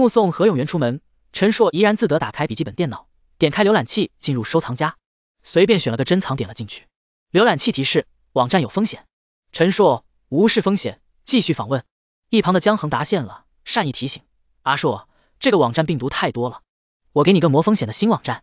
目送何永元出门，陈硕怡然自得打开笔记本电脑，点开浏览器进入收藏夹，随便选了个珍藏点了进去。浏览器提示网站有风险，陈硕无视风险继续访问。一旁的江恒达现了，善意提醒：“阿硕，这个网站病毒太多了，我给你个磨风险的新网站。”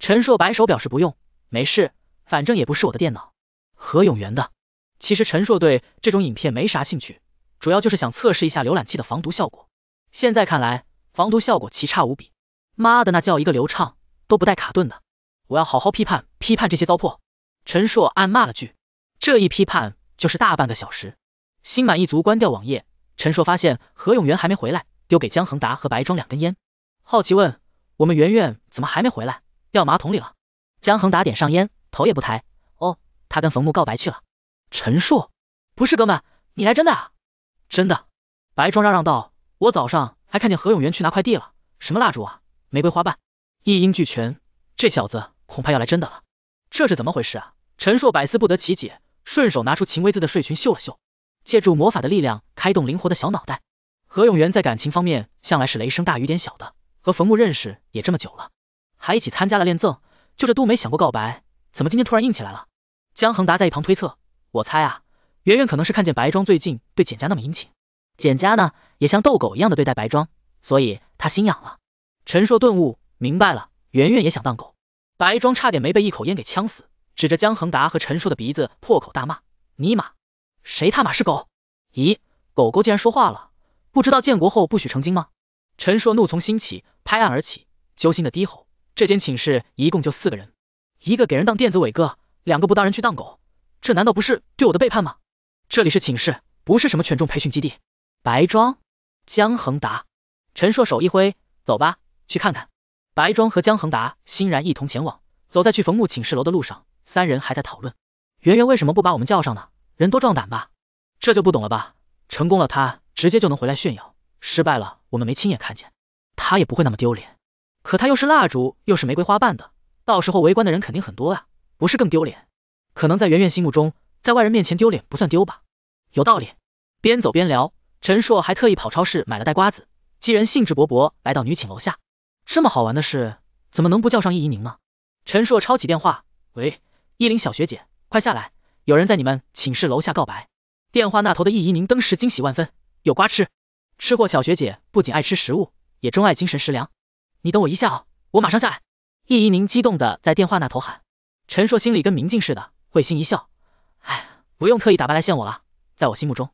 陈硕摆手表示不用，没事，反正也不是我的电脑，何永元的。其实陈硕对这种影片没啥兴趣，主要就是想测试一下浏览器的防毒效果。现在看来。防毒效果奇差无比，妈的那叫一个流畅，都不带卡顿的。我要好好批判批判这些糟粕。陈硕暗骂了句，这一批判就是大半个小时，心满意足关掉网页。陈硕发现何永元还没回来，丢给江恒达和白庄两根烟，好奇问我们圆圆怎么还没回来，掉马桶里了。江恒达点上烟，头也不抬，哦，他跟冯木告白去了。陈硕，不是哥们，你来真的？啊？”“真的？白庄嚷嚷道，我早上。还看见何永元去拿快递了，什么蜡烛啊，玫瑰花瓣，一应俱全，这小子恐怕要来真的了，这是怎么回事啊？陈硕百思不得其解，顺手拿出秦薇姿的睡裙嗅了嗅，借助魔法的力量，开动灵活的小脑袋。何永元在感情方面向来是雷声大雨点小的，和冯木认识也这么久了，还一起参加了恋赠，就这都没想过告白，怎么今天突然硬起来了？江恒达在一旁推测，我猜啊，圆圆可能是看见白庄最近对简家那么殷勤。简家呢也像逗狗一样的对待白庄，所以他心痒了。陈硕顿悟，明白了，圆圆也想当狗。白庄差点没被一口烟给呛死，指着江恒达和陈硕的鼻子破口大骂：“尼玛，谁他妈是狗？咦，狗狗竟然说话了，不知道建国后不许成精吗？”陈硕怒从心起，拍案而起，揪心的低吼：“这间寝室一共就四个人，一个给人当电子伟哥，两个不当人去当狗，这难道不是对我的背叛吗？这里是寝室，不是什么犬种培训基地。”白庄，江恒达，陈硕手一挥，走吧，去看看。白庄和江恒达欣然一同前往。走在去冯木寝室楼的路上，三人还在讨论，圆圆为什么不把我们叫上呢？人多壮胆吧。这就不懂了吧？成功了他直接就能回来炫耀，失败了我们没亲眼看见，他也不会那么丢脸。可他又是蜡烛又是玫瑰花瓣的，到时候围观的人肯定很多啊，不是更丢脸？可能在圆圆心目中，在外人面前丢脸不算丢吧。有道理。边走边聊。陈硕还特意跑超市买了袋瓜子，几人兴致勃勃来到女寝楼下。这么好玩的事，怎么能不叫上易怡宁呢？陈硕抄起电话，喂，依琳小学姐，快下来，有人在你们寝室楼下告白。电话那头的易怡宁登时惊喜万分，有瓜吃。吃货小学姐不仅爱吃食物，也钟爱精神食粮。你等我一下啊，我马上下来。易怡宁激动的在电话那头喊。陈硕心里跟明镜似的，会心一笑，哎，不用特意打扮来见我了，在我心目中。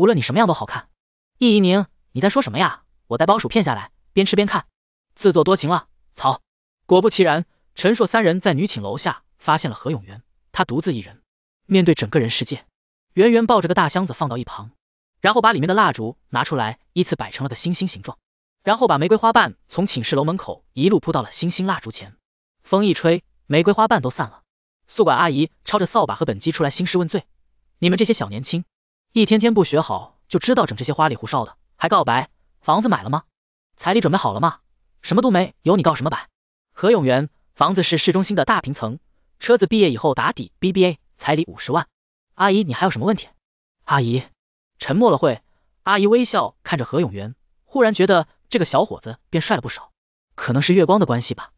无论你什么样都好看，易怡宁，你在说什么呀？我带包薯片下来，边吃边看，自作多情了。操！果不其然，陈硕三人在女寝楼下发现了何永元，他独自一人面对整个人世界。圆圆抱着个大箱子放到一旁，然后把里面的蜡烛拿出来，依次摆成了个星星形状，然后把玫瑰花瓣从寝室楼门口一路铺到了星星蜡烛前，风一吹，玫瑰花瓣都散了。宿管阿姨抄着扫把和本机出来兴师问罪，你们这些小年轻。一天天不学好，就知道整这些花里胡哨的，还告白。房子买了吗？彩礼准备好了吗？什么都没有，你告什么白？何永元，房子是市中心的大平层，车子毕业以后打底 B B A，彩礼五十万。阿姨，你还有什么问题？阿姨沉默了会，阿姨微笑看着何永元，忽然觉得这个小伙子变帅了不少，可能是月光的关系吧。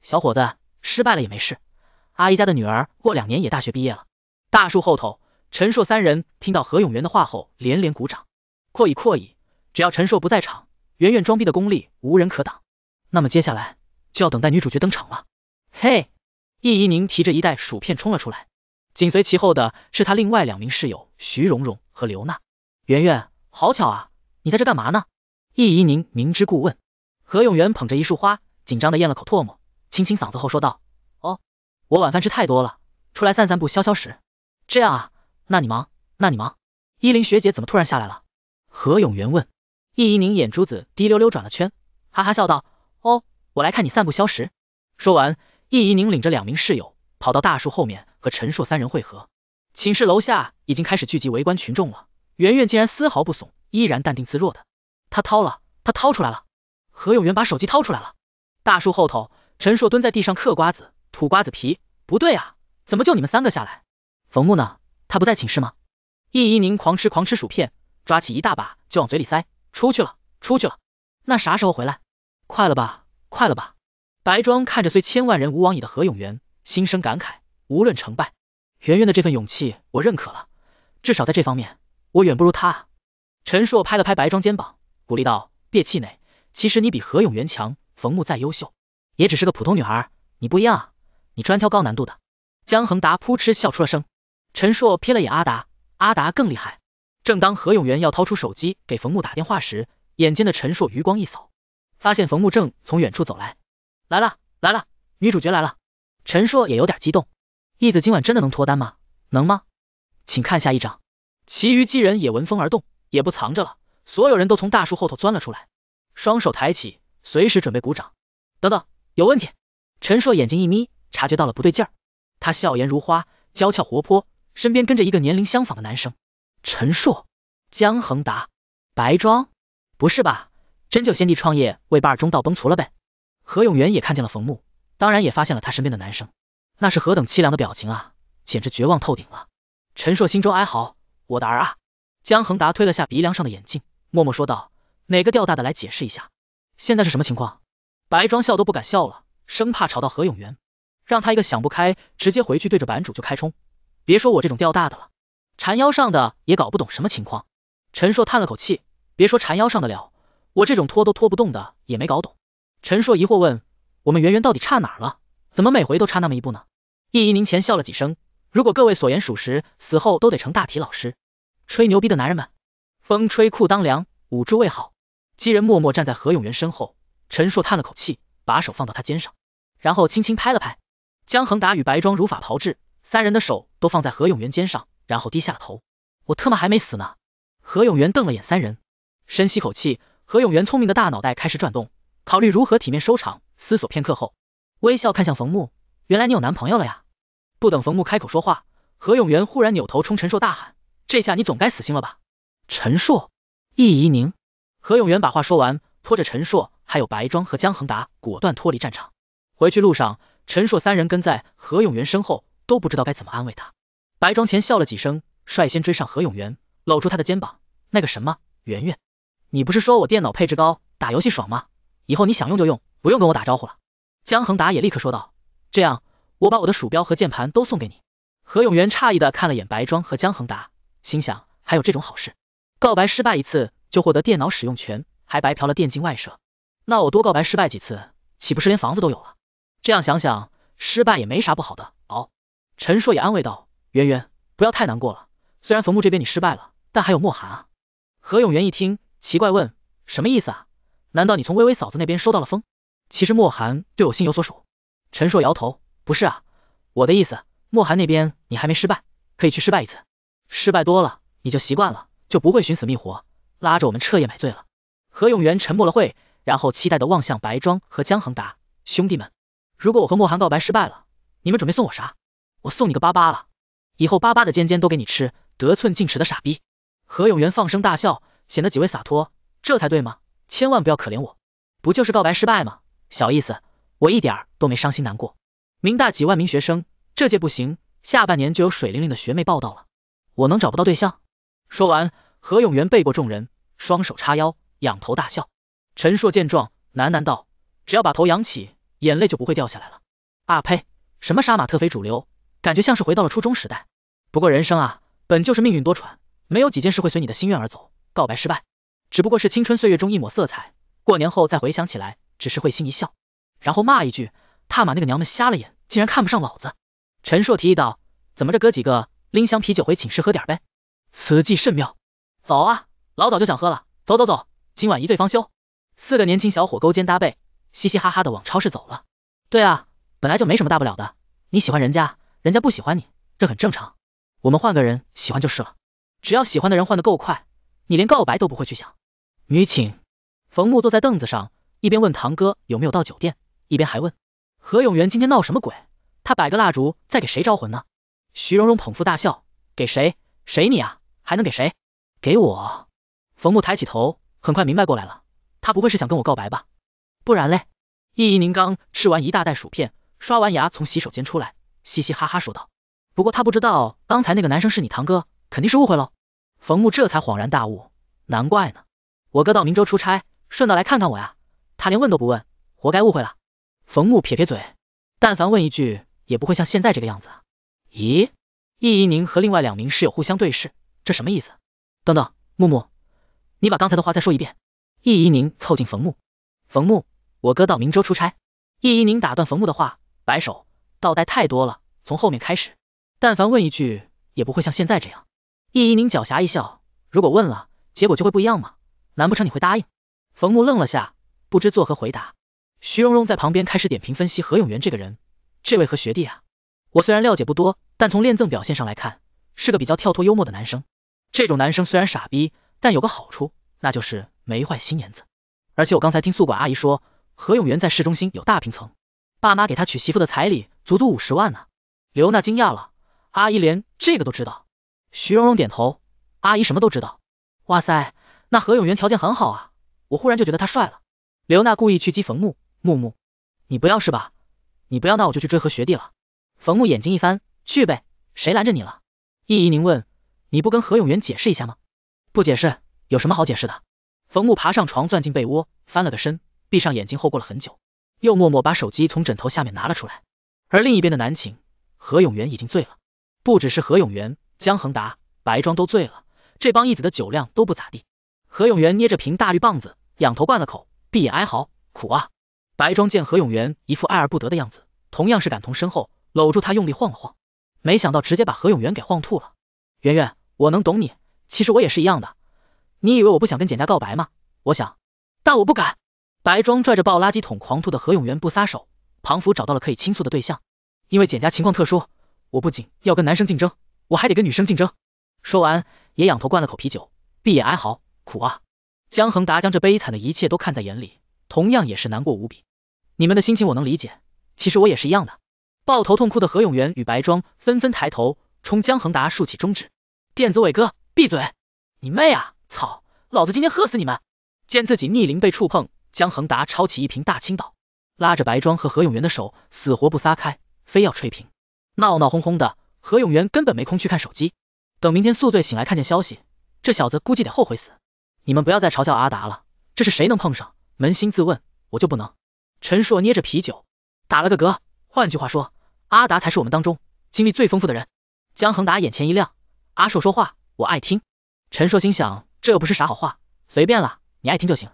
小伙子，失败了也没事，阿姨家的女儿过两年也大学毕业了。大树后头。陈硕三人听到何永元的话后连连鼓掌。阔以阔以，只要陈硕不在场，圆圆装逼的功力无人可挡。那么接下来就要等待女主角登场了。嘿，易怡宁提着一袋薯片冲了出来，紧随其后的是他另外两名室友徐蓉蓉和刘娜。圆圆，好巧啊，你在这干嘛呢？易怡宁明知故问。何永元捧着一束花，紧张的咽了口唾沫，清清嗓子后说道：“哦，我晚饭吃太多了，出来散散步消消食。这样啊。”那你忙，那你忙。依林学姐怎么突然下来了？何永元问。易怡宁眼珠子滴溜溜转了圈，哈哈笑道，哦，我来看你散步消食。说完，易怡宁领着两名室友跑到大树后面和陈硕三人汇合。寝室楼下已经开始聚集围观群众了，圆圆竟然丝毫不怂，依然淡定自若的。他掏了，他掏出来了。何永元把手机掏出来了。大树后头，陈硕蹲在地上嗑瓜子，吐瓜子皮。不对啊，怎么就你们三个下来？冯木呢？他不在寝室吗？易一宁狂吃狂吃薯片，抓起一大把就往嘴里塞。出去了，出去了。那啥时候回来？快了吧，快了吧。白庄看着虽千万人吾往矣的何永元，心生感慨。无论成败，圆圆的这份勇气我认可了。至少在这方面，我远不如他。陈硕拍了拍白庄肩膀，鼓励道，别气馁。其实你比何永元强。冯木再优秀，也只是个普通女孩，你不一样啊，你专挑高难度的。江恒达扑哧笑出了声。陈硕瞥了眼阿达，阿达更厉害。正当何永元要掏出手机给冯木打电话时，眼尖的陈硕余光一扫，发现冯木正从远处走来。来了，来了，女主角来了！陈硕也有点激动，义子今晚真的能脱单吗？能吗？请看下一张。其余几人也闻风而动，也不藏着了，所有人都从大树后头钻了出来，双手抬起，随时准备鼓掌。等等，有问题！陈硕眼睛一眯，察觉到了不对劲儿。他笑颜如花，娇俏活泼。身边跟着一个年龄相仿的男生，陈硕、江恒达、白庄，不是吧？真就先帝创业为伴儿中道崩殂了呗？何永元也看见了冯木，当然也发现了他身边的男生，那是何等凄凉的表情啊，简直绝望透顶了。陈硕心中哀嚎，我的儿！啊！”江恒达推了下鼻梁上的眼镜，默默说道：“哪个吊大的来解释一下，现在是什么情况？”白庄笑都不敢笑了，生怕吵到何永元，让他一个想不开直接回去对着版主就开冲。别说我这种吊大的了，缠腰上的也搞不懂什么情况。陈硕叹了口气，别说缠腰上的了，我这种拖都拖不动的也没搞懂。陈硕疑惑问，我们圆圆到底差哪了？怎么每回都差那么一步呢？易一宁前笑了几声，如果各位所言属实，死后都得成大体老师。吹牛逼的男人们，风吹裤裆凉，捂住胃好。几人默默站在何永元身后，陈硕叹了口气，把手放到他肩上，然后轻轻拍了拍。江恒达与白庄如法炮制。三人的手都放在何永元肩上，然后低下了头。我特么还没死呢！何永元瞪了眼三人，深吸口气。何永元聪明的大脑袋开始转动，考虑如何体面收场。思索片刻后，微笑看向冯木：“原来你有男朋友了呀？”不等冯木开口说话，何永元忽然扭头冲陈硕大喊：“这下你总该死心了吧？”陈硕、易怡宁，何永元把话说完，拖着陈硕、还有白庄和江恒达，果断脱离战场。回去路上，陈硕三人跟在何永元身后。都不知道该怎么安慰他。白庄前笑了几声，率先追上何永元，搂住他的肩膀。那个什么，圆圆，你不是说我电脑配置高，打游戏爽吗？以后你想用就用，不用跟我打招呼了。江恒达也立刻说道，这样我把我的鼠标和键盘都送给你。何永元诧异的看了眼白庄和江恒达，心想还有这种好事？告白失败一次就获得电脑使用权，还白嫖了电竞外设？那我多告白失败几次，岂不是连房子都有了？这样想想，失败也没啥不好的，哦。陈硕也安慰道：“圆圆，不要太难过了。虽然冯木这边你失败了，但还有莫寒啊。”何永元一听，奇怪问：“什么意思啊？难道你从微微嫂子那边收到了风？”其实莫寒对我心有所属。陈硕摇头：“不是啊，我的意思，莫寒那边你还没失败，可以去失败一次。失败多了，你就习惯了，就不会寻死觅活，拉着我们彻夜买醉了。”何永元沉默了会，然后期待的望向白庄和姜恒达：“兄弟们，如果我和莫寒告白失败了，你们准备送我啥？”我送你个巴巴了，以后巴巴的尖尖都给你吃，得寸进尺的傻逼。何永元放声大笑，显得极为洒脱，这才对嘛，千万不要可怜我，不就是告白失败吗？小意思，我一点都没伤心难过。明大几万名学生，这届不行，下半年就有水灵灵的学妹报道了，我能找不到对象？说完，何永元背过众人，双手叉腰，仰头大笑。陈硕见状，喃喃道：只要把头扬起，眼泪就不会掉下来了。啊呸，什么杀马特非主流？感觉像是回到了初中时代，不过人生啊，本就是命运多舛，没有几件事会随你的心愿而走。告白失败，只不过是青春岁月中一抹色彩。过年后再回想起来，只是会心一笑，然后骂一句，踏马那个娘们瞎了眼，竟然看不上老子。陈硕提议道，怎么着哥几个拎箱啤酒回寝室喝点呗？此计甚妙，走啊，老早就想喝了，走走走，今晚一醉方休。四个年轻小伙勾肩搭背，嘻嘻哈哈的往超市走了。对啊，本来就没什么大不了的，你喜欢人家。人家不喜欢你，这很正常。我们换个人喜欢就是了，只要喜欢的人换的够快，你连告白都不会去想。女寝，冯木坐在凳子上，一边问堂哥有没有到酒店，一边还问何永元今天闹什么鬼？他摆个蜡烛在给谁招魂呢？徐蓉蓉捧腹大笑，给谁？谁你啊？还能给谁？给我。冯木抬起头，很快明白过来了，他不会是想跟我告白吧？不然嘞？易一宁刚吃完一大袋薯片，刷完牙从洗手间出来。嘻嘻哈哈说道，不过他不知道刚才那个男生是你堂哥，肯定是误会喽。冯木这才恍然大悟，难怪呢，我哥到明州出差，顺道来看看我呀，他连问都不问，活该误会了。冯木撇撇嘴，但凡问一句，也不会像现在这个样子。咦，易怡宁和另外两名室友互相对视，这什么意思？等等，木木，你把刚才的话再说一遍。易怡宁凑近冯木，冯木，我哥到明州出差。易怡宁打断冯木的话，摆手。倒带太多了，从后面开始，但凡问一句，也不会像现在这样。易一宁狡黠一笑，如果问了，结果就会不一样吗？难不成你会答应？冯木愣了下，不知作何回答。徐蓉蓉在旁边开始点评分析何永元这个人，这位何学弟啊，我虽然了解不多，但从恋赠表现上来看，是个比较跳脱幽默的男生。这种男生虽然傻逼，但有个好处，那就是没坏心眼子。而且我刚才听宿管阿姨说，何永元在市中心有大平层。爸妈给他娶媳妇的彩礼足足五十万呢，刘娜惊讶了，阿姨连这个都知道。徐蓉蓉点头，阿姨什么都知道。哇塞，那何永元条件很好啊，我忽然就觉得他帅了。刘娜故意去激冯木，木木，你不要是吧？你不要那我就去追何学弟了。冯木眼睛一翻，去呗，谁拦着你了？易怡宁问，你不跟何永元解释一下吗？不解释，有什么好解释的？冯木爬上床，钻进被窝，翻了个身，闭上眼睛，后过了很久。又默默把手机从枕头下面拿了出来，而另一边的男寝，何永元已经醉了。不只是何永元，江恒达、白庄都醉了。这帮义子的酒量都不咋地。何永元捏着瓶大绿棒子，仰头灌了口，闭眼哀嚎，苦啊！白庄见何永元一副爱而不得的样子，同样是感同身后，搂住他用力晃了晃，没想到直接把何永元给晃吐了。圆圆，我能懂你，其实我也是一样的。你以为我不想跟简家告白吗？我想，但我不敢。白庄拽着抱垃圾桶狂吐的何永元不撒手，庞福找到了可以倾诉的对象。因为简家情况特殊，我不仅要跟男生竞争，我还得跟女生竞争。说完也仰头灌了口啤酒，闭眼哀嚎，苦。啊！”江恒达将这悲惨的一切都看在眼里，同样也是难过无比。你们的心情我能理解，其实我也是一样的。抱头痛哭的何永元与白庄纷纷抬头冲江恒达竖起中指，电子伟哥闭嘴，你妹啊，操，老子今天喝死你们！见自己逆鳞被触碰。江恒达抄起一瓶大青岛，拉着白庄和何永元的手，死活不撒开，非要吹瓶，闹闹哄哄的。何永元根本没空去看手机，等明天宿醉醒来，看见消息，这小子估计得后悔死。你们不要再嘲笑阿达了，这是谁能碰上，扪心自问，我就不能。陈硕捏着啤酒，打了个嗝。换句话说，阿达才是我们当中经历最丰富的人。江恒达眼前一亮，阿硕说话我爱听。陈硕心想，这又不是啥好话，随便啦，你爱听就行。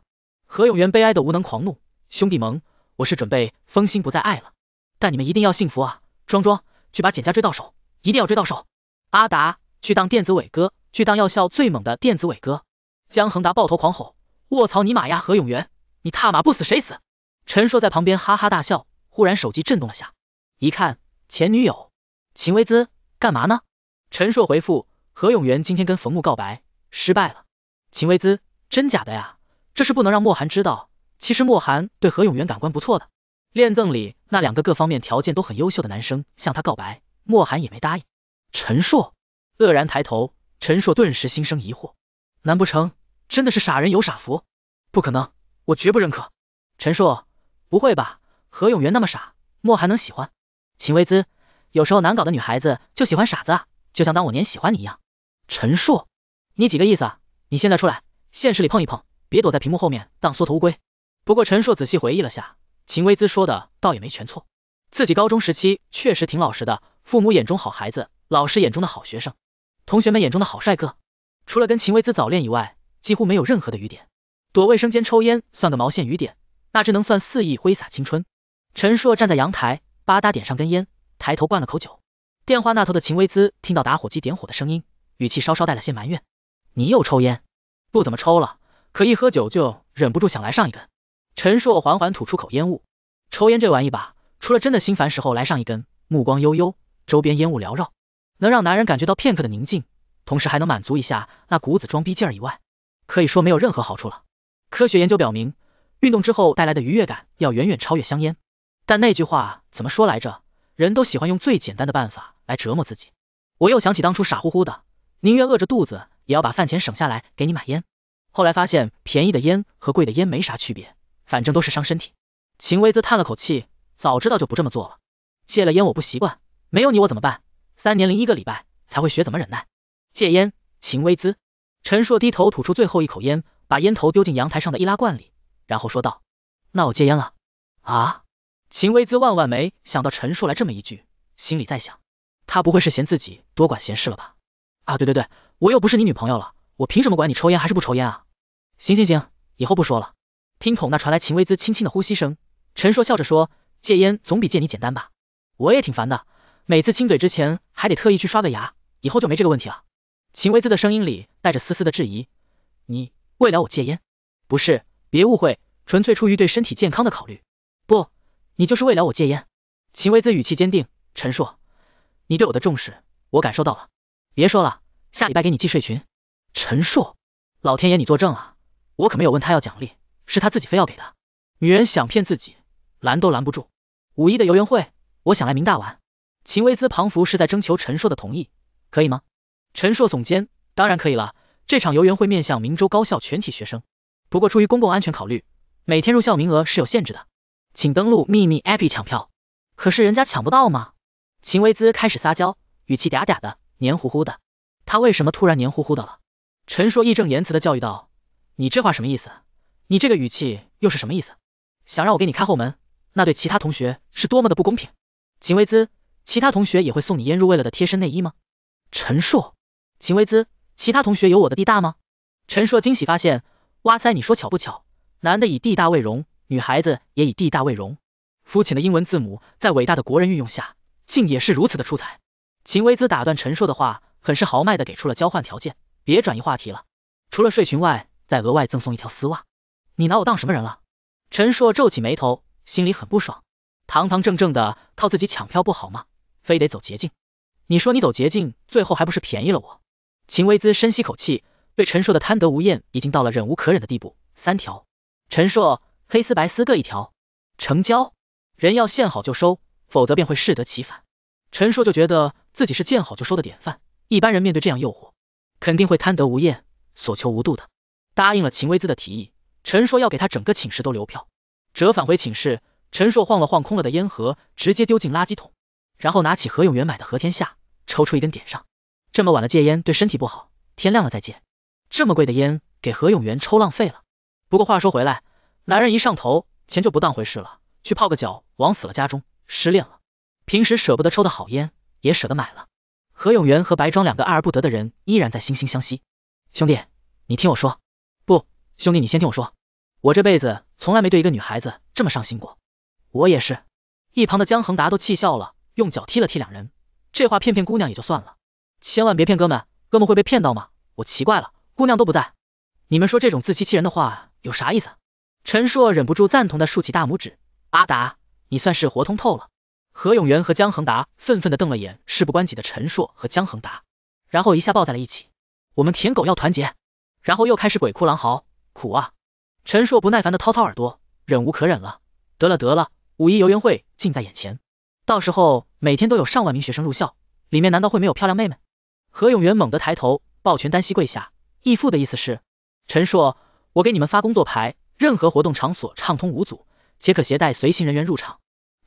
何永元悲哀的无能狂怒，兄弟盟，我是准备封心不再爱了，但你们一定要幸福啊！庄庄去把简家追到手，一定要追到手！阿达去当电子伟哥，去当药效最猛的电子伟哥！江恒达抱头狂吼，卧槽尼玛呀！何永元，你踏马不死谁死！陈硕在旁边哈哈大笑，忽然手机震动了下，一看前女友秦薇姿，干嘛呢？陈硕回复，何永元今天跟冯木告白失败了。秦薇姿，真假的呀？这是不能让莫寒知道。其实莫寒对何永元感官不错的，恋赠里那两个各方面条件都很优秀的男生向他告白，莫寒也没答应。陈硕愕然抬头，陈硕顿时心生疑惑，难不成真的是傻人有傻福？不可能，我绝不认可。陈硕，不会吧？何永元那么傻，莫寒能喜欢？秦薇姿，有时候难搞的女孩子就喜欢傻子，啊，就像当我年喜欢你一样。陈硕，你几个意思？啊？你现在出来，现实里碰一碰。别躲在屏幕后面当缩头乌龟。不过陈硕仔细回忆了下，秦薇姿说的倒也没全错。自己高中时期确实挺老实的，父母眼中好孩子，老师眼中的好学生，同学们眼中的好帅哥。除了跟秦薇姿早恋以外，几乎没有任何的雨点。躲卫生间抽烟算个毛线雨点，那只能算肆意挥洒青春。陈硕站在阳台，吧嗒点上根烟，抬头灌了口酒。电话那头的秦薇姿听到打火机点火的声音，语气稍稍带了些埋怨：“你又抽烟，不怎么抽了。”可一喝酒就忍不住想来上一根，陈硕缓缓吐出口烟雾，抽烟这玩意吧，除了真的心烦时候来上一根，目光悠悠，周边烟雾缭绕，能让男人感觉到片刻的宁静，同时还能满足一下那股子装逼劲儿以外，可以说没有任何好处了。科学研究表明，运动之后带来的愉悦感要远远超越香烟，但那句话怎么说来着？人都喜欢用最简单的办法来折磨自己。我又想起当初傻乎乎的，宁愿饿着肚子，也要把饭钱省下来给你买烟。后来发现便宜的烟和贵的烟没啥区别，反正都是伤身体。秦薇姿叹了口气，早知道就不这么做了。戒了烟我不习惯，没有你我怎么办？三年零一个礼拜才会学怎么忍耐戒烟。秦薇姿。陈硕低头吐出最后一口烟，把烟头丢进阳台上的易拉罐里，然后说道：“那我戒烟了。”啊！秦薇姿万万没想到陈硕来这么一句，心里在想，他不会是嫌自己多管闲事了吧？啊对对对，我又不是你女朋友了。我凭什么管你抽烟还是不抽烟啊？行行行，以后不说了。听筒那传来秦薇姿轻轻的呼吸声，陈硕笑着说，戒烟总比戒你简单吧？我也挺烦的，每次亲嘴之前还得特意去刷个牙，以后就没这个问题了。秦薇姿的声音里带着丝丝的质疑，你为了我戒烟？不是，别误会，纯粹出于对身体健康的考虑。不，你就是为了我戒烟。秦薇姿语气坚定，陈硕，你对我的重视我感受到了。别说了，下礼拜给你寄睡裙。陈硕，老天爷你作证啊！我可没有问他要奖励，是他自己非要给的。女人想骗自己，拦都拦不住。五一的游园会，我想来明大玩。秦薇姿、庞福是在征求陈硕的同意，可以吗？陈硕耸肩，当然可以了。这场游园会面向明州高校全体学生，不过出于公共安全考虑，每天入校名额是有限制的，请登录秘密 APP 抢票。可是人家抢不到吗？秦薇姿开始撒娇，语气嗲嗲的，黏糊糊的。他为什么突然黏糊糊的了？陈硕义正言辞的教育道：“你这话什么意思？你这个语气又是什么意思？想让我给你开后门？那对其他同学是多么的不公平！秦薇姿，其他同学也会送你烟入味了的贴身内衣吗？陈硕，秦薇姿，其他同学有我的地大吗？”陈硕惊喜发现，哇塞，你说巧不巧？男的以地大为荣，女孩子也以地大为荣。肤浅的英文字母，在伟大的国人运用下，竟也是如此的出彩。秦薇姿打断陈硕的话，很是豪迈的给出了交换条件。别转移话题了，除了睡裙外，再额外赠送一条丝袜，你拿我当什么人了？陈硕皱起眉头，心里很不爽，堂堂正正的靠自己抢票不好吗？非得走捷径，你说你走捷径，最后还不是便宜了我？秦薇姿深吸口气，对陈硕的贪得无厌已经到了忍无可忍的地步。三条，陈硕黑丝白丝各一条，成交。人要见好就收，否则便会适得其反。陈硕就觉得自己是见好就收的典范，一般人面对这样诱惑。肯定会贪得无厌，所求无度的。答应了秦薇姿的提议，陈硕要给他整个寝室都留票。折返回寝室，陈硕晃了晃空了的烟盒，直接丢进垃圾桶，然后拿起何永元买的和天下，抽出一根点上。这么晚了戒烟对身体不好，天亮了再戒。这么贵的烟给何永元抽浪费了。不过话说回来，男人一上头，钱就不当回事了，去泡个脚，往死了家中，失恋了，平时舍不得抽的好烟，也舍得买了。何永元和白庄两个爱而不得的人，依然在惺惺相惜。兄弟，你听我说，不，兄弟你先听我说，我这辈子从来没对一个女孩子这么上心过。我也是，一旁的江恒达都气笑了，用脚踢了踢两人。这话骗骗姑娘也就算了，千万别骗哥们，哥们会被骗到吗？我奇怪了，姑娘都不在，你们说这种自欺欺人的话有啥意思？陈硕忍不住赞同的竖起大拇指，阿达，你算是活通透了。何永元和江恒达愤愤地瞪了眼事不关己的陈硕和江恒达，然后一下抱在了一起。我们舔狗要团结，然后又开始鬼哭狼嚎，苦啊！陈硕不耐烦地掏掏耳朵，忍无可忍了。得了得了，五一游园会近在眼前，到时候每天都有上万名学生入校，里面难道会没有漂亮妹妹？何永元猛地抬头，抱拳单膝跪下，义父的意思是，陈硕，我给你们发工作牌，任何活动场所畅通无阻，且可携带随行人员入场。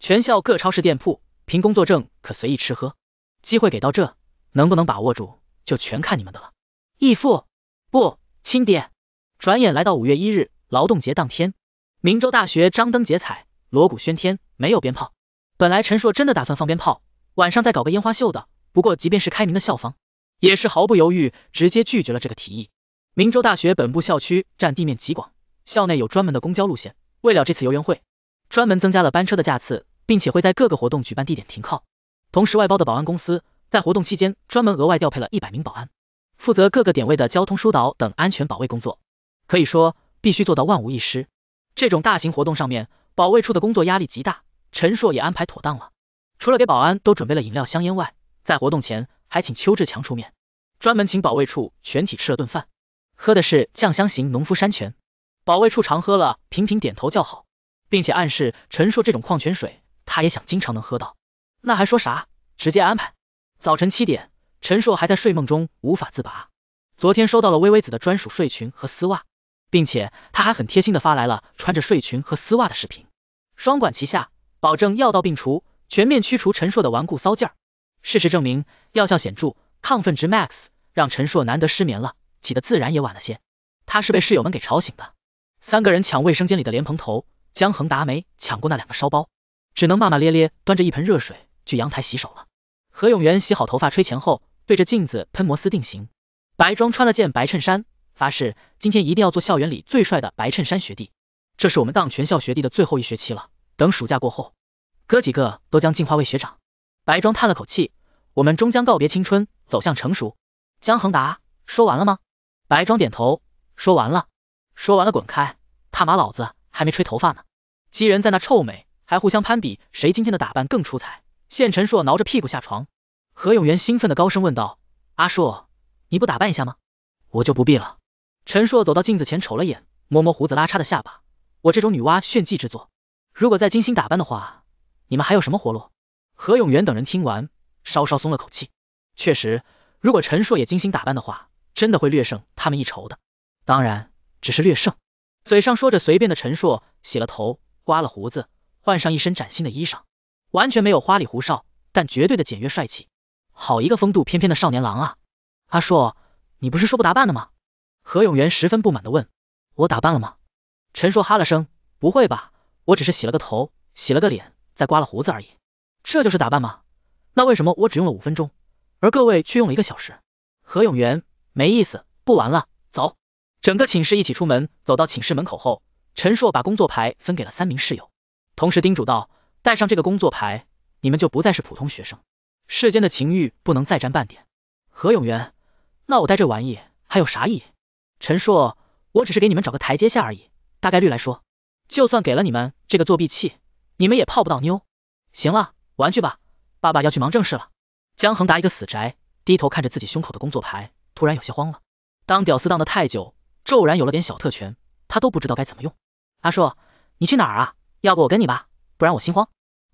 全校各超市店铺凭工作证可随意吃喝，机会给到这，能不能把握住就全看你们的了。义父，不，亲爹。转眼来到五月一日劳动节当天，明州大学张灯结彩，锣鼓喧天，没有鞭炮。本来陈硕真的打算放鞭炮，晚上再搞个烟花秀的，不过即便是开明的校方，也是毫不犹豫直接拒绝了这个提议。明州大学本部校区占地面积极广，校内有专门的公交路线，为了这次游园会，专门增加了班车的架次。并且会在各个活动举办地点停靠，同时外包的保安公司在活动期间专门额外调配了一百名保安，负责各个点位的交通疏导等安全保卫工作。可以说必须做到万无一失。这种大型活动上面，保卫处的工作压力极大。陈硕也安排妥当了，除了给保安都准备了饮料香烟外，在活动前还请邱志强出面，专门请保卫处全体吃了顿饭，喝的是酱香型农夫山泉，保卫处常喝了，频频点头叫好，并且暗示陈硕这种矿泉水。他也想经常能喝到，那还说啥？直接安排。早晨七点，陈硕还在睡梦中无法自拔。昨天收到了微微子的专属睡裙和丝袜，并且他还很贴心的发来了穿着睡裙和丝袜的视频，双管齐下，保证药到病除，全面驱除陈硕的顽固骚劲儿。事实证明，药效显著，亢奋值 max，让陈硕难得失眠了，起得自然也晚了些。他是被室友们给吵醒的，三个人抢卫生间里的莲蓬头，江恒达没抢过那两个烧包。只能骂骂咧咧，端着一盆热水去阳台洗手了。何永元洗好头发吹前后，对着镜子喷摩丝定型。白装穿了件白衬衫，发誓今天一定要做校园里最帅的白衬衫学弟。这是我们当全校学弟的最后一学期了，等暑假过后，哥几个都将进化为学长。白装叹了口气，我们终将告别青春，走向成熟。江恒达，说完了吗？白装点头，说完了。说完了滚开，他妈老子还没吹头发呢，几人在那臭美。还互相攀比谁今天的打扮更出彩。现陈硕挠着屁股下床，何永元兴奋的高声问道：“阿硕，你不打扮一下吗？”“我就不必了。”陈硕走到镜子前瞅了眼，摸摸胡子拉碴的下巴：“我这种女娲炫技之作，如果再精心打扮的话，你们还有什么活路？”何永元等人听完，稍稍松了口气。确实，如果陈硕也精心打扮的话，真的会略胜他们一筹的。当然，只是略胜。嘴上说着随便的陈硕，洗了头，刮了胡子。换上一身崭新的衣裳，完全没有花里胡哨，但绝对的简约帅气，好一个风度翩翩的少年郎啊！阿硕，你不是说不打扮的吗？何永元十分不满的问。我打扮了吗？陈硕哈了声，不会吧，我只是洗了个头，洗了个脸，再刮了胡子而已，这就是打扮吗？那为什么我只用了五分钟，而各位却用了一个小时？何永元，没意思，不玩了，走。整个寝室一起出门，走到寝室门口后，陈硕把工作牌分给了三名室友。同时叮嘱道：“带上这个工作牌，你们就不再是普通学生。世间的情欲不能再沾半点。”何永元，那我带这玩意还有啥意义？陈硕，我只是给你们找个台阶下而已。大概率来说，就算给了你们这个作弊器，你们也泡不到妞。行了，玩去吧，爸爸要去忙正事了。江恒达一个死宅，低头看着自己胸口的工作牌，突然有些慌了。当屌丝当的太久，骤然有了点小特权，他都不知道该怎么用。阿硕，你去哪儿啊？要不我跟你吧，不然我心慌。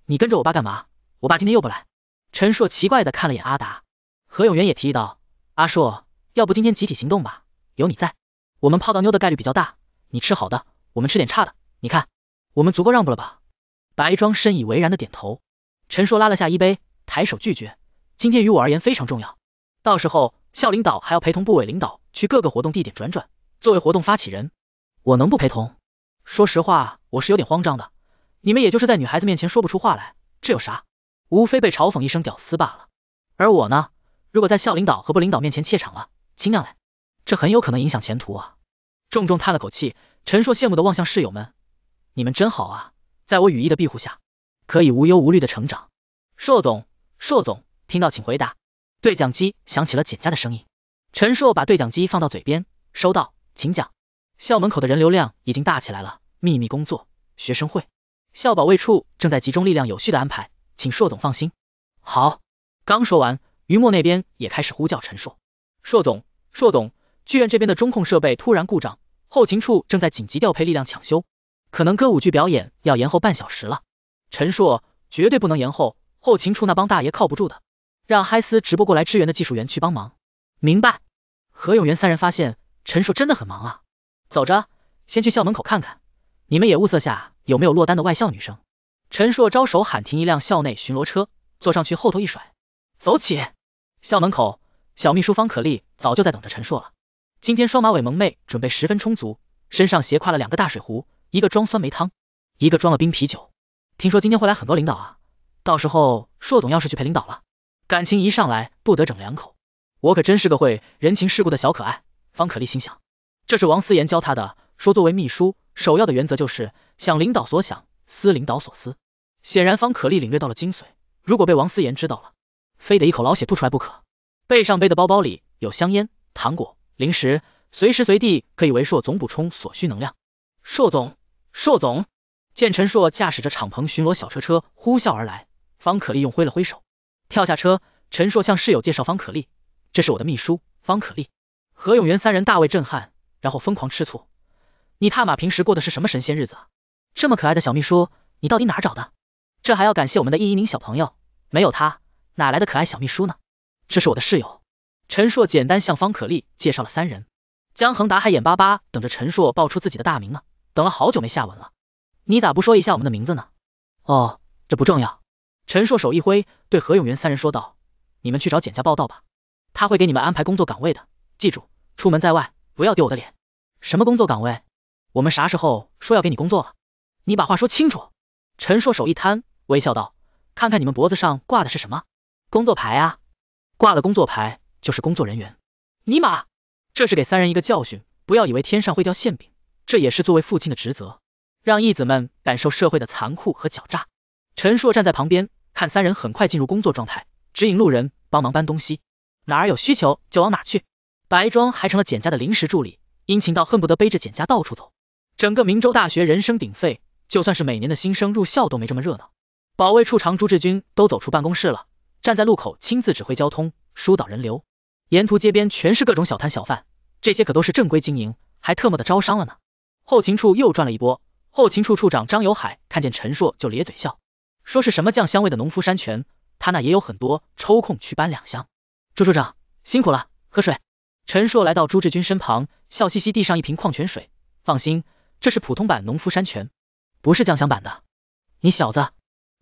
你跟着我爸干嘛？我爸今天又不来。陈硕奇怪的看了眼阿达，何永元也提议道：“阿硕，要不今天集体行动吧，有你在，我们泡到妞的概率比较大。你吃好的，我们吃点差的。你看，我们足够让步了吧？”白庄深以为然的点头。陈硕拉了下衣杯，抬手拒绝。今天于我而言非常重要，到时候校领导还要陪同部委领导去各个活动地点转转，作为活动发起人，我能不陪同？说实话，我是有点慌张的。你们也就是在女孩子面前说不出话来，这有啥？无非被嘲讽一声屌丝罢了。而我呢，如果在校领导和部领导面前怯场了，亲娘嘞，这很有可能影响前途啊！重重叹了口气，陈硕羡慕的望向室友们，你们真好，啊，在我羽翼的庇护下，可以无忧无虑的成长。硕总，硕总，听到请回答。对讲机响起了简家的声音，陈硕把对讲机放到嘴边，收到，请讲。校门口的人流量已经大起来了，秘密工作，学生会。校保卫处正在集中力量，有序的安排，请硕总放心。好，刚说完，于墨那边也开始呼叫陈硕。硕总，硕总，剧院这边的中控设备突然故障，后勤处正在紧急调配力量抢修，可能歌舞剧表演要延后半小时了。陈硕绝对不能延后，后勤处那帮大爷靠不住的，让嗨丝直播过来支援的技术员去帮忙。明白。何永元三人发现陈硕真的很忙啊，走着，先去校门口看看，你们也物色下。有没有落单的外校女生？陈硕招手喊停一辆校内巡逻车，坐上去后头一甩，走起。校门口，小秘书方可立早就在等着陈硕了。今天双马尾萌妹准备十分充足，身上斜挎了两个大水壶，一个装酸梅汤，一个装了冰啤酒。听说今天会来很多领导啊，到时候硕总要是去陪领导了，感情一上来不得整两口？我可真是个会人情世故的小可爱，方可立心想，这是王思妍教她的，说作为秘书，首要的原则就是。想领导所想，思领导所思，显然方可立领略到了精髓。如果被王思言知道了，非得一口老血吐出来不可。背上背的包包里有香烟、糖果、零食，随时随地可以为硕总补充所需能量。硕总，硕总，见陈硕驾驶着敞篷巡逻小车车呼啸而来，方可利用挥了挥手，跳下车。陈硕向室友介绍方可立，这是我的秘书方可立。何永元三人大为震撼，然后疯狂吃醋。你踏马平时过的是什么神仙日子啊？这么可爱的小秘书，你到底哪找的？这还要感谢我们的易一宁小朋友，没有他哪来的可爱小秘书呢？这是我的室友陈硕，简单向方可丽介绍了三人。江恒达还眼巴巴等着陈硕报出自己的大名呢，等了好久没下文了，你咋不说一下我们的名字呢？哦，这不重要。陈硕手一挥，对何永元三人说道：“你们去找简家报道吧，他会给你们安排工作岗位的。记住，出门在外不要丢我的脸。什么工作岗位？我们啥时候说要给你工作了？”你把话说清楚。陈硕手一摊，微笑道：“看看你们脖子上挂的是什么工作牌啊？挂了工作牌就是工作人员。尼玛，这是给三人一个教训，不要以为天上会掉馅饼。这也是作为父亲的职责，让义子们感受社会的残酷和狡诈。”陈硕站在旁边，看三人很快进入工作状态，指引路人，帮忙搬东西，哪儿有需求就往哪儿去。白庄还成了简家的临时助理，殷勤到恨不得背着简家到处走。整个明州大学人声鼎沸。就算是每年的新生入校都没这么热闹，保卫处长朱志军都走出办公室了，站在路口亲自指挥交通疏导人流。沿途街边全是各种小摊小贩，这些可都是正规经营，还特么的招商了呢。后勤处又赚了一波，后勤处处长张有海看见陈硕就咧嘴笑，说是什么酱香味的农夫山泉，他那也有很多，抽空去搬两箱。朱处长辛苦了，喝水。陈硕来到朱志军身旁，笑嘻嘻递上一瓶矿泉水，放心，这是普通版农夫山泉。不是酱香版的，你小子！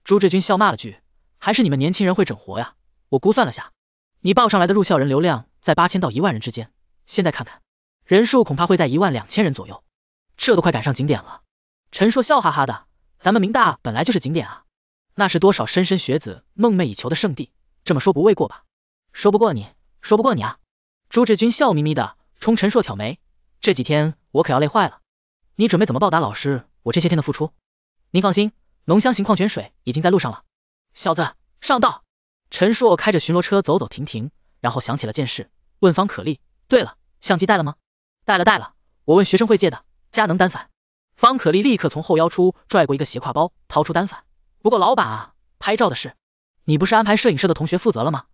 朱志军笑骂了句，还是你们年轻人会整活呀。我估算了下，你报上来的入校人流量在八千到一万人之间，现在看看，人数恐怕会在一万两千人左右，这都快赶上景点了。陈硕笑哈哈的，咱们明大本来就是景点啊，那是多少莘莘学子梦寐以求的圣地，这么说不为过吧？说不过你，说不过你啊！朱志军笑眯眯的冲陈硕挑眉，这几天我可要累坏了。你准备怎么报答老师？我这些天的付出？您放心，浓香型矿泉水已经在路上了。小子，上道！陈硕开着巡逻车走走停停，然后想起了件事，问方可立，对了，相机带了吗？带了，带了，我问学生会借的佳能单反。方可立立刻从后腰处拽过一个斜挎包，掏出单反。不过老板啊，拍照的事，你不是安排摄影社的同学负责了吗？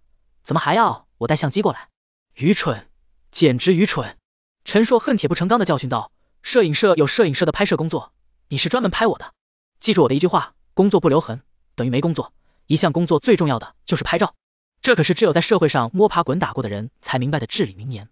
怎么还要我带相机过来？愚蠢，简直愚蠢！陈硕恨铁不成钢的教训道。摄影社有摄影社的拍摄工作，你是专门拍我的。记住我的一句话，工作不留痕，等于没工作。一项工作最重要的就是拍照，这可是只有在社会上摸爬滚打过的人才明白的至理名言。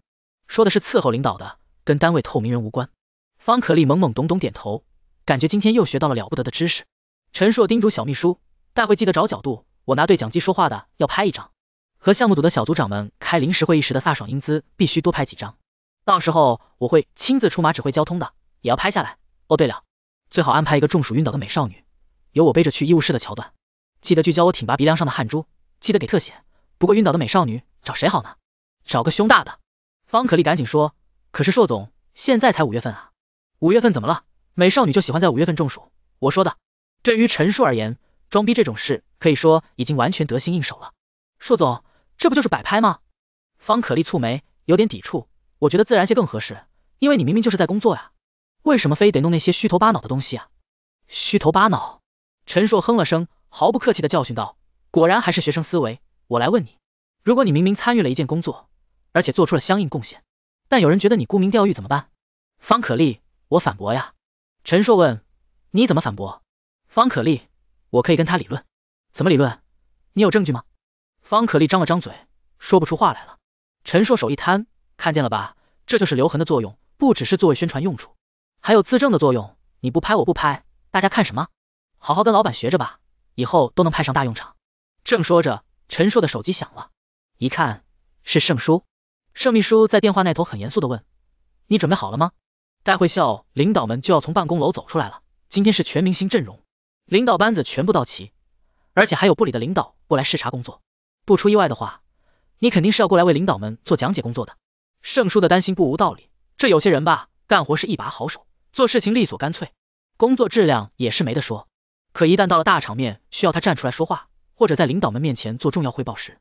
说的是伺候领导的，跟单位透明人无关。方可立懵懵懂懂点头，感觉今天又学到了了不得的知识。陈硕叮嘱小秘书，待会记得找角度，我拿对讲机说话的要拍一张，和项目组的小组长们开临时会议时的飒爽英姿必须多拍几张。到时候我会亲自出马指挥交通的，也要拍下来。哦，对了，最好安排一个中暑晕倒的美少女，由我背着去医务室的桥段。记得聚焦我挺拔鼻梁上的汗珠，记得给特写。不过晕倒的美少女找谁好呢？找个胸大的。方可丽赶紧说，可是硕总，现在才五月份啊。五月份怎么了？美少女就喜欢在五月份中暑，我说的。对于陈硕而言，装逼这种事可以说已经完全得心应手了。硕总，这不就是摆拍吗？方可丽蹙眉，有点抵触。我觉得自然些更合适，因为你明明就是在工作呀，为什么非得弄那些虚头巴脑的东西啊？虚头巴脑？陈硕哼了声，毫不客气的教训道，果然还是学生思维。我来问你，如果你明明参与了一件工作，而且做出了相应贡献，但有人觉得你沽名钓誉怎么办？方可立，我反驳呀。陈硕问，你怎么反驳？方可立，我可以跟他理论。怎么理论？你有证据吗？方可立张了张嘴，说不出话来了。陈硕手一摊。看见了吧，这就是留痕的作用，不只是作为宣传用处，还有自证的作用。你不拍我不拍，大家看什么？好好跟老板学着吧，以后都能派上大用场。正说着，陈硕的手机响了，一看是盛叔，盛秘书在电话那头很严肃的问：“你准备好了吗？待会校领导们就要从办公楼走出来了，今天是全明星阵容，领导班子全部到齐，而且还有部里的领导过来视察工作。不出意外的话，你肯定是要过来为领导们做讲解工作的。”盛叔的担心不无道理，这有些人吧，干活是一把好手，做事情利索干脆，工作质量也是没得说。可一旦到了大场面，需要他站出来说话，或者在领导们面前做重要汇报时，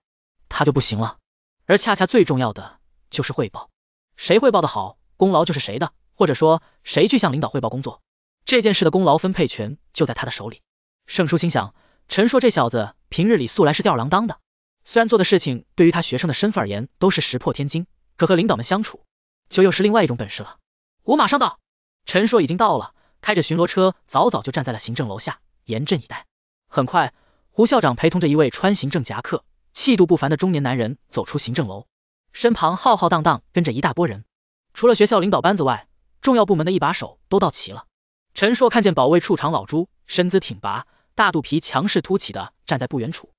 他就不行了。而恰恰最重要的就是汇报，谁汇报的好，功劳就是谁的，或者说谁去向领导汇报工作，这件事的功劳分配权就在他的手里。盛叔心想，陈硕这小子平日里素来是吊儿郎当的，虽然做的事情对于他学生的身份而言都是石破天惊。可和领导们相处，就又是另外一种本事了。我马上到。陈硕已经到了，开着巡逻车，早早就站在了行政楼下，严阵以待。很快，胡校长陪同着一位穿行政夹克、气度不凡的中年男人走出行政楼，身旁浩浩荡荡跟着一大波人。除了学校领导班子外，重要部门的一把手都到齐了。陈硕看见保卫处长老朱，身姿挺拔，大肚皮强势凸起的站在不远处，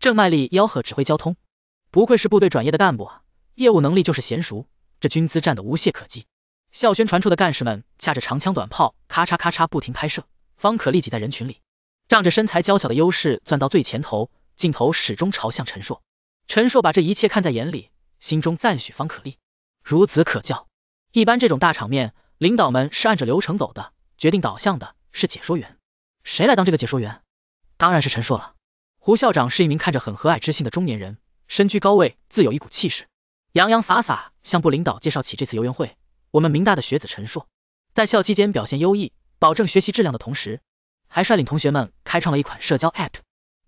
正卖力吆喝指挥交通，不愧是部队转业的干部。业务能力就是娴熟，这军姿站得无懈可击。校宣传处的干事们架着长枪短炮，咔嚓咔嚓不停拍摄。方可立挤在人群里，仗着身材娇小的优势钻到最前头，镜头始终朝向陈硕。陈硕把这一切看在眼里，心中赞许方可立，孺子可教。一般这种大场面，领导们是按着流程走的，决定导向的是解说员，谁来当这个解说员？当然是陈硕了。胡校长是一名看着很和蔼知性的中年人，身居高位，自有一股气势。洋洋洒洒向部领导介绍起这次游园会，我们明大的学子陈硕，在校期间表现优异，保证学习质量的同时，还率领同学们开创了一款社交 app，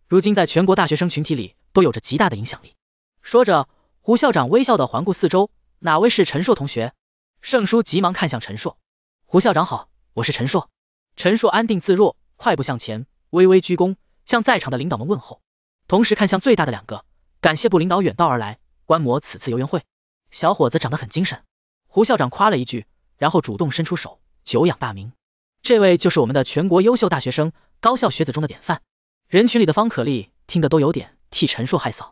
如今在全国大学生群体里都有着极大的影响力。说着，胡校长微笑的环顾四周，哪位是陈硕同学？盛叔急忙看向陈硕，胡校长好，我是陈硕。陈硕安定自若，快步向前，微微鞠躬，向在场的领导们问候，同时看向最大的两个，感谢部领导远道而来。观摩此次游园会，小伙子长得很精神，胡校长夸了一句，然后主动伸出手，久仰大名，这位就是我们的全国优秀大学生，高校学子中的典范。人群里的方可丽听得都有点替陈硕害臊，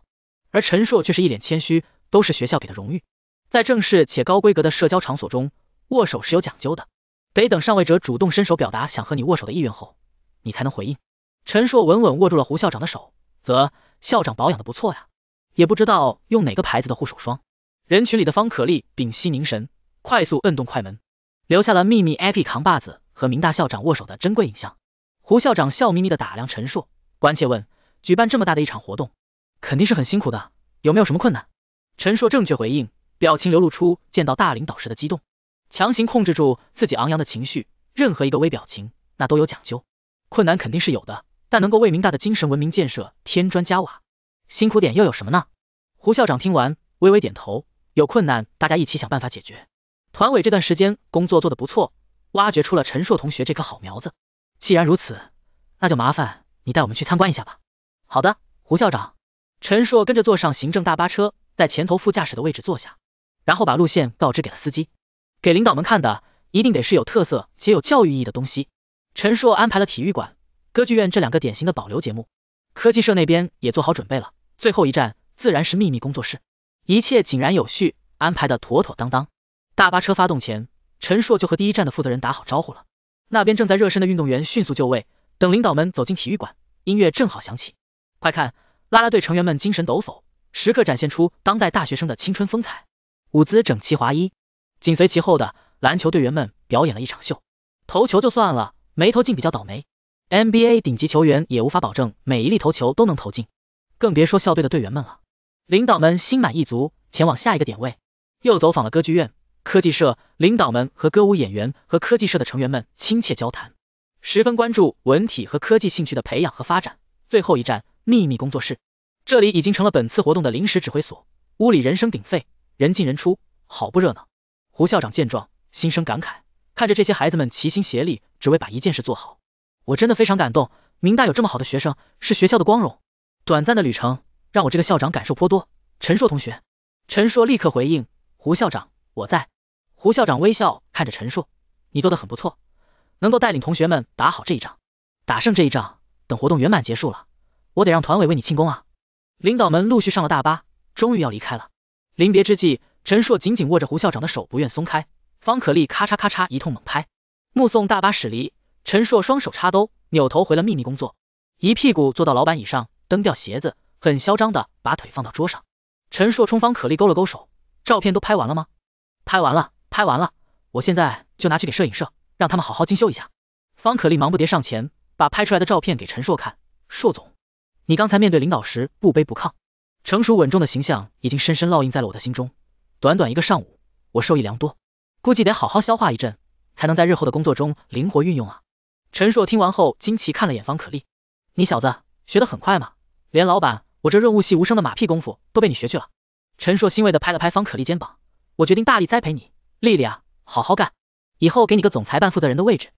而陈硕却是一脸谦虚，都是学校给的荣誉。在正式且高规格的社交场所中，握手是有讲究的，得等上位者主动伸手表达想和你握手的意愿后，你才能回应。陈硕稳稳握住了胡校长的手，则校长保养的不错呀。也不知道用哪个牌子的护手霜。人群里的方可立屏息凝神，快速摁动快门，留下了秘密 IP 扛把子和明大校长握手的珍贵影像。胡校长笑眯眯的打量陈硕，关切问：举办这么大的一场活动，肯定是很辛苦的，有没有什么困难？陈硕正确回应，表情流露出见到大领导时的激动，强行控制住自己昂扬的情绪，任何一个微表情那都有讲究。困难肯定是有的，但能够为明大的精神文明建设添砖加瓦。辛苦点又有什么呢？胡校长听完微微点头，有困难大家一起想办法解决。团委这段时间工作做得不错，挖掘出了陈硕同学这棵好苗子。既然如此，那就麻烦你带我们去参观一下吧。好的，胡校长。陈硕跟着坐上行政大巴车，在前头副驾驶的位置坐下，然后把路线告知给了司机。给领导们看的，一定得是有特色且有教育意义的东西。陈硕安排了体育馆、歌剧院这两个典型的保留节目。科技社那边也做好准备了。最后一站自然是秘密工作室，一切井然有序，安排的妥妥当当。大巴车发动前，陈硕就和第一站的负责人打好招呼了。那边正在热身的运动员迅速就位，等领导们走进体育馆，音乐正好响起。快看，啦啦队成员们精神抖擞，时刻展现出当代大学生的青春风采，舞姿整齐划一。紧随其后的篮球队员们表演了一场秀，投球就算了，没投进比较倒霉。NBA 顶级球员也无法保证每一粒投球都能投进。更别说校队的队员们了。领导们心满意足，前往下一个点位，又走访了歌剧院、科技社。领导们和歌舞演员和科技社的成员们亲切交谈，十分关注文体和科技兴趣的培养和发展。最后一站，秘密工作室，这里已经成了本次活动的临时指挥所。屋里人声鼎沸，人进人出，好不热闹。胡校长见状，心生感慨，看着这些孩子们齐心协力，只为把一件事做好，我真的非常感动。明大有这么好的学生，是学校的光荣。短暂的旅程让我这个校长感受颇多。陈硕同学，陈硕立刻回应胡校长我在。胡校长微笑看着陈硕，你做的很不错，能够带领同学们打好这一仗，打胜这一仗。等活动圆满结束了，我得让团委为你庆功啊。领导们陆续上了大巴，终于要离开了。临别之际，陈硕紧紧握着胡校长的手，不愿松开。方可莉咔嚓咔嚓一通猛拍，目送大巴驶离。陈硕双手插兜，扭头回了秘密工作，一屁股坐到老板椅上。蹬掉鞋子，很嚣张的把腿放到桌上。陈硕冲方可丽勾了勾手，照片都拍完了吗？拍完了，拍完了，我现在就拿去给摄影社，让他们好好精修一下。方可丽忙不迭上前，把拍出来的照片给陈硕看。硕总，你刚才面对领导时不卑不亢，成熟稳重的形象已经深深烙印在了我的心中。短短一个上午，我受益良多，估计得好好消化一阵，才能在日后的工作中灵活运用啊。陈硕听完后，惊奇看了眼方可丽，你小子学得很快嘛。连老板，我这润物细无声的马屁功夫都被你学去了。陈硕欣慰的拍了拍方可丽肩膀，我决定大力栽培你，丽丽啊，好好干，以后给你个总裁办负责人的位置，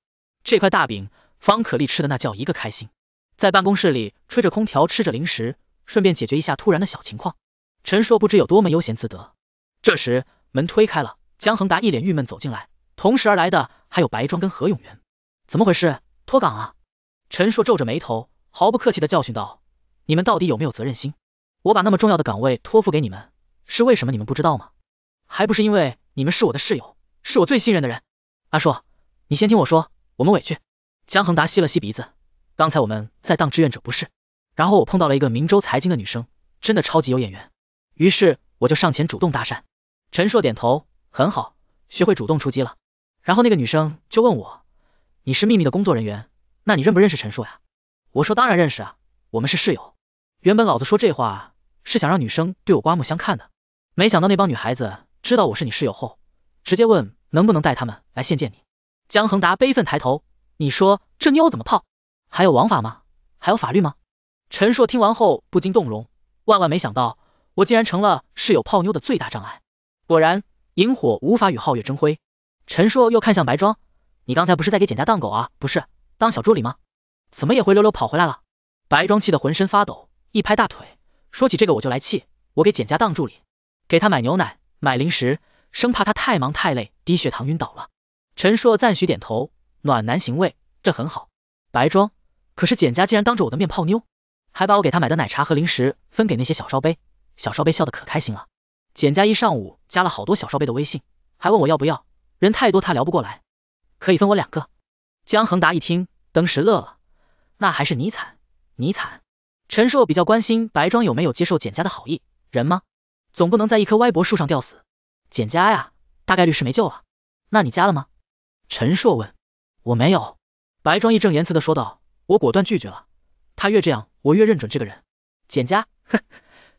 这块大饼。方可丽吃的那叫一个开心，在办公室里吹着空调吃着零食，顺便解决一下突然的小情况。陈硕不知有多么悠闲自得。这时门推开了，江恒达一脸郁闷走进来，同时而来的还有白庄跟何永元。怎么回事？脱岗啊？陈硕皱着眉头，毫不客气的教训道。你们到底有没有责任心？我把那么重要的岗位托付给你们，是为什么你们不知道吗？还不是因为你们是我的室友，是我最信任的人。阿硕，你先听我说，我们委屈。江恒达吸了吸鼻子，刚才我们在当志愿者不是？然后我碰到了一个明州财经的女生，真的超级有眼缘，于是我就上前主动搭讪。陈硕点头，很好，学会主动出击了。然后那个女生就问我，你是秘密的工作人员，那你认不认识陈硕呀？我说当然认识啊。我们是室友，原本老子说这话是想让女生对我刮目相看的，没想到那帮女孩子知道我是你室友后，直接问能不能带他们来见见你。江恒达悲愤抬头，你说这妞怎么泡？还有王法吗？还有法律吗？陈硕听完后不禁动容，万万没想到我竟然成了室友泡妞的最大障碍。果然，萤火无法与皓月争辉。陈硕又看向白庄，你刚才不是在给简家当狗啊，不是当小助理吗？怎么也灰溜溜跑回来了？白庄气得浑身发抖，一拍大腿，说起这个我就来气，我给简家当助理，给他买牛奶、买零食，生怕他太忙太累，低血糖晕倒了。陈硕赞许点头，暖男行为，这很好。白庄，可是简家竟然当着我的面泡妞，还把我给他买的奶茶和零食分给那些小烧杯，小烧杯笑得可开心了。简家一上午加了好多小烧杯的微信，还问我要不要，人太多他聊不过来，可以分我两个。江恒达一听，登时乐了，那还是你惨。你惨，陈硕比较关心白庄有没有接受简家的好意，人吗？总不能在一棵歪脖树上吊死。简家呀，大概率是没救了。那你加了吗？陈硕问。我没有。白庄义正言辞的说道，我果断拒绝了。他越这样，我越认准这个人。简家，哼，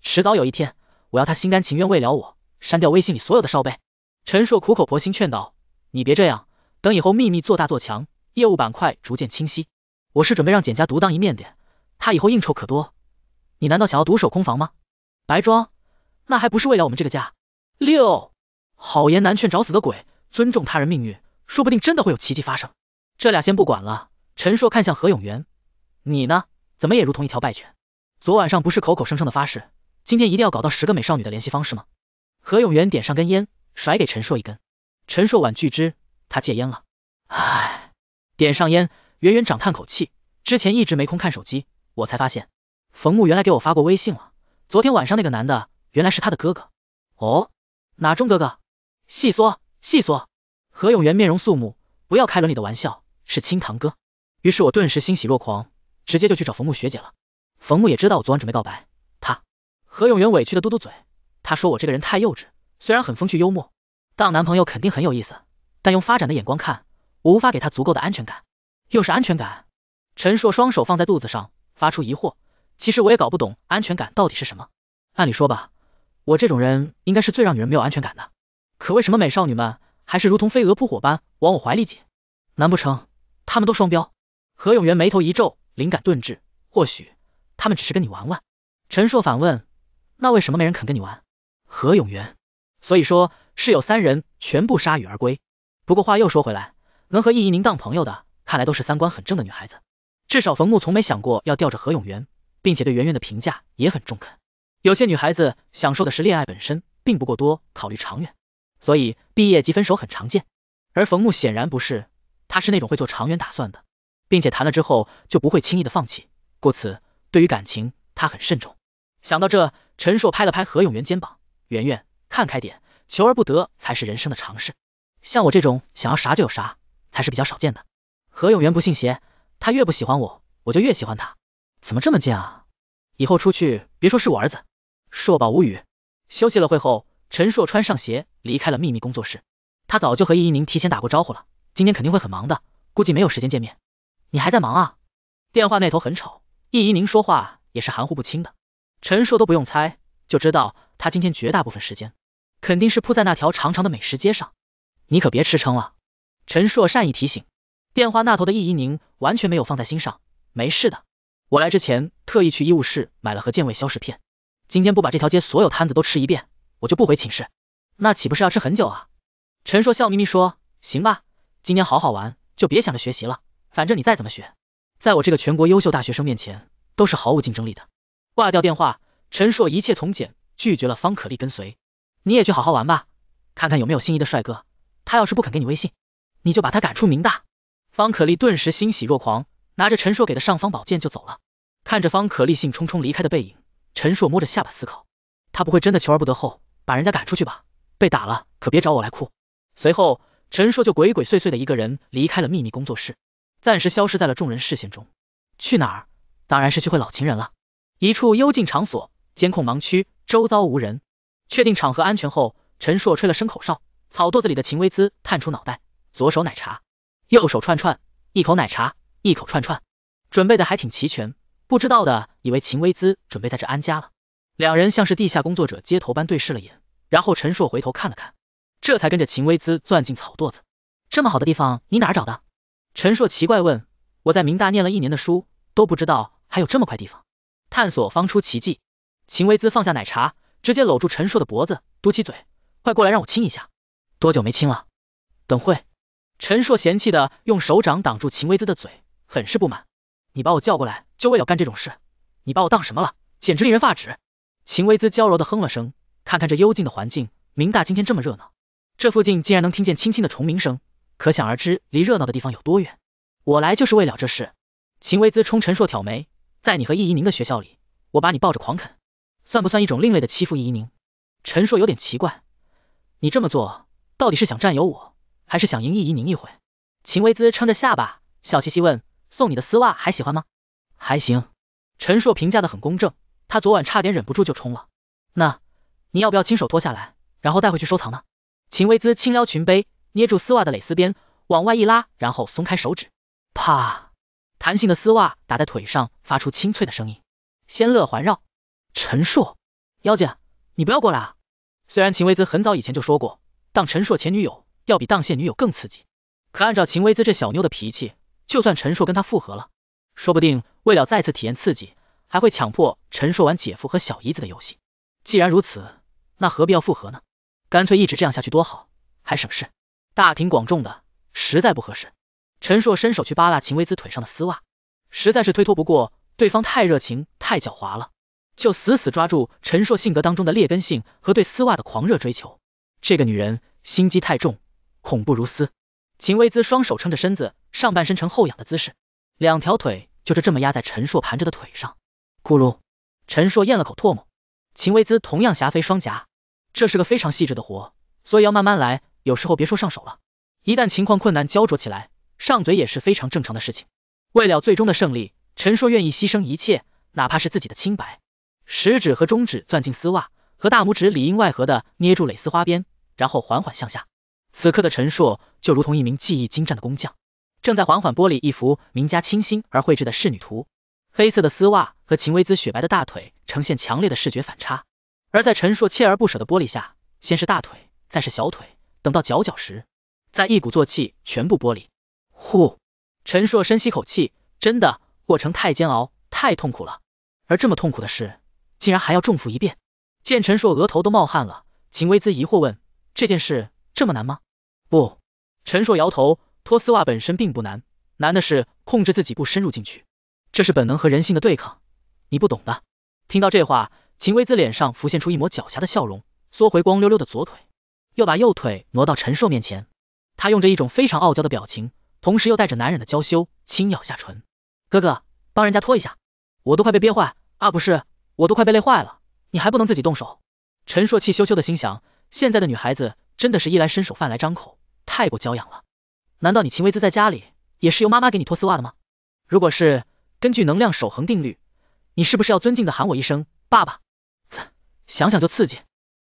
迟早有一天，我要他心甘情愿为了我删掉微信里所有的烧杯。陈硕苦口婆心劝道，你别这样，等以后秘密做大做强，业务板块逐渐清晰，我是准备让简家独当一面的。他以后应酬可多，你难道想要独守空房吗？白装，那还不是为了我们这个家？六，好言难劝找死的鬼，尊重他人命运，说不定真的会有奇迹发生。这俩先不管了。陈硕看向何永元，你呢？怎么也如同一条败犬？昨晚上不是口口声声的发誓，今天一定要搞到十个美少女的联系方式吗？何永元点上根烟，甩给陈硕一根。陈硕婉拒之，他戒烟了。唉，点上烟，远远长叹口气，之前一直没空看手机。我才发现，冯木原来给我发过微信了。昨天晚上那个男的原来是他的哥哥。哦，哪中哥哥？细说细说。何永元面容肃穆，不要开伦理的玩笑，是亲堂哥。于是我顿时欣喜若狂，直接就去找冯木学姐了。冯木也知道我昨晚准备告白，他何永元委屈的嘟嘟嘴，他说我这个人太幼稚，虽然很风趣幽默，当男朋友肯定很有意思，但用发展的眼光看，我无法给他足够的安全感。又是安全感？陈硕双手放在肚子上。发出疑惑，其实我也搞不懂安全感到底是什么。按理说吧，我这种人应该是最让女人没有安全感的，可为什么美少女们还是如同飞蛾扑火般往我怀里挤？难不成她们都双标？何永元眉头一皱，灵感顿至，或许他们只是跟你玩玩。陈硕反问，那为什么没人肯跟你玩？何永元，所以说室友三人全部铩羽而归。不过话又说回来，能和易怡宁当朋友的，看来都是三观很正的女孩子。至少冯木从没想过要吊着何永元，并且对圆圆的评价也很中肯。有些女孩子享受的是恋爱本身，并不过多考虑长远，所以毕业即分手很常见。而冯木显然不是，他是那种会做长远打算的，并且谈了之后就不会轻易的放弃，故此对于感情他很慎重。想到这，陈硕拍了拍何永元肩膀，圆圆，看开点，求而不得才是人生的常事。像我这种想要啥就有啥，才是比较少见的。何永元不信邪。他越不喜欢我，我就越喜欢他。怎么这么贱啊！以后出去别说是我儿子，硕宝无语。休息了会后，陈硕穿上鞋离开了秘密工作室。他早就和易一宁提前打过招呼了，今天肯定会很忙的，估计没有时间见面。你还在忙啊？电话那头很吵，易一宁说话也是含糊不清的。陈硕都不用猜，就知道他今天绝大部分时间肯定是扑在那条长长的美食街上。你可别吃撑了，陈硕善意提醒。电话那头的易一宁完全没有放在心上，没事的，我来之前特意去医务室买了盒健胃消食片，今天不把这条街所有摊子都吃一遍，我就不回寝室，那岂不是要吃很久啊？陈硕笑眯眯说，行吧，今天好好玩，就别想着学习了，反正你再怎么学，在我这个全国优秀大学生面前都是毫无竞争力的。挂掉电话，陈硕一切从简，拒绝了方可丽跟随，你也去好好玩吧，看看有没有心仪的帅哥，他要是不肯给你微信，你就把他赶出明大。方可丽顿时欣喜若狂，拿着陈硕给的尚方宝剑就走了。看着方可丽兴冲冲离开的背影，陈硕摸着下巴思考，他不会真的求而不得后把人家赶出去吧？被打了可别找我来哭。随后，陈硕就鬼鬼祟祟的一个人离开了秘密工作室，暂时消失在了众人视线中。去哪儿？当然是去会老情人了。一处幽静场所，监控盲区，周遭无人。确定场合安全后，陈硕吹了声口哨，草垛子里的秦薇姿探出脑袋，左手奶茶。右手串串，一口奶茶，一口串串，准备的还挺齐全，不知道的以为秦薇姿准备在这安家了。两人像是地下工作者接头般对视了眼，然后陈硕回头看了看，这才跟着秦薇姿钻进草垛子。这么好的地方，你哪儿找的？陈硕奇怪问。我在明大念了一年的书，都不知道还有这么块地方。探索方出奇迹。秦薇姿放下奶茶，直接搂住陈硕的脖子，嘟起嘴，快过来让我亲一下。多久没亲了？等会。陈硕嫌弃的用手掌挡住秦薇姿的嘴，很是不满。你把我叫过来就为了干这种事？你把我当什么了？简直令人发指！秦薇姿娇柔的哼了声，看看这幽静的环境，明大今天这么热闹，这附近竟然能听见轻轻的虫鸣声，可想而知离热闹的地方有多远。我来就是为了这事。秦薇姿冲陈硕挑眉，在你和易怡宁的学校里，我把你抱着狂啃，算不算一种另类的欺负易怡宁？陈硕有点奇怪，你这么做，到底是想占有我？还是想赢易赢娘一回。秦薇姿撑着下巴，笑嘻嘻问：送你的丝袜还喜欢吗？还行。陈硕评价的很公正，他昨晚差点忍不住就冲了。那你要不要亲手脱下来，然后带回去收藏呢？秦薇姿轻撩裙背，捏住丝袜的蕾丝边，往外一拉，然后松开手指，啪，弹性的丝袜打在腿上，发出清脆的声音。仙乐环绕。陈硕，妖精，你不要过来啊！虽然秦薇姿很早以前就说过，当陈硕前女友。要比当线女友更刺激，可按照秦薇姿这小妞的脾气，就算陈硕跟她复合了，说不定为了再次体验刺激，还会强迫陈硕玩姐夫和小姨子的游戏。既然如此，那何必要复合呢？干脆一直这样下去多好，还省事。大庭广众的实在不合适。陈硕伸手去扒拉秦薇姿腿上的丝袜，实在是推脱不过，对方太热情，太狡猾了，就死死抓住陈硕性格当中的劣根性和对丝袜的狂热追求。这个女人心机太重。恐怖如斯，秦薇姿双手撑着身子，上半身呈后仰的姿势，两条腿就是这么压在陈硕盘着的腿上。咕噜，陈硕咽了口唾沫。秦薇姿同样霞飞双颊，这是个非常细致的活，所以要慢慢来。有时候别说上手了，一旦情况困难焦灼起来，上嘴也是非常正常的事情。为了最终的胜利，陈硕愿意牺牲一切，哪怕是自己的清白。食指和中指攥进丝袜，和大拇指里应外合的捏住蕾丝花边，然后缓缓向下。此刻的陈硕就如同一名技艺精湛的工匠，正在缓缓剥离一幅名家清新而绘制的仕女图。黑色的丝袜和秦薇姿雪白的大腿呈现强烈的视觉反差。而在陈硕锲而不舍的剥离下，先是大腿，再是小腿，等到脚脚时，再一鼓作气全部剥离。呼，陈硕深吸口气，真的过程太煎熬，太痛苦了。而这么痛苦的事，竟然还要重复一遍。见陈硕额头都冒汗了，秦薇姿疑惑问：“这件事这么难吗？”不，陈硕摇头，脱丝袜本身并不难，难的是控制自己不深入进去，这是本能和人性的对抗，你不懂的。听到这话，秦薇姿脸上浮现出一抹狡黠的笑容，缩回光溜溜的左腿，又把右腿挪到陈硕面前，她用着一种非常傲娇的表情，同时又带着难忍的娇羞，轻咬下唇，哥哥，帮人家脱一下，我都快被憋坏，啊不是，我都快被累坏了，你还不能自己动手。陈硕气羞羞的心想，现在的女孩子。真的是衣来伸手饭来张口，太过娇养了。难道你秦薇姿在家里也是由妈妈给你脱丝袜的吗？如果是，根据能量守恒定律，你是不是要尊敬的喊我一声爸爸？想想就刺激。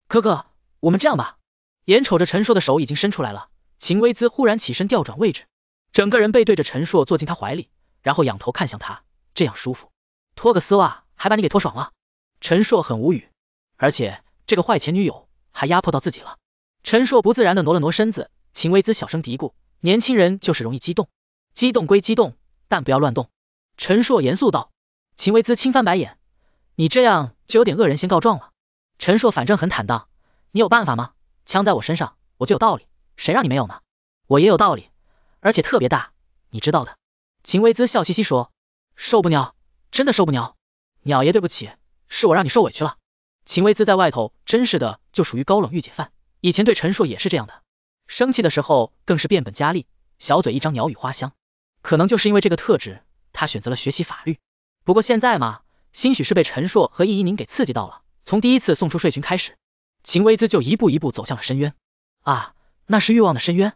哥哥，我们这样吧，眼瞅着陈硕的手已经伸出来了，秦薇姿忽然起身调转位置，整个人背对着陈硕坐进他怀里，然后仰头看向他，这样舒服，脱个丝袜还把你给脱爽了。陈硕很无语，而且这个坏前女友还压迫到自己了。陈硕不自然的挪了挪身子，秦薇姿小声嘀咕，年轻人就是容易激动，激动归激动，但不要乱动。陈硕严肃道。秦薇姿轻翻白眼，你这样就有点恶人先告状了。陈硕反正很坦荡，你有办法吗？枪在我身上，我就有道理，谁让你没有呢？我也有道理，而且特别大，你知道的。秦薇姿笑嘻嘻说，受不鸟，真的受不鸟。鸟爷对不起，是我让你受委屈了。秦薇姿在外头真是的，就属于高冷御姐范。以前对陈硕也是这样的，生气的时候更是变本加厉，小嘴一张鸟语花香。可能就是因为这个特质，他选择了学习法律。不过现在嘛，兴许是被陈硕和易一宁给刺激到了。从第一次送出睡裙开始，秦薇姿就一步一步走向了深渊，啊，那是欲望的深渊。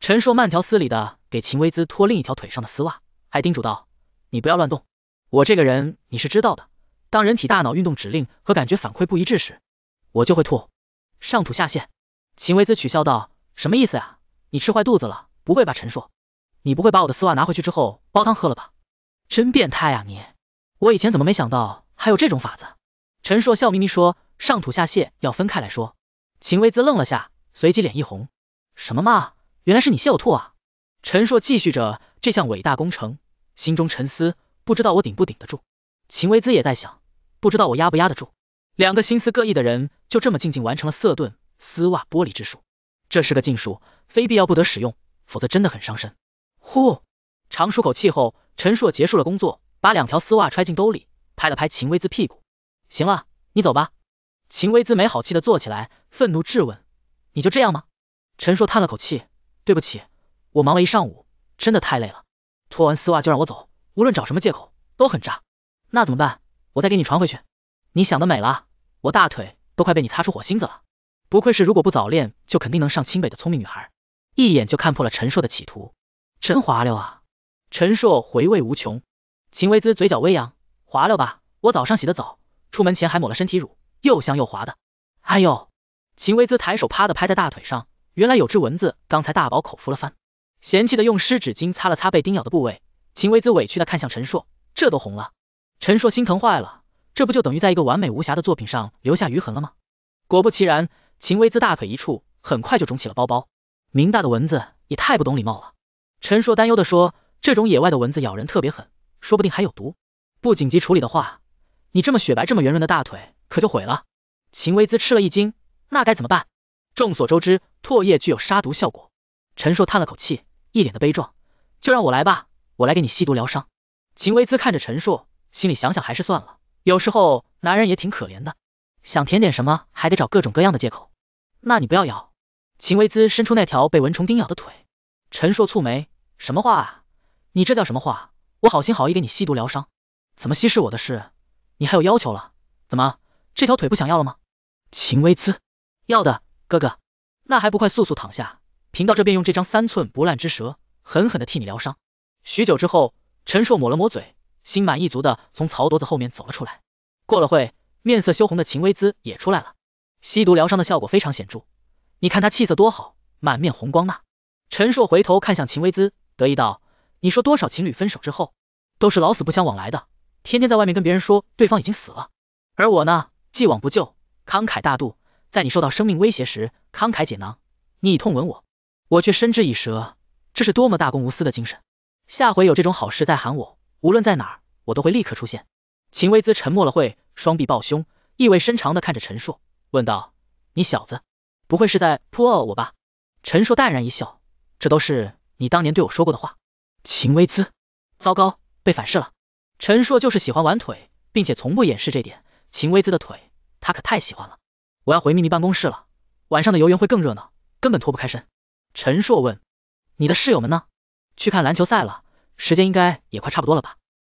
陈硕慢条斯理的给秦薇姿脱另一条腿上的丝袜，还叮嘱道，你不要乱动，我这个人你是知道的，当人体大脑运动指令和感觉反馈不一致时，我就会吐，上吐下泻。秦维姿取笑道：“什么意思啊？你吃坏肚子了？不会吧，陈硕，你不会把我的丝袜拿回去之后煲汤喝了吧？真变态啊你！我以前怎么没想到还有这种法子？”陈硕笑眯眯说：“上吐下泻要分开来说。”秦维姿愣了下，随即脸一红：“什么嘛，原来是你泄我吐啊！”陈硕继续着这项伟大工程，心中沉思，不知道我顶不顶得住。秦维姿也在想，不知道我压不压得住。两个心思各异的人就这么静静完成了色遁。丝袜剥离之术，这是个禁术，非必要不得使用，否则真的很伤身。呼，长舒口气后，陈硕结束了工作，把两条丝袜揣进兜里，拍了拍秦薇姿屁股，行了，你走吧。秦薇姿没好气的坐起来，愤怒质问，你就这样吗？陈硕叹了口气，对不起，我忙了一上午，真的太累了。脱完丝袜就让我走，无论找什么借口都很渣。那怎么办？我再给你传回去？你想得美了，我大腿都快被你擦出火星子了。不愧是如果不早恋就肯定能上清北的聪明女孩，一眼就看破了陈硕的企图，真滑溜啊！陈硕回味无穷。秦薇姿嘴角微扬，滑溜吧，我早上洗的澡，出门前还抹了身体乳，又香又滑的。哎呦！秦薇姿抬手啪的拍在大腿上，原来有只蚊子，刚才大宝口服了番，嫌弃的用湿纸巾擦了擦被叮咬的部位。秦薇姿委屈的看向陈硕，这都红了。陈硕心疼坏了，这不就等于在一个完美无瑕的作品上留下余痕了吗？果不其然。秦薇姿大腿一处很快就肿起了包包，明大的蚊子也太不懂礼貌了。陈硕担忧的说，这种野外的蚊子咬人特别狠，说不定还有毒，不紧急处理的话，你这么雪白这么圆润的大腿可就毁了。秦薇姿吃了一惊，那该怎么办？众所周知，唾液具有杀毒效果。陈硕叹了口气，一脸的悲壮，就让我来吧，我来给你吸毒疗伤。秦薇姿看着陈硕，心里想想还是算了，有时候男人也挺可怜的。想舔点什么，还得找各种各样的借口。那你不要咬。秦薇姿伸出那条被蚊虫叮咬的腿，陈硕蹙眉，什么话？啊？你这叫什么话？我好心好意给你吸毒疗伤，怎么吸是我的事，你还有要求了？怎么，这条腿不想要了吗？秦薇姿，要的，哥哥，那还不快速速躺下，贫道这便用这张三寸不烂之舌，狠狠的替你疗伤。许久之后，陈硕抹了抹嘴，心满意足的从曹夺子后面走了出来。过了会。面色羞红的秦薇姿也出来了，吸毒疗伤的效果非常显著，你看她气色多好，满面红光呐。陈硕回头看向秦薇姿，得意道：“你说多少情侣分手之后，都是老死不相往来的，天天在外面跟别人说对方已经死了。而我呢，既往不咎，慷慨大度，在你受到生命威胁时慷慨解囊，你以痛吻我，我却伸之以舌，这是多么大公无私的精神！下回有这种好事再喊我，无论在哪，我都会立刻出现。”秦薇姿沉默了会。双臂抱胸，意味深长的看着陈硕，问道：“你小子不会是在泼我吧？”陈硕淡然一笑：“这都是你当年对我说过的话。”秦薇姿，糟糕，被反噬了。陈硕就是喜欢玩腿，并且从不掩饰这点。秦薇姿的腿，他可太喜欢了。我要回秘密办公室了，晚上的游园会更热闹，根本脱不开身。陈硕问：“你的室友们呢？去看篮球赛了，时间应该也快差不多了吧？”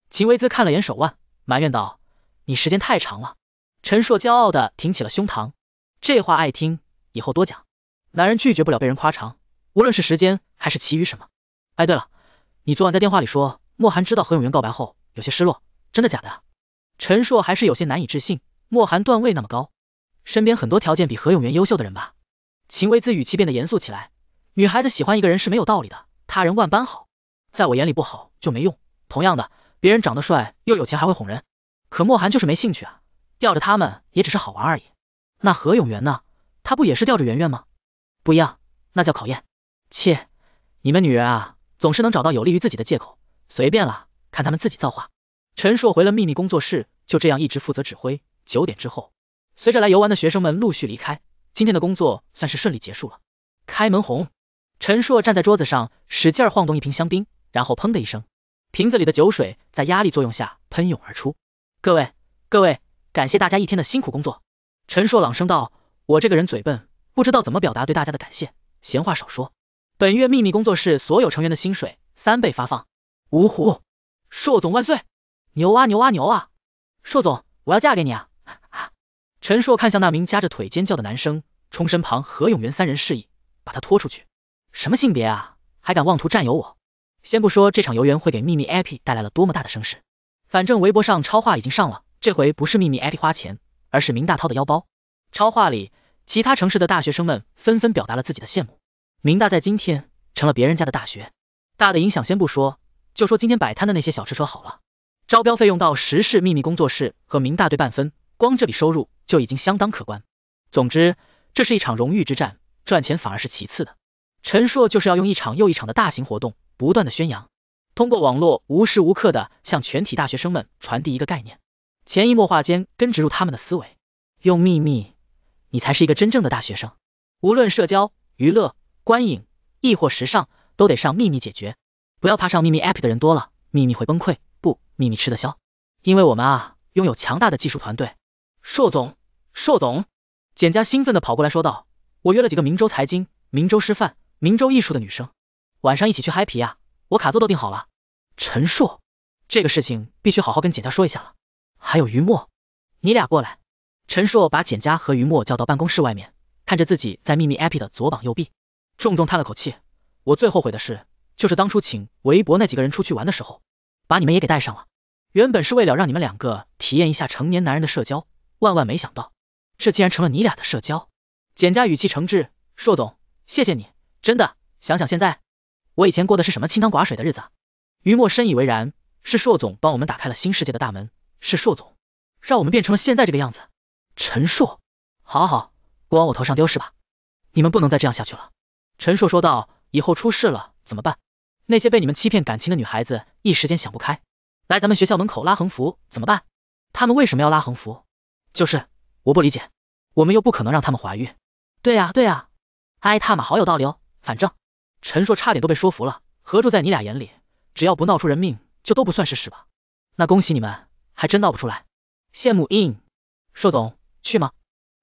秦薇姿看了眼手腕，埋怨道。你时间太长了，陈硕骄傲的挺起了胸膛，这话爱听，以后多讲。男人拒绝不了被人夸长，无论是时间还是其余什么。哎，对了，你昨晚在电话里说莫寒知道何永元告白后有些失落，真的假的？陈硕还是有些难以置信，莫寒段位那么高，身边很多条件比何永元优秀的人吧？秦薇姿语气变得严肃起来，女孩子喜欢一个人是没有道理的，他人万般好，在我眼里不好就没用。同样的，别人长得帅又有钱还会哄人。可莫寒就是没兴趣啊，吊着他们也只是好玩而已。那何永元呢？他不也是吊着圆圆吗？不一样，那叫考验。切，你们女人啊，总是能找到有利于自己的借口。随便啦，看他们自己造化。陈硕回了秘密工作室，就这样一直负责指挥。九点之后，随着来游玩的学生们陆续离开，今天的工作算是顺利结束了。开门红！陈硕站在桌子上，使劲晃动一瓶香槟，然后砰的一声，瓶子里的酒水在压力作用下喷涌而出。各位，各位，感谢大家一天的辛苦工作。陈硕朗声道：“我这个人嘴笨，不知道怎么表达对大家的感谢。闲话少说，本月秘密工作室所有成员的薪水三倍发放。”芜湖，硕总万岁！牛啊牛啊牛啊！硕总，我要嫁给你啊！陈硕看向那名夹着腿尖叫的男生，冲身旁何永元三人示意，把他拖出去。什么性别啊？还敢妄图占有我？先不说这场游园会给秘密 IP 带来了多么大的声势。反正微博上超话已经上了，这回不是秘密 ID 花钱，而是明大涛的腰包。超话里，其他城市的大学生们纷纷表达了自己的羡慕。明大在今天成了别人家的大学，大的影响先不说，就说今天摆摊的那些小吃车好了，招标费用到时事秘密工作室和明大对半分，光这笔收入就已经相当可观。总之，这是一场荣誉之战，赚钱反而是其次的。陈硕就是要用一场又一场的大型活动，不断的宣扬。通过网络无时无刻的向全体大学生们传递一个概念，潜移默化间根植入他们的思维，用秘密，你才是一个真正的大学生。无论社交、娱乐、观影，亦或时尚，都得上秘密解决。不要怕上秘密 app 的人多了，秘密会崩溃，不，秘密吃得消，因为我们啊，拥有强大的技术团队。硕总，硕总，简家兴奋的跑过来说道，我约了几个明州财经、明州师范、明州艺术的女生，晚上一起去嗨皮呀。我卡座都订好了，陈硕，这个事情必须好好跟简家说一下了。还有于墨，你俩过来。陈硕把简家和于墨叫到办公室外面，看着自己在秘密 APP 的左膀右臂，重重叹了口气。我最后悔的事，就是当初请韦博那几个人出去玩的时候，把你们也给带上了。原本是为了让你们两个体验一下成年男人的社交，万万没想到，这竟然成了你俩的社交。简家语气诚挚，硕总，谢谢你，真的。想想现在。我以前过的是什么清汤寡水的日子？于墨深以为然是，硕总帮我们打开了新世界的大门，是硕总让我们变成了现在这个样子。陈硕，好好，不往我头上丢是吧？你们不能再这样下去了。陈硕说道，以后出事了怎么办？那些被你们欺骗感情的女孩子，一时间想不开，来咱们学校门口拉横幅怎么办？他们为什么要拉横幅？就是我不理解，我们又不可能让他们怀孕。对呀对呀，埃踏嘛，好有道理哦，反正。陈硕差点都被说服了，合住在你俩眼里，只要不闹出人命，就都不算事吧？那恭喜你们，还真闹不出来。羡慕 in，硕总去吗？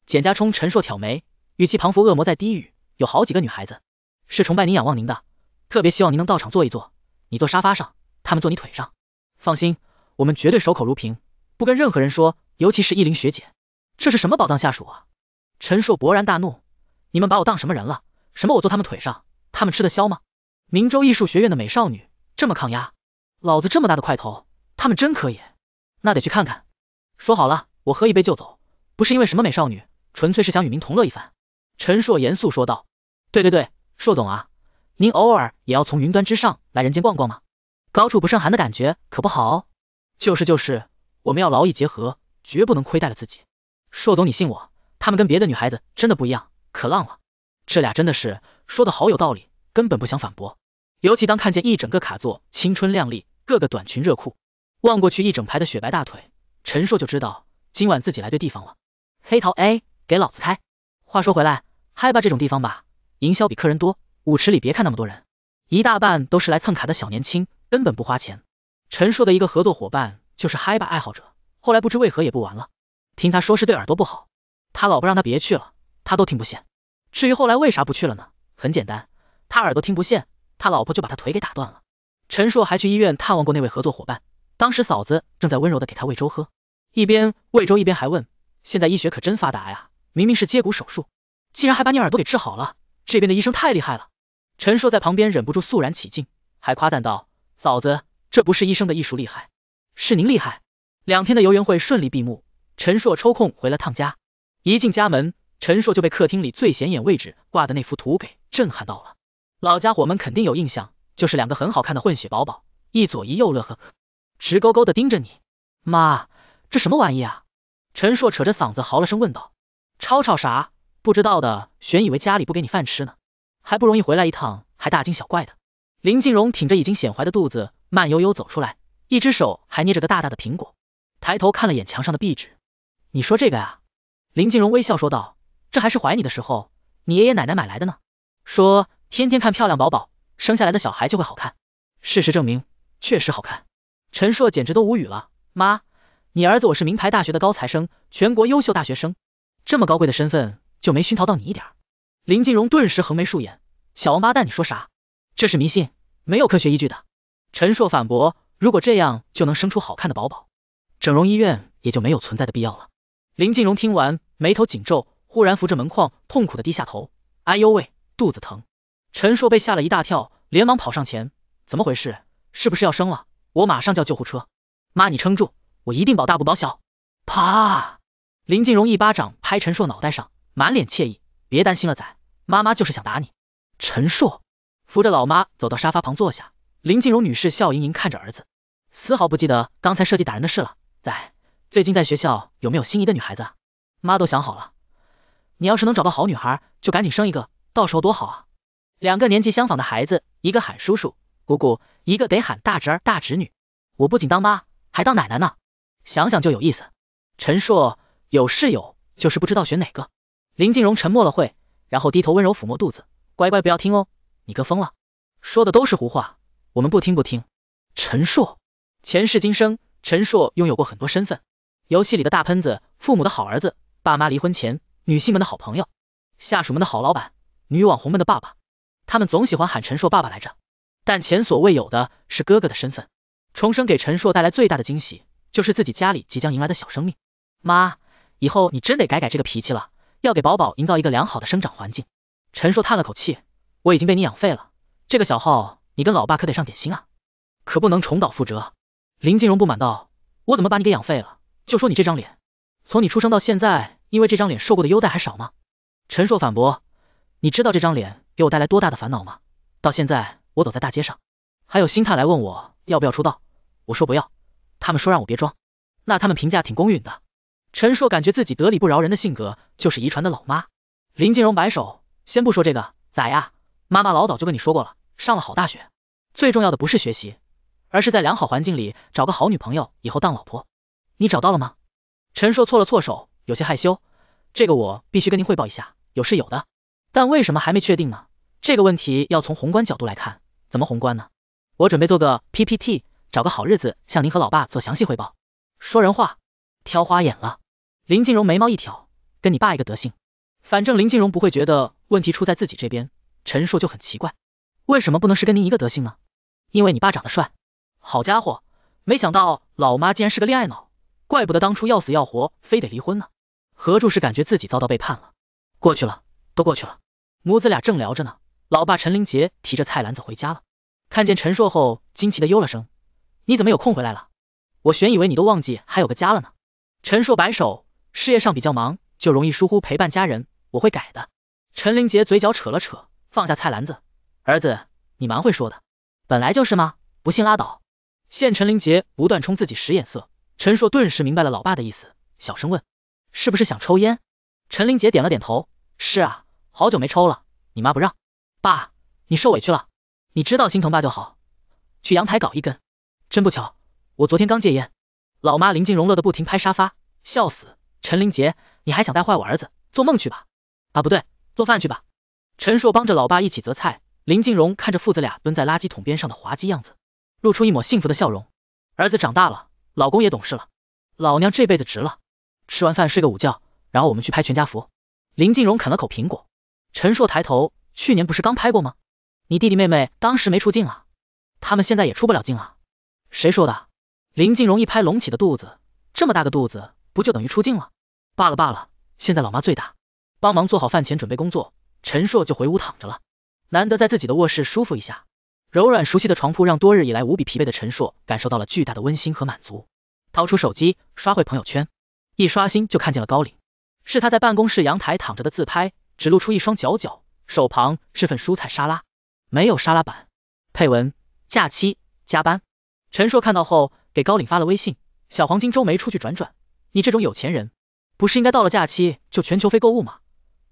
简家冲，陈硕挑眉，语气彷佛恶魔在低语，有好几个女孩子是崇拜您、仰望您的，特别希望您能到场坐一坐，你坐沙发上，他们坐你腿上。放心，我们绝对守口如瓶，不跟任何人说，尤其是依林学姐，这是什么宝藏下属啊？陈硕勃然大怒，你们把我当什么人了？什么我坐他们腿上？他们吃得消吗？明州艺术学院的美少女这么抗压，老子这么大的块头，他们真可以？那得去看看。说好了，我喝一杯就走，不是因为什么美少女，纯粹是想与您同乐一番。陈硕严肃说道。对对对，硕总啊，您偶尔也要从云端之上来人间逛逛吗？高处不胜寒的感觉可不好。哦。就是就是，我们要劳逸结合，绝不能亏待了自己。硕总你信我，他们跟别的女孩子真的不一样，可浪了。这俩真的是说的好有道理，根本不想反驳。尤其当看见一整个卡座青春靓丽，个个短裙热裤，望过去一整排的雪白大腿，陈硕就知道今晚自己来对地方了。黑桃 A 给老子开！话说回来，嗨吧这种地方吧，营销比客人多。舞池里别看那么多人，一大半都是来蹭卡的小年轻，根本不花钱。陈硕的一个合作伙伴就是嗨吧爱好者，后来不知为何也不玩了。听他说是对耳朵不好，他老婆让他别去了，他都听不进。至于后来为啥不去了呢？很简单，他耳朵听不见，他老婆就把他腿给打断了。陈硕还去医院探望过那位合作伙伴，当时嫂子正在温柔的给他喂粥喝，一边喂粥一边还问，现在医学可真发达呀，明明是接骨手术，竟然还把你耳朵给治好了，这边的医生太厉害了。陈硕在旁边忍不住肃然起敬，还夸赞道，嫂子，这不是医生的艺术厉害，是您厉害。两天的游园会顺利闭幕，陈硕抽空回了趟家，一进家门。陈硕就被客厅里最显眼位置挂的那幅图给震撼到了，老家伙们肯定有印象，就是两个很好看的混血宝宝，一左一右乐呵呵，直勾勾的盯着你。妈，这什么玩意？啊？陈硕扯着嗓子嚎了声问道。吵吵啥？不知道的选以为家里不给你饭吃呢，还不容易回来一趟，还大惊小怪的。林静荣挺着已经显怀的肚子，慢悠悠走出来，一只手还捏着个大大的苹果，抬头看了眼墙上的壁纸。你说这个啊？林静荣微笑说道。这还是怀你的时候，你爷爷奶奶买来的呢，说天天看漂亮宝宝，生下来的小孩就会好看。事实证明，确实好看。陈硕简直都无语了，妈，你儿子我是名牌大学的高材生，全国优秀大学生，这么高贵的身份就没熏陶到你一点？林静荣顿时横眉竖眼，小王八蛋你说啥？这是迷信，没有科学依据的。陈硕反驳，如果这样就能生出好看的宝宝，整容医院也就没有存在的必要了。林静荣听完，眉头紧皱。忽然扶着门框，痛苦的低下头，哎呦喂，肚子疼！陈硕被吓了一大跳，连忙跑上前，怎么回事？是不是要生了？我马上叫救护车！妈，你撑住，我一定保大不保小！啪！林静荣一巴掌拍陈硕脑袋上，满脸惬意，别担心了仔，妈妈就是想打你。陈硕扶着老妈走到沙发旁坐下，林静荣女士笑盈盈看着儿子，丝毫不记得刚才设计打人的事了。仔，最近在学校有没有心仪的女孩子？妈都想好了。你要是能找到好女孩，就赶紧生一个，到时候多好啊！两个年纪相仿的孩子，一个喊叔叔姑姑，一个得喊大侄儿大侄女。我不仅当妈，还当奶奶呢，想想就有意思。陈硕有是有，就是不知道选哪个。林静荣沉默了会，然后低头温柔抚摸肚子，乖乖不要听哦，你哥疯了，说的都是胡话，我们不听不听。陈硕前世今生，陈硕拥有过很多身份，游戏里的大喷子，父母的好儿子，爸妈离婚前。女性们的好朋友，下属们的好老板，女网红们的爸爸，他们总喜欢喊陈硕爸爸来着。但前所未有的是哥哥的身份，重生给陈硕带来最大的惊喜就是自己家里即将迎来的小生命。妈，以后你真得改改这个脾气了，要给宝宝营造一个良好的生长环境。陈硕叹了口气，我已经被你养废了，这个小号你跟老爸可得上点心啊，可不能重蹈覆辙。林静荣不满道，我怎么把你给养废了？就说你这张脸，从你出生到现在。因为这张脸受过的优待还少吗？陈硕反驳，你知道这张脸给我带来多大的烦恼吗？到现在我走在大街上，还有星探来问我要不要出道，我说不要，他们说让我别装，那他们评价挺公允的。陈硕感觉自己得理不饶人的性格就是遗传的老妈。林静荣摆手，先不说这个，咋呀？妈妈老早就跟你说过了，上了好大学，最重要的不是学习，而是在良好环境里找个好女朋友，以后当老婆。你找到了吗？陈硕搓了搓手。有些害羞，这个我必须跟您汇报一下，有是有的，但为什么还没确定呢？这个问题要从宏观角度来看，怎么宏观呢？我准备做个 PPT，找个好日子向您和老爸做详细汇报。说人话，挑花眼了。林静荣眉毛一挑，跟你爸一个德性。反正林静荣不会觉得问题出在自己这边，陈述就很奇怪，为什么不能是跟您一个德性呢？因为你爸长得帅。好家伙，没想到老妈竟然是个恋爱脑，怪不得当初要死要活非得离婚呢。何柱是感觉自己遭到背叛了，过去了，都过去了。母子俩正聊着呢，老爸陈林杰提着菜篮子回家了，看见陈硕后惊奇的哟了声：“你怎么有空回来了？我原以为你都忘记还有个家了呢。”陈硕摆手，事业上比较忙，就容易疏忽陪伴家人，我会改的。陈林杰嘴角扯了扯，放下菜篮子：“儿子，你蛮会说的，本来就是嘛，不信拉倒。”见陈林杰不断冲自己使眼色，陈硕顿时明白了老爸的意思，小声问。是不是想抽烟？陈林杰点了点头，是啊，好久没抽了，你妈不让。爸，你受委屈了，你知道心疼爸就好。去阳台搞一根。真不巧，我昨天刚戒烟。老妈林静荣乐得不停拍沙发，笑死，陈林杰，你还想带坏我儿子，做梦去吧。啊，不对，做饭去吧。陈硕帮着老爸一起择菜，林静荣看着父子俩蹲在垃圾桶边上的滑稽样子，露出一抹幸福的笑容。儿子长大了，老公也懂事了，老娘这辈子值了。吃完饭睡个午觉，然后我们去拍全家福。林静荣啃了口苹果。陈硕抬头，去年不是刚拍过吗？你弟弟妹妹当时没出镜，啊？他们现在也出不了镜。啊？谁说的？林静荣一拍隆起的肚子，这么大个肚子，不就等于出镜了？罢了罢了，现在老妈最大，帮忙做好饭前准备工作。陈硕就回屋躺着了，难得在自己的卧室舒服一下，柔软熟悉的床铺让多日以来无比疲惫的陈硕感受到了巨大的温馨和满足。掏出手机刷会朋友圈。一刷新就看见了高岭，是他在办公室阳台躺着的自拍，只露出一双脚脚，手旁是份蔬菜沙拉，没有沙拉板。配文：假期加班。陈硕看到后给高岭发了微信：小黄金周没出去转转，你这种有钱人，不是应该到了假期就全球飞购物吗？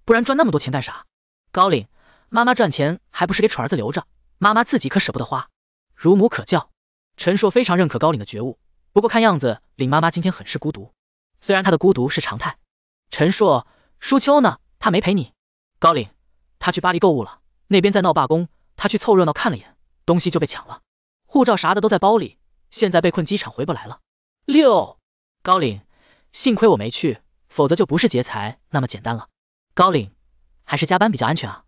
不然赚那么多钱干啥？高岭，妈妈赚钱还不是给蠢儿子留着，妈妈自己可舍不得花。如母可教。陈硕非常认可高岭的觉悟，不过看样子，岭妈妈今天很是孤独。虽然他的孤独是常态，陈硕，舒秋呢？他没陪你。高岭，他去巴黎购物了，那边在闹罢工，他去凑热闹看了眼，东西就被抢了，护照啥的都在包里，现在被困机场回不来了。六，高岭，幸亏我没去，否则就不是劫财那么简单了。高岭，还是加班比较安全啊。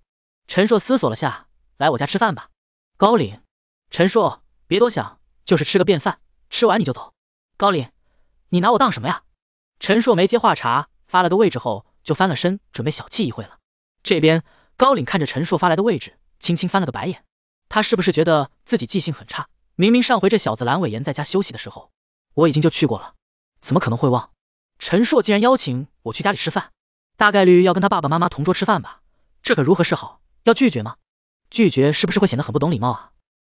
陈硕思索了下，来我家吃饭吧。高岭，陈硕，别多想，就是吃个便饭，吃完你就走。高岭，你拿我当什么呀？陈硕没接话茬，发了个位置后，就翻了身，准备小憩一会了。这边高岭看着陈硕发来的位置，轻轻翻了个白眼，他是不是觉得自己记性很差？明明上回这小子阑尾炎在家休息的时候，我已经就去过了，怎么可能会忘？陈硕竟然邀请我去家里吃饭，大概率要跟他爸爸妈妈同桌吃饭吧，这可如何是好？要拒绝吗？拒绝是不是会显得很不懂礼貌啊？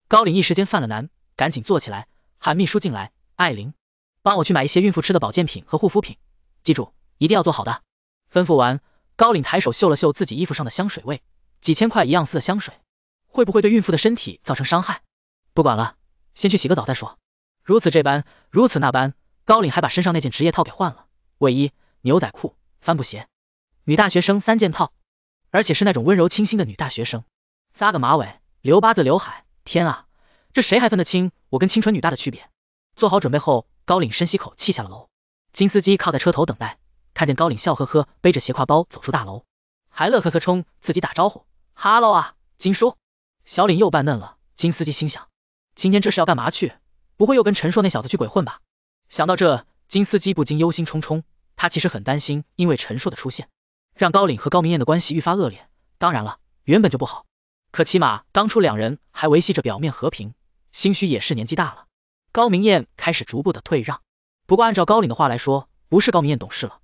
高岭一时间犯了难，赶紧坐起来，喊秘书进来，艾琳。帮我去买一些孕妇吃的保健品和护肤品，记住一定要做好的。吩咐完，高领抬手嗅了嗅自己衣服上的香水味，几千块一样似的香水，会不会对孕妇的身体造成伤害？不管了，先去洗个澡再说。如此这般，如此那般，高领还把身上那件职业套给换了，卫衣、牛仔裤、帆布鞋，女大学生三件套，而且是那种温柔清新的女大学生，扎个马尾，留八字刘海。天啊，这谁还分得清我跟清纯女大的区别？做好准备后。高岭深吸口气下了楼，金司机靠在车头等待，看见高岭笑呵呵背着斜挎包走出大楼，还乐呵呵冲自己打招呼哈喽啊，金叔，小岭又扮嫩了。金司机心想，今天这是要干嘛去？不会又跟陈硕那小子去鬼混吧？想到这，金司机不禁忧心忡忡，他其实很担心，因为陈硕的出现，让高岭和高明艳的关系愈发恶劣，当然了，原本就不好，可起码当初两人还维系着表面和平，兴许也是年纪大了。高明艳开始逐步的退让，不过按照高岭的话来说，不是高明艳懂事了，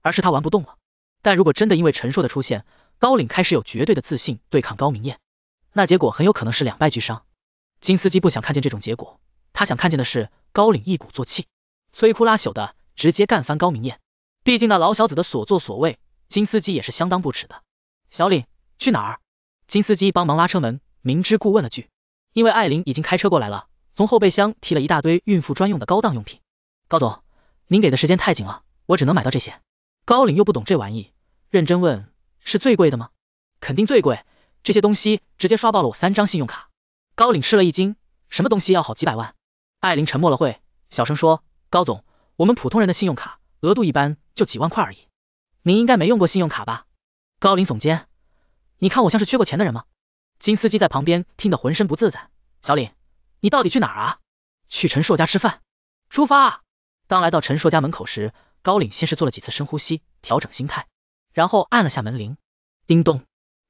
而是他玩不动了。但如果真的因为陈硕的出现，高岭开始有绝对的自信对抗高明艳，那结果很有可能是两败俱伤。金司机不想看见这种结果，他想看见的是高岭一鼓作气，摧枯拉朽的直接干翻高明艳。毕竟那老小子的所作所为，金司机也是相当不耻的。小岭去哪儿？金司机帮忙拉车门，明知故问了句，因为艾琳已经开车过来了。从后备箱提了一大堆孕妇专用的高档用品，高总，您给的时间太紧了，我只能买到这些。高岭又不懂这玩意，认真问，是最贵的吗？肯定最贵，这些东西直接刷爆了我三张信用卡。高岭吃了一惊，什么东西要好几百万？艾琳沉默了会，小声说，高总，我们普通人的信用卡额度一般就几万块而已，您应该没用过信用卡吧？高岭耸肩，你看我像是缺过钱的人吗？金司机在旁边听得浑身不自在，小李。你到底去哪儿啊？去陈硕家吃饭。出发。当来到陈硕家门口时，高岭先是做了几次深呼吸，调整心态，然后按了下门铃。叮咚，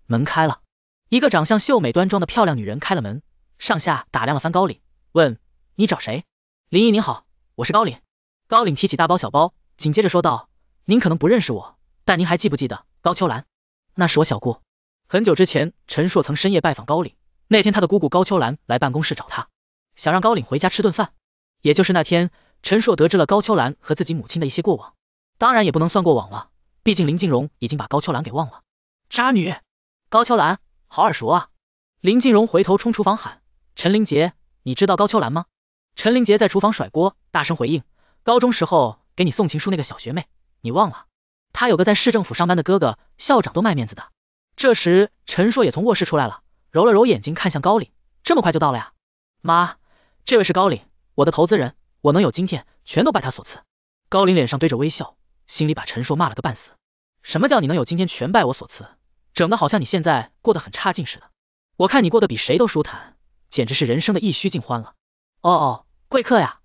门开了，一个长相秀美端庄的漂亮女人开了门，上下打量了番高岭，问：“你找谁？”林毅，您好，我是高岭。高岭提起大包小包，紧接着说道：“您可能不认识我，但您还记不记得高秋兰？那是我小姑。很久之前，陈硕曾深夜拜访高岭，那天他的姑姑高秋兰来办公室找他。”想让高岭回家吃顿饭，也就是那天，陈硕得知了高秋兰和自己母亲的一些过往，当然也不能算过往了，毕竟林静荣已经把高秋兰给忘了。渣女，高秋兰，好耳熟啊！林静荣回头冲厨房喊：“陈林杰，你知道高秋兰吗？”陈林杰在厨房甩锅，大声回应：“高中时候给你送情书那个小学妹，你忘了？她有个在市政府上班的哥哥，校长都卖面子的。”这时，陈硕也从卧室出来了，揉了揉眼睛看向高岭：“这么快就到了呀，妈。”这位是高岭，我的投资人，我能有今天，全都拜他所赐。高岭脸上堆着微笑，心里把陈硕骂了个半死。什么叫你能有今天全拜我所赐？整的好像你现在过得很差劲似的。我看你过得比谁都舒坦，简直是人生的一虚尽欢了。哦哦，贵客呀！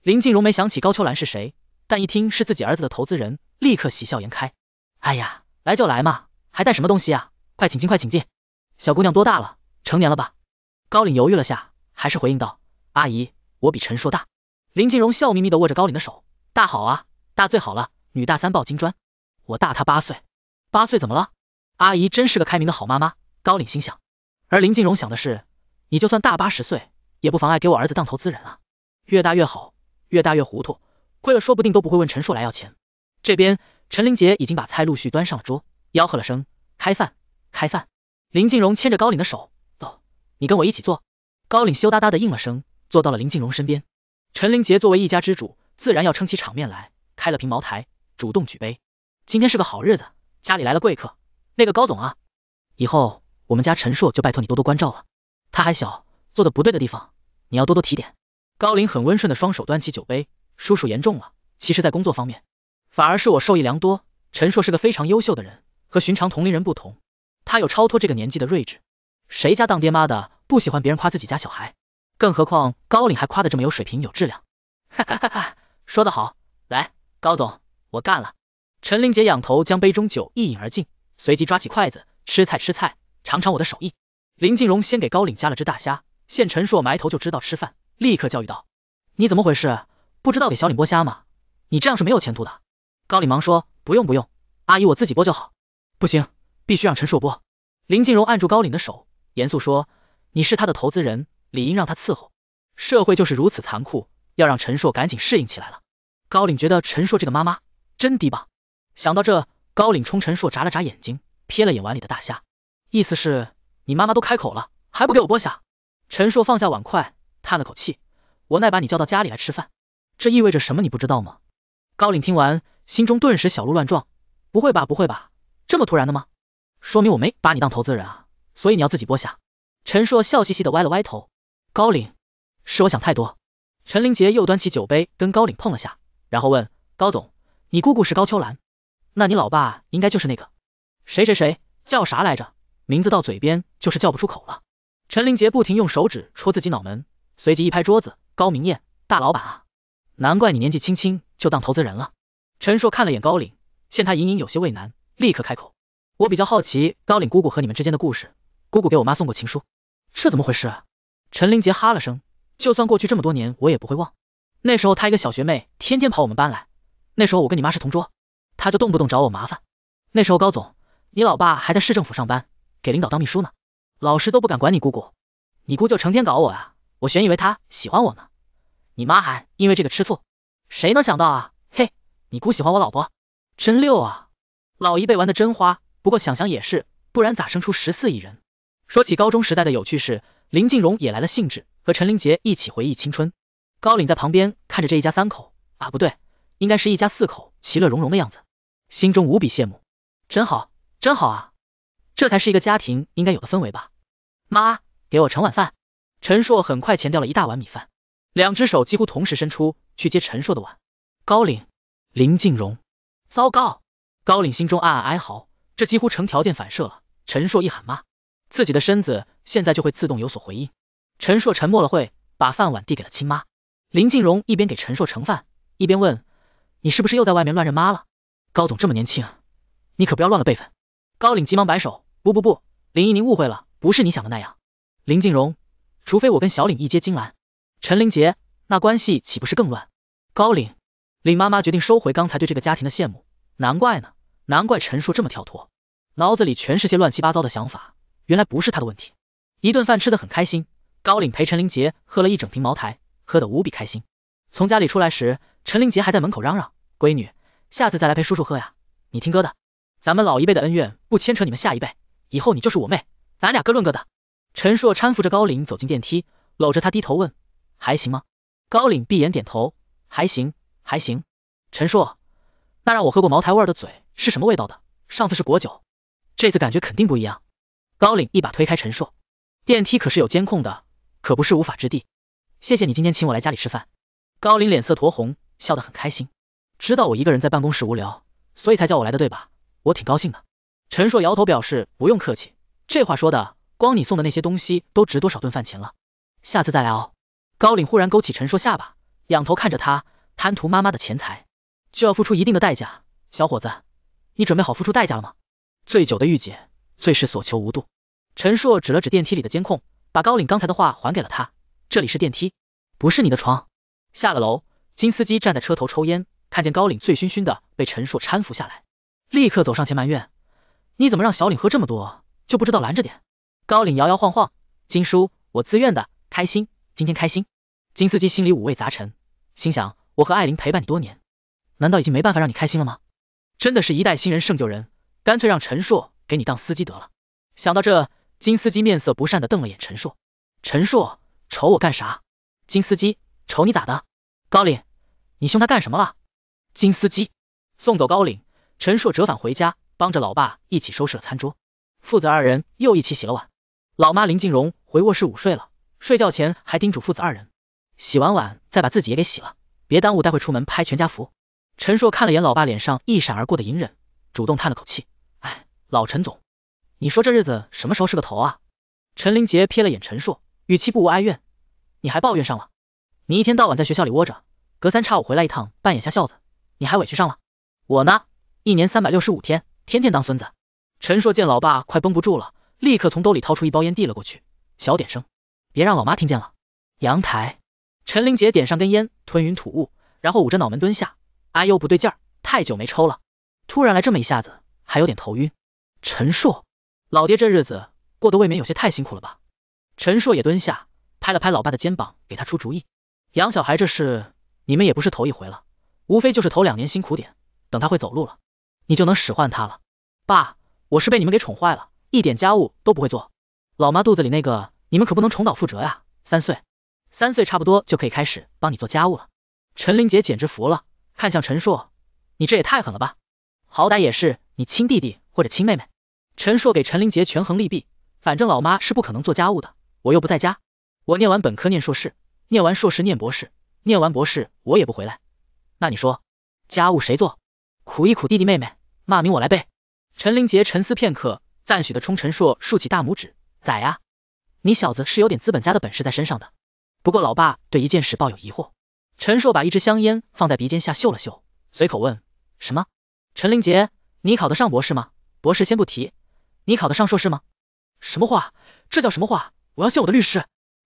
林静荣没想起高秋兰是谁，但一听是自己儿子的投资人，立刻喜笑颜开。哎呀，来就来嘛，还带什么东西啊？快请进，快请进。小姑娘多大了？成年了吧？高岭犹豫了下，还是回应道。阿姨，我比陈硕大。林静荣笑眯眯的握着高岭的手，大好啊，大最好了，女大三抱金砖，我大他八岁，八岁怎么了？阿姨真是个开明的好妈妈。高岭心想，而林静荣想的是，你就算大八十岁，也不妨碍给我儿子当投资人啊，越大越好，越大越糊涂，亏了说不定都不会问陈硕来要钱。这边陈林杰已经把菜陆续端上了桌，吆喝了声开饭，开饭。林静荣牵着高岭的手，走，你跟我一起坐。高岭羞答答的应了声。坐到了林静荣身边，陈林杰作为一家之主，自然要撑起场面来，开了瓶茅台，主动举杯。今天是个好日子，家里来了贵客，那个高总啊，以后我们家陈硕就拜托你多多关照了，他还小，做的不对的地方，你要多多提点。高林很温顺的双手端起酒杯，叔叔言重了，其实在工作方面，反而是我受益良多。陈硕是个非常优秀的人，和寻常同龄人不同，他有超脱这个年纪的睿智。谁家当爹妈的不喜欢别人夸自己家小孩？更何况高岭还夸的这么有水平有质量，哈哈哈！哈，说得好，来，高总，我干了。陈玲姐仰头将杯中酒一饮而尽，随即抓起筷子吃菜吃菜，尝尝我的手艺。林静荣先给高岭夹了只大虾，见陈硕埋头就知道吃饭，立刻教育道，你怎么回事？不知道给小岭剥虾吗？你这样是没有前途的。高岭忙说，不用不用，阿姨我自己剥就好。不行，必须让陈硕剥。林静荣按住高岭的手，严肃说，你是他的投资人。理应让他伺候，社会就是如此残酷，要让陈硕赶紧适应起来了。高岭觉得陈硕这个妈妈真低棒，想到这，高岭冲陈硕眨了眨眼睛，瞥了眼碗里的大虾，意思是你妈妈都开口了，还不给我剥虾？陈硕放下碗筷，叹了口气，我奈把你叫到家里来吃饭，这意味着什么你不知道吗？高岭听完，心中顿时小鹿乱撞，不会吧不会吧，这么突然的吗？说明我没把你当投资人啊，所以你要自己剥虾。陈硕笑嘻嘻的歪了歪头。高岭，是我想太多。陈林杰又端起酒杯跟高岭碰了下，然后问高总，你姑姑是高秋兰，那你老爸应该就是那个谁谁谁，叫啥来着？名字到嘴边就是叫不出口了。陈林杰不停用手指戳自己脑门，随即一拍桌子，高明艳大老板啊，难怪你年纪轻轻就当投资人了。陈硕看了眼高岭，见他隐隐有些为难，立刻开口，我比较好奇高岭姑姑和你们之间的故事，姑姑给我妈送过情书，这怎么回事？陈林杰哈了声，就算过去这么多年，我也不会忘。那时候他一个小学妹，天天跑我们班来。那时候我跟你妈是同桌，他就动不动找我麻烦。那时候高总，你老爸还在市政府上班，给领导当秘书呢，老师都不敢管你姑姑，你姑就成天搞我啊，我原以为她喜欢我呢，你妈还因为这个吃醋，谁能想到啊，嘿，你姑喜欢我老婆，真溜啊，老一辈玩的真花，不过想想也是，不然咋生出十四亿人？说起高中时代的有趣事，林静荣也来了兴致，和陈林杰一起回忆青春。高岭在旁边看着这一家三口，啊不对，应该是一家四口，其乐融融的样子，心中无比羡慕，真好，真好啊，这才是一个家庭应该有的氛围吧。妈，给我盛碗饭。陈硕很快前掉了一大碗米饭，两只手几乎同时伸出去接陈硕的碗。高岭、林静荣，糟糕！高岭心中暗暗哀嚎，这几乎成条件反射了。陈硕一喊妈。自己的身子现在就会自动有所回应。陈硕沉默了会，把饭碗递给了亲妈林静荣，一边给陈硕盛饭，一边问：“你是不是又在外面乱认妈了？”高总这么年轻，你可不要乱了辈分。高岭急忙摆手：“不不不，林姨您误会了，不是你想的那样。”林静荣，除非我跟小岭一接金兰，陈林杰那关系岂不是更乱？高岭，林妈妈决定收回刚才对这个家庭的羡慕，难怪呢，难怪陈硕这么跳脱，脑子里全是些乱七八糟的想法。原来不是他的问题，一顿饭吃得很开心。高岭陪陈林杰喝了一整瓶茅台，喝得无比开心。从家里出来时，陈林杰还在门口嚷嚷，闺女，下次再来陪叔叔喝呀，你听哥的，咱们老一辈的恩怨不牵扯你们下一辈，以后你就是我妹，咱俩各论各的。陈硕搀扶着高岭走进电梯，搂着他低头问，还行吗？高岭闭眼点头，还行还行。陈硕，那让我喝过茅台味的嘴是什么味道的？上次是果酒，这次感觉肯定不一样。高岭一把推开陈硕，电梯可是有监控的，可不是无法之地。谢谢你今天请我来家里吃饭。高岭脸色酡红，笑得很开心，知道我一个人在办公室无聊，所以才叫我来的，对吧？我挺高兴的。陈硕摇头表示不用客气，这话说的，光你送的那些东西都值多少顿饭钱了，下次再来哦。高岭忽然勾起陈硕下巴，仰头看着他，贪图妈妈的钱财就要付出一定的代价，小伙子，你准备好付出代价了吗？醉酒的御姐最是所求无度。陈硕指了指电梯里的监控，把高岭刚才的话还给了他。这里是电梯，不是你的床。下了楼，金司机站在车头抽烟，看见高岭醉醺醺的被陈硕搀扶下来，立刻走上前埋怨：你怎么让小岭喝这么多，就不知道拦着点？高岭摇摇晃晃，金叔，我自愿的，开心，今天开心。金司机心里五味杂陈，心想我和艾琳陪伴你多年，难道已经没办法让你开心了吗？真的是一代新人胜旧人，干脆让陈硕给你当司机得了。想到这。金司机面色不善的瞪了眼陈硕，陈硕，瞅我干啥？金司机，瞅你咋的？高岭，你凶他干什么了？金司机送走高岭，陈硕折返回家，帮着老爸一起收拾了餐桌，父子二人又一起洗了碗。老妈林静荣回卧室午睡了，睡觉前还叮嘱父子二人，洗完碗再把自己也给洗了，别耽误待会出门拍全家福。陈硕看了眼老爸脸上一闪而过的隐忍，主动叹了口气，哎，老陈总。你说这日子什么时候是个头啊？陈林杰瞥了眼陈硕，语气不无哀怨，你还抱怨上了？你一天到晚在学校里窝着，隔三差五回来一趟，扮演下孝子，你还委屈上了？我呢，一年三百六十五天，天天当孙子。陈硕见老爸快绷不住了，立刻从兜里掏出一包烟递了过去，小点声，别让老妈听见了。阳台，陈林杰点上根烟，吞云吐雾，然后捂着脑门蹲下，哎呦不对劲，太久没抽了，突然来这么一下子，还有点头晕。陈硕。老爹这日子过得未免有些太辛苦了吧？陈硕也蹲下，拍了拍老爸的肩膀，给他出主意。养小孩这事你们也不是头一回了，无非就是头两年辛苦点，等他会走路了，你就能使唤他了。爸，我是被你们给宠坏了，一点家务都不会做。老妈肚子里那个，你们可不能重蹈覆辙呀。三岁，三岁差不多就可以开始帮你做家务了。陈玲姐简直服了，看向陈硕，你这也太狠了吧？好歹也是你亲弟弟或者亲妹妹。陈硕给陈林杰权衡利弊，反正老妈是不可能做家务的，我又不在家。我念完本科，念硕士，念完硕士念博士，念完博士我也不回来。那你说，家务谁做？苦一苦弟弟妹妹，骂名我来背。陈林杰沉思片刻，赞许的冲陈硕竖起大拇指：“仔呀，你小子是有点资本家的本事在身上的。”不过老爸对一件事抱有疑惑。陈硕把一支香烟放在鼻尖下嗅了嗅，随口问：“什么？陈林杰，你考得上博士吗？博士先不提。”你考得上硕士吗？什么话，这叫什么话？我要谢我的律师，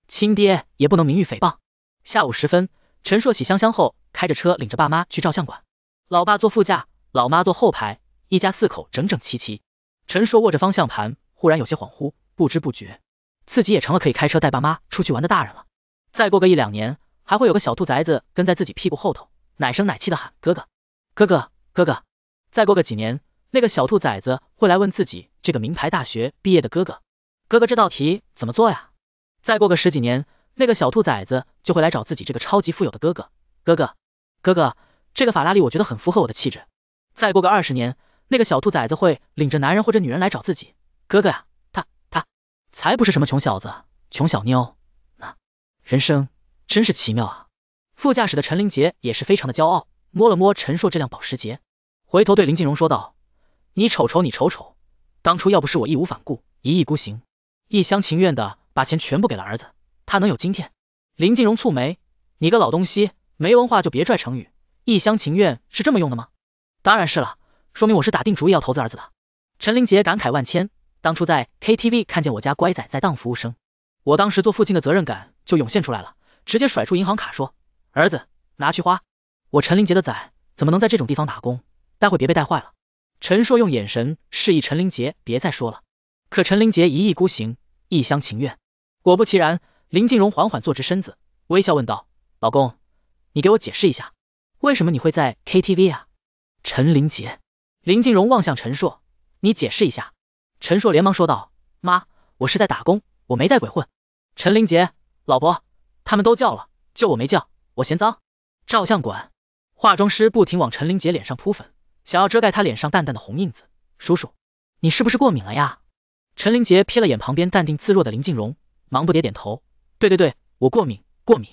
亲爹也不能名誉诽谤。下午时分，陈硕洗香香后，开着车领着爸妈去照相馆，老爸坐副驾，老妈坐后排，一家四口整整齐齐。陈硕握着方向盘，忽然有些恍惚，不知不觉，自己也成了可以开车带爸妈出去玩的大人了。再过个一两年，还会有个小兔崽子跟在自己屁股后头，奶声奶气的喊哥哥，哥哥，哥哥。再过个几年。那个小兔崽子会来问自己这个名牌大学毕业的哥哥，哥哥这道题怎么做呀？再过个十几年，那个小兔崽子就会来找自己这个超级富有的哥哥，哥哥，哥哥，这个法拉利我觉得很符合我的气质。再过个二十年，那个小兔崽子会领着男人或者女人来找自己哥哥呀，他他才不是什么穷小子，穷小妞。那人生真是奇妙啊！副驾驶的陈林杰也是非常的骄傲，摸了摸陈硕这辆保时捷，回头对林静荣说道。你瞅瞅，你瞅瞅，当初要不是我义无反顾、一意孤行、一厢情愿的把钱全部给了儿子，他能有今天？林静荣蹙眉，你个老东西，没文化就别拽成语，一厢情愿是这么用的吗？当然是了，说明我是打定主意要投资儿子的。陈林杰感慨万千，当初在 K T V 看见我家乖仔在当服务生，我当时做父亲的责任感就涌现出来了，直接甩出银行卡说，儿子拿去花，我陈林杰的仔怎么能在这种地方打工？待会别被带坏了。陈硕用眼神示意陈林杰别再说了，可陈林杰一意孤行，一厢情愿。果不其然，林静荣缓缓坐直身子，微笑问道：“老公，你给我解释一下，为什么你会在 K T V 啊？”陈林杰，林静荣望向陈硕，你解释一下。陈硕连忙说道：“妈，我是在打工，我没在鬼混。”陈林杰，老婆，他们都叫了，就我没叫，我嫌脏。照相馆，化妆师不停往陈林杰脸上扑粉。想要遮盖他脸上淡淡的红印子，叔叔，你是不是过敏了呀？陈林杰瞥了眼旁边淡定自若的林静荣，忙不迭点头，对对对，我过敏，过敏。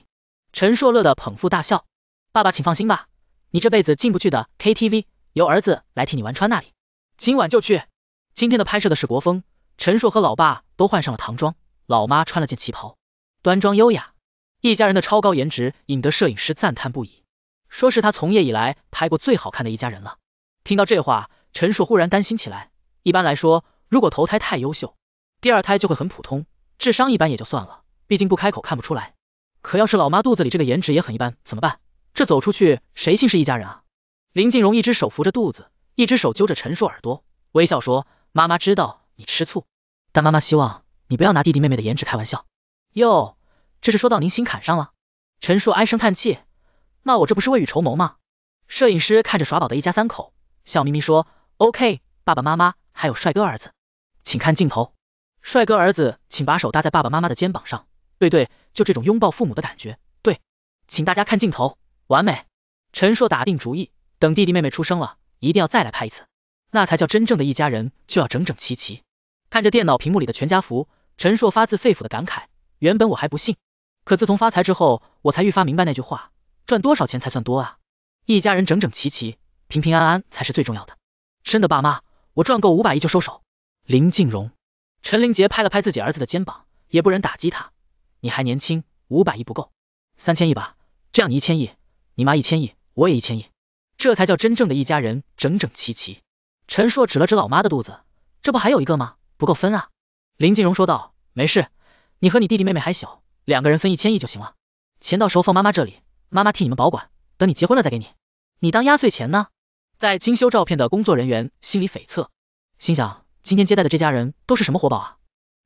陈硕乐得捧腹大笑，爸爸请放心吧，你这辈子进不去的 K T V，由儿子来替你玩穿那里，今晚就去。今天的拍摄的是国风，陈硕和老爸都换上了唐装，老妈穿了件旗袍，端庄优雅，一家人的超高颜值引得摄影师赞叹不已，说是他从业以来拍过最好看的一家人了。听到这话，陈硕忽然担心起来。一般来说，如果头胎太优秀，第二胎就会很普通，智商一般也就算了，毕竟不开口看不出来。可要是老妈肚子里这个颜值也很一般，怎么办？这走出去谁信是一家人啊？林静荣一只手扶着肚子，一只手揪着陈硕耳朵，微笑说：“妈妈知道你吃醋，但妈妈希望你不要拿弟弟妹妹的颜值开玩笑。”哟，这是说到您心坎上了。陈硕唉声叹气，那我这不是未雨绸缪吗？摄影师看着耍宝的一家三口。笑眯眯说：“OK，爸爸妈妈还有帅哥儿子，请看镜头。帅哥儿子，请把手搭在爸爸妈妈的肩膀上。对对，就这种拥抱父母的感觉。对，请大家看镜头，完美。”陈硕打定主意，等弟弟妹妹出生了，一定要再来拍一次，那才叫真正的一家人就要整整齐齐。看着电脑屏幕里的全家福，陈硕发自肺腑的感慨：原本我还不信，可自从发财之后，我才愈发明白那句话，赚多少钱才算多啊？一家人整整齐齐。平平安安才是最重要的。真的，爸妈，我赚够五百亿就收手。林静荣、陈林杰拍了拍自己儿子的肩膀，也不忍打击他。你还年轻，五百亿不够，三千亿吧？这样你一千亿，你妈一千亿，我也一千亿，这才叫真正的一家人，整整齐齐。陈硕指了指老妈的肚子，这不还有一个吗？不够分啊。林静荣说道，没事，你和你弟弟妹妹还小，两个人分一千亿就行了。钱到时候放妈妈这里，妈妈替你们保管，等你结婚了再给你，你当压岁钱呢。在精修照片的工作人员心里悱恻，心想今天接待的这家人都是什么活宝啊？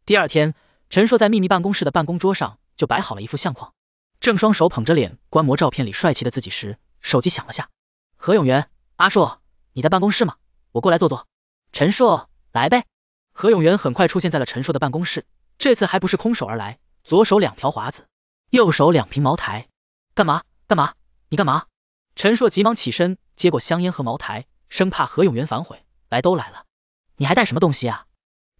第二天，陈硕在秘密办公室的办公桌上就摆好了一副相框，正双手捧着脸观摩照片里帅气的自己时，手机响了下。何永元，阿硕，你在办公室吗？我过来坐坐。陈硕，来呗。何永元很快出现在了陈硕的办公室，这次还不是空手而来，左手两条华子，右手两瓶茅台。干嘛？干嘛？你干嘛？陈硕急忙起身，接过香烟和茅台，生怕何永元反悔。来都来了，你还带什么东西啊？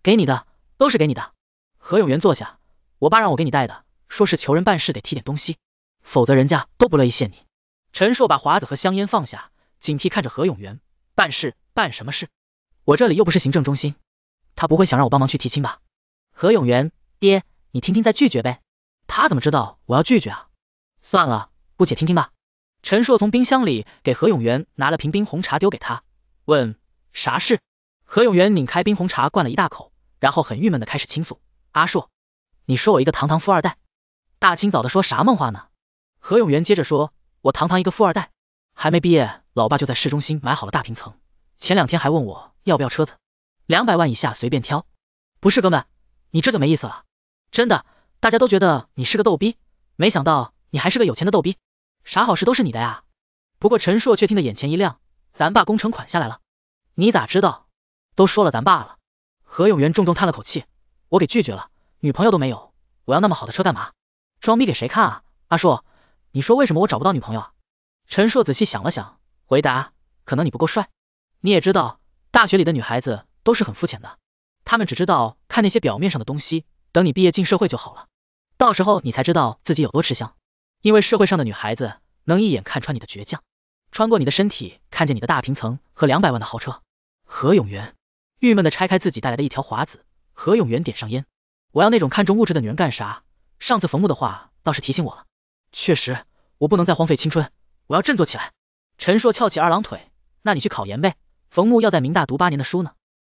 给你的，都是给你的。何永元坐下，我爸让我给你带的，说是求人办事得提点东西，否则人家都不乐意谢你。陈硕把华子和香烟放下，警惕看着何永元，办事办什么事？我这里又不是行政中心，他不会想让我帮忙去提亲吧？何永元，爹，你听听再拒绝呗。他怎么知道我要拒绝啊？算了，姑且听听吧。陈硕从冰箱里给何永元拿了瓶冰红茶，丢给他，问啥事？何永元拧开冰红茶，灌了一大口，然后很郁闷的开始倾诉。阿硕，你说我一个堂堂富二代，大清早的说啥梦话呢？何永元接着说，我堂堂一个富二代，还没毕业，老爸就在市中心买好了大平层，前两天还问我要不要车子，两百万以下随便挑。不是哥们，你这就没意思了，真的，大家都觉得你是个逗逼，没想到你还是个有钱的逗逼。啥好事都是你的呀！不过陈硕却听得眼前一亮，咱爸工程款下来了，你咋知道？都说了咱爸了。何永元重重叹了口气，我给拒绝了，女朋友都没有，我要那么好的车干嘛？装逼给谁看啊？阿硕，你说为什么我找不到女朋友啊？陈硕仔细想了想，回答，可能你不够帅，你也知道，大学里的女孩子都是很肤浅的，她们只知道看那些表面上的东西，等你毕业进社会就好了，到时候你才知道自己有多吃香。因为社会上的女孩子能一眼看穿你的倔强，穿过你的身体，看见你的大平层和两百万的豪车。何永元郁闷的拆开自己带来的一条华子。何永元点上烟，我要那种看重物质的女人干啥？上次冯木的话倒是提醒我了，确实，我不能再荒废青春，我要振作起来。陈硕翘起二郎腿，那你去考研呗。冯木要在明大读八年的书呢，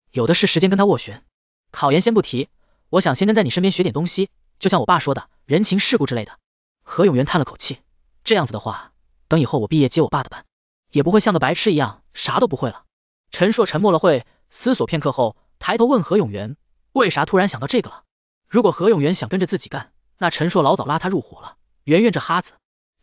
有的是时间跟他斡旋。考研先不提，我想先跟在你身边学点东西，就像我爸说的，人情世故之类的。何永元叹了口气，这样子的话，等以后我毕业接我爸的班，也不会像个白痴一样啥都不会了。陈硕沉默了会，思索片刻后，抬头问何永元，为啥突然想到这个了？如果何永元想跟着自己干，那陈硕老早拉他入伙了。圆圆这哈子，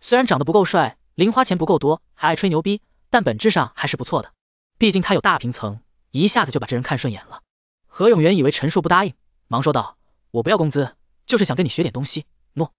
虽然长得不够帅，零花钱不够多，还爱吹牛逼，但本质上还是不错的。毕竟他有大平层，一下子就把这人看顺眼了。何永元以为陈硕不答应，忙说道，我不要工资，就是想跟你学点东西。诺。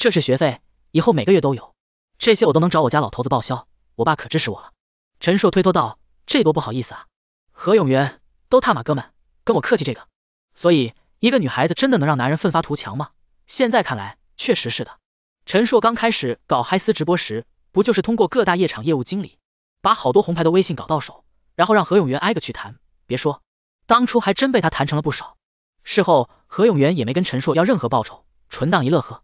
这是学费，以后每个月都有，这些我都能找我家老头子报销，我爸可支持我了。陈硕推脱道：“这多不好意思啊！”何永元，都他妈哥们，跟我客气这个。所以，一个女孩子真的能让男人奋发图强吗？现在看来，确实是的。陈硕刚开始搞嗨丝直播时，不就是通过各大夜场业务经理，把好多红牌的微信搞到手，然后让何永元挨个去谈，别说，当初还真被他谈成了不少。事后何永元也没跟陈硕要任何报酬，纯当一乐呵。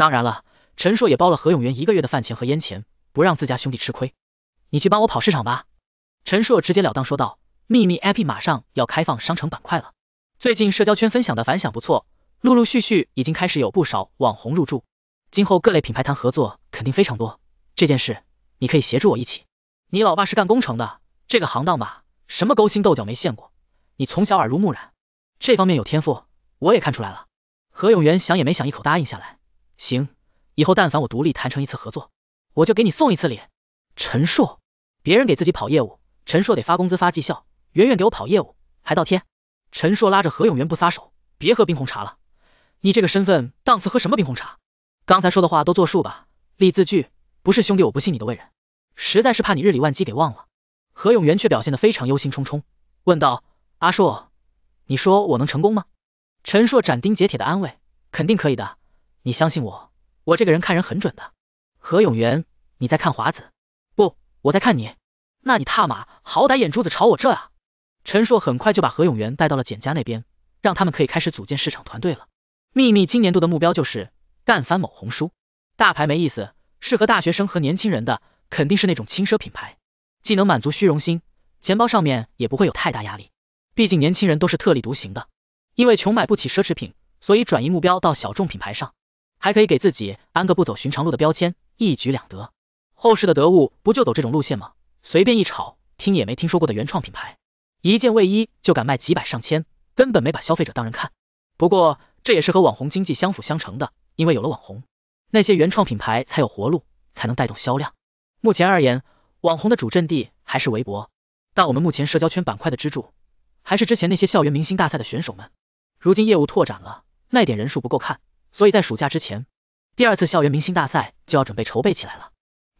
当然了，陈硕也包了何永元一个月的饭钱和烟钱，不让自家兄弟吃亏。你去帮我跑市场吧。陈硕直截了当说道。秘密 IP 马上要开放商城板块了，最近社交圈分享的反响不错，陆陆续续已经开始有不少网红入驻，今后各类品牌谈合作肯定非常多。这件事你可以协助我一起。你老爸是干工程的，这个行当吧，什么勾心斗角没见过？你从小耳濡目染，这方面有天赋，我也看出来了。何永元想也没想，一口答应下来。行，以后但凡我独立谈成一次合作，我就给你送一次礼。陈硕，别人给自己跑业务，陈硕得发工资发绩效，圆圆给我跑业务还倒贴。陈硕拉着何永元不撒手，别喝冰红茶了，你这个身份档次喝什么冰红茶？刚才说的话都作数吧？立字据，不是兄弟我不信你的为人，实在是怕你日理万机给忘了。何永元却表现得非常忧心忡忡，问道：阿硕，你说我能成功吗？陈硕斩钉截铁的安慰，肯定可以的。你相信我，我这个人看人很准的。何永元，你在看华子？不，我在看你。那你踏马好歹眼珠子朝我这。啊！陈硕很快就把何永元带到了简家那边，让他们可以开始组建市场团队了。秘密，今年度的目标就是干翻某红书。大牌没意思，适合大学生和年轻人的，肯定是那种轻奢品牌，既能满足虚荣心，钱包上面也不会有太大压力。毕竟年轻人都是特立独行的，因为穷买不起奢侈品，所以转移目标到小众品牌上。还可以给自己安个不走寻常路的标签，一举两得。后世的得物不就走这种路线吗？随便一炒，听也没听说过的原创品牌，一件卫衣就敢卖几百上千，根本没把消费者当人看。不过这也是和网红经济相辅相成的，因为有了网红，那些原创品牌才有活路，才能带动销量。目前而言，网红的主阵地还是微博，但我们目前社交圈板块的支柱，还是之前那些校园明星大赛的选手们。如今业务拓展了，那点人数不够看。所以在暑假之前，第二次校园明星大赛就要准备筹备起来了。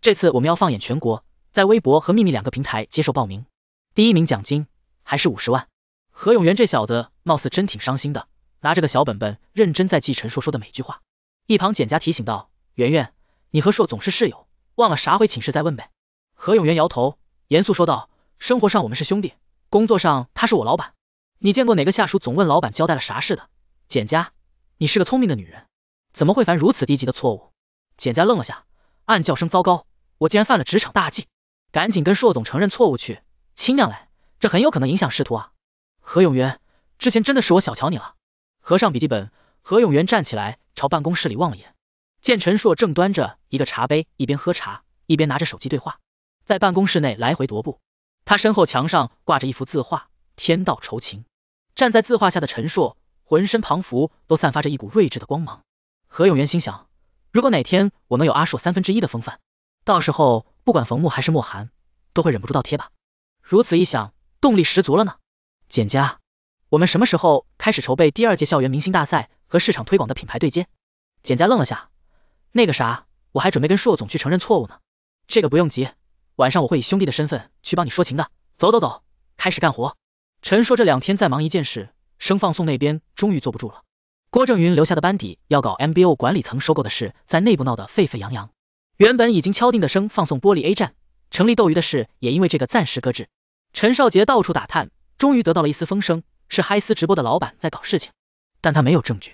这次我们要放眼全国，在微博和秘密两个平台接受报名，第一名奖金还是五十万。何永元这小子貌似真挺伤心的，拿着个小本本认真在记陈硕说的每句话。一旁简家提醒道：“圆圆，你和硕总是室友，忘了啥回寝室再问呗。”何永元摇头，严肃说道：“生活上我们是兄弟，工作上他是我老板，你见过哪个下属总问老板交代了啥事的？”简家。你是个聪明的女人，怎么会犯如此低级的错误？简家愣了下，暗叫声糟糕，我竟然犯了职场大忌，赶紧跟硕总承认错误去。亲娘嘞，这很有可能影响仕途啊。何永元，之前真的是我小瞧你了。合上笔记本，何永元站起来，朝办公室里望了眼，见陈硕正端着一个茶杯，一边喝茶，一边拿着手机对话，在办公室内来回踱步。他身后墙上挂着一幅字画，天道酬勤。站在字画下的陈硕。浑身磅服都散发着一股睿智的光芒。何永元心想，如果哪天我能有阿硕三分之一的风范，到时候不管冯木还是莫寒，都会忍不住倒贴吧。如此一想，动力十足了呢。简家，我们什么时候开始筹备第二届校园明星大赛和市场推广的品牌对接？简家愣了下，那个啥，我还准备跟硕总去承认错误呢。这个不用急，晚上我会以兄弟的身份去帮你说情的。走走走，开始干活。陈硕这两天在忙一件事。生放送那边终于坐不住了，郭正云留下的班底要搞 M B O 管理层收购的事，在内部闹得沸沸扬扬。原本已经敲定的生放送玻璃 A 站成立斗鱼的事，也因为这个暂时搁置。陈少杰到处打探，终于得到了一丝风声，是嗨丝直播的老板在搞事情，但他没有证据，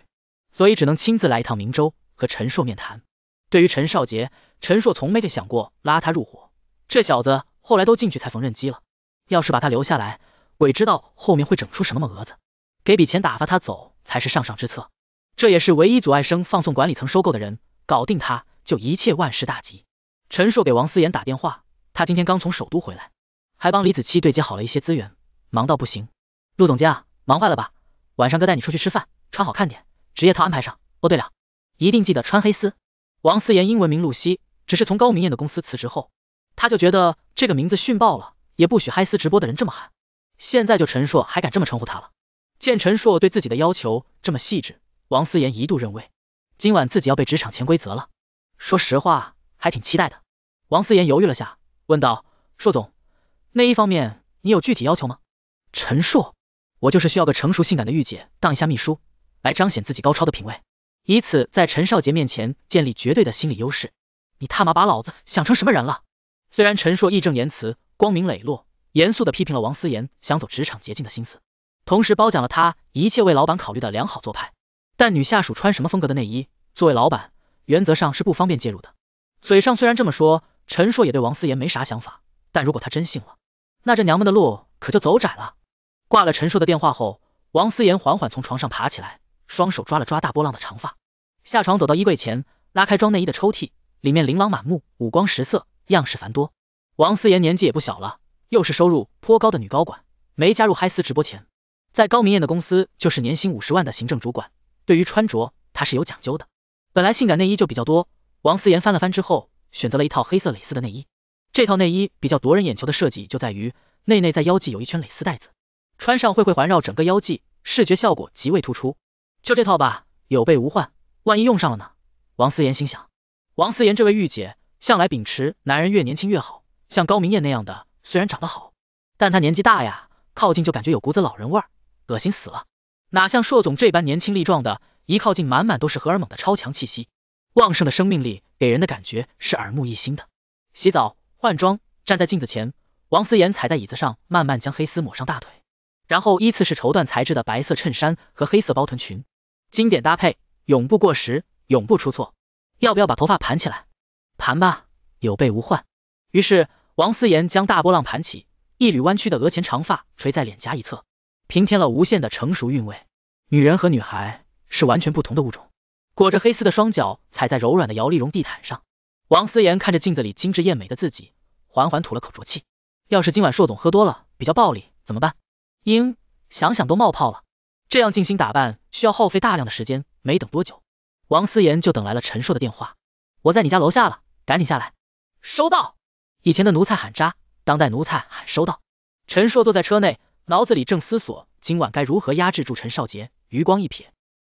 所以只能亲自来一趟明州和陈硕面谈。对于陈少杰，陈硕从没给想过拉他入伙，这小子后来都进去裁缝纫机了，要是把他留下来，鬼知道后面会整出什么蛾子。给笔钱打发他走才是上上之策，这也是唯一阻碍生放送管理层收购的人，搞定他就一切万事大吉。陈硕给王思妍打电话，他今天刚从首都回来，还帮李子柒对接好了一些资源，忙到不行。陆总监，啊，忙坏了吧？晚上哥带你出去吃饭，穿好看点，职业套安排上。哦对了，一定记得穿黑丝。王思妍英文名露西，只是从高明艳的公司辞职后，她就觉得这个名字逊爆了，也不许嗨丝直播的人这么喊。现在就陈硕还敢这么称呼她了。见陈硕对自己的要求这么细致，王思妍一度认为今晚自己要被职场潜规则了。说实话，还挺期待的。王思妍犹豫了下，问道：“硕总，内衣方面你有具体要求吗？”陈硕，我就是需要个成熟性感的御姐当一下秘书，来彰显自己高超的品味，以此在陈少杰面前建立绝对的心理优势。你他妈把老子想成什么人了？虽然陈硕义正言辞，光明磊落，严肃的批评了王思妍想走职场捷径的心思。同时褒奖了他一切为老板考虑的良好做派，但女下属穿什么风格的内衣，作为老板原则上是不方便介入的。嘴上虽然这么说，陈硕也对王思妍没啥想法，但如果他真信了，那这娘们的路可就走窄了。挂了陈硕的电话后，王思妍缓缓从床上爬起来，双手抓了抓大波浪的长发，下床走到衣柜前，拉开装内衣的抽屉，里面琳琅满目，五光十色，样式繁多。王思妍年纪也不小了，又是收入颇高的女高管，没加入嗨丝直播前。在高明艳的公司，就是年薪五十万的行政主管。对于穿着，他是有讲究的。本来性感内衣就比较多，王思妍翻了翻之后，选择了一套黑色蕾丝的内衣。这套内衣比较夺人眼球的设计，就在于内内在腰际有一圈蕾丝带子，穿上会会环绕整个腰际，视觉效果极为突出。就这套吧，有备无患，万一用上了呢？王思妍心想。王思妍这位御姐，向来秉持男人越年轻越好，像高明艳那样的，虽然长得好，但她年纪大呀，靠近就感觉有股子老人味儿。恶心死了，哪像硕总这般年轻力壮的，一靠近满满都是荷尔蒙的超强气息，旺盛的生命力给人的感觉是耳目一新的。洗澡、换装，站在镜子前，王思妍踩在椅子上，慢慢将黑丝抹上大腿，然后依次是绸缎材质的白色衬衫和黑色包臀裙，经典搭配，永不过时，永不出错。要不要把头发盘起来？盘吧，有备无患。于是王思妍将大波浪盘起，一缕弯曲的额前长发垂在脸颊一侧。平添了无限的成熟韵味。女人和女孩是完全不同的物种。裹着黑丝的双脚踩在柔软的摇粒绒地毯上，王思妍看着镜子里精致艳美的自己，缓缓吐了口浊气。要是今晚硕总喝多了，比较暴力怎么办？嘤，想想都冒泡了。这样精心打扮需要耗费大量的时间。没等多久，王思妍就等来了陈硕的电话。我在你家楼下了，赶紧下来。收到。以前的奴才喊渣，当代奴才喊收到。陈硕坐在车内。脑子里正思索今晚该如何压制住陈少杰，余光一瞥，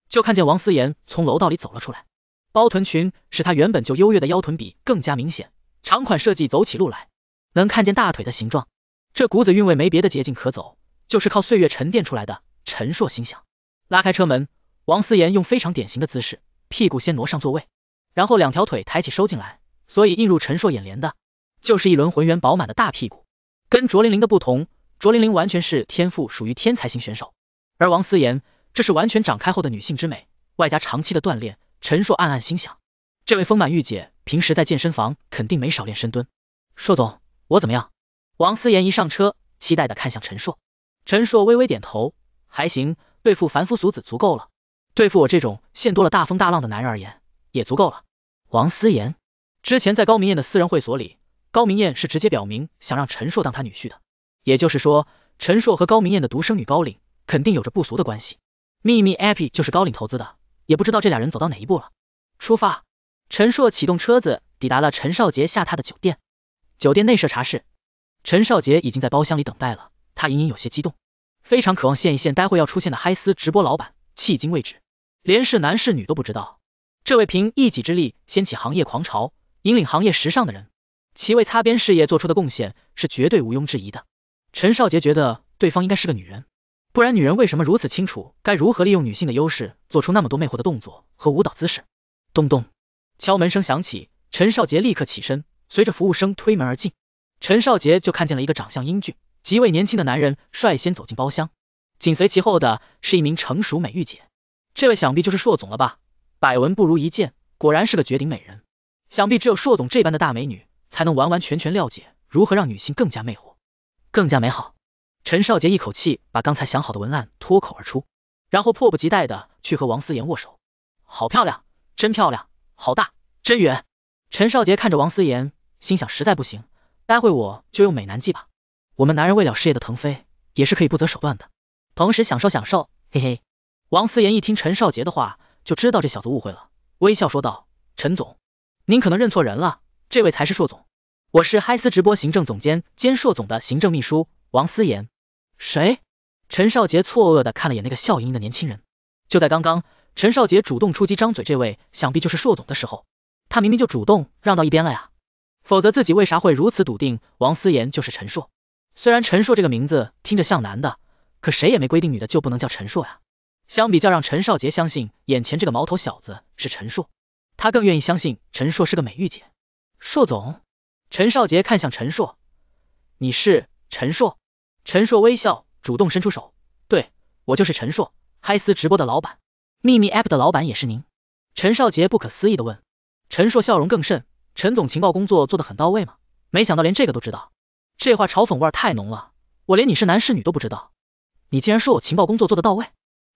就看见王思妍从楼道里走了出来。包臀裙使她原本就优越的腰臀比更加明显，长款设计走起路来能看见大腿的形状。这股子韵味没别的捷径可走，就是靠岁月沉淀出来的。陈硕心想，拉开车门，王思妍用非常典型的姿势，屁股先挪上座位，然后两条腿抬起收进来，所以映入陈硕眼帘的，就是一轮浑圆饱满的大屁股，跟卓玲玲的不同。卓琳琳完全是天赋，属于天才型选手，而王思妍，这是完全长开后的女性之美，外加长期的锻炼。陈硕暗暗心想，这位丰满御姐平时在健身房肯定没少练深蹲。硕总，我怎么样？王思妍一上车，期待的看向陈硕。陈硕微微点头，还行，对付凡夫俗子足够了，对付我这种见多了大风大浪的男人而言，也足够了。王思妍之前在高明艳的私人会所里，高明艳是直接表明想让陈硕当他女婿的。也就是说，陈硕和高明艳的独生女高岭肯定有着不俗的关系。秘密 IP 就是高岭投资的，也不知道这俩人走到哪一步了。出发，陈硕启动车子，抵达了陈少杰下榻的酒店。酒店内设茶室，陈少杰已经在包厢里等待了，他隐隐有些激动，非常渴望现一现待会要出现的嗨丝直播老板。迄今为止，连是男是女都不知道。这位凭一己之力掀起行业狂潮，引领行业时尚的人，其为擦边事业做出的贡献是绝对毋庸置疑的。陈少杰觉得对方应该是个女人，不然女人为什么如此清楚该如何利用女性的优势，做出那么多魅惑的动作和舞蹈姿势？咚咚，敲门声响起，陈少杰立刻起身，随着服务生推门而进，陈少杰就看见了一个长相英俊、极为年轻的男人率先走进包厢，紧随其后的是一名成熟美玉姐，这位想必就是硕总了吧？百闻不如一见，果然是个绝顶美人，想必只有硕总这般的大美女，才能完完全全了解如何让女性更加魅惑。更加美好。陈少杰一口气把刚才想好的文案脱口而出，然后迫不及待的去和王思妍握手。好漂亮，真漂亮，好大，真圆。陈少杰看着王思妍，心想实在不行，待会我就用美男计吧。我们男人为了事业的腾飞，也是可以不择手段的，同时享受享受，嘿嘿。王思妍一听陈少杰的话，就知道这小子误会了，微笑说道：“陈总，您可能认错人了，这位才是硕总。”我是嗨思直播行政总监兼硕总的行政秘书王思妍。谁？陈少杰错愕的看了眼那个笑盈盈的年轻人。就在刚刚，陈少杰主动出击张嘴，这位想必就是硕总的时候，他明明就主动让到一边了呀，否则自己为啥会如此笃定王思妍就是陈硕？虽然陈硕这个名字听着像男的，可谁也没规定女的就不能叫陈硕呀。相比较让陈少杰相信眼前这个毛头小子是陈硕，他更愿意相信陈硕是个美玉姐。硕总。陈少杰看向陈硕，你是陈硕？陈硕微笑，主动伸出手，对我就是陈硕，嗨丝直播的老板，秘密 app 的老板也是您。陈少杰不可思议的问，陈硕笑容更甚，陈总情报工作做得很到位吗？没想到连这个都知道，这话嘲讽味太浓了，我连你是男是女都不知道，你竟然说我情报工作做得到位，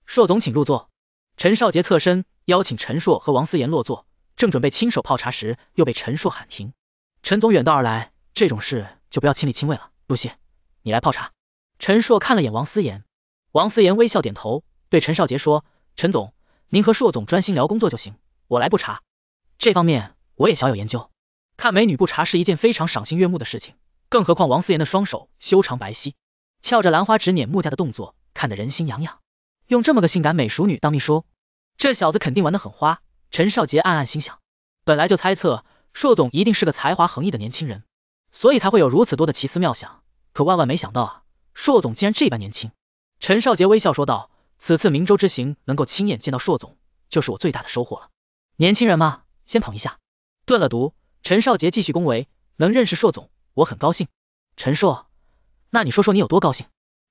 硕总请入座。陈少杰侧身邀请陈硕和王思妍落座，正准备亲手泡茶时，又被陈硕喊停。陈总远道而来，这种事就不要亲力亲为了。不谢。你来泡茶。陈硕看了眼王思妍，王思妍微笑点头，对陈少杰说：“陈总，您和硕总专心聊工作就行，我来不查。这方面我也小有研究。看美女不查是一件非常赏心悦目的事情，更何况王思妍的双手修长白皙，翘着兰花指捻木架的动作，看得人心痒痒。用这么个性感美熟女当秘书，这小子肯定玩得很花。”陈少杰暗暗心想，本来就猜测。硕总一定是个才华横溢的年轻人，所以才会有如此多的奇思妙想。可万万没想到啊，硕总竟然这般年轻。陈少杰微笑说道：“此次明州之行，能够亲眼见到硕总，就是我最大的收获了。年轻人嘛，先捧一下。”顿了读，陈少杰继续恭维：“能认识硕总，我很高兴。”陈硕，那你说说你有多高兴？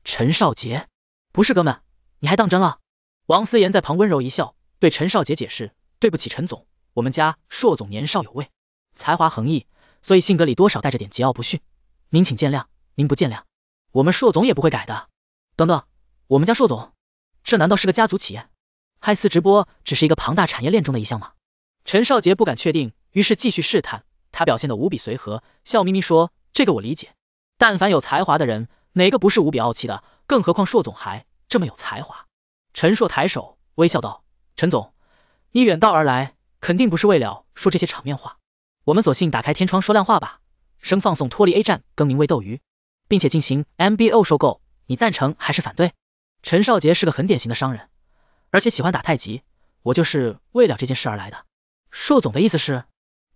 陈少杰，不是哥们，你还当真了？王思妍在旁温柔一笑，对陈少杰解释：“对不起，陈总，我们家硕总年少有为。”才华横溢，所以性格里多少带着点桀骜不驯。您请见谅，您不见谅，我们硕总也不会改的。等等，我们家硕总，这难道是个家族企业？嗨，四直播只是一个庞大产业链中的一项吗？陈少杰不敢确定，于是继续试探。他表现得无比随和，笑眯眯说：“这个我理解，但凡有才华的人，哪个不是无比傲气的？更何况硕总还这么有才华。”陈硕抬手微笑道：“陈总，你远道而来，肯定不是为了说这些场面话。”我们索性打开天窗说亮话吧，声放送脱离 A 站，更名为斗鱼，并且进行 MBO 收购，你赞成还是反对？陈少杰是个很典型的商人，而且喜欢打太极，我就是为了这件事而来的。硕总的意思是？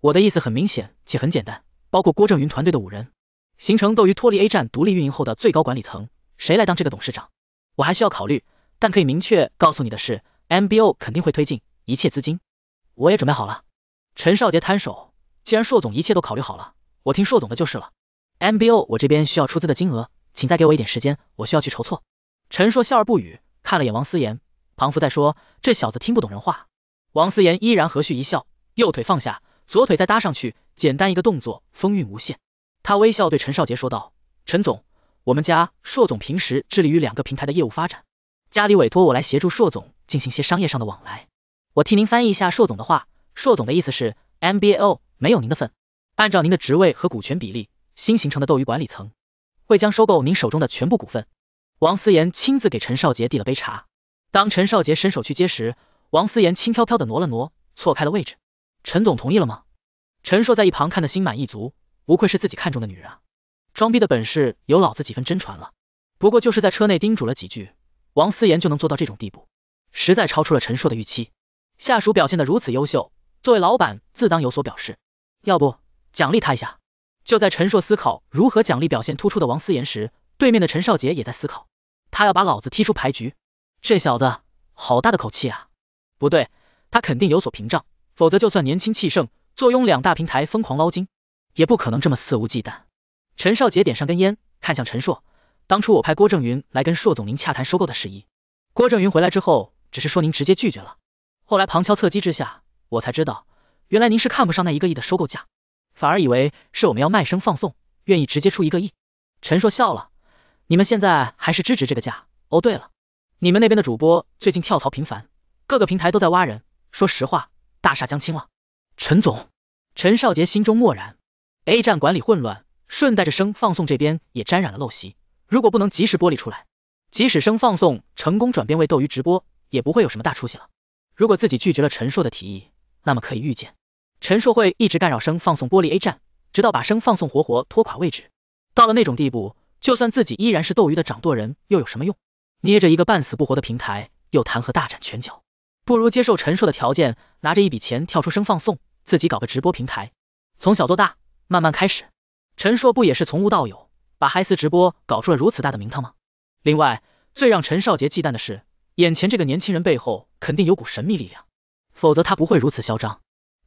我的意思很明显且很简单，包括郭正云团队的五人，形成斗鱼脱离 A 站独立运营后的最高管理层，谁来当这个董事长？我还需要考虑，但可以明确告诉你的是，MBO 肯定会推进，一切资金我也准备好了。陈少杰摊手。既然硕总一切都考虑好了，我听硕总的就是了。MBO 我这边需要出资的金额，请再给我一点时间，我需要去筹措。陈硕笑而不语，看了眼王思言，庞福在说这小子听不懂人话。王思言依然和煦一笑，右腿放下，左腿再搭上去，简单一个动作，风韵无限。他微笑对陈少杰说道：“陈总，我们家硕总平时致力于两个平台的业务发展，家里委托我来协助硕总进行些商业上的往来，我替您翻译一下硕总的话，硕总的意思是 MBO。”没有您的份，按照您的职位和股权比例，新形成的斗鱼管理层会将收购您手中的全部股份。王思妍亲自给陈少杰递了杯茶，当陈少杰伸手去接时，王思妍轻飘飘的挪了挪，错开了位置。陈总同意了吗？陈硕在一旁看得心满意足，不愧是自己看中的女人，啊！装逼的本事有老子几分真传了。不过就是在车内叮嘱了几句，王思妍就能做到这种地步，实在超出了陈硕的预期。下属表现的如此优秀，作为老板自当有所表示。要不奖励他一下？就在陈硕思考如何奖励表现突出的王思妍时，对面的陈少杰也在思考，他要把老子踢出牌局。这小子好大的口气啊！不对，他肯定有所屏障，否则就算年轻气盛，坐拥两大平台疯狂捞金，也不可能这么肆无忌惮。陈少杰点上根烟，看向陈硕。当初我派郭正云来跟硕总您洽谈收购的事宜，郭正云回来之后，只是说您直接拒绝了。后来旁敲侧击之下，我才知道。原来您是看不上那一个亿的收购价，反而以为是我们要卖声放送，愿意直接出一个亿。陈硕笑了，你们现在还是支持这个价？哦，对了，你们那边的主播最近跳槽频繁，各个平台都在挖人。说实话，大厦将倾了。陈总，陈少杰心中默然。A 站管理混乱，顺带着声放送这边也沾染了陋习。如果不能及时剥离出来，即使声放送成功转变为斗鱼直播，也不会有什么大出息了。如果自己拒绝了陈硕的提议，那么可以预见。陈硕会一直干扰声放送玻璃 A 站，直到把声放送活活拖垮位置。到了那种地步，就算自己依然是斗鱼的掌舵人，又有什么用？捏着一个半死不活的平台，又谈何大展拳脚？不如接受陈硕的条件，拿着一笔钱跳出声放送，自己搞个直播平台，从小做大，慢慢开始。陈硕不也是从无到有，把嗨丝直播搞出了如此大的名堂吗？另外，最让陈少杰忌惮的是，眼前这个年轻人背后肯定有股神秘力量，否则他不会如此嚣张。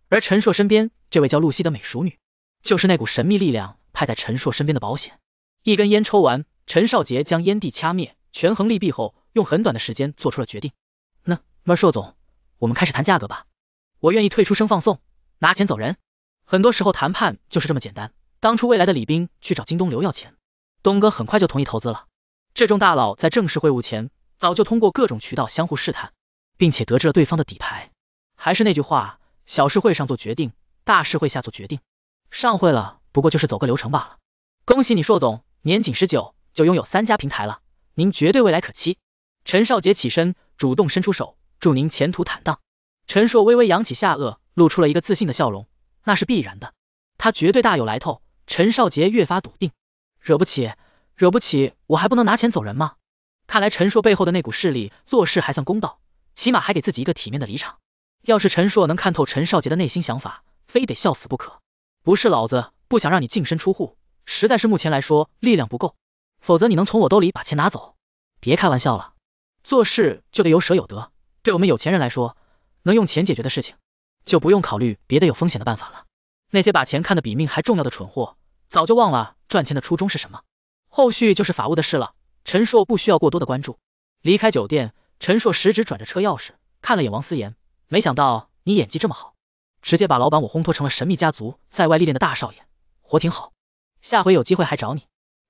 而陈硕身边这位叫露西的美熟女，就是那股神秘力量派在陈硕身边的保险。一根烟抽完，陈少杰将烟蒂掐灭，权衡利弊后，用很短的时间做出了决定。那，那硕总，我们开始谈价格吧。我愿意退出声放送，拿钱走人。很多时候谈判就是这么简单。当初未来的李斌去找京东刘要钱，东哥很快就同意投资了。这众大佬在正式会晤前，早就通过各种渠道相互试探，并且得知了对方的底牌。还是那句话。小事会上做决定，大事会下做决定。上会了，不过就是走个流程罢了。恭喜你，硕总，年仅十九就拥有三家平台了，您绝对未来可期。陈少杰起身，主动伸出手，祝您前途坦荡。陈硕微微扬起下颚，露出了一个自信的笑容。那是必然的，他绝对大有来头。陈少杰越发笃定，惹不起，惹不起，我还不能拿钱走人吗？看来陈硕背后的那股势力做事还算公道，起码还给自己一个体面的离场。要是陈硕能看透陈少杰的内心想法，非得笑死不可。不是老子不想让你净身出户，实在是目前来说力量不够。否则你能从我兜里把钱拿走？别开玩笑了，做事就得有舍有得。对我们有钱人来说，能用钱解决的事情，就不用考虑别的有风险的办法了。那些把钱看得比命还重要的蠢货，早就忘了赚钱的初衷是什么。后续就是法务的事了，陈硕不需要过多的关注。离开酒店，陈硕食指转着车钥匙，看了眼王思妍。没想到你演技这么好，直接把老板我烘托成了神秘家族在外历练的大少爷，活挺好。下回有机会还找你。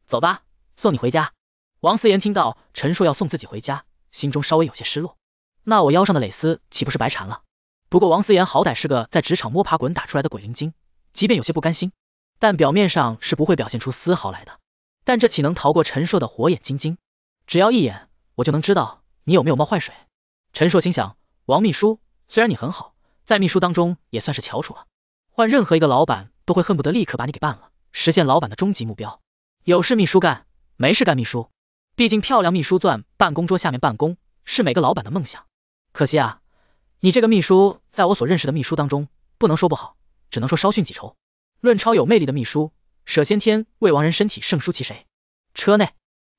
走吧，送你回家。王思言听到陈硕要送自己回家，心中稍微有些失落。那我腰上的蕾丝岂不是白缠了？不过王思言好歹是个在职场摸爬滚打出来的鬼灵精，即便有些不甘心，但表面上是不会表现出丝毫来的。但这岂能逃过陈硕的火眼金睛？只要一眼，我就能知道你有没有冒坏水。陈硕心想，王秘书。虽然你很好，在秘书当中也算是翘楚了，换任何一个老板都会恨不得立刻把你给办了，实现老板的终极目标。有事秘书干，没事干秘书，毕竟漂亮秘书钻办公桌下面办公，是每个老板的梦想。可惜啊，你这个秘书，在我所认识的秘书当中，不能说不好，只能说稍逊几筹。论超有魅力的秘书，舍先天未王人身体胜出其谁？车内，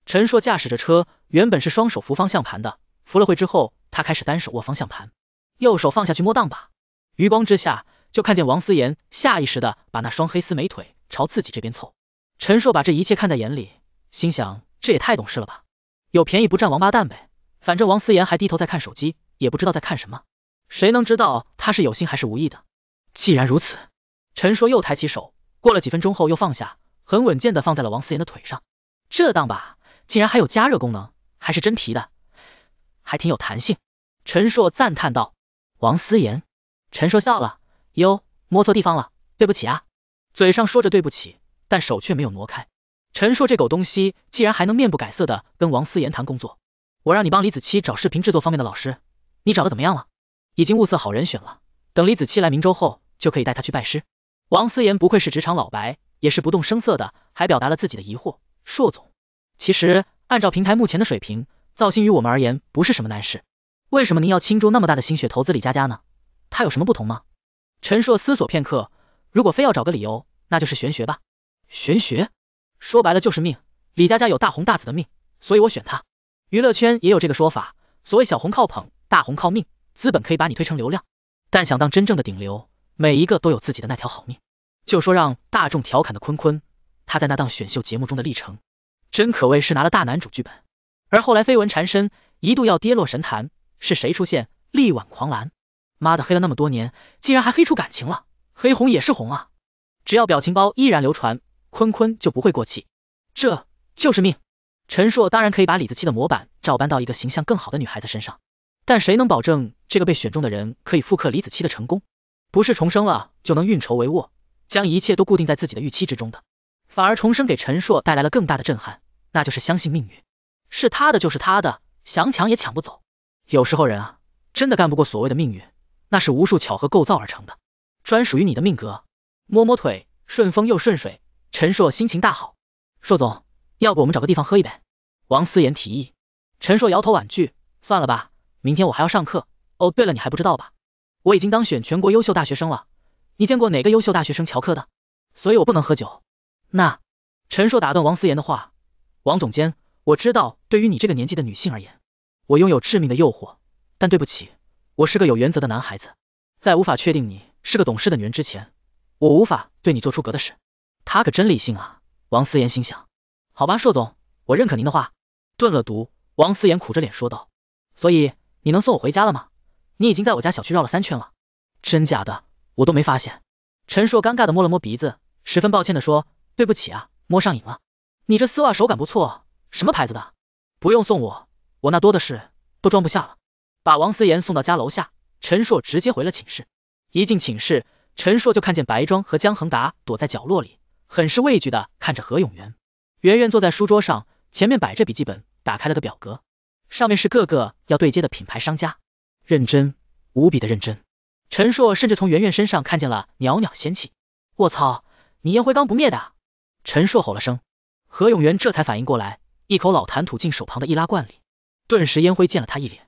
陈硕驾驶着车，原本是双手扶方向盘的，扶了会之后，他开始单手握方向盘。右手放下去摸档把，余光之下就看见王思妍下意识的把那双黑丝美腿朝自己这边凑。陈硕把这一切看在眼里，心想这也太懂事了吧，有便宜不占王八蛋呗。反正王思妍还低头在看手机，也不知道在看什么，谁能知道他是有心还是无意的？既然如此，陈硕又抬起手，过了几分钟后又放下，很稳健的放在了王思妍的腿上。这档把竟然还有加热功能，还是真皮的，还挺有弹性。陈硕赞叹道。王思言，陈硕笑了，哟，摸错地方了，对不起啊。嘴上说着对不起，但手却没有挪开。陈硕这狗东西，竟然还能面不改色的跟王思言谈工作。我让你帮李子柒找视频制作方面的老师，你找的怎么样了？已经物色好人选了，等李子柒来明州后，就可以带他去拜师。王思言不愧是职场老白，也是不动声色的，还表达了自己的疑惑。硕总，其实按照平台目前的水平，造星于我们而言不是什么难事。为什么您要倾注那么大的心血投资李佳佳呢？她有什么不同吗？陈硕思索片刻，如果非要找个理由，那就是玄学吧。玄学说白了就是命。李佳佳有大红大紫的命，所以我选她。娱乐圈也有这个说法，所谓小红靠捧，大红靠命。资本可以把你推成流量，但想当真正的顶流，每一个都有自己的那条好命。就说让大众调侃的坤坤，他在那档选秀节目中的历程，真可谓是拿了大男主剧本。而后来绯闻缠身，一度要跌落神坛。是谁出现力挽狂澜？妈的，黑了那么多年，竟然还黑出感情了，黑红也是红啊！只要表情包依然流传，坤坤就不会过气，这就是命。陈硕当然可以把李子柒的模板照搬到一个形象更好的女孩子身上，但谁能保证这个被选中的人可以复刻李子柒的成功？不是重生了就能运筹帷幄，将一切都固定在自己的预期之中的，反而重生给陈硕带来了更大的震撼，那就是相信命运，是他的就是他的，想抢也抢不走。有时候人啊，真的干不过所谓的命运，那是无数巧合构造而成的，专属于你的命格。摸摸腿，顺风又顺水，陈硕心情大好。硕总，要不我们找个地方喝一杯？王思言提议。陈硕摇头婉拒，算了吧，明天我还要上课。哦，对了，你还不知道吧？我已经当选全国优秀大学生了，你见过哪个优秀大学生翘课的？所以我不能喝酒。那，陈硕打断王思言的话，王总监，我知道，对于你这个年纪的女性而言。我拥有致命的诱惑，但对不起，我是个有原则的男孩子，在无法确定你是个懂事的女人之前，我无法对你做出格的事。他可真理性啊，王思妍心想。好吧，硕总，我认可您的话。顿了毒，王思妍苦着脸说道。所以你能送我回家了吗？你已经在我家小区绕了三圈了，真假的我都没发现。陈硕尴尬的摸了摸鼻子，十分抱歉的说，对不起啊，摸上瘾了。你这丝袜手感不错，什么牌子的？不用送我。我那多的是，都装不下了。把王思妍送到家楼下，陈硕直接回了寝室。一进寝室，陈硕就看见白庄和江恒达躲在角落里，很是畏惧的看着何永元。圆圆坐在书桌上，前面摆着笔记本，打开了个表格，上面是各个要对接的品牌商家，认真无比的认真。陈硕甚至从圆圆身上看见了袅袅仙气。我操，你烟灰缸不灭的？陈硕吼了声。何永元这才反应过来，一口老痰吐进手旁的易拉罐里。顿时烟灰溅了他一脸，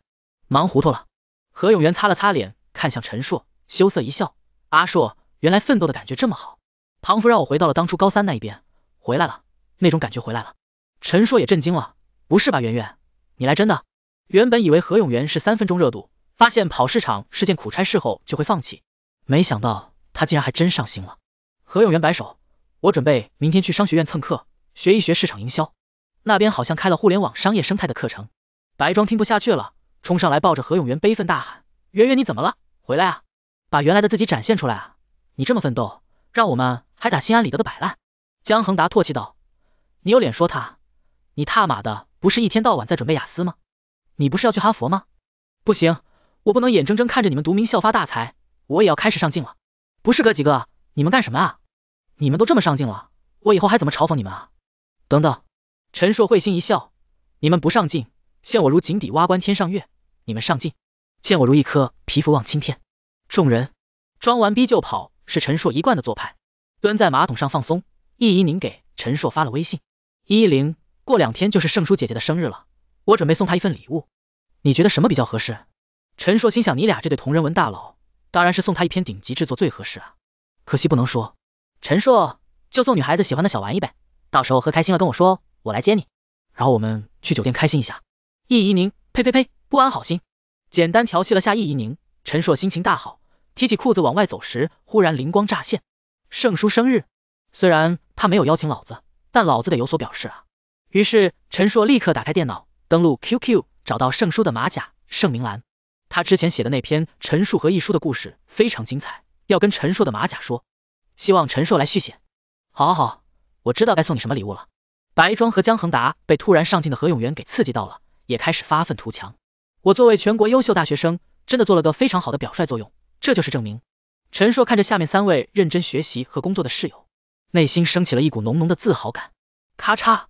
忙糊涂了。何永元擦了擦脸，看向陈硕，羞涩一笑：“阿硕，原来奋斗的感觉这么好，庞福让我回到了当初高三那一边，回来了，那种感觉回来了。”陈硕也震惊了：“不是吧，圆圆，你来真的？原本以为何永元是三分钟热度，发现跑市场是件苦差事后就会放弃，没想到他竟然还真上心了。”何永元摆手：“我准备明天去商学院蹭课，学一学市场营销，那边好像开了互联网商业生态的课程。”白装听不下去了，冲上来抱着何永元，悲愤大喊：“圆圆你怎么了？回来啊，把原来的自己展现出来啊！你这么奋斗，让我们还咋心安理得的摆烂？”江恒达唾弃道：“你有脸说他？你踏马的不是一天到晚在准备雅思吗？你不是要去哈佛吗？不行，我不能眼睁睁看着你们读名校发大财，我也要开始上进了。不是哥几个，你们干什么啊？你们都这么上进了，我以后还怎么嘲讽你们啊？等等，陈硕会心一笑，你们不上进。”见我如井底蛙观天上月，你们上镜；见我如一颗皮肤望青天。众人装完逼就跑，是陈硕一贯的做派。蹲在马桶上放松。依依，您给陈硕发了微信。依依玲，过两天就是圣书姐姐的生日了，我准备送她一份礼物，你觉得什么比较合适？陈硕心想，你俩这对同人文大佬，当然是送她一篇顶级制作最合适啊。可惜不能说。陈硕就送女孩子喜欢的小玩意呗，到时候喝开心了跟我说我来接你，然后我们去酒店开心一下。易怡宁，呸呸呸，不安好心。简单调戏了下易怡宁，陈硕心情大好，提起裤子往外走时，忽然灵光乍现。圣叔生日，虽然他没有邀请老子，但老子得有所表示啊。于是陈硕立刻打开电脑，登录 QQ，找到圣叔的马甲盛明兰。他之前写的那篇陈述和易书的故事非常精彩，要跟陈硕的马甲说，希望陈硕来续写。好，好，好，我知道该送你什么礼物了。白庄和江恒达被突然上进的何永元给刺激到了。也开始发愤图强，我作为全国优秀大学生，真的做了个非常好的表率作用，这就是证明。陈硕看着下面三位认真学习和工作的室友，内心升起了一股浓浓的自豪感。咔嚓，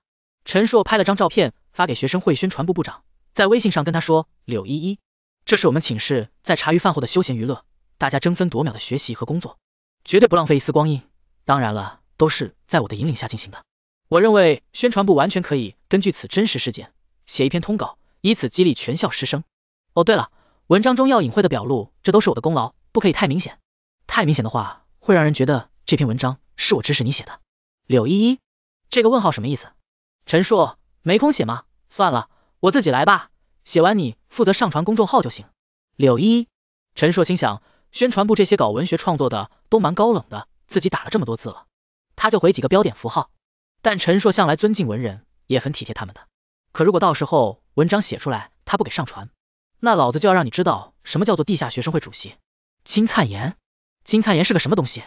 陈硕拍了张照片发给学生会宣传部部长，在微信上跟他说：“柳依依，这是我们寝室在茶余饭后的休闲娱乐，大家争分夺秒的学习和工作，绝对不浪费一丝光阴。当然了，都是在我的引领下进行的。我认为宣传部完全可以根据此真实事件。”写一篇通稿，以此激励全校师生。哦，对了，文章中要隐晦的表露，这都是我的功劳，不可以太明显。太明显的话，会让人觉得这篇文章是我指使你写的。柳依依，这个问号什么意思？陈硕没空写吗？算了，我自己来吧。写完你负责上传公众号就行。柳依，依，陈硕心想，宣传部这些搞文学创作的都蛮高冷的，自己打了这么多字了，他就回几个标点符号。但陈硕向来尊敬文人，也很体贴他们的。可如果到时候文章写出来，他不给上传，那老子就要让你知道什么叫做地下学生会主席金灿岩。金灿岩是个什么东西？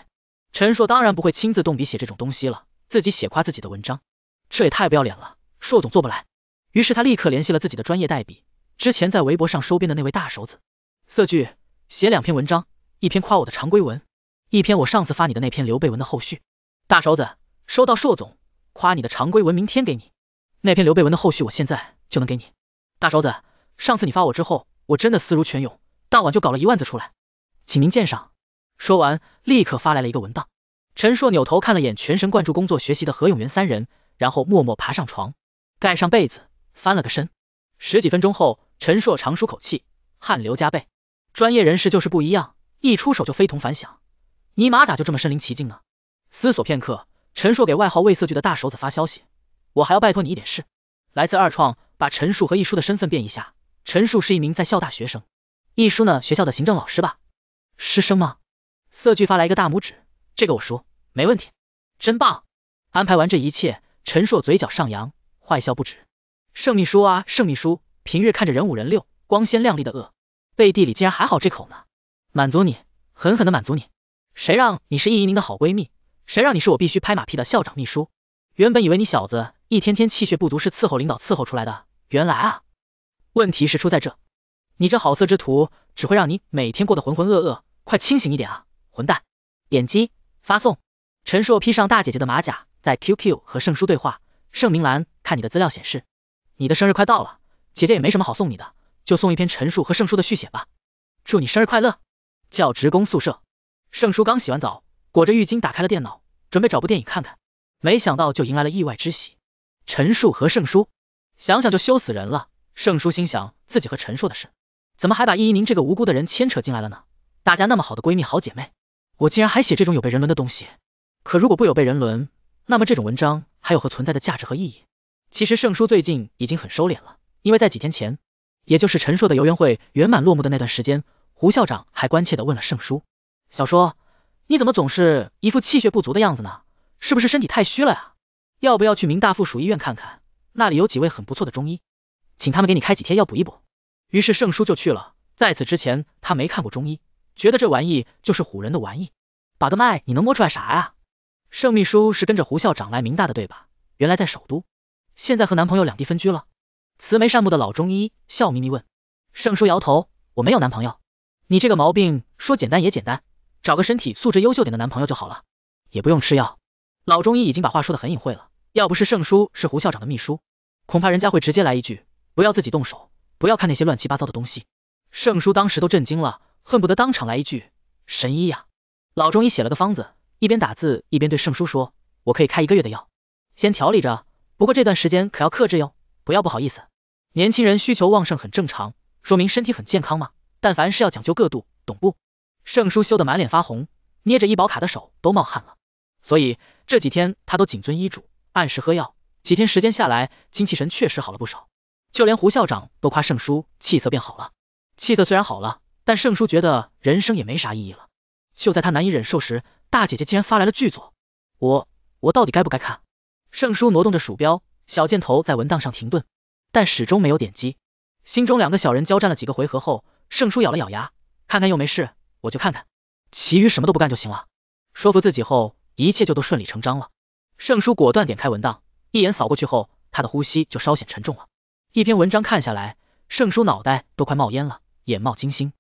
陈硕当然不会亲自动笔写这种东西了，自己写夸自己的文章，这也太不要脸了，硕总做不来。于是他立刻联系了自己的专业代笔，之前在微博上收编的那位大手子色剧写两篇文章，一篇夸我的常规文，一篇我上次发你的那篇刘备文的后续。大手子收到，硕总夸你的常规文明天给你。那篇刘备文的后续，我现在就能给你。大手子，上次你发我之后，我真的思如泉涌，当晚就搞了一万字出来，请您鉴赏。说完，立刻发来了一个文档。陈硕扭头看了眼全神贯注工作学习的何永元三人，然后默默爬上床，盖上被子，翻了个身。十几分钟后，陈硕长舒口气，汗流浃背。专业人士就是不一样，一出手就非同凡响。尼玛，咋就这么身临其境呢？思索片刻，陈硕给外号魏色句的大手子发消息。我还要拜托你一点事，来自二创，把陈述和易舒的身份变一下。陈述是一名在校大学生，易舒呢，学校的行政老师吧。师生吗？色剧发来一个大拇指，这个我说没问题，真棒。安排完这一切，陈硕嘴角上扬，坏笑不止。盛秘书啊，盛秘书，平日看着人五人六，光鲜亮丽的恶，背地里竟然还好这口呢，满足你，狠狠的满足你。谁让你是易一宁的好闺蜜，谁让你是我必须拍马屁的校长秘书。原本以为你小子一天天气血不足是伺候领导伺候出来的，原来，啊，问题是出在这，你这好色之徒只会让你每天过得浑浑噩噩，快清醒一点啊，混蛋！点击发送，陈硕披上大姐姐的马甲，在 QQ 和圣书对话，盛明兰看你的资料显示，你的生日快到了，姐姐也没什么好送你的，就送一篇陈述和圣书的续写吧，祝你生日快乐。教职工宿舍，圣书刚洗完澡，裹着浴巾打开了电脑，准备找部电影看看。没想到就迎来了意外之喜，陈硕和圣书，想想就羞死人了。圣书心想自己和陈硕的事，怎么还把依依宁这个无辜的人牵扯进来了呢？大家那么好的闺蜜好姐妹，我竟然还写这种有悖人伦的东西。可如果不有悖人伦，那么这种文章还有何存在的价值和意义？其实圣书最近已经很收敛了，因为在几天前，也就是陈硕的游园会圆满落幕的那段时间，胡校长还关切的问了圣书，小叔，你怎么总是一副气血不足的样子呢？是不是身体太虚了呀？要不要去明大附属医院看看？那里有几位很不错的中医，请他们给你开几贴药补一补。于是圣叔就去了。在此之前，他没看过中医，觉得这玩意就是唬人的玩意。把个脉你能摸出来啥呀？盛秘书是跟着胡校长来明大的对吧？原来在首都，现在和男朋友两地分居了。慈眉善目的老中医笑眯眯问，圣叔摇头，我没有男朋友。你这个毛病说简单也简单，找个身体素质优秀点的男朋友就好了，也不用吃药。老中医已经把话说的很隐晦了，要不是圣叔是胡校长的秘书，恐怕人家会直接来一句，不要自己动手，不要看那些乱七八糟的东西。圣叔当时都震惊了，恨不得当场来一句，神医呀！老中医写了个方子，一边打字一边对圣叔说，我可以开一个月的药，先调理着，不过这段时间可要克制哟，不要不好意思，年轻人需求旺盛很正常，说明身体很健康嘛，但凡事要讲究个度，懂不？圣叔羞得满脸发红，捏着医保卡的手都冒汗了。所以这几天他都谨遵医嘱，按时喝药。几天时间下来，精气神确实好了不少。就连胡校长都夸圣叔气色变好了。气色虽然好了，但圣叔觉得人生也没啥意义了。就在他难以忍受时，大姐姐竟然发来了剧作。我我到底该不该看？圣叔挪动着鼠标，小箭头在文档上停顿，但始终没有点击。心中两个小人交战了几个回合后，圣叔咬了咬牙，看看又没事，我就看看，其余什么都不干就行了。说服自己后。一切就都顺理成章了。圣叔果断点开文档，一眼扫过去后，他的呼吸就稍显沉重了。一篇文章看下来，圣叔脑袋都快冒烟了，眼冒金星，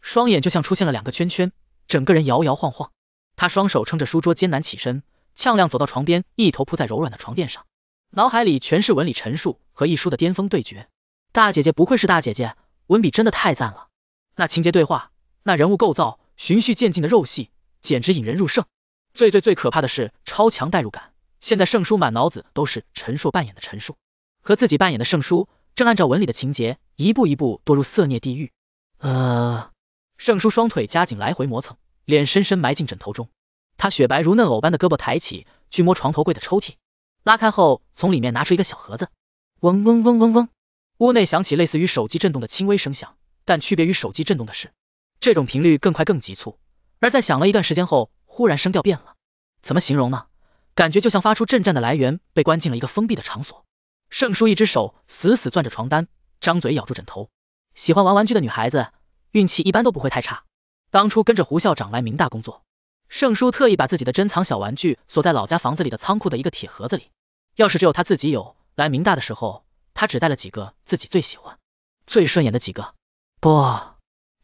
双眼就像出现了两个圈圈，整个人摇摇晃晃。他双手撑着书桌艰难起身，踉亮走到床边，一头扑在柔软的床垫上，脑海里全是文理陈述和一书的巅峰对决。大姐姐不愧是大姐姐，文笔真的太赞了。那情节对话，那人物构造，循序渐进的肉戏，简直引人入胜。最最最可怕的是超强代入感。现在圣书满脑子都是陈硕扮演的陈硕和自己扮演的圣书，正按照文里的情节一步一步堕入色孽地狱。呃，圣书双腿夹紧来回磨蹭，脸深深埋进枕头中。他雪白如嫩藕般的胳膊抬起，去摸床头柜的抽屉，拉开后从里面拿出一个小盒子。嗡嗡嗡嗡嗡，屋内响起类似于手机震动的轻微声响，但区别于手机震动的是，这种频率更快更急促。而在响了一段时间后。忽然声调变了，怎么形容呢？感觉就像发出震颤的来源被关进了一个封闭的场所。圣叔一只手死死攥着床单，张嘴咬住枕头。喜欢玩玩具的女孩子，运气一般都不会太差。当初跟着胡校长来明大工作，圣叔特意把自己的珍藏小玩具锁在老家房子里的仓库的一个铁盒子里。要是只有他自己有，来明大的时候，他只带了几个自己最喜欢、最顺眼的几个。不，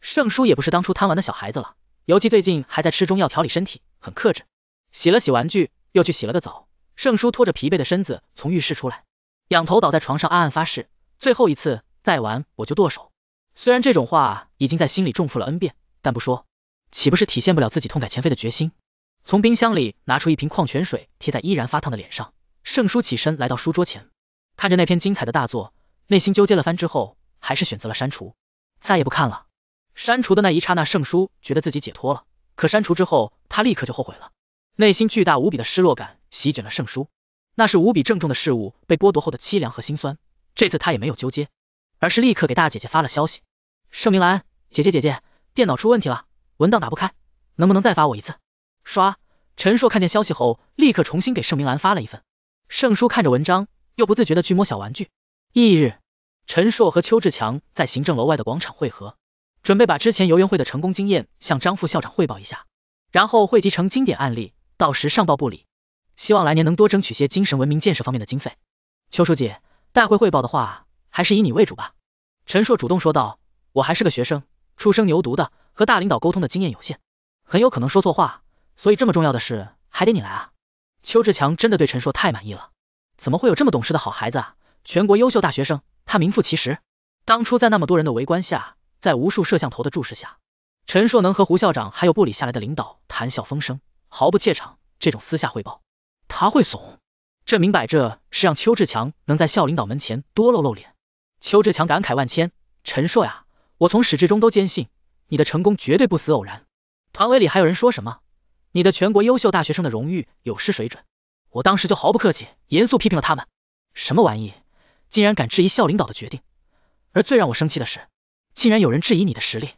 圣叔也不是当初贪玩的小孩子了。尤其最近还在吃中药调理身体，很克制。洗了洗玩具，又去洗了个澡。盛叔拖着疲惫的身子从浴室出来，仰头倒在床上，暗暗发誓，最后一次再玩我就剁手。虽然这种话已经在心里重复了 N 遍，但不说，岂不是体现不了自己痛改前非的决心？从冰箱里拿出一瓶矿泉水，贴在依然发烫的脸上。盛叔起身来到书桌前，看着那篇精彩的大作，内心纠结了番之后，还是选择了删除，再也不看了。删除的那一刹那，圣书觉得自己解脱了，可删除之后，他立刻就后悔了，内心巨大无比的失落感席卷了圣书，那是无比郑重的事物被剥夺后的凄凉和心酸。这次他也没有纠结，而是立刻给大姐姐发了消息，盛明兰姐姐姐姐，电脑出问题了，文档打不开，能不能再发我一次？刷，陈硕看见消息后，立刻重新给盛明兰发了一份。圣书看着文章，又不自觉的去摸小玩具。翌日，陈硕和邱志强在行政楼外的广场汇合。准备把之前游园会的成功经验向张副校长汇报一下，然后汇集成经典案例，到时上报部里。希望来年能多争取些精神文明建设方面的经费。邱书记，大会汇报的话，还是以你为主吧。陈硕主动说道：“我还是个学生，初生牛犊的，和大领导沟通的经验有限，很有可能说错话，所以这么重要的事还得你来。”啊。”邱志强真的对陈硕太满意了，怎么会有这么懂事的好孩子？啊？全国优秀大学生，他名副其实。当初在那么多人的围观下。在无数摄像头的注视下，陈硕能和胡校长还有部里下来的领导谈笑风生，毫不怯场。这种私下汇报，他会怂？这明摆着是让邱志强能在校领导门前多露露脸。邱志强感慨万千：“陈硕呀，我从始至终都坚信你的成功绝对不死偶然。团委里还有人说什么你的全国优秀大学生的荣誉有失水准，我当时就毫不客气，严肃批评了他们。什么玩意，竟然敢质疑校领导的决定？而最让我生气的是……”竟然有人质疑你的实力。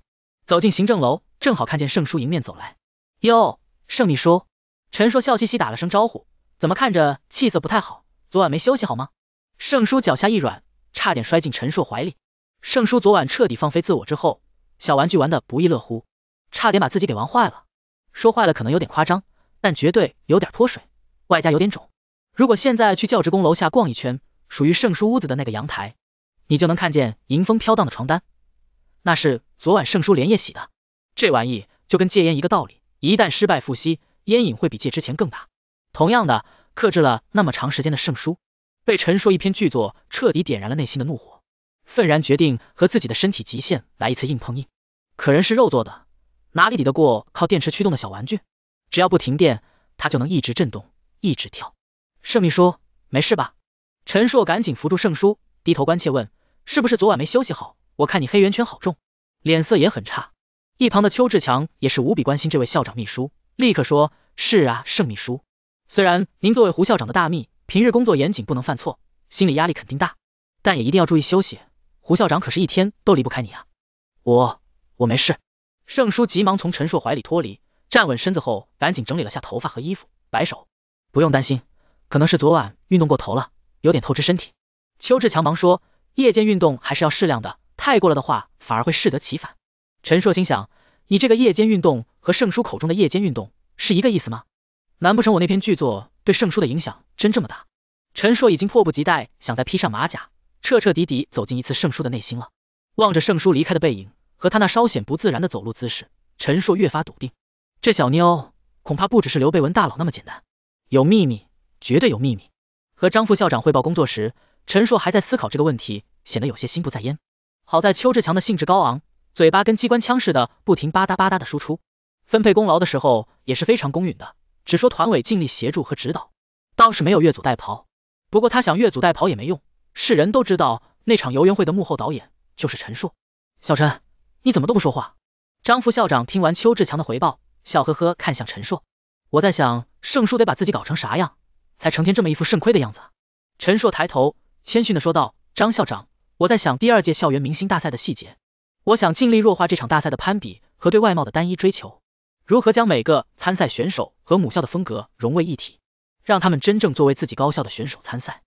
走进行政楼，正好看见圣叔迎面走来。哟，圣秘书，陈硕笑嘻嘻打了声招呼。怎么看着气色不太好？昨晚没休息好吗？圣叔脚下一软，差点摔进陈硕怀里。圣叔昨晚彻底放飞自我之后，小玩具玩的不亦乐乎，差点把自己给玩坏了。说坏了可能有点夸张，但绝对有点脱水，外加有点肿。如果现在去教职工楼下逛一圈，属于圣叔屋子的那个阳台，你就能看见迎风飘荡的床单。那是昨晚圣书连夜洗的，这玩意就跟戒烟一个道理，一旦失败复吸，烟瘾会比戒之前更大。同样的，克制了那么长时间的圣书，被陈硕一篇巨作彻底点燃了内心的怒火，愤然决定和自己的身体极限来一次硬碰硬。可人是肉做的，哪里抵得过靠电池驱动的小玩具？只要不停电，它就能一直震动，一直跳。圣秘书没事吧？陈硕赶紧扶住圣书，低头关切问，是不是昨晚没休息好？我看你黑圆圈好重，脸色也很差。一旁的邱志强也是无比关心这位校长秘书，立刻说：是啊，盛秘书，虽然您作为胡校长的大秘，平日工作严谨，不能犯错，心理压力肯定大，但也一定要注意休息。胡校长可是一天都离不开你啊！我我没事。盛叔急忙从陈硕怀里脱离，站稳身子后，赶紧整理了下头发和衣服，摆手：不用担心，可能是昨晚运动过头了，有点透支身体。邱志强忙说：夜间运动还是要适量的。太过了的话，反而会适得其反。陈硕心想，你这个夜间运动和圣书口中的夜间运动是一个意思吗？难不成我那篇巨作对圣书的影响真这么大？陈硕已经迫不及待想再披上马甲，彻彻底底走进一次圣书的内心了。望着圣书离开的背影和他那稍显不自然的走路姿势，陈硕越发笃定，这小妞恐怕不只是刘贝文大佬那么简单，有秘密绝对有秘密。和张副校长汇报工作时，陈硕还在思考这个问题，显得有些心不在焉。好在邱志强的兴致高昂，嘴巴跟机关枪似的不停吧嗒吧嗒的输出。分配功劳的时候也是非常公允的，只说团委尽力协助和指导，倒是没有越俎代庖。不过他想越俎代庖也没用，世人都知道那场游园会的幕后导演就是陈硕。小陈，你怎么都不说话？张副校长听完邱志强的回报，笑呵呵看向陈硕。我在想，盛叔得把自己搞成啥样，才成天这么一副肾亏的样子？陈硕抬头，谦逊的说道：“张校长。”我在想第二届校园明星大赛的细节，我想尽力弱化这场大赛的攀比和对外貌的单一追求，如何将每个参赛选手和母校的风格融为一体，让他们真正作为自己高校的选手参赛，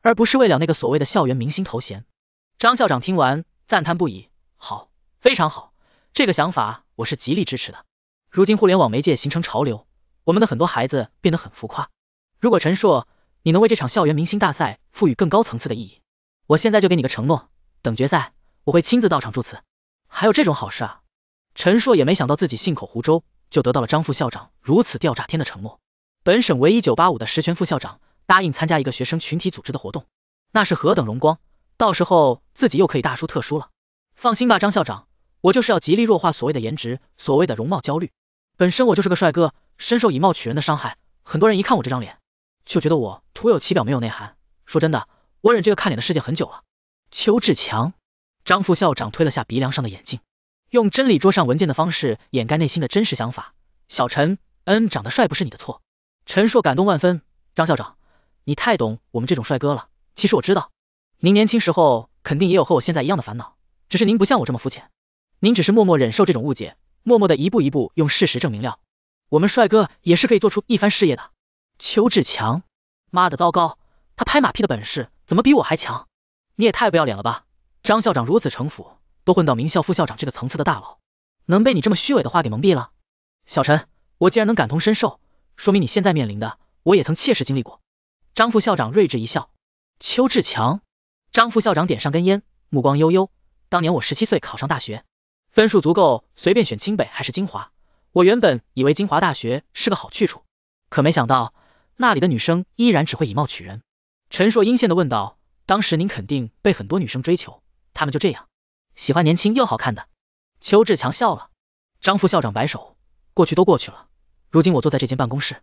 而不是为了那个所谓的校园明星头衔。张校长听完赞叹不已，好，非常好，这个想法我是极力支持的。如今互联网媒介形成潮流，我们的很多孩子变得很浮夸。如果陈硕，你能为这场校园明星大赛赋予更高层次的意义。我现在就给你个承诺，等决赛我会亲自到场助辞。还有这种好事啊！陈硕也没想到自己信口胡诌就得到了张副校长如此吊炸天的承诺。本省唯一九八五的石泉副校长答应参加一个学生群体组织的活动，那是何等荣光！到时候自己又可以大书特书了。放心吧，张校长，我就是要极力弱化所谓的颜值，所谓的容貌焦虑。本身我就是个帅哥，深受以貌取人的伤害，很多人一看我这张脸，就觉得我徒有其表没有内涵。说真的。我忍这个看脸的世界很久了。邱志强，张副校长推了下鼻梁上的眼镜，用真理桌上文件的方式掩盖内心的真实想法。小陈，恩长得帅不是你的错。陈硕感动万分，张校长，你太懂我们这种帅哥了。其实我知道，您年轻时候肯定也有和我现在一样的烦恼，只是您不像我这么肤浅，您只是默默忍受这种误解，默默的一步一步用事实证明了，我们帅哥也是可以做出一番事业的。邱志强，妈的糟糕！他拍马屁的本事怎么比我还强？你也太不要脸了吧！张校长如此城府，都混到名校副校长这个层次的大佬，能被你这么虚伪的话给蒙蔽了？小陈，我既然能感同身受，说明你现在面临的，我也曾切实经历过。张副校长睿智一笑。邱志强，张副校长点上根烟，目光悠悠。当年我十七岁考上大学，分数足够随便选清北还是清华。我原本以为清华大学是个好去处，可没想到那里的女生依然只会以貌取人。陈硕阴险的问道：“当时您肯定被很多女生追求，他们就这样喜欢年轻又好看的。”邱志强笑了，张副校长摆手：“过去都过去了，如今我坐在这间办公室，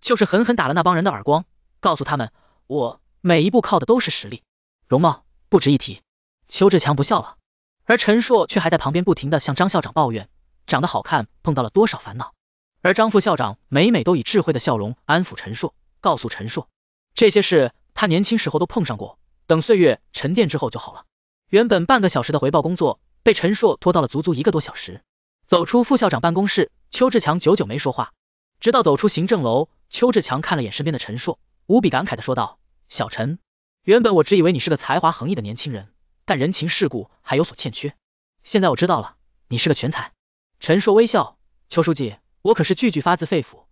就是狠狠打了那帮人的耳光，告诉他们，我每一步靠的都是实力，容貌不值一提。”邱志强不笑了，而陈硕却还在旁边不停的向张校长抱怨，长得好看碰到了多少烦恼，而张副校长每每都以智慧的笑容安抚陈硕，告诉陈硕这些事。他年轻时候都碰上过，等岁月沉淀之后就好了。原本半个小时的回报工作，被陈硕拖到了足足一个多小时。走出副校长办公室，邱志强久久没说话，直到走出行政楼，邱志强看了眼身边的陈硕，无比感慨的说道：“小陈，原本我只以为你是个才华横溢的年轻人，但人情世故还有所欠缺。现在我知道了，你是个全才。”陈硕微笑，邱书记，我可是句句发自肺腑。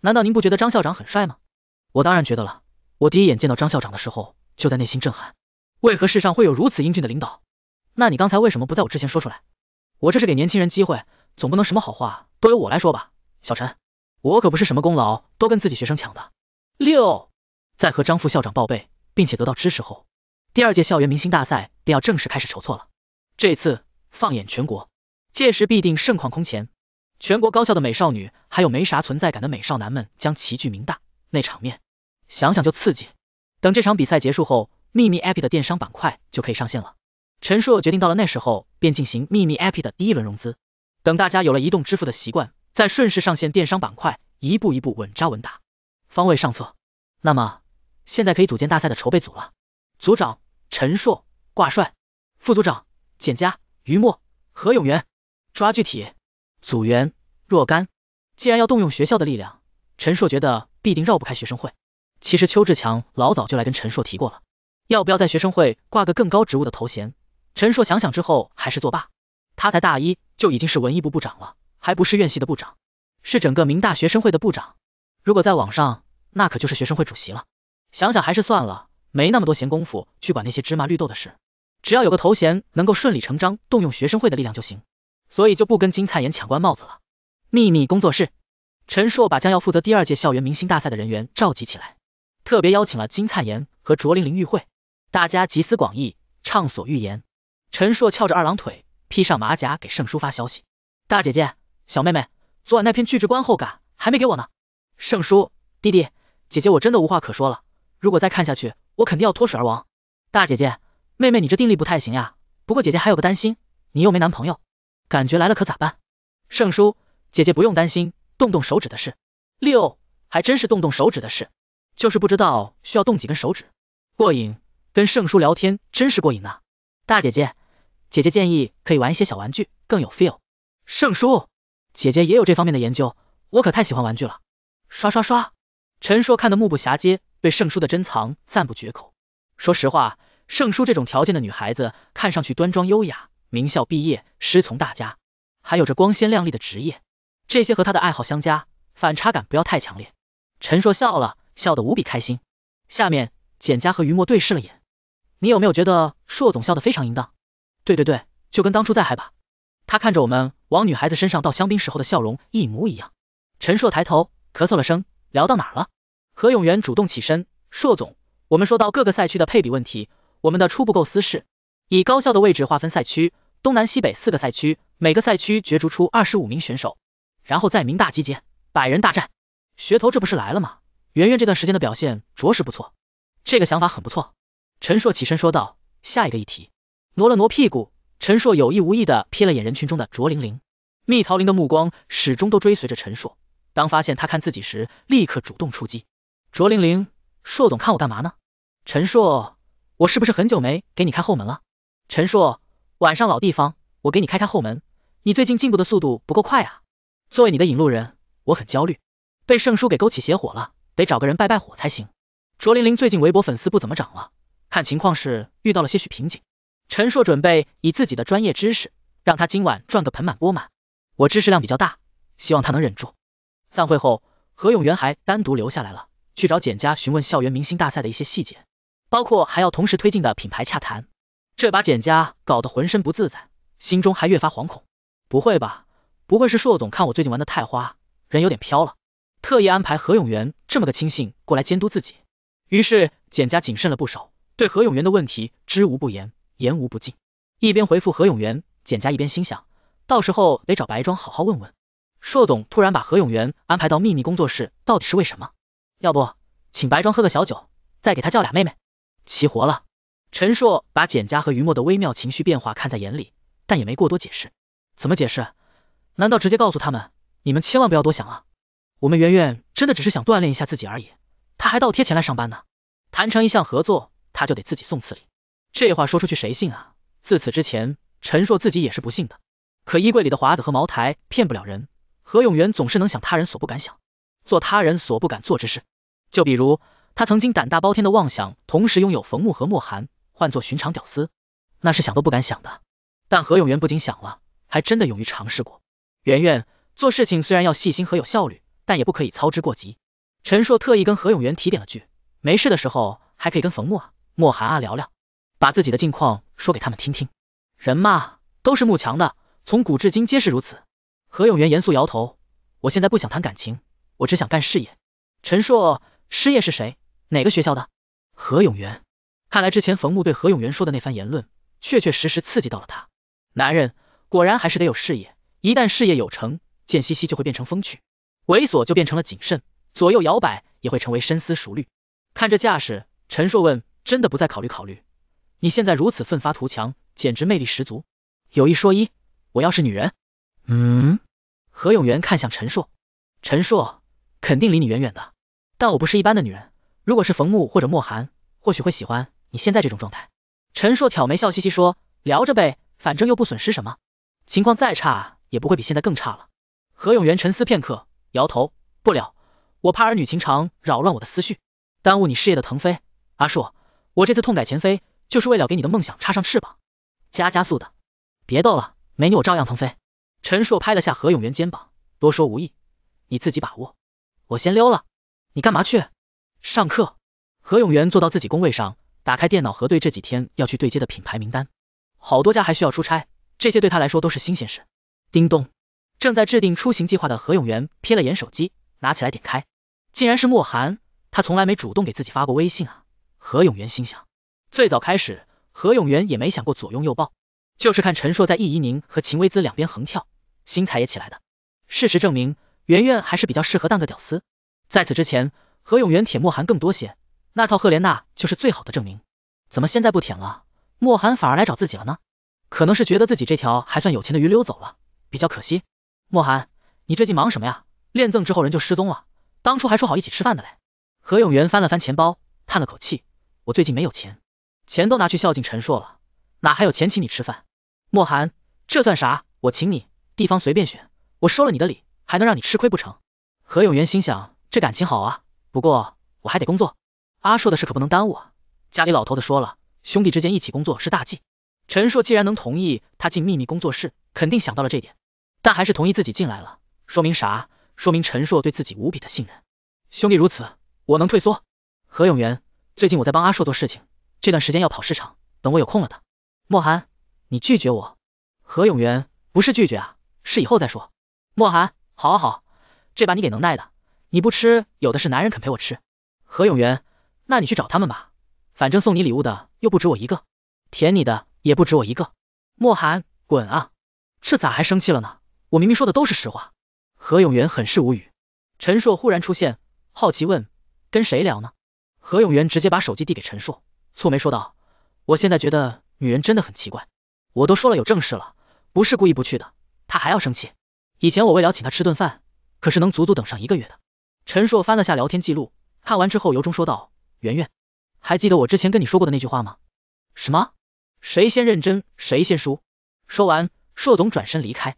难道您不觉得张校长很帅吗？我当然觉得了。我第一眼见到张校长的时候，就在内心震撼，为何世上会有如此英俊的领导？那你刚才为什么不在我之前说出来？我这是给年轻人机会，总不能什么好话都由我来说吧，小陈，我可不是什么功劳都跟自己学生抢的。六，在和张副校长报备并且得到支持后，第二届校园明星大赛便要正式开始筹措了。这次放眼全国，届时必定盛况空前，全国高校的美少女还有没啥存在感的美少男们将齐聚明大，那场面。想想就刺激，等这场比赛结束后，秘密 App 的电商板块就可以上线了。陈硕决定到了那时候便进行秘密 App 的第一轮融资，等大家有了移动支付的习惯，再顺势上线电商板块，一步一步稳扎稳打，方为上策。那么现在可以组建大赛的筹备组了，组长陈硕挂帅，副组长简佳、于墨、何永元抓具体，组员若干。既然要动用学校的力量，陈硕觉得必定绕不开学生会。其实邱志强老早就来跟陈硕提过了，要不要在学生会挂个更高职务的头衔？陈硕想想之后还是作罢，他才大一就已经是文艺部部长了，还不是院系的部长，是整个明大学生会的部长。如果在网上，那可就是学生会主席了。想想还是算了，没那么多闲工夫去管那些芝麻绿豆的事，只要有个头衔能够顺理成章动用学生会的力量就行。所以就不跟金灿岩抢官帽子了。秘密工作室，陈硕把将要负责第二届校园明星大赛的人员召集起来。特别邀请了金灿妍和卓玲玲与会，大家集思广益，畅所欲言。陈硕翘着二郎腿，披上马甲给圣书发消息。大姐姐，小妹妹，昨晚那篇巨制观后感还没给我呢。圣书，弟弟，姐姐我真的无话可说了，如果再看下去，我肯定要脱水而亡。大姐姐，妹妹你这定力不太行呀，不过姐姐还有个担心，你又没男朋友，感觉来了可咋办？圣书，姐姐不用担心，动动手指的事。六，还真是动动手指的事。就是不知道需要动几根手指，过瘾。跟圣叔聊天真是过瘾呢。大姐姐，姐姐建议可以玩一些小玩具，更有 feel。圣叔，姐姐也有这方面的研究，我可太喜欢玩具了。刷刷刷，陈硕看得目不暇接，对圣叔的珍藏赞不绝口。说实话，圣叔这种条件的女孩子，看上去端庄优雅，名校毕业，师从大家，还有着光鲜亮丽的职业，这些和他的爱好相加，反差感不要太强烈。陈硕笑了。笑得无比开心。下面，简家和于墨对视了眼。你有没有觉得硕总笑得非常淫荡？对对对，就跟当初在海吧，他看着我们往女孩子身上倒香槟时候的笑容一模一样。陈硕抬头咳嗽了声，聊到哪儿了？何永元主动起身，硕总，我们说到各个赛区的配比问题，我们的初步构思是，以高校的位置划分赛区，东南西北四个赛区，每个赛区角逐出二十五名选手，然后在名大集结，百人大战，噱头这不是来了吗？圆圆这段时间的表现着实不错，这个想法很不错。陈硕起身说道，下一个议题，挪了挪屁股，陈硕有意无意的瞥了眼人群中的卓玲玲，蜜桃林的目光始终都追随着陈硕，当发现他看自己时，立刻主动出击。卓玲玲，硕总看我干嘛呢？陈硕，我是不是很久没给你开后门了？陈硕，晚上老地方，我给你开开后门，你最近进步的速度不够快啊，作为你的引路人，我很焦虑，被圣书给勾起邪火了。得找个人拜拜火才行。卓玲玲最近微博粉丝不怎么涨了，看情况是遇到了些许瓶颈。陈硕准备以自己的专业知识，让他今晚赚个盆满钵满。我知识量比较大，希望他能忍住。散会后，何永元还单独留下来了，去找简家询问校园明星大赛的一些细节，包括还要同时推进的品牌洽谈。这把简家搞得浑身不自在，心中还越发惶恐。不会吧，不会是硕总看我最近玩的太花，人有点飘了？特意安排何永元这么个亲信过来监督自己，于是简家谨慎了不少，对何永元的问题知无不言，言无不尽。一边回复何永元，简家一边心想，到时候得找白庄好好问问，硕总突然把何永元安排到秘密工作室，到底是为什么？要不请白庄喝个小酒，再给他叫俩妹妹，齐活了。陈硕把简家和于墨的微妙情绪变化看在眼里，但也没过多解释。怎么解释？难道直接告诉他们，你们千万不要多想啊？我们圆圆真的只是想锻炼一下自己而已，他还倒贴钱来上班呢。谈成一项合作，他就得自己送次礼，这话说出去谁信啊？自此之前，陈硕自己也是不信的。可衣柜里的华子和茅台骗不了人，何永元总是能想他人所不敢想，做他人所不敢做之事。就比如他曾经胆大包天的妄想，同时拥有冯木和莫寒，换做寻常屌丝，那是想都不敢想的。但何永元不仅想了，还真的勇于尝试过。圆圆做事情虽然要细心和有效率。但也不可以操之过急。陈硕特意跟何永元提点了句，没事的时候还可以跟冯木、莫寒啊聊聊，把自己的近况说给他们听听。人嘛，都是慕强的，从古至今皆是如此。何永元严肃摇头，我现在不想谈感情，我只想干事业。陈硕，失业是谁？哪个学校的？何永元。看来之前冯木对何永元说的那番言论，确确实实刺激到了他。男人果然还是得有事业，一旦事业有成，贱兮兮就会变成风趣。猥琐就变成了谨慎，左右摇摆也会成为深思熟虑。看这架势，陈硕问，真的不再考虑考虑？你现在如此奋发图强，简直魅力十足。有一说一，我要是女人，嗯？何永元看向陈硕，陈硕肯定离你远远的。但我不是一般的女人，如果是冯木或者莫寒，或许会喜欢你现在这种状态。陈硕挑眉笑嘻嘻说，聊着呗，反正又不损失什么，情况再差也不会比现在更差了。何永元沉思片刻。摇头，不了，我怕儿女情长扰乱我的思绪，耽误你事业的腾飞。阿硕，我这次痛改前非，就是为了给你的梦想插上翅膀，加加速的。别逗了，没你我照样腾飞。陈硕拍了下何永元肩膀，多说无益，你自己把握。我先溜了，你干嘛去？上课。何永元坐到自己工位上，打开电脑核对这几天要去对接的品牌名单，好多家还需要出差，这些对他来说都是新鲜事。叮咚。正在制定出行计划的何永元瞥了眼手机，拿起来点开，竟然是莫寒。他从来没主动给自己发过微信啊。何永元心想，最早开始，何永元也没想过左拥右抱，就是看陈硕在易怡宁和秦薇姿两边横跳，心才也起来的。事实证明，圆圆还是比较适合当个屌丝。在此之前，何永元舔莫寒更多些，那套赫莲娜就是最好的证明。怎么现在不舔了？莫寒反而来找自己了呢？可能是觉得自己这条还算有钱的鱼溜走了，比较可惜。莫寒，你最近忙什么呀？练赠之后人就失踪了，当初还说好一起吃饭的嘞。何永元翻了翻钱包，叹了口气，我最近没有钱，钱都拿去孝敬陈硕了，哪还有钱请你吃饭？莫寒，这算啥？我请你，地方随便选，我收了你的礼，还能让你吃亏不成？何永元心想，这感情好啊，不过我还得工作，阿硕的事可不能耽误啊，家里老头子说了，兄弟之间一起工作是大忌。陈硕既然能同意他进秘密工作室，肯定想到了这点。但还是同意自己进来了，说明啥？说明陈硕对自己无比的信任。兄弟如此，我能退缩？何永元，最近我在帮阿硕做事情，这段时间要跑市场，等我有空了的。莫寒，你拒绝我？何永元不是拒绝啊，是以后再说。莫寒，好啊好，这把你给能耐的，你不吃，有的是男人肯陪我吃。何永元，那你去找他们吧，反正送你礼物的又不止我一个，舔你的也不止我一个。莫寒，滚啊！这咋还生气了呢？我明明说的都是实话，何永元很是无语。陈硕忽然出现，好奇问，跟谁聊呢？何永元直接把手机递给陈硕，蹙眉说道，我现在觉得女人真的很奇怪，我都说了有正事了，不是故意不去的，他还要生气。以前我为了请他吃顿饭，可是能足足等上一个月的。陈硕翻了下聊天记录，看完之后由衷说道，圆圆，还记得我之前跟你说过的那句话吗？什么？谁先认真谁先输。说完，硕总转身离开。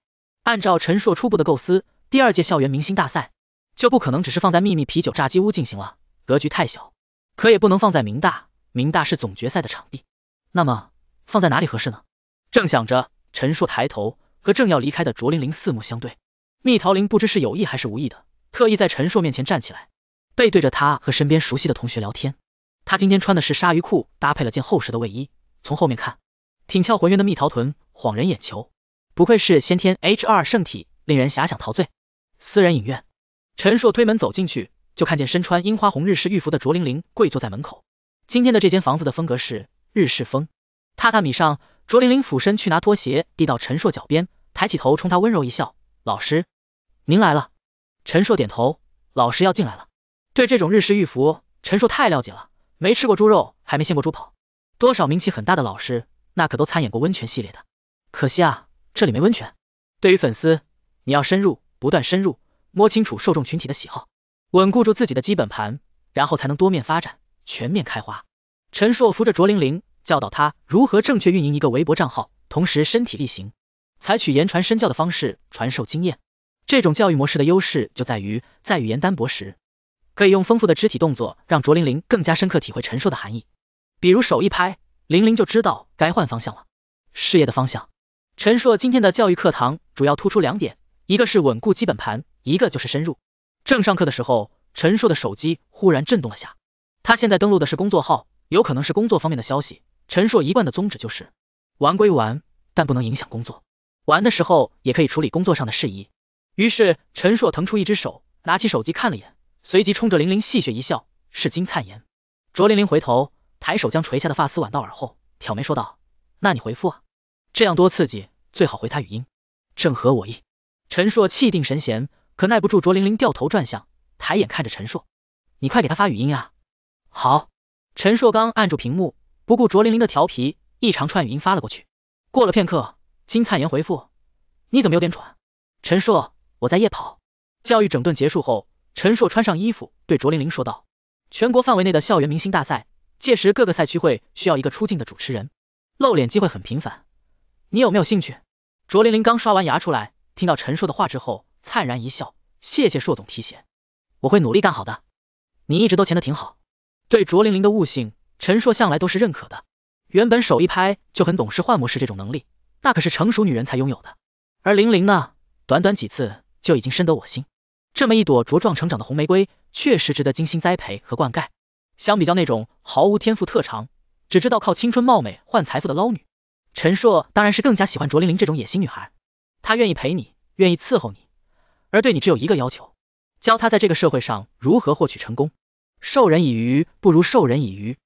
按照陈硕初步的构思，第二届校园明星大赛就不可能只是放在秘密啤酒炸鸡屋进行了，格局太小。可也不能放在明大，明大是总决赛的场地。那么放在哪里合适呢？正想着，陈硕抬头和正要离开的卓玲玲四目相对。蜜桃林不知是有意还是无意的，特意在陈硕面前站起来，背对着他和身边熟悉的同学聊天。他今天穿的是鲨鱼裤，搭配了件厚实的卫衣，从后面看，挺翘浑圆的蜜桃臀晃人眼球。不愧是先天 H r 圣体，令人遐想陶醉。私人影院，陈硕推门走进去，就看见身穿樱花红日式浴服的卓玲玲跪坐在门口。今天的这间房子的风格是日式风，榻榻米上，卓玲玲俯身去拿拖鞋，递到陈硕脚边，抬起头冲他温柔一笑：“老师，您来了。”陈硕点头：“老师要进来了。”对这种日式浴服，陈硕太了解了，没吃过猪肉还没见过猪跑。多少名气很大的老师，那可都参演过温泉系列的，可惜啊。这里没温泉。对于粉丝，你要深入，不断深入，摸清楚受众群体的喜好，稳固住自己的基本盘，然后才能多面发展，全面开花。陈硕扶着卓玲玲，教导她如何正确运营一个微博账号，同时身体力行，采取言传身教的方式传授经验。这种教育模式的优势就在于，在语言单薄时，可以用丰富的肢体动作让卓玲玲更加深刻体会陈硕的含义。比如手一拍，玲玲就知道该换方向了，事业的方向。陈硕今天的教育课堂主要突出两点，一个是稳固基本盘，一个就是深入。正上课的时候，陈硕的手机忽然震动了下，他现在登录的是工作号，有可能是工作方面的消息。陈硕一贯的宗旨就是玩归玩，但不能影响工作，玩的时候也可以处理工作上的事宜。于是陈硕腾出一只手，拿起手机看了眼，随即冲着玲玲戏谑一笑，是金灿言。卓玲玲回头，抬手将垂下的发丝挽到耳后，挑眉说道：“那你回复。”啊。”这样多刺激，最好回他语音，正合我意。陈硕气定神闲，可耐不住卓玲玲掉头转向，抬眼看着陈硕，你快给他发语音啊！”好，陈硕刚按住屏幕，不顾卓玲玲的调皮，一长串语音发了过去。过了片刻，金灿言回复，你怎么有点喘？陈硕，我在夜跑。教育整顿结束后，陈硕穿上衣服，对卓玲玲说道，全国范围内的校园明星大赛，届时各个赛区会需要一个出镜的主持人，露脸机会很频繁。你有没有兴趣？卓玲玲刚刷完牙出来，听到陈硕的话之后，灿然一笑，谢谢硕总提携，我会努力干好的。你一直都潜的挺好，对卓玲玲的悟性，陈硕向来都是认可的。原本手一拍就很懂事，换模式这种能力，那可是成熟女人才拥有的。而玲玲呢，短短几次就已经深得我心，这么一朵茁壮成长的红玫瑰，确实值得精心栽培和灌溉。相比较那种毫无天赋特长，只知道靠青春貌美换财富的捞女。陈硕当然是更加喜欢卓玲玲这种野心女孩，她愿意陪你，愿意伺候你，而对你只有一个要求，教她在这个社会上如何获取成功。授人以鱼不如授人以渔。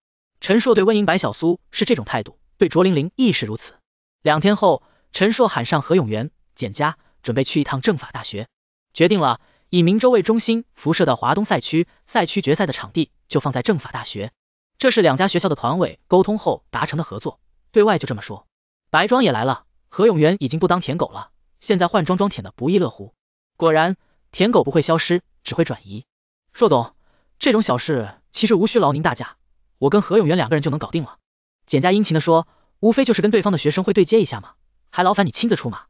陈硕对温莹、白小苏是这种态度，对卓玲玲亦是如此。两天后，陈硕喊上何永元、简佳，准备去一趟政法大学。决定了，以明州为中心辐射的华东赛区，赛区决赛的场地就放在政法大学。这是两家学校的团委沟通后达成的合作，对外就这么说。白庄也来了，何永元已经不当舔狗了，现在换装装舔的不亦乐乎。果然，舔狗不会消失，只会转移。硕总，这种小事其实无需劳您大驾，我跟何永元两个人就能搞定了。简家殷勤的说，无非就是跟对方的学生会对接一下嘛，还劳烦你亲自出马。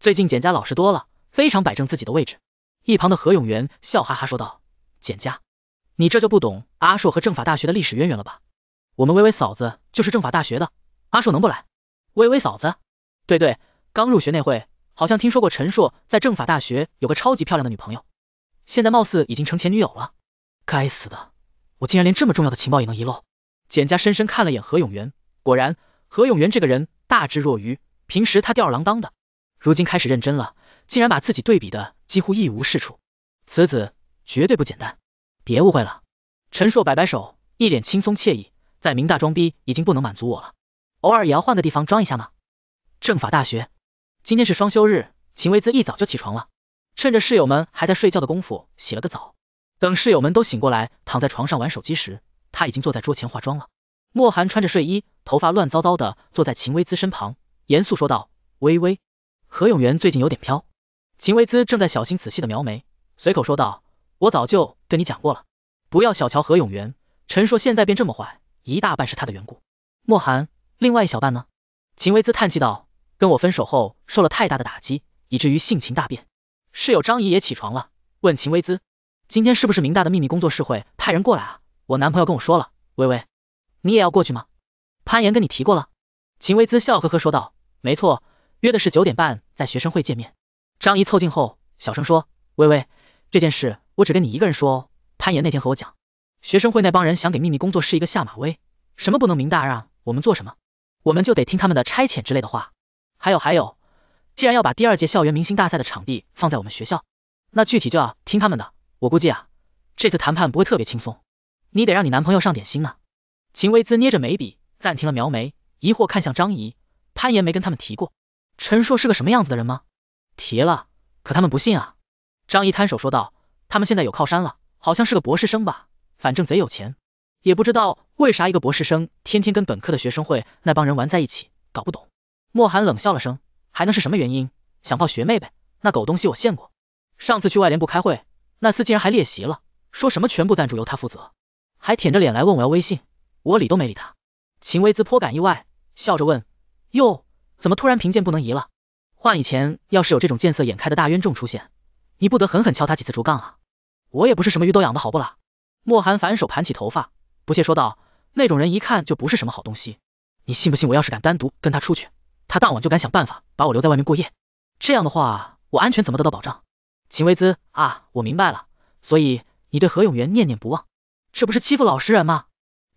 最近简家老实多了，非常摆正自己的位置。一旁的何永元笑哈哈说道，简家，你这就不懂阿硕和政法大学的历史渊源了吧？我们微微嫂子就是政法大学的，阿硕能不来？微微嫂子，对对，刚入学那会，好像听说过陈硕在政法大学有个超级漂亮的女朋友，现在貌似已经成前女友了。该死的，我竟然连这么重要的情报也能遗漏。简家深深看了眼何永元，果然何永元这个人大智若愚，平时他吊儿郎当的，如今开始认真了，竟然把自己对比的几乎一无是处，此子绝对不简单。别误会了，陈硕摆摆手，一脸轻松惬意，在明大装逼已经不能满足我了。偶尔也要换个地方装一下嘛。政法大学，今天是双休日，秦薇姿一早就起床了，趁着室友们还在睡觉的功夫洗了个澡。等室友们都醒过来，躺在床上玩手机时，他已经坐在桌前化妆了。莫寒穿着睡衣，头发乱糟糟的，坐在秦薇姿身旁，严肃说道：“微微，何永元最近有点飘。”秦薇姿正在小心仔细的描眉，随口说道：“我早就跟你讲过了，不要小瞧何永元，陈硕现在变这么坏，一大半是他的缘故。”莫寒。另外一小半呢？秦薇姿叹气道：“跟我分手后受了太大的打击，以至于性情大变。”室友张姨也起床了，问秦薇姿：“今天是不是明大的秘密工作室会派人过来啊？我男朋友跟我说了，薇薇，你也要过去吗？”潘岩跟你提过了。秦薇姿笑呵呵说道：“没错，约的是九点半在学生会见面。”张姨凑近后小声说：“薇薇，这件事我只跟你一个人说哦。”潘岩那天和我讲，学生会那帮人想给秘密工作室一个下马威，什么不能明大让我们做什么。我们就得听他们的差遣之类的话，还有还有，既然要把第二届校园明星大赛的场地放在我们学校，那具体就要听他们的。我估计啊，这次谈判不会特别轻松，你得让你男朋友上点心呢。秦薇姿捏着眉笔，暂停了描眉，疑惑看向张仪，潘岩没跟他们提过，陈硕是个什么样子的人吗？提了，可他们不信啊。张仪摊手说道，他们现在有靠山了，好像是个博士生吧，反正贼有钱。也不知道为啥一个博士生天天跟本科的学生会那帮人玩在一起，搞不懂。莫寒冷笑了声，还能是什么原因？想泡学妹呗？那狗东西我见过，上次去外联部开会，那厮竟然还列席了，说什么全部赞助由他负责，还舔着脸来问我要微信，我理都没理他。秦薇姿颇感意外，笑着问，哟，怎么突然贫贱不能移了？换以前要是有这种见色眼开的大冤种出现，你不得狠狠敲他几次竹杠啊？我也不是什么鱼都养的好不啦？莫寒反手盘起头发。不屑说道：“那种人一看就不是什么好东西。你信不信，我要是敢单独跟他出去，他当晚就敢想办法把我留在外面过夜。这样的话，我安全怎么得到保障？”秦薇姿啊，我明白了，所以你对何永元念念不忘，这不是欺负老实人吗？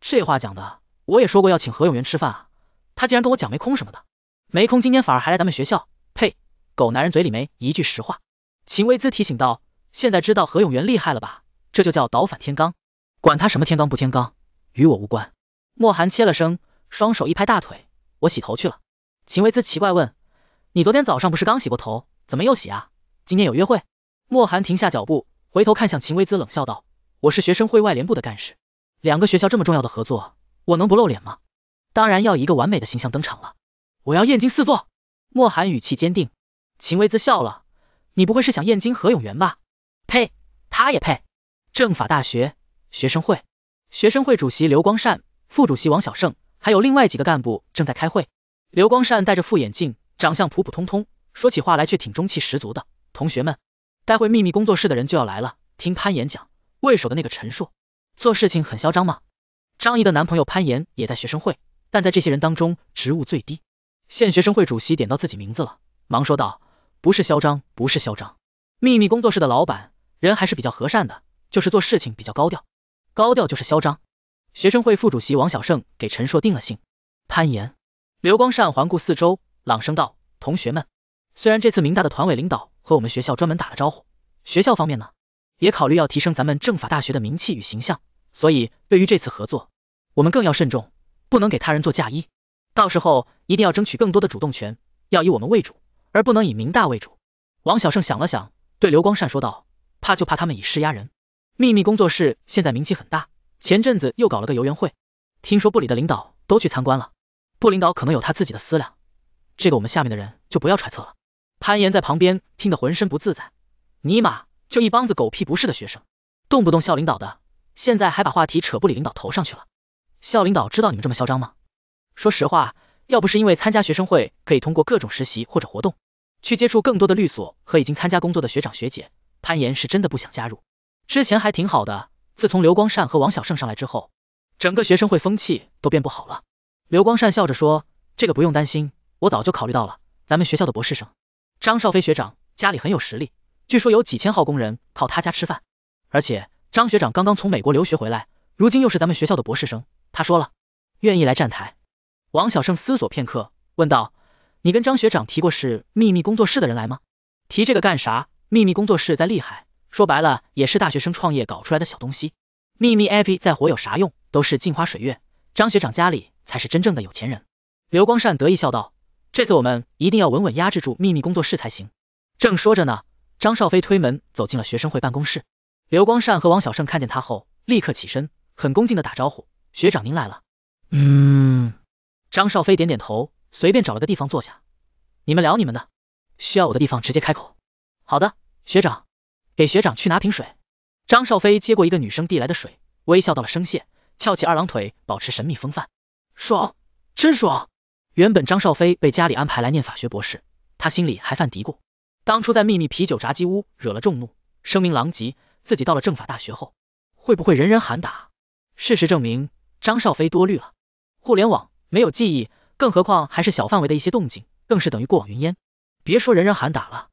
这话讲的，我也说过要请何永元吃饭啊，他竟然跟我讲没空什么的，没空今天反而还来咱们学校。呸，狗男人嘴里没一句实话。秦薇姿提醒道：“现在知道何永元厉害了吧？这就叫倒反天罡，管他什么天罡不天罡。”与我无关，莫寒切了声，双手一拍大腿，我洗头去了。秦维兹奇怪问，你昨天早上不是刚洗过头，怎么又洗啊？今天有约会？莫寒停下脚步，回头看向秦维兹，冷笑道，我是学生会外联部的干事，两个学校这么重要的合作，我能不露脸吗？当然要一个完美的形象登场了，我要燕京四座。莫寒语气坚定，秦维兹笑了，你不会是想燕京何永元吧？呸，他也配？政法大学学生会。学生会主席刘光善、副主席王小胜，还有另外几个干部正在开会。刘光善戴着副眼镜，长相普普通通，说起话来却挺中气十足的。同学们，待会秘密工作室的人就要来了，听潘岩讲魏首的那个陈述，做事情很嚣张吗？张仪的男朋友潘岩也在学生会，但在这些人当中职务最低。现学生会主席点到自己名字了，忙说道，不是嚣张，不是嚣张。秘密工作室的老板人还是比较和善的，就是做事情比较高调。高调就是嚣张。学生会副主席王小胜给陈硕定了性。攀岩，刘光善环顾四周，朗声道：“同学们，虽然这次明大的团委领导和我们学校专门打了招呼，学校方面呢，也考虑要提升咱们政法大学的名气与形象，所以对于这次合作，我们更要慎重，不能给他人做嫁衣。到时候一定要争取更多的主动权，要以我们为主，而不能以明大为主。”王小胜想了想，对刘光善说道：“怕就怕他们以势压人。”秘密工作室现在名气很大，前阵子又搞了个游园会，听说部里的领导都去参观了。部领导可能有他自己的思量，这个我们下面的人就不要揣测了。潘岩在旁边听得浑身不自在，尼玛就一帮子狗屁不是的学生，动不动校领导的，现在还把话题扯部里领导头上去了。校领导知道你们这么嚣张吗？说实话，要不是因为参加学生会可以通过各种实习或者活动去接触更多的律所和已经参加工作的学长学姐，潘岩是真的不想加入。之前还挺好的，自从刘光善和王小胜上来之后，整个学生会风气都变不好了。刘光善笑着说：“这个不用担心，我早就考虑到了。咱们学校的博士生张少飞学长家里很有实力，据说有几千号工人靠他家吃饭。而且张学长刚刚从美国留学回来，如今又是咱们学校的博士生，他说了愿意来站台。”王小胜思索片刻，问道：“你跟张学长提过是秘密工作室的人来吗？提这个干啥？秘密工作室再厉害。”说白了，也是大学生创业搞出来的小东西。秘密 App 再火有啥用？都是镜花水月。张学长家里才是真正的有钱人。刘光善得意笑道，这次我们一定要稳稳压制住秘密工作室才行。正说着呢，张少飞推门走进了学生会办公室。刘光善和王小胜看见他后，立刻起身，很恭敬的打招呼：“学长您来了。”嗯。张少飞点点头，随便找了个地方坐下。你们聊你们的，需要我的地方直接开口。好的，学长。给学长去拿瓶水。张少飞接过一个女生递来的水，微笑到了声谢，翘起二郎腿，保持神秘风范。爽，真爽。原本张少飞被家里安排来念法学博士，他心里还犯嘀咕，当初在秘密啤酒炸鸡屋惹了众怒，声名狼藉，自己到了政法大学后，会不会人人喊打？事实证明，张少飞多虑了。互联网没有记忆，更何况还是小范围的一些动静，更是等于过往云烟，别说人人喊打了。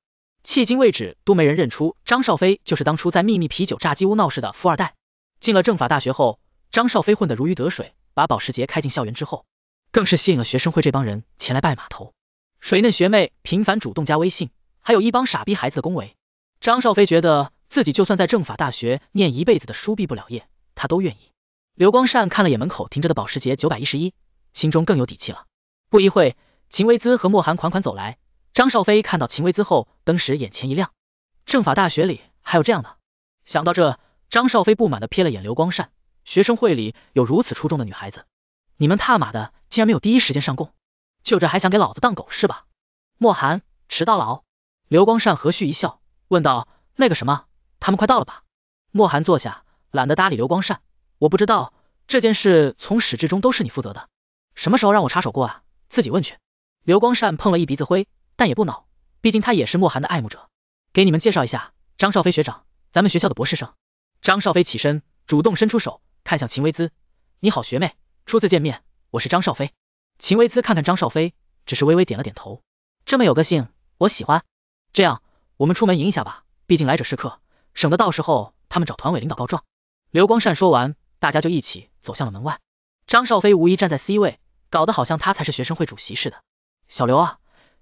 迄今为止都没人认出张少飞就是当初在秘密啤酒炸鸡屋闹事的富二代。进了政法大学后，张少飞混得如鱼得水，把保时捷开进校园之后，更是吸引了学生会这帮人前来拜码头，水嫩学妹频繁主动加微信，还有一帮傻逼孩子的恭维。张少飞觉得自己就算在政法大学念一辈子的书毕不了业，他都愿意。刘光善看了眼门口停着的保时捷九百一十一，心中更有底气了。不一会，秦薇姿和莫寒款款走来。张少飞看到秦薇姿后，登时眼前一亮。政法大学里还有这样的？想到这，张少飞不满的瞥了眼刘光善。学生会里有如此出众的女孩子，你们踏马的竟然没有第一时间上供，就这还想给老子当狗是吧？莫寒，迟到了。刘光善和煦一笑，问道：“那个什么，他们快到了吧？”莫寒坐下，懒得搭理刘光善。我不知道这件事从始至终都是你负责的，什么时候让我插手过啊？自己问去。刘光善碰了一鼻子灰。但也不恼，毕竟他也是莫寒的爱慕者。给你们介绍一下，张少飞学长，咱们学校的博士生。张少飞起身，主动伸出手，看向秦薇姿，你好，学妹，初次见面，我是张少飞。秦薇姿看看张少飞，只是微微点了点头。这么有个性，我喜欢。这样，我们出门迎一下吧，毕竟来者是客，省得到时候他们找团委领导告状。刘光善说完，大家就一起走向了门外。张少飞无疑站在 C 位，搞得好像他才是学生会主席似的。小刘啊。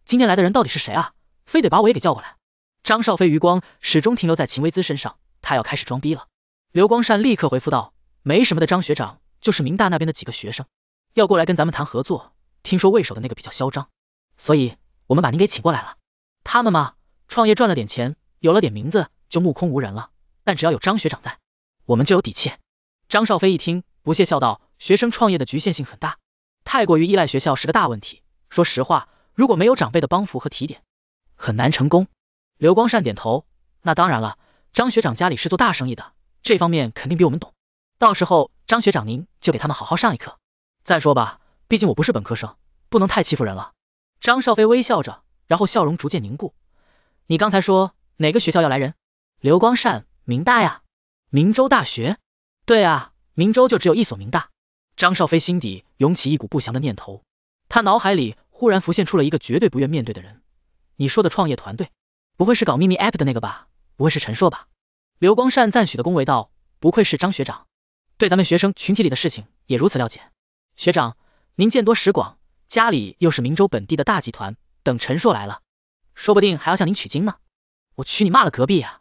今天来的人到底是谁啊？非得把我也给叫过来？张少飞余光始终停留在秦薇姿身上，他要开始装逼了。刘光善立刻回复道：“没什么的，张学长，就是明大那边的几个学生要过来跟咱们谈合作，听说魏首的那个比较嚣张，所以我们把您给请过来了。他们嘛，创业赚了点钱，有了点名字，就目空无人了。但只要有张学长在，我们就有底气。”张少飞一听，不屑笑道：“学生创业的局限性很大，太过于依赖学校是个大问题。说实话。”如果没有长辈的帮扶和提点，很难成功。刘光善点头，那当然了，张学长家里是做大生意的，这方面肯定比我们懂。到时候张学长您就给他们好好上一课。再说吧，毕竟我不是本科生，不能太欺负人了。张少飞微笑着，然后笑容逐渐凝固。你刚才说哪个学校要来人？刘光善，明大呀，明州大学。对啊，明州就只有一所明大。张少飞心底涌起一股不祥的念头，他脑海里。忽然浮现出了一个绝对不愿面对的人。你说的创业团队，不会是搞秘密 app 的那个吧？不会是陈硕吧？刘光善赞许的恭维道：“不愧是张学长，对咱们学生群体里的事情也如此了解。学长，您见多识广，家里又是明州本地的大集团，等陈硕来了，说不定还要向您取经呢。”我娶你骂了隔壁呀！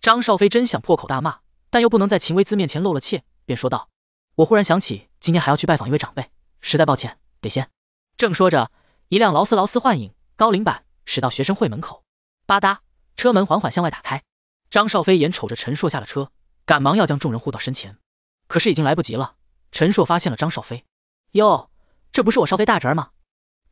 张少飞真想破口大骂，但又不能在秦薇姿面前露了怯，便说道：“我忽然想起今天还要去拜访一位长辈，实在抱歉，得先。”正说着。一辆劳斯劳斯幻影高龄版驶到学生会门口，吧嗒，车门缓缓向外打开。张少飞眼瞅着陈硕下了车，赶忙要将众人护到身前，可是已经来不及了。陈硕发现了张少飞，哟，这不是我少飞大侄吗？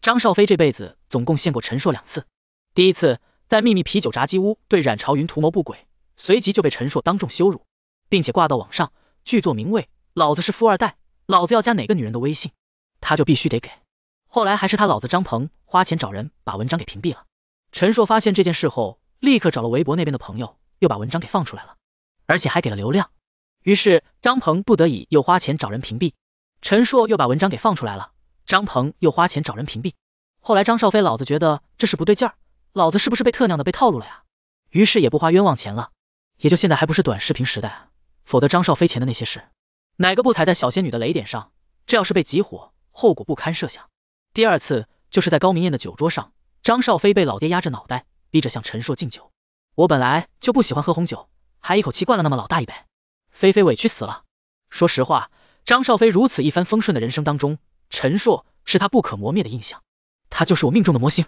张少飞这辈子总共见过陈硕两次，第一次在秘密啤酒炸鸡屋对冉朝云图谋不轨，随即就被陈硕当众羞辱，并且挂到网上，拒做名位，老子是富二代，老子要加哪个女人的微信，他就必须得给。后来还是他老子张鹏花钱找人把文章给屏蔽了。陈硕发现这件事后，立刻找了微博那边的朋友，又把文章给放出来了，而且还给了流量。于是张鹏不得已又花钱找人屏蔽，陈硕又把文章给放出来了，张鹏又花钱找人屏蔽。后来张少飞老子觉得这事不对劲儿，老子是不是被特娘的被套路了呀？于是也不花冤枉钱了。也就现在还不是短视频时代啊，否则张少飞前的那些事，哪个不踩在小仙女的雷点上？这要是被集火，后果不堪设想。第二次就是在高明艳的酒桌上，张少飞被老爹压着脑袋，逼着向陈硕敬酒。我本来就不喜欢喝红酒，还一口气灌了那么老大一杯，菲菲委屈死了。说实话，张少飞如此一帆风顺的人生当中，陈硕是他不可磨灭的印象，他就是我命中的魔星。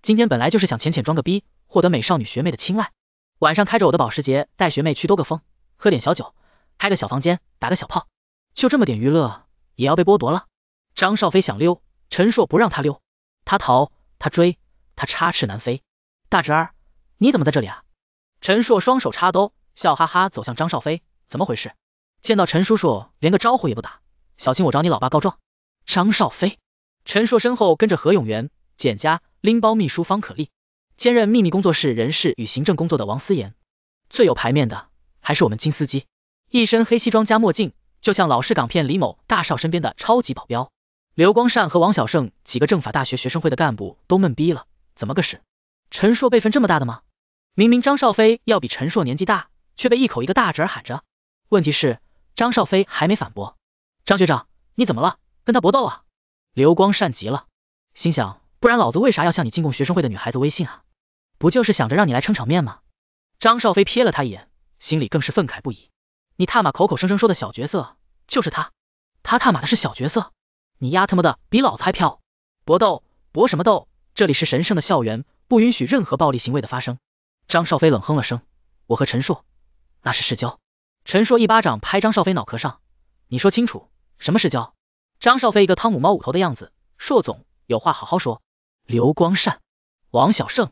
今天本来就是想浅浅装个逼，获得美少女学妹的青睐，晚上开着我的保时捷带学妹去兜个风，喝点小酒，开个小房间打个小炮，就这么点娱乐也要被剥夺了？张少飞想溜。陈硕不让他溜，他逃，他追，他插翅难飞。大侄儿，你怎么在这里啊？陈硕双手插兜，笑哈哈走向张少飞，怎么回事？见到陈叔叔连个招呼也不打，小心我找你老爸告状。张少飞，陈硕身后跟着何永元、简家拎包秘书方可立，兼任秘密工作室人事与行政工作的王思言，最有排面的还是我们金司机，一身黑西装加墨镜，就像老式港片李某大少身边的超级保镖。刘光善和王小胜几个政法大学学生会的干部都懵逼了，怎么个事？陈硕辈分这么大的吗？明明张少飞要比陈硕年纪大，却被一口一个大侄儿喊着。问题是张少飞还没反驳，张学长你怎么了？跟他搏斗啊？刘光善急了，心想不然老子为啥要向你进贡学生会的女孩子微信啊？不就是想着让你来撑场面吗？张少飞瞥了他一眼，心里更是愤慨不已。你踏马口口声声说的小角色就是他，他踏马的是小角色？你丫他妈的比老子还飘！搏斗，搏什么斗？这里是神圣的校园，不允许任何暴力行为的发生。张少飞冷哼了声，我和陈硕那是世交。陈硕一巴掌拍张少飞脑壳上，你说清楚，什么世交？张少飞一个汤姆猫捂头的样子，硕总有话好好说。刘光善、王小胜、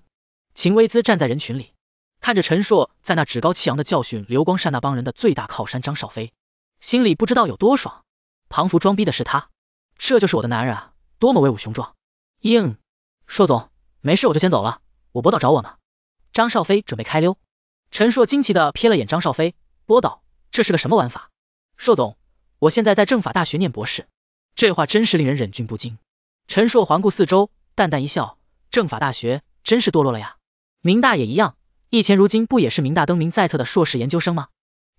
秦薇姿站在人群里，看着陈硕在那趾高气扬的教训刘光善那帮人的最大靠山张少飞，心里不知道有多爽。庞福装逼的是他。这就是我的男人啊，多么威武雄壮，硬！硕总，没事我就先走了，我博导找我呢。张少飞准备开溜，陈硕惊奇的瞥了眼张少飞，博导这是个什么玩法？硕总，我现在在政法大学念博士，这话真是令人忍俊不禁。陈硕环顾四周，淡淡一笑，政法大学真是堕落了呀，明大也一样，以前如今不也是明大登名在册的硕士研究生吗？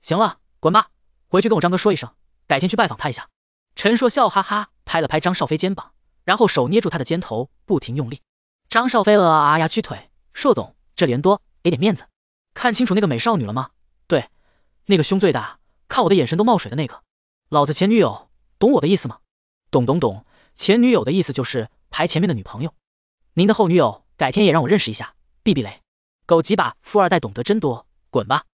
行了，滚吧，回去跟我张哥说一声，改天去拜访他一下。陈硕笑哈哈。拍了拍张少飞肩膀，然后手捏住他的肩头，不停用力。张少飞呃啊呀，屈腿。硕总，这人多，给点面子。看清楚那个美少女了吗？对，那个胸最大，看我的眼神都冒水的那个，老子前女友，懂我的意思吗？懂懂懂，前女友的意思就是排前面的女朋友。您的后女友，改天也让我认识一下，避避雷。狗几把，富二代懂得真多，滚吧。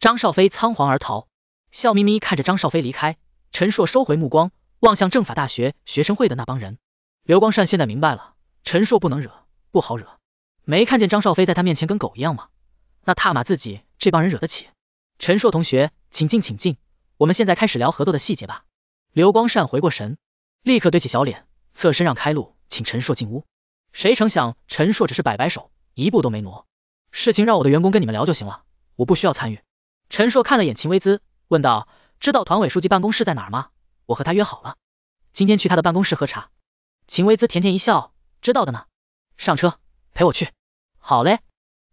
张少飞仓皇而逃，笑眯眯看着张少飞离开。陈硕收回目光。望向政法大学学生会的那帮人，刘光善现在明白了，陈硕不能惹，不好惹。没看见张少飞在他面前跟狗一样吗？那踏马自己这帮人惹得起？陈硕同学，请进，请进，我们现在开始聊合作的细节吧。刘光善回过神，立刻堆起小脸，侧身让开路，请陈硕进屋。谁成想，陈硕只是摆摆手，一步都没挪。事情让我的员工跟你们聊就行了，我不需要参与。陈硕看了眼秦薇姿，问道：“知道团委书记办公室在哪吗？”我和他约好了，今天去他的办公室喝茶。秦薇姿甜甜一笑，知道的呢。上车，陪我去。好嘞。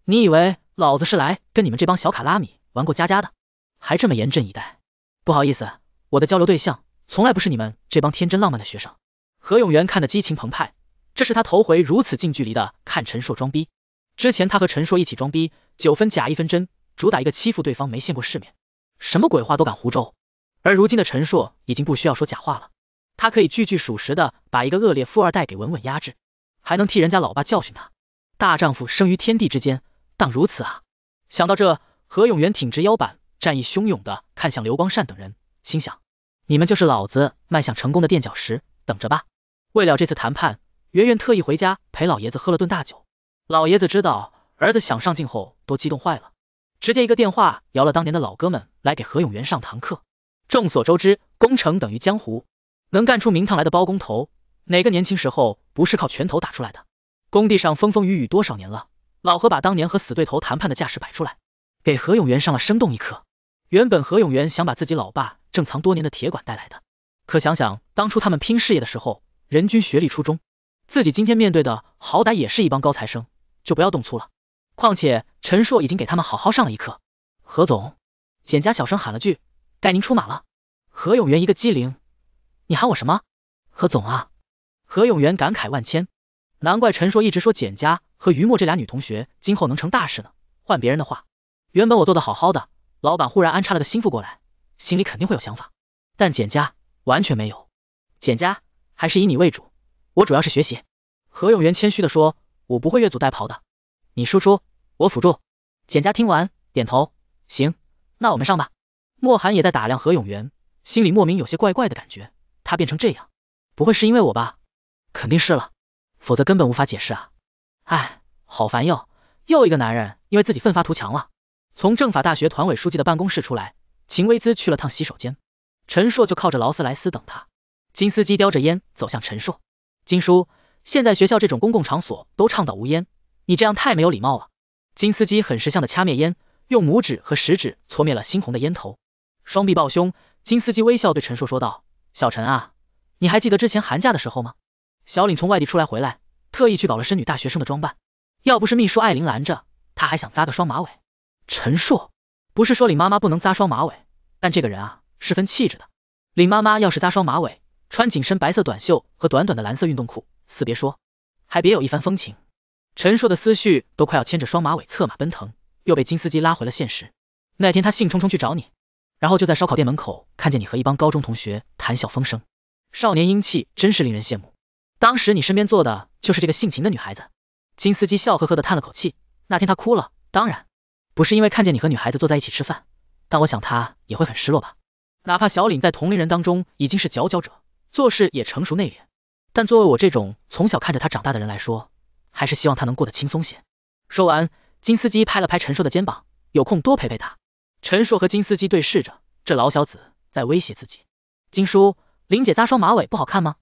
你以为老子是来跟你们这帮小卡拉米玩过家家的？还这么严阵以待？不好意思，我的交流对象从来不是你们这帮天真浪漫的学生。何永元看得激情澎湃，这是他头回如此近距离的看陈硕装逼。之前他和陈硕一起装逼，九分假一分真，主打一个欺负对方没见过世面，什么鬼话都敢胡诌。而如今的陈硕已经不需要说假话了，他可以句句属实的把一个恶劣富二代给稳稳压制，还能替人家老爸教训他。大丈夫生于天地之间，当如此啊！想到这，何永元挺直腰板，战意汹涌的看向刘光善等人，心想：你们就是老子迈向成功的垫脚石，等着吧！为了这次谈判，圆圆特意回家陪老爷子喝了顿大酒。老爷子知道儿子想上镜后，都激动坏了，直接一个电话摇了当年的老哥们来给何永元上堂课。众所周知，工程等于江湖，能干出名堂来的包工头，哪个年轻时候不是靠拳头打出来的？工地上风风雨雨多少年了，老何把当年和死对头谈判的架势摆出来，给何永元上了生动一课。原本何永元想把自己老爸正藏多年的铁管带来的，可想想当初他们拼事业的时候人均学历初中，自己今天面对的好歹也是一帮高材生，就不要动粗了。况且陈硕已经给他们好好上了一课。何总，简家小声喊了句。带您出马了，何永元一个机灵，你喊我什么？何总啊！何永元感慨万千，难怪陈硕一直说简家和于墨这俩女同学今后能成大事呢。换别人的话，原本我做的好好的，老板忽然安插了个心腹过来，心里肯定会有想法。但简家完全没有，简家还是以你为主，我主要是学习。何永元谦虚的说，我不会越俎代庖的，你输出，我辅助。简家听完，点头，行，那我们上吧。莫寒也在打量何永元，心里莫名有些怪怪的感觉。他变成这样，不会是因为我吧？肯定是了，否则根本无法解释。啊！哎，好烦哟，又一个男人因为自己奋发图强了。从政法大学团委书记的办公室出来，秦薇姿去了趟洗手间，陈硕就靠着劳斯莱斯等他。金司机叼着烟走向陈硕，金叔，现在学校这种公共场所都倡导无烟，你这样太没有礼貌了。金司机很识相的掐灭烟，用拇指和食指搓灭了猩红的烟头。双臂抱胸，金司机微笑对陈硕说道：“小陈啊，你还记得之前寒假的时候吗？小李从外地出来回来，特意去搞了身女大学生的装扮，要不是秘书艾琳拦着，他还想扎个双马尾。”陈硕不是说李妈妈不能扎双马尾，但这个人啊，是分气质的。李妈妈要是扎双马尾，穿紧身白色短袖和短短的蓝色运动裤，四别说，还别有一番风情。陈硕的思绪都快要牵着双马尾策马奔腾，又被金司机拉回了现实。那天他兴冲冲去找你。然后就在烧烤店门口看见你和一帮高中同学谈笑风生，少年英气真是令人羡慕。当时你身边坐的就是这个性情的女孩子。金司机笑呵呵的叹了口气，那天她哭了，当然不是因为看见你和女孩子坐在一起吃饭，但我想她也会很失落吧。哪怕小岭在同龄人当中已经是佼佼者，做事也成熟内敛，但作为我这种从小看着他长大的人来说，还是希望他能过得轻松些。说完，金司机拍了拍陈硕的肩膀，有空多陪陪他。陈硕和金司机对视着，这老小子在威胁自己。金叔，林姐扎双马尾不好看吗？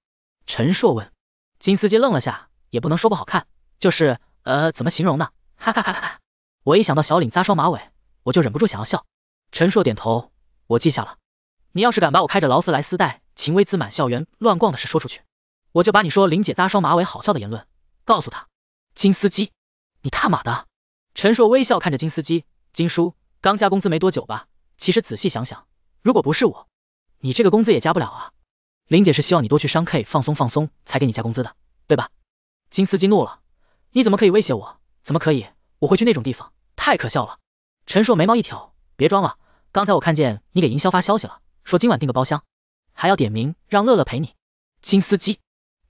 陈硕问。金司机愣了下，也不能说不好看，就是呃，怎么形容呢？哈哈哈哈，我一想到小领扎双马尾，我就忍不住想要笑。陈硕点头，我记下了。你要是敢把我开着劳斯莱斯带秦薇自满校园乱逛的事说出去，我就把你说林姐扎双马尾好笑的言论告诉他。金司机，你他妈的！陈硕微笑看着金司机，金叔。刚加工资没多久吧，其实仔细想想，如果不是我，你这个工资也加不了啊。林姐是希望你多去商 K 放松放松，才给你加工资的，对吧？金司机怒了，你怎么可以威胁我？怎么可以？我会去那种地方？太可笑了！陈硕眉毛一挑，别装了，刚才我看见你给营销发消息了，说今晚订个包厢，还要点名让乐乐陪你。金司机，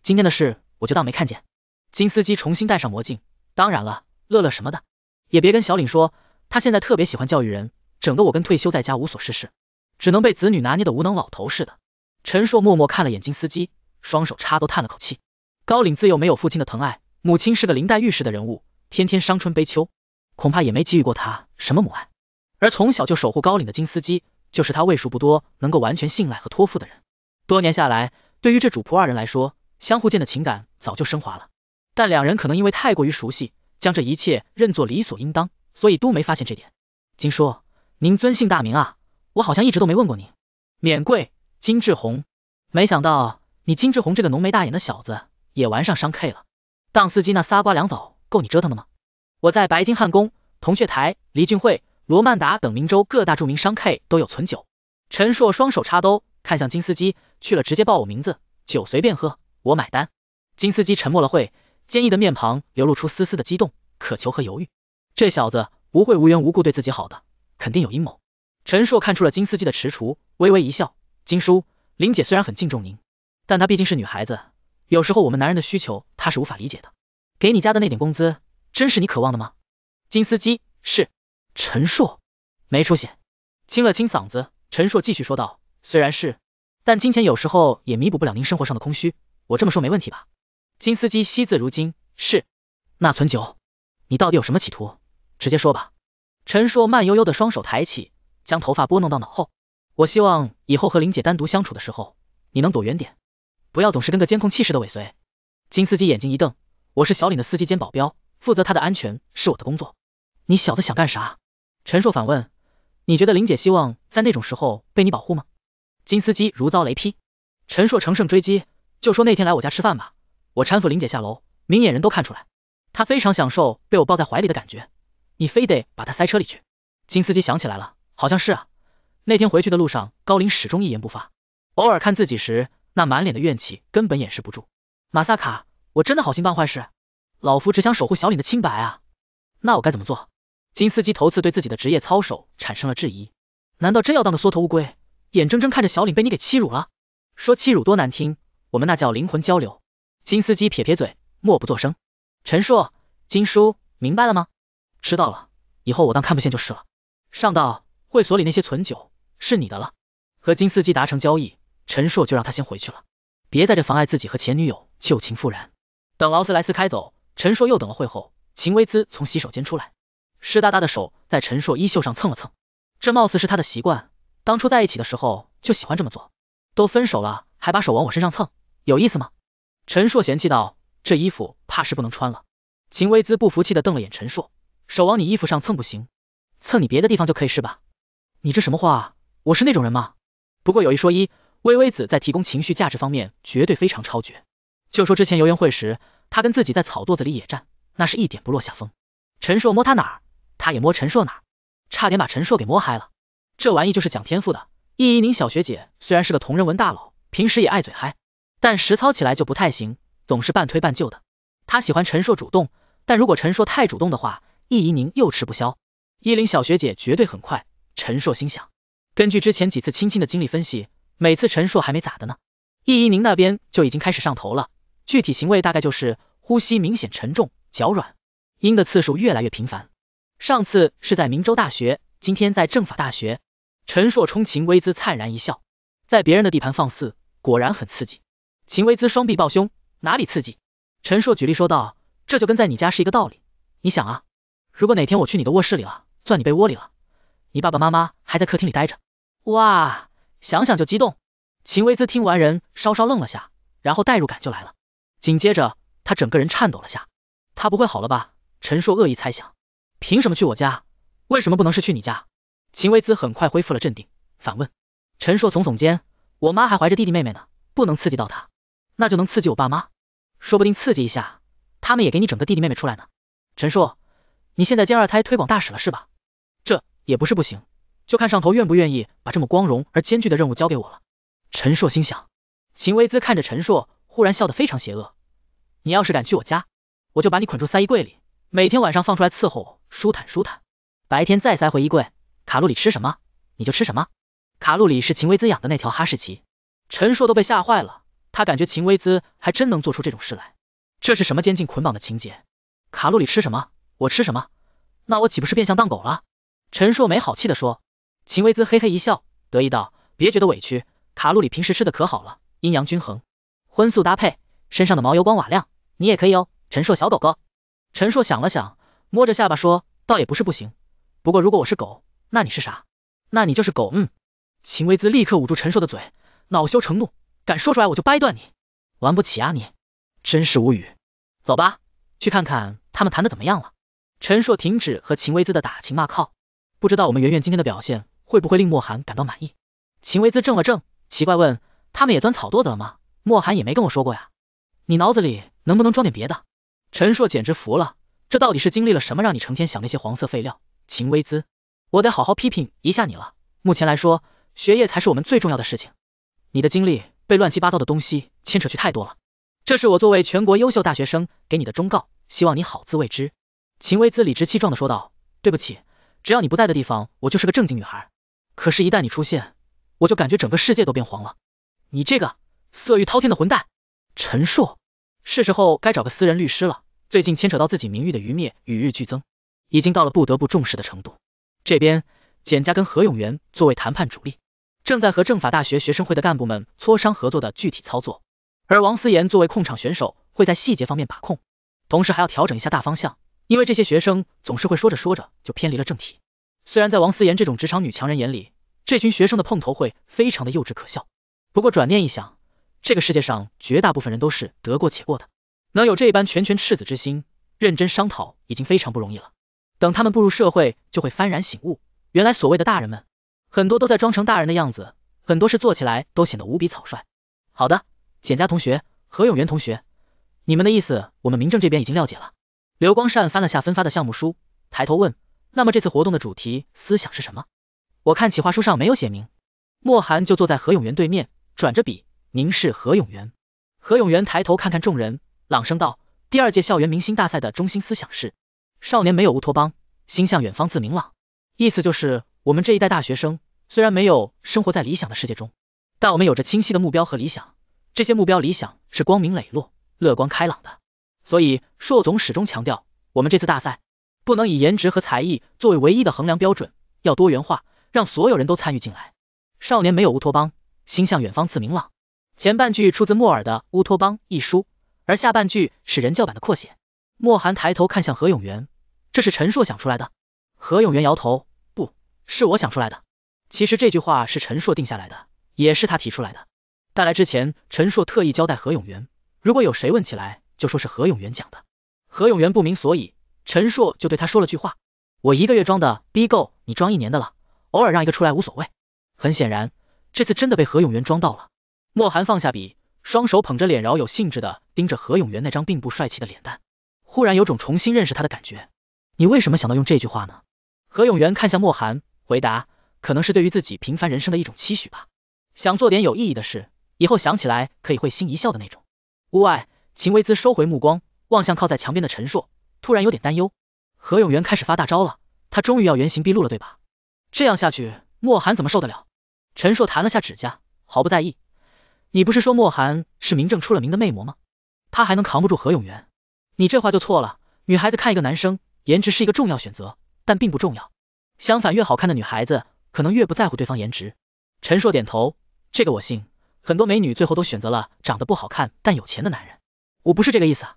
今天的事我就当没看见。金司机重新戴上魔镜，当然了，乐乐什么的也别跟小林说。他现在特别喜欢教育人，整得我跟退休在家无所事事，只能被子女拿捏的无能老头似的。陈硕默默看了眼金司机，双手插兜叹了口气。高岭自幼没有父亲的疼爱，母亲是个林黛玉式的人物，天天伤春悲秋，恐怕也没给予过他什么母爱。而从小就守护高岭的金司机，就是他为数不多能够完全信赖和托付的人。多年下来，对于这主仆二人来说，相互间的情感早就升华了，但两人可能因为太过于熟悉，将这一切认作理所应当。所以都没发现这点，金叔，您尊姓大名啊？我好像一直都没问过您。免贵，金志红。没想到你金志红这个浓眉大眼的小子，也玩上商 K 了。当司机那仨瓜两枣够你折腾的吗？我在白金汉宫、铜雀台、黎俊会、罗曼达等明州各大著名商 K 都有存酒。陈硕双手插兜，看向金司机，去了直接报我名字，酒随便喝，我买单。金司机沉默了会，坚毅的面庞流露出丝丝的激动、渴求和犹豫。这小子不会无缘无故对自己好的，肯定有阴谋。陈硕看出了金司机的迟蹰，微微一笑。金叔，林姐虽然很敬重您，但她毕竟是女孩子，有时候我们男人的需求她是无法理解的。给你家的那点工资，真是你渴望的吗？金司机是陈硕，没出息。清了清嗓子，陈硕继续说道：“虽然是，但金钱有时候也弥补不了您生活上的空虚。我这么说没问题吧？”金司机惜字如金，是。那存酒，你到底有什么企图？直接说吧。陈硕慢悠悠的双手抬起，将头发拨弄到脑后。我希望以后和林姐单独相处的时候，你能躲远点，不要总是跟个监控器似的尾随。金司机眼睛一瞪，我是小岭的司机兼保镖，负责他的安全是我的工作。你小子想干啥？陈硕反问，你觉得林姐希望在那种时候被你保护吗？金司机如遭雷劈。陈硕乘胜追击，就说那天来我家吃饭吧，我搀扶林姐下楼，明眼人都看出来，她非常享受被我抱在怀里的感觉。你非得把他塞车里去？金司机想起来了，好像是，啊。那天回去的路上，高林始终一言不发，偶尔看自己时，那满脸的怨气根本掩饰不住。马萨卡，我真的好心办坏事，老夫只想守护小林的清白啊，那我该怎么做？金司机头次对自己的职业操守产生了质疑，难道真要当个缩头乌龟，眼睁睁看着小林被你给欺辱了？说欺辱多难听，我们那叫灵魂交流。金司机撇撇嘴，默不作声。陈硕，金叔，明白了吗？知道了，以后我当看不见就是了。上到会所里那些存酒是你的了。和金司机达成交易，陈硕就让他先回去了。别在这妨碍自己和前女友旧情复燃。等劳斯莱斯开走，陈硕又等了会后，秦薇姿从洗手间出来，湿哒哒的手在陈硕衣袖上蹭了蹭，这貌似是他的习惯，当初在一起的时候就喜欢这么做。都分手了还把手往我身上蹭，有意思吗？陈硕嫌弃道，这衣服怕是不能穿了。秦薇姿不服气的瞪了眼陈硕。手往你衣服上蹭不行，蹭你别的地方就可以是吧？你这什么话？我是那种人吗？不过有一说一，微微子在提供情绪价值方面绝对非常超绝。就说之前游园会时，他跟自己在草垛子里野战，那是一点不落下风。陈硕摸他哪，他也摸陈硕哪，差点把陈硕给摸嗨了。这玩意就是讲天赋的。易一宁小学姐虽然是个同人文大佬，平时也爱嘴嗨，但实操起来就不太行，总是半推半就的。他喜欢陈硕主动，但如果陈硕太主动的话，易怡宁又吃不消，依林小学姐绝对很快。陈硕心想，根据之前几次亲亲的经历分析，每次陈硕还没咋的呢，易怡宁那边就已经开始上头了。具体行为大概就是呼吸明显沉重，脚软，阴的次数越来越频繁。上次是在明州大学，今天在政法大学。陈硕冲秦薇姿灿然一笑，在别人的地盘放肆，果然很刺激。秦薇姿双臂抱胸，哪里刺激？陈硕举例说道：“这就跟在你家是一个道理，你想啊。”如果哪天我去你的卧室里了，钻你被窝里了，你爸爸妈妈还在客厅里待着，哇，想想就激动。秦薇姿听完人稍稍愣了下，然后代入感就来了，紧接着她整个人颤抖了下，他不会好了吧？陈硕恶意猜想，凭什么去我家？为什么不能是去你家？秦薇姿很快恢复了镇定，反问陈硕，耸耸肩，我妈还怀着弟弟妹妹呢，不能刺激到她，那就能刺激我爸妈，说不定刺激一下，他们也给你整个弟弟妹妹出来呢。陈硕。你现在兼二胎推广大使了是吧？这也不是不行，就看上头愿不愿意把这么光荣而艰巨的任务交给我了。陈硕心想，秦薇姿看着陈硕，忽然笑得非常邪恶。你要是敢去我家，我就把你捆住塞衣柜里，每天晚上放出来伺候我，舒坦舒坦。白天再塞回衣柜。卡路里吃什么你就吃什么。卡路里是秦薇姿养的那条哈士奇。陈硕都被吓坏了，他感觉秦薇姿还真能做出这种事来。这是什么监禁捆绑的情节？卡路里吃什么？我吃什么？那我岂不是变相当狗了？陈硕没好气的说。秦薇姿嘿嘿一笑，得意道，别觉得委屈，卡路里平时吃的可好了，阴阳均衡，荤素搭配，身上的毛油光瓦亮，你也可以哦，陈硕小狗狗。陈硕想了想，摸着下巴说，倒也不是不行，不过如果我是狗，那你是啥？那你就是狗。嗯。秦薇姿立刻捂住陈硕的嘴，恼羞成怒，敢说出来我就掰断你，玩不起啊你，真是无语。走吧，去看看他们谈的怎么样了。陈硕停止和秦薇姿的打情骂俏，不知道我们圆圆今天的表现会不会令莫寒感到满意。秦薇姿怔了怔，奇怪问：“他们也钻草垛子了吗？”莫寒也没跟我说过呀，你脑子里能不能装点别的？陈硕简直服了，这到底是经历了什么，让你成天想那些黄色废料？秦薇姿，我得好好批评一下你了。目前来说，学业才是我们最重要的事情，你的经历被乱七八糟的东西牵扯去太多了。这是我作为全国优秀大学生给你的忠告，希望你好自为之。秦薇姿理直气壮的说道：“对不起，只要你不在的地方，我就是个正经女孩。可是，一旦你出现，我就感觉整个世界都变黄了。你这个色欲滔天的混蛋！”陈硕，是时候该找个私人律师了。最近牵扯到自己名誉的余孽与日俱增，已经到了不得不重视的程度。这边，简家跟何永元作为谈判主力，正在和政法大学学生会的干部们磋商合作的具体操作，而王思妍作为控场选手，会在细节方面把控，同时还要调整一下大方向。因为这些学生总是会说着说着就偏离了正题。虽然在王思妍这种职场女强人眼里，这群学生的碰头会非常的幼稚可笑。不过转念一想，这个世界上绝大部分人都是得过且过的，能有这般拳拳赤子之心认真商讨，已经非常不容易了。等他们步入社会，就会幡然醒悟，原来所谓的大人们，很多都在装成大人的样子，很多事做起来都显得无比草率。好的，简家同学，何永元同学，你们的意思，我们民政这边已经了解了。刘光善翻了下分发的项目书，抬头问：“那么这次活动的主题思想是什么？”我看企划书上没有写明。莫寒就坐在何永元对面，转着笔，凝视何永元。何永元抬头看看众人，朗声道：“第二届校园明星大赛的中心思想是，少年没有乌托邦，心向远方自明朗。意思就是，我们这一代大学生虽然没有生活在理想的世界中，但我们有着清晰的目标和理想，这些目标理想是光明磊落、乐观开朗的。”所以，硕总始终强调，我们这次大赛不能以颜值和才艺作为唯一的衡量标准，要多元化，让所有人都参与进来。少年没有乌托邦，心向远方自明朗。前半句出自莫尔的《乌托邦》一书，而下半句是人教版的扩写。莫寒抬头看向何永元，这是陈硕想出来的。何永元摇头，不是我想出来的。其实这句话是陈硕定下来的，也是他提出来的。带来之前，陈硕特意交代何永元，如果有谁问起来。就说是何永元讲的，何永元不明所以，陈硕就对他说了句话，我一个月装的逼够你装一年的了，偶尔让一个出来无所谓。很显然，这次真的被何永元装到了。莫寒放下笔，双手捧着脸，饶有兴致的盯着何永元那张并不帅气的脸蛋，忽然有种重新认识他的感觉。你为什么想到用这句话呢？何永元看向莫寒，回答，可能是对于自己平凡人生的一种期许吧，想做点有意义的事，以后想起来可以会心一笑的那种。屋外。秦薇姿收回目光，望向靠在墙边的陈硕，突然有点担忧。何永元开始发大招了，他终于要原形毕露了，对吧？这样下去，莫寒怎么受得了？陈硕弹了下指甲，毫不在意。你不是说莫寒是名正出了名的魅魔吗？他还能扛不住何永元？你这话就错了。女孩子看一个男生，颜值是一个重要选择，但并不重要。相反，越好看的女孩子，可能越不在乎对方颜值。陈硕点头，这个我信。很多美女最后都选择了长得不好看但有钱的男人。我不是这个意思，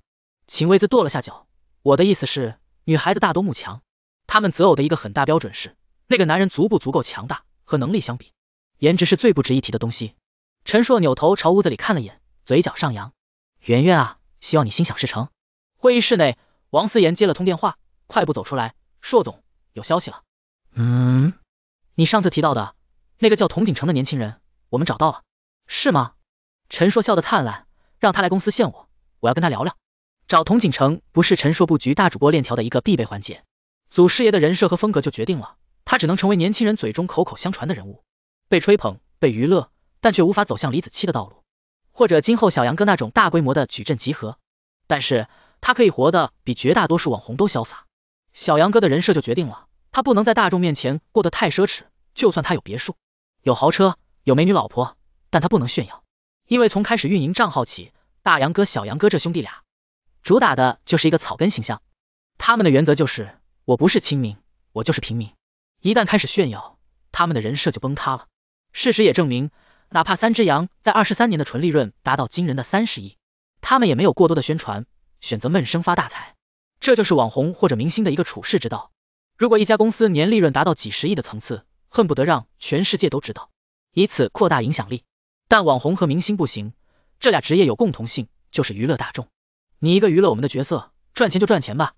秦薇子跺了下脚。我的意思是，女孩子大多慕强，她们择偶的一个很大标准是那个男人足不足够强大和能力相比，颜值是最不值一提的东西。陈硕扭头朝屋子里看了眼，嘴角上扬。圆圆啊，希望你心想事成。会议室内，王思妍接了通电话，快步走出来。硕总有消息了。嗯，你上次提到的那个叫童景城的年轻人，我们找到了。是吗？陈硕笑得灿烂，让他来公司见我。我要跟他聊聊，找童景程不是陈硕布局大主播链条的一个必备环节。祖师爷的人设和风格就决定了，他只能成为年轻人嘴中口口相传的人物，被吹捧，被娱乐，但却无法走向李子柒的道路，或者今后小杨哥那种大规模的矩阵集合。但是他可以活得比绝大多数网红都潇洒。小杨哥的人设就决定了，他不能在大众面前过得太奢侈，就算他有别墅、有豪车、有美女老婆，但他不能炫耀，因为从开始运营账号起。大杨哥、小杨哥这兄弟俩，主打的就是一个草根形象。他们的原则就是，我不是亲民，我就是平民。一旦开始炫耀，他们的人设就崩塌了。事实也证明，哪怕三只羊在二十三年的纯利润达到惊人的三十亿，他们也没有过多的宣传，选择闷声发大财。这就是网红或者明星的一个处事之道。如果一家公司年利润达到几十亿的层次，恨不得让全世界都知道，以此扩大影响力。但网红和明星不行。这俩职业有共同性，就是娱乐大众。你一个娱乐我们的角色，赚钱就赚钱吧。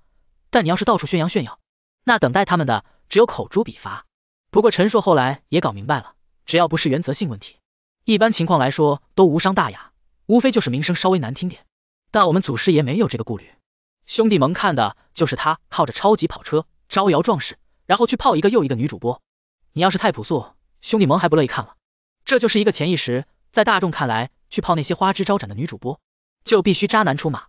但你要是到处宣扬炫耀，那等待他们的只有口诛笔伐。不过陈硕后来也搞明白了，只要不是原则性问题，一般情况来说都无伤大雅，无非就是名声稍微难听点。但我们祖师爷没有这个顾虑，兄弟们看的就是他靠着超级跑车招摇撞势，然后去泡一个又一个女主播。你要是太朴素，兄弟们还不乐意看了。这就是一个潜意识。在大众看来，去泡那些花枝招展的女主播，就必须渣男出马。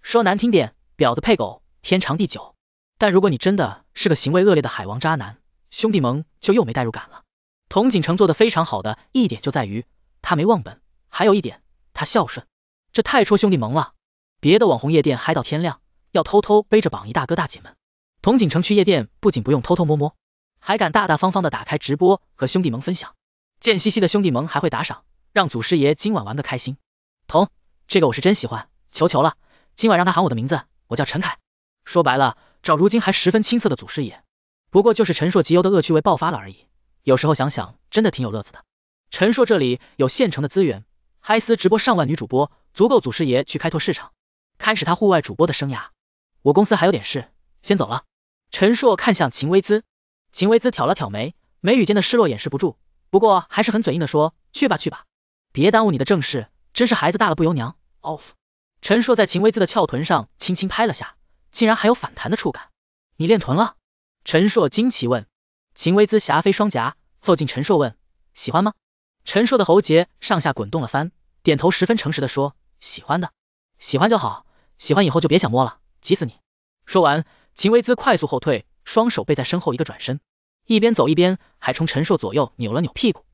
说难听点，婊子配狗，天长地久。但如果你真的是个行为恶劣的海王渣男，兄弟盟就又没代入感了。童景成做的非常好的一点就在于他没忘本，还有一点他孝顺，这太戳兄弟盟了。别的网红夜店嗨到天亮，要偷偷背着榜一大哥大姐们，童景成去夜店不仅不用偷偷摸摸，还敢大大方方的打开直播和兄弟盟分享，贱兮兮的兄弟盟还会打赏。让祖师爷今晚玩个开心，童，这个我是真喜欢，求求了，今晚让他喊我的名字，我叫陈凯。说白了，找如今还十分青涩的祖师爷，不过就是陈硕极优的恶趣味爆发了而已。有时候想想，真的挺有乐子的。陈硕这里有现成的资源，嗨丝直播上万女主播，足够祖师爷去开拓市场，开始他户外主播的生涯。我公司还有点事，先走了。陈硕看向秦薇姿，秦薇姿挑了挑眉，眉宇间的失落掩饰不住，不过还是很嘴硬的说，去吧去吧。别耽误你的正事，真是孩子大了不由娘。off，陈硕在秦薇姿的翘臀上轻轻拍了下，竟然还有反弹的触感。你练臀了？陈硕惊奇问。秦薇姿霞飞双颊，凑近陈硕问，喜欢吗？陈硕的喉结上下滚动了番，点头十分诚实的说，喜欢的。喜欢就好，喜欢以后就别想摸了，急死你。说完，秦薇姿快速后退，双手背在身后一个转身，一边走一边还冲陈硕左右扭了扭屁股。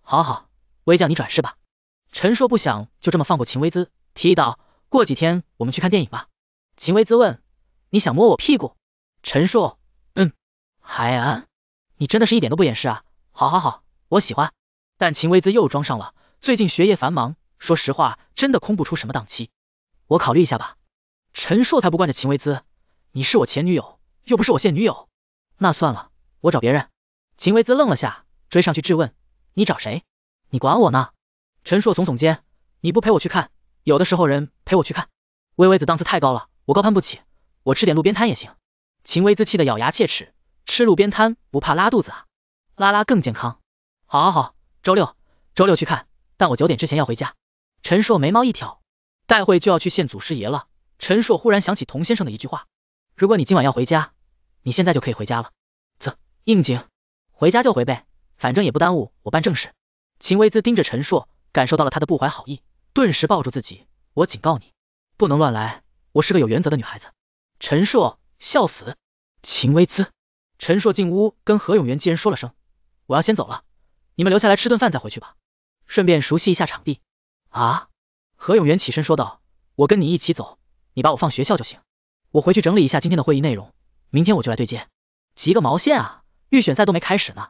好好，薇将你转世吧。陈硕不想就这么放过秦薇姿，提议道：“过几天我们去看电影吧。”秦薇姿问：“你想摸我屁股？”陈硕嗯，海安，你真的是一点都不掩饰啊！好好好，我喜欢。但秦薇姿又装上了，最近学业繁忙，说实话真的空不出什么档期，我考虑一下吧。陈硕才不惯着秦薇姿，你是我前女友，又不是我现女友，那算了，我找别人。秦薇姿愣了下，追上去质问：“你找谁？你管我呢？”陈硕耸耸肩，你不陪我去看，有的时候人陪我去看。薇薇子档次太高了，我高攀不起，我吃点路边摊也行。秦薇子气得咬牙切齿，吃路边摊不怕拉肚子啊，拉拉更健康。好，好，好，周六，周六去看，但我九点之前要回家。陈硕眉毛一挑，待会就要去见祖师爷了。陈硕忽然想起童先生的一句话，如果你今晚要回家，你现在就可以回家了。啧，应景，回家就回呗，反正也不耽误我办正事。秦薇子盯着陈硕。感受到了他的不怀好意，顿时抱住自己。我警告你，不能乱来，我是个有原则的女孩子。陈硕笑死，秦薇姿。陈硕进屋跟何永元几人说了声，我要先走了，你们留下来吃顿饭再回去吧，顺便熟悉一下场地。啊！何永元起身说道，我跟你一起走，你把我放学校就行，我回去整理一下今天的会议内容，明天我就来对接。急个毛线啊，预选赛都没开始呢。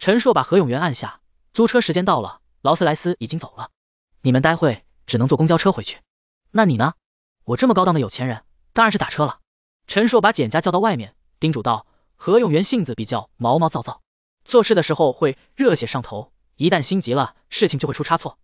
陈硕把何永元按下，租车时间到了。劳斯莱斯已经走了，你们待会只能坐公交车回去。那你呢？我这么高档的有钱人，当然是打车了。陈硕把简家叫到外面，叮嘱道：“何永元性子比较毛毛躁躁，做事的时候会热血上头，一旦心急了，事情就会出差错。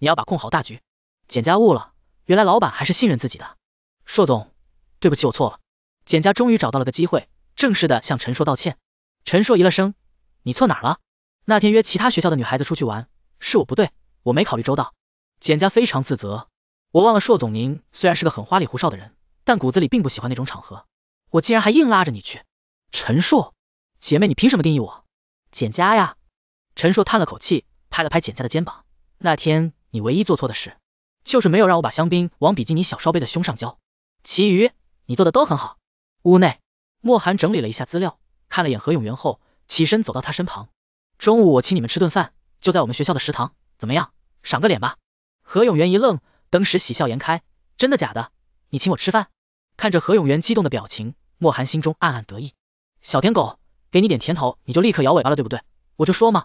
你要把控好大局。”简家悟了，原来老板还是信任自己的。硕总，对不起，我错了。简家终于找到了个机会，正式的向陈硕道歉。陈硕一了声：“你错哪了？那天约其他学校的女孩子出去玩。”是我不对，我没考虑周到。简家非常自责，我忘了，硕总您虽然是个很花里胡哨的人，但骨子里并不喜欢那种场合，我竟然还硬拉着你去。陈硕，姐妹你凭什么定义我？简家呀。陈硕叹了口气，拍了拍简家的肩膀。那天你唯一做错的事，就是没有让我把香槟往比基尼小烧杯的胸上浇，其余你做的都很好。屋内，莫寒整理了一下资料，看了眼何永元后，起身走到他身旁。中午我请你们吃顿饭。就在我们学校的食堂，怎么样，赏个脸吧？何永元一愣，登时喜笑颜开，真的假的？你请我吃饭？看着何永元激动的表情，莫寒心中暗暗得意，小舔狗，给你点甜头，你就立刻摇尾巴了，对不对？我就说嘛，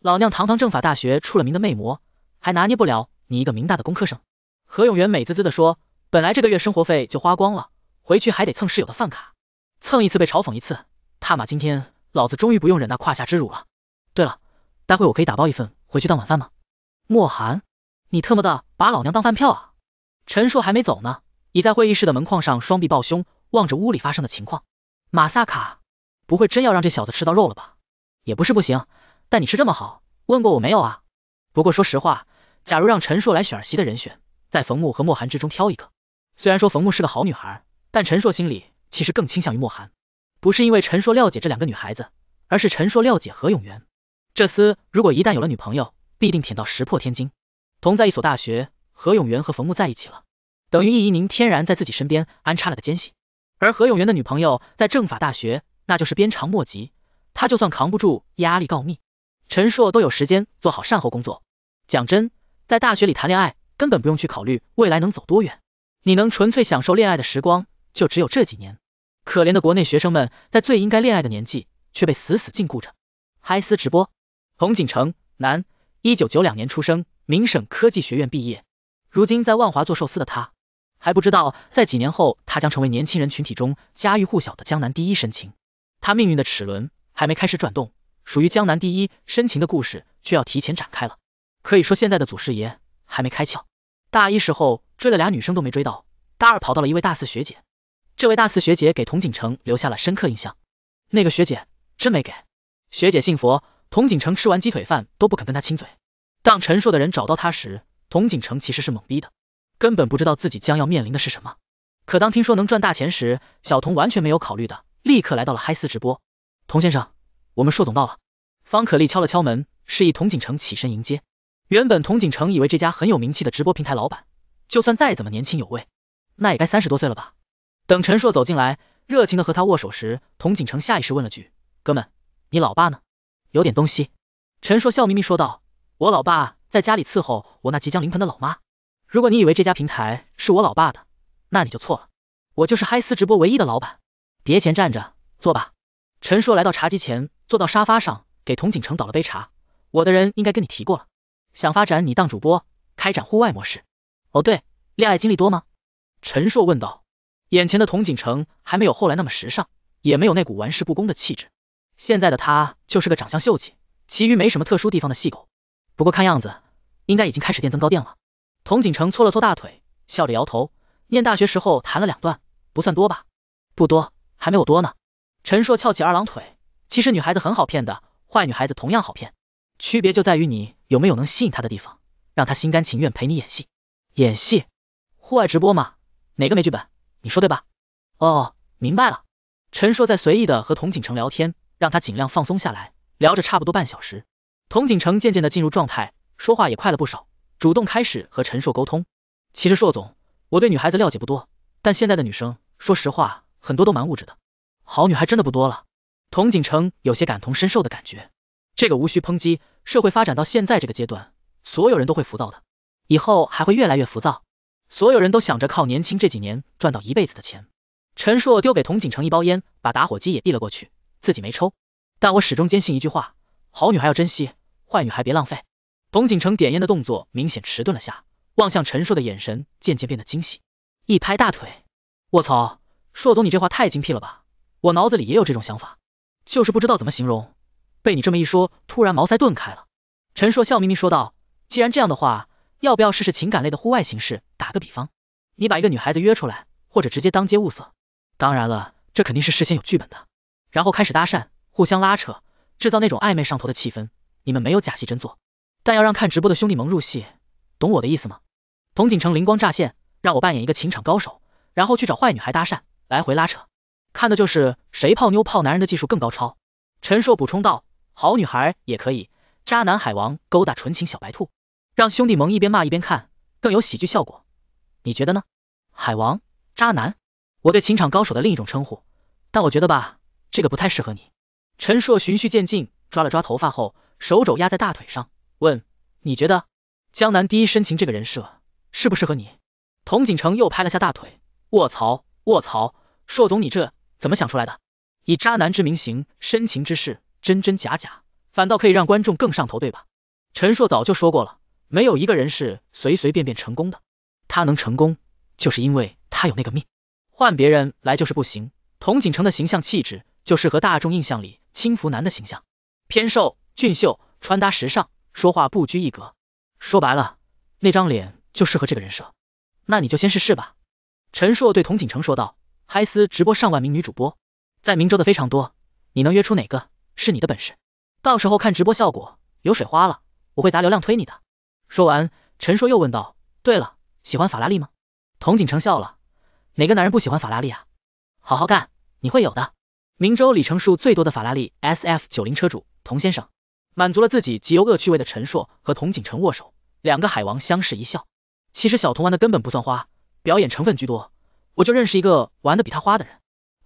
老娘堂堂政法大学出了名的魅魔，还拿捏不了你一个名大的工科生。何永元美滋滋的说，本来这个月生活费就花光了，回去还得蹭室友的饭卡，蹭一次被嘲讽一次，踏马今天老子终于不用忍那胯下之辱了。对了。待会我可以打包一份回去当晚饭吗？莫寒，你特么的把老娘当饭票啊！陈硕还没走呢，倚在会议室的门框上，双臂抱胸，望着屋里发生的情况。马萨卡，不会真要让这小子吃到肉了吧？也不是不行，但你吃这么好，问过我没有啊？不过说实话，假如让陈硕来选儿媳的人选，在冯木和莫寒之中挑一个，虽然说冯木是个好女孩，但陈硕心里其实更倾向于莫寒。不是因为陈硕廖解这两个女孩子，而是陈硕廖解何永元。这厮如果一旦有了女朋友，必定舔到石破天惊。同在一所大学，何永元和冯木在一起了，等于易一宁天然在自己身边安插了个奸细。而何永元的女朋友在政法大学，那就是鞭长莫及。他就算扛不住压力告密，陈硕都有时间做好善后工作。讲真，在大学里谈恋爱，根本不用去考虑未来能走多远，你能纯粹享受恋爱的时光，就只有这几年。可怜的国内学生们，在最应该恋爱的年纪，却被死死禁锢着。嗨丝直播。童锦成，男，一九九两年出生，明省科技学院毕业，如今在万华做寿司的他，还不知道在几年后他将成为年轻人群体中家喻户晓的江南第一深情。他命运的齿轮还没开始转动，属于江南第一深情的故事却要提前展开了。可以说现在的祖师爷还没开窍，大一时候追了俩女生都没追到，大二跑到了一位大四学姐，这位大四学姐给童锦成留下了深刻印象。那个学姐真没给，学姐信佛。童景程吃完鸡腿饭都不肯跟他亲嘴。当陈硕的人找到他时，童景程其实是懵逼的，根本不知道自己将要面临的是什么。可当听说能赚大钱时，小童完全没有考虑的，立刻来到了嗨丝直播。童先生，我们硕总到了。方可丽敲了敲门，示意童景程起身迎接。原本童景程以为这家很有名气的直播平台老板，就算再怎么年轻有为，那也该三十多岁了吧。等陈硕走进来，热情的和他握手时，童景程下意识问了句：哥们，你老爸呢？有点东西，陈硕笑眯眯说道，我老爸在家里伺候我那即将临盆的老妈。如果你以为这家平台是我老爸的，那你就错了，我就是嗨丝直播唯一的老板。别闲站着，坐吧。陈硕来到茶几前，坐到沙发上，给童景程倒了杯茶。我的人应该跟你提过了，想发展你当主播，开展户外模式。哦，对，恋爱经历多吗？陈硕问道。眼前的童景程还没有后来那么时尚，也没有那股玩世不恭的气质。现在的他就是个长相秀气，其余没什么特殊地方的细狗。不过看样子，应该已经开始垫增高垫了。童景程搓了搓大腿，笑着摇头。念大学时候谈了两段，不算多吧？不多，还没我多呢。陈硕翘起二郎腿。其实女孩子很好骗的，坏女孩子同样好骗，区别就在于你有没有能吸引她的地方，让她心甘情愿陪你演戏。演戏？户外直播嘛，哪个没剧本？你说对吧？哦，明白了。陈硕在随意的和童景程聊天。让他尽量放松下来，聊着差不多半小时。童景程渐渐的进入状态，说话也快了不少，主动开始和陈硕沟通。其实硕总，我对女孩子了解不多，但现在的女生，说实话，很多都蛮物质的，好女孩真的不多了。童景程有些感同身受的感觉，这个无需抨击，社会发展到现在这个阶段，所有人都会浮躁的，以后还会越来越浮躁，所有人都想着靠年轻这几年赚到一辈子的钱。陈硕丢给童景程一包烟，把打火机也递了过去。自己没抽，但我始终坚信一句话：好女孩要珍惜，坏女孩别浪费。董景成点烟的动作明显迟钝了下，望向陈硕的眼神渐渐变得惊喜，一拍大腿，卧槽，硕总你这话太精辟了吧，我脑子里也有这种想法，就是不知道怎么形容，被你这么一说，突然茅塞顿开了。陈硕笑眯眯说道，既然这样的话，要不要试试情感类的户外形式？打个比方，你把一个女孩子约出来，或者直接当街物色，当然了，这肯定是事先有剧本的。然后开始搭讪，互相拉扯，制造那种暧昧上头的气氛。你们没有假戏真做，但要让看直播的兄弟萌入戏，懂我的意思吗？童锦城灵光乍现，让我扮演一个情场高手，然后去找坏女孩搭讪，来回拉扯，看的就是谁泡妞泡男人的技术更高超。陈硕补充道，好女孩也可以，渣男海王勾搭纯情小白兔，让兄弟萌一边骂一边看，更有喜剧效果。你觉得呢？海王、渣男，我对情场高手的另一种称呼，但我觉得吧。这个不太适合你，陈硕循序渐进，抓了抓头发后，手肘压在大腿上，问你觉得江南第一深情这个人设适不适合你？童景程又拍了下大腿，卧槽卧槽，硕总你这怎么想出来的？以渣男之名行深情之事，真真假假，反倒可以让观众更上头对吧？陈硕早就说过了，没有一个人是随随便便成功的，他能成功就是因为他有那个命，换别人来就是不行。童景程的形象气质。就适合大众印象里轻浮男的形象，偏瘦、俊秀、穿搭时尚，说话不拘一格。说白了，那张脸就适合这个人设。那你就先试试吧。陈硕对童景程说道。嗨丝直播上万名女主播，在明州的非常多，你能约出哪个是你的本事？到时候看直播效果有水花了，我会砸流量推你的。说完，陈硕又问道，对了，喜欢法拉利吗？童景程笑了，哪个男人不喜欢法拉利啊？好好干，你会有的。明州里程数最多的法拉利 SF 九零车主童先生，满足了自己极有恶趣味的陈硕和童景城握手，两个海王相视一笑。其实小童玩的根本不算花，表演成分居多。我就认识一个玩的比他花的人，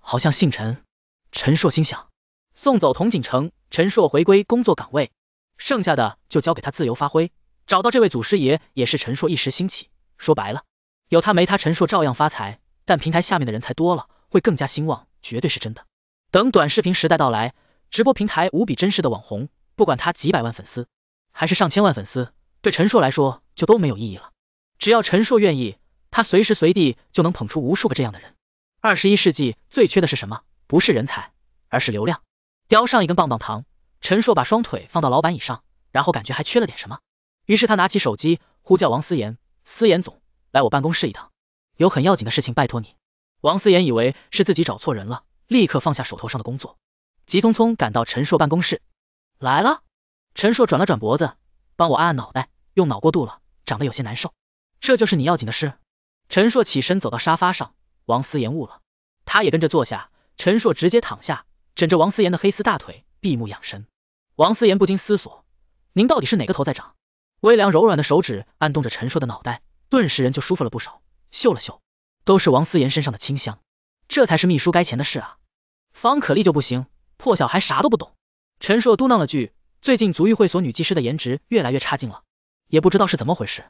好像姓陈。陈硕心想，送走童景城，陈硕回归工作岗位，剩下的就交给他自由发挥。找到这位祖师爷也是陈硕一时兴起。说白了，有他没他，陈硕照样发财。但平台下面的人才多了，会更加兴旺，绝对是真的。等短视频时代到来，直播平台无比真实的网红，不管他几百万粉丝还是上千万粉丝，对陈硕来说就都没有意义了。只要陈硕愿意，他随时随地就能捧出无数个这样的人。二十一世纪最缺的是什么？不是人才，而是流量。叼上一根棒棒糖，陈硕把双腿放到老板椅上，然后感觉还缺了点什么，于是他拿起手机呼叫王思妍：“思妍总，来我办公室一趟，有很要紧的事情拜托你。”王思妍以为是自己找错人了。立刻放下手头上的工作，急匆匆赶到陈硕办公室来了。陈硕转了转脖子，帮我按按脑袋，用脑过度了，长得有些难受。这就是你要紧的事。陈硕起身走到沙发上，王思言悟了，他也跟着坐下。陈硕直接躺下，枕着王思言的黑丝大腿，闭目养神。王思言不禁思索，您到底是哪个头在长？微凉柔软的手指按动着陈硕的脑袋，顿时人就舒服了不少。嗅了嗅，都是王思言身上的清香。这才是秘书该钱的事啊，方可立就不行，破小孩啥都不懂。陈硕嘟囔了句，最近足浴会所女技师的颜值越来越差劲了，也不知道是怎么回事。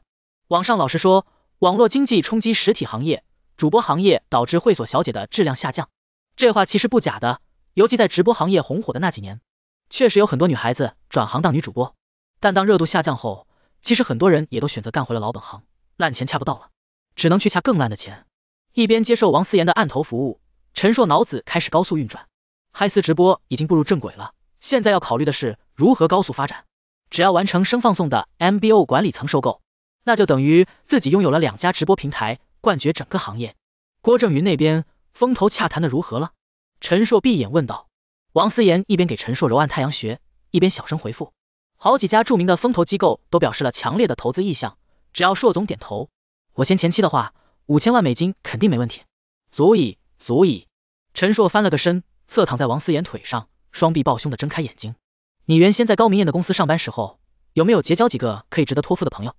网上老实说，网络经济冲击实体行业，主播行业导致会所小姐的质量下降，这话其实不假的。尤其在直播行业红火的那几年，确实有很多女孩子转行当女主播，但当热度下降后，其实很多人也都选择干回了老本行，烂钱恰不到了，只能去恰更烂的钱。一边接受王思妍的案头服务，陈硕脑子开始高速运转。嗨丝直播已经步入正轨了，现在要考虑的是如何高速发展。只要完成生放送的 MBO 管理层收购，那就等于自己拥有了两家直播平台，冠绝整个行业。郭正云那边，风头洽谈的如何了？陈硕闭眼问道。王思妍一边给陈硕揉按太阳穴，一边小声回复：好几家著名的风投机构都表示了强烈的投资意向，只要硕总点头，我先前期的话。五千万美金肯定没问题，足以，足以。陈硕翻了个身，侧躺在王思妍腿上，双臂抱胸的睁开眼睛。你原先在高明艳的公司上班时候，有没有结交几个可以值得托付的朋友？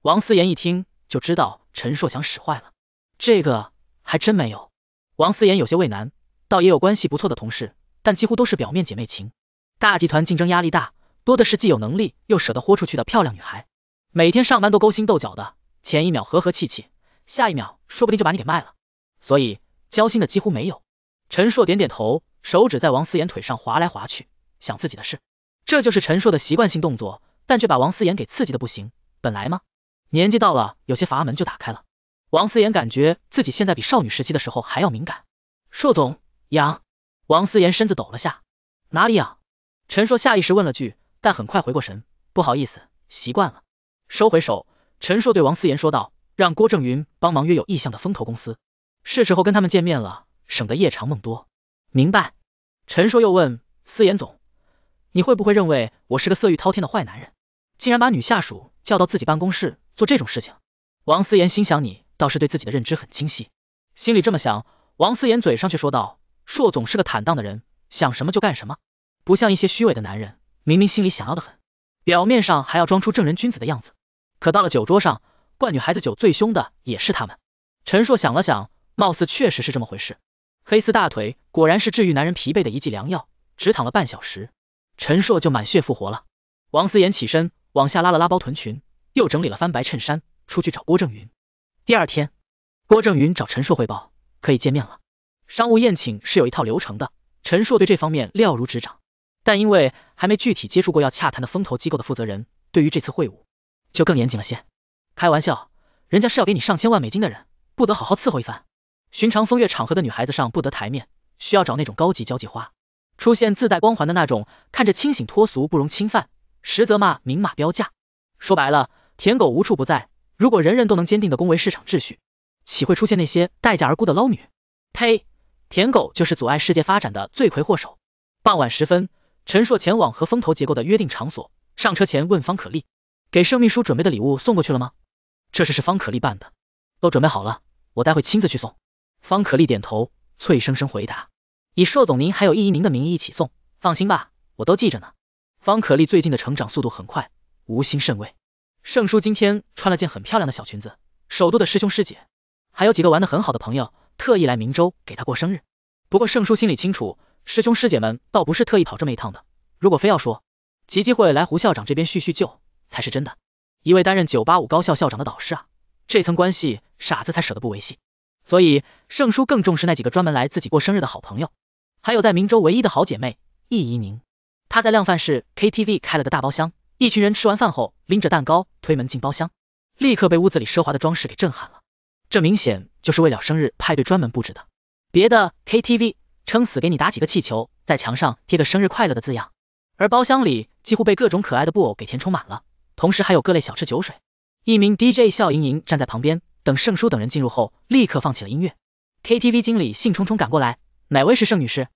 王思妍一听就知道陈硕想使坏了，这个还真没有。王思妍有些为难，倒也有关系不错的同事，但几乎都是表面姐妹情。大集团竞争压力大，多的是既有能力又舍得豁出去的漂亮女孩，每天上班都勾心斗角的，前一秒和和气气。下一秒，说不定就把你给卖了，所以交心的几乎没有。陈硕点点头，手指在王思妍腿上划来划去，想自己的事，这就是陈硕的习惯性动作，但却把王思妍给刺激的不行。本来嘛，年纪到了，有些阀门就打开了。王思妍感觉自己现在比少女时期的时候还要敏感。硕总，痒。王思妍身子抖了下，哪里痒？陈硕下意识问了句，但很快回过神，不好意思，习惯了，收回手。陈硕对王思妍说道。让郭正云帮忙约有意向的风投公司，是时候跟他们见面了，省得夜长梦多。明白。陈硕又问司言总，你会不会认为我是个色欲滔天的坏男人，竟然把女下属叫到自己办公室做这种事情？王思言心想你倒是对自己的认知很清晰，心里这么想，王思言嘴上却说道，硕总是个坦荡的人，想什么就干什么，不像一些虚伪的男人，明明心里想要的很，表面上还要装出正人君子的样子，可到了酒桌上。灌女孩子酒最凶的也是他们。陈硕想了想，貌似确实是这么回事。黑丝大腿果然是治愈男人疲惫的一剂良药，只躺了半小时，陈硕就满血复活了。王思妍起身，往下拉了拉包臀裙，又整理了翻白衬衫，出去找郭正云。第二天，郭正云找陈硕汇报，可以见面了。商务宴请是有一套流程的，陈硕对这方面了如指掌，但因为还没具体接触过要洽谈的风投机构的负责人，对于这次会晤就更严谨了些。开玩笑，人家是要给你上千万美金的人，不得好好伺候一番。寻常风月场合的女孩子上不得台面，需要找那种高级交际花，出现自带光环的那种，看着清醒脱俗，不容侵犯，实则嘛明码标价。说白了，舔狗无处不在。如果人人都能坚定的恭维市场秩序，岂会出现那些待价而沽的捞女？呸，舔狗就是阻碍世界发展的罪魁祸首。傍晚时分，陈硕前往和风投结构的约定场所，上车前问方可立，给盛秘书准备的礼物送过去了吗？这事是方可丽办的，都准备好了，我待会亲自去送。方可丽点头，脆生生回答，以硕总您还有易一您的名义一起送，放心吧，我都记着呢。方可丽最近的成长速度很快，无心甚慰。盛叔今天穿了件很漂亮的小裙子，首都的师兄师姐，还有几个玩的很好的朋友，特意来明州给他过生日。不过盛叔心里清楚，师兄师姐们倒不是特意跑这么一趟的，如果非要说，集机会来胡校长这边叙叙旧，才是真的。一位担任九八五高校校长的导师，啊，这层关系傻子才舍得不维系。所以盛叔更重视那几个专门来自己过生日的好朋友，还有在明州唯一的好姐妹易怡宁。她在量贩式 K T V 开了个大包厢，一群人吃完饭后拎着蛋糕推门进包厢，立刻被屋子里奢华的装饰给震撼了。这明显就是为了生日派对专门布置的。别的 K T V 撑死给你打几个气球，在墙上贴个生日快乐的字样，而包厢里几乎被各种可爱的布偶给填充满了。同时还有各类小吃酒水，一名 DJ 笑盈盈站在旁边，等盛叔等人进入后，立刻放起了音乐。K T V 经理兴冲冲赶过来，哪位是盛女士？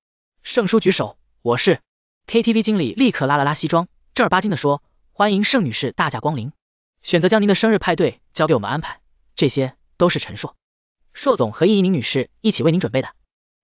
盛叔举手，我是。K T V 经理立刻拉了拉西装，正儿八经的说，欢迎盛女士大驾光临，选择将您的生日派对交给我们安排，这些都是陈硕、硕总和易一宁女士一起为您准备的。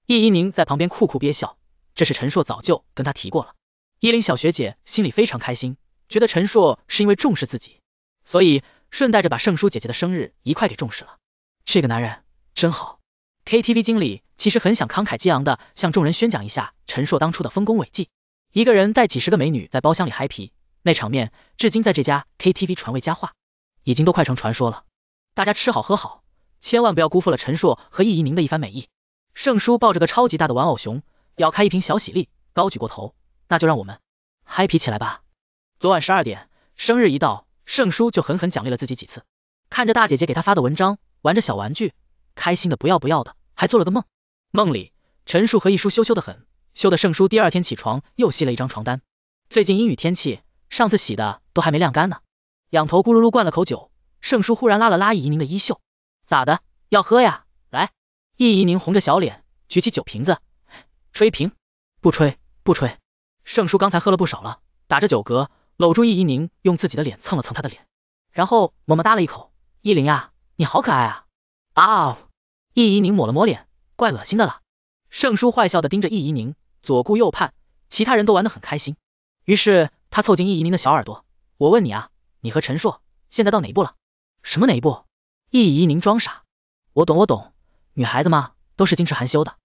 易一宁在旁边酷酷憋笑，这是陈硕早就跟他提过了。伊林小学姐心里非常开心。觉得陈硕是因为重视自己，所以顺带着把盛叔姐姐的生日一块给重视了。这个男人真好。K T V 经理其实很想慷慨激昂的向众人宣讲一下陈硕当初的丰功伟绩，一个人带几十个美女在包厢里嗨皮，那场面至今在这家 K T V 传为佳话，已经都快成传说了。大家吃好喝好，千万不要辜负了陈硕和易怡宁的一番美意。盛叔抱着个超级大的玩偶熊，咬开一瓶小喜力，高举过头，那就让我们嗨皮起来吧。昨晚十二点，生日一到，盛叔就狠狠奖励了自己几次。看着大姐姐给他发的文章，玩着小玩具，开心的不要不要的，还做了个梦。梦里陈树和一叔羞羞的很，羞的盛叔第二天起床又吸了一张床单。最近阴雨天气，上次洗的都还没晾干呢。仰头咕噜噜灌了口酒，盛叔忽然拉了拉易怡宁的衣袖，咋的？要喝呀？来！易怡宁红着小脸，举起酒瓶子，吹瓶？不吹，不吹。盛叔刚才喝了不少了，打着酒嗝。搂住易怡宁，用自己的脸蹭了蹭她的脸，然后么么哒了一口。一琳啊，你好可爱啊！啊！易怡宁抹了抹脸，怪恶心的了。盛叔坏笑的盯着易怡宁，左顾右盼，其他人都玩得很开心。于是他凑近易怡宁的小耳朵，我问你啊，你和陈硕现在到哪一步了？什么哪一步？易怡宁装傻，我懂我懂，女孩子嘛，都是矜持含羞的。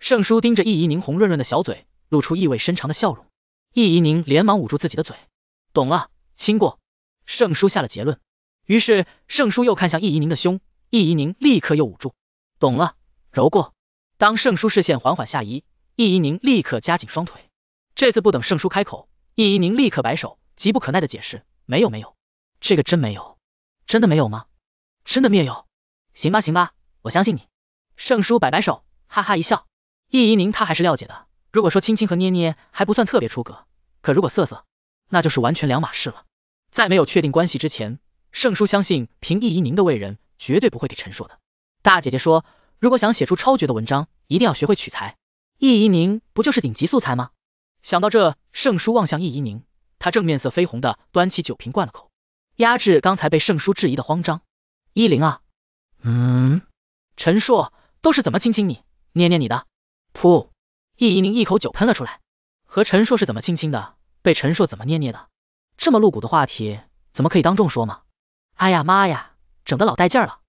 盛叔盯着易怡宁红润润的小嘴，露出意味深长的笑容。易怡宁连忙捂住自己的嘴。懂了，亲过。圣叔下了结论，于是圣叔又看向易怡宁的胸，易怡宁立刻又捂住。懂了，揉过。当圣叔视线缓缓下移，易怡宁立刻夹紧双腿。这次不等圣叔开口，易怡宁立刻摆手，急不可耐的解释，没有没有，这个真没有，真的没有吗？真的没有。行吧行吧，我相信你。圣叔摆摆手，哈哈一笑。易怡宁她还是了解的，如果说亲亲和捏捏还不算特别出格，可如果瑟瑟，那就是完全两码事了，在没有确定关系之前，圣叔相信凭易怡宁的为人，绝对不会给陈硕的。大姐姐说，如果想写出超绝的文章，一定要学会取材。易怡宁不就是顶级素材吗？想到这，圣叔望向易怡宁，他正面色绯红的端起酒瓶灌了口，压制刚才被圣叔质疑的慌张。依啊，嗯，陈硕都是怎么亲亲你，捏捏你的？噗！易怡宁一口酒喷了出来，和陈硕是怎么亲亲的？被陈硕怎么捏捏的？这么露骨的话题，怎么可以当众说吗？哎呀妈呀，整得老带劲了！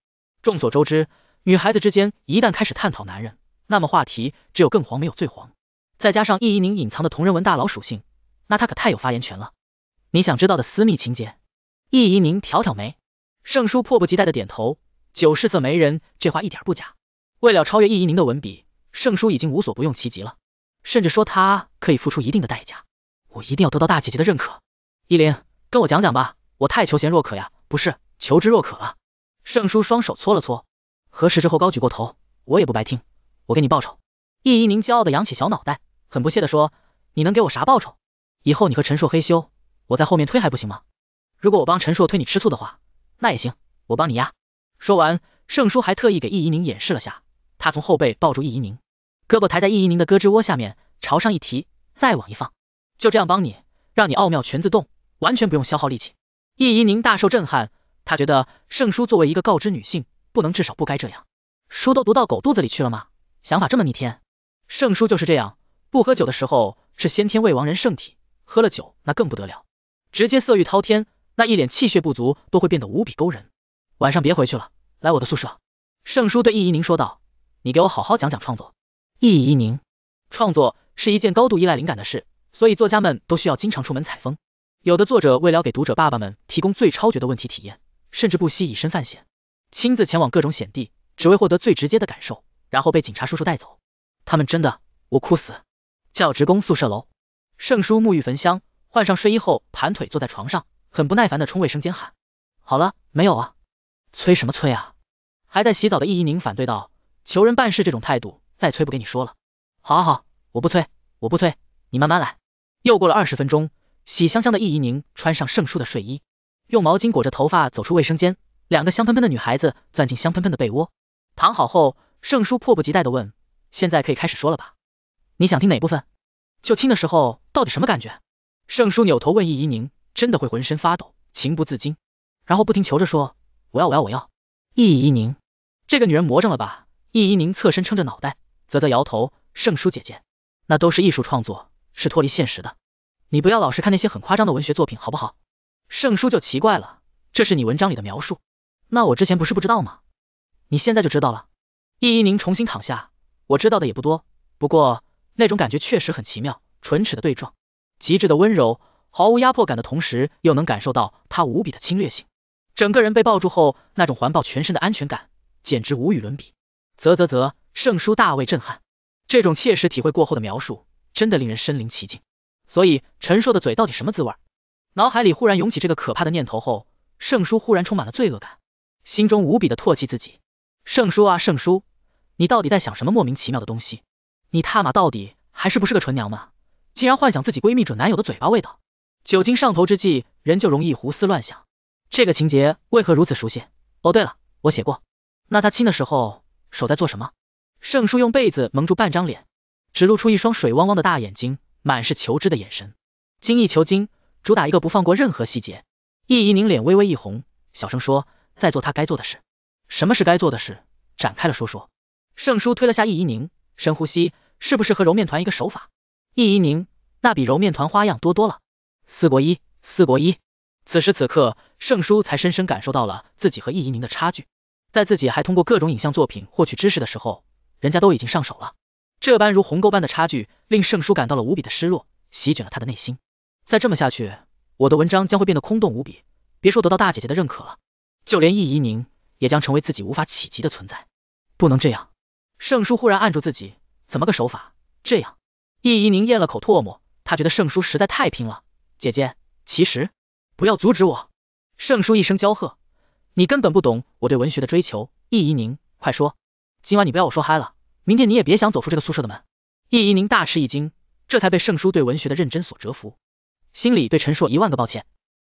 众所周知，女孩子之间一旦开始探讨男人，那么话题只有更黄没有最黄。再加上易一宁隐藏的同人文大佬属性，那他可太有发言权了。你想知道的私密情节？易一宁挑挑眉，圣叔迫不及待的点头。酒世色媒人这话一点不假。为了超越易一宁的文笔，圣叔已经无所不用其极了，甚至说他可以付出一定的代价。我一定要得到大姐姐的认可，依琳，跟我讲讲吧，我太求贤若渴呀，不是求知若渴了。盛叔双手搓了搓，合适之后高举过头，我也不白听，我给你报酬。易依宁骄傲的扬起小脑袋，很不屑的说，你能给我啥报酬？以后你和陈硕嘿咻，我在后面推还不行吗？如果我帮陈硕推你吃醋的话，那也行，我帮你压。说完，盛叔还特意给易依宁演示了下，他从后背抱住易依宁，胳膊抬在易依宁的胳肢窝下面，朝上一提，再往一放。就这样帮你，让你奥妙全自动，完全不用消耗力气。易怡宁大受震撼，她觉得圣书作为一个告知女性，不能至少不该这样。书都读到狗肚子里去了吗？想法这么逆天？圣书就是这样，不喝酒的时候是先天未亡人圣体，喝了酒那更不得了，直接色欲滔天，那一脸气血不足都会变得无比勾人。晚上别回去了，来我的宿舍。圣书对易怡宁说道：“你给我好好讲讲创作。”易怡宁，创作是一件高度依赖灵感的事。所以作家们都需要经常出门采风，有的作者为了给读者爸爸们提供最超绝的问题体验，甚至不惜以身犯险，亲自前往各种险地，只为获得最直接的感受，然后被警察叔叔带走。他们真的，我哭死！教职工宿舍楼，圣叔沐浴焚香，换上睡衣后，盘腿坐在床上，很不耐烦的冲卫生间喊：好了没有啊？催什么催啊？还在洗澡的易一宁反对道：求人办事这种态度，再催不给你说了。好好好，我不催，我不催，你慢慢来。又过了二十分钟，喜香香的易怡宁穿上盛叔的睡衣，用毛巾裹着头发走出卫生间，两个香喷喷的女孩子钻进香喷喷的被窝，躺好后，盛叔迫不及待的问，现在可以开始说了吧？你想听哪部分？就亲的时候到底什么感觉？盛叔扭头问易怡宁，真的会浑身发抖，情不自禁，然后不停求着说，我要我要我要。易怡宁，这个女人魔怔了吧？易怡宁侧身撑着脑袋，啧啧摇头，盛叔姐姐，那都是艺术创作。是脱离现实的，你不要老是看那些很夸张的文学作品，好不好？圣书就奇怪了，这是你文章里的描述，那我之前不是不知道吗？你现在就知道了。易一宁重新躺下，我知道的也不多，不过那种感觉确实很奇妙，唇齿的对撞，极致的温柔，毫无压迫感的同时，又能感受到他无比的侵略性。整个人被抱住后，那种环抱全身的安全感，简直无与伦比。啧啧啧，圣书大为震撼，这种切实体会过后的描述。真的令人身临其境，所以陈硕的嘴到底什么滋味？脑海里忽然涌起这个可怕的念头后，圣叔忽然充满了罪恶感，心中无比的唾弃自己。圣叔啊，圣叔，你到底在想什么莫名其妙的东西？你他妈到底还是不是个纯娘们？竟然幻想自己闺蜜准男友的嘴巴味道。酒精上头之际，人就容易胡思乱想。这个情节为何如此熟悉？哦，对了，我写过。那他亲的时候手在做什么？圣叔用被子蒙住半张脸。只露出一双水汪汪的大眼睛，满是求知的眼神。精益求精，主打一个不放过任何细节。易怡宁脸微微一红，小声说：“在做他该做的事，什么是该做的事？展开了说说。”圣叔推了下易怡宁，深呼吸：“是不是和揉面团一个手法？”易怡宁：“那比揉面团花样多多了。”四国一，四国一。此时此刻，圣叔才深深感受到了自己和易怡宁的差距。在自己还通过各种影像作品获取知识的时候，人家都已经上手了。这般如鸿沟般的差距，令圣叔感到了无比的失落，席卷了他的内心。再这么下去，我的文章将会变得空洞无比，别说得到大姐姐的认可了，就连易怡宁也将成为自己无法企及的存在。不能这样！圣叔忽然按住自己，怎么个手法？这样？易怡宁咽了口唾沫，他觉得圣叔实在太拼了。姐姐，其实不要阻止我。圣叔一声娇喝，你根本不懂我对文学的追求。易怡宁，快说，今晚你不要我说嗨了。明天你也别想走出这个宿舍的门。易怡宁大吃一惊，这才被圣叔对文学的认真所折服，心里对陈硕一万个抱歉，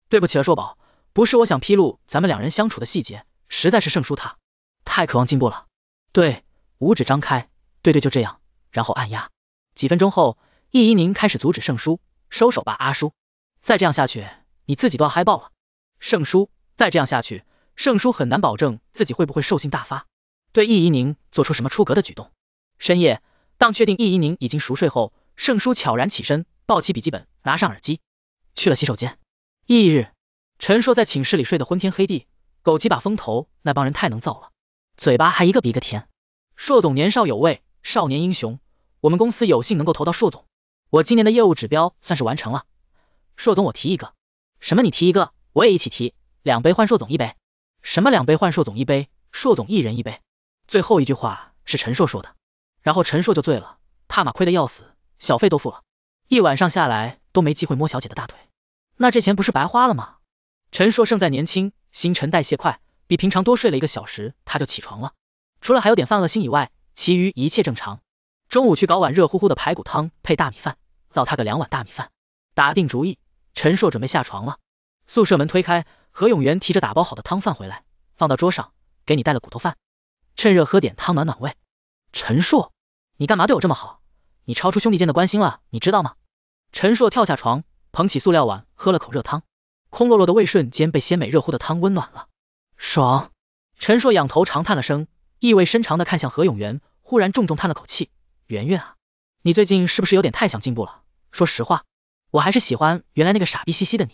对不起了硕宝，不是我想披露咱们两人相处的细节，实在是圣叔他太渴望进步了。对，五指张开，对对就这样，然后按压。几分钟后，易怡宁开始阻止圣叔收手吧，阿叔，再这样下去，你自己都要嗨爆了。圣叔，再这样下去，圣叔很难保证自己会不会兽性大发，对易怡宁做出什么出格的举动。深夜，当确定易怡宁已经熟睡后，盛叔悄然起身，抱起笔记本，拿上耳机，去了洗手间。翌日，陈硕在寝室里睡得昏天黑地，狗急把风头，那帮人太能造了，嘴巴还一个比一个甜。硕总年少有为，少年英雄，我们公司有幸能够投到硕总，我今年的业务指标算是完成了。硕总我提一个，什么你提一个，我也一起提，两杯换硕总一杯，什么两杯换硕总一杯，硕总一人一杯。最后一句话是陈硕说的。然后陈硕就醉了，踏马亏的要死，小费都付了，一晚上下来都没机会摸小姐的大腿，那这钱不是白花了吗？陈硕胜在年轻，新陈代谢快，比平常多睡了一个小时他就起床了，除了还有点犯恶心以外，其余一切正常。中午去搞碗热乎乎的排骨汤配大米饭，造他个两碗大米饭。打定主意，陈硕准备下床了。宿舍门推开，何永元提着打包好的汤饭回来，放到桌上，给你带了骨头饭，趁热喝点汤暖暖胃。陈硕，你干嘛对我这么好？你超出兄弟间的关心了，你知道吗？陈硕跳下床，捧起塑料碗，喝了口热汤，空落落的胃瞬间被鲜美热乎的汤温暖了，爽。陈硕仰头长叹了声，意味深长的看向何永元，忽然重重叹了口气：“圆圆啊，你最近是不是有点太想进步了？说实话，我还是喜欢原来那个傻逼兮兮的你。”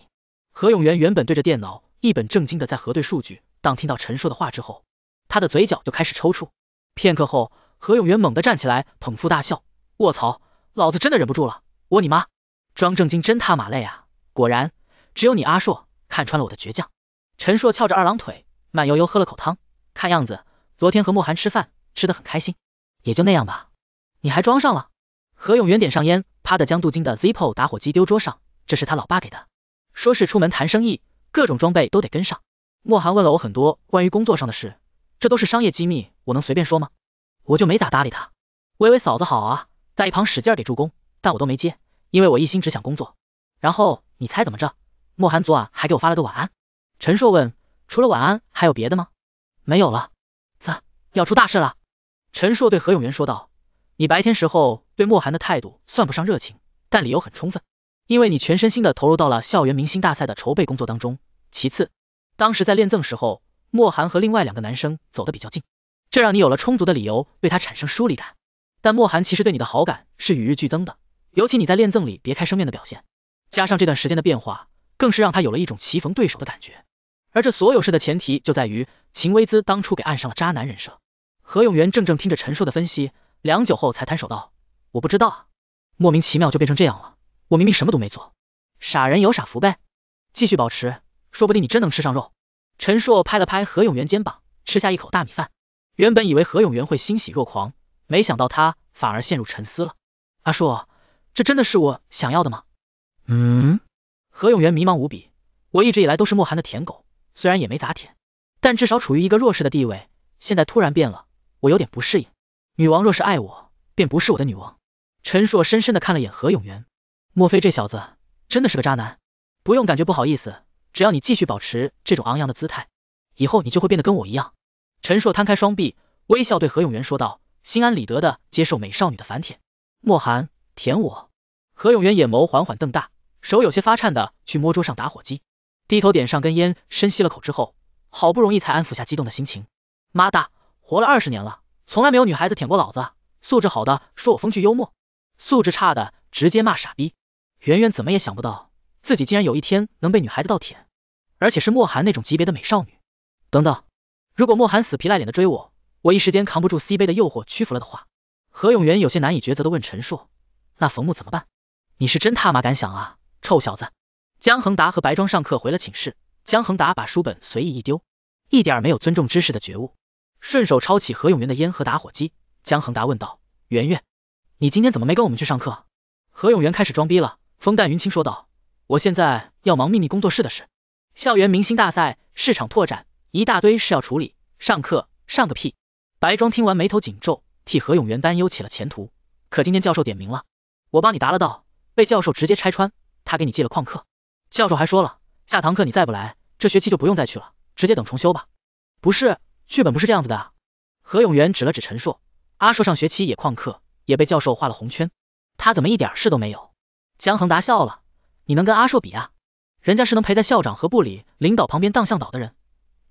何永元原本对着电脑一本正经的在核对数据，当听到陈硕的话之后，他的嘴角就开始抽搐，片刻后。何永元猛地站起来，捧腹大笑。卧槽，老子真的忍不住了！我你妈，装正经真他妈累啊！果然，只有你阿硕看穿了我的倔强。陈硕翘着二郎腿，慢悠悠喝了口汤，看样子昨天和莫寒吃饭吃的很开心，也就那样吧。你还装上了？何永元点上烟，啪的将镀金的 Zippo 打火机丢桌上，这是他老爸给的，说是出门谈生意，各种装备都得跟上。莫寒问了我很多关于工作上的事，这都是商业机密，我能随便说吗？我就没咋搭理他，微微嫂子好啊，在一旁使劲给助攻，但我都没接，因为我一心只想工作。然后你猜怎么着？莫寒昨晚还给我发了个晚安。陈硕问，除了晚安还有别的吗？没有了，咋，要出大事了？陈硕对何永元说道，你白天时候对莫寒的态度算不上热情，但理由很充分，因为你全身心的投入到了校园明星大赛的筹备工作当中。其次，当时在练赠时候，莫寒和另外两个男生走得比较近。这让你有了充足的理由对他产生疏离感，但莫寒其实对你的好感是与日俱增的，尤其你在恋赠里别开生面的表现，加上这段时间的变化，更是让他有了一种棋逢对手的感觉。而这所有事的前提就在于秦薇姿当初给按上了渣男人设。何永元怔怔听着陈硕的分析，良久后才摊手道：“我不知道，啊，莫名其妙就变成这样了，我明明什么都没做，傻人有傻福呗。继续保持，说不定你真能吃上肉。”陈硕拍了拍何永元肩膀，吃下一口大米饭。原本以为何永元会欣喜若狂，没想到他反而陷入沉思了。阿硕，这真的是我想要的吗？嗯，何永元迷茫无比。我一直以来都是莫寒的舔狗，虽然也没咋舔，但至少处于一个弱势的地位。现在突然变了，我有点不适应。女王若是爱我，便不是我的女王。陈硕深深的看了眼何永元，莫非这小子真的是个渣男？不用感觉不好意思，只要你继续保持这种昂扬的姿态，以后你就会变得跟我一样。陈硕摊开双臂，微笑对何永元说道，心安理得的接受美少女的反舔。莫寒，舔我！何永元眼眸缓缓瞪大，手有些发颤的去摸桌上打火机，低头点上根烟，深吸了口之后，好不容易才安抚下激动的心情。妈蛋，活了二十年了，从来没有女孩子舔过老子，素质好的说我风趣幽默，素质差的直接骂傻逼。圆圆怎么也想不到，自己竟然有一天能被女孩子倒舔，而且是莫寒那种级别的美少女。等等。如果莫寒死皮赖脸的追我，我一时间扛不住 C 杯的诱惑屈服了的话，何永元有些难以抉择的问陈硕，那冯木怎么办？你是真他妈敢想啊，臭小子！江恒达和白庄上课回了寝室，江恒达把书本随意一丢，一点没有尊重知识的觉悟，顺手抄起何永元的烟和打火机。江恒达问道，圆圆，你今天怎么没跟我们去上课？何永元开始装逼了，风淡云轻说道，我现在要忙秘密工作室的事，校园明星大赛，市场拓展。一大堆事要处理，上课上个屁！白庄听完眉头紧皱，替何永元担忧起了前途。可今天教授点名了，我帮你答了道，被教授直接拆穿，他给你记了旷课。教授还说了，下堂课你再不来，这学期就不用再去了，直接等重修吧。不是，剧本不是这样子的。何永元指了指陈硕，阿硕上学期也旷课，也被教授画了红圈，他怎么一点事都没有？江恒达笑了，你能跟阿硕比啊？人家是能陪在校长和部里领导旁边当向导的人。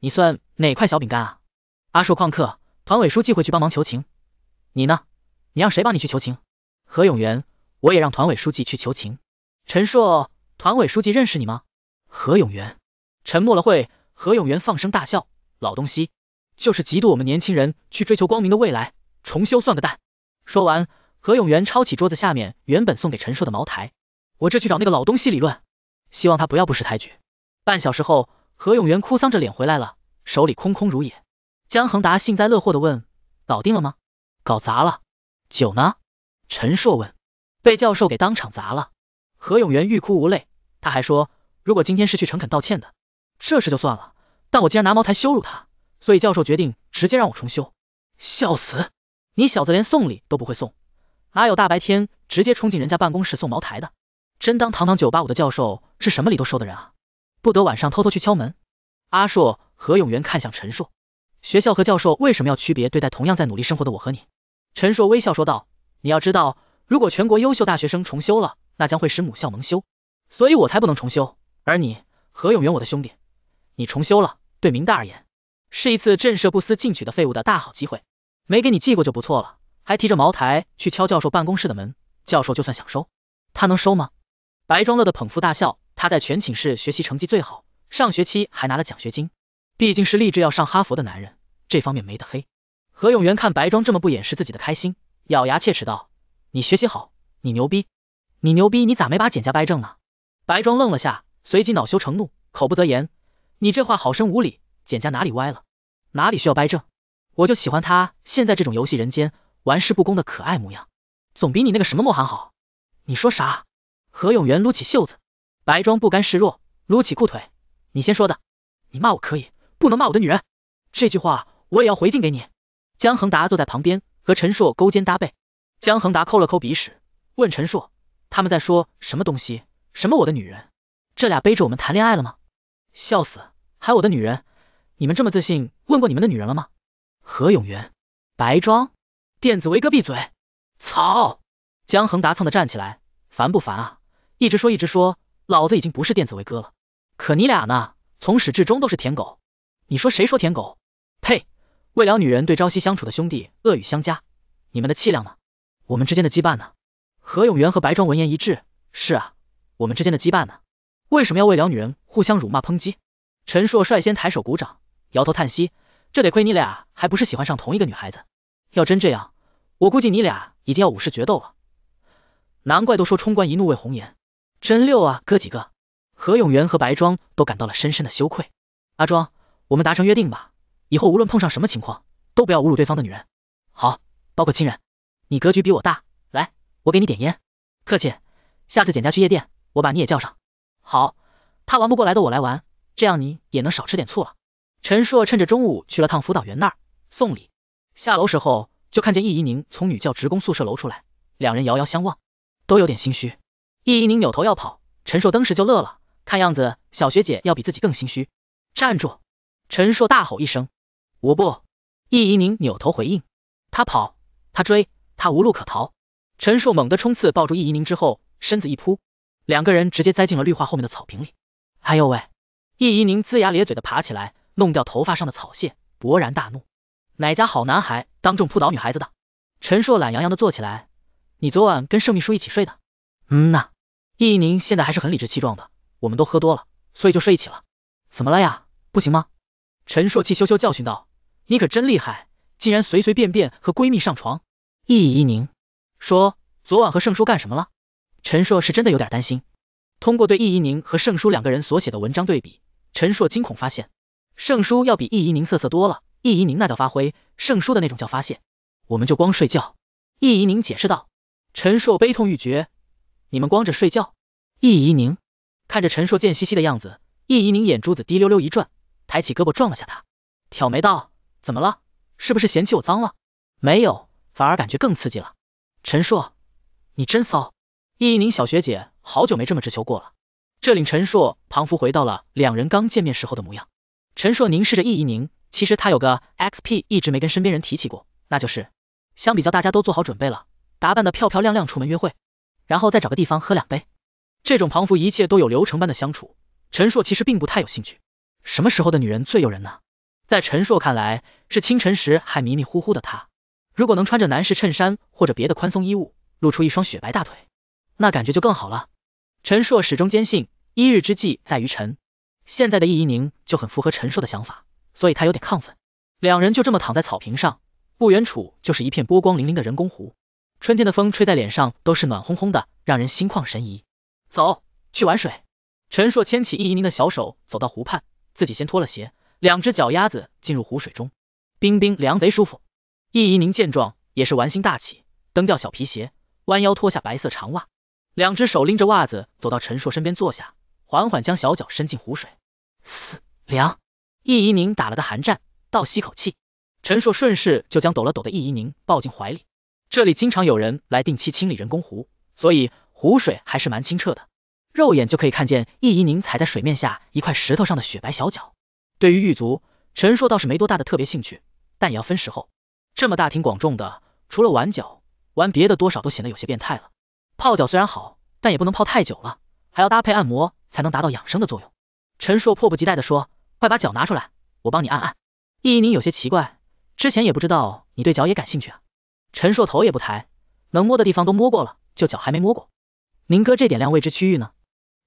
你算哪块小饼干啊？阿硕旷课，团委书记会去帮忙求情，你呢？你让谁帮你去求情？何永元，我也让团委书记去求情。陈硕，团委书记认识你吗？何永元沉默了会，何永元放声大笑，老东西就是嫉妒我们年轻人去追求光明的未来，重修算个蛋。说完，何永元抄起桌子下面原本送给陈硕的茅台，我这去找那个老东西理论，希望他不要不识抬举。半小时后。何永元哭丧着脸回来了，手里空空如也。江恒达幸灾乐祸的问：“搞定了吗？”“搞砸了。”“酒呢？”陈硕问。“被教授给当场砸了。”何永元欲哭无泪，他还说：“如果今天是去诚恳道歉的，这事就算了。但我竟然拿茅台羞辱他，所以教授决定直接让我重修。”“笑死，你小子连送礼都不会送，哪有大白天直接冲进人家办公室送茅台的？真当堂堂九八五的教授是什么礼都收的人啊？”不得晚上偷偷去敲门。阿硕，何永元看向陈硕，学校和教授为什么要区别对待同样在努力生活的我和你？陈硕微笑说道：“你要知道，如果全国优秀大学生重修了，那将会使母校蒙羞，所以我才不能重修。而你，何永元，我的兄弟，你重修了，对明大而言，是一次震慑不思进取的废物的大好机会。没给你寄过就不错了，还提着茅台去敲教授办公室的门，教授就算想收，他能收吗？”白庄乐的捧腹大笑，他在全寝室学习成绩最好，上学期还拿了奖学金，毕竟是立志要上哈佛的男人，这方面没得黑。何永元看白庄这么不掩饰自己的开心，咬牙切齿道：“你学习好，你牛逼，你牛逼，你咋没把简家掰正呢？”白庄愣了下，随即恼羞成怒，口不择言：“你这话好生无理，简家哪里歪了，哪里需要掰正？我就喜欢他现在这种游戏人间，玩世不恭的可爱模样，总比你那个什么莫寒好。你说啥？”何永元撸起袖子，白装不甘示弱，撸起裤腿。你先说的，你骂我可以，不能骂我的女人。这句话我也要回敬给你。江恒达坐在旁边和陈硕勾肩搭背。江恒达抠了抠鼻屎，问陈硕，他们在说什么东西？什么我的女人？这俩背着我们谈恋爱了吗？笑死，还我的女人？你们这么自信？问过你们的女人了吗？何永元，白装，电子维哥闭嘴！操！江恒达蹭的站起来，烦不烦啊？一直说一直说，老子已经不是电子为哥了。可你俩呢？从始至终都是舔狗。你说谁说舔狗？呸！为了女人对朝夕相处的兄弟恶语相加，你们的气量呢？我们之间的羁绊呢？何永元和白庄闻言一致，是啊，我们之间的羁绊呢？为什么要为了女人互相辱骂抨击？陈硕率先抬手鼓掌，摇头叹息，这得亏你俩还不是喜欢上同一个女孩子。要真这样，我估计你俩已经要武士决斗了。难怪都说冲冠一怒为红颜。真六啊，哥几个，何永元和白庄都感到了深深的羞愧。阿庄，我们达成约定吧，以后无论碰上什么情况，都不要侮辱对方的女人，好，包括亲人。你格局比我大，来，我给你点烟，客气。下次简家去夜店，我把你也叫上。好，他玩不过来的我来玩，这样你也能少吃点醋了。陈硕趁着中午去了趟辅导员那儿送礼，下楼时候就看见易怡宁从女教职工宿舍楼出来，两人遥遥相望，都有点心虚。易一宁扭头要跑，陈硕当时就乐了，看样子小学姐要比自己更心虚。站住！陈硕大吼一声。我不！易一宁扭头回应。他跑，他追，他无路可逃。陈硕猛地冲刺，抱住易一宁之后，身子一扑，两个人直接栽进了绿化后面的草坪里。哎呦喂！易一宁龇牙咧嘴的爬起来，弄掉头发上的草屑，勃然大怒。哪家好男孩当众扑倒女孩子的？陈硕懒洋洋的坐起来。你昨晚跟盛秘书一起睡的？嗯呐。易怡宁现在还是很理直气壮的，我们都喝多了，所以就睡一起了。怎么了呀？不行吗？陈硕气羞羞教训道，你可真厉害，竟然随随便便和闺蜜上床。易怡宁说，昨晚和盛叔干什么了？陈硕是真的有点担心。通过对易怡宁和盛叔两个人所写的文章对比，陈硕惊恐发现，盛叔要比易怡宁瑟瑟多了。易怡宁那叫发挥，盛叔的那种叫发泄。我们就光睡觉。易怡宁解释道，陈硕悲痛欲绝。你们光着睡觉？易怡宁看着陈硕贱兮兮的样子，易怡宁眼珠子滴溜溜一转，抬起胳膊撞了下他，挑眉道：“怎么了？是不是嫌弃我脏了？没有，反而感觉更刺激了。”陈硕，你真骚！易怡宁小学姐好久没这么直球过了，这令陈硕仿佛回到了两人刚见面时候的模样。陈硕凝视着易怡宁，其实他有个 X P 一直没跟身边人提起过，那就是相比较大家都做好准备了，打扮的漂漂亮亮出门约会。然后再找个地方喝两杯，这种庞服一切都有流程般的相处，陈硕其实并不太有兴趣。什么时候的女人最诱人呢？在陈硕看来，是清晨时还迷迷糊糊的她，如果能穿着男士衬衫或者别的宽松衣物，露出一双雪白大腿，那感觉就更好了。陈硕始终坚信一日之计在于晨，现在的易一宁就很符合陈硕的想法，所以他有点亢奋。两人就这么躺在草坪上，不远处就是一片波光粼粼的人工湖。春天的风吹在脸上都是暖烘烘的，让人心旷神怡。走去玩水，陈硕牵起易怡宁的小手，走到湖畔，自己先脱了鞋，两只脚丫子进入湖水中，冰冰凉贼舒服。易怡宁见状也是玩心大起，蹬掉小皮鞋，弯腰脱下白色长袜，两只手拎着袜子走到陈硕身边坐下，缓缓将小脚伸进湖水，嘶，凉。易怡宁打了个寒战，倒吸口气。陈硕顺势就将抖了抖的易怡宁抱进怀里。这里经常有人来定期清理人工湖，所以湖水还是蛮清澈的，肉眼就可以看见易怡宁踩在水面下一块石头上的雪白小脚。对于玉足，陈硕倒是没多大的特别兴趣，但也要分时候。这么大庭广众的，除了玩脚，玩别的多少都显得有些变态了。泡脚虽然好，但也不能泡太久了，还要搭配按摩才能达到养生的作用。陈硕迫不及待的说，快把脚拿出来，我帮你按按。易怡宁有些奇怪，之前也不知道你对脚也感兴趣啊。陈硕头也不抬，能摸的地方都摸过了，就脚还没摸过。宁哥，这点亮未知区域呢？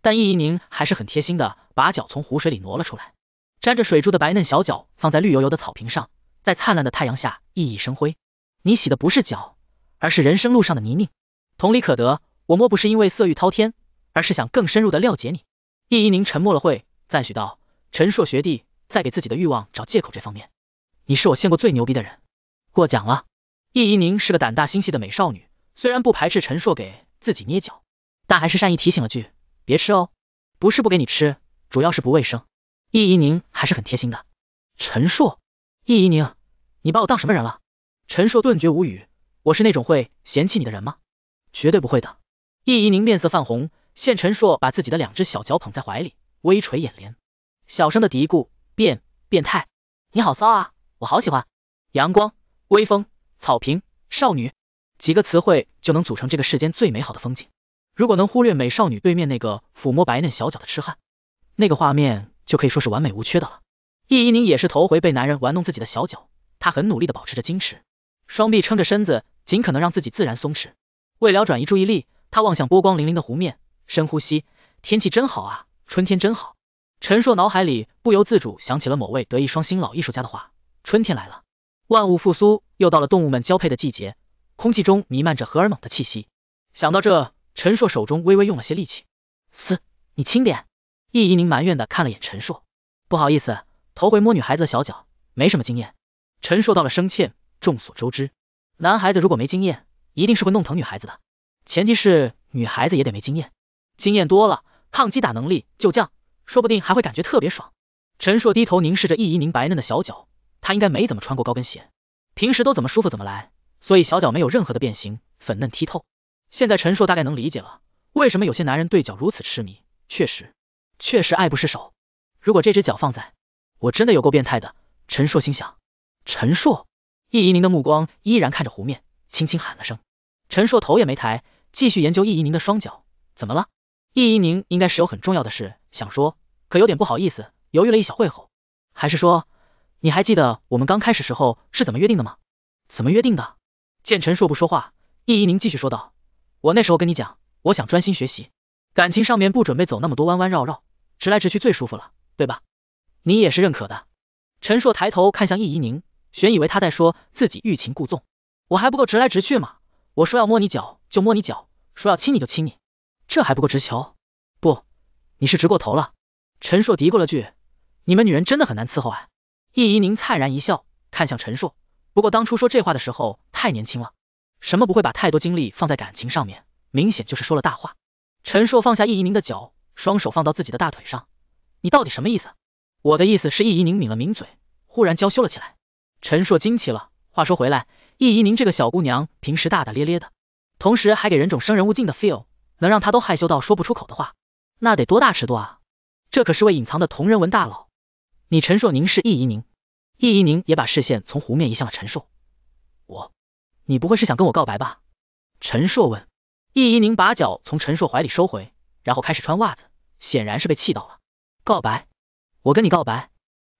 但易一宁还是很贴心的，把脚从湖水里挪了出来，沾着水珠的白嫩小脚放在绿油油的草坪上，在灿烂的太阳下熠熠生辉。你洗的不是脚，而是人生路上的泥泞。同理可得，我摸不是因为色欲滔天，而是想更深入的了解你？易一宁沉默了会，赞许道：“陈硕学弟，在给自己的欲望找借口这方面，你是我见过最牛逼的人。”过奖了。易怡宁是个胆大心细的美少女，虽然不排斥陈硕给自己捏脚，但还是善意提醒了句，别吃哦，不是不给你吃，主要是不卫生。易怡宁还是很贴心的。陈硕，易怡宁，你把我当什么人了？陈硕顿觉无语，我是那种会嫌弃你的人吗？绝对不会的。易怡宁面色泛红，见陈硕把自己的两只小脚捧在怀里，微垂眼帘，小声的嘀咕，变变态，你好骚啊，我好喜欢。阳光，微风。草坪、少女，几个词汇就能组成这个世间最美好的风景。如果能忽略美少女对面那个抚摸白嫩小脚的痴汉，那个画面就可以说是完美无缺的了。易一宁也是头回被男人玩弄自己的小脚，她很努力的保持着矜持，双臂撑着身子，尽可能让自己自然松弛。为了转移注意力，她望向波光粼粼的湖面，深呼吸，天气真好，啊，春天真好。陈硕脑海里不由自主想起了某位德艺双馨老艺术家的话：春天来了。万物复苏，又到了动物们交配的季节，空气中弥漫着荷尔蒙的气息。想到这，陈硕手中微微用了些力气。嘶，你轻点。易怡宁埋怨的看了眼陈硕，不好意思，头回摸女孩子的小脚，没什么经验。陈硕到了生歉，众所周知，男孩子如果没经验，一定是会弄疼女孩子的，前提是女孩子也得没经验，经验多了，抗击打能力就降，说不定还会感觉特别爽。陈硕低头凝视着易怡宁白嫩的小脚。他应该没怎么穿过高跟鞋，平时都怎么舒服怎么来，所以小脚没有任何的变形，粉嫩剔透。现在陈硕大概能理解了，为什么有些男人对脚如此痴迷，确实，确实爱不释手。如果这只脚放在，我真的有够变态的。陈硕心想。陈硕，易怡宁的目光依然看着湖面，轻轻喊了声。陈硕头也没抬，继续研究易怡宁的双脚。怎么了？易怡宁应该是有很重要的事想说，可有点不好意思，犹豫了一小会后，还是说。你还记得我们刚开始时候是怎么约定的吗？怎么约定的？见陈硕不说话，易怡宁继续说道，我那时候跟你讲，我想专心学习，感情上面不准备走那么多弯弯绕绕，直来直去最舒服了，对吧？你也是认可的。陈硕抬头看向易怡宁，悬以为他在说自己欲擒故纵，我还不够直来直去吗？我说要摸你脚就摸你脚，说要亲你就亲你，这还不够直球？不，你是直过头了。陈硕嘀咕了句，你们女人真的很难伺候哎。易怡宁灿然一笑，看向陈硕。不过当初说这话的时候太年轻了，什么不会把太多精力放在感情上面，明显就是说了大话。陈硕放下易怡宁的脚，双手放到自己的大腿上，你到底什么意思？我的意思是，易怡宁抿了抿嘴，忽然娇羞了起来。陈硕惊奇了，话说回来，易怡宁这个小姑娘平时大大咧咧的，同时还给人种生人勿近的 feel，能让她都害羞到说不出口的话，那得多大尺度啊？这可是位隐藏的同人文大佬。你陈硕，凝是易怡宁，易怡宁也把视线从湖面移向了陈硕。我，你不会是想跟我告白吧？陈硕问。易怡宁把脚从陈硕怀里收回，然后开始穿袜子，显然是被气到了。告白？我跟你告白？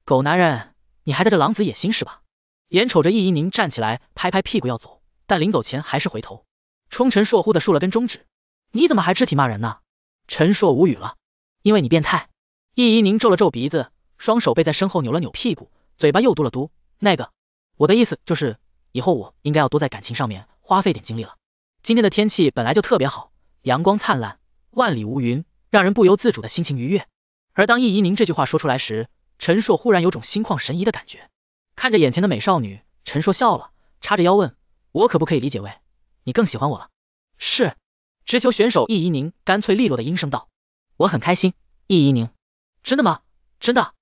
狗男人，你还在这狼子野心是吧？眼瞅着易怡宁站起来，拍拍屁股要走，但临走前还是回头，冲陈硕忽的竖了根中指。你怎么还肢体骂人呢？陈硕无语了。因为你变态。易怡宁皱了皱鼻子。双手背在身后扭了扭屁股，嘴巴又嘟了嘟。那个，我的意思就是，以后我应该要多在感情上面花费点精力了。今天的天气本来就特别好，阳光灿烂，万里无云，让人不由自主的心情愉悦。而当易怡宁这句话说出来时，陈硕忽然有种心旷神怡的感觉。看着眼前的美少女，陈硕笑了，叉着腰问：“我可不可以理解为，你更喜欢我了？”是，直球选手易怡宁干脆利落的应声道：“我很开心。”易怡宁，真的吗？真的。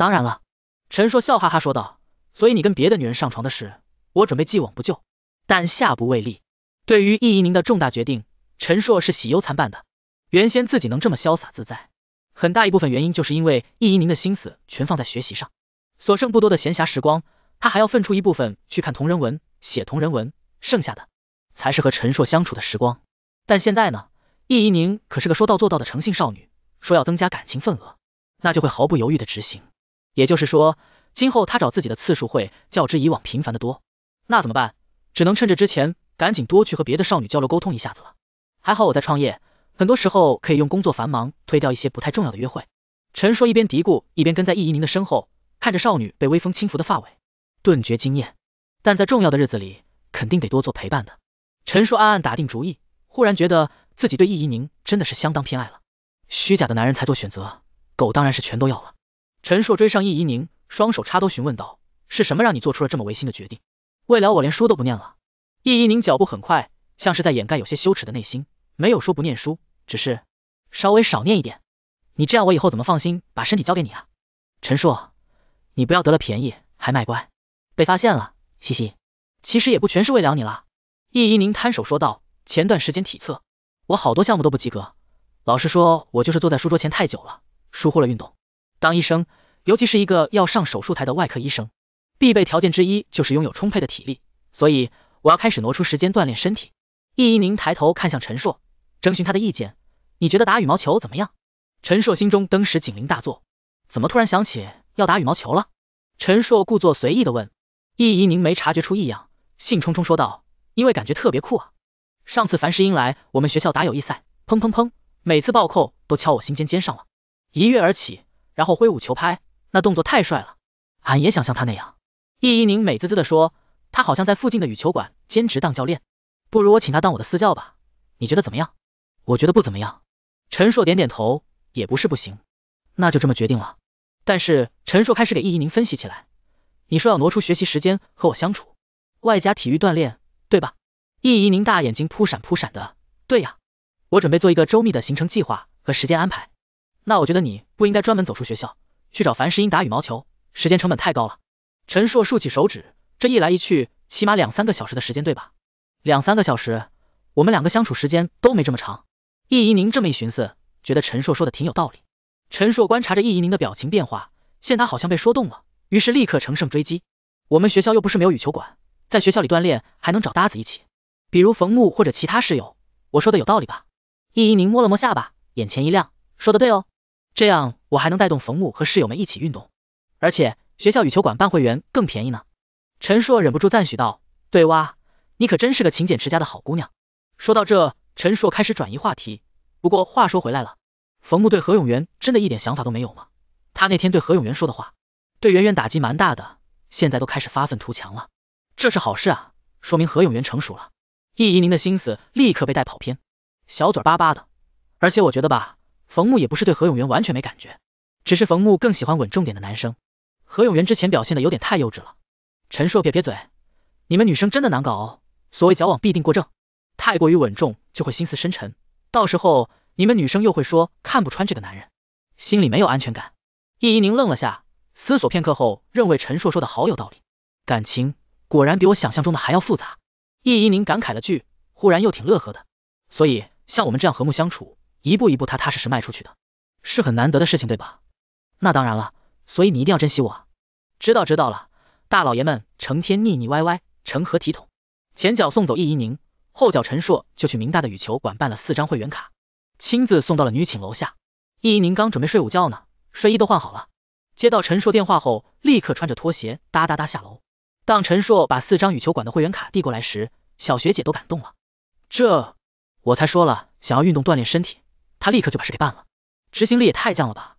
当然了，陈硕笑哈哈说道：“所以你跟别的女人上床的事，我准备既往不咎，但下不为例。”对于易怡宁的重大决定，陈硕是喜忧参半的。原先自己能这么潇洒自在，很大一部分原因就是因为易怡宁的心思全放在学习上，所剩不多的闲暇时光，他还要分出一部分去看同人文、写同人文，剩下的才是和陈硕相处的时光。但现在呢，易怡宁可是个说到做到的诚信少女，说要增加感情份额，那就会毫不犹豫的执行。也就是说，今后他找自己的次数会较之以往频繁的多，那怎么办？只能趁着之前赶紧多去和别的少女交流沟通一下子了。还好我在创业，很多时候可以用工作繁忙推掉一些不太重要的约会。陈硕一边嘀咕，一边跟在易怡宁的身后，看着少女被微风轻拂的发尾，顿觉惊艳。但在重要的日子里，肯定得多做陪伴的。陈硕暗暗打定主意，忽然觉得自己对易怡宁真的是相当偏爱了。虚假的男人才做选择，狗当然是全都要了。陈硕追上易怡宁，双手插兜询问道：“是什么让你做出了这么违心的决定？”为了我，连书都不念了。易怡宁脚步很快，像是在掩盖有些羞耻的内心，没有说不念书，只是稍微少念一点。你这样，我以后怎么放心把身体交给你啊？陈硕，你不要得了便宜还卖乖，被发现了，嘻嘻。其实也不全是为了你了。易怡宁摊手说道：“前段时间体测，我好多项目都不及格，老师说我就是坐在书桌前太久了，疏忽了运动。”当医生，尤其是一个要上手术台的外科医生，必备条件之一就是拥有充沛的体力。所以我要开始挪出时间锻炼身体。易一宁抬头看向陈硕，征询他的意见，你觉得打羽毛球怎么样？陈硕心中登时警铃大作，怎么突然想起要打羽毛球了？陈硕故作随意的问。易一宁没察觉出异样，兴冲冲说道，因为感觉特别酷啊！上次樊世英来我们学校打友谊赛，砰砰砰，每次暴扣都敲我心尖尖上了，一跃而起。然后挥舞球拍，那动作太帅了，俺也想像他那样。易一宁美滋滋的说，他好像在附近的羽球馆兼职当教练，不如我请他当我的私教吧，你觉得怎么样？我觉得不怎么样。陈硕点点头，也不是不行，那就这么决定了。但是陈硕开始给易一宁分析起来，你说要挪出学习时间和我相处，外加体育锻炼，对吧？易一宁大眼睛扑闪扑闪的，对呀，我准备做一个周密的行程计划和时间安排。那我觉得你不应该专门走出学校去找樊世英打羽毛球，时间成本太高了。陈硕竖起手指，这一来一去起码两三个小时的时间，对吧？两三个小时，我们两个相处时间都没这么长。易怡宁这么一寻思，觉得陈硕说的挺有道理。陈硕观察着易怡宁的表情变化，见他好像被说动了，于是立刻乘胜追击。我们学校又不是没有羽球馆，在学校里锻炼还能找搭子一起，比如冯木或者其他室友，我说的有道理吧？易怡宁摸了摸下巴，眼前一亮，说的对哦。这样我还能带动冯木和室友们一起运动，而且学校羽球馆办会员更便宜呢。陈硕忍不住赞许道：“对哇，你可真是个勤俭持家的好姑娘。”说到这，陈硕开始转移话题。不过话说回来了，冯木对何永元真的一点想法都没有吗？他那天对何永元说的话，对圆圆打击蛮大的，现在都开始发愤图强了，这是好事啊，说明何永元成熟了。易怡宁的心思立刻被带跑偏，小嘴巴巴的。而且我觉得吧。冯木也不是对何永元完全没感觉，只是冯木更喜欢稳重点的男生。何永元之前表现的有点太幼稚了。陈硕撇撇嘴，你们女生真的难搞，哦。所谓矫枉必定过正，太过于稳重就会心思深沉，到时候你们女生又会说看不穿这个男人，心里没有安全感。易一宁愣了下，思索片刻后认为陈硕说的好有道理，感情果然比我想象中的还要复杂。易一宁感慨了句，忽然又挺乐呵的，所以像我们这样和睦相处。一步一步踏踏实实迈出去的是很难得的事情，对吧？那当然了，所以你一定要珍惜我。知道知道了，大老爷们成天腻腻歪歪，成何体统？前脚送走易怡宁，后脚陈硕就去明大的羽球馆办了四张会员卡，亲自送到了女寝楼下。易怡宁刚准备睡午觉呢，睡衣都换好了。接到陈硕电话后，立刻穿着拖鞋哒哒哒下楼。当陈硕把四张羽球馆的会员卡递过来时，小学姐都感动了。这我才说了，想要运动锻炼身体。他立刻就把事给办了，执行力也太强了吧！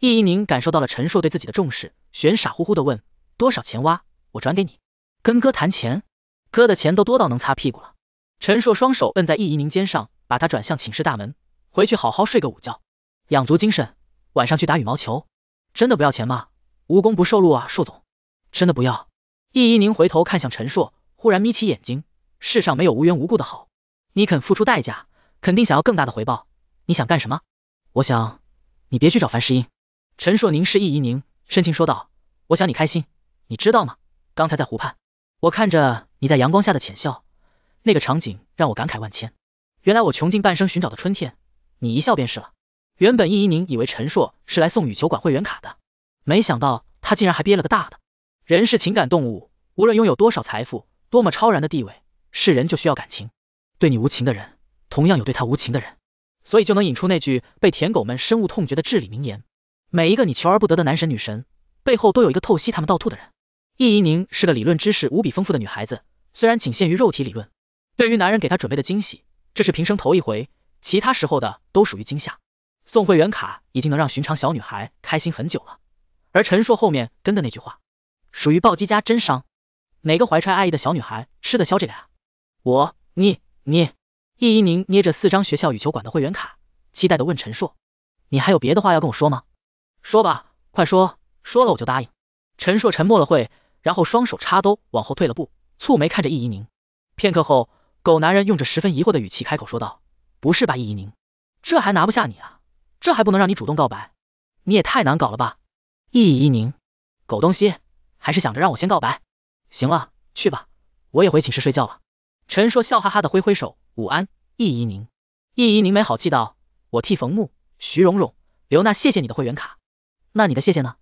易一宁感受到了陈硕对自己的重视，玄傻乎乎的问：多少钱挖？我转给你。跟哥谈钱，哥的钱都多到能擦屁股了。陈硕双手摁在易一宁肩上，把他转向寝室大门，回去好好睡个午觉，养足精神，晚上去打羽毛球。真的不要钱吗？无功不受禄啊，硕总。真的不要？易一宁回头看向陈硕，忽然眯起眼睛。世上没有无缘无故的好，你肯付出代价，肯定想要更大的回报。你想干什么？我想你别去找樊诗英。陈硕凝视易怡宁，深情说道：“我想你开心，你知道吗？刚才在湖畔，我看着你在阳光下的浅笑，那个场景让我感慨万千。原来我穷尽半生寻找的春天，你一笑便是了。”原本易怡宁以为陈硕是来送羽球馆会员卡的，没想到他竟然还憋了个大的。人是情感动物，无论拥有多少财富，多么超然的地位，是人就需要感情。对你无情的人，同样有对他无情的人。所以就能引出那句被舔狗们深恶痛绝的至理名言：每一个你求而不得的男神女神，背后都有一个透析他们到吐的人。易怡宁是个理论知识无比丰富的女孩子，虽然仅限于肉体理论，对于男人给她准备的惊喜，这是平生头一回，其他时候的都属于惊吓。送会员卡已经能让寻常小女孩开心很久了，而陈硕后面跟的那句话，属于暴击加真伤，哪个怀揣爱意的小女孩吃得消这个啊？我，你，你。易一宁捏着四张学校羽球馆的会员卡，期待的问陈硕：“你还有别的话要跟我说吗？说吧，快说，说了我就答应。”陈硕沉默了会，然后双手插兜往后退了步，蹙眉看着易一宁。片刻后，狗男人用着十分疑惑的语气开口说道：“不是吧，易一宁，这还拿不下你啊？这还不能让你主动告白？你也太难搞了吧，易一宁，狗东西，还是想着让我先告白？行了，去吧，我也回寝室睡觉了。”陈硕笑哈哈的挥挥手，午安，易怡宁。易怡宁没好气道，我替冯木、徐蓉蓉、刘娜谢谢你的会员卡。那你的谢谢呢？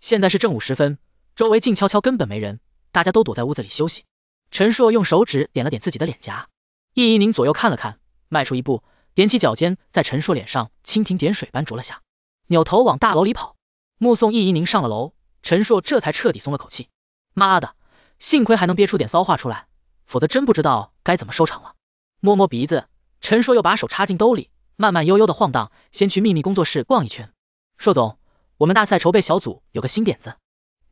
现在是正午时分，周围静悄悄，根本没人，大家都躲在屋子里休息。陈硕用手指点了点自己的脸颊。易怡宁左右看了看，迈出一步，踮起脚尖，在陈硕脸上蜻蜓点水般啄了下，扭头往大楼里跑。目送易怡宁上了楼，陈硕这才彻底松了口气。妈的，幸亏还能憋出点骚话出来。否则真不知道该怎么收场了。摸摸鼻子，陈硕又把手插进兜里，慢慢悠悠的晃荡，先去秘密工作室逛一圈。硕总，我们大赛筹备小组有个新点子。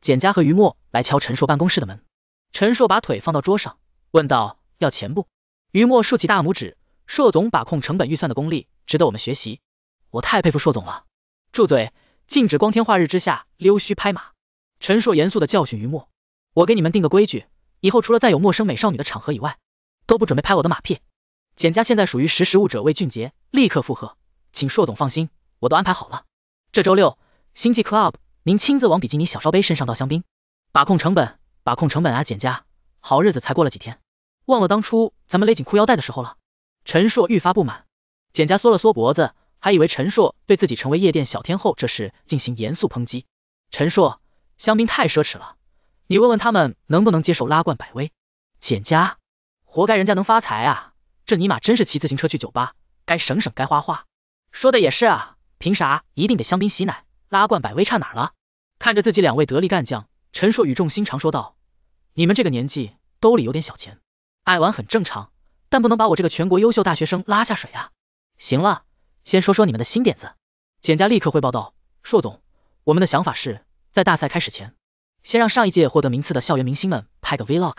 简家和于墨来敲陈硕办公室的门。陈硕把腿放到桌上，问道：要钱不？于墨竖起大拇指，硕总把控成本预算的功力值得我们学习，我太佩服硕总了。住嘴，禁止光天化日之下溜须拍马。陈硕严肃的教训于墨，我给你们定个规矩。以后除了再有陌生美少女的场合以外，都不准备拍我的马屁。简家现在属于识时务者为俊杰，立刻附和，请硕总放心，我都安排好了。这周六星际 Club，您亲自往比基尼小烧杯身上倒香槟，把控成本，把控成本啊！简家，好日子才过了几天，忘了当初咱们勒紧裤腰带的时候了。陈硕愈发不满，简家缩了缩脖子，还以为陈硕对自己成为夜店小天后这事进行严肃抨击。陈硕，香槟太奢侈了。你问问他们能不能接受拉罐百威？简家活该人家能发财啊！这尼玛真是骑自行车去酒吧，该省省该花花。说的也是，啊，凭啥一定得香槟洗奶？拉罐百威差哪了？看着自己两位得力干将，陈硕语重心长说道：“你们这个年纪，兜里有点小钱，爱玩很正常，但不能把我这个全国优秀大学生拉下水啊！”行了，先说说你们的新点子。简家立刻汇报道：“硕总，我们的想法是在大赛开始前。”先让上一届获得名次的校园明星们拍个 Vlog，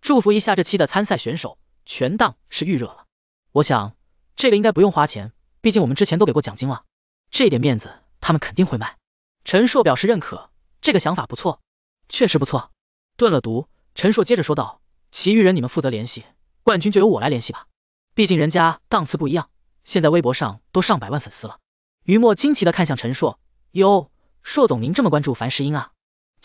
祝福一下这期的参赛选手，全当是预热了。我想这个应该不用花钱，毕竟我们之前都给过奖金了，这点面子他们肯定会卖。陈硕表示认可，这个想法不错，确实不错。顿了读，陈硕接着说道，其余人你们负责联系，冠军就由我来联系吧，毕竟人家档次不一样，现在微博上都上百万粉丝了。于墨惊奇的看向陈硕，哟，硕总您这么关注樊时英啊？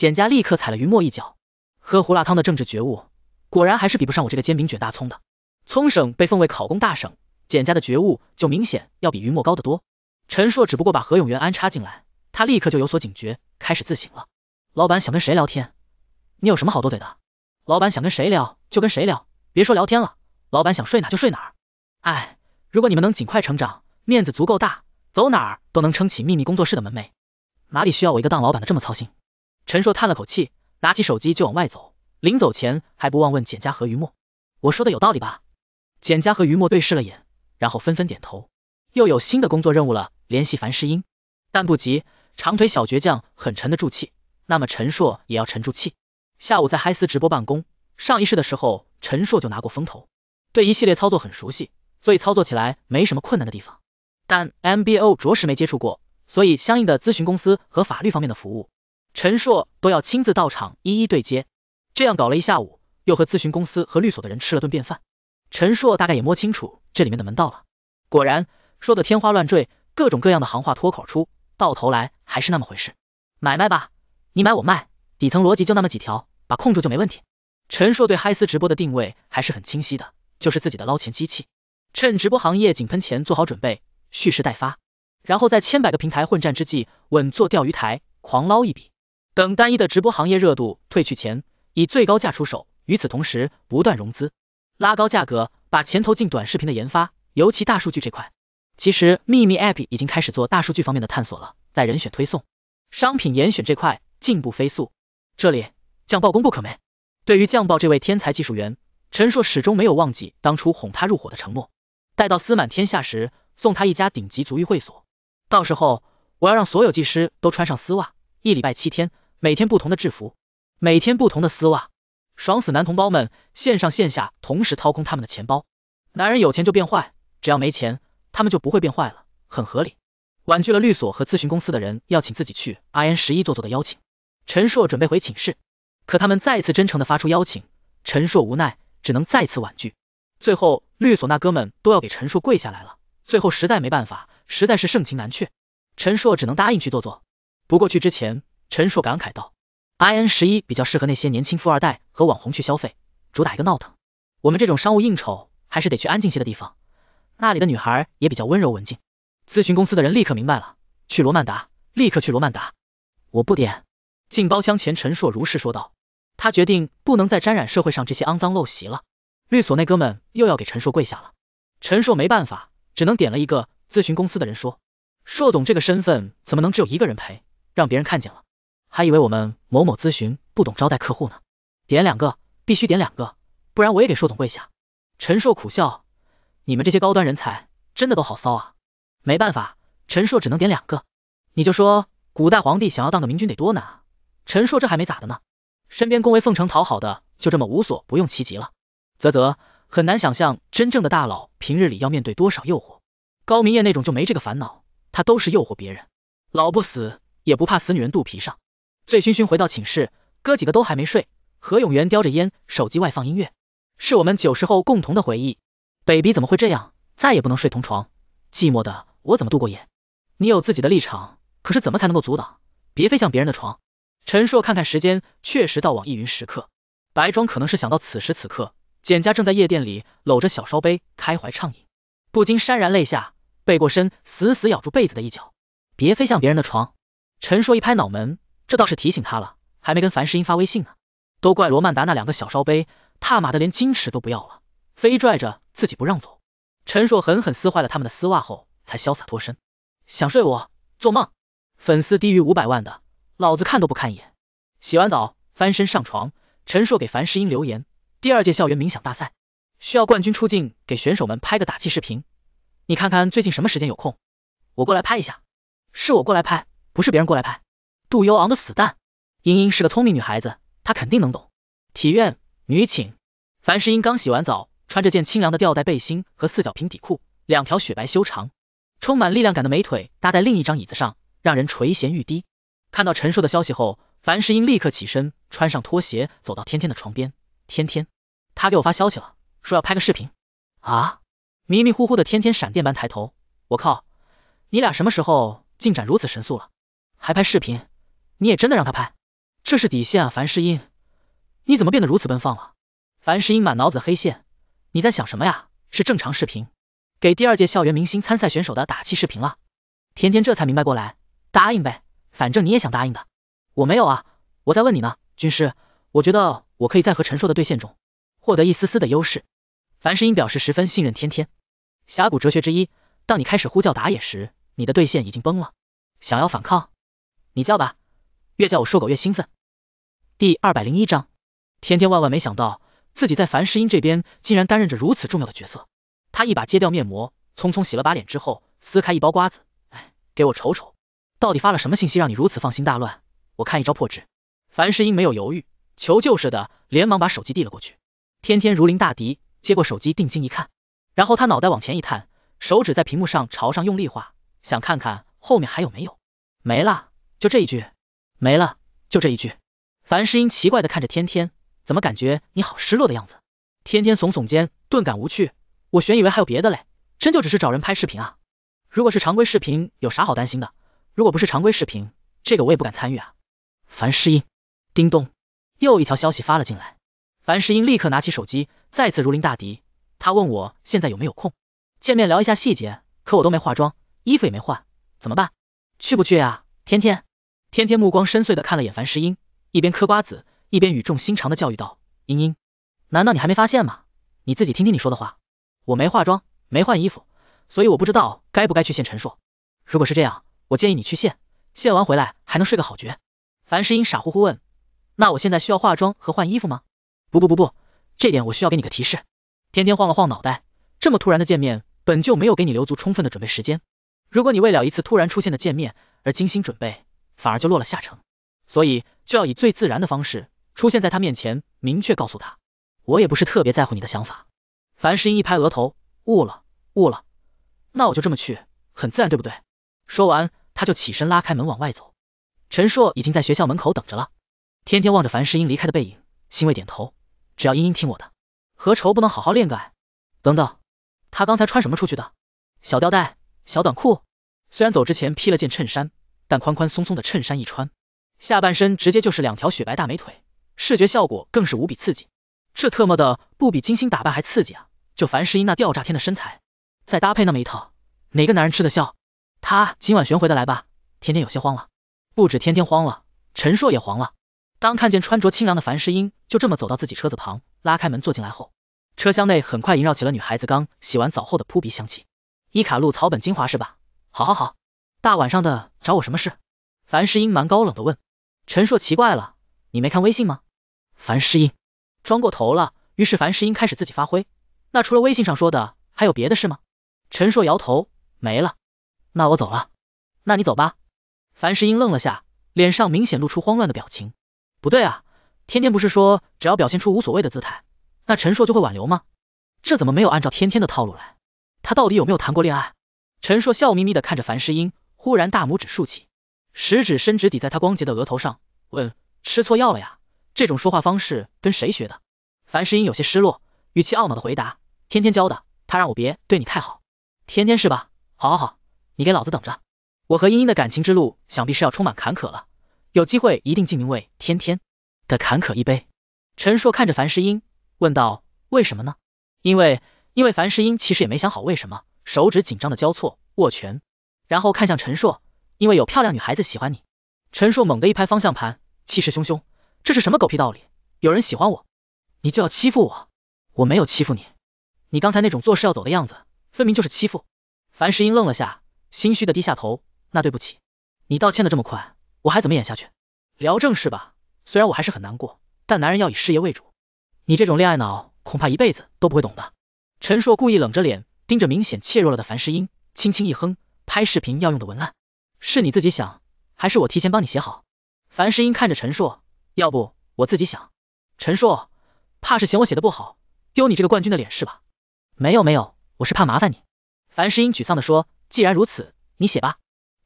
简家立刻踩了于墨一脚，喝胡辣汤的政治觉悟果然还是比不上我这个煎饼卷大葱的。葱省被奉为考公大省，简家的觉悟就明显要比于墨高得多。陈硕只不过把何永元安插进来，他立刻就有所警觉，开始自省了。老板想跟谁聊天，你有什么好多嘴的？老板想跟谁聊就跟谁聊，别说聊天了，老板想睡哪就睡哪。哎，如果你们能尽快成长，面子足够大，走哪都能撑起秘密工作室的门楣。哪里需要我一个当老板的这么操心？陈硕叹了口气，拿起手机就往外走，临走前还不忘问简家和于墨：“我说的有道理吧？”简家和于墨对视了眼，然后纷纷点头。又有新的工作任务了，联系樊世英，但不急。长腿小倔强很沉得住气，那么陈硕也要沉住气。下午在嗨丝直播办公，上一世的时候陈硕就拿过风头，对一系列操作很熟悉，所以操作起来没什么困难的地方。但 M B O 着实没接触过，所以相应的咨询公司和法律方面的服务。陈硕都要亲自到场一一对接，这样搞了一下午，又和咨询公司和律所的人吃了顿便饭。陈硕大概也摸清楚这里面的门道了。果然，说的天花乱坠，各种各样的行话脱口出，到头来还是那么回事。买卖吧，你买我卖，底层逻辑就那么几条，把控住就没问题。陈硕对嗨丝直播的定位还是很清晰的，就是自己的捞钱机器，趁直播行业井喷前做好准备，蓄势待发，然后在千百个平台混战之际，稳坐钓鱼台，狂捞一笔。等单一的直播行业热度褪去前，以最高价出手。与此同时，不断融资，拉高价格，把钱投进短视频的研发，尤其大数据这块。其实秘密 App 已经开始做大数据方面的探索了，在人选推送、商品严选这块进步飞速。这里酱爆功不可没。对于酱爆这位天才技术员，陈硕始终没有忘记当初哄他入伙的承诺。待到私满天下时，送他一家顶级足浴会所。到时候，我要让所有技师都穿上丝袜。一礼拜七天，每天不同的制服，每天不同的丝袜，爽死男同胞们，线上线下同时掏空他们的钱包。男人有钱就变坏，只要没钱，他们就不会变坏了，很合理。婉拒了律所和咨询公司的人要请自己去 I N 十一座座的邀请，陈硕准备回寝室，可他们再次真诚的发出邀请，陈硕无奈，只能再次婉拒。最后律所那哥们都要给陈硕跪下来了，最后实在没办法，实在是盛情难却，陈硕只能答应去坐坐。不过去之前，陈硕感慨道：“i n 十一比较适合那些年轻富二代和网红去消费，主打一个闹腾。我们这种商务应酬，还是得去安静些的地方，那里的女孩也比较温柔文静。”咨询公司的人立刻明白了，去罗曼达，立刻去罗曼达。我不点。进包厢前，陈硕如实说道，他决定不能再沾染社会上这些肮脏陋习了。律所那哥们又要给陈硕跪下了，陈硕没办法，只能点了一个。咨询公司的人说：“硕总这个身份，怎么能只有一个人陪？”让别人看见了，还以为我们某某咨询不懂招待客户呢。点两个，必须点两个，不然我也给硕总跪下。陈硕苦笑，你们这些高端人才真的都好骚啊，没办法，陈硕只能点两个。你就说古代皇帝想要当个明君得多难啊，陈硕这还没咋的呢，身边恭维奉承讨好的就这么无所不用其极了。啧啧，很难想象真正的大佬平日里要面对多少诱惑。高明艳那种就没这个烦恼，他都是诱惑别人，老不死。也不怕死女人肚皮上，醉醺醺回到寝室，哥几个都还没睡。何永元叼着烟，手机外放音乐，是我们九十后共同的回忆。baby 怎么会这样？再也不能睡同床，寂寞的我怎么度过夜？你有自己的立场，可是怎么才能够阻挡？别飞向别人的床。陈硕看看时间，确实到网易云时刻。白庄可能是想到此时此刻，简家正在夜店里搂着小烧杯开怀畅饮，不禁潸然泪下，背过身，死死咬住被子的一角。别飞向别人的床。陈硕一拍脑门，这倒是提醒他了，还没跟樊世英发微信呢。都怪罗曼达那两个小烧杯，踏马的连矜持都不要了，非拽着自己不让走。陈硕狠狠撕坏了他们的丝袜后，才潇洒脱身。想睡我？做梦！粉丝低于五百万的，老子看都不看一眼。洗完澡，翻身上床。陈硕给樊世英留言：第二届校园冥想大赛，需要冠军出镜给选手们拍个打气视频，你看看最近什么时间有空，我过来拍一下。是我过来拍。不是别人过来拍，杜幽昂的死蛋。茵茵是个聪明女孩子，她肯定能懂。体院女寝，樊诗英刚洗完澡，穿着件清凉的吊带背心和四角平底裤，两条雪白修长、充满力量感的美腿搭在另一张椅子上，让人垂涎欲滴。看到陈硕的消息后，樊诗英立刻起身，穿上拖鞋，走到天天的床边。天天，他给我发消息了，说要拍个视频。啊！迷迷糊糊的天天闪电般抬头，我靠，你俩什么时候进展如此神速了？还拍视频，你也真的让他拍？这是底线啊，樊世英，你怎么变得如此奔放了？樊世英满脑子黑线，你在想什么呀？是正常视频，给第二届校园明星参赛选手的打气视频了。天天这才明白过来，答应呗，反正你也想答应的。我没有啊，我在问你呢，军师，我觉得我可以在和陈硕的对线中获得一丝丝的优势。樊世英表示十分信任天天。峡谷哲学之一，当你开始呼叫打野时，你的对线已经崩了，想要反抗？你叫吧，越叫我瘦狗越兴奋。第二百零一章，天天万万没想到自己在樊世英这边竟然担任着如此重要的角色。他一把揭掉面膜，匆匆洗了把脸之后，撕开一包瓜子，哎，给我瞅瞅，到底发了什么信息让你如此放心大乱？我看一招破之。樊世英没有犹豫，求救似的连忙把手机递了过去。天天如临大敌，接过手机，定睛一看，然后他脑袋往前一探，手指在屏幕上朝上用力画，想看看后面还有没有，没了。就这一句，没了。就这一句。樊诗英奇怪的看着天天，怎么感觉你好失落的样子？天天耸耸肩，顿感无趣。我原以为还有别的嘞，真就只是找人拍视频。啊？如果是常规视频，有啥好担心的？如果不是常规视频，这个我也不敢参与。啊。樊诗英，叮咚，又一条消息发了进来。樊诗英立刻拿起手机，再次如临大敌。他问我现在有没有空，见面聊一下细节。可我都没化妆，衣服也没换，怎么办？去不去呀，天天？天天目光深邃的看了眼樊诗英，一边嗑瓜子，一边语重心长的教育道：“英英，难道你还没发现吗？你自己听听你说的话，我没化妆，没换衣服，所以我不知道该不该去见陈硕。如果是这样，我建议你去献。献完回来还能睡个好觉。”樊诗英傻乎乎问：“那我现在需要化妆和换衣服吗？”“不不不不，这点我需要给你个提示。”天天晃了晃脑袋，这么突然的见面，本就没有给你留足充分的准备时间。如果你为了一次突然出现的见面而精心准备，反而就落了下乘，所以就要以最自然的方式出现在他面前，明确告诉他，我也不是特别在乎你的想法。樊诗英一拍额头，悟了悟了，那我就这么去，很自然，对不对？说完，他就起身拉开门往外走。陈硕已经在学校门口等着了，天天望着樊诗英离开的背影，欣慰点头。只要茵茵听我的，何愁不能好好练个？等等，他刚才穿什么出去的？小吊带，小短裤。虽然走之前披了件衬衫。但宽宽松松的衬衫一穿，下半身直接就是两条雪白大美腿，视觉效果更是无比刺激。这特么的不比精心打扮还刺激啊！就樊诗英那吊炸天的身材，再搭配那么一套，哪个男人吃得消？他今晚旋回的来吧，天天有些慌了。不止天天慌了，陈硕也慌了。当看见穿着清凉的樊诗英就这么走到自己车子旁，拉开门坐进来后，车厢内很快萦绕起了女孩子刚洗完澡后的扑鼻香气。伊卡璐草本精华是吧？好，好，好。大晚上的找我什么事？樊诗英蛮高冷的问。陈硕奇怪了，你没看微信吗？樊诗英装过头了，于是樊诗英开始自己发挥。那除了微信上说的，还有别的事吗？陈硕摇头，没了。那我走了。那你走吧。樊诗英愣了下，脸上明显露出慌乱的表情。不对啊，天天不是说只要表现出无所谓的姿态，那陈硕就会挽留吗？这怎么没有按照天天的套路来？他到底有没有谈过恋爱？陈硕笑眯眯的看着樊诗英。忽然大拇指竖起，食指伸直抵在他光洁的额头上，问：“吃错药了呀？”这种说话方式跟谁学的？樊诗英有些失落，语气懊恼的回答：“天天教的，他让我别对你太好。”天天是吧？好，好，好，你给老子等着！我和茵茵的感情之路想必是要充满坎坷了，有机会一定敬名为天天的坎坷一杯。陈硕看着樊诗英，问道：“为什么呢？”因为，因为樊诗英其实也没想好为什么，手指紧张的交错，握拳。然后看向陈硕，因为有漂亮女孩子喜欢你。陈硕猛地一拍方向盘，气势汹汹。这是什么狗屁道理？有人喜欢我，你就要欺负我？我没有欺负你，你刚才那种做事要走的样子，分明就是欺负。樊时英愣了下，心虚的低下头。那对不起，你道歉的这么快，我还怎么演下去？聊正事吧。虽然我还是很难过，但男人要以事业为主。你这种恋爱脑，恐怕一辈子都不会懂的。陈硕故意冷着脸，盯着明显怯弱了的樊时英，轻轻一哼。拍视频要用的文案，是你自己想，还是我提前帮你写好？樊诗英看着陈硕，要不我自己想。陈硕怕是嫌我写的不好，丢你这个冠军的脸是吧？没有没有，我是怕麻烦你。樊诗英沮丧的说，既然如此，你写吧。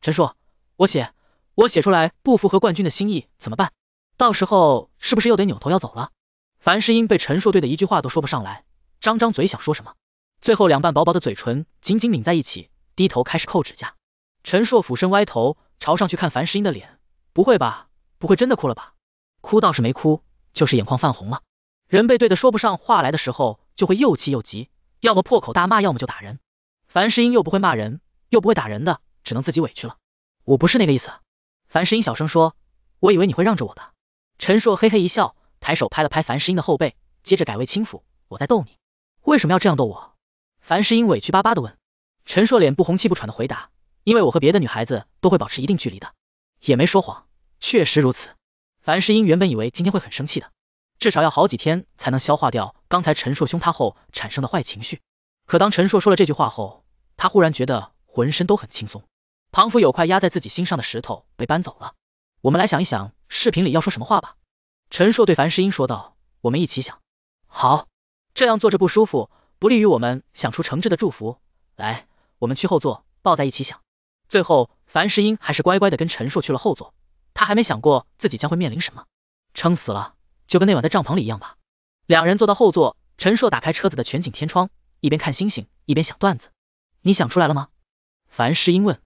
陈硕，我写，我写出来不符合冠军的心意怎么办？到时候是不是又得扭头要走了？樊诗英被陈硕怼的一句话都说不上来，张张嘴想说什么，最后两瓣薄薄的嘴唇紧紧抿在一起。低头开始扣指甲，陈硕俯身歪头朝上去看樊诗英的脸，不会吧，不会真的哭了吧？哭倒是没哭，就是眼眶泛红了。人被怼的说不上话来的时候，就会又气又急，要么破口大骂，要么就打人。樊诗英又不会骂人，又不会打人的，只能自己委屈了。我不是那个意思，樊诗英小声说，我以为你会让着我的。陈硕嘿嘿一笑，抬手拍了拍樊诗英的后背，接着改为轻抚，我在逗你。为什么要这样逗我？樊诗英委屈巴巴的问。陈硕脸不红气不喘的回答：“因为我和别的女孩子都会保持一定距离的，也没说谎，确实如此。”樊诗英原本以为今天会很生气的，至少要好几天才能消化掉刚才陈硕凶他后产生的坏情绪。可当陈硕说了这句话后，他忽然觉得浑身都很轻松，仿佛有块压在自己心上的石头被搬走了。我们来想一想视频里要说什么话吧。陈硕对樊诗英说道：“我们一起想，好，这样坐着不舒服，不利于我们想出诚挚的祝福来。”我们去后座，抱在一起想。最后，樊诗英还是乖乖的跟陈硕去了后座。他还没想过自己将会面临什么，撑死了就跟那晚在帐篷里一样吧。两人坐到后座，陈硕打开车子的全景天窗，一边看星星，一边想段子。你想出来了吗？樊诗英问。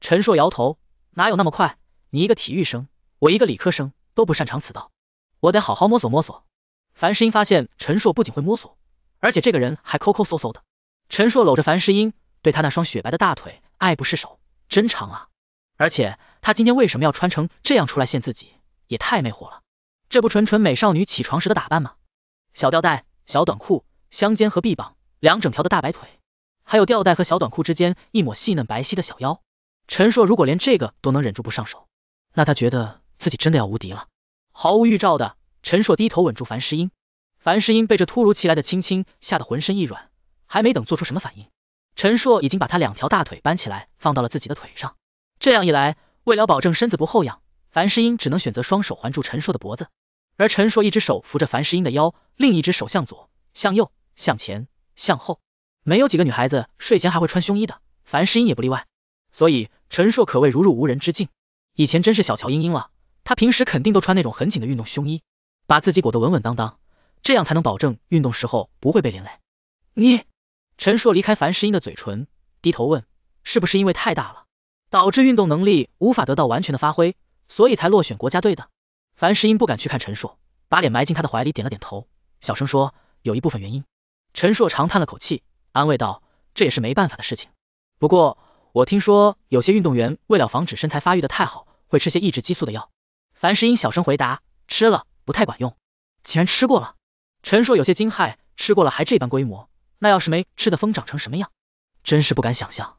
陈硕摇头，哪有那么快？你一个体育生，我一个理科生，都不擅长此道，我得好好摸索摸索。樊诗英发现陈硕不仅会摸索，而且这个人还抠抠搜搜的。陈硕搂着樊诗英。对他那双雪白的大腿爱不释手，真长啊！而且他今天为什么要穿成这样出来献自己，也太魅惑了，这不纯纯美少女起床时的打扮吗？小吊带、小短裤、香肩和臂膀，两整条的大白腿，还有吊带和小短裤之间一抹细嫩白皙的小腰。陈硕如果连这个都能忍住不上手，那他觉得自己真的要无敌了。毫无预兆的，陈硕低头吻住樊诗英，樊诗英被这突如其来的亲亲吓得浑身一软，还没等做出什么反应。陈硕已经把他两条大腿搬起来，放到了自己的腿上。这样一来，为了保证身子不后仰，樊诗英只能选择双手环住陈硕的脖子。而陈硕一只手扶着樊诗英的腰，另一只手向左、向右、向前、向后。没有几个女孩子睡前还会穿胸衣的，樊诗英也不例外。所以陈硕可谓如入无人之境。以前真是小瞧英英了，她平时肯定都穿那种很紧的运动胸衣，把自己裹得稳稳当当，这样才能保证运动时候不会被连累。你。陈硕离开樊世英的嘴唇，低头问：“是不是因为太大了，导致运动能力无法得到完全的发挥，所以才落选国家队的？”樊世英不敢去看陈硕，把脸埋进他的怀里，点了点头，小声说：“有一部分原因。”陈硕长叹了口气，安慰道：“这也是没办法的事情。不过我听说有些运动员为了防止身材发育的太好，会吃些抑制激素的药。”樊世英小声回答：“吃了，不太管用。”既然吃过了，陈硕有些惊骇，吃过了还这般规模。那要是没吃的疯长成什么样，真是不敢想象。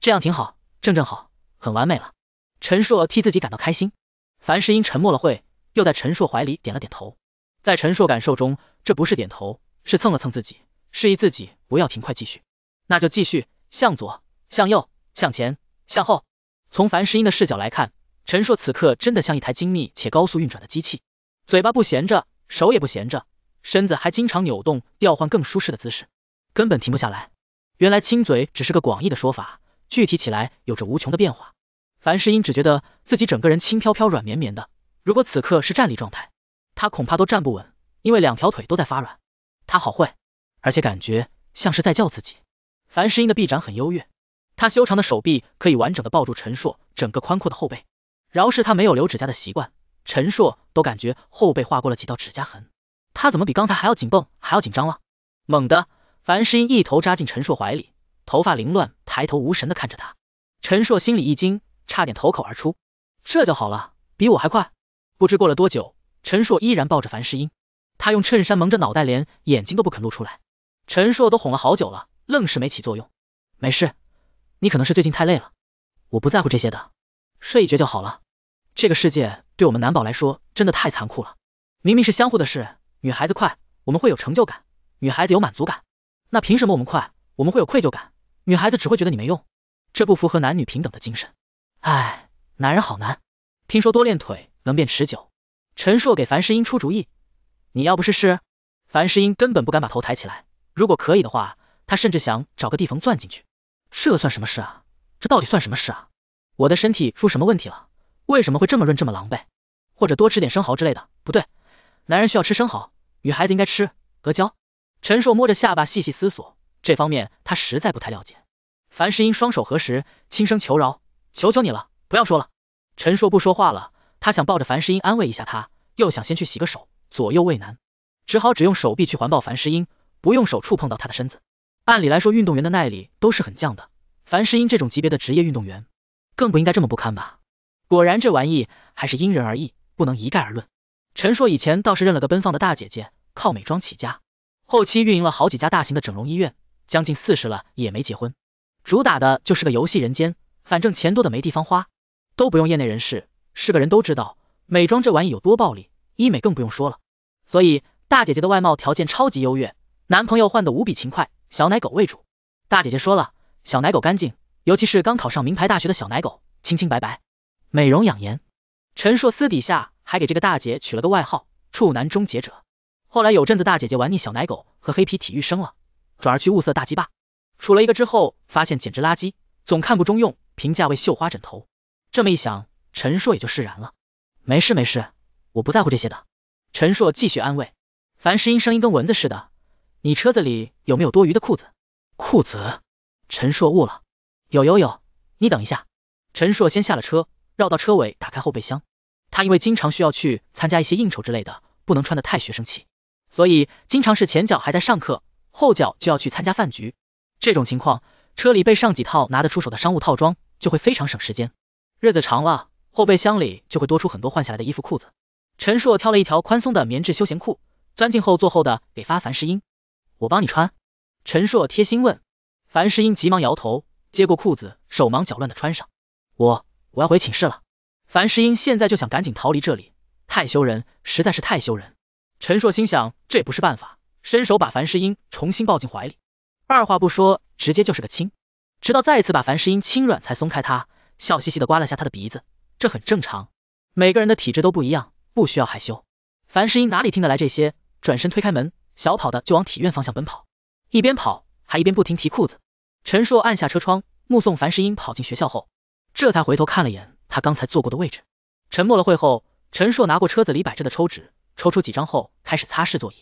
这样挺好，正正好，很完美了。陈硕替自己感到开心。樊世英沉默了会，又在陈硕怀里点了点头。在陈硕感受中，这不是点头，是蹭了蹭自己，示意自己不要停，快继续。那就继续，向左，向右，向前，向后。从樊世英的视角来看，陈硕此刻真的像一台精密且高速运转的机器，嘴巴不闲着，手也不闲着，身子还经常扭动，调换更舒适的姿势。根本停不下来。原来亲嘴只是个广义的说法，具体起来有着无穷的变化。樊世英只觉得自己整个人轻飘飘、软绵绵的，如果此刻是站立状态，他恐怕都站不稳，因为两条腿都在发软。他好会，而且感觉像是在叫自己。樊世英的臂展很优越，他修长的手臂可以完整的抱住陈硕整个宽阔的后背。饶是他没有留指甲的习惯，陈硕都感觉后背划过了几道指甲痕。他怎么比刚才还要紧绷，还要紧张了？猛的！樊诗英一头扎进陈硕怀里，头发凌乱，抬头无神的看着他。陈硕心里一惊，差点脱口而出，这就好了，比我还快。不知过了多久，陈硕依然抱着樊诗英，他用衬衫蒙着脑袋，连眼睛都不肯露出来。陈硕都哄了好久了，愣是没起作用。没事，你可能是最近太累了，我不在乎这些的，睡一觉就好了。这个世界对我们男宝来说真的太残酷了，明明是相互的事，女孩子快，我们会有成就感，女孩子有满足感。那凭什么我们快？我们会有愧疚感，女孩子只会觉得你没用，这不符合男女平等的精神。唉，男人好难。听说多练腿能变持久。陈硕给樊世英出主意，你要不试试？樊世英根本不敢把头抬起来，如果可以的话，他甚至想找个地缝钻进去。这算什么事啊？这到底算什么事啊？我的身体出什么问题了？为什么会这么润，这么狼狈？或者多吃点生蚝之类的？不对，男人需要吃生蚝，女孩子应该吃阿胶。陈硕摸着下巴细细思索，这方面他实在不太了解。樊诗英双手合十，轻声求饶：“求求你了，不要说了。”陈硕不说话了，他想抱着樊诗英安慰一下她，又想先去洗个手，左右为难，只好只用手臂去环抱樊诗英，不用手触碰到她的身子。按理来说，运动员的耐力都是很犟的，樊诗英这种级别的职业运动员，更不应该这么不堪吧？果然这玩意还是因人而异，不能一概而论。陈硕以前倒是认了个奔放的大姐姐，靠美妆起家。后期运营了好几家大型的整容医院，将近四十了也没结婚，主打的就是个游戏人间，反正钱多的没地方花，都不用业内人士，是个人都知道，美妆这玩意有多暴利，医美更不用说了。所以大姐姐的外貌条件超级优越，男朋友换得无比勤快，小奶狗为主。大姐姐说了，小奶狗干净，尤其是刚考上名牌大学的小奶狗，清清白白。美容养颜，陈硕私底下还给这个大姐取了个外号，处男终结者。后来有阵子大姐姐玩腻小奶狗和黑皮体育生了，转而去物色大鸡巴，处了一个之后发现简直垃圾，总看不中用，评价为绣花枕头。这么一想，陈硕也就释然了，没事没事，我不在乎这些的。陈硕继续安慰，樊世英声音跟蚊子似的，你车子里有没有多余的裤子？裤子？陈硕悟了，有有有，你等一下。陈硕先下了车，绕到车尾打开后备箱，他因为经常需要去参加一些应酬之类的，不能穿的太学生气。所以经常是前脚还在上课，后脚就要去参加饭局。这种情况，车里备上几套拿得出手的商务套装，就会非常省时间。日子长了，后备箱里就会多出很多换下来的衣服裤子。陈硕挑了一条宽松的棉质休闲裤，钻进后座后的给发樊诗英。我帮你穿。陈硕贴心问。樊诗英急忙摇头，接过裤子，手忙脚乱的穿上。我我要回寝室了。樊诗英现在就想赶紧逃离这里，太羞人，实在是太羞人。陈硕心想，这也不是办法，伸手把樊诗英重新抱进怀里，二话不说，直接就是个亲，直到再次把樊诗英亲软才松开他，笑嘻嘻的刮了下他的鼻子，这很正常，每个人的体质都不一样，不需要害羞。樊诗英哪里听得来这些，转身推开门，小跑的就往体院方向奔跑，一边跑还一边不停提裤子。陈硕按下车窗，目送樊诗英跑进学校后，这才回头看了眼他刚才坐过的位置，沉默了会后，陈硕拿过车子里摆着的抽纸。抽出几张后，开始擦拭座椅，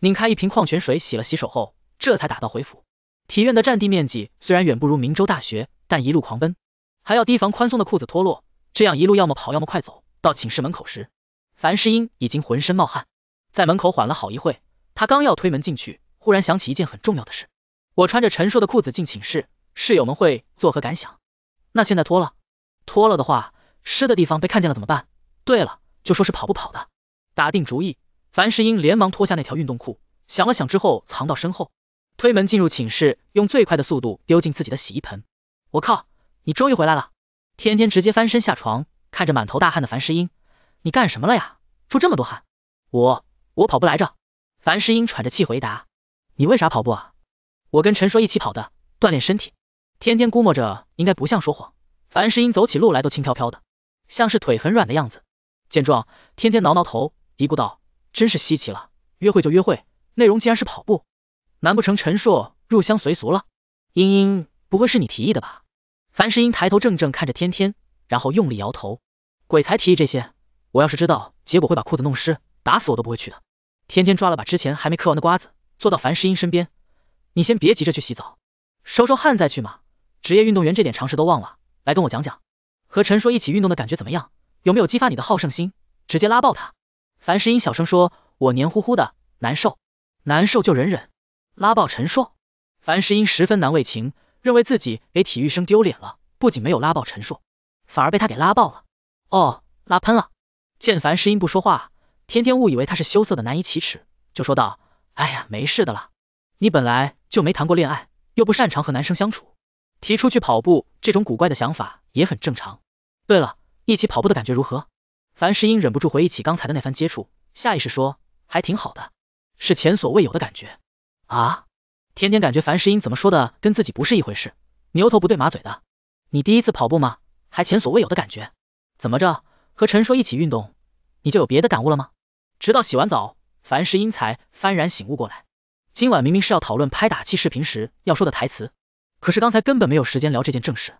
拧开一瓶矿泉水，洗了洗手后，这才打道回府。体院的占地面积虽然远不如明州大学，但一路狂奔，还要提防宽松的裤子脱落，这样一路要么跑要么快走。到寝室门口时，樊世英已经浑身冒汗，在门口缓了好一会，他刚要推门进去，忽然想起一件很重要的事：我穿着陈硕的裤子进寝室，室友们会作何感想？那现在脱了，脱了的话，湿的地方被看见了怎么办？对了，就说是跑不跑的。打定主意，樊诗英连忙脱下那条运动裤，想了想之后藏到身后，推门进入寝室，用最快的速度丢进自己的洗衣盆。我靠，你终于回来了！天天直接翻身下床，看着满头大汗的樊诗英，你干什么了呀？出这么多汗？我我跑步来着。樊诗英喘着气回答。你为啥跑步啊？我跟陈硕一起跑的，锻炼身体。天天估摸着应该不像说谎，樊诗英走起路来都轻飘飘的，像是腿很软的样子。见状，天天挠挠头。嘀咕道：“真是稀奇了，约会就约会，内容竟然是跑步，难不成陈硕入乡随俗了？”英英，不会是你提议的吧？樊诗英抬头正正看着天天，然后用力摇头，鬼才提议这些。我要是知道，结果会把裤子弄湿，打死我都不会去的。天天抓了把之前还没嗑完的瓜子，坐到樊诗英身边，你先别急着去洗澡，收收汗再去嘛。职业运动员这点常识都忘了，来跟我讲讲，和陈硕一起运动的感觉怎么样？有没有激发你的好胜心，直接拉爆他？樊诗英小声说：“我黏糊糊的，难受，难受就忍忍。”拉爆陈硕，樊诗英十分难为情，认为自己给体育生丢脸了，不仅没有拉爆陈硕，反而被他给拉爆了，哦，拉喷了。见樊诗英不说话，天天误以为他是羞涩的难以启齿，就说道：“哎呀，没事的啦，你本来就没谈过恋爱，又不擅长和男生相处，提出去跑步这种古怪的想法也很正常。对了，一起跑步的感觉如何？”樊时英忍不住回忆起刚才的那番接触，下意识说还挺好的，是前所未有的感觉。啊！”天天感觉樊时英怎么说的跟自己不是一回事，牛头不对马嘴的。你第一次跑步吗？还前所未有的感觉？怎么着，和陈硕一起运动，你就有别的感悟了吗？直到洗完澡，樊时英才幡然醒悟过来，今晚明明是要讨论拍打气视频时要说的台词，可是刚才根本没有时间聊这件正事。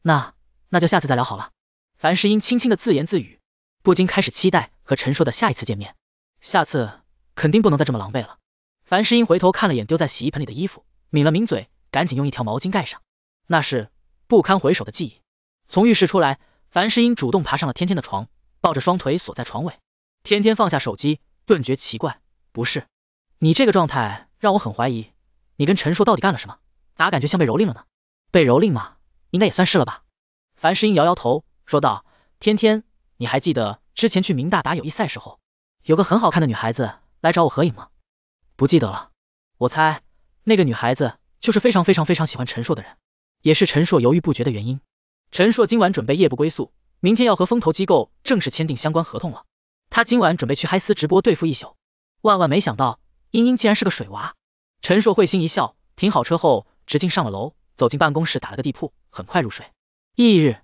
那那就下次再聊好了。樊时英轻轻的自言自语。不禁开始期待和陈硕的下一次见面，下次肯定不能再这么狼狈了。樊诗英回头看了眼丢在洗衣盆里的衣服，抿了抿嘴，赶紧用一条毛巾盖上。那是不堪回首的记忆。从浴室出来，樊诗英主动爬上了天天的床，抱着双腿锁在床尾。天天放下手机，顿觉奇怪，不是你这个状态让我很怀疑，你跟陈硕到底干了什么？咋感觉像被蹂躏了呢？被蹂躏嘛，应该也算是了吧。樊诗英摇摇头，说道：“天天。”你还记得之前去明大打友谊赛时候，有个很好看的女孩子来找我合影吗？不记得了，我猜那个女孩子就是非常非常非常喜欢陈硕的人，也是陈硕犹豫不决的原因。陈硕今晚准备夜不归宿，明天要和风投机构正式签订相关合同了，他今晚准备去嗨丝直播对付一宿。万万没想到，英英竟然是个水娃。陈硕会心一笑，停好车后直径上了楼，走进办公室打了个地铺，很快入睡。翌日。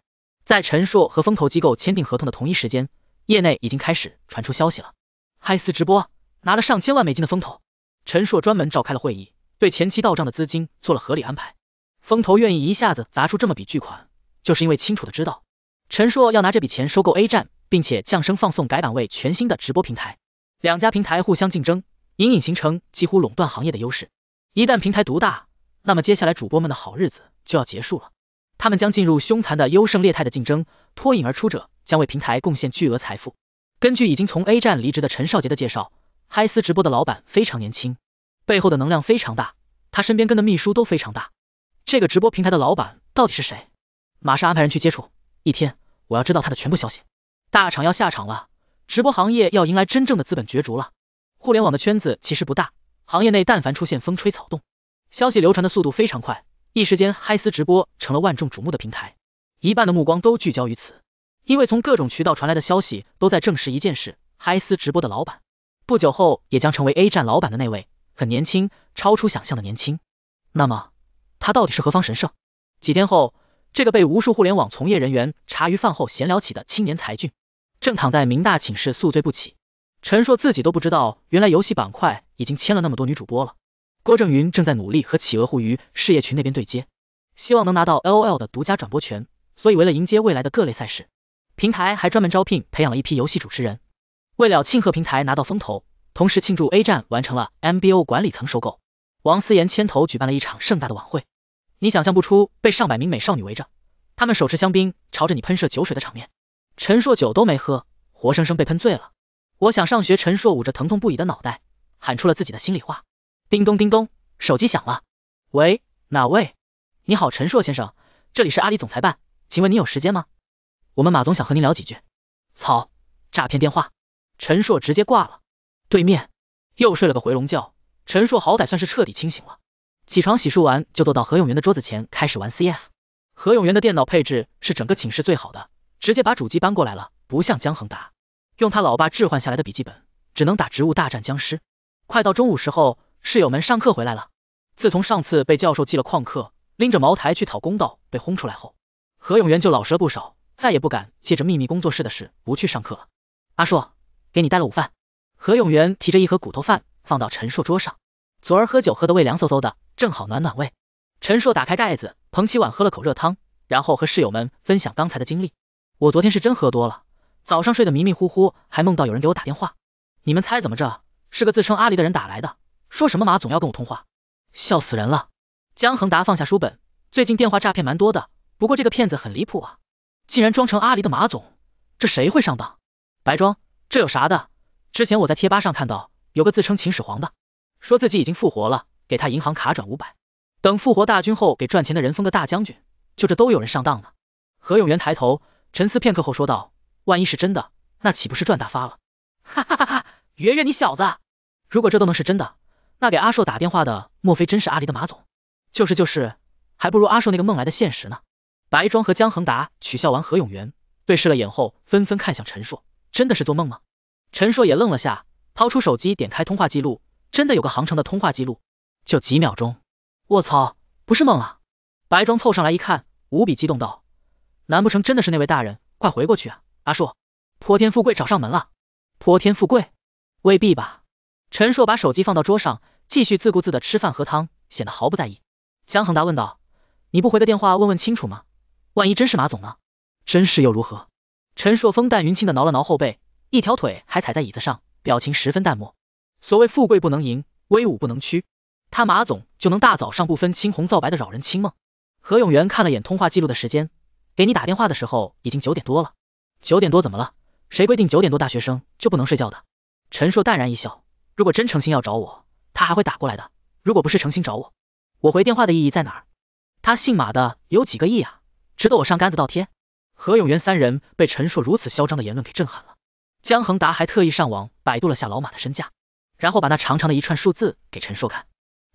在陈硕和风投机构签订合同的同一时间，业内已经开始传出消息了。嗨丝直播拿了上千万美金的风投，陈硕专门召开了会议，对前期到账的资金做了合理安排。风投愿意一下子砸出这么笔巨款，就是因为清楚的知道，陈硕要拿这笔钱收购 A 站，并且降生放送改版为全新的直播平台。两家平台互相竞争，隐隐形成几乎垄断行业的优势。一旦平台独大，那么接下来主播们的好日子就要结束了。他们将进入凶残的优胜劣汰的竞争，脱颖而出者将为平台贡献巨额财富。根据已经从 A 站离职的陈少杰的介绍，嗨丝直播的老板非常年轻，背后的能量非常大，他身边跟的秘书都非常大。这个直播平台的老板到底是谁？马上安排人去接触，一天我要知道他的全部消息。大厂要下场了，直播行业要迎来真正的资本角逐了。互联网的圈子其实不大，行业内但凡出现风吹草动，消息流传的速度非常快。一时间，嗨丝直播成了万众瞩目的平台，一半的目光都聚焦于此，因为从各种渠道传来的消息都在证实一件事：嗨丝直播的老板，不久后也将成为 A 站老板的那位，很年轻，超出想象的年轻。那么，他到底是何方神圣？几天后，这个被无数互联网从业人员茶余饭后闲聊起的青年才俊，正躺在明大寝室宿醉不起，陈硕自己都不知道，原来游戏板块已经签了那么多女主播了。郭正云正在努力和企鹅互娱事业群那边对接，希望能拿到 L O L 的独家转播权。所以为了迎接未来的各类赛事，平台还专门招聘培养了一批游戏主持人。为了庆贺平台拿到风投，同时庆祝 A 站完成了 M B O 管理层收购，王思妍牵头举办了一场盛大的晚会。你想象不出被上百名美少女围着，她们手持香槟朝着你喷射酒水的场面。陈硕酒都没喝，活生生被喷醉了。我想上学，陈硕捂着疼痛不已的脑袋，喊出了自己的心里话。叮咚叮咚，手机响了。喂，哪位？你好，陈硕先生，这里是阿里总裁办，请问您有时间吗？我们马总想和您聊几句。操，诈骗电话！陈硕直接挂了。对面又睡了个回笼觉，陈硕好歹算是彻底清醒了。起床洗漱完，就坐到何永元的桌子前开始玩 CF。何永元的电脑配置是整个寝室最好的，直接把主机搬过来了，不像江恒达用他老爸置换下来的笔记本，只能打植物大战僵尸。快到中午时候。室友们上课回来了。自从上次被教授记了旷课，拎着茅台去讨公道被轰出来后，何永元就老实了不少，再也不敢借着秘密工作室的事不去上课了。阿硕，给你带了午饭。何永元提着一盒骨头饭放到陈硕桌上，昨儿喝酒喝得胃凉飕飕的，正好暖暖胃。陈硕打开盖子，捧起碗喝了口热汤，然后和室友们分享刚才的经历。我昨天是真喝多了，早上睡得迷迷糊糊，还梦到有人给我打电话。你们猜怎么着？是个自称阿离的人打来的。说什么马总要跟我通话，笑死人了。江恒达放下书本，最近电话诈骗蛮多的，不过这个骗子很离谱啊，竟然装成阿狸的马总，这谁会上当？白装，这有啥的？之前我在贴吧上看到有个自称秦始皇的，说自己已经复活了，给他银行卡转五百，等复活大军后给赚钱的人封个大将军，就这都有人上当了。何永元抬头沉思片刻后说道：“万一是真的，那岂不是赚大发了？”哈哈哈！哈圆圆你小子，如果这都能是真的。那给阿硕打电话的，莫非真是阿离的马总？就是就是，还不如阿硕那个梦来的现实呢。白庄和江恒达取笑完何永元，对视了眼后，纷纷看向陈硕，真的是做梦吗？陈硕也愣了下，掏出手机点开通话记录，真的有个航程的通话记录，就几秒钟。我操，不是梦啊！白庄凑上来一看，无比激动道，难不成真的是那位大人？快回过去啊，阿硕，泼天富贵找上门了。泼天富贵？未必吧。陈硕把手机放到桌上，继续自顾自的吃饭喝汤，显得毫不在意。江恒达问道：“你不回个电话问问清楚吗？万一真是马总呢？真是又如何？”陈硕风淡云轻的挠了挠后背，一条腿还踩在椅子上，表情十分淡漠。所谓富贵不能淫，威武不能屈，他马总就能大早上不分青红皂白的扰人清梦？何永元看了眼通话记录的时间，给你打电话的时候已经九点多了。九点多怎么了？谁规定九点多大学生就不能睡觉的？陈硕淡然一笑。如果真诚心要找我，他还会打过来的。如果不是诚心找我，我回电话的意义在哪？他姓马的有几个亿啊，值得我上杆子倒贴？何永元三人被陈硕如此嚣张的言论给震撼了。江恒达还特意上网百度了下老马的身价，然后把那长长的一串数字给陈硕看。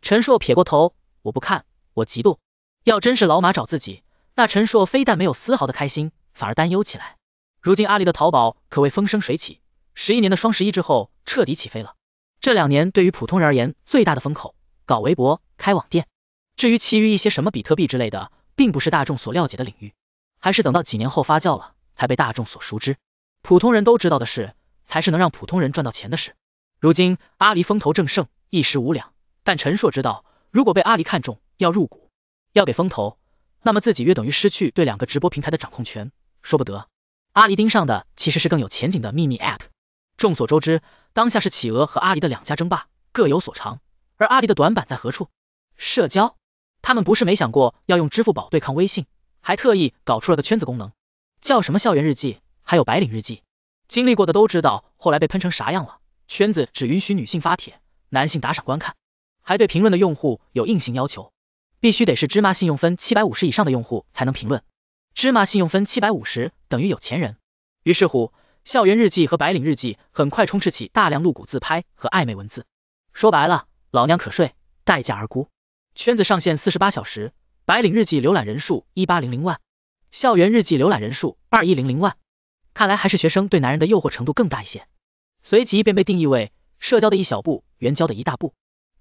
陈硕撇过头，我不看，我嫉妒。要真是老马找自己，那陈硕非但没有丝毫的开心，反而担忧起来。如今阿里的淘宝可谓风生水起，十一年的双十一之后彻底起飞了。这两年对于普通人而言最大的风口，搞微博、开网店。至于其余一些什么比特币之类的，并不是大众所了解的领域，还是等到几年后发酵了，才被大众所熟知。普通人都知道的事，才是能让普通人赚到钱的事。如今阿里风头正盛，一时无两。但陈硕知道，如果被阿里看中要入股，要给风投，那么自己约等于失去对两个直播平台的掌控权。说不得，阿里盯上的其实是更有前景的秘密 app。众所周知，当下是企鹅和阿里的两家争霸，各有所长。而阿里的短板在何处？社交。他们不是没想过要用支付宝对抗微信，还特意搞出了个圈子功能，叫什么校园日记，还有白领日记。经历过的都知道，后来被喷成啥样了。圈子只允许女性发帖，男性打赏观看，还对评论的用户有硬性要求，必须得是芝麻信用分七百五十以上的用户才能评论。芝麻信用分七百五十等于有钱人。于是乎。校园日记和白领日记很快充斥起大量露骨自拍和暧昧文字，说白了，老娘可睡，待价而沽。圈子上线四十八小时，白领日记浏览人数一八零零万，校园日记浏览人数二一零零万。看来还是学生对男人的诱惑程度更大一些。随即便被定义为社交的一小步，援交的一大步。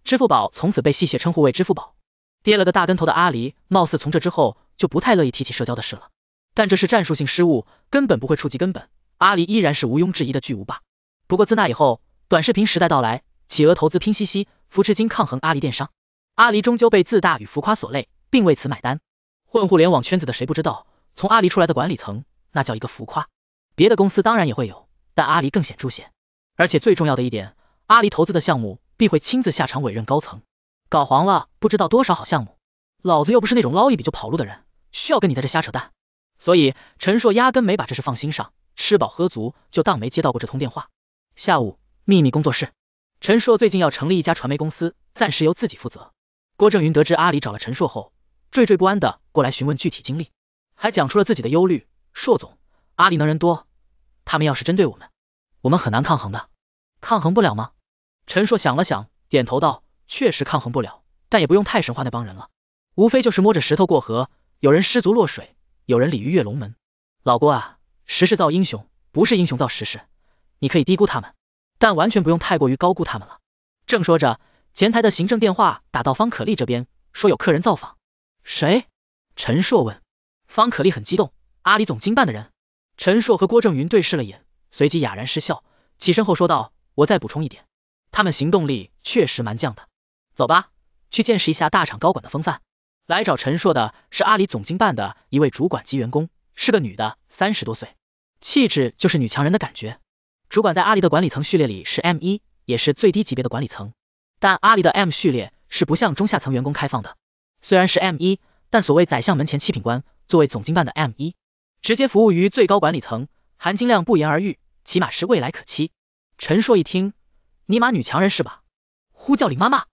支付宝从此被戏谑称呼为支付宝，跌了个大跟头的阿狸貌似从这之后就不太乐意提起社交的事了。但这是战术性失误，根本不会触及根本。阿里依然是毋庸置疑的巨无霸，不过自那以后，短视频时代到来，企鹅投资拼夕夕，扶持金抗衡阿里电商，阿里终究被自大与浮夸所累，并为此买单。混互联网圈子的谁不知道，从阿里出来的管理层那叫一个浮夸，别的公司当然也会有，但阿里更显著些。而且最重要的一点，阿里投资的项目必会亲自下场委任高层，搞黄了不知道多少好项目。老子又不是那种捞一笔就跑路的人，需要跟你在这瞎扯淡？所以陈硕压根没把这事放心上。吃饱喝足，就当没接到过这通电话。下午，秘密工作室。陈硕最近要成立一家传媒公司，暂时由自己负责。郭正云得知阿里找了陈硕后，惴惴不安的过来询问具体经历，还讲出了自己的忧虑。硕总，阿里能人多，他们要是针对我们，我们很难抗衡的。抗衡不了吗？陈硕想了想，点头道，确实抗衡不了，但也不用太神话那帮人了，无非就是摸着石头过河，有人失足落水，有人鲤鱼跃龙门。老郭啊。时势造英雄，不是英雄造时势。你可以低估他们，但完全不用太过于高估他们了。正说着，前台的行政电话打到方可丽这边，说有客人造访。谁？陈硕问。方可丽很激动，阿里总经办的人。陈硕和郭正云对视了眼，随即哑然失笑，起身后说道：“我再补充一点，他们行动力确实蛮犟的。走吧，去见识一下大厂高管的风范。”来找陈硕的是阿里总经办的一位主管级员工。是个女的，三十多岁，气质就是女强人的感觉。主管在阿里的管理层序列里是 M 一，也是最低级别的管理层。但阿里的 M 序列是不向中下层员工开放的。虽然是 M 一，但所谓宰相门前七品官，作为总经办的 M 一，直接服务于最高管理层，含金量不言而喻，起码是未来可期。陈硕一听，尼玛女强人是吧？呼叫李妈妈。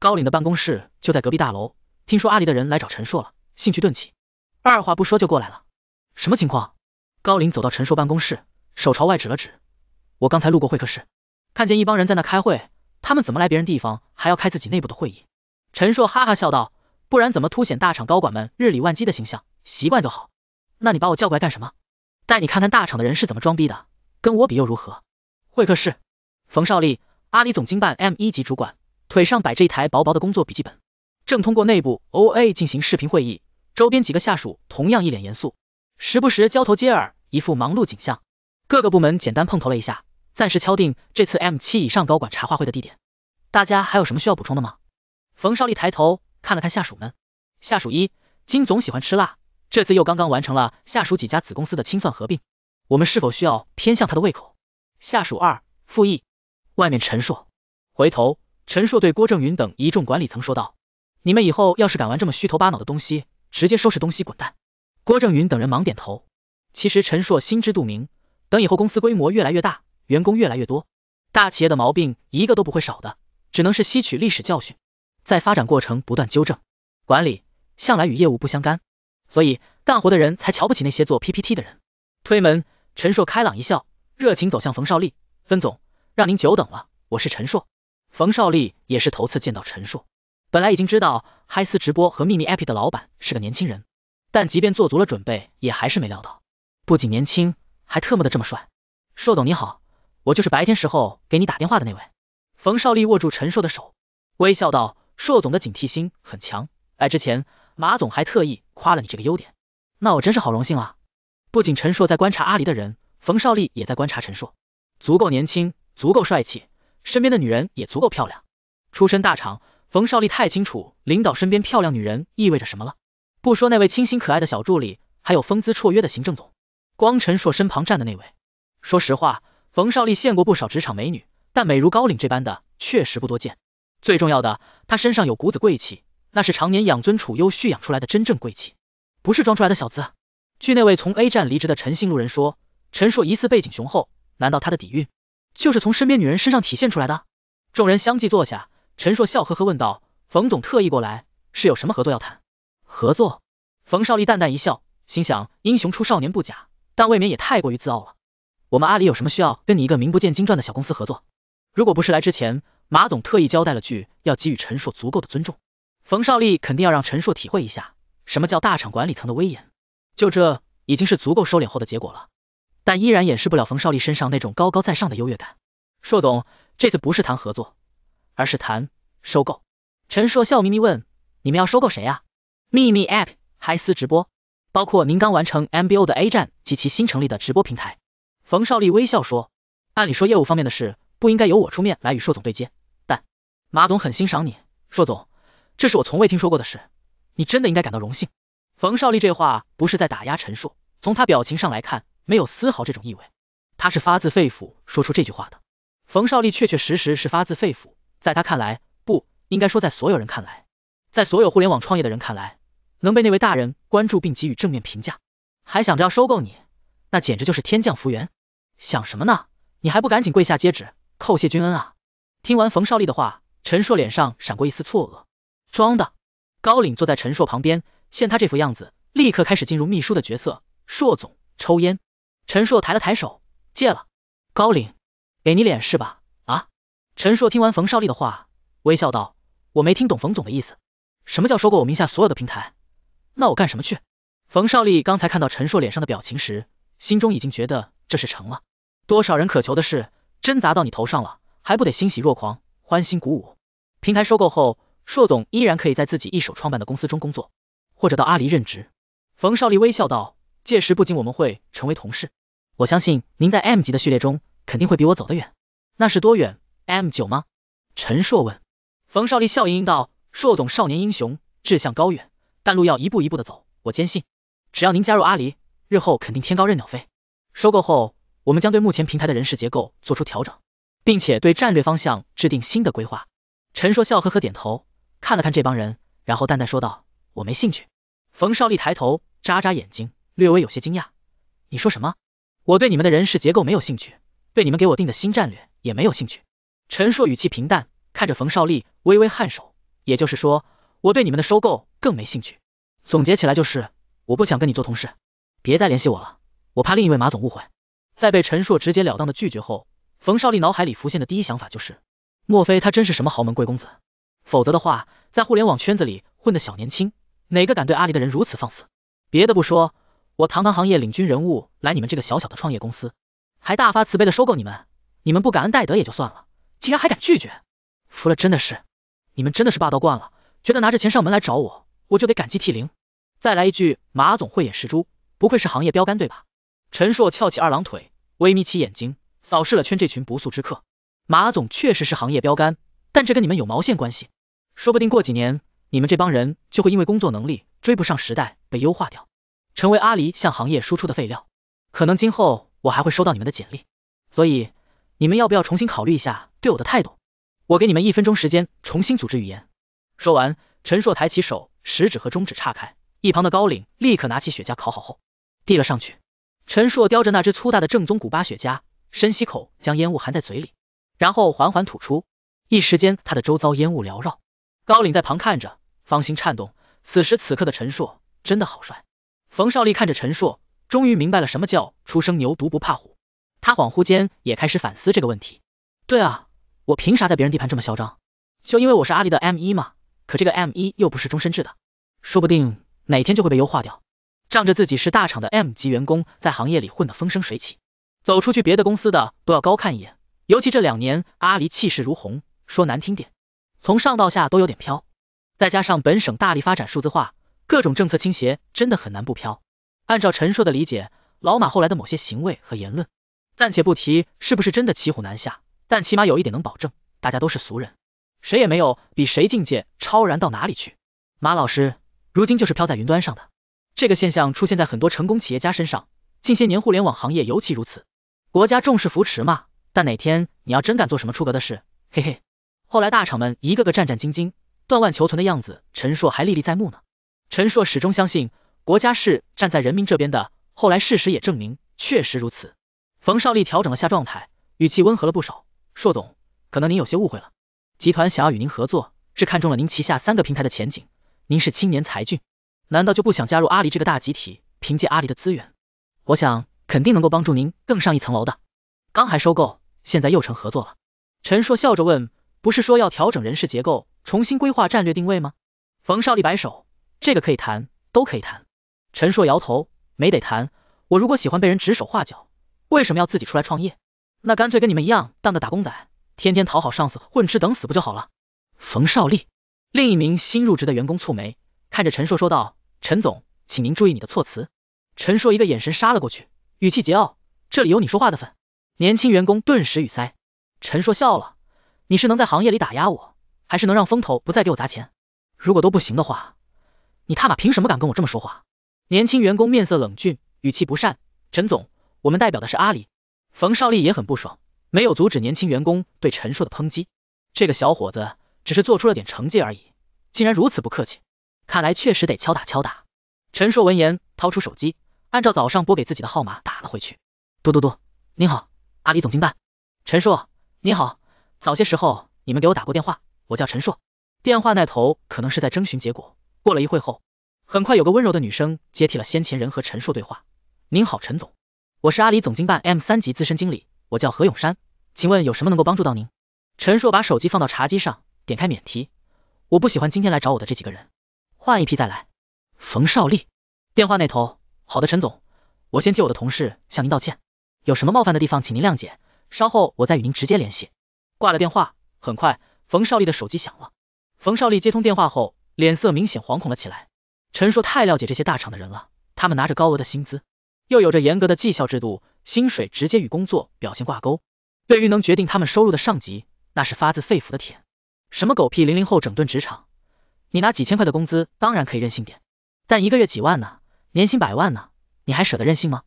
高岭的办公室就在隔壁大楼，听说阿里的人来找陈硕了，兴趣顿起，二话不说就过来了。什么情况？高林走到陈硕办公室，手朝外指了指。我刚才路过会客室，看见一帮人在那开会。他们怎么来别人地方还要开自己内部的会议？陈硕哈哈笑道，不然怎么凸显大厂高管们日理万机的形象？习惯就好。那你把我叫过来干什么？带你看看大厂的人是怎么装逼的，跟我比又如何？会客室，冯少立，阿里总经办 M 一级主管，腿上摆着一台薄薄的工作笔记本，正通过内部 O A 进行视频会议，周边几个下属同样一脸严肃。时不时交头接耳，一副忙碌景象。各个部门简单碰头了一下，暂时敲定这次 M 七以上高管茶话会的地点。大家还有什么需要补充的吗？冯少立抬头看了看下属们。下属一，金总喜欢吃辣，这次又刚刚完成了下属几家子公司的清算合并，我们是否需要偏向他的胃口？下属二，傅毅，外面陈硕。回头，陈硕对郭正云等一众管理层说道，你们以后要是敢玩这么虚头巴脑的东西，直接收拾东西滚蛋。郭正云等人忙点头。其实陈硕心知肚明，等以后公司规模越来越大，员工越来越多，大企业的毛病一个都不会少的，只能是吸取历史教训，在发展过程不断纠正。管理向来与业务不相干，所以干活的人才瞧不起那些做 PPT 的人。推门，陈硕开朗一笑，热情走向冯绍利分总，让您久等了，我是陈硕。冯绍利也是头次见到陈硕，本来已经知道嗨丝直播和秘密 App 的老板是个年轻人。但即便做足了准备，也还是没料到，不仅年轻，还特么的这么帅。硕总你好，我就是白天时候给你打电话的那位。冯少丽握住陈硕的手，微笑道：“硕总的警惕心很强，来之前马总还特意夸了你这个优点。那我真是好荣幸啊！”不仅陈硕在观察阿离的人，冯少丽也在观察陈硕，足够年轻，足够帅气，身边的女人也足够漂亮。出身大厂，冯少丽太清楚领导身边漂亮女人意味着什么了。不说那位清新可爱的小助理，还有风姿绰约的行政总光陈硕身旁站的那位。说实话，冯少丽见过不少职场美女，但美如高岭这般的确实不多见。最重要的，她身上有股子贵气，那是常年养尊处优蓄养出来的真正贵气，不是装出来的小资。据那位从 A 站离职的陈姓路人说，陈硕疑似背景雄厚，难道他的底蕴就是从身边女人身上体现出来的？众人相继坐下，陈硕笑呵呵问道：“冯总特意过来，是有什么合作要谈？”合作，冯少利淡淡一笑，心想英雄出少年不假，但未免也太过于自傲了。我们阿里有什么需要跟你一个名不见经传的小公司合作？如果不是来之前马总特意交代了句要给予陈硕足够的尊重，冯少利肯定要让陈硕体会一下什么叫大厂管理层的威严。就这已经是足够收敛后的结果了，但依然掩饰不了冯少利身上那种高高在上的优越感。硕总这次不是谈合作，而是谈收购。陈硕笑眯眯问，你们要收购谁呀？秘密 App 嗨丝直播，包括您刚完成 MBO 的 A 站及其新成立的直播平台。冯绍丽微笑说：“按理说业务方面的事不应该由我出面来与硕总对接，但马总很欣赏你，硕总，这是我从未听说过的事，你真的应该感到荣幸。”冯绍丽这话不是在打压陈硕，从他表情上来看，没有丝毫这种意味，他是发自肺腑说出这句话的。冯绍丽确确实实是发自肺腑，在他看来，不应该说在所有人看来，在所有互联网创业的人看来。能被那位大人关注并给予正面评价，还想着要收购你，那简直就是天降福缘。想什么呢？你还不赶紧跪下接旨，叩谢君恩啊！听完冯绍丽的话，陈硕脸上闪过一丝错愕。装的。高岭坐在陈硕旁边，见他这副样子，立刻开始进入秘书的角色。硕总抽烟。陈硕抬了抬手，戒了。高岭，给你脸是吧？啊！陈硕听完冯绍丽的话，微笑道：“我没听懂冯总的意思，什么叫收购我名下所有的平台？”那我干什么去？冯绍丽刚才看到陈硕脸上的表情时，心中已经觉得这事成了，多少人渴求的事，真砸到你头上了，还不得欣喜若狂，欢欣鼓舞？平台收购后，硕总依然可以在自己一手创办的公司中工作，或者到阿里任职。冯绍丽微笑道，届时不仅我们会成为同事，我相信您在 M 级的序列中，肯定会比我走得远。那是多远？M 九吗？陈硕问。冯绍丽笑盈盈道，硕总少年英雄，志向高远。但路要一步一步的走，我坚信，只要您加入阿里，日后肯定天高任鸟飞。收购后，我们将对目前平台的人事结构做出调整，并且对战略方向制定新的规划。陈硕笑呵呵点头，看了看这帮人，然后淡淡说道：“我没兴趣。”冯少立抬头，眨眨眼睛，略微有些惊讶：“你说什么？我对你们的人事结构没有兴趣，对你们给我定的新战略也没有兴趣。”陈硕语气平淡，看着冯少立，微微颔首。也就是说。我对你们的收购更没兴趣，总结起来就是我不想跟你做同事，别再联系我了，我怕另一位马总误会。在被陈硕直截了当的拒绝后，冯绍丽脑海里浮现的第一想法就是，莫非他真是什么豪门贵公子？否则的话，在互联网圈子里混的小年轻，哪个敢对阿里的人如此放肆？别的不说，我堂堂行业领军人物来你们这个小小的创业公司，还大发慈悲的收购你们，你们不感恩戴德也就算了，竟然还敢拒绝，服了，真的是，你们真的是霸道惯了。觉得拿着钱上门来找我，我就得感激涕零。再来一句，马总慧眼识珠，不愧是行业标杆，对吧？陈硕翘起二郎腿，微眯起眼睛，扫视了圈这群不速之客。马总确实是行业标杆，但这跟你们有毛线关系？说不定过几年，你们这帮人就会因为工作能力追不上时代，被优化掉，成为阿里向行业输出的废料。可能今后我还会收到你们的简历，所以你们要不要重新考虑一下对我的态度？我给你们一分钟时间重新组织语言。说完，陈硕抬起手，食指和中指叉开，一旁的高领立刻拿起雪茄烤好后递了上去。陈硕叼着那只粗大的正宗古巴雪茄，深吸口，将烟雾含在嘴里，然后缓缓吐出。一时间，他的周遭烟雾缭绕。高领在旁看着，芳心颤动。此时此刻的陈硕真的好帅。冯少立看着陈硕，终于明白了什么叫初生牛犊不怕虎。他恍惚间也开始反思这个问题。对啊，我凭啥在别人地盘这么嚣张？就因为我是阿里的 M 一吗？可这个 M 一又不是终身制的，说不定哪天就会被优化掉。仗着自己是大厂的 M 级员工，在行业里混得风生水起，走出去别的公司的都要高看一眼。尤其这两年阿里气势如虹，说难听点，从上到下都有点飘。再加上本省大力发展数字化，各种政策倾斜，真的很难不飘。按照陈硕的理解，老马后来的某些行为和言论，暂且不提是不是真的骑虎难下，但起码有一点能保证，大家都是俗人。谁也没有比谁境界超然到哪里去，马老师如今就是飘在云端上的。这个现象出现在很多成功企业家身上，近些年互联网行业尤其如此。国家重视扶持嘛，但哪天你要真敢做什么出格的事，嘿嘿。后来大厂们一个个战战兢兢、断腕求存的样子，陈硕还历历在目呢。陈硕始终相信国家是站在人民这边的，后来事实也证明确实如此。冯绍丽调整了下状态，语气温和了不少。硕总，可能您有些误会了。集团想要与您合作，是看中了您旗下三个平台的前景。您是青年才俊，难道就不想加入阿里这个大集体，凭借阿里的资源？我想肯定能够帮助您更上一层楼的。刚还收购，现在又成合作了。陈硕笑着问，不是说要调整人事结构，重新规划战略定位吗？冯少立摆手，这个可以谈，都可以谈。陈硕摇头，没得谈。我如果喜欢被人指手画脚，为什么要自己出来创业？那干脆跟你们一样当个打工仔。天天讨好上司，混吃等死不就好了？冯少立，另一名新入职的员工蹙眉看着陈硕说道：“陈总，请您注意你的措辞。”陈硕一个眼神杀了过去，语气桀骜：“这里有你说话的份？”年轻员工顿时语塞。陈硕笑了：“你是能在行业里打压我，还是能让风投不再给我砸钱？如果都不行的话，你他妈凭什么敢跟我这么说话？”年轻员工面色冷峻，语气不善：“陈总，我们代表的是阿里。”冯少立也很不爽。没有阻止年轻员工对陈硕的抨击。这个小伙子只是做出了点成绩而已，竟然如此不客气，看来确实得敲打敲打。陈硕闻言，掏出手机，按照早上拨给自己的号码打了回去。嘟嘟嘟，您好，阿里总经办，陈硕，你好，早些时候你们给我打过电话，我叫陈硕。电话那头可能是在征询结果。过了一会后，很快有个温柔的女生接替了先前人和陈硕对话。您好，陈总，我是阿里总经办 M 三级资深经理。我叫何永山，请问有什么能够帮助到您？陈硕把手机放到茶几上，点开免提。我不喜欢今天来找我的这几个人，换一批再来。冯绍利，电话那头，好的，陈总，我先替我的同事向您道歉，有什么冒犯的地方，请您谅解，稍后我再与您直接联系。挂了电话，很快，冯绍利的手机响了。冯绍利接通电话后，脸色明显惶恐了起来。陈硕太了解这些大厂的人了，他们拿着高额的薪资，又有着严格的绩效制度。薪水直接与工作表现挂钩，对于能决定他们收入的上级，那是发自肺腑的舔。什么狗屁零零后整顿职场，你拿几千块的工资，当然可以任性点，但一个月几万呢，年薪百万呢，你还舍得任性吗？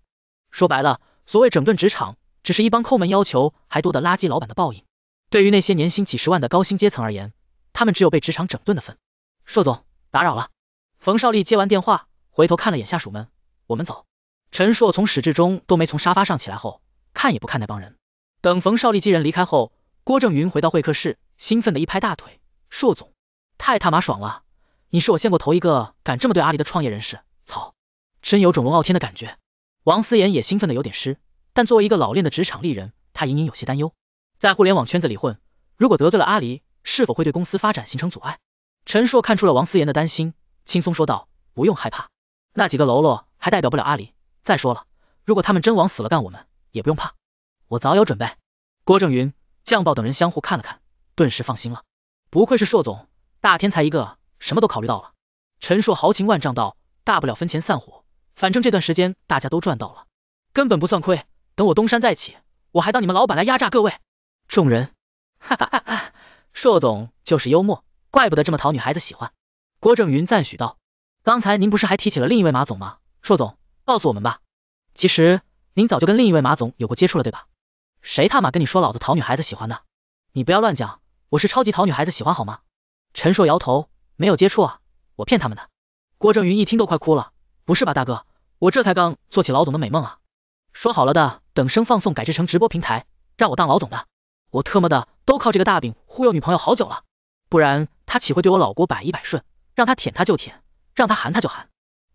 说白了，所谓整顿职场，只是一帮抠门要求还多的垃圾老板的报应。对于那些年薪几十万的高薪阶层而言，他们只有被职场整顿的份。硕总，打扰了。冯少丽接完电话，回头看了眼下属们，我们走。陈硕从始至终都没从沙发上起来，后看也不看那帮人。等冯少丽几人离开后，郭正云回到会客室，兴奋的一拍大腿：“硕总，太他妈爽了！你是我见过头一个敢这么对阿狸的创业人士，操，真有种龙傲天的感觉。”王思妍也兴奋的有点湿，但作为一个老练的职场丽人，她隐隐有些担忧，在互联网圈子里混，如果得罪了阿狸，是否会对公司发展形成阻碍？陈硕看出了王思妍的担心，轻松说道：“不用害怕，那几个喽啰还代表不了阿狸。”再说了，如果他们真往死了干，我们也不用怕，我早有准备。郭正云、酱爆等人相互看了看，顿时放心了。不愧是硕总，大天才一个，什么都考虑到了。陈硕豪情万丈道：“大不了分钱散伙，反正这段时间大家都赚到了，根本不算亏。等我东山再起，我还当你们老板来压榨各位。”众人哈哈哈哈硕总就是幽默，怪不得这么讨女孩子喜欢。郭正云赞许道：“刚才您不是还提起了另一位马总吗，硕总？”告诉我们吧，其实您早就跟另一位马总有过接触了，对吧？谁他妈跟你说老子讨女孩子喜欢的？你不要乱讲，我是超级讨女孩子喜欢，好吗？陈硕摇头，没有接触啊，我骗他们的。郭正云一听都快哭了，不是吧大哥，我这才刚做起老总的美梦啊，说好了的，等声放送改制成直播平台，让我当老总的，我特么的都靠这个大饼忽悠女朋友好久了，不然他岂会对我老郭百依百顺，让他舔他就舔，让他喊他就喊？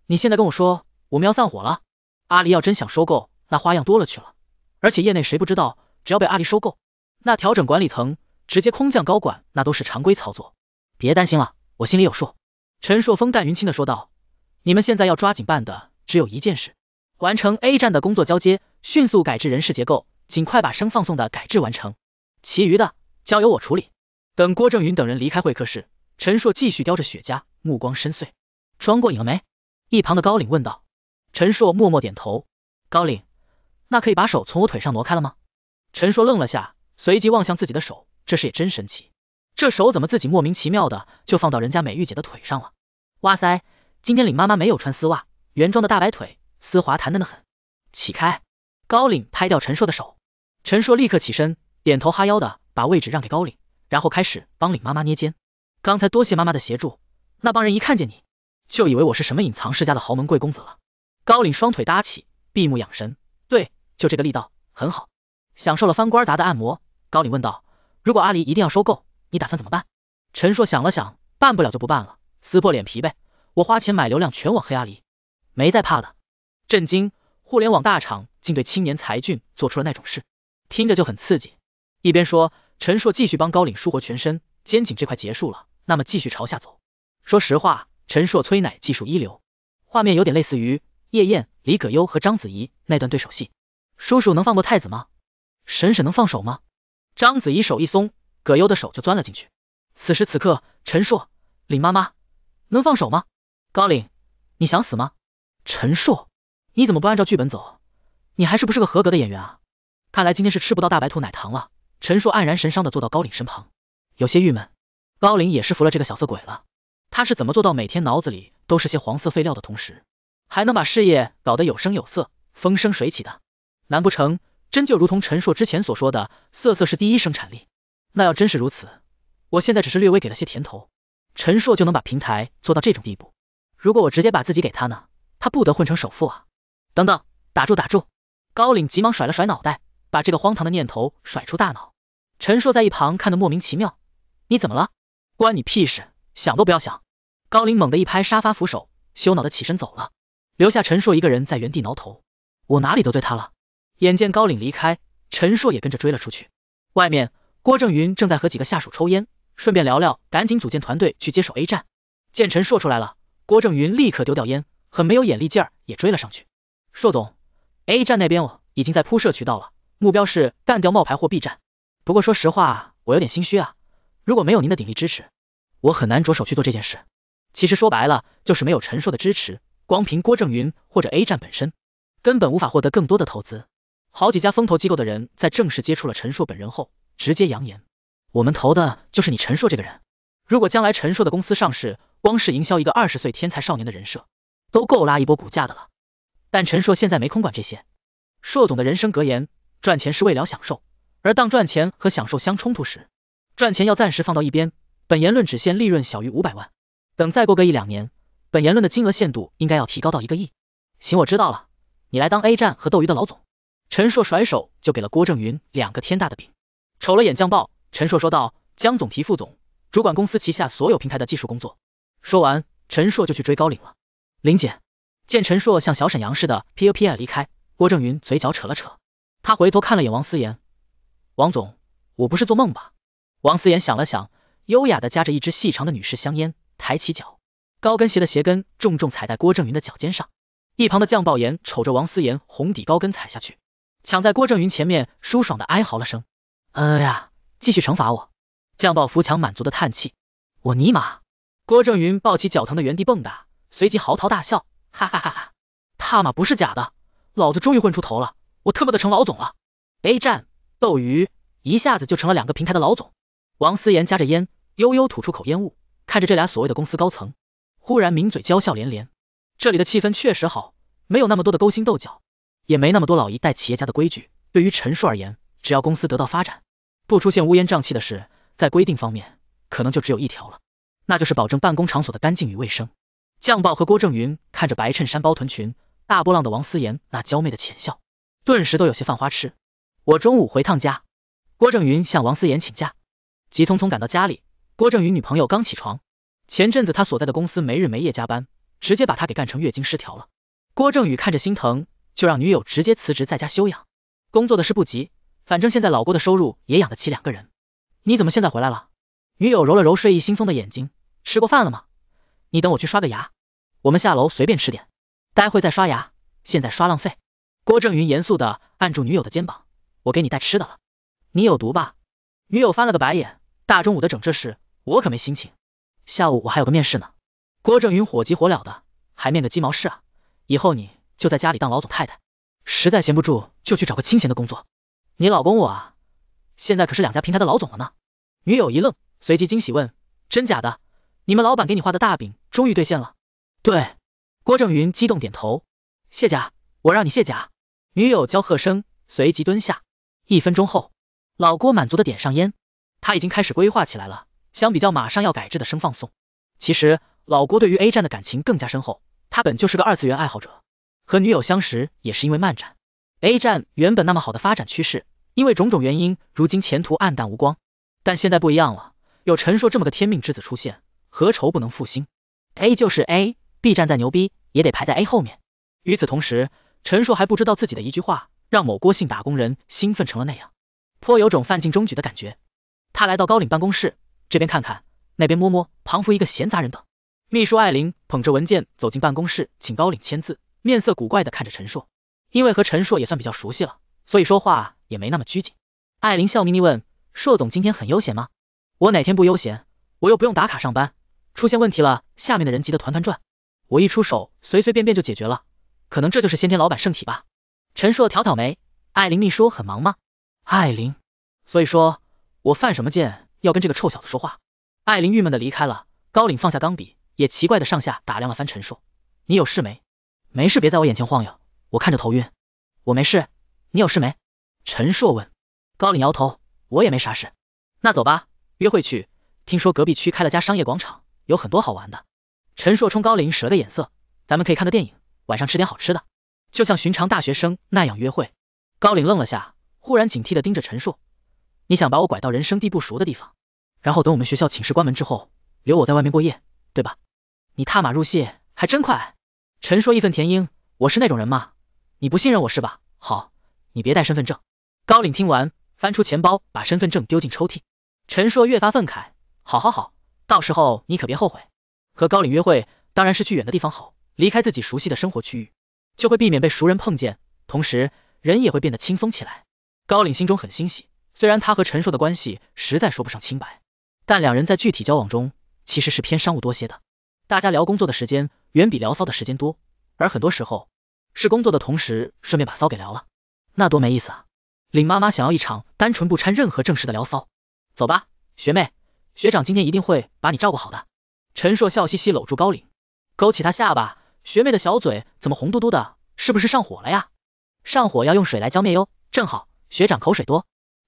你现在跟我说？我们要散伙了，阿狸要真想收购，那花样多了去了。而且业内谁不知道，只要被阿狸收购，那调整管理层，直接空降高管，那都是常规操作。别担心了，我心里有数。陈硕风淡云轻的说道，你们现在要抓紧办的只有一件事，完成 A 站的工作交接，迅速改制人事结构，尽快把声放送的改制完成，其余的交由我处理。等郭正云等人离开会客室，陈硕继续叼着雪茄，目光深邃。装过瘾了没？一旁的高岭问道。陈硕默默点头，高岭，那可以把手从我腿上挪开了吗？陈硕愣了下，随即望向自己的手，这事也真神奇，这手怎么自己莫名其妙的就放到人家美玉姐的腿上了？哇塞，今天李妈妈没有穿丝袜，原装的大白腿，丝滑弹嫩的很。起开！高岭拍掉陈硕的手，陈硕立刻起身，点头哈腰的把位置让给高岭，然后开始帮李妈妈捏肩。刚才多谢妈妈的协助，那帮人一看见你，就以为我是什么隐藏世家的豪门贵公子了。高岭双腿搭起，闭目养神。对，就这个力道，很好。享受了翻官达的按摩，高岭问道：“如果阿狸一定要收购，你打算怎么办？”陈硕想了想，办不了就不办了，撕破脸皮呗。我花钱买流量全网黑阿狸，没在怕的。震惊，互联网大厂竟对青年才俊做出了那种事，听着就很刺激。一边说，陈硕继续帮高岭舒活全身，肩颈这块结束了，那么继续朝下走。说实话，陈硕催奶技术一流，画面有点类似于。夜宴，李葛优和章子怡那段对手戏，叔叔能放过太子吗？婶婶能放手吗？章子怡手一松，葛优的手就钻了进去。此时此刻，陈硕，李妈妈能放手吗？高岭，你想死吗？陈硕，你怎么不按照剧本走？你还是不是个合格的演员啊？看来今天是吃不到大白兔奶糖了。陈硕黯然神伤的坐到高岭身旁，有些郁闷。高岭也是服了这个小色鬼了。他是怎么做到每天脑子里都是些黄色废料的同时？还能把事业搞得有声有色、风生水起的，难不成真就如同陈硕之前所说的，色色是第一生产力？那要真是如此，我现在只是略微给了些甜头，陈硕就能把平台做到这种地步。如果我直接把自己给他呢，他不得混成首富啊？等等，打住打住！高岭急忙甩了甩脑袋，把这个荒唐的念头甩出大脑。陈硕在一旁看得莫名其妙，你怎么了？关你屁事，想都不要想！高岭猛地一拍沙发扶手，羞恼的起身走了。留下陈硕一个人在原地挠头，我哪里得罪他了？眼见高岭离开，陈硕也跟着追了出去。外面，郭正云正在和几个下属抽烟，顺便聊聊，赶紧组建团队去接手 A 站。见陈硕出来了，郭正云立刻丢掉烟，很没有眼力劲儿，也追了上去。硕总，A 站那边我已经在铺设渠道了，目标是干掉冒牌货 B 站。不过说实话，我有点心虚啊，如果没有您的鼎力支持，我很难着手去做这件事。其实说白了，就是没有陈硕的支持。光凭郭正云或者 A 站本身，根本无法获得更多的投资。好几家风投机构的人在正式接触了陈硕本人后，直接扬言，我们投的就是你陈硕这个人。如果将来陈硕的公司上市，光是营销一个二十岁天才少年的人设，都够拉一波股价的了。但陈硕现在没空管这些。硕总的人生格言，赚钱是为了享受，而当赚钱和享受相冲突时，赚钱要暂时放到一边。本言论只限利润小于五百万，等再过个一两年。本言论的金额限度应该要提高到一个亿。行，我知道了，你来当 A 站和斗鱼的老总。陈硕甩手就给了郭正云两个天大的饼，瞅了眼酱爆，陈硕说道：“江总提副总，主管公司旗下所有平台的技术工作。”说完，陈硕就去追高岭了。林姐见陈硕像小沈阳似的 P O P I 离开，郭正云嘴角扯了扯，他回头看了眼王思言，王总，我不是做梦吧？王思言想了想，优雅的夹着一支细长的女士香烟，抬起脚。高跟鞋的鞋跟重重踩在郭正云的脚尖上，一旁的酱爆炎瞅着王思妍红底高跟踩下去，抢在郭正云前面舒爽的哀嚎了声，哎呀，继续惩罚我。酱爆扶墙满足的叹气，我尼玛。郭正云抱起脚疼的原地蹦跶，随即嚎啕大笑，哈哈哈哈，他妈不是假的，老子终于混出头了，我特么的成老总了。A 站斗鱼一下子就成了两个平台的老总。王思妍夹着烟，悠悠吐出口烟雾，看着这俩所谓的公司高层。忽然抿嘴娇笑连连，这里的气氛确实好，没有那么多的勾心斗角，也没那么多老一代企业家的规矩。对于陈述而言，只要公司得到发展，不出现乌烟瘴气的事，在规定方面可能就只有一条了，那就是保证办公场所的干净与卫生。酱爆和郭正云看着白衬衫包臀裙、大波浪的王思妍那娇媚的浅笑，顿时都有些犯花痴。我中午回趟家，郭正云向王思妍请假，急匆匆赶到家里，郭正云女朋友刚起床。前阵子他所在的公司没日没夜加班，直接把他给干成月经失调了。郭正宇看着心疼，就让女友直接辞职在家休养，工作的事不急，反正现在老郭的收入也养得起两个人。你怎么现在回来了？女友揉了揉睡意惺忪的眼睛，吃过饭了吗？你等我去刷个牙，我们下楼随便吃点，待会再刷牙，现在刷浪费。郭正云严肃的按住女友的肩膀，我给你带吃的了，你有毒吧？女友翻了个白眼，大中午的整这事，我可没心情。下午我还有个面试呢，郭正云火急火燎的，还面个鸡毛事啊？以后你就在家里当老总太太，实在闲不住就去找个清闲的工作。你老公我啊，现在可是两家平台的老总了呢。女友一愣，随即惊喜问，真假的？你们老板给你画的大饼终于兑现了？对，郭正云激动点头。谢甲，我让你谢甲。女友娇喝声，随即蹲下。一分钟后，老郭满足的点上烟，他已经开始规划起来了。相比较马上要改制的生放送，其实老郭对于 A 站的感情更加深厚。他本就是个二次元爱好者，和女友相识也是因为漫展。A 站原本那么好的发展趋势，因为种种原因，如今前途黯淡无光。但现在不一样了，有陈硕这么个天命之子出现，何愁不能复兴？A 就是 A，B 站再牛逼也得排在 A 后面。与此同时，陈硕还不知道自己的一句话让某郭姓打工人兴奋成了那样，颇有种范进中举的感觉。他来到高岭办公室。这边看看，那边摸摸，旁扶一个闲杂人等。秘书艾琳捧着文件走进办公室，请高岭签字，面色古怪的看着陈硕。因为和陈硕也算比较熟悉了，所以说话也没那么拘谨。艾琳笑眯眯问，硕总今天很悠闲吗？我哪天不悠闲？我又不用打卡上班，出现问题了，下面的人急得团团转，我一出手，随随便便就解决了。可能这就是先天老板圣体吧。陈硕挑挑眉，艾琳秘书很忙吗？艾琳，所以说，我犯什么贱？要跟这个臭小子说话，艾琳郁闷的离开了。高岭放下钢笔，也奇怪的上下打量了番陈硕。你有事没？没事别在我眼前晃悠，我看着头晕。我没事，你有事没？陈硕问。高岭摇头，我也没啥事。那走吧，约会去。听说隔壁区开了家商业广场，有很多好玩的。陈硕冲高岭使了个眼色，咱们可以看个电影，晚上吃点好吃的，就像寻常大学生那样约会。高岭愣了下，忽然警惕的盯着陈硕。你想把我拐到人生地不熟的地方，然后等我们学校寝室关门之后，留我在外面过夜，对吧？你踏马入戏还真快。陈硕义愤填膺，我是那种人吗？你不信任我是吧？好，你别带身份证。高岭听完，翻出钱包，把身份证丢进抽屉。陈硕越发愤慨，好好好，到时候你可别后悔。和高岭约会，当然是去远的地方好，离开自己熟悉的生活区域，就会避免被熟人碰见，同时人也会变得轻松起来。高岭心中很欣喜。虽然他和陈硕的关系实在说不上清白，但两人在具体交往中其实是偏商务多些的。大家聊工作的时间远比聊骚的时间多，而很多时候是工作的同时顺便把骚给聊了，那多没意思啊！林妈妈想要一场单纯不掺任何正式的聊骚，走吧，学妹，学长今天一定会把你照顾好的。陈硕笑嘻嘻搂住高领，勾起他下巴，学妹的小嘴怎么红嘟嘟的？是不是上火了呀？上火要用水来浇灭哟，正好学长口水多。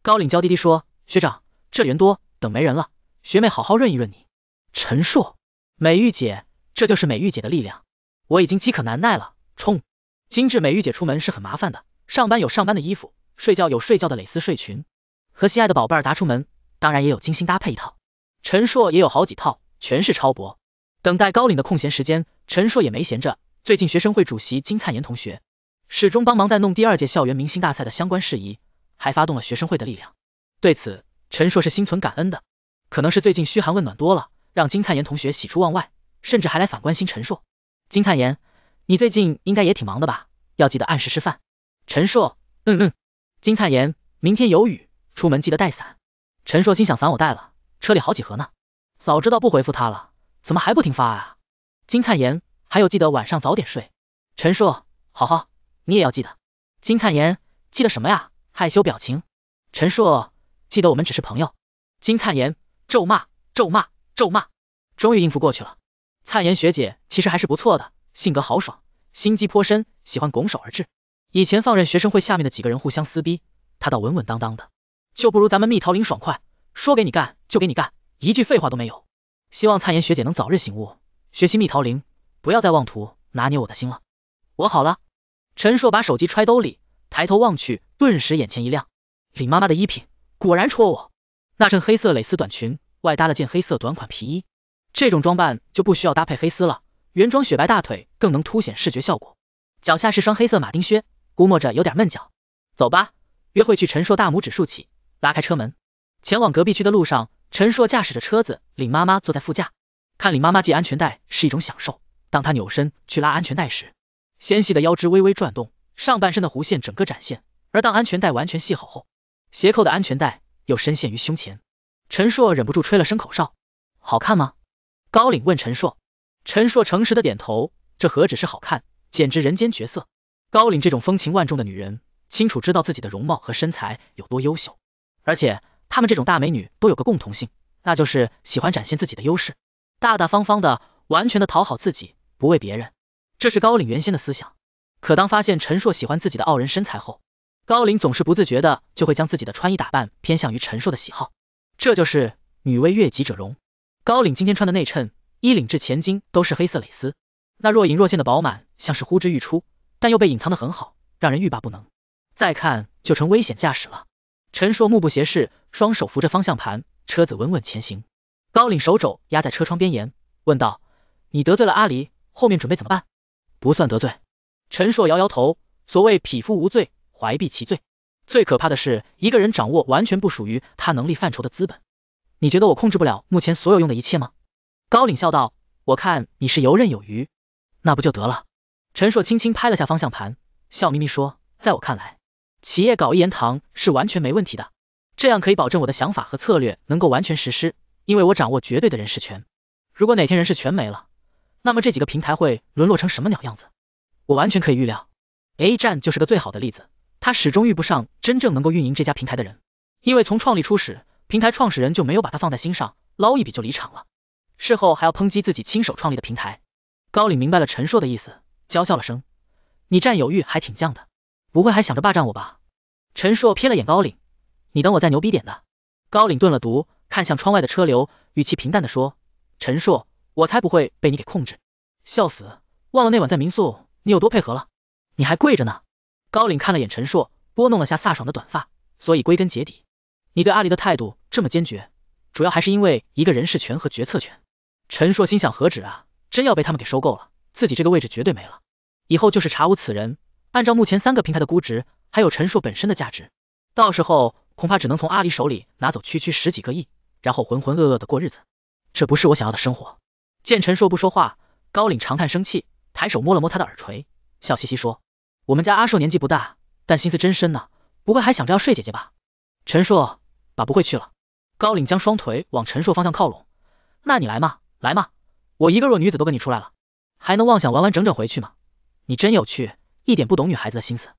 高岭娇滴滴说：“学长，这人多，等没人了，学妹好好润一润你。”陈硕，美玉姐，这就是美玉姐的力量。我已经饥渴难耐了，冲！精致美玉姐出门是很麻烦的，上班有上班的衣服，睡觉有睡觉的蕾丝睡裙，和心爱的宝贝儿达出门，当然也有精心搭配一套。陈硕也有好几套，全是超薄。等待高岭的空闲时间，陈硕也没闲着，最近学生会主席金灿妍同学始终帮忙在弄第二届校园明星大赛的相关事宜。还发动了学生会的力量，对此陈硕是心存感恩的。可能是最近嘘寒问暖多了，让金灿妍同学喜出望外，甚至还来反关心陈硕。金灿妍，你最近应该也挺忙的吧？要记得按时吃饭。陈硕，嗯嗯。金灿妍，明天有雨，出门记得带伞。陈硕心想，伞我带了，车里好几盒呢。早知道不回复他了，怎么还不停发啊？金灿妍，还有记得晚上早点睡。陈硕，好好，你也要记得。金灿妍，记得什么呀？害羞表情，陈硕记得我们只是朋友。金灿言咒骂咒骂咒骂，终于应付过去了。灿言学姐其实还是不错的，性格豪爽，心机颇深，喜欢拱手而至。以前放任学生会下面的几个人互相撕逼，她倒稳稳当当的，就不如咱们蜜桃林爽快，说给你干就给你干，一句废话都没有。希望灿言学姐能早日醒悟，学习蜜桃林，不要再妄图拿捏我的心了。我好了，陈硕把手机揣兜里。抬头望去，顿时眼前一亮，李妈妈的衣品果然戳我。那身黑色蕾丝短裙外搭了件黑色短款皮衣，这种装扮就不需要搭配黑丝了，原装雪白大腿更能凸显视觉效果。脚下是双黑色马丁靴，估摸着有点闷脚。走吧，约会去陈硕，大拇指竖起，拉开车门，前往隔壁区的路上，陈硕驾驶着车子，李妈妈坐在副驾，看李妈妈系安全带是一种享受。当她扭身去拉安全带时，纤细的腰肢微微转动。上半身的弧线整个展现，而当安全带完全系好后，斜扣的安全带又深陷于胸前。陈硕忍不住吹了声口哨，好看吗？高岭问陈硕，陈硕诚实的点头，这何止是好看，简直人间绝色。高岭这种风情万种的女人，清楚知道自己的容貌和身材有多优秀，而且她们这种大美女都有个共同性，那就是喜欢展现自己的优势，大大方方的，完全的讨好自己，不为别人。这是高岭原先的思想。可当发现陈硕喜欢自己的傲人身材后，高岭总是不自觉的就会将自己的穿衣打扮偏向于陈硕的喜好，这就是女为悦己者容。高岭今天穿的内衬，衣领至前襟都是黑色蕾丝，那若隐若现的饱满，像是呼之欲出，但又被隐藏的很好，让人欲罢不能。再看就成危险驾驶了。陈硕目不斜视，双手扶着方向盘，车子稳稳前行。高岭手肘压在车窗边沿，问道：“你得罪了阿离，后面准备怎么办？”不算得罪。陈硕摇摇头，所谓匹夫无罪，怀璧其罪。最可怕的是，一个人掌握完全不属于他能力范畴的资本。你觉得我控制不了目前所有用的一切吗？高岭笑道，我看你是游刃有余。那不就得了？陈硕轻轻拍了下方向盘，笑眯眯说，在我看来，企业搞一言堂是完全没问题的。这样可以保证我的想法和策略能够完全实施，因为我掌握绝对的人事权。如果哪天人事权没了，那么这几个平台会沦落成什么鸟样子？我完全可以预料，A 站就是个最好的例子，他始终遇不上真正能够运营这家平台的人，因为从创立初始，平台创始人就没有把他放在心上，捞一笔就离场了，事后还要抨击自己亲手创立的平台。高岭明白了陈硕的意思，娇笑了声，你占有欲还挺犟的，不会还想着霸占我吧？陈硕瞥了眼高岭，你等我再牛逼点的。高岭顿了毒，看向窗外的车流，语气平淡的说，陈硕，我才不会被你给控制，笑死，忘了那晚在民宿。你有多配合了？你还跪着呢？高岭看了眼陈硕，拨弄了下飒爽的短发，所以归根结底，你对阿离的态度这么坚决，主要还是因为一个人事权和决策权。陈硕心想何止啊，真要被他们给收购了，自己这个位置绝对没了，以后就是查无此人。按照目前三个平台的估值，还有陈硕本身的价值，到时候恐怕只能从阿离手里拿走区区十几个亿，然后浑浑噩噩的过日子。这不是我想要的生活。见陈硕不说话，高岭长叹生气。抬手摸了摸他的耳垂，笑嘻嘻说：“我们家阿硕年纪不大，但心思真深呢，不会还想着要睡姐姐吧？”陈硕，爸不会去了。高岭将双腿往陈硕方向靠拢，那你来嘛，来嘛，我一个弱女子都跟你出来了，还能妄想完完整整回去吗？你真有趣，一点不懂女孩子的心思。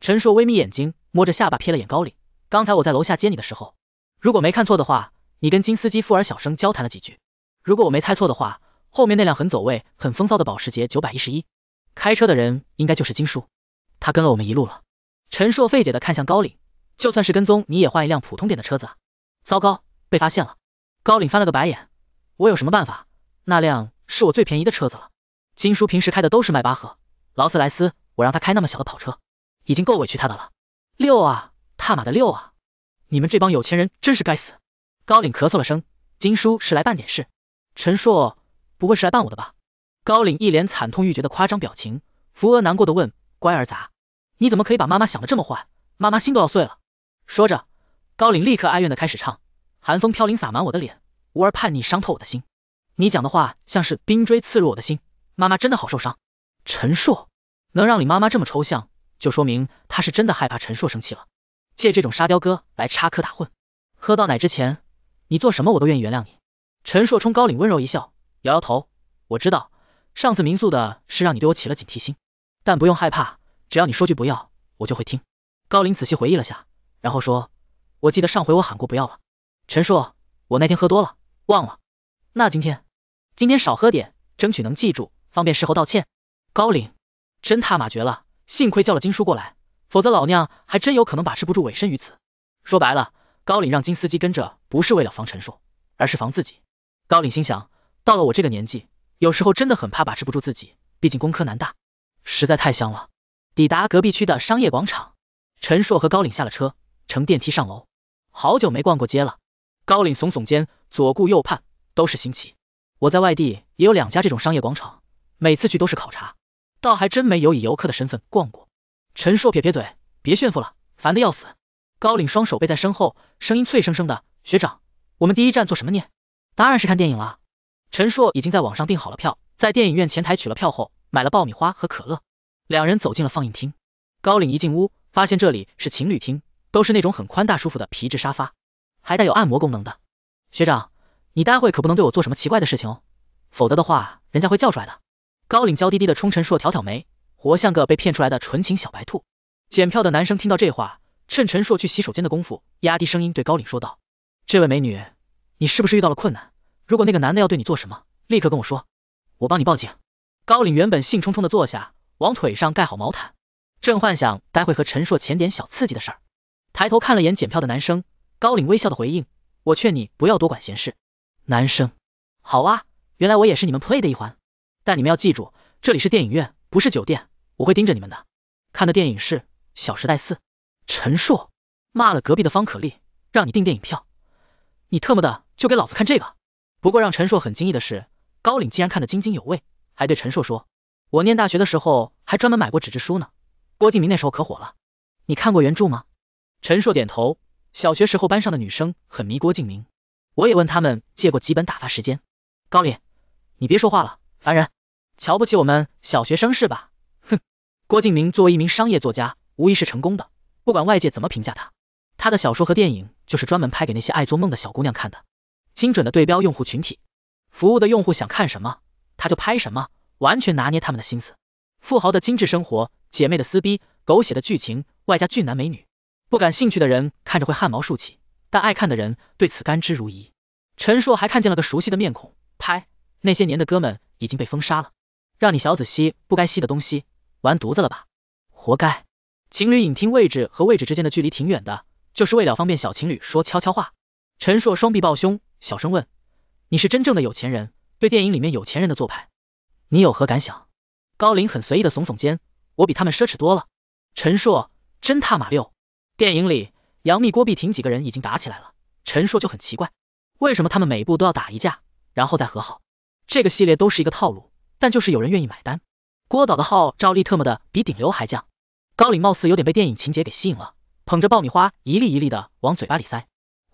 陈硕微眯眼睛，摸着下巴瞥了眼高岭，刚才我在楼下接你的时候，如果没看错的话，你跟金司机富儿小声交谈了几句，如果我没猜错的话。后面那辆很走位、很风骚的保时捷九百一十一，开车的人应该就是金叔，他跟了我们一路了。陈硕费解的看向高岭，就算是跟踪你也换一辆普通点的车子啊！糟糕，被发现了。高岭翻了个白眼，我有什么办法？那辆是我最便宜的车子了。金叔平时开的都是迈巴赫、劳斯莱斯，我让他开那么小的跑车，已经够委屈他的了。六啊，踏马的六啊！你们这帮有钱人真是该死。高岭咳嗽了声，金叔是来办点事。陈硕。不会是来办我的吧？高岭一脸惨痛欲绝的夸张表情，福娥难过的问：“乖儿子，你怎么可以把妈妈想的这么坏？妈妈心都要碎了。”说着，高岭立刻哀怨的开始唱：“寒风飘零洒满我的脸，儿叛逆伤透我的心。你讲的话像是冰锥刺入我的心，妈妈真的好受伤。”陈硕能让李妈妈这么抽象，就说明他是真的害怕陈硕生气了，借这种沙雕哥来插科打诨。喝到奶之前，你做什么我都愿意原谅你。陈硕冲高岭温柔一笑。摇摇头，我知道上次民宿的事让你对我起了警惕心，但不用害怕，只要你说句不要，我就会听。高岭仔细回忆了下，然后说，我记得上回我喊过不要了。陈硕，我那天喝多了，忘了。那今天，今天少喝点，争取能记住，方便事后道歉。高岭真他妈绝了，幸亏叫了金叔过来，否则老娘还真有可能把持不住，委身于此。说白了，高岭让金司机跟着不是为了防陈硕，而是防自己。高岭心想。到了我这个年纪，有时候真的很怕把持不住自己，毕竟工科男大实在太香了。抵达隔壁区的商业广场，陈硕和高岭下了车，乘电梯上楼。好久没逛过街了，高岭耸耸肩，左顾右盼，都是新奇。我在外地也有两家这种商业广场，每次去都是考察，倒还真没有以游客的身份逛过。陈硕撇撇嘴，别炫富了，烦的要死。高岭双手背在身后，声音脆生生的，学长，我们第一站做什么呢？当然是看电影了。陈硕已经在网上订好了票，在电影院前台取了票后，买了爆米花和可乐，两人走进了放映厅。高岭一进屋，发现这里是情侣厅，都是那种很宽大舒服的皮质沙发，还带有按摩功能的。学长，你待会可不能对我做什么奇怪的事情哦，否则的话，人家会叫出来的。高岭娇滴滴的冲陈硕挑挑眉，活像个被骗出来的纯情小白兔。检票的男生听到这话，趁陈硕去洗手间的功夫，压低声音对高岭说道：这位美女，你是不是遇到了困难？如果那个男的要对你做什么，立刻跟我说，我帮你报警。高岭原本兴冲冲的坐下，往腿上盖好毛毯，正幻想待会和陈硕浅点小刺激的事，抬头看了眼检票的男生，高岭微笑的回应：“我劝你不要多管闲事。”男生，好啊，原来我也是你们 play 的一环，但你们要记住，这里是电影院，不是酒店，我会盯着你们的。看的电影是《小时代四》。陈硕骂了隔壁的方可立，让你订电影票，你特么的就给老子看这个！不过让陈硕很惊异的是，高岭竟然看得津津有味，还对陈硕说：“我念大学的时候还专门买过纸质书呢。郭敬明那时候可火了，你看过原著吗？”陈硕点头，小学时候班上的女生很迷郭敬明，我也问他们借过几本打发时间。高岭，你别说话了，烦人，瞧不起我们小学生是吧？哼，郭敬明作为一名商业作家，无疑是成功的，不管外界怎么评价他，他的小说和电影就是专门拍给那些爱做梦的小姑娘看的。精准的对标用户群体，服务的用户想看什么，他就拍什么，完全拿捏他们的心思。富豪的精致生活，姐妹的撕逼，狗血的剧情，外加俊男美女。不感兴趣的人看着会汗毛竖起，但爱看的人对此甘之如饴。陈硕还看见了个熟悉的面孔，拍那些年的哥们已经被封杀了，让你小子吸不该吸的东西，完犊子了吧，活该。情侣影厅位置和位置之间的距离挺远的，就是为了方便小情侣说悄悄话。陈硕双臂抱胸，小声问：“你是真正的有钱人，对电影里面有钱人的做派，你有何感想？”高林很随意的耸耸肩：“我比他们奢侈多了。”陈硕真他马六！电影里杨幂、郭碧婷几个人已经打起来了，陈硕就很奇怪，为什么他们每部都要打一架，然后再和好？这个系列都是一个套路，但就是有人愿意买单。郭导的号召力特么的比顶流还降。高岭貌似有点被电影情节给吸引了，捧着爆米花一粒一粒的往嘴巴里塞。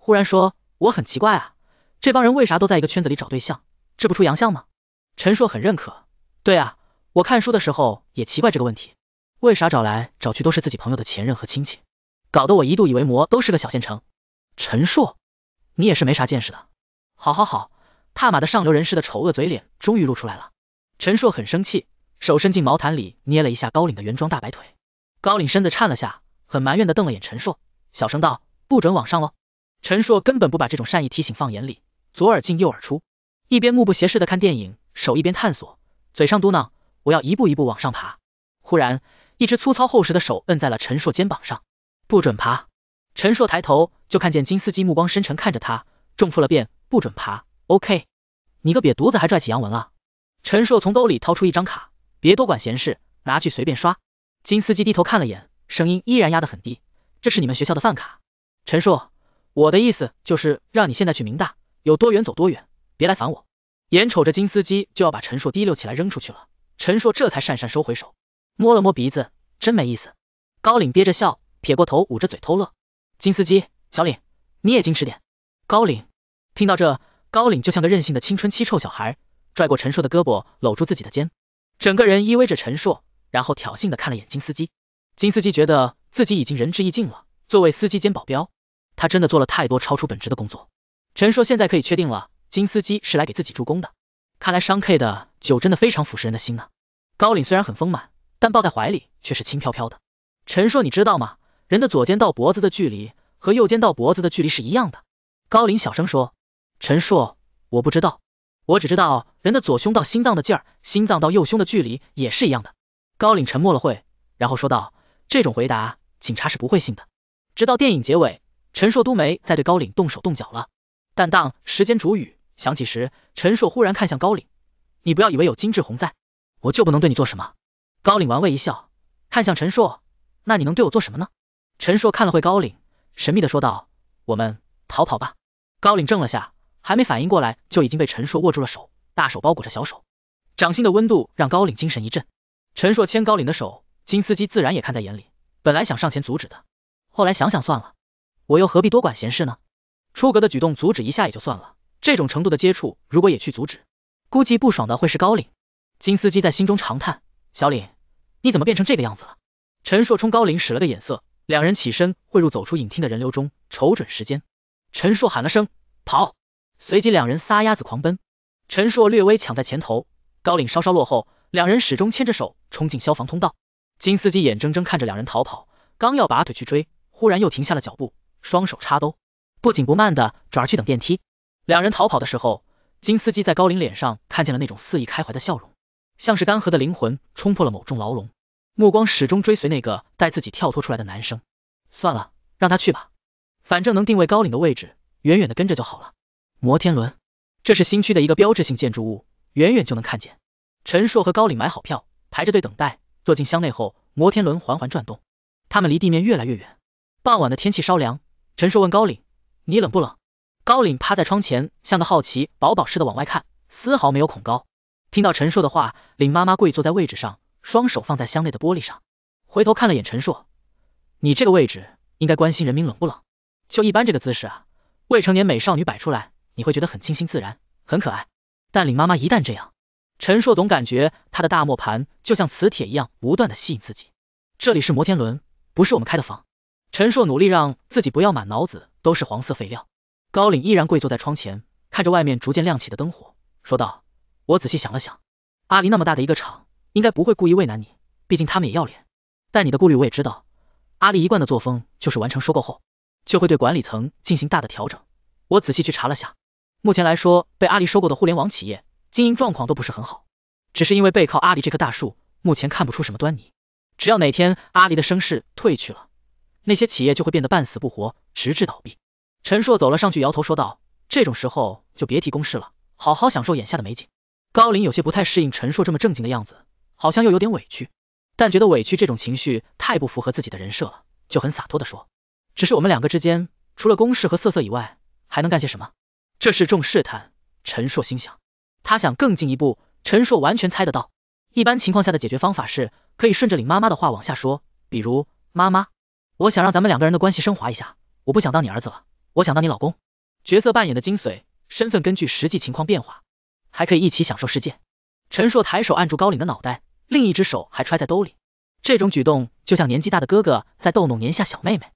忽然说，我很奇怪啊，这帮人为啥都在一个圈子里找对象，这不出洋相吗？陈硕很认可，对啊，我看书的时候也奇怪这个问题，为啥找来找去都是自己朋友的前任和亲戚，搞得我一度以为魔都是个小县城。陈硕，你也是没啥见识的。好，好，好，踏马的上流人士的丑恶嘴脸终于露出来了。陈硕很生气，手伸进毛毯里捏了一下高领的原装大白腿，高领身子颤了下，很埋怨的瞪了眼陈硕，小声道，不准往上喽。陈硕根本不把这种善意提醒放眼里，左耳进右耳出，一边目不斜视的看电影，手一边探索，嘴上嘟囔，我要一步一步往上爬。忽然，一只粗糙厚实的手摁在了陈硕肩膀上，不准爬。陈硕抬头就看见金司机目光深沉看着他，重复了遍，不准爬。OK，你个瘪犊子还拽起杨文了。陈硕从兜里掏出一张卡，别多管闲事，拿去随便刷。金司机低头看了眼，声音依然压得很低，这是你们学校的饭卡，陈硕。我的意思就是让你现在去明大，有多远走多远，别来烦我。眼瞅着金司机就要把陈硕提溜起来扔出去了，陈硕这才讪讪收回手，摸了摸鼻子，真没意思。高岭憋着笑，撇过头捂着嘴偷乐。金司机，小岭，你也矜持点。高岭听到这，高岭就像个任性的青春期臭小孩，拽过陈硕的胳膊，搂住自己的肩，整个人依偎着陈硕，然后挑衅的看了眼金司机。金司机觉得自己已经仁至义尽了，作为司机兼保镖。他真的做了太多超出本职的工作。陈硕现在可以确定了，金司机是来给自己助攻的。看来商 K 的酒真的非常腐蚀人的心呢。高岭虽然很丰满，但抱在怀里却是轻飘飘的。陈硕，你知道吗？人的左肩到脖子的距离和右肩到脖子的距离是一样的。高岭小声说。陈硕，我不知道，我只知道人的左胸到心脏的劲儿，心脏到右胸的距离也是一样的。高岭沉默了会，然后说道：这种回答，警察是不会信的。直到电影结尾。陈硕都没再对高岭动手动脚了，但当时间煮雨响起时，陈硕忽然看向高岭，你不要以为有金志红在，我就不能对你做什么。高岭玩味一笑，看向陈硕，那你能对我做什么呢？陈硕看了会高岭，神秘的说道，我们逃跑吧。高岭怔了下，还没反应过来，就已经被陈硕握住了手，大手包裹着小手，掌心的温度让高岭精神一振。陈硕牵高岭的手，金司机自然也看在眼里，本来想上前阻止的，后来想想算了。我又何必多管闲事呢？出格的举动阻止一下也就算了，这种程度的接触如果也去阻止，估计不爽的会是高岭。金司机在心中长叹：小岭，你怎么变成这个样子了？陈硕冲高岭使了个眼色，两人起身汇入走出影厅的人流中，瞅准时间，陈硕喊了声跑，随即两人撒丫子狂奔。陈硕略微抢在前头，高岭稍稍落后，两人始终牵着手冲进消防通道。金司机眼睁睁看着两人逃跑，刚要拔腿去追，忽然又停下了脚步。双手插兜，不紧不慢的转而去等电梯。两人逃跑的时候，金司机在高岭脸上看见了那种肆意开怀的笑容，像是干涸的灵魂冲破了某种牢笼，目光始终追随那个带自己跳脱出来的男生。算了，让他去吧，反正能定位高岭的位置，远远的跟着就好了。摩天轮，这是新区的一个标志性建筑物，远远就能看见。陈硕和高岭买好票，排着队等待，坐进箱内后，摩天轮缓缓转动，他们离地面越来越远。傍晚的天气稍凉。陈硕问高岭，你冷不冷？高岭趴在窗前，像个好奇宝宝似的往外看，丝毫没有恐高。听到陈硕的话，李妈妈跪坐在位置上，双手放在箱内的玻璃上，回头看了眼陈硕，你这个位置应该关心人民冷不冷？就一般这个姿势啊，未成年美少女摆出来，你会觉得很清新自然，很可爱。但李妈妈一旦这样，陈硕总感觉她的大磨盘就像磁铁一样，不断的吸引自己。这里是摩天轮，不是我们开的房。陈硕努力让自己不要满脑子都是黄色废料，高岭依然跪坐在窗前，看着外面逐渐亮起的灯火，说道：“我仔细想了想，阿离那么大的一个厂，应该不会故意为难你，毕竟他们也要脸。但你的顾虑我也知道，阿离一贯的作风就是完成收购后，就会对管理层进行大的调整。我仔细去查了下，目前来说被阿离收购的互联网企业经营状况都不是很好，只是因为背靠阿离这棵大树，目前看不出什么端倪。只要哪天阿离的声势退去了。”那些企业就会变得半死不活，直至倒闭。陈硕走了上去，摇头说道：“这种时候就别提公事了，好好享受眼下的美景。”高林有些不太适应陈硕这么正经的样子，好像又有点委屈，但觉得委屈这种情绪太不符合自己的人设了，就很洒脱的说：“只是我们两个之间，除了公事和色色以外，还能干些什么？”这是重试探。陈硕心想，他想更进一步。陈硕完全猜得到，一般情况下的解决方法是，可以顺着李妈妈的话往下说，比如妈妈。我想让咱们两个人的关系升华一下，我不想当你儿子了，我想当你老公。角色扮演的精髓，身份根据实际情况变化，还可以一起享受世界。陈硕抬手按住高岭的脑袋，另一只手还揣在兜里，这种举动就像年纪大的哥哥在逗弄年下小妹妹，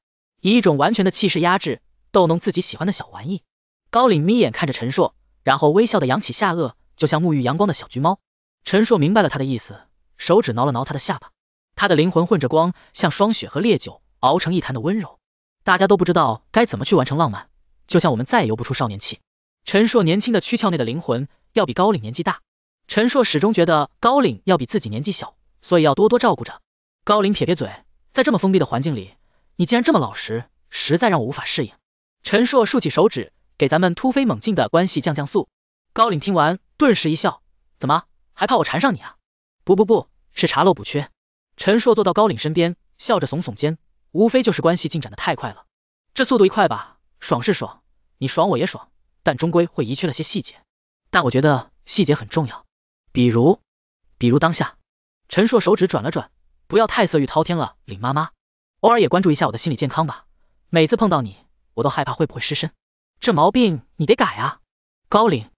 以一种完全的气势压制，逗弄自己喜欢的小玩意。高岭眯眼看着陈硕，然后微笑的扬起下颚，就像沐浴阳光的小橘猫。陈硕明白了他的意思，手指挠了挠他的下巴，他的灵魂混着光，像霜雪和烈酒。熬成一潭的温柔，大家都不知道该怎么去完成浪漫，就像我们再也游不出少年气。陈硕年轻的躯壳内的灵魂要比高岭年纪大，陈硕始终觉得高岭要比自己年纪小，所以要多多照顾着。高岭撇撇嘴，在这么封闭的环境里，你竟然这么老实，实在让我无法适应。陈硕竖起手指，给咱们突飞猛进的关系降降速。高岭听完，顿时一笑，怎么还怕我缠上你啊？不不不，是查漏补缺。陈硕坐到高岭身边，笑着耸耸肩。无非就是关系进展的太快了，这速度一快吧，爽是爽，你爽我也爽，但终归会遗去了些细节。但我觉得细节很重要，比如，比如当下，陈硕手指转了转，不要太色欲滔天了，林妈妈，偶尔也关注一下我的心理健康吧。每次碰到你，我都害怕会不会失身，这毛病你得改啊。高岭，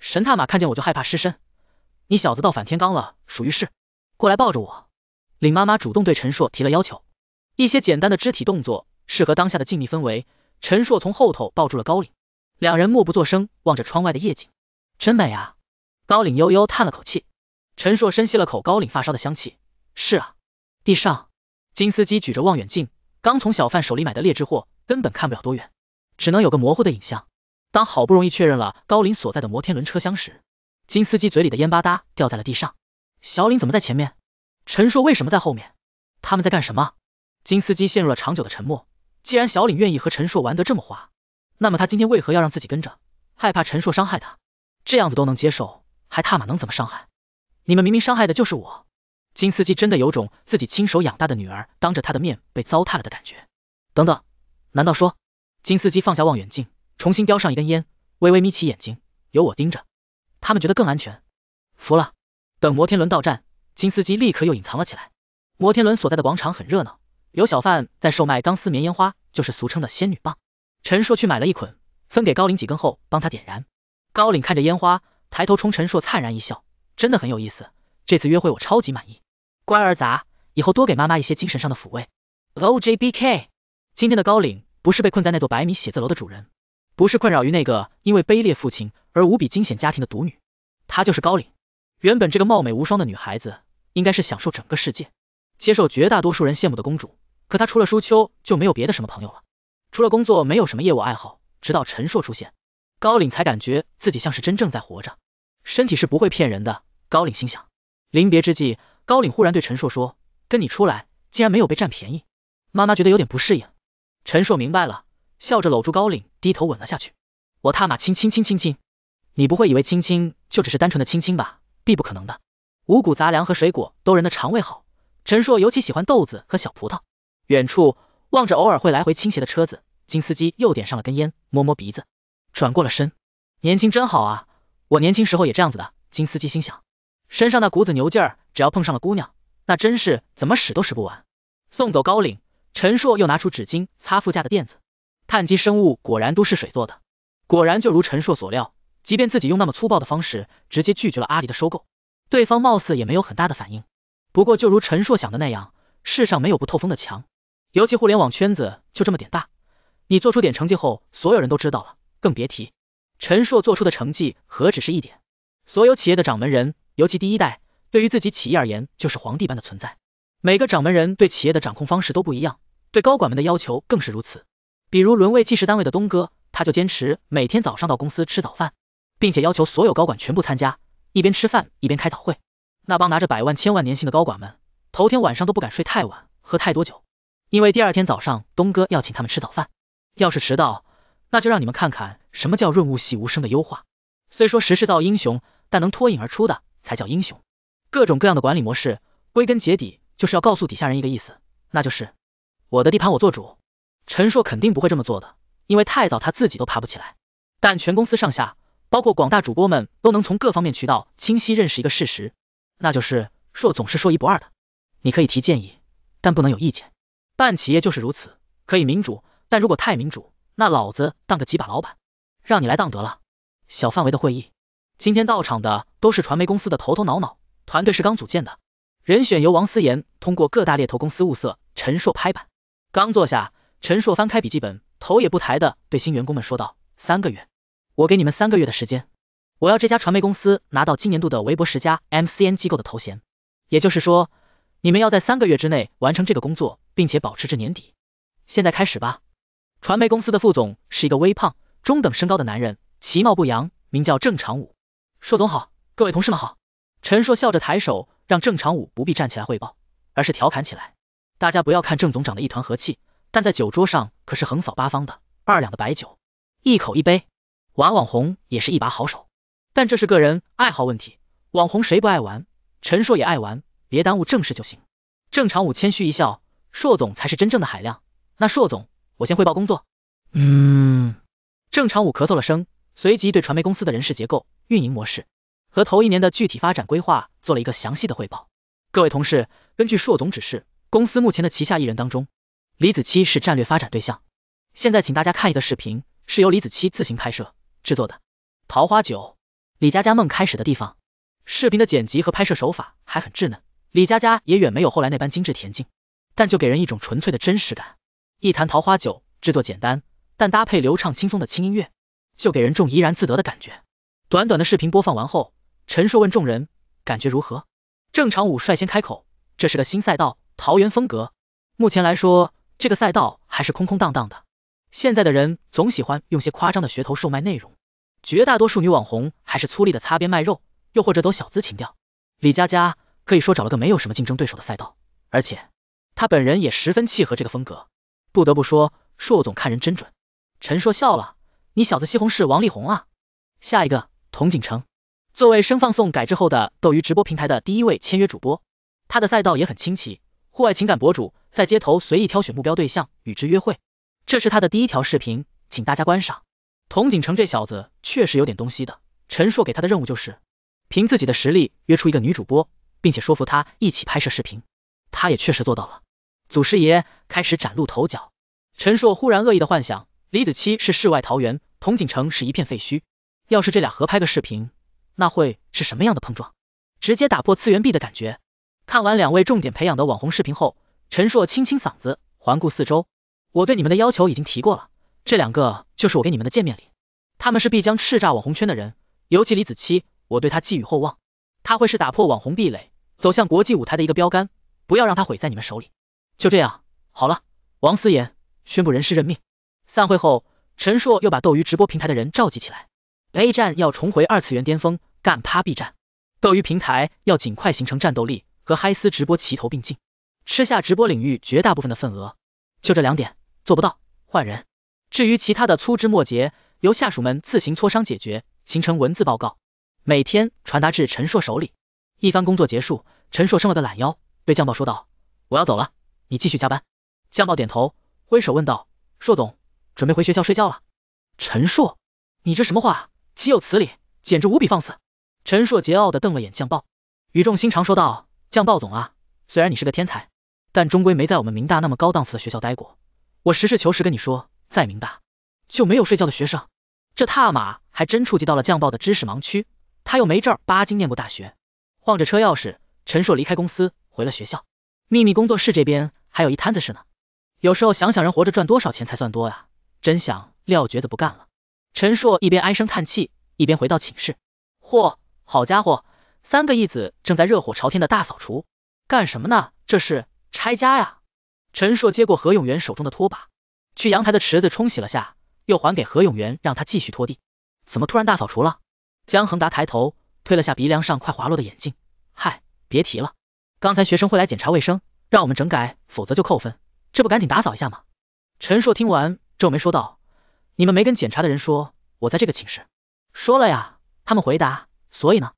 神探马看见我就害怕失身，你小子倒反天罡了，属于是，过来抱着我。林妈妈主动对陈硕提了要求。一些简单的肢体动作，适合当下的静谧氛围。陈硕从后头抱住了高岭，两人默不作声，望着窗外的夜景，真美啊。高岭悠悠叹了口气，陈硕深吸了口高岭发梢的香气。是啊，地上。金司机举着望远镜，刚从小贩手里买的劣质货，根本看不了多远，只能有个模糊的影像。当好不容易确认了高岭所在的摩天轮车厢时，金司机嘴里的烟吧嗒掉在了地上。小岭怎么在前面？陈硕为什么在后面？他们在干什么？金司机陷入了长久的沉默。既然小李愿意和陈硕玩得这么花，那么他今天为何要让自己跟着，害怕陈硕伤害他？这样子都能接受，还他妈能怎么伤害？你们明明伤害的就是我！金司机真的有种自己亲手养大的女儿当着他的面被糟蹋了的感觉。等等，难道说……金司机放下望远镜，重新叼上一根烟，微微眯起眼睛，由我盯着，他们觉得更安全。服了。等摩天轮到站，金司机立刻又隐藏了起来。摩天轮所在的广场很热闹。有小贩在售卖钢丝棉烟花，就是俗称的仙女棒。陈硕去买了一捆，分给高岭几根后，帮他点燃。高岭看着烟花，抬头冲陈硕灿然一笑，真的很有意思。这次约会我超级满意，乖儿子，以后多给妈妈一些精神上的抚慰。LJBK，今天的高岭不是被困在那座百米写字楼的主人，不是困扰于那个因为卑劣父亲而无比惊险家庭的独女，她就是高岭。原本这个貌美无双的女孩子，应该是享受整个世界，接受绝大多数人羡慕的公主。可他除了舒秋就没有别的什么朋友了，除了工作没有什么业务爱好。直到陈硕出现，高岭才感觉自己像是真正在活着。身体是不会骗人的，高岭心想。临别之际，高岭忽然对陈硕说：“跟你出来，竟然没有被占便宜。”妈妈觉得有点不适应。陈硕明白了，笑着搂住高岭，低头吻了下去。我踏马亲亲亲亲亲，你不会以为亲亲就只是单纯的亲亲吧？必不可能的。五谷杂粮和水果都人的肠胃好，陈硕尤其喜欢豆子和小葡萄。远处望着偶尔会来回倾斜的车子，金司机又点上了根烟，摸摸鼻子，转过了身。年轻真好啊，我年轻时候也这样子的。金司机心想，身上那股子牛劲儿，只要碰上了姑娘，那真是怎么使都使不完。送走高岭，陈硕又拿出纸巾擦副驾的垫子。碳基生物果然都是水做的，果然就如陈硕所料，即便自己用那么粗暴的方式直接拒绝了阿离的收购，对方貌似也没有很大的反应。不过就如陈硕想的那样，世上没有不透风的墙。尤其互联网圈子就这么点大，你做出点成绩后，所有人都知道了，更别提陈硕做出的成绩何止是一点。所有企业的掌门人，尤其第一代，对于自己企业而言就是皇帝般的存在。每个掌门人对企业的掌控方式都不一样，对高管们的要求更是如此。比如沦为计时单位的东哥，他就坚持每天早上到公司吃早饭，并且要求所有高管全部参加，一边吃饭一边开早会。那帮拿着百万千万年薪的高管们，头天晚上都不敢睡太晚，喝太多酒。因为第二天早上东哥要请他们吃早饭，要是迟到，那就让你们看看什么叫润物细无声的优化。虽说时势造英雄，但能脱颖而出的才叫英雄。各种各样的管理模式，归根结底就是要告诉底下人一个意思，那就是我的地盘我做主。陈硕肯定不会这么做的，因为太早他自己都爬不起来。但全公司上下，包括广大主播们，都能从各方面渠道清晰认识一个事实，那就是硕总是说一不二的。你可以提建议，但不能有意见。办企业就是如此，可以民主，但如果太民主，那老子当个几把老板，让你来当得了。小范围的会议，今天到场的都是传媒公司的头头脑脑，团队是刚组建的，人选由王思妍通过各大猎头公司物色，陈硕拍板。刚坐下，陈硕翻开笔记本，头也不抬的对新员工们说道：“三个月，我给你们三个月的时间，我要这家传媒公司拿到今年度的微博十佳 M C N 机构的头衔，也就是说。”你们要在三个月之内完成这个工作，并且保持至年底。现在开始吧。传媒公司的副总是一个微胖、中等身高的男人，其貌不扬，名叫郑长武。硕总好，各位同事们好。陈硕笑着抬手，让郑长武不必站起来汇报，而是调侃起来。大家不要看郑总长得一团和气，但在酒桌上可是横扫八方的。二两的白酒，一口一杯，玩网红也是一把好手。但这是个人爱好问题，网红谁不爱玩？陈硕也爱玩。别耽误正事就行。郑长武谦虚一笑，硕总才是真正的海量。那硕总，我先汇报工作。嗯。郑长武咳嗽了声，随即对传媒公司的人事结构、运营模式和头一年的具体发展规划做了一个详细的汇报。各位同事，根据硕总指示，公司目前的旗下艺人当中，李子柒是战略发展对象。现在，请大家看一则视频，是由李子柒自行拍摄制作的《桃花酒》。李佳佳梦开始的地方。视频的剪辑和拍摄手法还很稚嫩。李佳佳也远没有后来那般精致恬静，但就给人一种纯粹的真实感。一坛桃花酒制作简单，但搭配流畅轻松的轻音乐，就给人种怡然自得的感觉。短短的视频播放完后，陈硕问众人感觉如何。郑长武率先开口，这是个新赛道，桃园风格。目前来说，这个赛道还是空空荡荡的。现在的人总喜欢用些夸张的噱头售卖内容，绝大多数女网红还是粗粝的擦边卖肉，又或者走小资情调。李佳佳。可以说找了个没有什么竞争对手的赛道，而且他本人也十分契合这个风格。不得不说，硕总看人真准。陈硕笑了，你小子西红柿王力宏啊！下一个，童景成，作为声放送改制后的斗鱼直播平台的第一位签约主播，他的赛道也很清奇，户外情感博主在街头随意挑选目标对象与之约会。这是他的第一条视频，请大家观赏。童景成这小子确实有点东西的，陈硕给他的任务就是凭自己的实力约出一个女主播。并且说服他一起拍摄视频，他也确实做到了。祖师爷开始崭露头角。陈硕忽然恶意的幻想，李子柒是世外桃源，童景城是一片废墟。要是这俩合拍个视频，那会是什么样的碰撞？直接打破次元壁的感觉。看完两位重点培养的网红视频后，陈硕清清嗓子，环顾四周，我对你们的要求已经提过了，这两个就是我给你们的见面礼。他们是必将叱咤网红圈的人，尤其李子柒，我对他寄予厚望。他会是打破网红壁垒，走向国际舞台的一个标杆，不要让他毁在你们手里。就这样，好了，王思言宣布人事任命。散会后，陈硕又把斗鱼直播平台的人召集起来。A 站要重回二次元巅峰，干趴 B 站，斗鱼平台要尽快形成战斗力，和嗨丝直播齐头并进，吃下直播领域绝大部分的份额。就这两点做不到，换人。至于其他的粗枝末节，由下属们自行磋商解决，形成文字报告。每天传达至陈硕手里。一番工作结束，陈硕伸了个懒腰，对酱爆说道：“我要走了，你继续加班。”酱爆点头，挥手问道：“硕总，准备回学校睡觉了？”陈硕，你这什么话？岂有此理！简直无比放肆！陈硕桀骜的瞪了眼酱爆，语重心长说道：“酱爆总啊，虽然你是个天才，但终归没在我们明大那么高档次的学校待过。我实事求是跟你说，在明大就没有睡觉的学生。这踏马还真触及到了酱爆的知识盲区。”他又没证，儿八经念过大学，晃着车钥匙，陈硕离开公司，回了学校。秘密工作室这边还有一摊子事呢。有时候想想人活着赚多少钱才算多呀，真想撂蹶子不干了。陈硕一边唉声叹气，一边回到寝室。嚯，好家伙，三个义子正在热火朝天的大扫除，干什么呢？这是拆家呀！陈硕接过何永元手中的拖把，去阳台的池子冲洗了下，又还给何永元，让他继续拖地。怎么突然大扫除了？江恒达抬头，推了下鼻梁上快滑落的眼镜，嗨，别提了，刚才学生会来检查卫生，让我们整改，否则就扣分，这不赶紧打扫一下吗？陈硕听完皱眉说道，你们没跟检查的人说我在这个寝室？说了呀，他们回答，所以呢？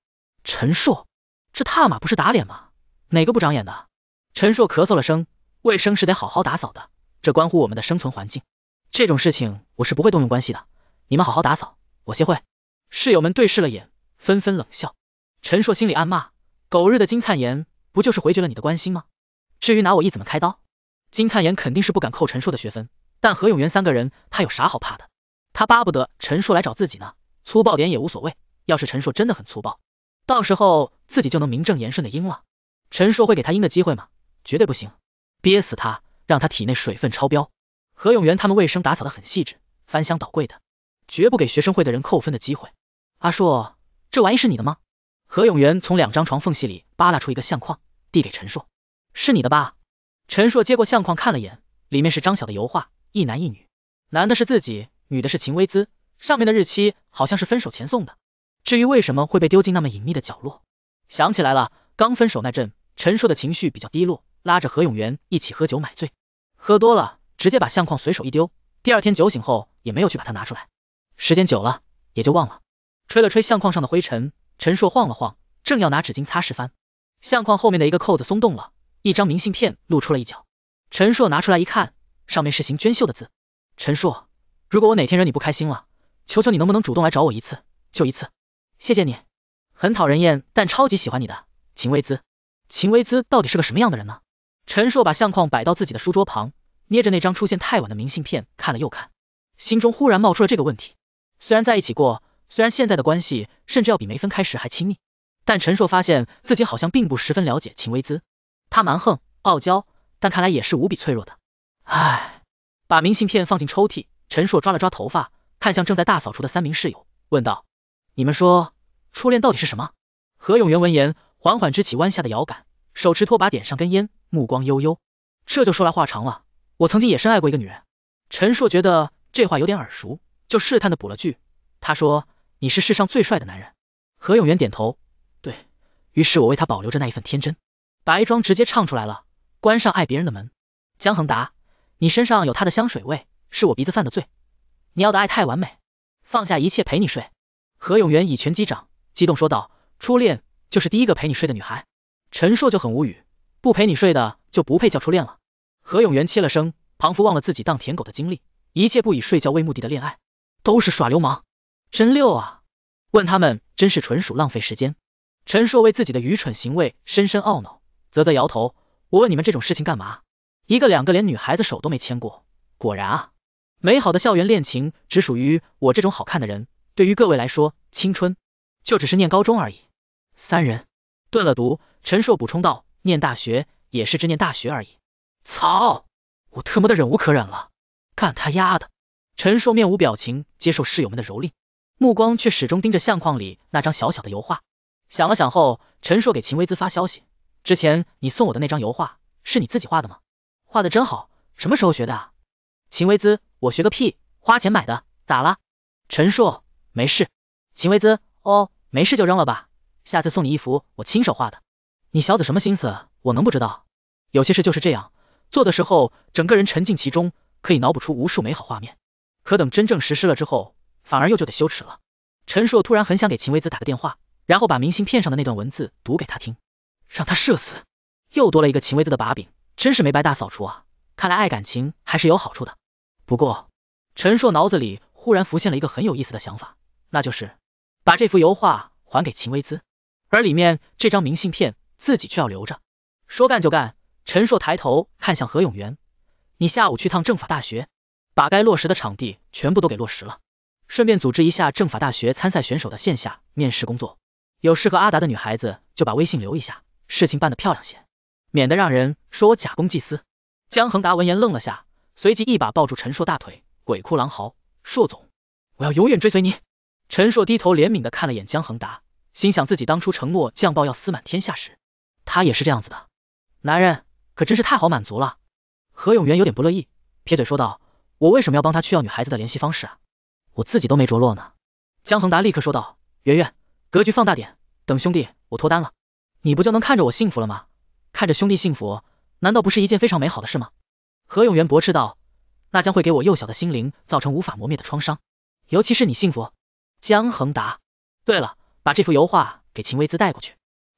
陈硕，这踏马不是打脸吗？哪个不长眼的？陈硕咳嗽了声，卫生是得好好打扫的，这关乎我们的生存环境，这种事情我是不会动用关系的，你们好好打扫，我先会。室友们对视了眼，纷纷冷笑。陈硕心里暗骂，狗日的金灿岩，不就是回绝了你的关心吗？至于拿我一怎么开刀，金灿岩肯定是不敢扣陈硕的学分。但何永元三个人，他有啥好怕的？他巴不得陈硕来找自己呢，粗暴点也无所谓。要是陈硕真的很粗暴，到时候自己就能名正言顺的阴了。陈硕会给他阴的机会吗？绝对不行，憋死他，让他体内水分超标。何永元他们卫生打扫的很细致，翻箱倒柜的。绝不给学生会的人扣分的机会。阿硕，这玩意是你的吗？何永元从两张床缝隙里扒拉出一个相框，递给陈硕，是你的吧？陈硕接过相框看了眼，里面是张小的油画，一男一女，男的是自己，女的是秦薇姿，上面的日期好像是分手前送的。至于为什么会被丢进那么隐秘的角落，想起来了，刚分手那阵，陈硕的情绪比较低落，拉着何永元一起喝酒买醉，喝多了直接把相框随手一丢，第二天酒醒后也没有去把它拿出来。时间久了也就忘了，吹了吹相框上的灰尘，陈硕晃了晃，正要拿纸巾擦拭翻相框后面的一个扣子松动了，一张明信片露出了一角。陈硕拿出来一看，上面是邢娟秀的字。陈硕，如果我哪天惹你不开心了，求求你能不能主动来找我一次，就一次，谢谢你，很讨人厌但超级喜欢你的秦薇姿。秦薇姿到底是个什么样的人呢？陈硕把相框摆到自己的书桌旁，捏着那张出现太晚的明信片看了又看，心中忽然冒出了这个问题。虽然在一起过，虽然现在的关系甚至要比没分开时还亲密，但陈硕发现自己好像并不十分了解秦薇姿。他蛮横、傲娇，但看来也是无比脆弱的。唉，把明信片放进抽屉，陈硕抓了抓头发，看向正在大扫除的三名室友，问道：“你们说，初恋到底是什么？”何永元闻言，缓缓支起弯下的摇杆，手持拖把点上根烟，目光悠悠。这就说来话长了，我曾经也深爱过一个女人。陈硕觉得这话有点耳熟。就试探的补了句，他说你是世上最帅的男人。何永元点头，对于是，我为他保留着那一份天真。白庄直接唱出来了，关上爱别人的门。江恒达，你身上有他的香水味，是我鼻子犯的罪。你要的爱太完美，放下一切陪你睡。何永元以拳击掌，激动说道，初恋就是第一个陪你睡的女孩。陈硕就很无语，不陪你睡的就不配叫初恋了。何永元切了声，仿佛忘了自己当舔狗的经历，一切不以睡觉为目的的恋爱。都是耍流氓，真六啊！问他们真是纯属浪费时间。陈硕为自己的愚蠢行为深深懊恼，啧啧摇头。我问你们这种事情干嘛？一个两个连女孩子手都没牵过，果然啊，美好的校园恋情只属于我这种好看的人。对于各位来说，青春就只是念高中而已。三人顿了读，陈硕补充道，念大学也是只念大学而已。操！我特么的忍无可忍了，干他丫的！陈硕面无表情接受室友们的蹂躏，目光却始终盯着相框里那张小小的油画。想了想后，陈硕给秦薇姿发消息：“之前你送我的那张油画，是你自己画的吗？画的真好，什么时候学的？”啊？”秦薇姿：“我学个屁，花钱买的。咋了？陈硕：没事。秦薇姿：“哦，没事就扔了吧，下次送你一幅我亲手画的。你小子什么心思，我能不知道？有些事就是这样，做的时候整个人沉浸其中，可以脑补出无数美好画面。可等真正实施了之后，反而又就得羞耻了。陈硕突然很想给秦薇子打个电话，然后把明信片上的那段文字读给他听，让他社死。又多了一个秦薇子的把柄，真是没白大扫除啊！看来爱感情还是有好处的。不过，陈硕脑子里忽然浮现了一个很有意思的想法，那就是把这幅油画还给秦薇子，而里面这张明信片自己却要留着。说干就干，陈硕抬头看向何永元，你下午去趟政法大学。把该落实的场地全部都给落实了，顺便组织一下政法大学参赛选手的线下面试工作。有适合阿达的女孩子，就把微信留一下。事情办得漂亮些，免得让人说我假公济私。江恒达闻言愣了下，随即一把抱住陈硕大腿，鬼哭狼嚎：“硕总，我要永远追随你！”陈硕低头怜悯的看了眼江恒达，心想自己当初承诺将报要撕满天下时，他也是这样子的。男人可真是太好满足了。何永元有点不乐意，撇嘴说道。我为什么要帮他去要女孩子的联系方式啊？我自己都没着落呢。江恒达立刻说道，圆圆，格局放大点，等兄弟我脱单了，你不就能看着我幸福了吗？看着兄弟幸福，难道不是一件非常美好的事吗？何永元驳斥道，那将会给我幼小的心灵造成无法磨灭的创伤，尤其是你幸福。江恒达，对了，把这幅油画给秦薇姿带过去。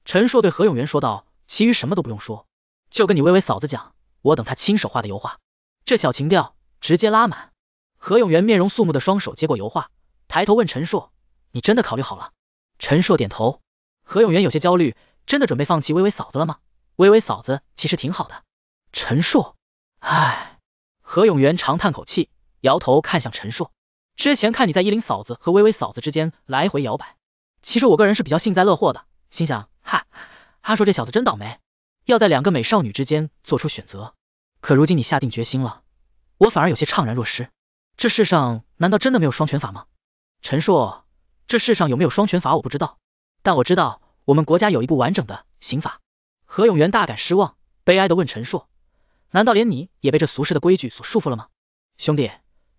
陈硕对何永元说道，其余什么都不用说，就跟你薇薇嫂子讲，我等她亲手画的油画，这小情调。直接拉满，何永元面容肃穆的双手接过油画，抬头问陈硕：“你真的考虑好了？”陈硕点头，何永元有些焦虑，真的准备放弃微微嫂子了吗？微微嫂子其实挺好的。陈硕，唉，何永元长叹口气，摇头看向陈硕。之前看你在依林嫂子和微微嫂子之间来回摇摆，其实我个人是比较幸灾乐祸的，心想，哈，阿硕这小子真倒霉，要在两个美少女之间做出选择。可如今你下定决心了。我反而有些怅然若失，这世上难道真的没有双拳法吗？陈硕，这世上有没有双拳法我不知道，但我知道我们国家有一部完整的刑法。何永元大感失望，悲哀的问陈硕：“难道连你也被这俗世的规矩所束缚了吗？”兄弟，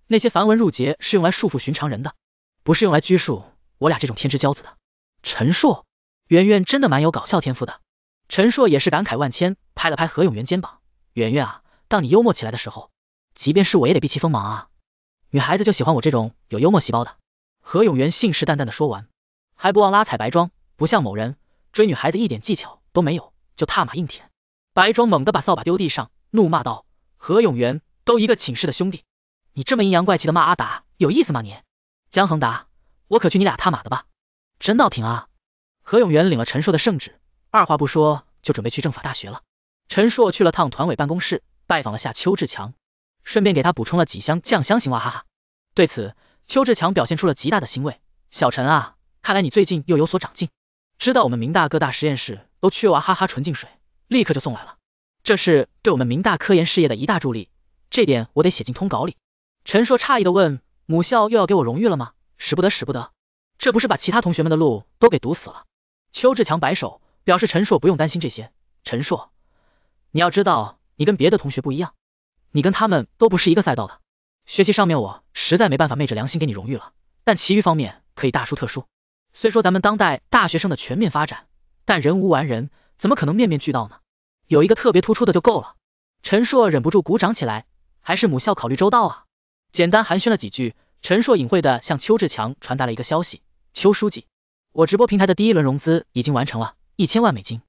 那些繁文缛节是用来束缚寻常人的，不是用来拘束我俩这种天之骄子的。陈硕，圆圆真的蛮有搞笑天赋的。陈硕也是感慨万千，拍了拍何永元肩膀：“圆圆啊，当你幽默起来的时候。”即便是我也得避其锋芒啊，女孩子就喜欢我这种有幽默细胞的。何永元信誓旦旦的说完，还不忘拉踩白庄，不像某人追女孩子一点技巧都没有，就踏马硬舔。白庄猛地把扫把丢地上，怒骂道：“何永元，都一个寝室的兄弟，你这么阴阳怪气的骂阿达有意思吗你？江恒达，我可去你俩踏马的吧！真闹挺啊！”何永元领了陈硕的圣旨，二话不说就准备去政法大学了。陈硕去了趟团委办公室，拜访了下邱志强。顺便给他补充了几箱酱香型娃哈哈，对此，邱志强表现出了极大的欣慰。小陈啊，看来你最近又有所长进，知道我们明大各大实验室都缺娃哈哈纯净水，立刻就送来了，这是对我们明大科研事业的一大助力，这点我得写进通稿里。陈硕诧异的问，母校又要给我荣誉了吗？使不得使不得，这不是把其他同学们的路都给堵死了。邱志强摆手，表示陈硕不用担心这些。陈硕，你要知道，你跟别的同学不一样。你跟他们都不是一个赛道的，学习上面我实在没办法昧着良心给你荣誉了，但其余方面可以大书特书。虽说咱们当代大学生的全面发展，但人无完人，怎么可能面面俱到呢？有一个特别突出的就够了。陈硕忍不住鼓掌起来，还是母校考虑周到啊。简单寒暄了几句，陈硕隐晦的向邱志强传达了一个消息：邱书记，我直播平台的第一轮融资已经完成了，一千万美金，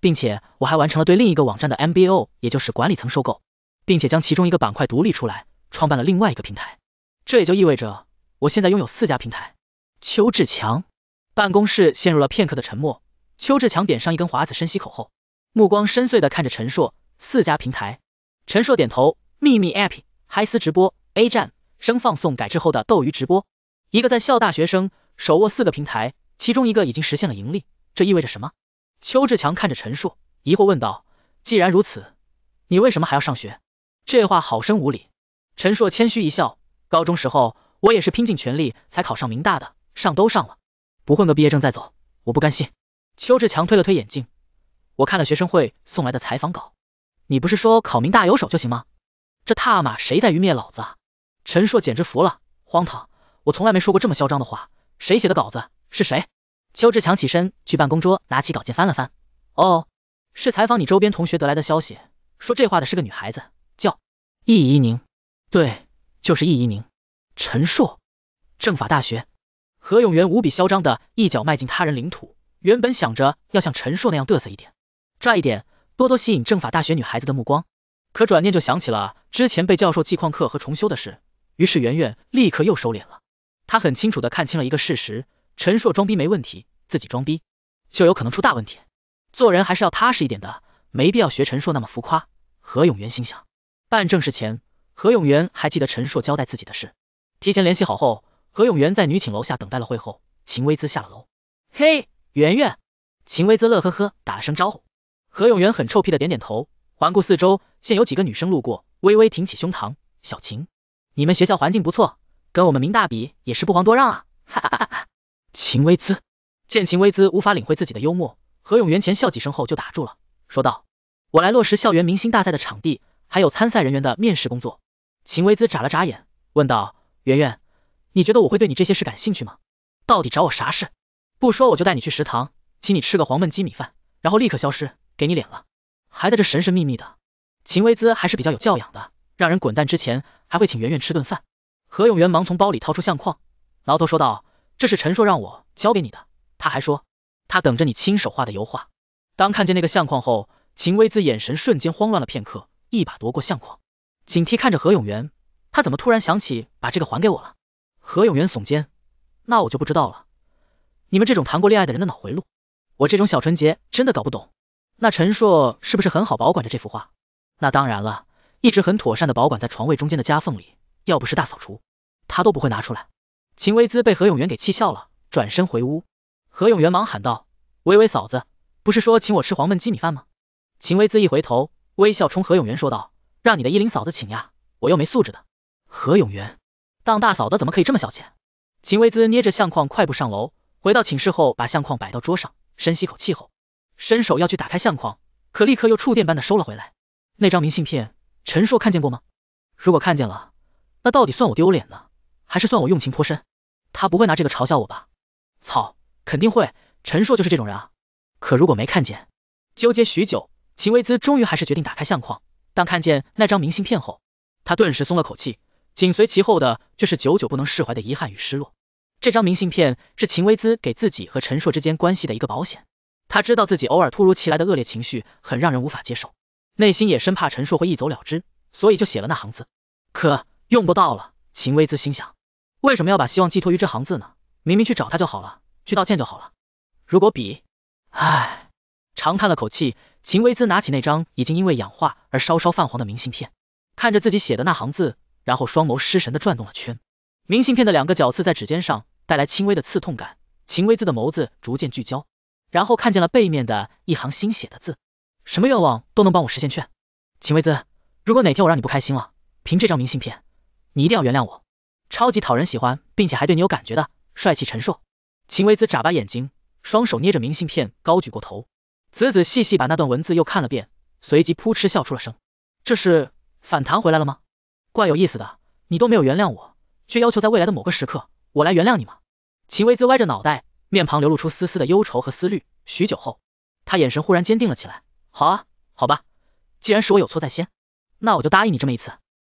并且我还完成了对另一个网站的 M B O，也就是管理层收购。并且将其中一个板块独立出来，创办了另外一个平台，这也就意味着我现在拥有四家平台。邱志强办公室陷入了片刻的沉默。邱志强点上一根华子，深吸口后，目光深邃的看着陈硕。四家平台，陈硕点头。秘密 App、嗨丝直播、A 站、声放送改制后的斗鱼直播。一个在校大学生手握四个平台，其中一个已经实现了盈利，这意味着什么？邱志强看着陈硕，疑惑问道：“既然如此，你为什么还要上学？”这话好生无理。陈硕谦虚一笑，高中时候我也是拼尽全力才考上明大的，上都上了，不混个毕业证再走，我不甘心。邱志强推了推眼镜，我看了学生会送来的采访稿，你不是说考明大有手就行吗？这踏马谁在愚灭老子？啊？陈硕简直服了，荒唐！我从来没说过这么嚣张的话，谁写的稿子？是谁？邱志强起身去办公桌拿起稿件翻了翻，哦，是采访你周边同学得来的消息，说这话的是个女孩子。叫易一宁，对，就是易一宁。陈硕，政法大学。何永元无比嚣张的一脚迈进他人领土，原本想着要像陈硕那样嘚瑟一点，拽一点，多多吸引政法大学女孩子的目光，可转念就想起了之前被教授记旷课和重修的事，于是圆圆立刻又收敛了。他很清楚的看清了一个事实，陈硕装逼没问题，自己装逼就有可能出大问题。做人还是要踏实一点的，没必要学陈硕那么浮夸。何永元心想。办正事前，何永元还记得陈硕交代自己的事，提前联系好后，何永元在女寝楼下等待了会后，秦薇姿下了楼。嘿，圆圆，秦薇姿乐呵呵打了声招呼，何永元很臭屁的点点头，环顾四周，见有几个女生路过，微微挺起胸膛。小秦，你们学校环境不错，跟我们明大比也是不遑多让啊。哈哈哈哈哈。秦薇姿见秦薇姿无法领会自己的幽默，何永元前笑几声后就打住了，说道：“我来落实校园明星大赛的场地。”还有参赛人员的面试工作。秦薇姿眨了眨眼，问道：“圆圆，你觉得我会对你这些事感兴趣吗？到底找我啥事？不说我就带你去食堂，请你吃个黄焖鸡米饭，然后立刻消失，给你脸了，还在这神神秘秘的。”秦薇姿还是比较有教养的，让人滚蛋之前还会请圆圆吃顿饭。何永元忙从包里掏出相框，挠头说道：“这是陈硕让我交给你的，他还说他等着你亲手画的油画。”当看见那个相框后，秦薇姿眼神瞬间慌乱了片刻。一把夺过相框，警惕看着何永元，他怎么突然想起把这个还给我了？何永元耸肩，那我就不知道了。你们这种谈过恋爱的人的脑回路，我这种小纯洁真的搞不懂。那陈硕是不是很好保管着这幅画？那当然了，一直很妥善的保管在床位中间的夹缝里，要不是大扫除，他都不会拿出来。秦薇姿被何永元给气笑了，转身回屋。何永元忙喊道，薇薇嫂子，不是说请我吃黄焖鸡米饭吗？秦薇姿一回头。微笑冲何永元说道：“让你的依琳嫂子请呀，我又没素质的。”何永元当大嫂的怎么可以这么小气？秦薇姿捏着相框，快步上楼。回到寝室后，把相框摆到桌上，深吸口气后，伸手要去打开相框，可立刻又触电般的收了回来。那张明信片，陈硕看见过吗？如果看见了，那到底算我丢脸呢，还是算我用情颇深？他不会拿这个嘲笑我吧？操，肯定会，陈硕就是这种人啊。可如果没看见，纠结许久。秦薇姿终于还是决定打开相框，当看见那张明信片后，她顿时松了口气，紧随其后的却是久久不能释怀的遗憾与失落。这张明信片是秦薇姿给自己和陈硕之间关系的一个保险，她知道自己偶尔突如其来的恶劣情绪很让人无法接受，内心也深怕陈硕会一走了之，所以就写了那行字。可用不到了，秦薇姿心想，为什么要把希望寄托于这行字呢？明明去找他就好了，去道歉就好了。如果比，唉。长叹了口气，秦薇姿拿起那张已经因为氧化而稍稍泛黄的明信片，看着自己写的那行字，然后双眸失神的转动了圈。明信片的两个角刺在指尖上带来轻微的刺痛感，秦薇姿的眸子逐渐聚焦，然后看见了背面的一行新写的字：什么愿望都能帮我实现，劝秦薇姿，如果哪天我让你不开心了，凭这张明信片，你一定要原谅我。超级讨人喜欢，并且还对你有感觉的帅气陈硕。秦薇姿眨巴眼睛，双手捏着明信片高举过头。仔仔细细把那段文字又看了遍，随即扑哧笑出了声。这是反弹回来了吗？怪有意思的。你都没有原谅我，却要求在未来的某个时刻，我来原谅你吗？秦薇姿歪着脑袋，面庞流露出丝丝的忧愁和思虑。许久后，他眼神忽然坚定了起来。好，啊，好吧，既然是我有错在先，那我就答应你这么一次。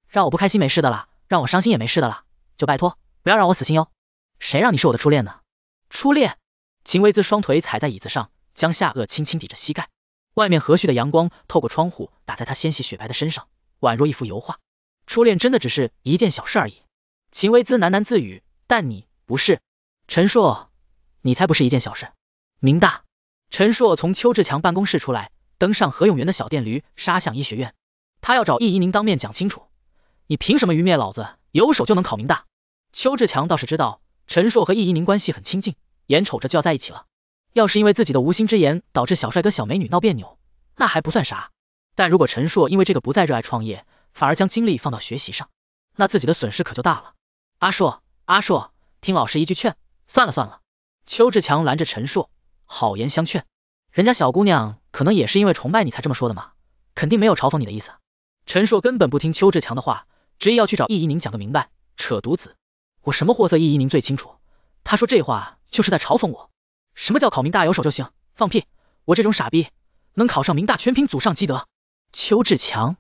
让我不开心没事的啦，让我伤心也没事的啦，就拜托不要让我死心哟。谁让你是我的初恋呢？初恋。秦薇姿双腿踩在椅子上。将下颚轻轻抵着膝盖，外面和煦的阳光透过窗户打在他纤细雪白的身上，宛若一幅油画。初恋真的只是一件小事而已，秦薇姿喃喃自语。但你不是陈硕，你才不是一件小事。明大，陈硕从邱志强办公室出来，登上何永元的小电驴，杀向医学院。他要找易一宁当面讲清楚，你凭什么愚灭老子，有手就能考明大？邱志强倒是知道陈硕和易一宁关系很亲近，眼瞅着就要在一起了。要是因为自己的无心之言导致小帅哥、小美女闹别扭，那还不算啥。但如果陈硕因为这个不再热爱创业，反而将精力放到学习上，那自己的损失可就大了。阿硕，阿硕，听老师一句劝，算了算了。邱志强拦着陈硕，好言相劝，人家小姑娘可能也是因为崇拜你才这么说的嘛，肯定没有嘲讽你的意思。陈硕根本不听邱志强的话，执意要去找易怡宁讲个明白，扯犊子，我什么货色，易怡宁最清楚，她说这话就是在嘲讽我。什么叫考名大有手就行？放屁！我这种傻逼能考上名大全凭祖上积德。邱志强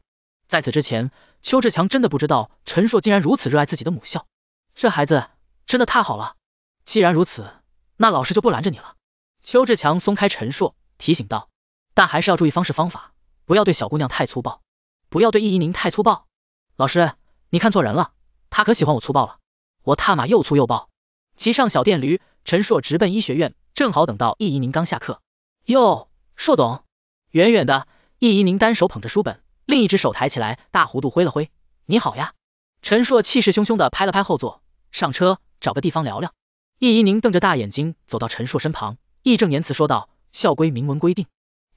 在此之前，邱志强真的不知道陈硕竟然如此热爱自己的母校，这孩子真的太好了。既然如此，那老师就不拦着你了。邱志强松开陈硕，提醒道，但还是要注意方式方法，不要对小姑娘太粗暴，不要对易一宁太粗暴。老师，你看错人了，他可喜欢我粗暴了，我踏马又粗又暴。骑上小电驴，陈硕直奔医学院，正好等到易怡宁刚下课。哟，硕总，远远的，易怡宁单手捧着书本，另一只手抬起来，大弧度挥了挥，你好呀。陈硕气势汹汹的拍了拍后座，上车，找个地方聊聊。易怡宁瞪着大眼睛，走到陈硕身旁，义正言辞说道：“校规明文规定，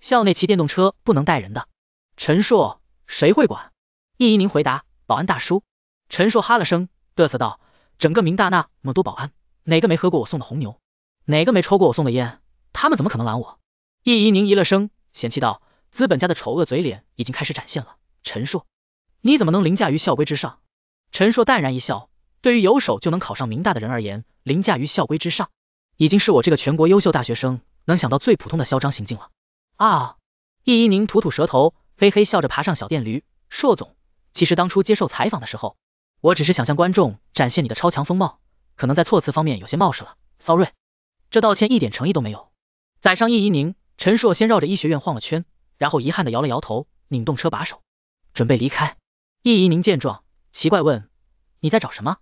校内骑电动车不能带人的。陈硕，谁会管？”易怡宁回答：“保安大叔。”陈硕哈了声，嘚瑟道：“整个明大那么多保安。”哪个没喝过我送的红牛？哪个没抽过我送的烟？他们怎么可能拦我？易一宁一了声，嫌弃道：“资本家的丑恶嘴脸已经开始展现了。”陈硕，你怎么能凌驾于校规之上？陈硕淡然一笑，对于有手就能考上明大的人而言，凌驾于校规之上，已经是我这个全国优秀大学生能想到最普通的嚣张行径了。啊！易一宁吐吐舌头，嘿嘿笑着爬上小电驴。硕总，其实当初接受采访的时候，我只是想向观众展现你的超强风貌。可能在措辞方面有些冒失了，Sorry，这道歉一点诚意都没有。宰上易怡宁，陈硕先绕着医学院晃了圈，然后遗憾的摇了摇头，拧动车把手，准备离开。易怡宁见状，奇怪问：“你在找什么？”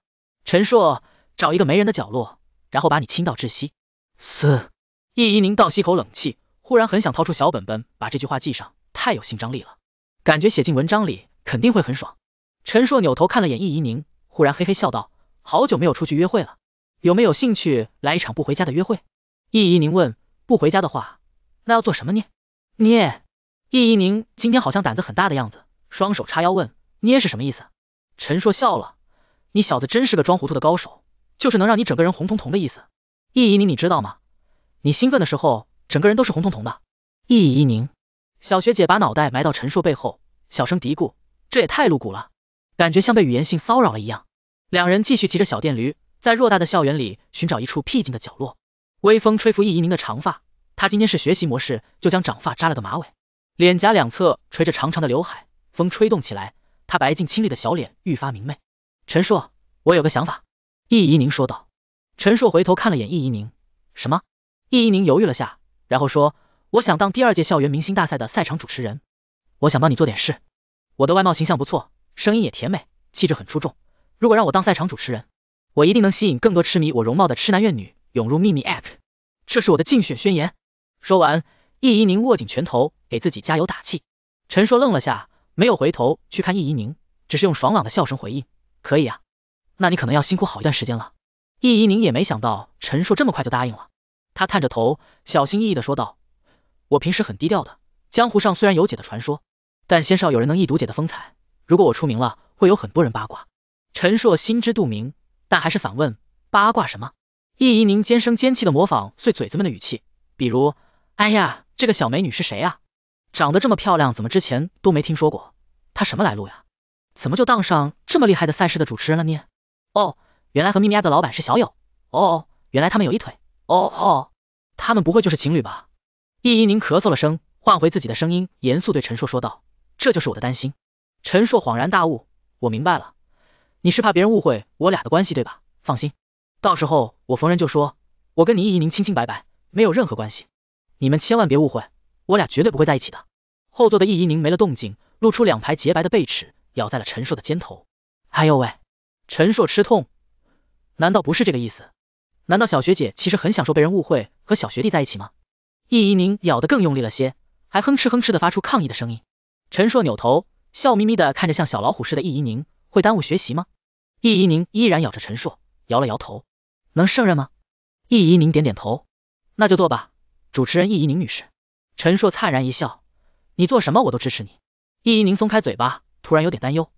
陈硕：“找一个没人的角落，然后把你亲到窒息。”嘶，易怡宁倒吸口冷气，忽然很想掏出小本本把这句话记上，太有性张力了，感觉写进文章里肯定会很爽。陈硕扭头看了眼易怡宁，忽然嘿嘿笑道。好久没有出去约会了，有没有兴趣来一场不回家的约会？易怡宁问。不回家的话，那要做什么捏捏？易怡宁今天好像胆子很大的样子，双手叉腰问，捏是什么意思？陈硕笑了，你小子真是个装糊涂的高手，就是能让你整个人红彤彤的意思。易怡宁，你知道吗？你兴奋的时候，整个人都是红彤彤的。易怡宁，小学姐把脑袋埋到陈硕背后，小声嘀咕，这也太露骨了，感觉像被语言性骚扰了一样。两人继续骑着小电驴，在偌大的校园里寻找一处僻静的角落。微风吹拂易怡宁的长发，她今天是学习模式，就将长发扎了个马尾，脸颊两侧垂着长长的刘海，风吹动起来，她白净清丽的小脸愈发明媚。陈硕，我有个想法，易怡宁说道。陈硕回头看了眼易怡宁，什么？易怡宁犹豫了下，然后说，我想当第二届校园明星大赛的赛场主持人，我想帮你做点事。我的外貌形象不错，声音也甜美，气质很出众。如果让我当赛场主持人，我一定能吸引更多痴迷我容貌的痴男怨女涌入秘密 app。这是我的竞选宣言。说完，易怡宁握紧拳头，给自己加油打气。陈硕愣了下，没有回头去看易怡宁，只是用爽朗的笑声回应：“可以啊，那你可能要辛苦好一段时间了。”易怡宁也没想到陈硕这么快就答应了，他探着头，小心翼翼的说道：“我平时很低调的，江湖上虽然有姐的传说，但鲜少有人能一睹姐的风采。如果我出名了，会有很多人八卦。”陈硕心知肚明，但还是反问：“八卦什么？”易一宁尖声尖气的模仿碎嘴子们的语气，比如：“哎呀，这个小美女是谁啊？长得这么漂亮，怎么之前都没听说过？她什么来路呀？怎么就当上这么厉害的赛事的主持人了呢？哦，原来和咪咪呀的老板是小友，哦，原来他们有一腿，哦哦，他们不会就是情侣吧？”易一宁咳嗽了声，换回自己的声音，严肃对陈硕说道：“这就是我的担心。”陈硕恍然大悟：“我明白了。”你是怕别人误会我俩的关系对吧？放心，到时候我逢人就说，我跟你易姨宁清清白白，没有任何关系，你们千万别误会，我俩绝对不会在一起的。后座的易姨宁没了动静，露出两排洁白的背齿，咬在了陈硕的肩头。哎呦喂，陈硕吃痛，难道不是这个意思？难道小学姐其实很享受被人误会和小学弟在一起吗？易姨宁咬得更用力了些，还哼哧哼哧的发出抗议的声音。陈硕扭头，笑眯眯的看着像小老虎似的易怡宁，会耽误学习吗？易怡宁依然咬着陈硕，摇了摇头，能胜任吗？易怡宁点点头，那就做吧。主持人易怡宁女士，陈硕灿然一笑，你做什么我都支持你。易怡宁松开嘴巴，突然有点担忧，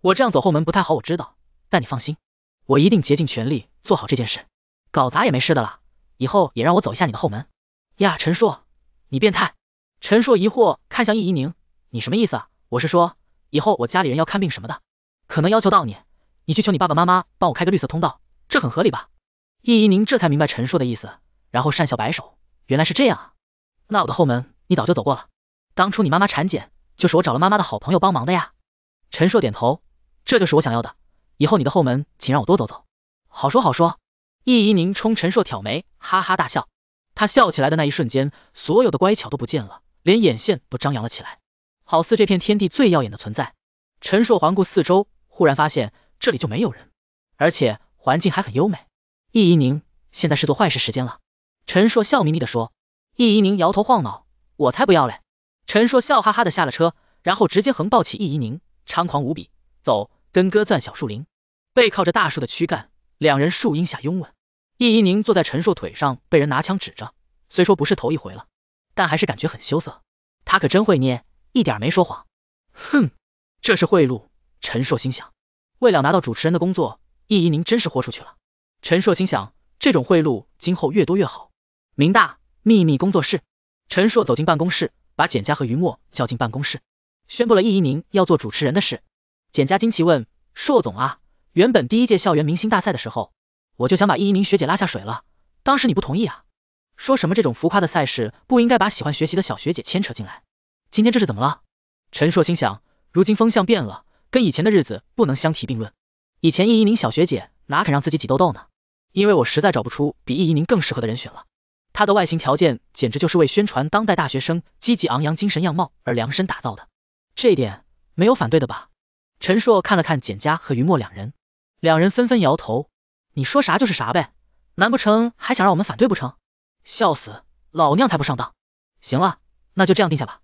我这样走后门不太好，我知道，但你放心，我一定竭尽全力做好这件事，搞砸也没事的啦。以后也让我走一下你的后门呀，陈硕，你变态。陈硕疑惑看向易怡宁，你什么意思啊？我是说，以后我家里人要看病什么的，可能要求到你。你去求你爸爸妈妈帮我开个绿色通道，这很合理吧？易怡宁这才明白陈硕的意思，然后讪笑摆手，原来是这样啊，那我的后门你早就走过了，当初你妈妈产检就是我找了妈妈的好朋友帮忙的呀。陈硕点头，这就是我想要的，以后你的后门请让我多走走，好说好说。易怡宁冲陈硕挑眉，哈哈大笑，他笑起来的那一瞬间，所有的乖巧都不见了，连眼线都张扬了起来，好似这片天地最耀眼的存在。陈硕环顾四周，忽然发现。这里就没有人，而且环境还很优美。易一宁，现在是做坏事时间了。陈硕笑眯眯的说。易一宁摇头晃脑，我才不要嘞。陈硕笑哈哈的下了车，然后直接横抱起易一宁，猖狂无比。走，跟哥钻小树林。背靠着大树的躯干，两人树荫下拥吻。易一宁坐在陈硕腿上，被人拿枪指着，虽说不是头一回了，但还是感觉很羞涩。他可真会捏，一点没说谎。哼，这是贿赂。陈硕心想。为了拿到主持人的工作，易怡您真是豁出去了。陈硕心想，这种贿赂今后越多越好。明大秘密工作室，陈硕走进办公室，把简家和于墨叫进办公室，宣布了易怡宁要做主持人的事。简家惊奇问，硕总啊，原本第一届校园明星大赛的时候，我就想把易怡宁学姐拉下水了，当时你不同意啊，说什么这种浮夸的赛事不应该把喜欢学习的小学姐牵扯进来。今天这是怎么了？陈硕心想，如今风向变了。跟以前的日子不能相提并论，以前易一宁小学姐哪肯让自己挤痘痘呢？因为我实在找不出比易一宁更适合的人选了，她的外形条件简直就是为宣传当代大学生积极昂扬精神样貌而量身打造的，这一点没有反对的吧？陈硕看了看简家和于墨两人，两人纷纷摇头，你说啥就是啥呗，难不成还想让我们反对不成？笑死，老娘才不上当。行了，那就这样定下吧。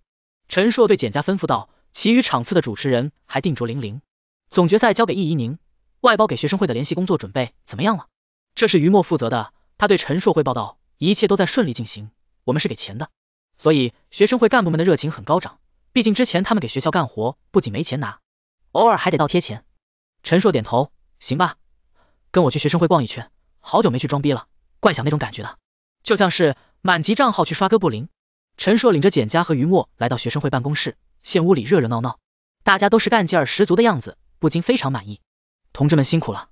陈硕对简家吩咐道。其余场次的主持人还定着玲玲，总决赛交给易怡宁，外包给学生会的联系工作准备怎么样了？这是于墨负责的，他对陈硕汇报道，一切都在顺利进行，我们是给钱的，所以学生会干部们的热情很高涨，毕竟之前他们给学校干活不仅没钱拿，偶尔还得倒贴钱。陈硕点头，行吧，跟我去学生会逛一圈，好久没去装逼了，怪想那种感觉的，就像是满级账号去刷哥布林。陈硕领着简家和于墨来到学生会办公室。现屋里热热闹闹，大家都是干劲儿十足的样子，不禁非常满意。同志们辛苦了，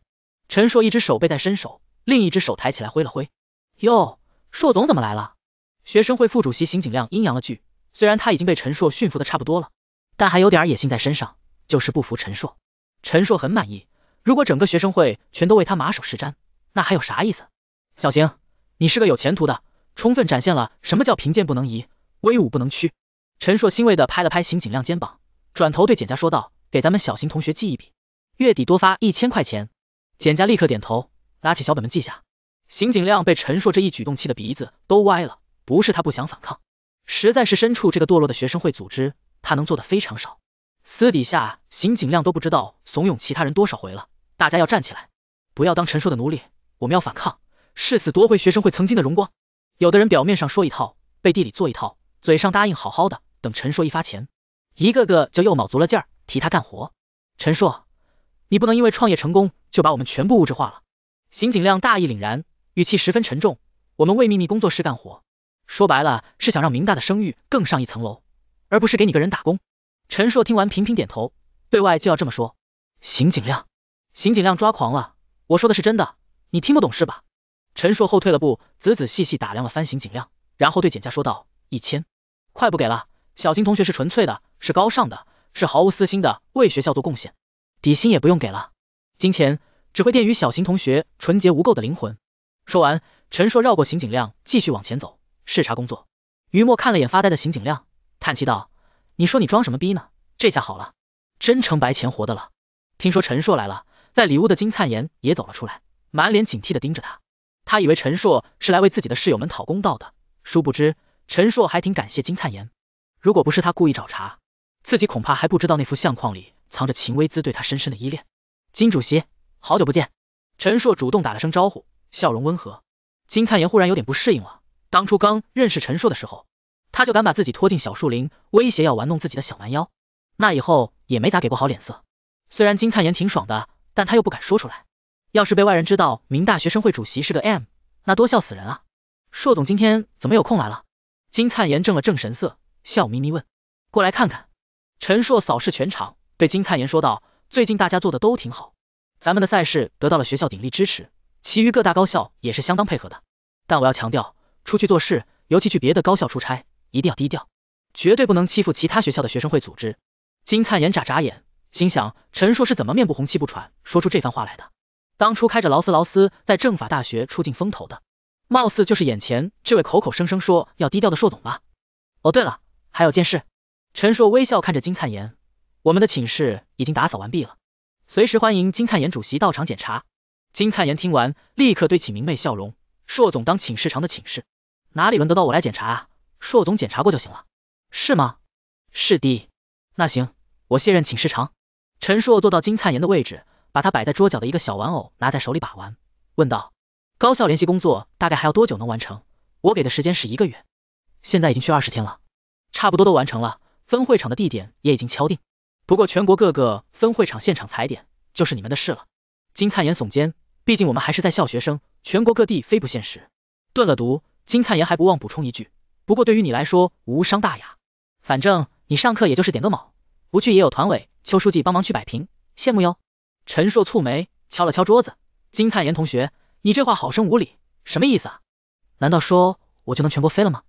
陈硕一只手背在身手，另一只手抬起来挥了挥。哟，硕总怎么来了？学生会副主席邢景亮阴阳了句，虽然他已经被陈硕驯服的差不多了，但还有点野性在身上，就是不服陈硕。陈硕很满意，如果整个学生会全都为他马首是瞻，那还有啥意思？小邢，你是个有前途的，充分展现了什么叫贫贱不能移，威武不能屈。陈硕欣慰的拍了拍邢景亮肩膀，转头对简家说道：“给咱们小邢同学记一笔，月底多发一千块钱。”简家立刻点头，拿起小本本记下。邢景亮被陈硕这一举动气的鼻子都歪了，不是他不想反抗，实在是身处这个堕落的学生会组织，他能做的非常少。私底下，邢景亮都不知道怂恿其他人多少回了，大家要站起来，不要当陈硕的奴隶，我们要反抗，誓死夺回学生会曾经的荣光。有的人表面上说一套，背地里做一套，嘴上答应好好的。等陈硕一发钱，一个个就又卯足了劲儿替他干活。陈硕，你不能因为创业成功就把我们全部物质化了。邢景亮大义凛然，语气十分沉重。我们为秘密工作室干活，说白了是想让明大的声誉更上一层楼，而不是给你个人打工。陈硕听完频频点头，对外就要这么说。邢景亮，邢景亮抓狂了，我说的是真的，你听不懂是吧？陈硕后退了步，仔仔细细打量了番邢景亮，然后对简家说道：一千，快不给了。小秦同学是纯粹的，是高尚的，是毫无私心的，为学校做贡献，底薪也不用给了，金钱只会玷于小秦同学纯洁无垢的灵魂。说完，陈硕绕过刑警亮，继续往前走视察工作。于墨看了眼发呆的刑警亮，叹气道：“你说你装什么逼呢？这下好了，真成白钱活的了。”听说陈硕来了，在里屋的金灿岩也走了出来，满脸警惕的盯着他。他以为陈硕是来为自己的室友们讨公道的，殊不知陈硕还挺感谢金灿岩。如果不是他故意找茬，自己恐怕还不知道那副相框里藏着秦薇姿对他深深的依恋。金主席，好久不见，陈硕主动打了声招呼，笑容温和。金灿言忽然有点不适应了，当初刚认识陈硕的时候，他就敢把自己拖进小树林，威胁要玩弄自己的小蛮腰，那以后也没咋给过好脸色。虽然金灿言挺爽的，但他又不敢说出来，要是被外人知道明大学生会主席是个 M，那多笑死人啊！硕总今天怎么有空来了？金灿言正了正神色。笑眯眯问：“过来看看。”陈硕扫视全场，对金灿岩说道：“最近大家做的都挺好，咱们的赛事得到了学校鼎力支持，其余各大高校也是相当配合的。但我要强调，出去做事，尤其去别的高校出差，一定要低调，绝对不能欺负其他学校的学生会组织。”金灿岩眨眨眼，心想：陈硕是怎么面不红气不喘说出这番话来的？当初开着劳斯劳斯在政法大学出尽风头的，貌似就是眼前这位口口声声说要低调的硕总吧？哦，对了。还有件事，陈硕微笑看着金灿岩，我们的寝室已经打扫完毕了，随时欢迎金灿岩主席到场检查。金灿岩听完，立刻堆起明媚笑容。硕总当寝室长的寝室，哪里轮得到我来检查啊？硕总检查过就行了，是吗？是的。那行，我卸任寝室长。陈硕坐到金灿岩的位置，把他摆在桌角的一个小玩偶拿在手里把玩，问道：高校联系工作大概还要多久能完成？我给的时间是一个月，现在已经去二十天了。差不多都完成了，分会场的地点也已经敲定。不过全国各个分会场现场踩点就是你们的事了。金灿岩耸肩，毕竟我们还是在校学生，全国各地非不现实。顿了读，金灿岩还不忘补充一句，不过对于你来说无伤大雅，反正你上课也就是点个卯，不去也有团委邱书记帮忙去摆平，羡慕哟。陈硕蹙眉，敲了敲桌子，金灿岩同学，你这话好生无理，什么意思啊？难道说我就能全国飞了吗？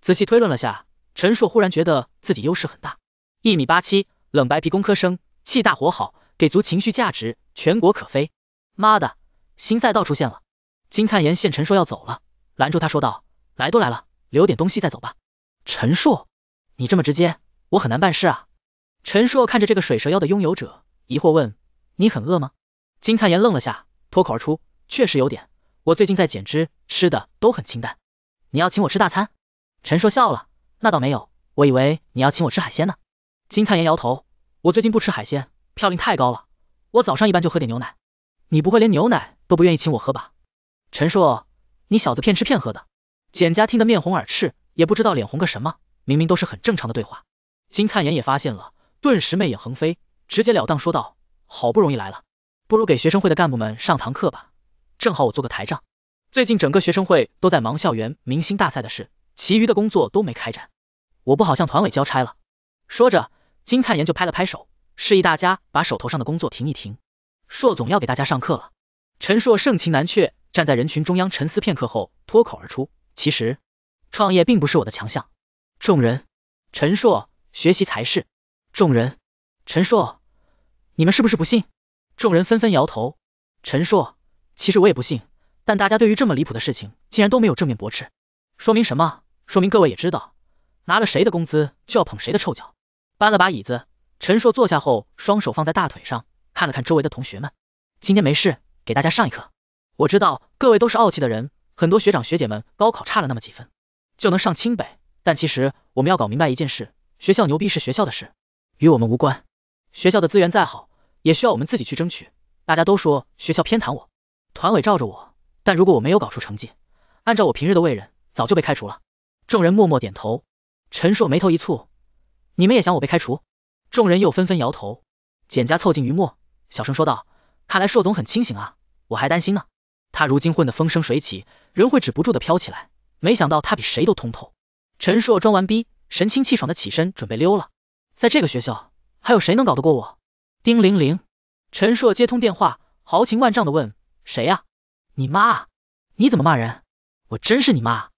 仔细推论了下。陈硕忽然觉得自己优势很大，一米八七，冷白皮，工科生，气大活好，给足情绪价值，全国可飞。妈的，新赛道出现了。金灿妍见陈硕要走了，拦住他说道：“来都来了，留点东西再走吧。”陈硕，你这么直接，我很难办事啊。陈硕看着这个水蛇妖的拥有者，疑惑问：“你很饿吗？”金灿妍愣了下，脱口而出：“确实有点，我最近在减脂，吃的都很清淡。”你要请我吃大餐？陈硕笑了。那倒没有，我以为你要请我吃海鲜呢。金灿妍摇头，我最近不吃海鲜，嘌呤太高了。我早上一般就喝点牛奶，你不会连牛奶都不愿意请我喝吧？陈硕，你小子骗吃骗喝的！简家听得面红耳赤，也不知道脸红个什么，明明都是很正常的对话。金灿妍也发现了，顿时媚眼横飞，直截了当说道，好不容易来了，不如给学生会的干部们上堂课吧，正好我做个台账。最近整个学生会都在忙校园明星大赛的事。其余的工作都没开展，我不好向团委交差了。说着，金灿岩就拍了拍手，示意大家把手头上的工作停一停。硕总要给大家上课了。陈硕盛情难却，站在人群中央沉思片刻后，脱口而出：“其实创业并不是我的强项。”众人，陈硕学习才是。众人，陈硕，你们是不是不信？众人纷纷摇头。陈硕，其实我也不信，但大家对于这么离谱的事情竟然都没有正面驳斥，说明什么？说明各位也知道，拿了谁的工资就要捧谁的臭脚。搬了把椅子，陈硕坐下后，双手放在大腿上，看了看周围的同学们。今天没事，给大家上一课。我知道各位都是傲气的人，很多学长学姐们高考差了那么几分就能上清北，但其实我们要搞明白一件事，学校牛逼是学校的事，与我们无关。学校的资源再好，也需要我们自己去争取。大家都说学校偏袒我，团委罩着我，但如果我没有搞出成绩，按照我平日的为人，早就被开除了。众人默默点头，陈硕眉头一蹙，你们也想我被开除？众人又纷纷摇头。简家凑近于墨，小声说道：“看来硕总很清醒啊，我还担心呢。他如今混得风生水起，人会止不住的飘起来。没想到他比谁都通透。”陈硕装完逼，神清气爽的起身准备溜了。在这个学校，还有谁能搞得过我？丁玲玲，陈硕接通电话，豪情万丈的问：“谁呀？你妈？你怎么骂人？我真是你妈！”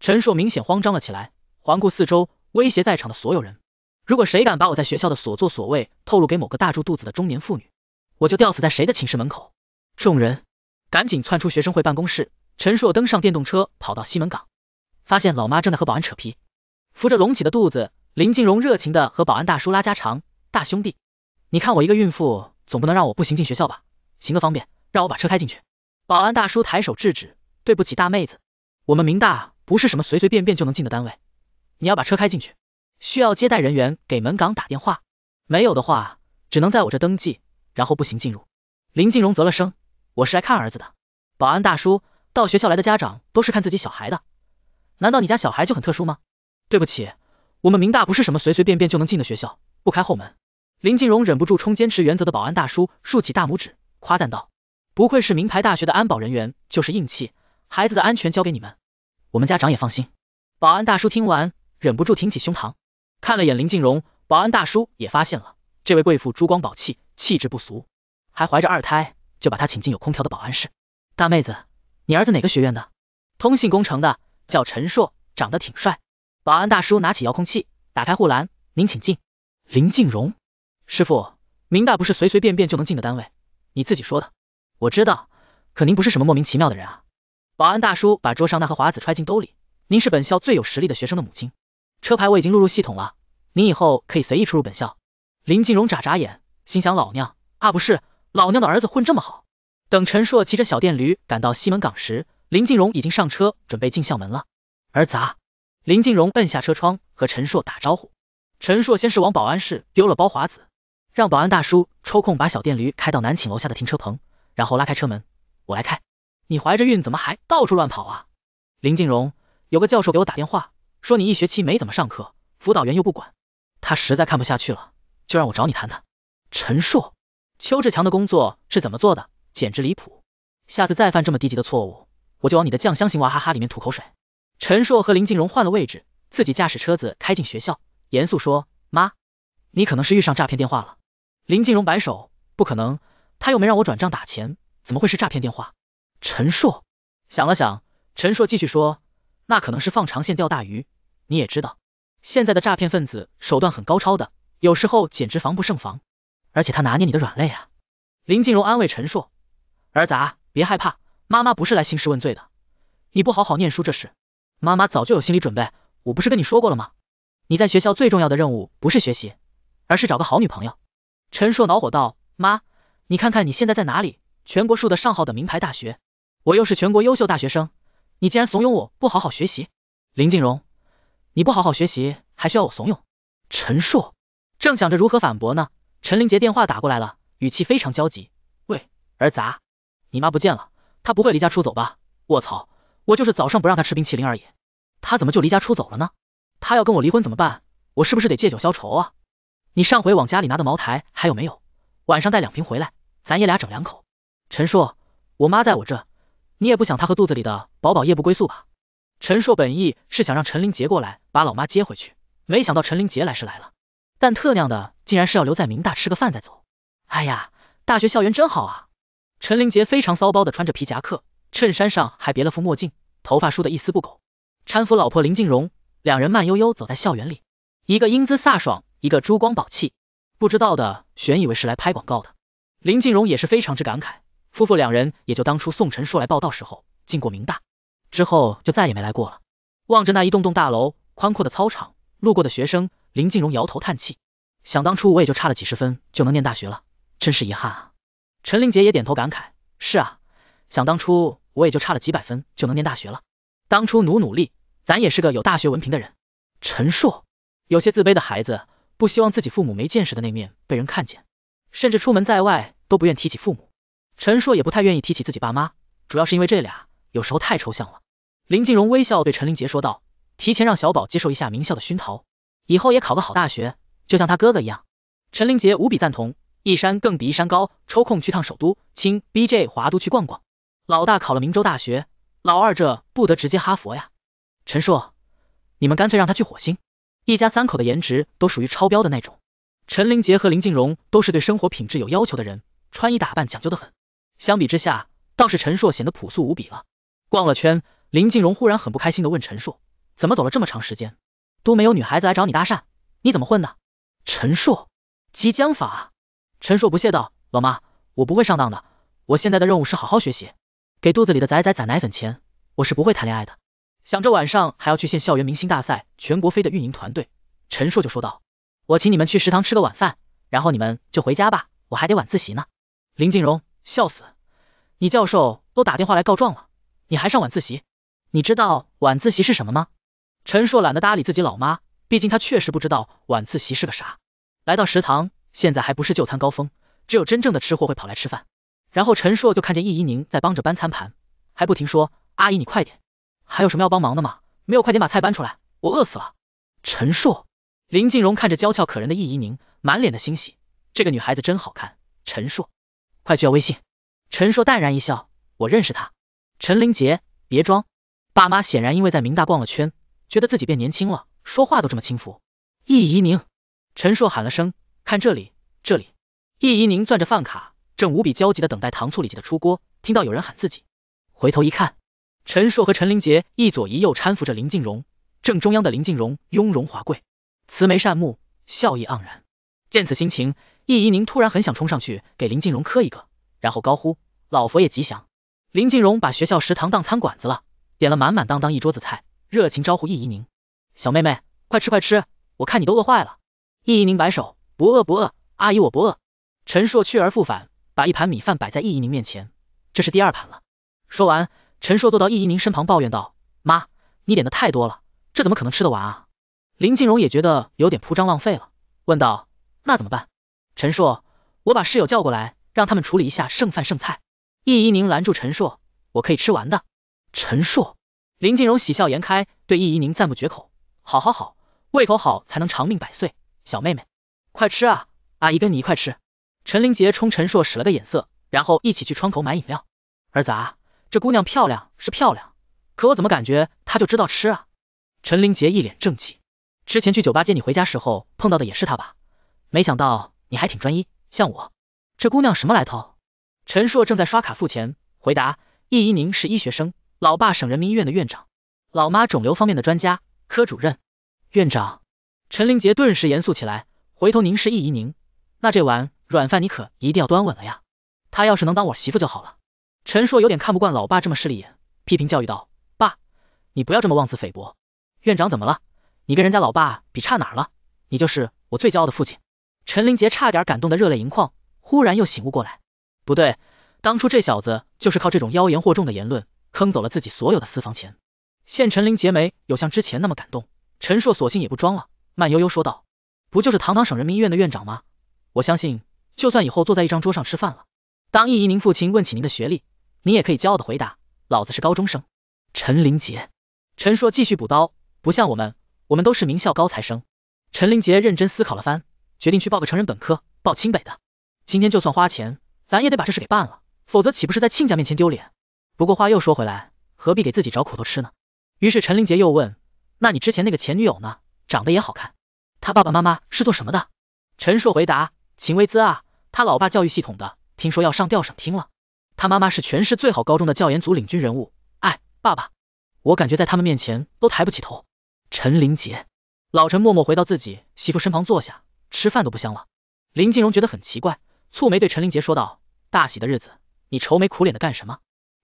陈硕明显慌张了起来，环顾四周，威胁在场的所有人：“如果谁敢把我在学校的所作所为透露给某个大住肚子的中年妇女，我就吊死在谁的寝室门口。”众人赶紧窜出学生会办公室，陈硕登上电动车，跑到西门岗，发现老妈正在和保安扯皮，扶着隆起的肚子，林静荣热情的和保安大叔拉家常：“大兄弟，你看我一个孕妇，总不能让我步行进学校吧？行个方便，让我把车开进去。”保安大叔抬手制止：“对不起，大妹子，我们明大。”不是什么随随便便就能进的单位，你要把车开进去，需要接待人员给门岗打电话，没有的话，只能在我这登记，然后步行进入。林静荣啧了声，我是来看儿子的。保安大叔，到学校来的家长都是看自己小孩的，难道你家小孩就很特殊吗？对不起，我们明大不是什么随随便便就能进的学校，不开后门。林静荣忍不住冲坚持原则的保安大叔竖起大拇指，夸赞道，不愧是名牌大学的安保人员，就是硬气，孩子的安全交给你们。我们家长也放心。保安大叔听完，忍不住挺起胸膛，看了眼林静荣，保安大叔也发现了这位贵妇珠光宝气，气质不俗，还怀着二胎，就把她请进有空调的保安室。大妹子，你儿子哪个学院的？通信工程的，叫陈硕，长得挺帅。保安大叔拿起遥控器，打开护栏，您请进。林静荣，师傅，明大不是随随便便就能进的单位，你自己说的，我知道，可您不是什么莫名其妙的人啊。保安大叔把桌上那盒华子揣进兜里。您是本校最有实力的学生的母亲，车牌我已经录入系统了，您以后可以随意出入本校。林静荣眨眨眼，心想老娘啊不是老娘的儿子混这么好。等陈硕骑着小电驴赶到西门岗时，林静荣已经上车准备进校门了。儿子，林静荣摁下车窗和陈硕打招呼。陈硕先是往保安室丢了包华子，让保安大叔抽空把小电驴开到南寝楼下的停车棚，然后拉开车门，我来开。你怀着孕怎么还到处乱跑啊？林静荣，有个教授给我打电话，说你一学期没怎么上课，辅导员又不管，他实在看不下去了，就让我找你谈谈。陈硕，邱志强的工作是怎么做的，简直离谱，下次再犯这么低级的错误，我就往你的酱香型娃哈哈里面吐口水。陈硕和林静荣换了位置，自己驾驶车子开进学校，严肃说，妈，你可能是遇上诈骗电话了。林静荣摆手，不可能，他又没让我转账打钱，怎么会是诈骗电话？陈硕想了想，陈硕继续说，那可能是放长线钓大鱼，你也知道，现在的诈骗分子手段很高超的，有时候简直防不胜防。而且他拿捏你的软肋啊。林静茹安慰陈硕，儿子别害怕，妈妈不是来兴师问罪的。你不好好念书这事，妈妈早就有心理准备。我不是跟你说过了吗？你在学校最重要的任务不是学习，而是找个好女朋友。陈硕恼火道，妈，你看看你现在在哪里？全国数的上号的名牌大学。我又是全国优秀大学生，你竟然怂恿我不好好学习，林静荣，你不好好学习还需要我怂恿？陈硕正想着如何反驳呢，陈林杰电话打过来了，语气非常焦急。喂，儿砸，你妈不见了，她不会离家出走吧？卧槽，我就是早上不让她吃冰淇淋而已，她怎么就离家出走了呢？她要跟我离婚怎么办？我是不是得借酒消愁啊？你上回往家里拿的茅台还有没有？晚上带两瓶回来，咱爷俩整两口。陈硕，我妈在我这。你也不想他和肚子里的宝宝夜不归宿吧？陈硕本意是想让陈林杰过来把老妈接回去，没想到陈林杰来是来了，但特娘的竟然是要留在明大吃个饭再走。哎呀，大学校园真好。啊！陈林杰非常骚包的穿着皮夹克，衬衫上还别了副墨镜，头发梳的一丝不苟，搀扶老婆林静荣，两人慢悠悠走在校园里，一个英姿飒爽，一个珠光宝气，不知道的全以为是来拍广告的。林静荣也是非常之感慨。夫妇两人也就当初宋陈硕来报道时候进过明大，之后就再也没来过了。望着那一栋栋大楼、宽阔的操场，路过的学生林静荣摇头叹气，想当初我也就差了几十分就能念大学了，真是遗憾啊。陈林杰也点头感慨，是啊，想当初我也就差了几百分就能念大学了，当初努努力，咱也是个有大学文凭的人。陈硕有些自卑的孩子，不希望自己父母没见识的那面被人看见，甚至出门在外都不愿提起父母。陈硕也不太愿意提起自己爸妈，主要是因为这俩有时候太抽象了。林静荣微笑对陈林杰说道：“提前让小宝接受一下名校的熏陶，以后也考个好大学，就像他哥哥一样。”陈林杰无比赞同。一山更比一山高，抽空去趟首都，亲 B J 华都去逛逛。老大考了明州大学，老二这不得直接哈佛呀？陈硕，你们干脆让他去火星。一家三口的颜值都属于超标的那种。陈林杰和林静荣都是对生活品质有要求的人，穿衣打扮讲究的很。相比之下，倒是陈硕显得朴素无比了。逛了圈，林静荣忽然很不开心的问陈硕，怎么走了这么长时间都没有女孩子来找你搭讪，你怎么混的？陈硕，激将法。陈硕不屑道，老妈，我不会上当的。我现在的任务是好好学习，给肚子里的仔仔攒奶粉钱，我是不会谈恋爱的。想着晚上还要去县校园明星大赛全国飞的运营团队，陈硕就说道，我请你们去食堂吃个晚饭，然后你们就回家吧，我还得晚自习呢。林静荣。笑死，你教授都打电话来告状了，你还上晚自习？你知道晚自习是什么吗？陈硕懒得搭理自己老妈，毕竟他确实不知道晚自习是个啥。来到食堂，现在还不是就餐高峰，只有真正的吃货会跑来吃饭。然后陈硕就看见易怡宁在帮着搬餐盘，还不停说阿姨你快点，还有什么要帮忙的吗？没有，快点把菜搬出来，我饿死了。陈硕，林静荣看着娇俏可人的易怡宁，满脸的欣喜，这个女孩子真好看。陈硕。快去要微信！陈硕淡然一笑，我认识他。陈林杰，别装！爸妈显然因为在明大逛了圈，觉得自己变年轻了，说话都这么轻浮。易怡宁，陈硕喊了声，看这里，这里！易怡宁攥着饭卡，正无比焦急的等待糖醋里脊的出锅，听到有人喊自己，回头一看，陈硕和陈林杰一左一右搀扶着林静荣，正中央的林静荣雍容华贵，慈眉善目，笑意盎然。见此心情。易怡宁突然很想冲上去给林静荣磕一个，然后高呼老佛爷吉祥。林静荣把学校食堂当餐馆子了，点了满满当当一桌子菜，热情招呼易怡宁：“小妹妹，快吃快吃，我看你都饿坏了。”易怡宁摆手：“不饿不饿，阿姨我不饿。”陈硕去而复返，把一盘米饭摆在易怡宁面前，这是第二盘了。说完，陈硕坐到易怡宁身旁抱怨道：“妈，你点的太多了，这怎么可能吃得完啊？”林静荣也觉得有点铺张浪费了，问道：“那怎么办？”陈硕，我把室友叫过来，让他们处理一下剩饭剩菜。易怡宁拦住陈硕，我可以吃完的。陈硕，林静荣喜笑颜开，对易怡宁赞不绝口。好好好，胃口好才能长命百岁，小妹妹，快吃啊，阿姨跟你一块吃。陈林杰冲陈硕使了个眼色，然后一起去窗口买饮料。儿子，啊，这姑娘漂亮是漂亮，可我怎么感觉她就知道吃啊？陈林杰一脸正气，之前去酒吧接你回家时候碰到的也是她吧？没想到。你还挺专一，像我。这姑娘什么来头？陈硕正在刷卡付钱，回答：易怡宁是医学生，老爸省人民医院的院长，老妈肿瘤方面的专家，科主任。院长，陈林杰顿时严肃起来，回头凝视易怡宁。那这碗软饭你可一定要端稳了呀，她要是能当我媳妇就好了。陈硕有点看不惯老爸这么势利眼，批评教育道：爸，你不要这么妄自菲薄。院长怎么了？你跟人家老爸比差哪了？你就是我最骄傲的父亲。陈林杰差点感动的热泪盈眶，忽然又醒悟过来，不对，当初这小子就是靠这种妖言惑众的言论，坑走了自己所有的私房钱。现陈林杰没有像之前那么感动，陈硕索性也不装了，慢悠悠说道：“不就是堂堂省人民医院的院长吗？我相信，就算以后坐在一张桌上吃饭了，当易姨您父亲问起您的学历，您也可以骄傲的回答，老子是高中生。”陈林杰，陈硕继续补刀，不像我们，我们都是名校高材生。陈林杰认真思考了番。决定去报个成人本科，报清北的。今天就算花钱，咱也得把这事给办了，否则岂不是在亲家面前丢脸？不过话又说回来，何必给自己找苦头吃呢？于是陈林杰又问：“那你之前那个前女友呢？长得也好看，她爸爸妈妈是做什么的？”陈硕回答：“秦薇姿啊，他老爸教育系统的，听说要上调省厅了。他妈妈是全市最好高中的教研组领军人物。哎，爸爸，我感觉在他们面前都抬不起头。”陈林杰，老陈默默回到自己媳妇身旁坐下。吃饭都不香了，林静荣觉得很奇怪，蹙眉对陈林杰说道：“大喜的日子，你愁眉苦脸的干什么？”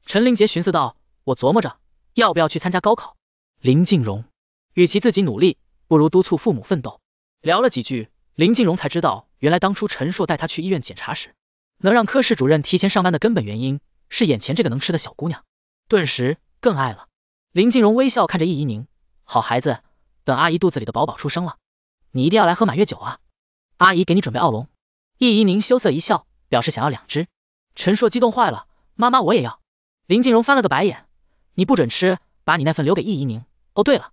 陈林杰寻思道：“我琢磨着要不要去参加高考。”林静荣，与其自己努力，不如督促父母奋斗。聊了几句，林静荣才知道原来当初陈硕带她去医院检查时，能让科室主任提前上班的根本原因是眼前这个能吃的小姑娘。顿时更爱了。林静荣微笑看着易怡宁，好孩子，等阿姨肚子里的宝宝出生了，你一定要来喝满月酒啊！阿姨给你准备奥龙，易怡宁羞涩一笑，表示想要两只。陈硕激动坏了，妈妈我也要。林静荣翻了个白眼，你不准吃，把你那份留给易怡宁。哦对了，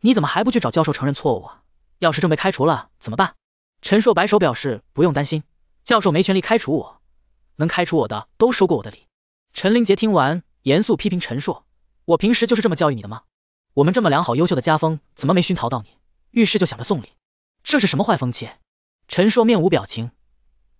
你怎么还不去找教授承认错误？啊？要是正被开除了怎么办？陈硕摆手表示不用担心，教授没权利开除我，能开除我的都收过我的礼。陈林杰听完，严肃批评陈硕，我平时就是这么教育你的吗？我们这么良好优秀的家风，怎么没熏陶到你？遇事就想着送礼，这是什么坏风气？陈硕面无表情，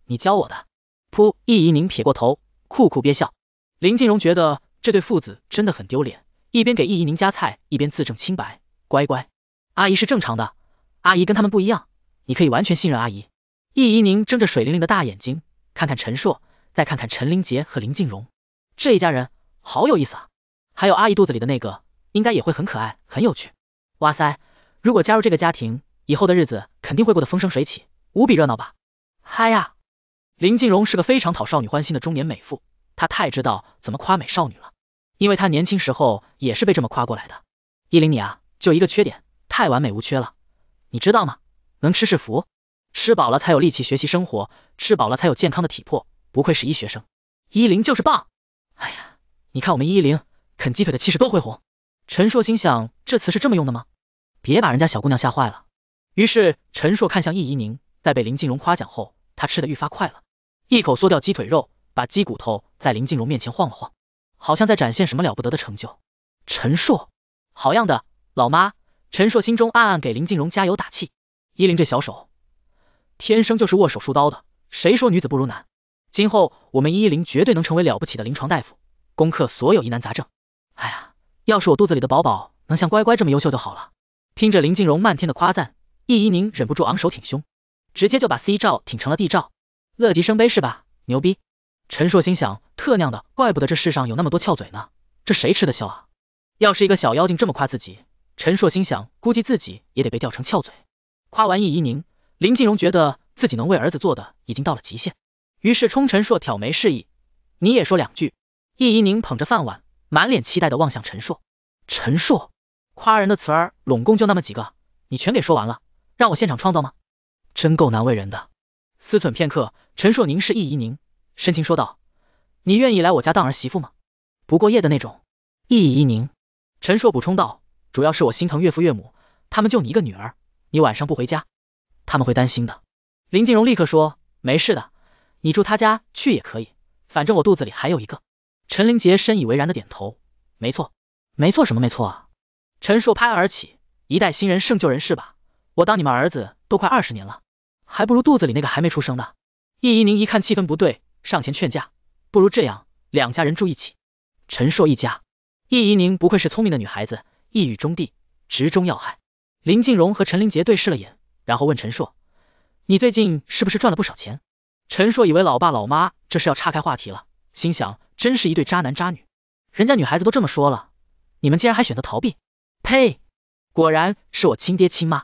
你教我的。噗，易怡宁撇过头，酷酷憋笑。林静荣觉得这对父子真的很丢脸，一边给易怡宁夹菜，一边自证清白。乖乖，阿姨是正常的，阿姨跟他们不一样，你可以完全信任阿姨。易怡宁睁着水灵灵的大眼睛，看看陈硕，再看看陈林杰和林静荣，这一家人好有意思啊！还有阿姨肚子里的那个，应该也会很可爱，很有趣。哇塞，如果加入这个家庭，以后的日子肯定会过得风生水起。无比热闹吧，嗨呀！林静蓉是个非常讨少女欢心的中年美妇，她太知道怎么夸美少女了，因为她年轻时候也是被这么夸过来的。依琳，你啊，就一个缺点，太完美无缺了，你知道吗？能吃是福，吃饱了才有力气学习生活，吃饱了才有健康的体魄，不愧是医学生，依琳就是棒！哎呀，你看我们依依啃鸡腿的气势多恢宏！陈硕心想，这词是这么用的吗？别把人家小姑娘吓坏了。于是陈硕看向易怡宁。在被林静荣夸奖后，他吃的愈发快了，一口嗦掉鸡腿肉，把鸡骨头在林静荣面前晃了晃，好像在展现什么了不得的成就。陈硕，好样的，老妈！陈硕心中暗暗给林静荣加油打气。依林这小手，天生就是握手术刀的，谁说女子不如男？今后我们依依林绝对能成为了不起的临床大夫，攻克所有疑难杂症。哎呀，要是我肚子里的宝宝能像乖乖这么优秀就好了。听着林静荣漫天的夸赞，易依宁忍不住昂首挺胸。直接就把 C 罩挺成了 D 罩，乐极生悲是吧？牛逼！陈硕心想，特娘的，怪不得这世上有那么多翘嘴呢，这谁吃得消啊？要是一个小妖精这么夸自己，陈硕心想，估计自己也得被吊成翘嘴。夸完易怡宁，林静荣觉得自己能为儿子做的已经到了极限，于是冲陈硕挑眉示意，你也说两句。易怡宁捧着饭碗，满脸期待的望向陈硕。陈硕，夸人的词儿拢共就那么几个，你全给说完了，让我现场创造吗？真够难为人的。思忖片刻，陈硕凝视易怡宁，深情说道：“你愿意来我家当儿媳妇吗？不过夜的那种。”易怡宁，陈硕补充道，主要是我心疼岳父岳母，他们就你一个女儿，你晚上不回家，他们会担心的。林静荣立刻说，没事的，你住他家去也可以，反正我肚子里还有一个。陈林杰深以为然的点头，没错，没错什么没错啊？陈硕拍案而起，一代新人胜旧人是吧？我当你们儿子都快二十年了，还不如肚子里那个还没出生呢。易怡宁一看气氛不对，上前劝架，不如这样，两家人住一起。陈硕一家，易怡宁不愧是聪明的女孩子，一语中的，直中要害。林静荣和陈林杰对视了眼，然后问陈硕，你最近是不是赚了不少钱？陈硕以为老爸老妈这是要岔开话题了，心想真是一对渣男渣女，人家女孩子都这么说了，你们竟然还选择逃避，呸！果然是我亲爹亲妈。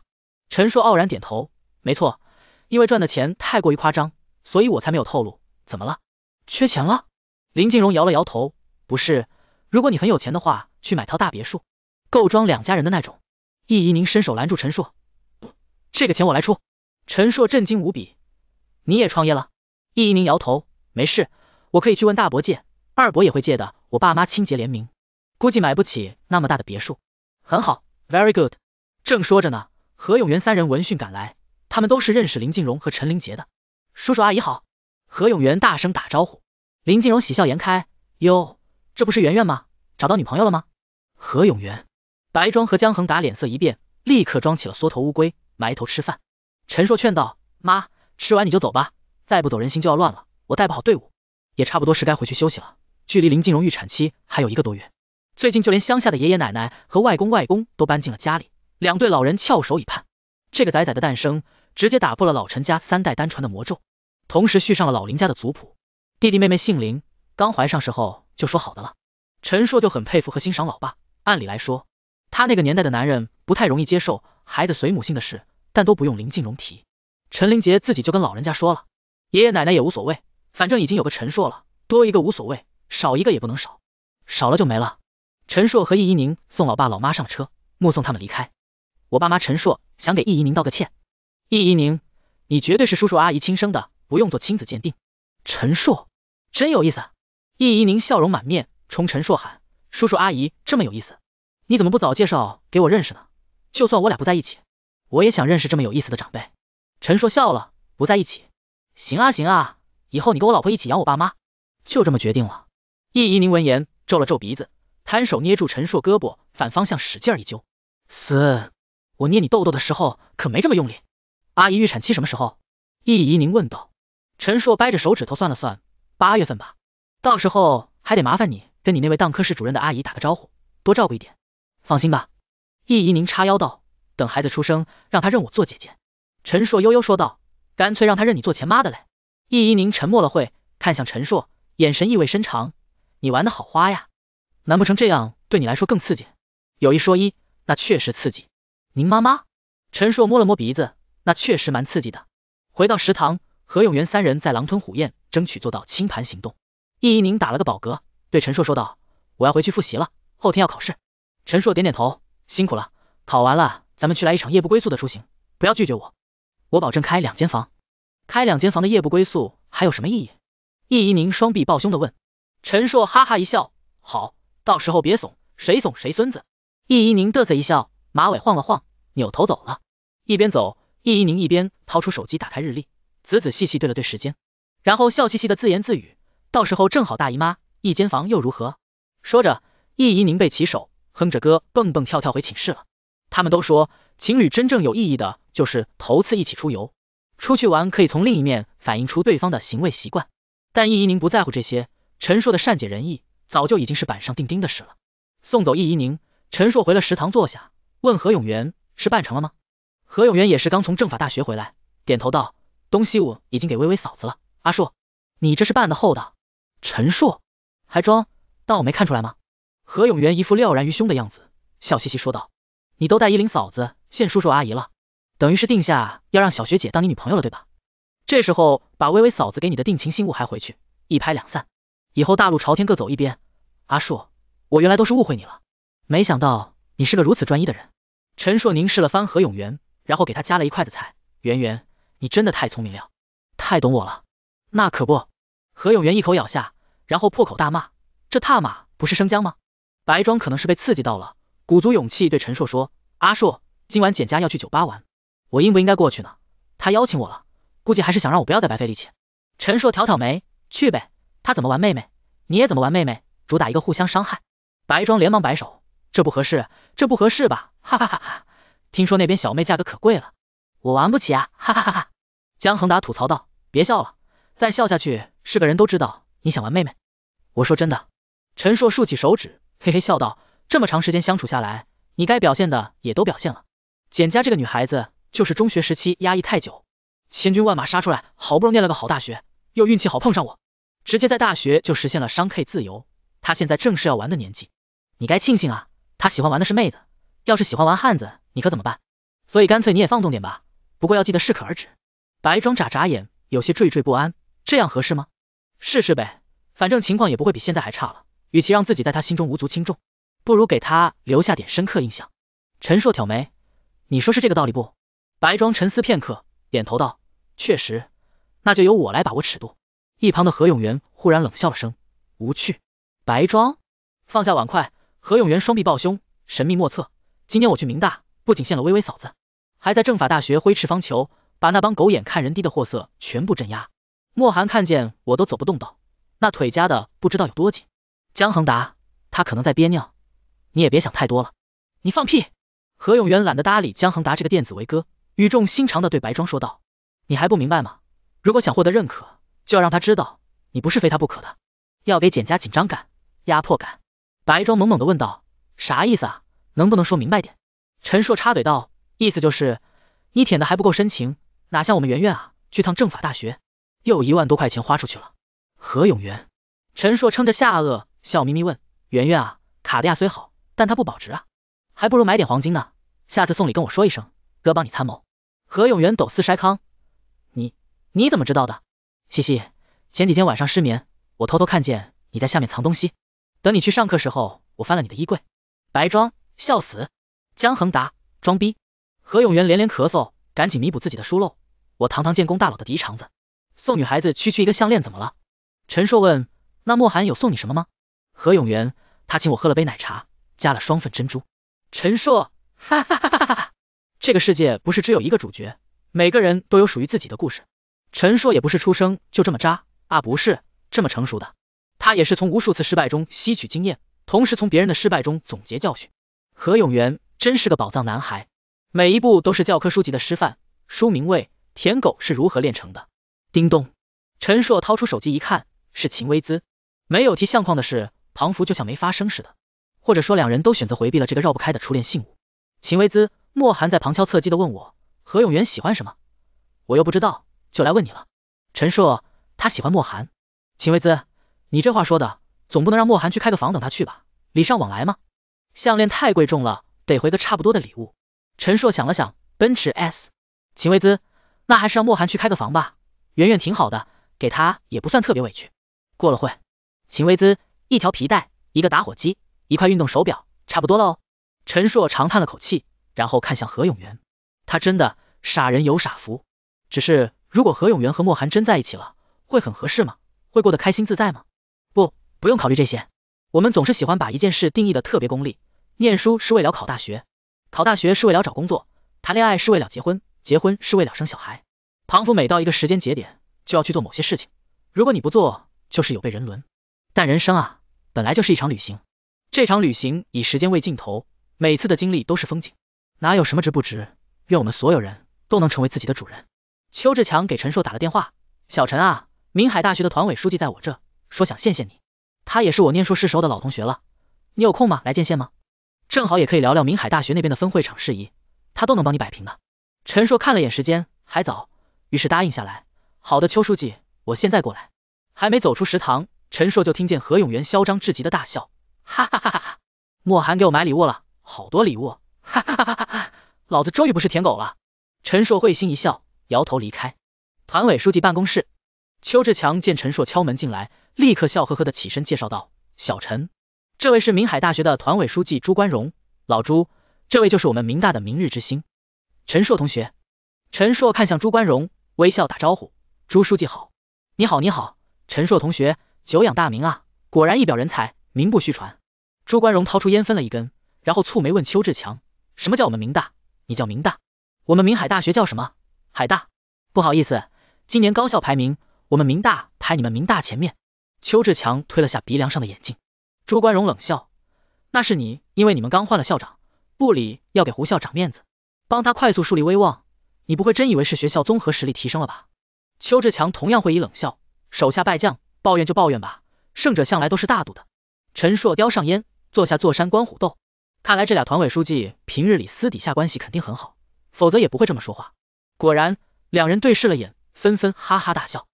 陈硕傲然点头，没错，因为赚的钱太过于夸张，所以我才没有透露。怎么了？缺钱了？林静荣摇了摇头，不是。如果你很有钱的话，去买套大别墅，够装两家人的那种。易怡宁伸手拦住陈硕，不，这个钱我来出。陈硕震惊无比，你也创业了？易怡宁摇头，没事，我可以去问大伯借，二伯也会借的。我爸妈清结联名，估计买不起那么大的别墅。很好，Very good。正说着呢。何永元三人闻讯赶来，他们都是认识林静荣和陈林杰的。叔叔阿姨好，何永元大声打招呼。林静荣喜笑颜开，哟，这不是圆圆吗？找到女朋友了吗？何永元、白庄和江恒达脸色一变，立刻装起了缩头乌龟，埋头吃饭。陈硕劝道，妈，吃完你就走吧，再不走人心就要乱了，我带不好队伍，也差不多是该回去休息了。距离林静荣预产期还有一个多月，最近就连乡下的爷爷奶奶和外公外公都搬进了家里。两对老人翘首以盼，这个崽崽的诞生，直接打破了老陈家三代单传的魔咒，同时续上了老林家的族谱。弟弟妹妹姓林，刚怀上时候就说好的了。陈硕就很佩服和欣赏老爸。按理来说，他那个年代的男人不太容易接受孩子随母姓的事，但都不用林静荣提，陈林杰自己就跟老人家说了，爷爷奶奶也无所谓，反正已经有个陈硕了，多一个无所谓，少一个也不能少，少了就没了。陈硕和易一宁送老爸老妈上车，目送他们离开。我爸妈陈硕想给易怡宁道个歉，易怡宁，你绝对是叔叔阿姨亲生的，不用做亲子鉴定。陈硕，真有意思。易怡宁笑容满面，冲陈硕喊，叔叔阿姨这么有意思，你怎么不早介绍给我认识呢？就算我俩不在一起，我也想认识这么有意思的长辈。陈硕笑了，不在一起，行啊行啊，以后你跟我老婆一起养我爸妈，就这么决定了。易怡宁闻言皱了皱鼻子，摊手捏住陈硕胳膊，反方向使劲一揪，嘶。我捏你痘痘的时候可没这么用力。阿姨预产期什么时候？易姨宁问道。陈硕掰着手指头算了算，八月份吧，到时候还得麻烦你跟你那位当科室主任的阿姨打个招呼，多照顾一点。放心吧。易姨宁叉腰道，等孩子出生，让他认我做姐姐。陈硕悠悠说道，干脆让他认你做前妈的嘞。易姨宁沉默了会，看向陈硕，眼神意味深长。你玩的好花呀，难不成这样对你来说更刺激？有一说一，那确实刺激。您妈妈，陈硕摸了摸鼻子，那确实蛮刺激的。回到食堂，何永元三人在狼吞虎咽，争取做到清盘行动。易一宁打了个饱嗝，对陈硕说道：“我要回去复习了，后天要考试。”陈硕点点头，辛苦了，考完了咱们去来一场夜不归宿的出行，不要拒绝我，我保证开两间房。开两间房的夜不归宿还有什么意义？易一宁双臂抱胸的问。陈硕哈哈一笑，好，到时候别怂，谁怂谁孙子。易一宁嘚瑟一笑。马尾晃了晃，扭头走了。一边走，易一宁一边掏出手机打开日历，仔仔细细对了对时间，然后笑嘻嘻的自言自语：“到时候正好大姨妈，一间房又如何？”说着，易一宁背起手，哼着歌蹦蹦跳跳回寝室了。他们都说，情侣真正有意义的就是头次一起出游，出去玩可以从另一面反映出对方的行为习惯。但易怡宁不在乎这些，陈硕的善解人意早就已经是板上钉钉的事了。送走易怡宁，陈硕回了食堂坐下。问何永元是办成了吗？何永元也是刚从政法大学回来，点头道：“东西我已经给微微嫂子了。”阿硕，你这是办的厚道。陈硕还装，当我没看出来吗？何永元一副了然于胸的样子，笑嘻嘻说道：“你都带依林嫂子见叔叔阿姨了，等于是定下要让小学姐当你女朋友了，对吧？这时候把微微嫂子给你的定情信物还回去，一拍两散，以后大路朝天各走一边。阿硕，我原来都是误会你了，没想到你是个如此专一的人。”陈硕凝视了番何永元，然后给他夹了一筷子菜。圆圆，你真的太聪明了，太懂我了。那可不。何永元一口咬下，然后破口大骂，这踏马不是生姜吗？白庄可能是被刺激到了，鼓足勇气对陈硕说，阿硕，今晚简家要去酒吧玩，我应不应该过去呢？他邀请我了，估计还是想让我不要再白费力气。陈硕挑挑眉，去呗，他怎么玩妹妹，你也怎么玩妹妹，主打一个互相伤害。白庄连忙摆手。这不合适，这不合适吧，哈哈哈哈！听说那边小妹价格可贵了，我玩不起啊，哈哈哈哈！江恒达吐槽道，别笑了，再笑下去是个人都知道你想玩妹妹。我说真的，陈硕竖起手指，嘿嘿笑道，这么长时间相处下来，你该表现的也都表现了。简家这个女孩子就是中学时期压抑太久，千军万马杀出来，好不容易念了个好大学，又运气好碰上我，直接在大学就实现了商 K 自由。她现在正是要玩的年纪，你该庆幸啊！他喜欢玩的是妹子，要是喜欢玩汉子，你可怎么办？所以干脆你也放纵点吧，不过要记得适可而止。白装眨眨眼，有些惴惴不安，这样合适吗？试试呗，反正情况也不会比现在还差了，与其让自己在他心中无足轻重，不如给他留下点深刻印象。陈硕挑眉，你说是这个道理不？白装沉思片刻，点头道，确实。那就由我来把握尺度。一旁的何永元忽然冷笑了声，无趣。白装放下碗筷。何永元双臂抱胸，神秘莫测。今天我去明大，不仅见了微微嫂子，还在政法大学挥斥方遒，把那帮狗眼看人低的货色全部镇压。莫寒看见我都走不动道，那腿夹的不知道有多紧。江恒达，他可能在憋尿，你也别想太多了。你放屁！何永元懒得搭理江恒达这个电子围哥，语重心长的对白庄说道：“你还不明白吗？如果想获得认可，就要让他知道你不是非他不可的，要给简家紧张感、压迫感。”白装懵懵的问道：“啥意思？啊？能不能说明白点？”陈硕插嘴道：“意思就是你舔的还不够深情，哪像我们圆圆啊！去趟政法大学，又一万多块钱花出去了。”何永元，陈硕撑着下颚，笑眯眯问：“圆圆啊，卡地亚虽好，但它不保值啊，还不如买点黄金呢。下次送礼跟我说一声，哥帮你参谋。”何永元抖丝筛糠：“你你怎么知道的？西西前几天晚上失眠，我偷偷看见你在下面藏东西。”等你去上课时候，我翻了你的衣柜，白装笑死。江恒达装逼，何永元连连咳嗽，赶紧弥补自己的疏漏。我堂堂建功大佬的嫡长子，送女孩子区区一个项链怎么了？陈硕问，那莫寒有送你什么吗？何永元，他请我喝了杯奶茶，加了双份珍珠。陈硕，哈哈哈哈哈哈。这个世界不是只有一个主角，每个人都有属于自己的故事。陈硕也不是出生就这么渣啊，不是这么成熟的。他也是从无数次失败中吸取经验，同时从别人的失败中总结教训。何永元真是个宝藏男孩，每一步都是教科书级的示范。书名为《舔狗是如何炼成的》。叮咚，陈硕掏出手机一看，是秦薇姿。没有提相框的事，庞福就像没发生似的，或者说两人都选择回避了这个绕不开的初恋信物。秦薇姿，莫寒在旁敲侧击的问我，何永元喜欢什么？我又不知道，就来问你了。陈硕，他喜欢莫寒。秦薇姿。你这话说的，总不能让莫寒去开个房等他去吧？礼尚往来嘛。项链太贵重了，得回个差不多的礼物。陈硕想了想，奔驰 S，秦薇姿，那还是让莫寒去开个房吧。圆圆挺好的，给他也不算特别委屈。过了会，秦薇姿一条皮带，一个打火机，一块运动手表，差不多了哦。陈硕长叹了口气，然后看向何永元，他真的傻人有傻福。只是如果何永元和莫寒真在一起了，会很合适吗？会过得开心自在吗？不用考虑这些，我们总是喜欢把一件事定义的特别功利。念书是为了考大学，考大学是为了找工作，谈恋爱是为了结婚，结婚是为了生小孩。庞福每到一个时间节点，就要去做某些事情，如果你不做，就是有悖人伦。但人生啊，本来就是一场旅行，这场旅行以时间为镜头，每次的经历都是风景，哪有什么值不值？愿我们所有人都能成为自己的主人。邱志强给陈硕打了电话，小陈啊，明海大学的团委书记在我这，说想谢谢你。他也是我念书时时候的老同学了，你有空吗？来见线吗？正好也可以聊聊明海大学那边的分会场事宜，他都能帮你摆平的。陈硕看了眼时间，还早，于是答应下来。好的，邱书记，我现在过来。还没走出食堂，陈硕就听见何永元嚣张至极的大笑，哈哈哈哈哈哈。莫寒给我买礼物了，好多礼物，哈哈哈哈哈哈。老子终于不是舔狗了。陈硕会心一笑，摇头离开。团委书记办公室。邱志强见陈硕敲门进来，立刻笑呵呵的起身介绍道：“小陈，这位是明海大学的团委书记朱关荣，老朱，这位就是我们明大的明日之星，陈硕同学。”陈硕看向朱关荣，微笑打招呼：“朱书记好。”“你好，你好，陈硕同学，久仰大名啊，果然一表人才，名不虚传。”朱关荣掏出烟分了一根，然后蹙眉问邱志强：“什么叫我们明大？你叫明大？我们明海大学叫什么？海大？”“不好意思，今年高校排名。”我们明大排你们明大前面。邱志强推了下鼻梁上的眼镜，朱关荣冷笑：“那是你，因为你们刚换了校长，部里要给胡校长面子，帮他快速树立威望。你不会真以为是学校综合实力提升了吧？”邱志强同样会以冷笑，手下败将抱怨就抱怨吧，胜者向来都是大度的。陈硕叼上烟，坐下坐山观虎斗。看来这俩团委书记平日里私底下关系肯定很好，否则也不会这么说话。果然，两人对视了眼，纷纷哈哈大笑。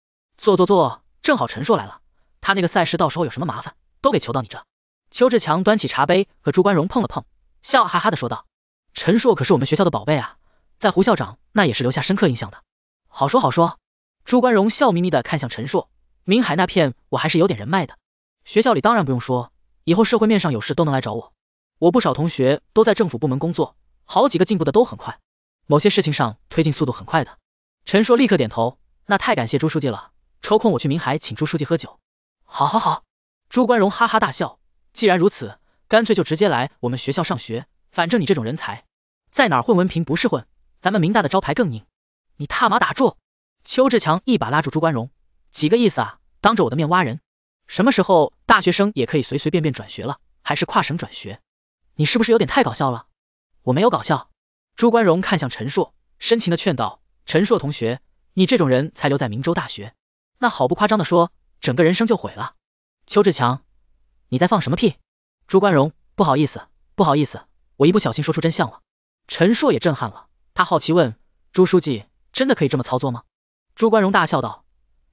坐坐坐，正好陈硕来了，他那个赛事到时候有什么麻烦，都给求到你这。邱志强端起茶杯和朱关荣碰了碰，笑哈哈的说道：“陈硕可是我们学校的宝贝啊，在胡校长那也是留下深刻印象的。好说好说。”朱关荣笑眯眯的看向陈硕：“明海那片我还是有点人脉的，学校里当然不用说，以后社会面上有事都能来找我。我不少同学都在政府部门工作，好几个进步的都很快，某些事情上推进速度很快的。”陈硕立刻点头：“那太感谢朱书记了。”抽空我去明海请朱书记喝酒。好，好，好。朱关荣哈哈大笑，既然如此，干脆就直接来我们学校上学。反正你这种人才，在哪混文凭不是混？咱们明大的招牌更硬。你踏马打住！邱志强一把拉住朱关荣，几个意思啊？当着我的面挖人？什么时候大学生也可以随随便便转学了？还是跨省转学？你是不是有点太搞笑了？我没有搞笑。朱关荣看向陈硕，深情的劝道：陈硕同学，你这种人才留在明州大学。那好不夸张的说，整个人生就毁了。邱志强，你在放什么屁？朱冠荣，不好意思，不好意思，我一不小心说出真相了。陈硕也震撼了，他好奇问，朱书记，真的可以这么操作吗？朱冠荣大笑道，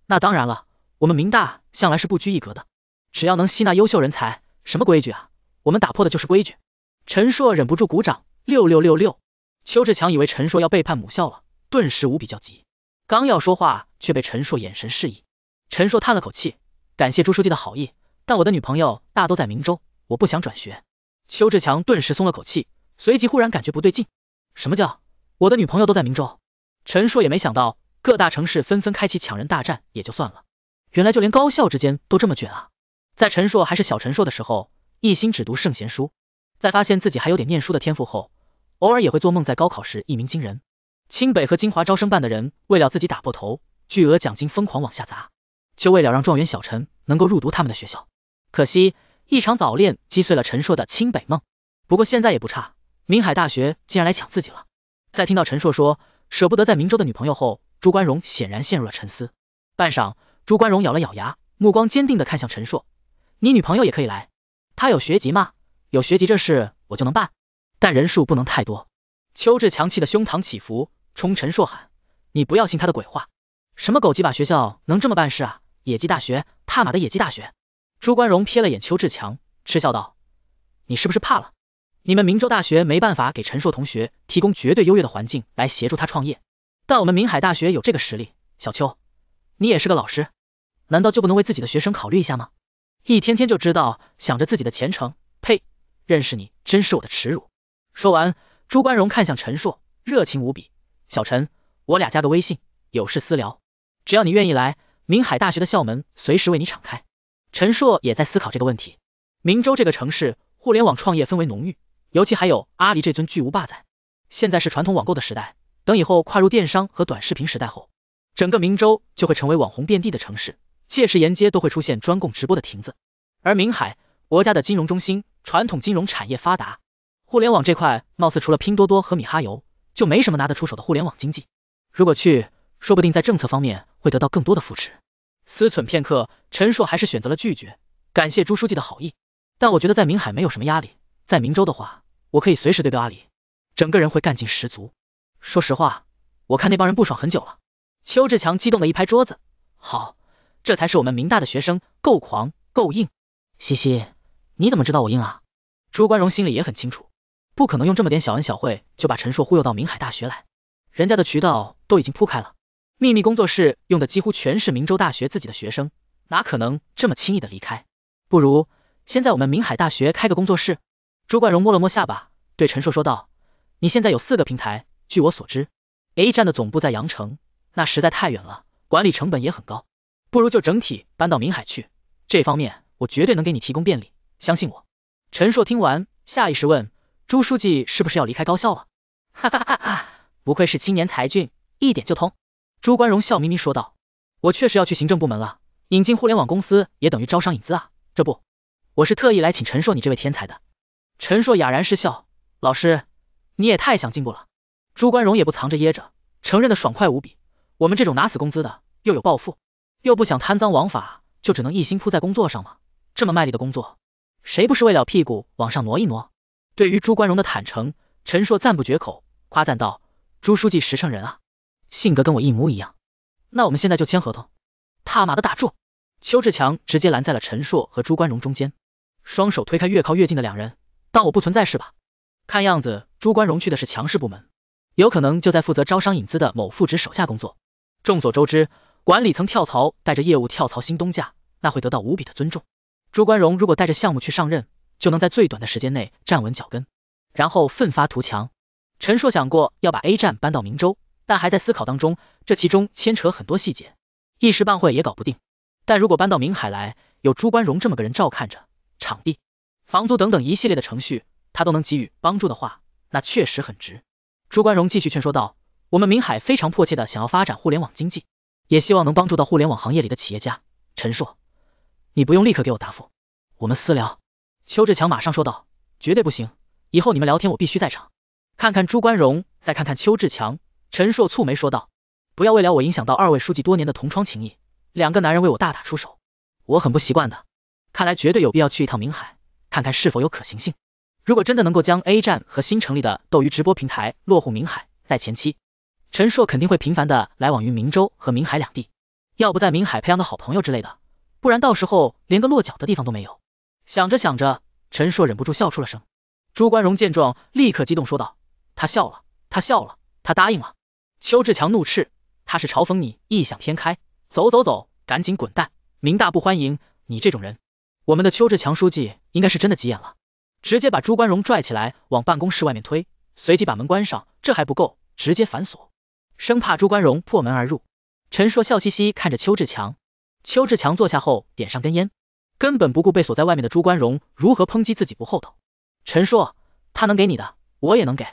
那当然了，我们民大向来是不拘一格的，只要能吸纳优秀人才，什么规矩啊，我们打破的就是规矩。陈硕忍不住鼓掌，六六六六。邱志强以为陈硕要背叛母校了，顿时无比焦急。刚要说话，却被陈硕眼神示意。陈硕叹了口气，感谢朱书记的好意，但我的女朋友大都在明州，我不想转学。邱志强顿时松了口气，随即忽然感觉不对劲，什么叫我的女朋友都在明州？陈硕也没想到，各大城市纷纷开启抢人大战也就算了，原来就连高校之间都这么卷啊！在陈硕还是小陈硕的时候，一心只读圣贤书，在发现自己还有点念书的天赋后，偶尔也会做梦在高考时一鸣惊人。清北和金华招生办的人为了自己打破头，巨额奖金疯狂往下砸，就为了让状元小陈能够入读他们的学校。可惜一场早恋击碎了陈硕的清北梦。不过现在也不差，明海大学竟然来抢自己了。在听到陈硕说舍不得在明州的女朋友后，朱关荣显然陷入了沉思。半晌，朱关荣咬了咬牙，目光坚定的看向陈硕：“你女朋友也可以来，她有学籍吗？有学籍这事我就能办，但人数不能太多。”邱志强气的胸膛起伏。冲陈硕喊：“你不要信他的鬼话，什么狗鸡巴学校能这么办事啊？野鸡大学，踏马的野鸡大学！”朱关荣瞥了眼邱志强，嗤笑道：“你是不是怕了？你们明州大学没办法给陈硕同学提供绝对优越的环境来协助他创业，但我们明海大学有这个实力。小邱，你也是个老师，难道就不能为自己的学生考虑一下吗？一天天就知道想着自己的前程，呸！认识你真是我的耻辱。”说完，朱关荣看向陈硕，热情无比。小陈，我俩加个微信，有事私聊。只要你愿意来，明海大学的校门随时为你敞开。陈硕也在思考这个问题。明州这个城市，互联网创业氛围浓郁，尤其还有阿里这尊巨无霸在。现在是传统网购的时代，等以后跨入电商和短视频时代后，整个明州就会成为网红遍地的城市，届时沿街都会出现专供直播的亭子。而明海，国家的金融中心，传统金融产业发达，互联网这块貌似除了拼多多和米哈游。就没什么拿得出手的互联网经济，如果去，说不定在政策方面会得到更多的扶持。思忖片刻，陈硕还是选择了拒绝，感谢朱书记的好意，但我觉得在明海没有什么压力，在明州的话，我可以随时对标阿里，整个人会干劲十足。说实话，我看那帮人不爽很久了。邱志强激动的一拍桌子，好，这才是我们明大的学生，够狂，够硬。西西，你怎么知道我硬啊？朱光荣心里也很清楚。不可能用这么点小恩小惠就把陈硕忽悠到明海大学来，人家的渠道都已经铺开了，秘密工作室用的几乎全是明州大学自己的学生，哪可能这么轻易的离开？不如先在我们明海大学开个工作室。朱冠荣摸了摸下巴，对陈硕说道：“你现在有四个平台，据我所知，A 站的总部在阳城，那实在太远了，管理成本也很高，不如就整体搬到明海去，这方面我绝对能给你提供便利，相信我。”陈硕听完，下意识问。朱书记是不是要离开高校了？哈哈哈哈不愧是青年才俊，一点就通。朱关荣笑眯眯说道：“我确实要去行政部门了，引进互联网公司也等于招商引资啊！这不，我是特意来请陈硕你这位天才的。”陈硕哑然失笑：“老师，你也太想进步了。”朱关荣也不藏着掖着，承认的爽快无比。我们这种拿死工资的，又有暴富，又不想贪赃枉法，就只能一心扑在工作上吗？这么卖力的工作，谁不是为了屁股往上挪一挪？对于朱关荣的坦诚，陈硕赞不绝口，夸赞道：“朱书记实诚人啊，性格跟我一模一样。”那我们现在就签合同。踏马的打住！邱志强直接拦在了陈硕和朱关荣中间，双手推开越靠越近的两人，当我不存在是吧？看样子朱关荣去的是强势部门，有可能就在负责招商引资的某副职手下工作。众所周知，管理层跳槽，带着业务跳槽新东家，那会得到无比的尊重。朱关荣如果带着项目去上任，就能在最短的时间内站稳脚跟，然后奋发图强。陈硕想过要把 A 站搬到明州，但还在思考当中，这其中牵扯很多细节，一时半会也搞不定。但如果搬到明海来，有朱关荣这么个人照看着，场地、房租等等一系列的程序，他都能给予帮助的话，那确实很值。朱关荣继续劝说道：“我们明海非常迫切的想要发展互联网经济，也希望能帮助到互联网行业里的企业家。陈硕，你不用立刻给我答复，我们私聊。”邱志强马上说道：“绝对不行，以后你们聊天我必须在场。”看看朱关荣，再看看邱志强，陈硕蹙眉说道：“不要为了我影响到二位书记多年的同窗情谊，两个男人为我大打出手，我很不习惯的。看来绝对有必要去一趟明海，看看是否有可行性。如果真的能够将 A 站和新成立的斗鱼直播平台落户明海，在前期，陈硕肯定会频繁的来往于明州和明海两地，要不在明海培养个好朋友之类的，不然到时候连个落脚的地方都没有。”想着想着，陈硕忍不住笑出了声。朱关荣见状，立刻激动说道：“他笑了，他笑了，他答应了。”邱志强怒斥：“他是嘲讽你异想天开，走走走，赶紧滚蛋，明大不欢迎你这种人。”我们的邱志强书记应该是真的急眼了，直接把朱关荣拽起来往办公室外面推，随即把门关上。这还不够，直接反锁，生怕朱关荣破门而入。陈硕笑嘻嘻看着邱志强，邱志强坐下后点上根烟。根本不顾被锁在外面的朱关荣如何抨击自己不厚道。陈硕，他能给你的，我也能给。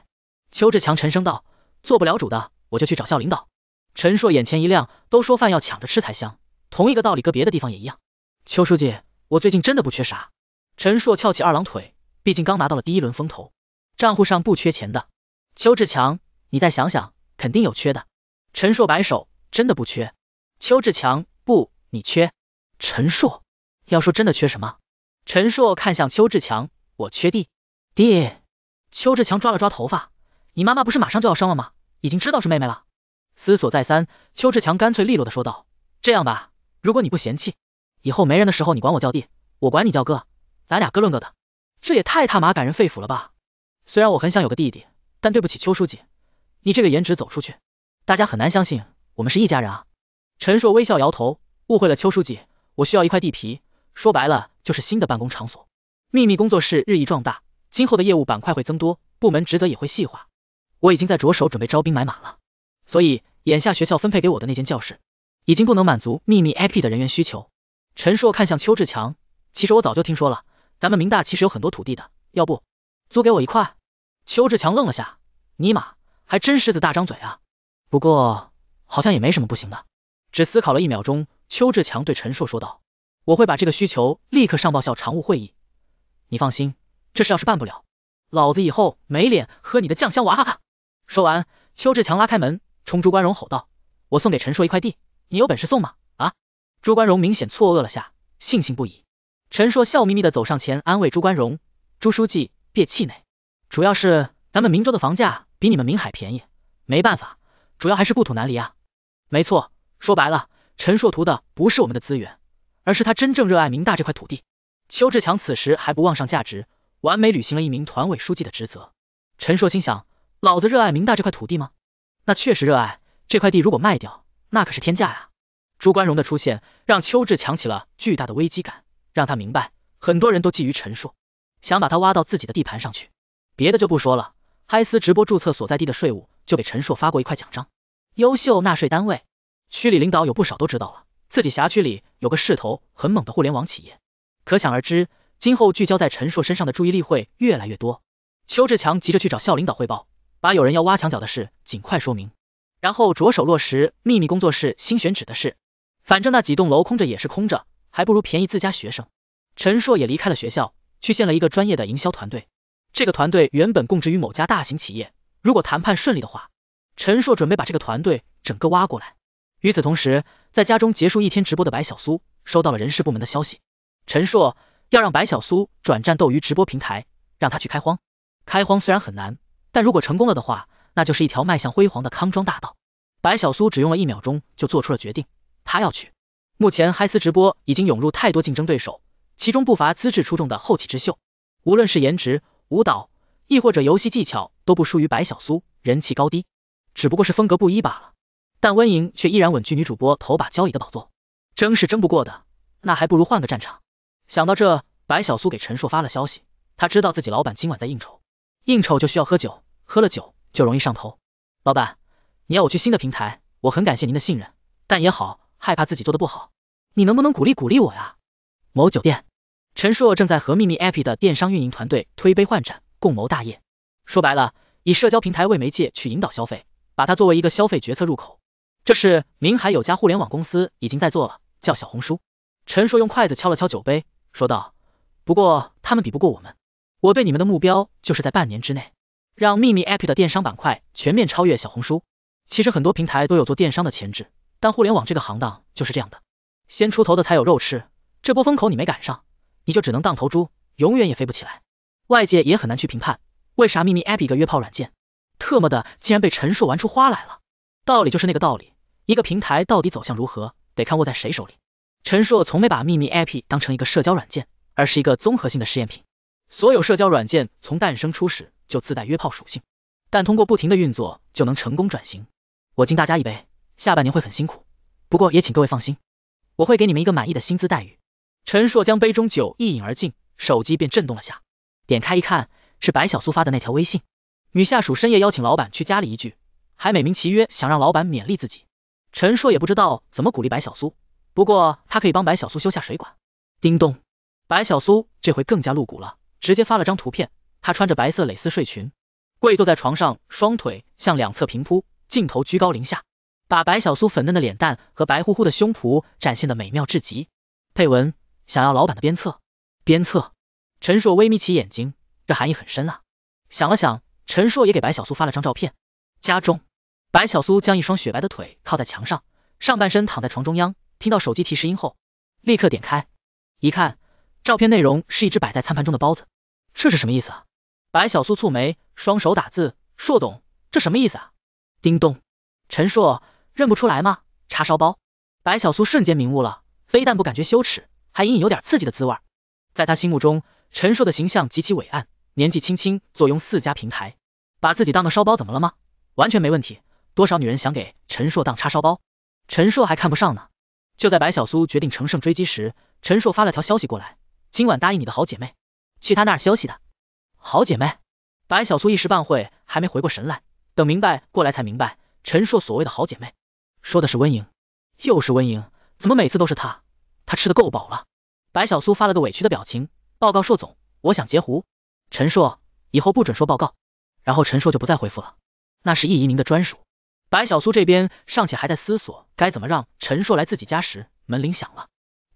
邱志强沉声道，做不了主的，我就去找校领导。陈硕眼前一亮，都说饭要抢着吃才香，同一个道理，搁别的地方也一样。邱书记，我最近真的不缺啥。陈硕翘起二郎腿，毕竟刚拿到了第一轮风投，账户上不缺钱的。邱志强，你再想想，肯定有缺的。陈硕摆手，真的不缺。邱志强，不，你缺。陈硕。要说真的缺什么，陈硕看向邱志强，我缺弟弟。邱志强抓了抓头发，你妈妈不是马上就要生了吗？已经知道是妹妹了。思索再三，邱志强干脆利落的说道，这样吧，如果你不嫌弃，以后没人的时候，你管我叫弟，我管你叫哥，咱俩各论各的。这也太他妈感人肺腑了吧！虽然我很想有个弟弟，但对不起邱书记，你这个颜值走出去，大家很难相信我们是一家人。啊。陈硕微笑摇头，误会了邱书记，我需要一块地皮。说白了就是新的办公场所，秘密工作室日益壮大，今后的业务板块会增多，部门职责也会细化。我已经在着手准备招兵买马了，所以眼下学校分配给我的那间教室已经不能满足秘密 IP 的人员需求。陈硕看向邱志强，其实我早就听说了，咱们明大其实有很多土地的，要不租给我一块？邱志强愣了下，尼玛，还真狮子大张嘴啊！不过好像也没什么不行的，只思考了一秒钟，邱志强对陈硕说道。我会把这个需求立刻上报校常务会议，你放心，这事要是办不了，老子以后没脸喝你的酱香娃哈哈。说完，邱志强拉开门，冲朱关荣吼道：“我送给陈硕一块地，你有本事送吗？”啊！朱关荣明显错愕了下，悻悻不已。陈硕笑眯眯的走上前，安慰朱关荣：“朱书记别气馁，主要是咱们明州的房价比你们明海便宜，没办法，主要还是故土难离啊。”没错，说白了，陈硕图的不是我们的资源。而是他真正热爱明大这块土地。邱志强此时还不忘上价值，完美履行了一名团委书记的职责。陈硕心想，老子热爱明大这块土地吗？那确实热爱这块地，如果卖掉，那可是天价呀。朱关荣的出现，让邱志强起了巨大的危机感，让他明白，很多人都觊觎陈硕，想把他挖到自己的地盘上去。别的就不说了，嗨斯直播注册所在地的税务就给陈硕发过一块奖章，优秀纳税单位。区里领导有不少都知道了。自己辖区里有个势头很猛的互联网企业，可想而知，今后聚焦在陈硕身上的注意力会越来越多。邱志强急着去找校领导汇报，把有人要挖墙脚的事尽快说明，然后着手落实秘密工作室新选址的事。反正那几栋楼空着也是空着，还不如便宜自家学生。陈硕也离开了学校，去建了一个专业的营销团队。这个团队原本供职于某家大型企业，如果谈判顺利的话，陈硕准备把这个团队整个挖过来。与此同时，在家中结束一天直播的白小苏，收到了人事部门的消息，陈硕要让白小苏转战斗鱼直播平台，让他去开荒。开荒虽然很难，但如果成功了的话，那就是一条迈向辉煌的康庄大道。白小苏只用了一秒钟就做出了决定，他要去。目前嗨丝直播已经涌入太多竞争对手，其中不乏资质出众的后起之秀，无论是颜值、舞蹈，亦或者游戏技巧，都不输于白小苏，人气高低只不过是风格不一罢了。但温莹却依然稳居女主播头把交椅的宝座，争是争不过的，那还不如换个战场。想到这，白小苏给陈硕发了消息。他知道自己老板今晚在应酬，应酬就需要喝酒，喝了酒就容易上头。老板，你要我去新的平台，我很感谢您的信任，但也好害怕自己做的不好，你能不能鼓励鼓励我呀？某酒店，陈硕正在和秘密 APP 的电商运营团队推杯换盏，共谋大业。说白了，以社交平台为媒介去引导消费，把它作为一个消费决策入口。这是明海有家互联网公司已经在做了，叫小红书。陈硕用筷子敲了敲酒杯，说道：“不过他们比不过我们。我对你们的目标就是在半年之内，让秘密 APP 的电商板块全面超越小红书。其实很多平台都有做电商的潜质，但互联网这个行当就是这样的，先出头的才有肉吃。这波风口你没赶上，你就只能当头猪，永远也飞不起来。外界也很难去评判，为啥秘密 APP 一个约炮软件，特么的竟然被陈硕玩出花来了？道理就是那个道理。”一个平台到底走向如何，得看握在谁手里。陈硕从没把秘密 IP 当成一个社交软件，而是一个综合性的试验品。所有社交软件从诞生初始就自带约炮属性，但通过不停的运作就能成功转型。我敬大家一杯，下半年会很辛苦，不过也请各位放心，我会给你们一个满意的薪资待遇。陈硕将杯中酒一饮而尽，手机便震动了下，点开一看是白小苏发的那条微信。女下属深夜邀请老板去家里一聚，还美名其曰想让老板勉励自己。陈硕也不知道怎么鼓励白小苏，不过他可以帮白小苏修下水管。叮咚，白小苏这回更加露骨了，直接发了张图片，她穿着白色蕾丝睡裙，跪坐在床上，双腿向两侧平铺，镜头居高临下，把白小苏粉嫩的脸蛋和白乎乎的胸脯展现的美妙至极。配文想要老板的鞭策，鞭策。陈硕微眯起眼睛，这含义很深啊。想了想，陈硕也给白小苏发了张照片，家中。白小苏将一双雪白的腿靠在墙上，上半身躺在床中央。听到手机提示音后，立刻点开，一看，照片内容是一只摆在餐盘中的包子。这是什么意思啊？白小苏蹙眉，双手打字：硕懂，这什么意思啊？叮咚，陈硕，认不出来吗？叉烧包。白小苏瞬间明悟了，非但不感觉羞耻，还隐隐有点刺激的滋味。在他心目中，陈硕的形象极其伟岸，年纪轻轻坐拥四家平台，把自己当个烧包怎么了吗？完全没问题。多少女人想给陈硕当叉烧包，陈硕还看不上呢。就在白小苏决定乘胜追击时，陈硕发了条消息过来，今晚答应你的好姐妹，去她那儿休息的。好姐妹，白小苏一时半会还没回过神来，等明白过来才明白，陈硕所谓的好姐妹，说的是温莹。又是温莹，怎么每次都是她？她吃的够饱了。白小苏发了个委屈的表情，报告硕总，我想截胡。陈硕，以后不准说报告。然后陈硕就不再回复了，那是易怡宁的专属。白小苏这边尚且还在思索该怎么让陈硕来自己家时，门铃响了。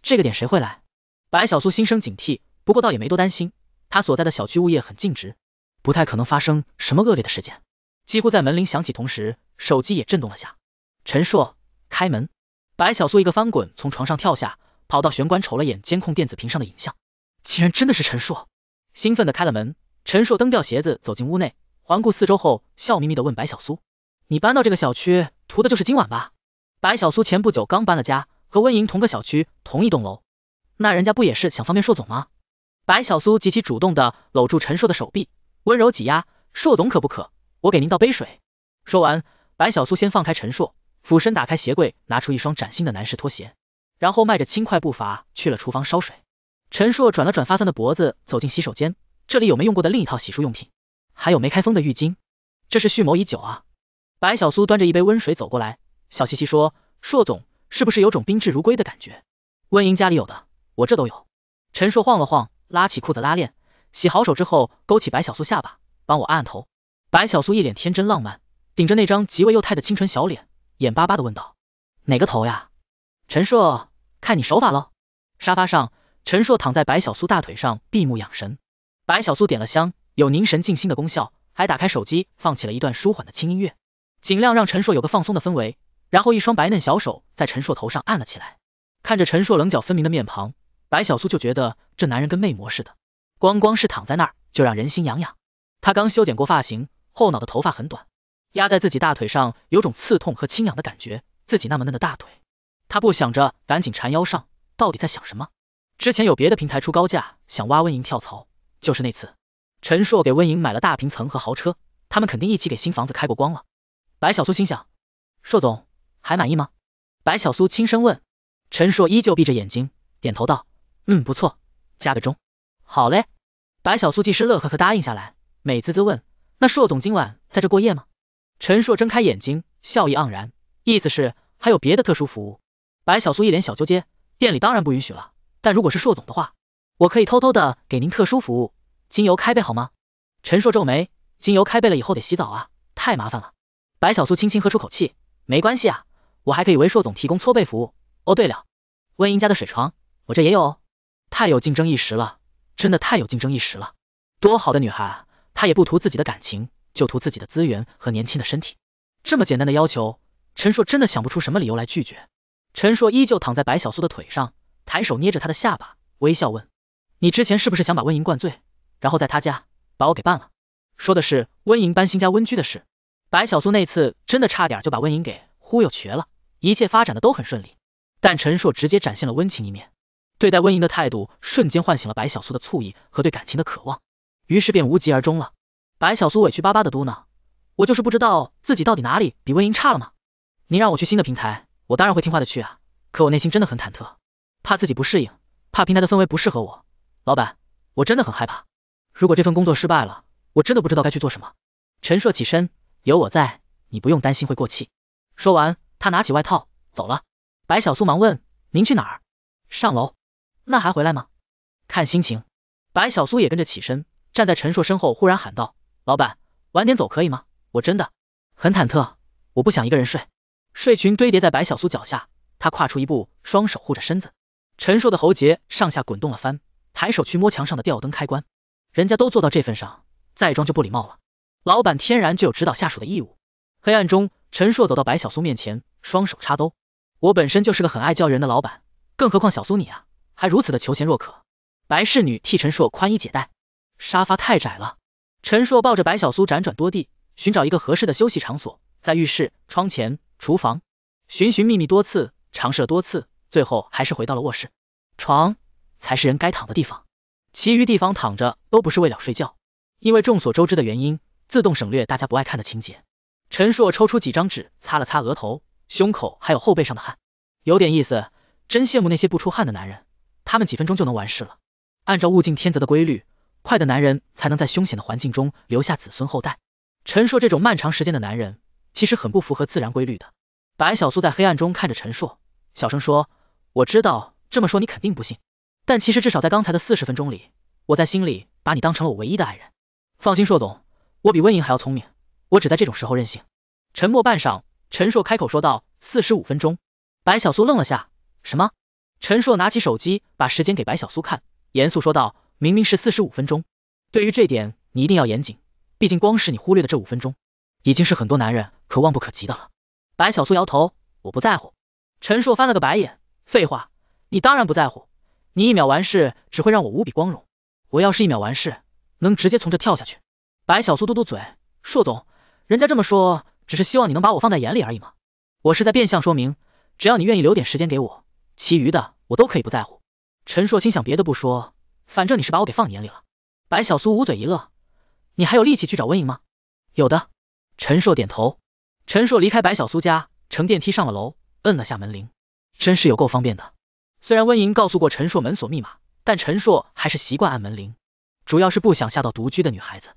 这个点谁会来？白小苏心生警惕，不过倒也没多担心，他所在的小区物业很尽职，不太可能发生什么恶劣的事件。几乎在门铃响起同时，手机也震动了下。陈硕，开门！白小苏一个翻滚从床上跳下，跑到玄关瞅了眼监控电子屏上的影像，竟然真的是陈硕，兴奋的开了门。陈硕蹬掉鞋子走进屋内，环顾四周后，笑眯眯的问白小苏。你搬到这个小区图的就是今晚吧？白小苏前不久刚搬了家，和温莹同个小区，同一栋楼，那人家不也是想方便硕总吗？白小苏极其主动的搂住陈硕的手臂，温柔挤压，硕总可不可？我给您倒杯水。说完，白小苏先放开陈硕，俯身打开鞋柜，拿出一双崭新的男士拖鞋，然后迈着轻快步伐去了厨房烧水。陈硕转了转发酸的脖子，走进洗手间，这里有没用过的另一套洗漱用品，还有没开封的浴巾，这是蓄谋已久啊。白小苏端着一杯温水走过来，笑嘻嘻说：“硕总，是不是有种宾至如归的感觉？”温莹家里有的，我这都有。陈硕晃了晃，拉起裤子拉链，洗好手之后，勾起白小苏下巴，帮我按按头。白小苏一脸天真浪漫，顶着那张极为幼态的清纯小脸，眼巴巴的问道：“哪个头呀？”陈硕，看你手法喽。沙发上，陈硕躺在白小苏大腿上闭目养神，白小苏点了香，有凝神静心的功效，还打开手机放起了一段舒缓的轻音乐。尽量让陈硕有个放松的氛围，然后一双白嫩小手在陈硕头上按了起来。看着陈硕棱角分明的面庞，白小苏就觉得这男人跟魅魔似的，光光是躺在那儿就让人心痒痒。他刚修剪过发型，后脑的头发很短，压在自己大腿上有种刺痛和轻痒的感觉。自己那么嫩的大腿，他不想着赶紧缠腰上，到底在想什么？之前有别的平台出高价想挖温莹跳槽，就是那次陈硕给温莹买了大平层和豪车，他们肯定一起给新房子开过光了。白小苏心想，硕总还满意吗？白小苏轻声问。陈硕依旧闭着眼睛，点头道，嗯，不错，加个钟。好嘞。白小苏既是乐呵呵答应下来，美滋滋问，那硕总今晚在这过夜吗？陈硕睁开眼睛，笑意盎然，意思是还有别的特殊服务。白小苏一脸小纠结，店里当然不允许了，但如果是硕总的话，我可以偷偷的给您特殊服务，精油开背好吗？陈硕皱眉，精油开背了以后得洗澡啊，太麻烦了。白小苏轻轻呵出口气，没关系啊，我还可以为硕总提供搓背服务。哦，对了，温莹家的水床，我这也有哦。太有竞争意识了，真的太有竞争意识了。多好的女孩，她也不图自己的感情，就图自己的资源和年轻的身体。这么简单的要求，陈硕真的想不出什么理由来拒绝。陈硕依旧躺在白小苏的腿上，抬手捏着她的下巴，微笑问：你之前是不是想把温莹灌醉，然后在她家把我给办了？说的是温莹搬新家温居的事。白小苏那次真的差点就把温莹给忽悠瘸了，一切发展的都很顺利，但陈硕直接展现了温情一面，对待温莹的态度瞬间唤醒了白小苏的醋意和对感情的渴望，于是便无疾而终了。白小苏委屈巴巴的嘟囔：“我就是不知道自己到底哪里比温莹差了吗？您让我去新的平台，我当然会听话的去啊，可我内心真的很忐忑，怕自己不适应，怕平台的氛围不适合我。老板，我真的很害怕，如果这份工作失败了，我真的不知道该去做什么。”陈硕起身。有我在，你不用担心会过气。说完，他拿起外套走了。白小苏忙问，您去哪儿？上楼。那还回来吗？看心情。白小苏也跟着起身，站在陈硕身后，忽然喊道，老板，晚点走可以吗？我真的很忐忑，我不想一个人睡。睡裙堆叠在白小苏脚下，他跨出一步，双手护着身子。陈硕的喉结上下滚动了番，抬手去摸墙上的吊灯开关。人家都做到这份上，再装就不礼貌了。老板天然就有指导下属的义务。黑暗中，陈硕走到白小苏面前，双手插兜。我本身就是个很爱教人的老板，更何况小苏你啊，还如此的求贤若渴。白侍女替陈硕宽衣解带。沙发太窄了，陈硕抱着白小苏辗转多地，寻找一个合适的休息场所。在浴室、窗前、厨房，寻寻觅觅多次，尝试了多次，最后还是回到了卧室。床才是人该躺的地方，其余地方躺着都不是为了睡觉，因为众所周知的原因。自动省略大家不爱看的情节。陈硕抽出几张纸，擦了擦额头、胸口还有后背上的汗，有点意思，真羡慕那些不出汗的男人，他们几分钟就能完事了。按照物竞天择的规律，快的男人才能在凶险的环境中留下子孙后代。陈硕这种漫长时间的男人，其实很不符合自然规律的。白小苏在黑暗中看着陈硕，小声说：“我知道这么说你肯定不信，但其实至少在刚才的四十分钟里，我在心里把你当成了我唯一的爱人。放心，硕总。”我比温莹还要聪明，我只在这种时候任性。沉默半晌，陈硕开口说道：“四十五分钟。”白小苏愣了下，什么？陈硕拿起手机，把时间给白小苏看，严肃说道：“明明是四十五分钟，对于这点你一定要严谨，毕竟光是你忽略的这五分钟，已经是很多男人可望不可及的了。”白小苏摇头，我不在乎。陈硕翻了个白眼，废话，你当然不在乎，你一秒完事只会让我无比光荣，我要是一秒完事，能直接从这跳下去。白小苏嘟嘟嘴，硕总，人家这么说，只是希望你能把我放在眼里而已嘛。我是在变相说明，只要你愿意留点时间给我，其余的我都可以不在乎。陈硕心想，别的不说，反正你是把我给放眼里了。白小苏捂嘴一乐，你还有力气去找温莹吗？有的。陈硕点头。陈硕离开白小苏家，乘电梯上了楼，摁了下门铃，真是有够方便的。虽然温莹告诉过陈硕门锁密码，但陈硕还是习惯按门铃，主要是不想吓到独居的女孩子。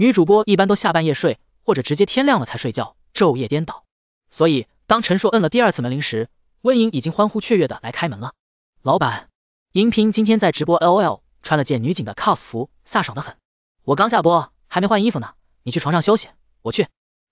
女主播一般都下半夜睡，或者直接天亮了才睡觉，昼夜颠倒。所以当陈硕摁了第二次门铃时，温莹已经欢呼雀跃的来开门了。老板，银萍今天在直播 L O L，穿了件女警的 cos 服，飒爽的很。我刚下播，还没换衣服呢，你去床上休息，我去。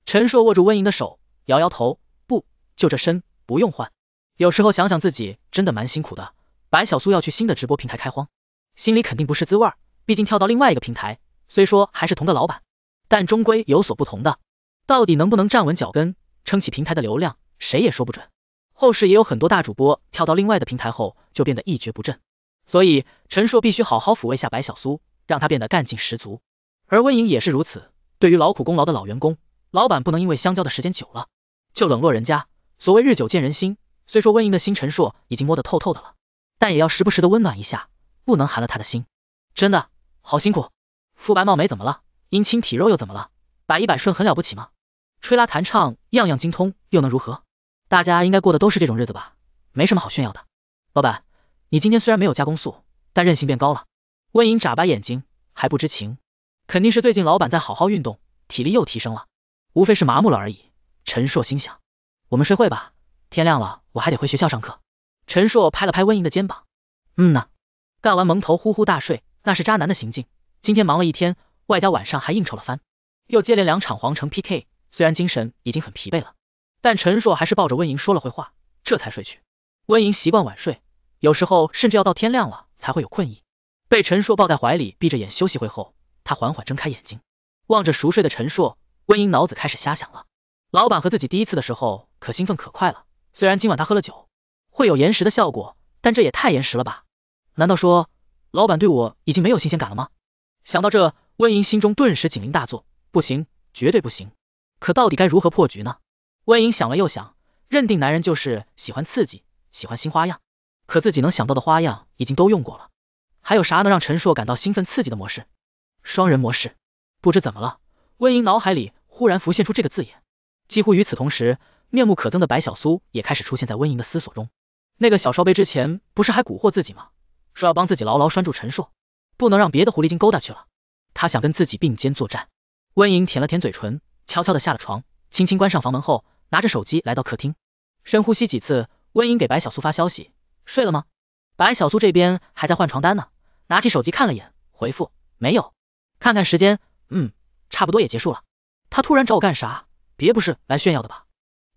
陈硕握住温莹的手，摇摇头，不，就这身不用换。有时候想想自己真的蛮辛苦的。白小苏要去新的直播平台开荒，心里肯定不是滋味，毕竟跳到另外一个平台。虽说还是同个老板，但终归有所不同的，到底能不能站稳脚跟，撑起平台的流量，谁也说不准。后世也有很多大主播跳到另外的平台后，就变得一蹶不振。所以陈硕必须好好抚慰下白小苏，让他变得干劲十足。而温莹也是如此，对于劳苦功劳的老员工，老板不能因为相交的时间久了，就冷落人家。所谓日久见人心，虽说温莹的心陈硕已经摸得透透的了，但也要时不时的温暖一下，不能寒了他的心。真的好辛苦。肤白貌美怎么了？阴清体弱又怎么了？百依百顺很了不起吗？吹拉弹唱样样精通又能如何？大家应该过的都是这种日子吧，没什么好炫耀的。老板，你今天虽然没有加攻速，但韧性变高了。温莹眨巴眼睛，还不知情，肯定是最近老板在好好运动，体力又提升了，无非是麻木了而已。陈硕心想，我们睡会吧，天亮了我还得回学校上课。陈硕拍了拍温莹的肩膀，嗯呐，干完蒙头呼呼大睡那是渣男的行径。今天忙了一天，外加晚上还应酬了番，又接连两场皇城 PK，虽然精神已经很疲惫了，但陈硕还是抱着温莹说了会话，这才睡去。温莹习惯晚睡，有时候甚至要到天亮了才会有困意。被陈硕抱在怀里，闭着眼休息会后，他缓缓睁开眼睛，望着熟睡的陈硕，温莹脑子开始瞎想了。老板和自己第一次的时候可兴奋可快了，虽然今晚他喝了酒，会有延时的效果，但这也太延时了吧？难道说老板对我已经没有新鲜感了吗？想到这，温莹心中顿时警铃大作，不行，绝对不行！可到底该如何破局呢？温莹想了又想，认定男人就是喜欢刺激，喜欢新花样。可自己能想到的花样已经都用过了，还有啥能让陈硕感到兴奋刺激的模式？双人模式？不知怎么了，温莹脑海里忽然浮现出这个字眼。几乎与此同时，面目可憎的白小苏也开始出现在温莹的思索中。那个小烧杯之前不是还蛊惑自己吗？说要帮自己牢牢拴住陈硕。不能让别的狐狸精勾搭去了，他想跟自己并肩作战。温莹舔了舔嘴唇，悄悄地下了床，轻轻关上房门后，拿着手机来到客厅，深呼吸几次。温莹给白小苏发消息，睡了吗？白小苏这边还在换床单呢，拿起手机看了眼，回复没有。看看时间，嗯，差不多也结束了。他突然找我干啥？别不是来炫耀的吧？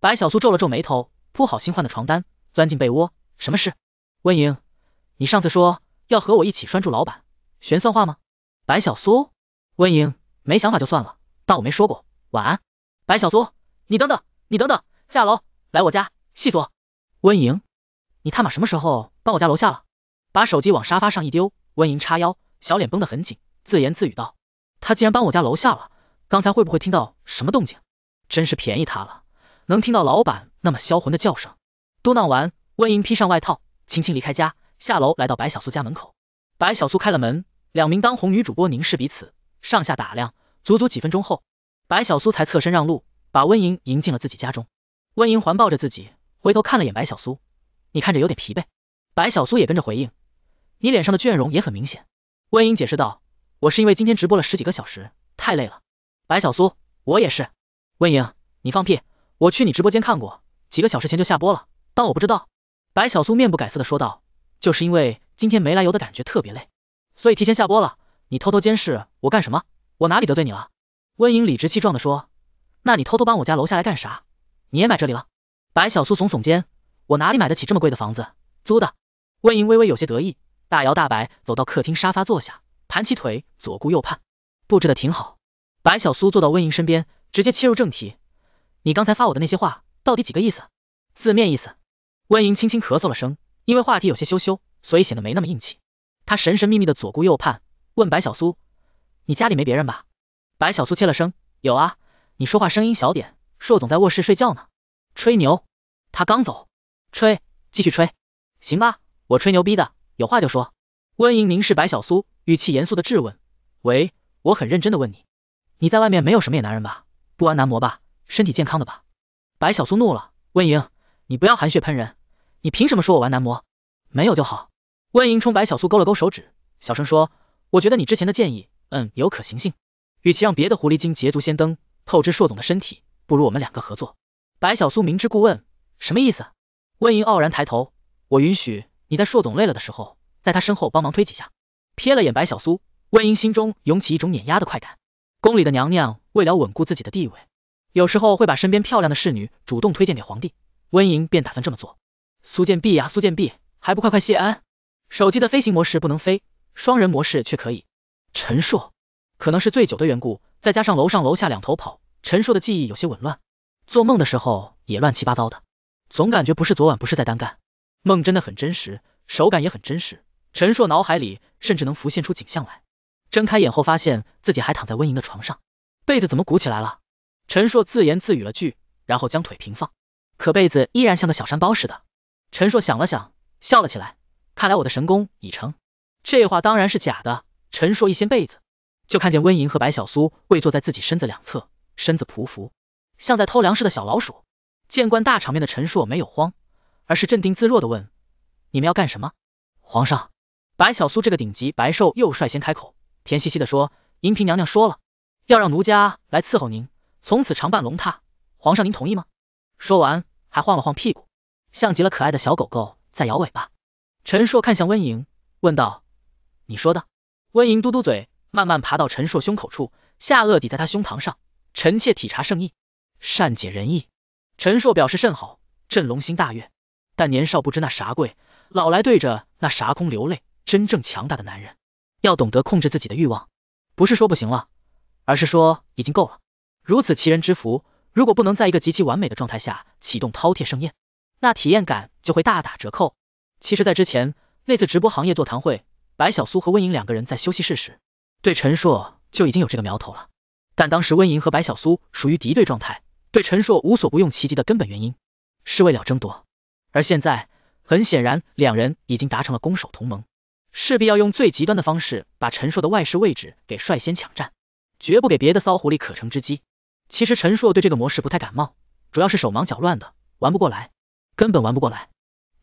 白小苏皱了皱眉头，铺好新换的床单，钻进被窝。什么事？温莹，你上次说要和我一起拴住老板。玄算话吗？白小苏，温莹没想法就算了，当我没说过。晚安，白小苏，你等等，你等等，下楼来我家细说。温莹，你他妈什么时候搬我家楼下了？把手机往沙发上一丢，温莹叉腰，小脸绷得很紧，自言自语道：他竟然搬我家楼下了，刚才会不会听到什么动静？真是便宜他了，能听到老板那么销魂的叫声。嘟囔完，温莹披上外套，轻轻离开家，下楼来到白小苏家门口。白小苏开了门，两名当红女主播凝视彼此，上下打量，足足几分钟后，白小苏才侧身让路，把温莹迎进了自己家中。温莹环抱着自己，回头看了眼白小苏，你看着有点疲惫。白小苏也跟着回应，你脸上的倦容也很明显。温莹解释道，我是因为今天直播了十几个小时，太累了。白小苏，我也是。温莹，你放屁！我去你直播间看过，几个小时前就下播了，当我不知道？白小苏面不改色的说道。就是因为今天没来由的感觉特别累，所以提前下播了。你偷偷监视我干什么？我哪里得罪你了？温莹理直气壮的说。那你偷偷搬我家楼下来干啥？你也买这里了？白小苏耸耸肩，我哪里买得起这么贵的房子？租的。温莹微微有些得意，大摇大摆走到客厅沙发坐下，盘起腿左顾右盼，布置的挺好。白小苏坐到温莹身边，直接切入正题，你刚才发我的那些话到底几个意思？字面意思。温莹轻轻咳嗽了声。因为话题有些羞羞，所以显得没那么硬气。他神神秘秘的左顾右盼，问白小苏，你家里没别人吧？白小苏切了声，有啊，你说话声音小点，硕总在卧室睡觉呢。吹牛，他刚走，吹，继续吹，行吧，我吹牛逼的，有话就说。温莹凝视白小苏，语气严肃的质问，喂，我很认真的问你，你在外面没有什么野男人吧？不玩男模吧？身体健康的吧？白小苏怒了，温莹，你不要含血喷人。你凭什么说我玩男模？没有就好。温莹冲白小苏勾了勾手指，小声说：“我觉得你之前的建议，嗯，有可行性。与其让别的狐狸精捷足先登，透支硕总的身体，不如我们两个合作。”白小苏明知故问：“什么意思？”温莹傲然抬头：“我允许你在硕总累了的时候，在他身后帮忙推几下。”瞥了眼白小苏，温莹心中涌起一种碾压的快感。宫里的娘娘为了稳固自己的地位，有时候会把身边漂亮的侍女主动推荐给皇帝，温莹便打算这么做。苏建碧呀，苏建碧，还不快快谢恩！手机的飞行模式不能飞，双人模式却可以。陈硕可能是醉酒的缘故，再加上楼上楼下两头跑，陈硕的记忆有些紊乱。做梦的时候也乱七八糟的，总感觉不是昨晚不是在单干。梦真的很真实，手感也很真实，陈硕脑海里甚至能浮现出景象来。睁开眼后，发现自己还躺在温莹的床上，被子怎么鼓起来了？陈硕自言自语了句，然后将腿平放，可被子依然像个小山包似的。陈硕想了想，笑了起来，看来我的神功已成。这话当然是假的。陈硕一掀被子，就看见温莹和白小苏跪坐在自己身子两侧，身子匍匐，像在偷粮食的小老鼠。见惯大场面的陈硕没有慌，而是镇定自若的问：“你们要干什么？”皇上，白小苏这个顶级白兽又率先开口，甜兮兮的说：“银嫔娘娘说了，要让奴家来伺候您，从此常伴龙榻。皇上您同意吗？”说完还晃了晃屁股。像极了可爱的小狗狗在摇尾巴。陈硕看向温莹，问道：“你说的？”温莹嘟嘟嘴，慢慢爬到陈硕胸口处，下颚抵在他胸膛上。臣妾体察圣意，善解人意。陈硕表示甚好，朕龙心大悦。但年少不知那啥贵，老来对着那啥空流泪。真正强大的男人，要懂得控制自己的欲望，不是说不行了，而是说已经够了。如此奇人之福，如果不能在一个极其完美的状态下启动饕餮盛宴。那体验感就会大打折扣。其实，在之前那次直播行业座谈会，白小苏和温莹两个人在休息室时，对陈硕就已经有这个苗头了。但当时温莹和白小苏属于敌对状态，对陈硕无所不用其极的根本原因是为了争夺。而现在，很显然两人已经达成了攻守同盟，势必要用最极端的方式把陈硕的外事位置给率先抢占，绝不给别的骚狐狸可乘之机。其实陈硕对这个模式不太感冒，主要是手忙脚乱的玩不过来。根本玩不过来，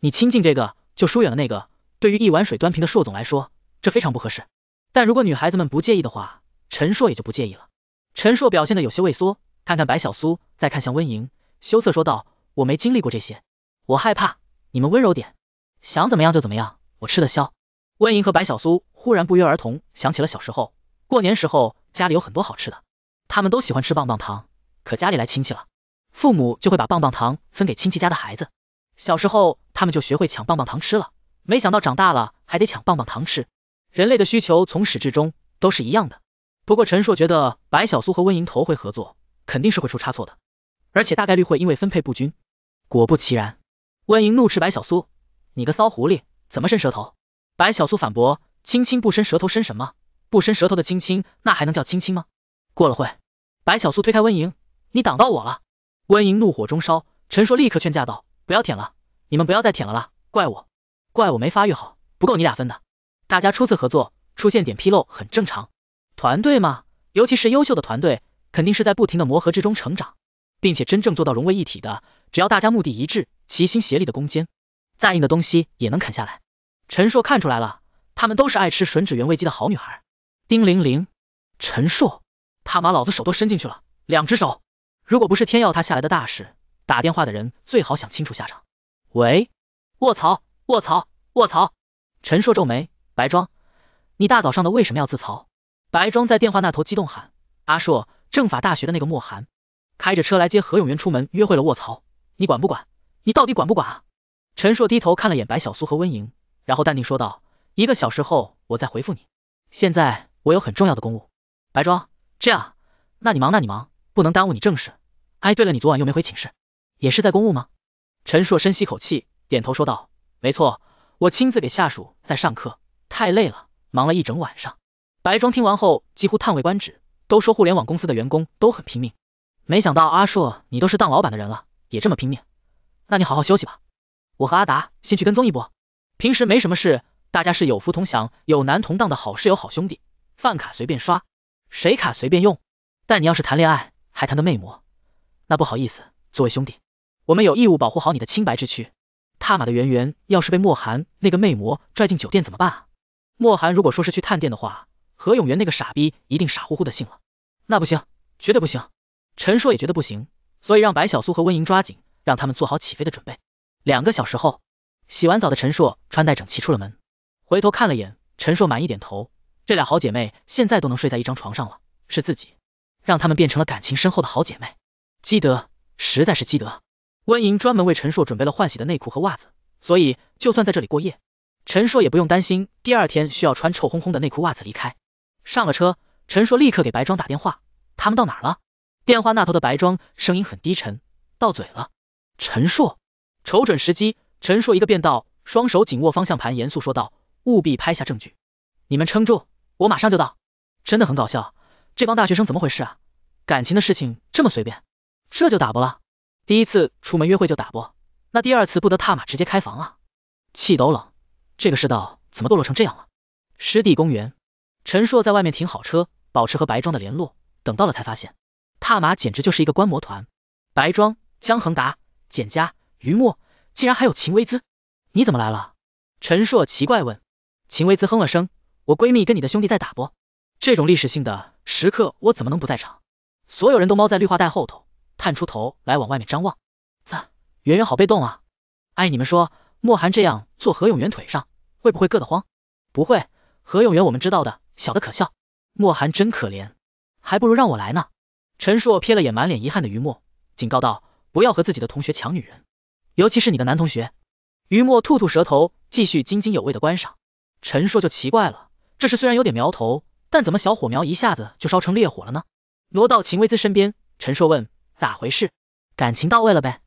你亲近这个就疏远了那个。对于一碗水端平的硕总来说，这非常不合适。但如果女孩子们不介意的话，陈硕也就不介意了。陈硕表现的有些畏缩，看看白小苏，再看向温莹，羞涩说道：“我没经历过这些，我害怕。你们温柔点，想怎么样就怎么样，我吃得消。”温莹和白小苏忽然不约而同想起了小时候过年时候家里有很多好吃的，他们都喜欢吃棒棒糖，可家里来亲戚了，父母就会把棒棒糖分给亲戚家的孩子。小时候他们就学会抢棒棒糖吃了，没想到长大了还得抢棒棒糖吃。人类的需求从始至终都是一样的。不过陈硕觉得白小苏和温莹头回合作，肯定是会出差错的，而且大概率会因为分配不均。果不其然，温莹怒斥白小苏，你个骚狐狸，怎么伸舌头？白小苏反驳，青青不伸舌头伸什么？不伸舌头的青青，那还能叫青青吗？过了会，白小苏推开温莹，你挡到我了。温莹怒火中烧，陈硕立刻劝架道。不要舔了，你们不要再舔了啦！怪我，怪我没发育好，不够你俩分的。大家初次合作，出现点纰漏很正常，团队嘛，尤其是优秀的团队，肯定是在不停的磨合之中成长，并且真正做到融为一体。的只要大家目的一致，齐心协力的攻坚，再硬的东西也能啃下来。陈硕看出来了，他们都是爱吃吮指原味鸡的好女孩。丁玲玲，陈硕，他妈老子手都伸进去了，两只手，如果不是天要他下来的大事。打电话的人最好想清楚下场。喂，卧槽，卧槽，卧槽！陈硕皱眉，白庄，你大早上的为什么要自嘲？白庄在电话那头激动喊：阿硕，政法大学的那个莫寒，开着车来接何永元出门约会了，卧槽！你管不管？你到底管不管啊？陈硕低头看了眼白小苏和温莹，然后淡定说道：一个小时后我再回复你，现在我有很重要的公务。白庄，这样，那你忙，那你忙，不能耽误你正事。哎，对了，你昨晚又没回寝室。也是在公务吗？陈硕深吸口气，点头说道：“没错，我亲自给下属在上课，太累了，忙了一整晚上。”白庄听完后几乎叹为观止，都说互联网公司的员工都很拼命，没想到阿硕你都是当老板的人了，也这么拼命。那你好好休息吧，我和阿达先去跟踪一波。平时没什么事，大家是有福同享、有难同当的好室友、好兄弟，饭卡随便刷，水卡随便用。但你要是谈恋爱，还谈的魅魔，那不好意思，作为兄弟。我们有义务保护好你的清白之躯。踏马的圆圆，要是被莫寒那个魅魔拽进酒店怎么办？啊？莫寒如果说是去探店的话，何永元那个傻逼一定傻乎乎的信了。那不行，绝对不行。陈硕也觉得不行，所以让白小苏和温莹抓紧，让他们做好起飞的准备。两个小时后，洗完澡的陈硕穿戴整齐出了门，回头看了眼，陈硕满意点头。这俩好姐妹现在都能睡在一张床上了，是自己让他们变成了感情深厚的好姐妹，积德，实在是积德。温莹专门为陈硕准备了换洗的内裤和袜子，所以就算在这里过夜，陈硕也不用担心第二天需要穿臭烘烘的内裤袜子离开。上了车，陈硕立刻给白庄打电话，他们到哪儿了？电话那头的白庄声音很低沉，到嘴了。陈硕瞅准时机，陈硕一个变道，双手紧握方向盘，严肃说道，务必拍下证据，你们撑住，我马上就到。真的很搞笑，这帮大学生怎么回事啊？感情的事情这么随便，这就打不了。第一次出门约会就打不，那第二次不得踏马直接开房啊！气都冷，这个世道怎么堕落成这样了？湿地公园，陈硕在外面停好车，保持和白庄的联络，等到了才发现，踏马简直就是一个观摩团。白庄、江恒达、简家、于墨，竟然还有秦薇姿，你怎么来了？陈硕奇怪问。秦薇姿哼了声，我闺蜜跟你的兄弟在打不？这种历史性的时刻，我怎么能不在场？所有人都猫在绿化带后头。探出头来往外面张望，圆圆好被动啊！哎，你们说莫寒这样坐何永元腿上会不会硌得慌？不会，何永元我们知道的小的可笑，莫寒真可怜，还不如让我来呢。陈硕瞥了眼满脸遗憾的于墨，警告道：不要和自己的同学抢女人，尤其是你的男同学。于墨吐吐舌头，继续津津有味的观赏。陈硕就奇怪了，这事虽然有点苗头，但怎么小火苗一下子就烧成烈火了呢？挪到秦薇姿身边，陈硕问。咋回事？感情到位了呗？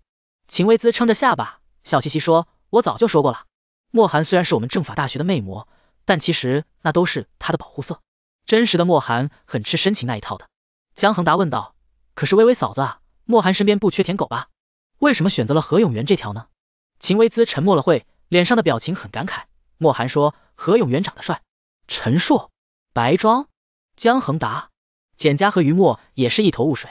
秦薇姿撑着下巴，笑嘻嘻说：“我早就说过了，莫寒虽然是我们政法大学的魅魔，但其实那都是他的保护色，真实的莫寒很吃深情那一套的。”江恒达问道：“可是薇薇嫂子，莫寒身边不缺舔狗吧？为什么选择了何永元这条呢？”秦薇姿沉默了会，脸上的表情很感慨。莫寒说：“何永元长得帅，陈硕、白庄、江恒达、简家和于墨也是一头雾水。”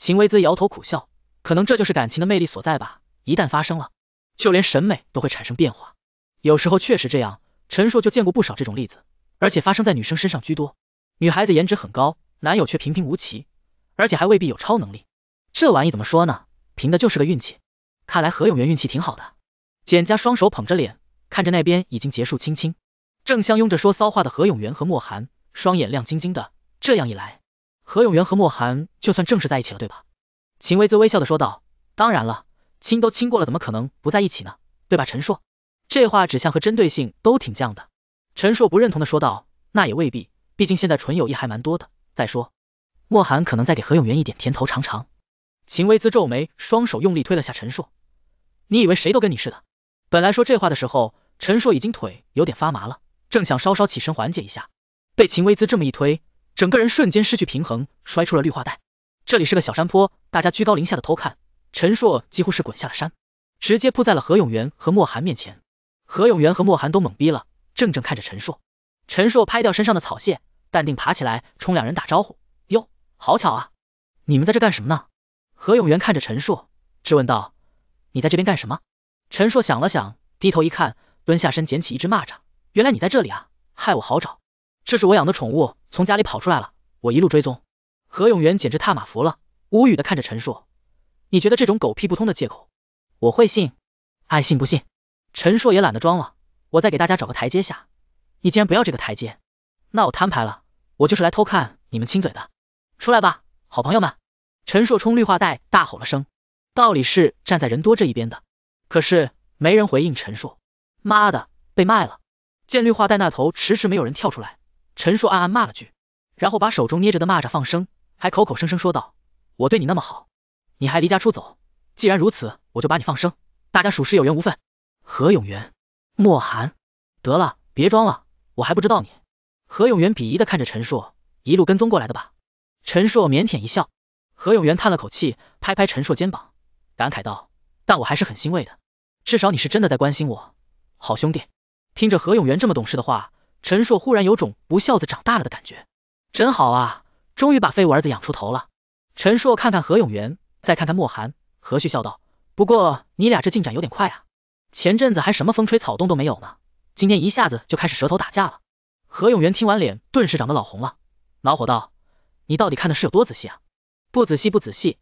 秦薇姿摇头苦笑，可能这就是感情的魅力所在吧。一旦发生了，就连审美都会产生变化。有时候确实这样，陈硕就见过不少这种例子，而且发生在女生身上居多。女孩子颜值很高，男友却平平无奇，而且还未必有超能力。这玩意怎么说呢？凭的就是个运气。看来何永元运气挺好的。简家双手捧着脸，看着那边已经结束亲亲，正相拥着说骚话的何永元和莫寒，双眼亮晶晶的。这样一来。何永元和莫寒就算正式在一起了，对吧？秦薇姿微笑的说道。当然了，亲都亲过了，怎么可能不在一起呢？对吧，陈硕？这话指向和针对性都挺犟的。陈硕不认同的说道，那也未必，毕竟现在纯友谊还蛮多的。再说，莫寒可能在给何永元一点甜头尝尝。秦薇姿皱眉，双手用力推了下陈硕，你以为谁都跟你似的？本来说这话的时候，陈硕已经腿有点发麻了，正想稍稍起身缓解一下，被秦薇姿这么一推。整个人瞬间失去平衡，摔出了绿化带。这里是个小山坡，大家居高临下的偷看，陈硕几乎是滚下了山，直接扑在了何永元和莫寒面前。何永元和莫寒都懵逼了，怔怔看着陈硕。陈硕拍掉身上的草屑，淡定爬起来，冲两人打招呼，哟，好巧啊，你们在这干什么呢？何永元看着陈硕，质问道，你在这边干什么？陈硕想了想，低头一看，蹲下身捡起一只蚂蚱，原来你在这里啊，害我好找。这是我养的宠物，从家里跑出来了，我一路追踪。何永元简直踏马服了，无语的看着陈硕，你觉得这种狗屁不通的借口，我会信？爱信不信。陈硕也懒得装了，我再给大家找个台阶下，你既然不要这个台阶，那我摊牌了，我就是来偷看你们亲嘴的，出来吧，好朋友们。陈硕冲绿化带大吼了声，道理是站在人多这一边的，可是没人回应陈硕，妈的，被卖了。见绿化带那头迟迟没有人跳出来。陈硕暗暗骂了句，然后把手中捏着的蚂蚱放生，还口口声声说道：“我对你那么好，你还离家出走。既然如此，我就把你放生，大家属实有缘无分。”何永元，莫寒，得了，别装了，我还不知道你。何永元鄙夷的看着陈硕，一路跟踪过来的吧？陈硕腼腆一笑。何永元叹了口气，拍拍陈硕肩膀，感慨道：“但我还是很欣慰的，至少你是真的在关心我，好兄弟。”听着何永元这么懂事的话。陈硕忽然有种不孝子长大了的感觉，真好，啊，终于把废物儿子养出头了。陈硕看看何永元，再看看莫寒，何旭笑道：“不过你俩这进展有点快啊，前阵子还什么风吹草动都没有呢，今天一下子就开始舌头打架了。”何永元听完脸顿时长得老红了，恼火道：“你到底看的是有多仔细？啊？不仔细不仔细，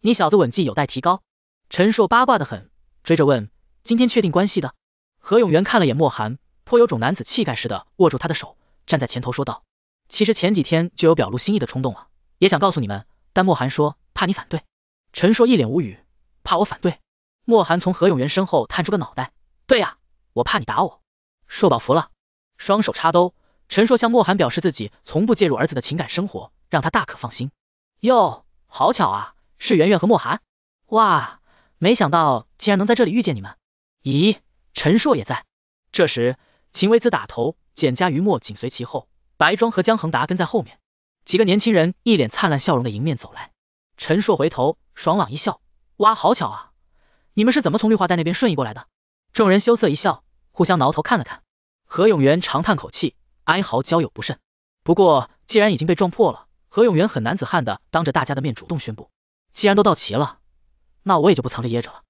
你小子吻技有待提高。”陈硕八卦的很，追着问：“今天确定关系的？”何永元看了眼莫寒。颇有种男子气概似的握住他的手，站在前头说道：“其实前几天就有表露心意的冲动了，也想告诉你们，但莫寒说怕你反对。”陈硕一脸无语，怕我反对？莫寒从何永元身后探出个脑袋：“对呀，我怕你打我。”硕宝服了，双手插兜。陈硕向莫寒表示自己从不介入儿子的情感生活，让他大可放心。哟，好巧啊，是圆圆和莫寒。哇，没想到竟然能在这里遇见你们。咦，陈硕也在。这时。秦薇姿打头，简家余墨紧随其后，白庄和江恒达跟在后面，几个年轻人一脸灿烂笑容的迎面走来。陈硕回头，爽朗一笑，哇，好巧啊，你们是怎么从绿化带那边瞬移过来的？众人羞涩一笑，互相挠头看了看。何永元长叹口气，哀嚎交友不慎。不过既然已经被撞破了，何永元很男子汉的当着大家的面主动宣布，既然都到齐了，那我也就不藏着掖着了。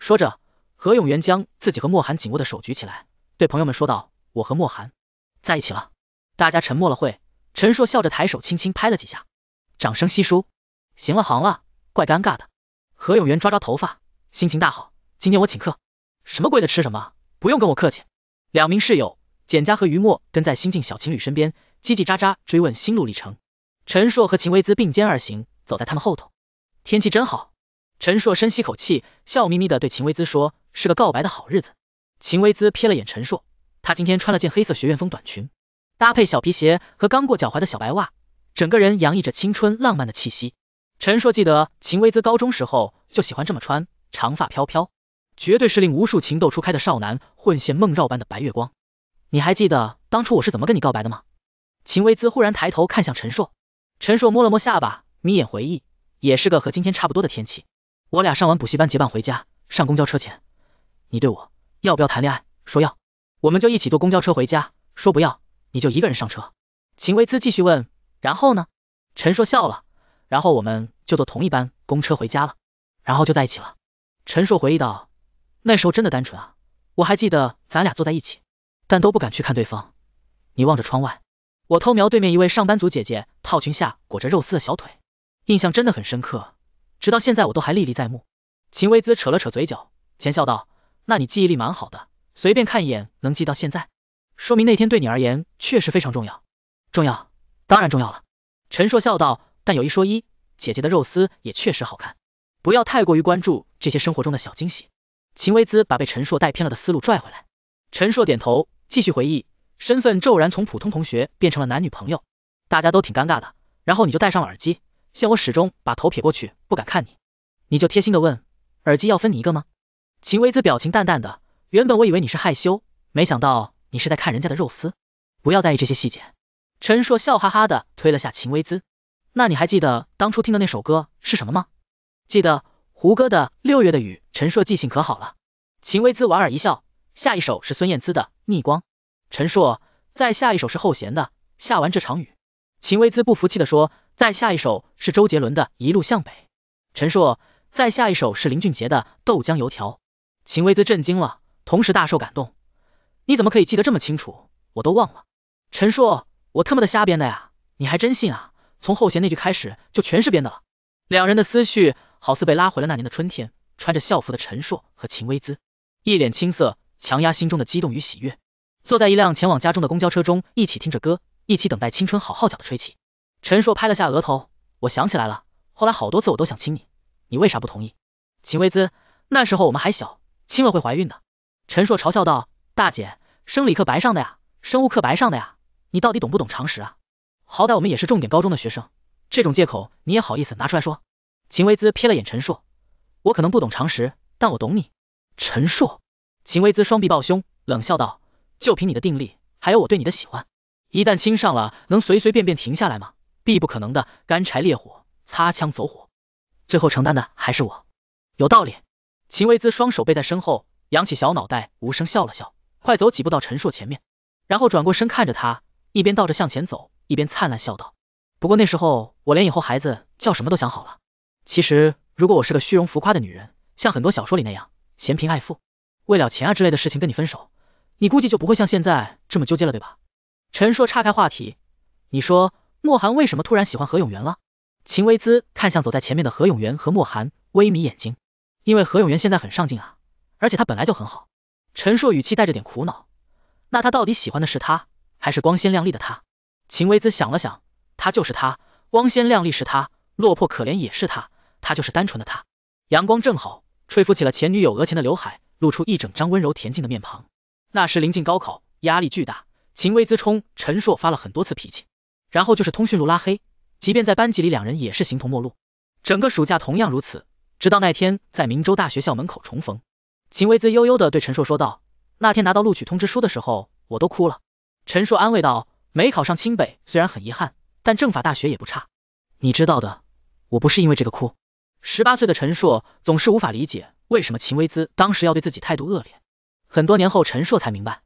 说着，何永元将自己和莫寒紧握的手举起来。对朋友们说道：“我和莫寒在一起了。”大家沉默了会，陈硕笑着抬手轻轻拍了几下，掌声稀疏。行了行了，怪尴尬的。何永元抓抓头发，心情大好，今天我请客，什么贵的吃什么，不用跟我客气。两名室友简家和于墨跟在新晋小情侣身边，叽叽喳喳追问心路历程。陈硕和秦薇姿并肩而行，走在他们后头。天气真好，陈硕深吸口气，笑眯眯的对秦薇姿说：“是个告白的好日子。”秦薇姿瞥了眼陈硕，她今天穿了件黑色学院风短裙，搭配小皮鞋和刚过脚踝的小白袜，整个人洋溢着青春浪漫的气息。陈硕记得秦薇姿高中时候就喜欢这么穿，长发飘飘，绝对是令无数情窦初开的少男魂牵梦绕般的白月光。你还记得当初我是怎么跟你告白的吗？秦薇姿忽然抬头看向陈硕，陈硕摸了摸下巴，眯眼回忆，也是个和今天差不多的天气，我俩上完补习班结伴回家，上公交车前，你对我。要不要谈恋爱？说要，我们就一起坐公交车回家。说不要，你就一个人上车。秦薇姿继续问，然后呢？陈硕笑了，然后我们就坐同一班公车回家了，然后就在一起了。陈硕回忆道，那时候真的单纯啊，我还记得咱俩坐在一起，但都不敢去看对方。你望着窗外，我偷瞄对面一位上班族姐姐，套裙下裹着肉丝的小腿，印象真的很深刻，直到现在我都还历历在目。秦薇姿扯了扯嘴角，浅笑道。那你记忆力蛮好的，随便看一眼能记到现在，说明那天对你而言确实非常重要。重要，当然重要了。陈硕笑道。但有一说一，姐姐的肉丝也确实好看。不要太过于关注这些生活中的小惊喜。秦薇姿把被陈硕带偏了的思路拽回来。陈硕点头，继续回忆。身份骤然从普通同学变成了男女朋友，大家都挺尴尬的。然后你就戴上了耳机，现我始终把头撇过去，不敢看你，你就贴心的问，耳机要分你一个吗？秦薇姿表情淡淡的，原本我以为你是害羞，没想到你是在看人家的肉丝，不要在意这些细节。陈硕笑哈哈的推了下秦薇姿，那你还记得当初听的那首歌是什么吗？记得，胡歌的六月的雨。陈硕记性可好了。秦薇姿莞尔一笑，下一首是孙燕姿的逆光。陈硕再下一首是后弦的下完这场雨。秦薇姿不服气的说，再下一首是周杰伦的一路向北。陈硕再下一首是林俊杰的豆浆油条。秦薇姿震惊了，同时大受感动。你怎么可以记得这么清楚？我都忘了。陈硕，我他妈的瞎编的呀！你还真信啊？从后弦那句开始就全是编的了。两人的思绪好似被拉回了那年的春天，穿着校服的陈硕和秦薇姿，一脸青涩，强压心中的激动与喜悦，坐在一辆前往家中的公交车中，一起听着歌，一起等待青春好号角的吹起。陈硕拍了下额头，我想起来了，后来好多次我都想亲你，你为啥不同意？秦薇姿，那时候我们还小。亲了会怀孕的，陈硕嘲笑道，大姐，生理课白上的呀，生物课白上的呀，你到底懂不懂常识啊？好歹我们也是重点高中的学生，这种借口你也好意思拿出来说？秦薇姿瞥了眼陈硕，我可能不懂常识，但我懂你，陈硕。秦薇姿双臂抱胸，冷笑道，就凭你的定力，还有我对你的喜欢，一旦亲上了，能随随便便停下来吗？必不可能的，干柴烈火，擦枪走火，最后承担的还是我，有道理。秦维姿双手背在身后，扬起小脑袋，无声笑了笑，快走几步到陈硕前面，然后转过身看着他，一边倒着向前走，一边灿烂笑道：“不过那时候我连以后孩子叫什么都想好了。其实如果我是个虚荣浮夸的女人，像很多小说里那样嫌贫爱富，为了钱啊之类的事情跟你分手，你估计就不会像现在这么纠结了，对吧？”陈硕岔开话题：“你说莫寒为什么突然喜欢何永元了？”秦薇姿看向走在前面的何永元和莫寒，微眯眼睛。因为何永元现在很上进啊，而且他本来就很好。陈硕语气带着点苦恼，那他到底喜欢的是他，还是光鲜亮丽的他？秦薇姿想了想，他就是他，光鲜亮丽是他，落魄可怜也是他，他就是单纯的他。阳光正好，吹拂起了前女友额前的刘海，露出一整张温柔恬静的面庞。那时临近高考，压力巨大，秦薇姿冲陈硕发了很多次脾气，然后就是通讯录拉黑，即便在班级里两人也是形同陌路。整个暑假同样如此。直到那天在明州大学校门口重逢，秦薇姿悠悠地对陈硕说道：“那天拿到录取通知书的时候，我都哭了。”陈硕安慰道：“没考上清北虽然很遗憾，但政法大学也不差。你知道的，我不是因为这个哭。”十八岁的陈硕总是无法理解为什么秦薇姿当时要对自己态度恶劣。很多年后，陈硕才明白，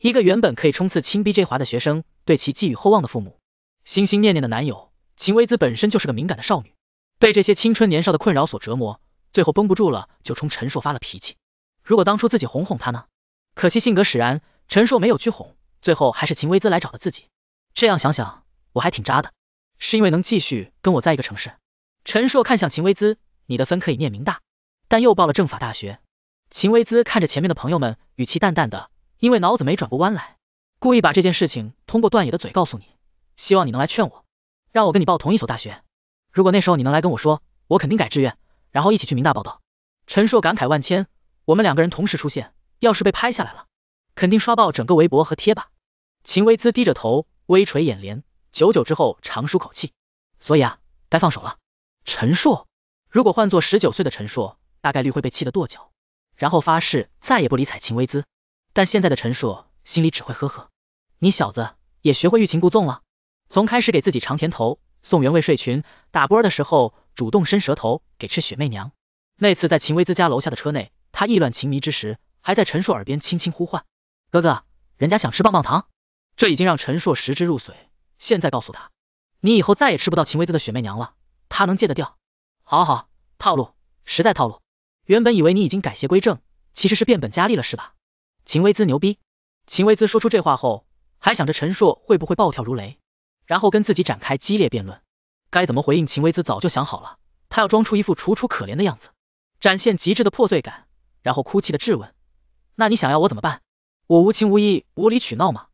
一个原本可以冲刺清 BJ 华的学生，对其寄予厚望的父母，心心念念的男友，秦薇姿本身就是个敏感的少女。被这些青春年少的困扰所折磨，最后绷不住了，就冲陈硕发了脾气。如果当初自己哄哄他呢？可惜性格使然，陈硕没有去哄，最后还是秦薇姿来找的自己。这样想想，我还挺渣的。是因为能继续跟我在一个城市？陈硕看向秦薇姿，你的分可以念明大，但又报了政法大学。秦薇姿看着前面的朋友们，语气淡淡的，因为脑子没转过弯来，故意把这件事情通过段野的嘴告诉你，希望你能来劝我，让我跟你报同一所大学。如果那时候你能来跟我说，我肯定改志愿，然后一起去明大报道。陈硕感慨万千，我们两个人同时出现，要是被拍下来了，肯定刷爆整个微博和贴吧。秦薇姿低着头，微垂眼帘，久久之后长舒口气。所以啊，该放手了。陈硕，如果换做十九岁的陈硕，大概率会被气得跺脚，然后发誓再也不理睬秦薇姿。但现在的陈硕心里只会呵呵，你小子也学会欲擒故纵了，从开始给自己尝甜头。宋元未睡裙打波儿的时候，主动伸舌头给吃雪媚娘。那次在秦薇姿家楼下的车内，他意乱情迷之时，还在陈硕耳边轻轻呼唤：“哥哥，人家想吃棒棒糖。”这已经让陈硕食之入髓。现在告诉他，你以后再也吃不到秦薇姿的雪媚娘了，他能戒得掉？好好，套路，实在套路。原本以为你已经改邪归正，其实是变本加厉了是吧？秦薇姿牛逼。秦薇姿说出这话后，还想着陈硕会不会暴跳如雷。然后跟自己展开激烈辩论，该怎么回应？秦薇姿早就想好了，他要装出一副楚楚可怜的样子，展现极致的破碎感，然后哭泣的质问：“那你想要我怎么办？我无情无义、无理取闹吗？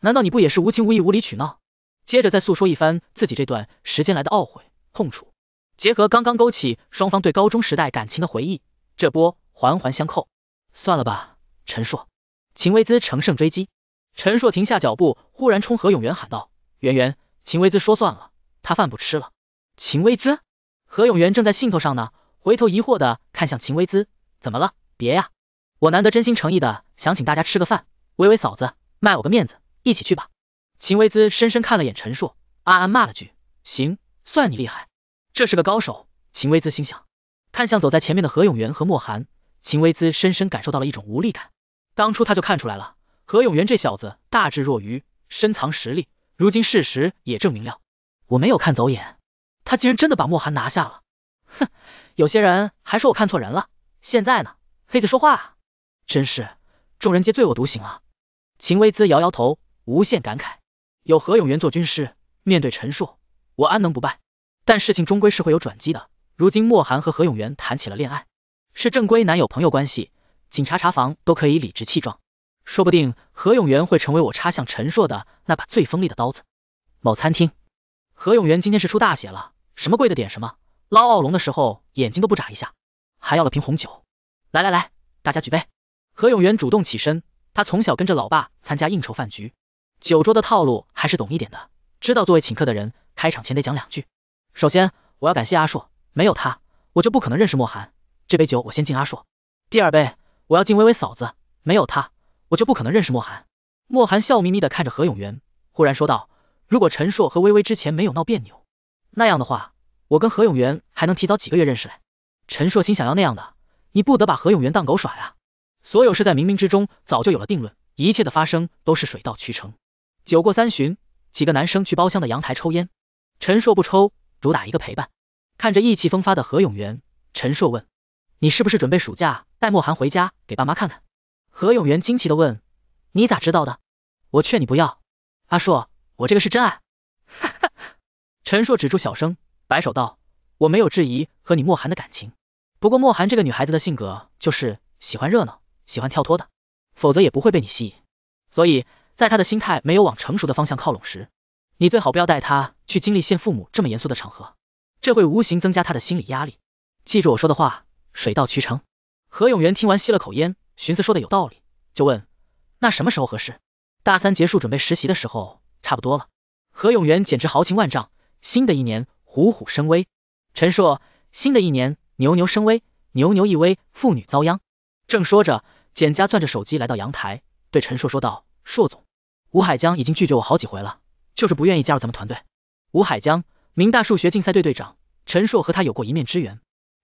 难道你不也是无情无义、无理取闹？”接着再诉说一番自己这段时间来的懊悔、痛楚，结合刚刚勾起双方对高中时代感情的回忆，这波环环相扣。算了吧，陈硕，秦薇姿乘胜追击。陈硕停下脚步，忽然冲何永元喊道。圆圆，秦薇姿说算了，他饭不吃了。秦薇姿，何永元正在兴头上呢，回头疑惑的看向秦薇姿，怎么了？别呀，我难得真心诚意的想请大家吃个饭，薇薇嫂子，卖我个面子，一起去吧。秦薇姿深深看了眼陈硕，暗暗骂了句，行，算你厉害，这是个高手。秦薇姿心想，看向走在前面的何永元和莫寒，秦薇姿深深感受到了一种无力感。当初他就看出来了，何永元这小子大智若愚，深藏实力。如今事实也证明了，我没有看走眼，他竟然真的把莫寒拿下了。哼，有些人还说我看错人了。现在呢，黑子说话啊，真是众人皆醉我独醒啊。秦薇姿摇摇头，无限感慨，有何永元做军师，面对陈硕，我安能不败？但事情终归是会有转机的。如今莫寒和何永元谈起了恋爱，是正规男友朋友关系，警察查房都可以理直气壮。说不定何永元会成为我插向陈硕的那把最锋利的刀子。某餐厅，何永元今天是出大血了，什么贵的点什么，捞奥龙的时候眼睛都不眨一下，还要了瓶红酒。来来来，大家举杯。何永元主动起身，他从小跟着老爸参加应酬饭局，酒桌的套路还是懂一点的，知道作为请客的人，开场前得讲两句。首先我要感谢阿硕，没有他，我就不可能认识莫寒。这杯酒我先敬阿硕。第二杯我要敬微微嫂子，没有她。我就不可能认识莫寒。莫寒笑眯眯的看着何永元，忽然说道：“如果陈硕和微微之前没有闹别扭，那样的话，我跟何永元还能提早几个月认识嘞。”陈硕心想要那样的，你不得把何永元当狗耍啊！所有事在冥冥之中早就有了定论，一切的发生都是水到渠成。酒过三巡，几个男生去包厢的阳台抽烟，陈硕不抽，主打一个陪伴。看着意气风发的何永元，陈硕问：“你是不是准备暑假带莫寒回家给爸妈看看？”何永元惊奇的问：“你咋知道的？”我劝你不要，阿硕，我这个是真爱。哈哈，陈硕止住小声，摆手道：“我没有质疑和你莫寒的感情，不过莫寒这个女孩子的性格就是喜欢热闹，喜欢跳脱的，否则也不会被你吸引。所以在她的心态没有往成熟的方向靠拢时，你最好不要带她去经历见父母这么严肃的场合，这会无形增加她的心理压力。记住我说的话，水到渠成。”何永元听完吸了口烟。寻思说的有道理，就问那什么时候合适？大三结束准备实习的时候，差不多了。何永元简直豪情万丈，新的一年虎虎生威。陈硕，新的一年牛牛生威，牛牛一威妇女遭殃。正说着，简家攥着手机来到阳台，对陈硕说道：“硕总，吴海江已经拒绝我好几回了，就是不愿意加入咱们团队。吴海江，明大数学竞赛队队长。陈硕和他有过一面之缘，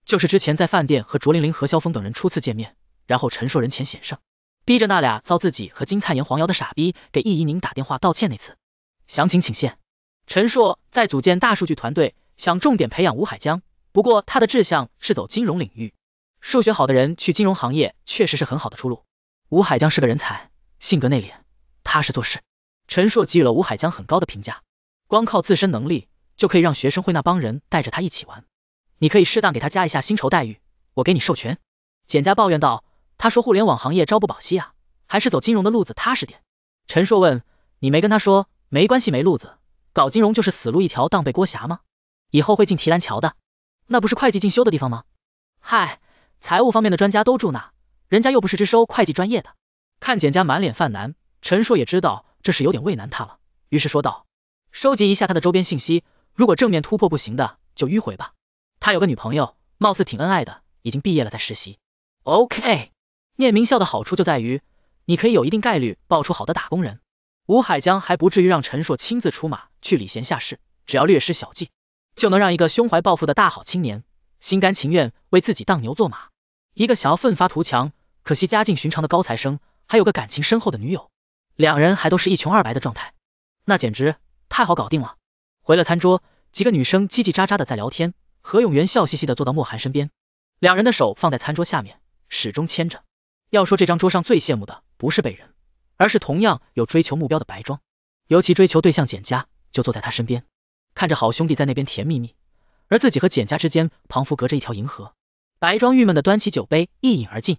就是之前在饭店和卓玲玲、何萧峰等人初次见面。”然后陈硕人前险胜，逼着那俩造自己和金灿炎黄瑶的傻逼给易怡宁打电话道歉那次。详情请见。陈硕在组建大数据团队，想重点培养吴海江。不过他的志向是走金融领域，数学好的人去金融行业确实是很好的出路。吴海江是个人才，性格内敛，踏实做事。陈硕给予了吴海江很高的评价，光靠自身能力就可以让学生会那帮人带着他一起玩。你可以适当给他加一下薪酬待遇，我给你授权。简家抱怨道。他说互联网行业朝不保夕啊，还是走金融的路子踏实点。陈硕问你没跟他说没关系没路子，搞金融就是死路一条，当背锅侠吗？以后会进提篮桥的，那不是会计进修的地方吗？嗨，财务方面的专家都住那，人家又不是只收会计专业的。看简家满脸犯难，陈硕也知道这是有点为难他了，于是说道，收集一下他的周边信息，如果正面突破不行的，就迂回吧。他有个女朋友，貌似挺恩爱的，已经毕业了，在实习。OK。念名校的好处就在于，你可以有一定概率爆出好的打工人。吴海江还不至于让陈硕亲自出马去礼贤下士，只要略施小计，就能让一个胸怀抱负的大好青年心甘情愿为自己当牛做马。一个想要奋发图强，可惜家境寻常的高材生，还有个感情深厚的女友，两人还都是一穷二白的状态，那简直太好搞定了。回了餐桌，几个女生叽叽喳喳的在聊天，何永元笑嘻嘻的坐到莫寒身边，两人的手放在餐桌下面，始终牵着。要说这张桌上最羡慕的不是被人，而是同样有追求目标的白庄，尤其追求对象简家就坐在他身边，看着好兄弟在那边甜蜜蜜，而自己和简家之间仿佛隔着一条银河。白庄郁闷的端起酒杯一饮而尽，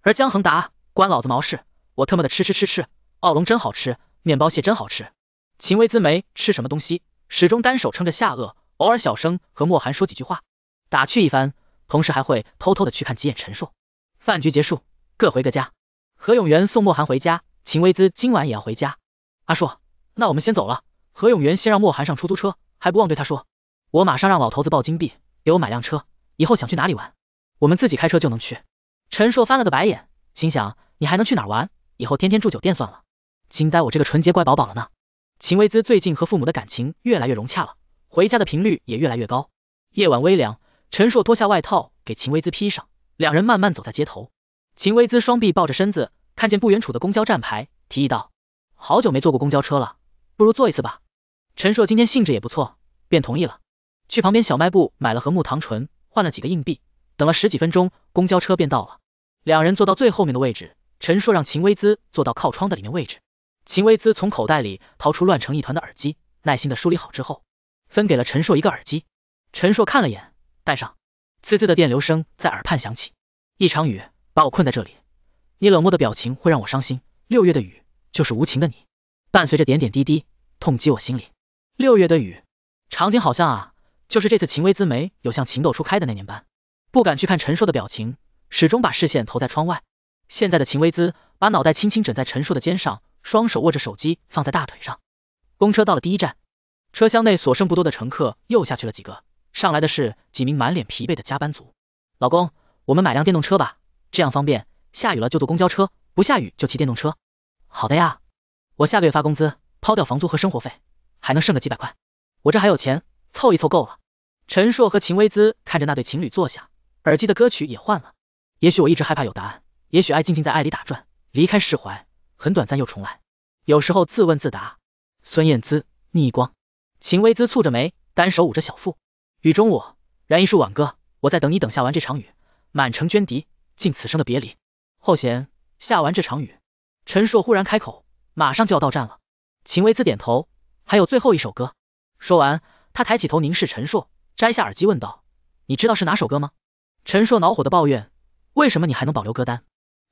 而江恒达关老子毛事，我特么的吃吃吃吃，奥龙真好吃，面包蟹真好吃。秦薇姿没吃什么东西，始终单手撑着下颚，偶尔小声和莫寒说几句话，打趣一番，同时还会偷偷的去看几眼陈硕。饭局结束。各回各家，何永元送莫寒回家，秦薇姿今晚也要回家。阿硕，那我们先走了。何永元先让莫寒上出租车，还不忘对他说，我马上让老头子报金币，给我买辆车，以后想去哪里玩，我们自己开车就能去。陈硕翻了个白眼，心想你还能去哪玩？以后天天住酒店算了，惊呆我这个纯洁乖宝宝了呢。秦薇姿最近和父母的感情越来越融洽了，回家的频率也越来越高。夜晚微凉，陈硕脱下外套给秦薇姿披上，两人慢慢走在街头。秦薇姿双臂抱着身子，看见不远处的公交站牌，提议道：“好久没坐过公交车了，不如坐一次吧。”陈硕今天兴致也不错，便同意了。去旁边小卖部买了盒木糖醇，换了几个硬币，等了十几分钟，公交车便到了。两人坐到最后面的位置，陈硕让秦薇姿坐到靠窗的里面位置。秦薇姿从口袋里掏出乱成一团的耳机，耐心的梳理好之后，分给了陈硕一个耳机。陈硕看了眼，戴上，滋滋的电流声在耳畔响起。一场雨。把我困在这里，你冷漠的表情会让我伤心。六月的雨就是无情的你，伴随着点点滴滴，痛击我心里。六月的雨，场景好像，啊，就是这次秦薇姿没有像情窦初开的那年般，不敢去看陈硕的表情，始终把视线投在窗外。现在的秦薇姿把脑袋轻轻枕在陈硕的肩上，双手握着手机放在大腿上。公车到了第一站，车厢内所剩不多的乘客又下去了几个，上来的是几名满脸疲惫的加班族。老公，我们买辆电动车吧。这样方便，下雨了就坐公交车，不下雨就骑电动车。好的呀，我下个月发工资，抛掉房租和生活费，还能剩个几百块。我这还有钱，凑一凑够了。陈硕和秦薇姿看着那对情侣坐下，耳机的歌曲也换了。也许我一直害怕有答案，也许爱静静在爱里打转，离开释怀，很短暂又重来。有时候自问自答。孙燕姿，逆光。秦薇姿蹙着眉，单手捂着小腹。雨中我燃一束晚歌，我在等你，等下完这场雨，满城涓笛。尽此生的别离。后弦，下完这场雨，陈硕忽然开口，马上就要到站了。秦维兹点头，还有最后一首歌。说完，他抬起头凝视陈硕，摘下耳机问道，你知道是哪首歌吗？陈硕恼火的抱怨，为什么你还能保留歌单？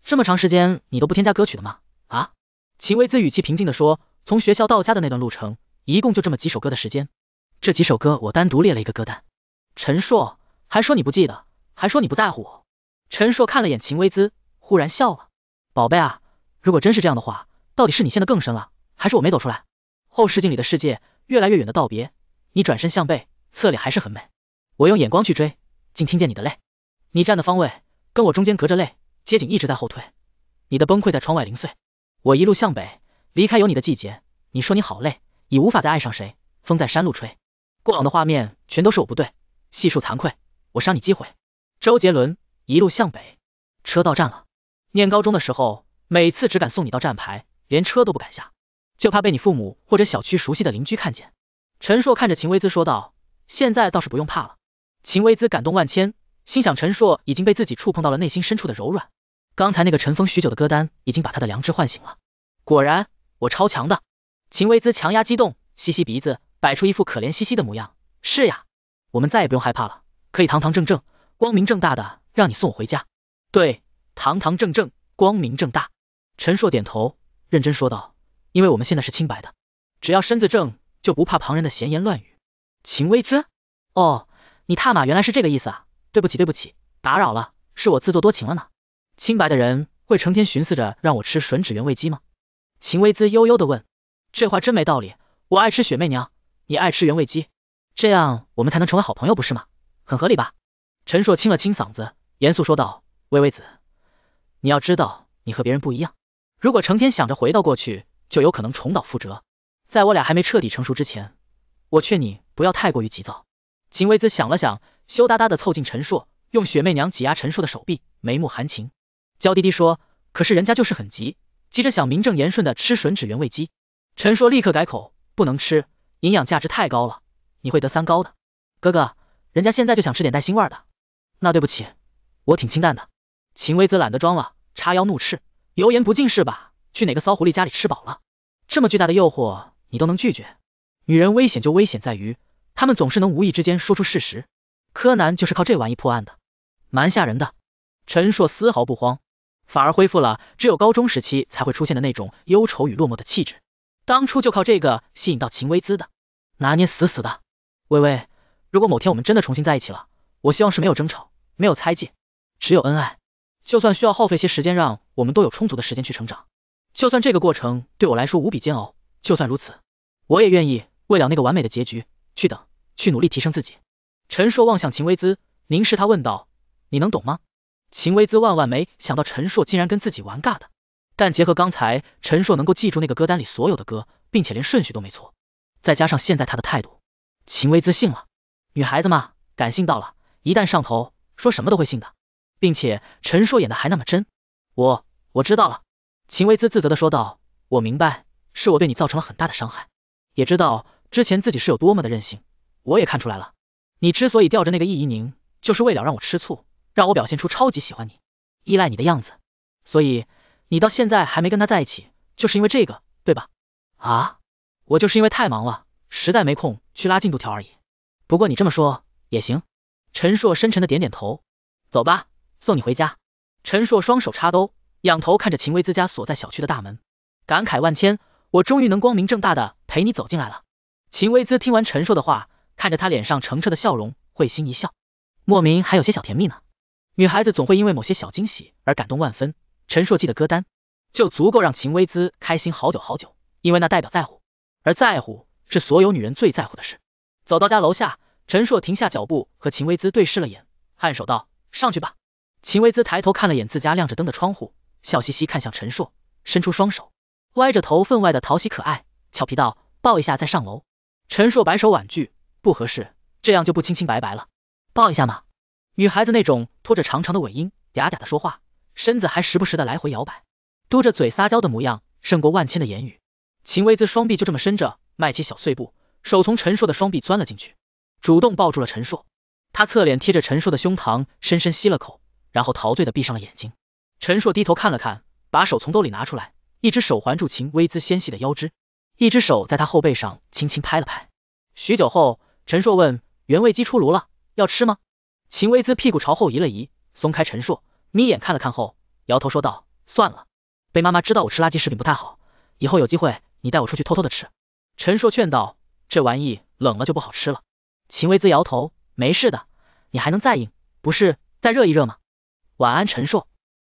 这么长时间你都不添加歌曲的吗？啊？秦维兹语气平静的说，从学校到家的那段路程，一共就这么几首歌的时间，这几首歌我单独列了一个歌单。陈硕还说你不记得，还说你不在乎我。陈硕看了眼秦薇姿，忽然笑了。宝贝啊，如果真是这样的话，到底是你陷得更深了，还是我没走出来？后视镜里的世界，越来越远的道别。你转身向背，侧脸还是很美。我用眼光去追，竟听见你的泪。你站的方位，跟我中间隔着泪。街景一直在后退，你的崩溃在窗外零碎。我一路向北，离开有你的季节。你说你好累，已无法再爱上谁。风在山路吹，过往的画面全都是我不对，细数惭愧，我伤你机会。周杰伦。一路向北，车到站了。念高中的时候，每次只敢送你到站牌，连车都不敢下，就怕被你父母或者小区熟悉的邻居看见。陈硕看着秦薇姿说道：“现在倒是不用怕了。”秦薇姿感动万千，心想陈硕已经被自己触碰到了内心深处的柔软。刚才那个尘封许久的歌单，已经把他的良知唤醒了。果然，我超强的。秦薇姿强压激动，吸吸鼻子，摆出一副可怜兮兮的模样：“是呀，我们再也不用害怕了，可以堂堂正正、光明正大的。”让你送我回家，对，堂堂正正，光明正大。陈硕点头，认真说道，因为我们现在是清白的，只要身子正，就不怕旁人的闲言乱语。秦薇姿，哦，你踏马原来是这个意思啊！对不起对不起，打扰了，是我自作多情了呢。清白的人会成天寻思着让我吃吮指原味鸡吗？秦薇姿悠悠的问。这话真没道理，我爱吃雪媚娘，你爱吃原味鸡，这样我们才能成为好朋友不是吗？很合理吧？陈硕清了清嗓子。严肃说道：“薇薇子，你要知道，你和别人不一样。如果成天想着回到过去，就有可能重蹈覆辙。在我俩还没彻底成熟之前，我劝你不要太过于急躁。”秦薇子想了想，羞答答的凑近陈硕，用雪媚娘挤压陈硕的手臂，眉目含情，娇滴滴说：“可是人家就是很急，急着想名正言顺的吃吮指原味鸡。”陈硕立刻改口：“不能吃，营养价值太高了，你会得三高的。”哥哥，人家现在就想吃点带腥味的。那对不起。我挺清淡的，秦薇姿懒得装了，叉腰怒斥：油盐不进是吧？去哪个骚狐狸家里吃饱了？这么巨大的诱惑你都能拒绝？女人危险就危险在于，她们总是能无意之间说出事实。柯南就是靠这玩意破案的，蛮吓人的。陈硕丝毫不慌，反而恢复了只有高中时期才会出现的那种忧愁与落寞的气质。当初就靠这个吸引到秦薇姿的，拿捏死死的。微微，如果某天我们真的重新在一起了，我希望是没有争吵，没有猜忌。只有恩爱，就算需要耗费些时间，让我们都有充足的时间去成长。就算这个过程对我来说无比煎熬，就算如此，我也愿意为了那个完美的结局去等，去努力提升自己。陈硕望向秦薇姿，凝视他问道：“你能懂吗？”秦薇姿万万没想到陈硕竟然跟自己玩尬的，但结合刚才陈硕能够记住那个歌单里所有的歌，并且连顺序都没错，再加上现在他的态度，秦薇姿信了。女孩子嘛，感性到了，一旦上头，说什么都会信的。并且陈硕演的还那么真，我我知道了。秦薇姿自责的说道：“我明白，是我对你造成了很大的伤害，也知道之前自己是有多么的任性。我也看出来了，你之所以吊着那个易怡宁，就是为了让我吃醋，让我表现出超级喜欢你、依赖你的样子。所以你到现在还没跟他在一起，就是因为这个，对吧？”啊！我就是因为太忙了，实在没空去拉进度条而已。不过你这么说也行。陈硕深沉的点点头，走吧。送你回家，陈硕双手插兜，仰头看着秦薇姿家所在小区的大门，感慨万千。我终于能光明正大的陪你走进来了。秦薇姿听完陈硕的话，看着他脸上澄澈的笑容，会心一笑，莫名还有些小甜蜜呢。女孩子总会因为某些小惊喜而感动万分。陈硕记得歌单，就足够让秦薇姿开心好久好久，因为那代表在乎，而在乎是所有女人最在乎的事。走到家楼下，陈硕停下脚步，和秦薇姿对视了眼，颔首道，上去吧。秦维兹抬头看了眼自家亮着灯的窗户，笑嘻嘻看向陈硕，伸出双手，歪着头，分外的讨喜可爱，俏皮道：“抱一下再上楼。”陈硕摆手婉拒：“不合适，这样就不清清白白了。”“抱一下嘛。”女孩子那种拖着长长的尾音，嗲嗲的说话，身子还时不时的来回摇摆，嘟着嘴撒娇的模样胜过万千的言语。秦维兹双臂就这么伸着，迈起小碎步，手从陈硕的双臂钻了进去，主动抱住了陈硕。他侧脸贴着陈硕的胸膛，深深吸了口。然后陶醉的闭上了眼睛，陈硕低头看了看，把手从兜里拿出来，一只手环住秦薇姿纤细的腰肢，一只手在她后背上轻轻拍了拍。许久后，陈硕问：“原味鸡出炉了，要吃吗？”秦薇姿屁股朝后移了移，松开陈硕，眯眼看了看后，摇头说道：“算了，被妈妈知道我吃垃圾食品不太好，以后有机会你带我出去偷偷的吃。”陈硕劝道：“这玩意冷了就不好吃了。”秦薇姿摇头：“没事的，你还能再硬，不是再热一热吗？”晚安，陈硕。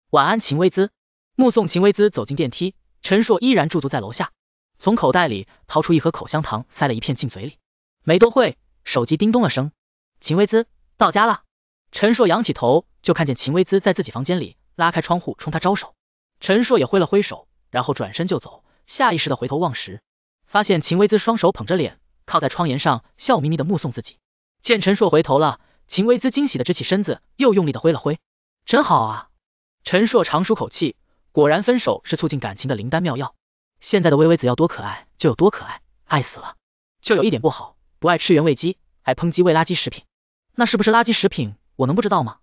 晚安，秦薇姿。目送秦薇姿走进电梯，陈硕依然驻足在楼下，从口袋里掏出一盒口香糖，塞了一片进嘴里。没多会，手机叮咚了声，秦薇姿到家了。陈硕仰起头，就看见秦薇姿在自己房间里，拉开窗户冲他招手。陈硕也挥了挥手，然后转身就走。下意识的回头望时，发现秦薇姿双手捧着脸，靠在窗沿上，笑眯眯的目送自己。见陈硕回头了，秦薇姿惊喜的直起身子，又用力的挥了挥。真好啊，陈硕长舒口气，果然分手是促进感情的灵丹妙药。现在的微微子要多可爱就有多可爱，爱死了。就有一点不好，不爱吃原味鸡，还抨击喂垃圾食品。那是不是垃圾食品？我能不知道吗？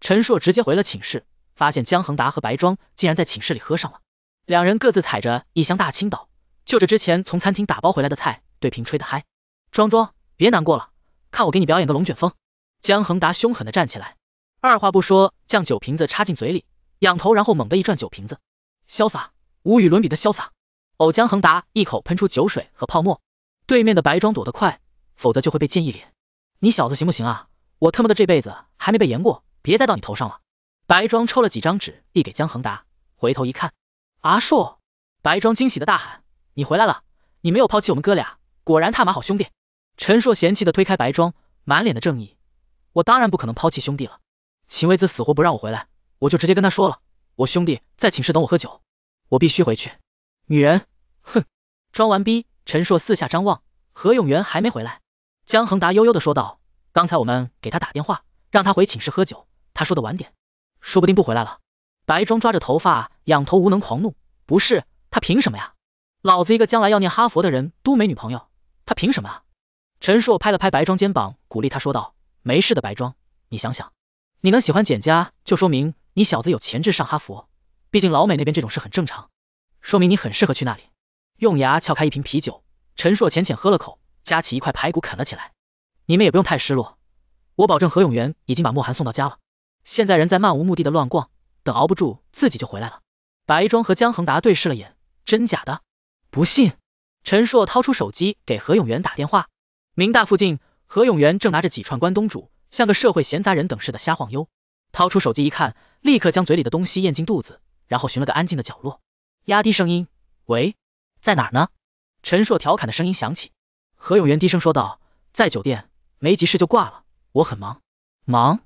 陈硕直接回了寝室，发现江恒达和白庄竟然在寝室里喝上了，两人各自踩着一箱大青岛，就着之前从餐厅打包回来的菜，对瓶吹得嗨。庄庄，别难过了，看我给你表演个龙卷风。江恒达凶狠的站起来。二话不说，将酒瓶子插进嘴里，仰头，然后猛地一转酒瓶子，潇洒，无与伦比的潇洒。偶江恒达一口喷出酒水和泡沫。对面的白庄躲得快，否则就会被溅一脸。你小子行不行啊？我他妈的这辈子还没被淹过，别栽到你头上了。白庄抽了几张纸递给江恒达，回头一看，阿硕，白庄惊喜的大喊：“你回来了！你没有抛弃我们哥俩，果然踏马好兄弟。”陈硕嫌弃的推开白庄，满脸的正义：“我当然不可能抛弃兄弟了。”秦薇子死活不让我回来，我就直接跟他说了，我兄弟在寝室等我喝酒，我必须回去。女人，哼，装完逼。陈硕四下张望，何永元还没回来。江恒达悠悠的说道，刚才我们给他打电话，让他回寝室喝酒，他说的晚点，说不定不回来了。白庄抓着头发，仰头无能狂怒，不是他凭什么呀？老子一个将来要念哈佛的人都没女朋友，他凭什么？啊？”陈硕拍了拍白庄肩膀，鼓励他说道，没事的白庄，你想想。你能喜欢简家，就说明你小子有潜质上哈佛，毕竟老美那边这种事很正常，说明你很适合去那里。用牙撬开一瓶啤酒，陈硕浅浅喝了口，夹起一块排骨啃了起来。你们也不用太失落，我保证何永元已经把莫寒送到家了，现在人在漫无目的的乱逛，等熬不住自己就回来了。白庄和江恒达对视了眼，真假的？不信？陈硕掏出手机给何永元打电话。明大附近，何永元正拿着几串关东煮。像个社会闲杂人等似的瞎晃悠，掏出手机一看，立刻将嘴里的东西咽进肚子，然后寻了个安静的角落，压低声音：“喂，在哪儿呢？”陈硕调侃的声音响起，何永元低声说道：“在酒店，没急事就挂了，我很忙。”“忙？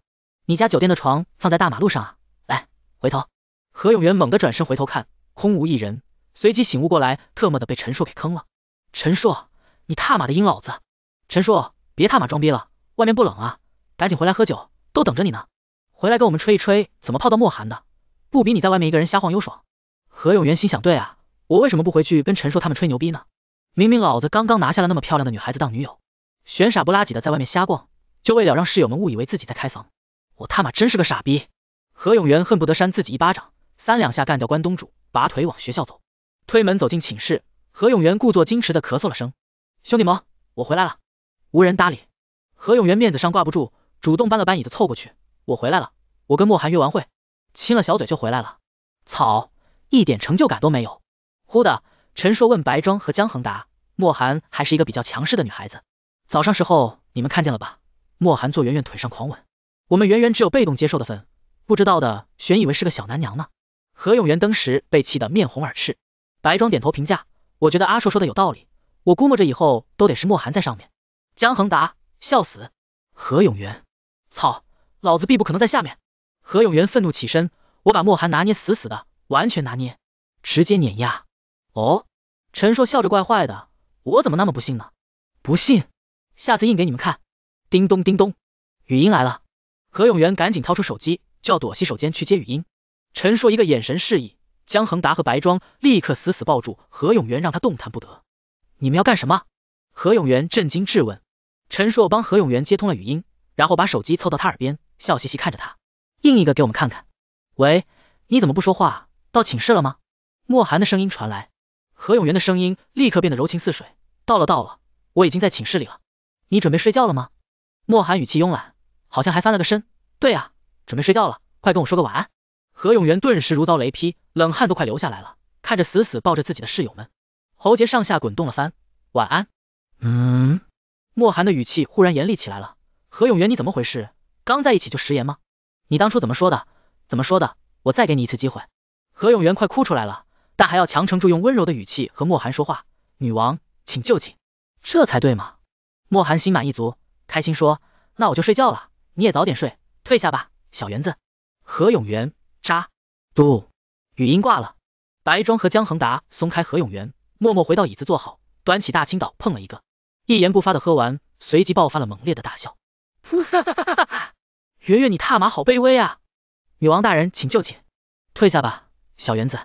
你家酒店的床放在大马路上啊？”“来，回头。”何永元猛地转身回头看，空无一人，随即醒悟过来，特么的被陈硕给坑了。“陈硕，你踏马的阴老子！”“陈硕，别踏马装逼了，外面不冷啊！”赶紧回来喝酒，都等着你呢。回来跟我们吹一吹，怎么泡到莫寒的，不比你在外面一个人瞎晃悠爽？何永元心想，对啊，我为什么不回去跟陈硕他们吹牛逼呢？明明老子刚刚拿下了那么漂亮的女孩子当女友，悬傻不拉几的在外面瞎逛，就为了让室友们误以为自己在开房，我他妈真是个傻逼！何永元恨不得扇自己一巴掌，三两下干掉关东煮，拔腿往学校走。推门走进寝室，何永元故作矜持的咳嗽了声，兄弟们，我回来了。无人搭理，何永元面子上挂不住。主动搬了搬椅子凑过去，我回来了，我跟莫寒约完会，亲了小嘴就回来了。草，一点成就感都没有。忽的，陈硕问白庄和江恒达，莫寒还是一个比较强势的女孩子，早上时候你们看见了吧？莫寒坐圆圆腿上狂吻，我们圆圆只有被动接受的份，不知道的选以为是个小男娘呢。何永元当时被气得面红耳赤。白庄点头评价，我觉得阿硕说的有道理，我估摸着以后都得是莫寒在上面。江恒达笑死。何永元。操，老子必不可能在下面！何永元愤怒起身，我把莫寒拿捏死死的，完全拿捏，直接碾压！哦，陈硕笑着怪坏的，我怎么那么不信呢？不信，下次硬给你们看！叮咚叮咚，语音来了，何永元赶紧掏出手机，就要躲洗手间去接语音。陈硕一个眼神示意，江恒达和白庄立刻死死抱住何永元，让他动弹不得。你们要干什么？何永元震惊质问。陈硕帮何永元接通了语音。然后把手机凑到他耳边，笑嘻嘻看着他，另一个给我们看看。喂，你怎么不说话？到寝室了吗？莫寒的声音传来，何永元的声音立刻变得柔情似水。到了，到了，我已经在寝室里了。你准备睡觉了吗？莫寒语气慵懒，好像还翻了个身。对啊，准备睡觉了，快跟我说个晚安。何永元顿时如遭雷劈，冷汗都快流下来了，看着死死抱着自己的室友们，喉结上下滚动了番。晚安。嗯。莫寒的语气忽然严厉起来了。何永元，你怎么回事？刚在一起就食言吗？你当初怎么说的？怎么说的？我再给你一次机会。何永元快哭出来了，但还要强撑住，用温柔的语气和莫寒说话。女王，请就寝，这才对嘛。莫寒心满意足，开心说，那我就睡觉了，你也早点睡，退下吧，小园子。何永元渣嘟，语音挂了。白庄和江恒达松开何永元，默默回到椅子坐好，端起大青岛碰了一个，一言不发的喝完，随即爆发了猛烈的大笑。哈哈哈哈哈！圆圆你踏马好卑微啊！女王大人请就寝，退下吧，小园子。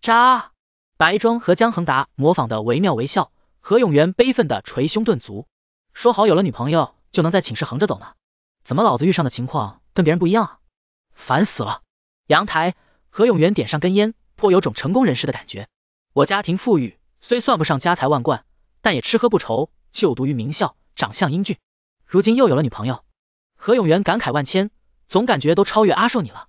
扎！白庄和江恒达模仿的惟妙惟肖，何永元悲愤的捶胸顿足，说好有了女朋友就能在寝室横着走呢，怎么老子遇上的情况跟别人不一样啊？烦死了！阳台，何永元点上根烟，颇有种成功人士的感觉。我家庭富裕，虽算不上家财万贯，但也吃喝不愁，就读于名校，长相英俊。如今又有了女朋友，何永元感慨万千，总感觉都超越阿硕你了。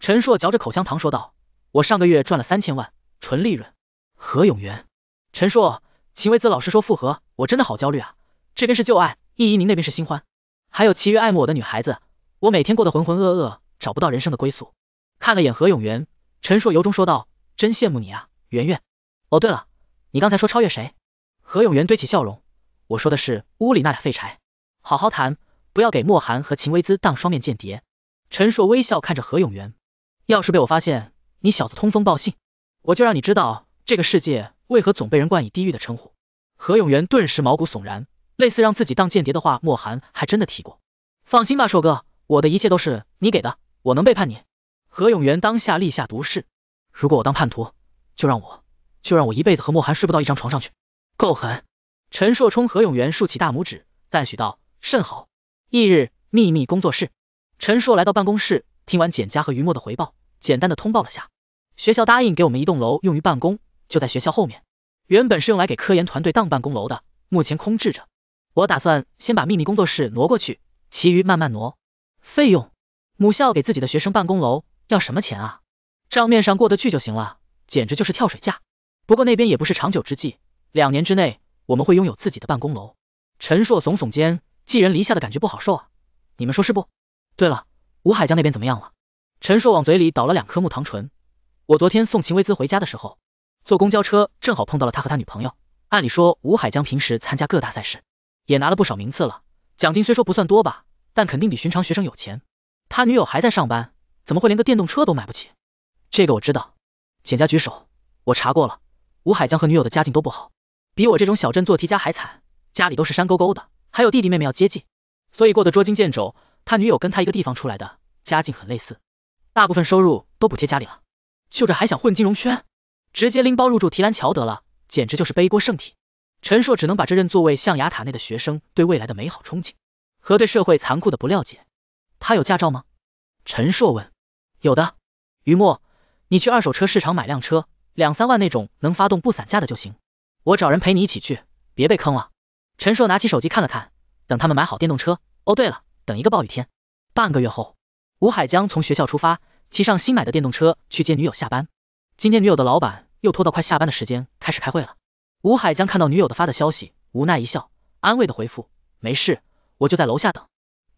陈硕嚼着口香糖说道：“我上个月赚了三千万，纯利润。”何永元、陈硕、秦维子老师说复合，我真的好焦虑啊！这边是旧爱，依依您那边是新欢，还有其余爱慕我的女孩子，我每天过得浑浑噩噩，找不到人生的归宿。看了眼何永元，陈硕由衷说道：“真羡慕你啊，圆圆。”哦，对了，你刚才说超越谁？何永元堆起笑容：“我说的是屋里那俩废柴。”好好谈，不要给莫寒和秦薇姿当双面间谍。陈硕微笑看着何永元，要是被我发现你小子通风报信，我就让你知道这个世界为何总被人冠以地狱的称呼。何永元顿时毛骨悚然，类似让自己当间谍的话，莫寒还真的提过。放心吧，硕哥，我的一切都是你给的，我能背叛你？何永元当下立下毒誓，如果我当叛徒，就让我就让我一辈子和莫寒睡不到一张床上去。够狠！陈硕冲何永元竖起大拇指，赞许道。甚好。翌日，秘密工作室，陈硕来到办公室，听完简家和于墨的回报，简单的通报了下。学校答应给我们一栋楼用于办公，就在学校后面，原本是用来给科研团队当办公楼的，目前空置着。我打算先把秘密工作室挪过去，其余慢慢挪。费用？母校给自己的学生办公楼要什么钱啊？账面上过得去就行了，简直就是跳水价。不过那边也不是长久之计，两年之内我们会拥有自己的办公楼。陈硕耸耸肩。寄人篱下的感觉不好受啊，你们说是不？对了，吴海江那边怎么样了？陈硕往嘴里倒了两颗木糖醇。我昨天送秦薇姿回家的时候，坐公交车正好碰到了他和他女朋友。按理说吴海江平时参加各大赛事，也拿了不少名次了，奖金虽说不算多吧，但肯定比寻常学生有钱。他女友还在上班，怎么会连个电动车都买不起？这个我知道。简家举手，我查过了，吴海江和女友的家境都不好，比我这种小镇做题家还惨，家里都是山沟沟的。还有弟弟妹妹要接济，所以过得捉襟见肘。他女友跟他一个地方出来的，家境很类似，大部分收入都补贴家里了。就这还想混金融圈，直接拎包入住提篮桥得了，简直就是背锅圣体。陈硕只能把这任作为象牙塔内的学生对未来的美好憧憬和对社会残酷的不了解。他有驾照吗？陈硕问。有的。于墨，你去二手车市场买辆车，两三万那种能发动不散架的就行。我找人陪你一起去，别被坑了。陈硕拿起手机看了看，等他们买好电动车。哦，对了，等一个暴雨天。半个月后，吴海江从学校出发，骑上新买的电动车去接女友下班。今天女友的老板又拖到快下班的时间开始开会了。吴海江看到女友的发的消息，无奈一笑，安慰的回复：没事，我就在楼下等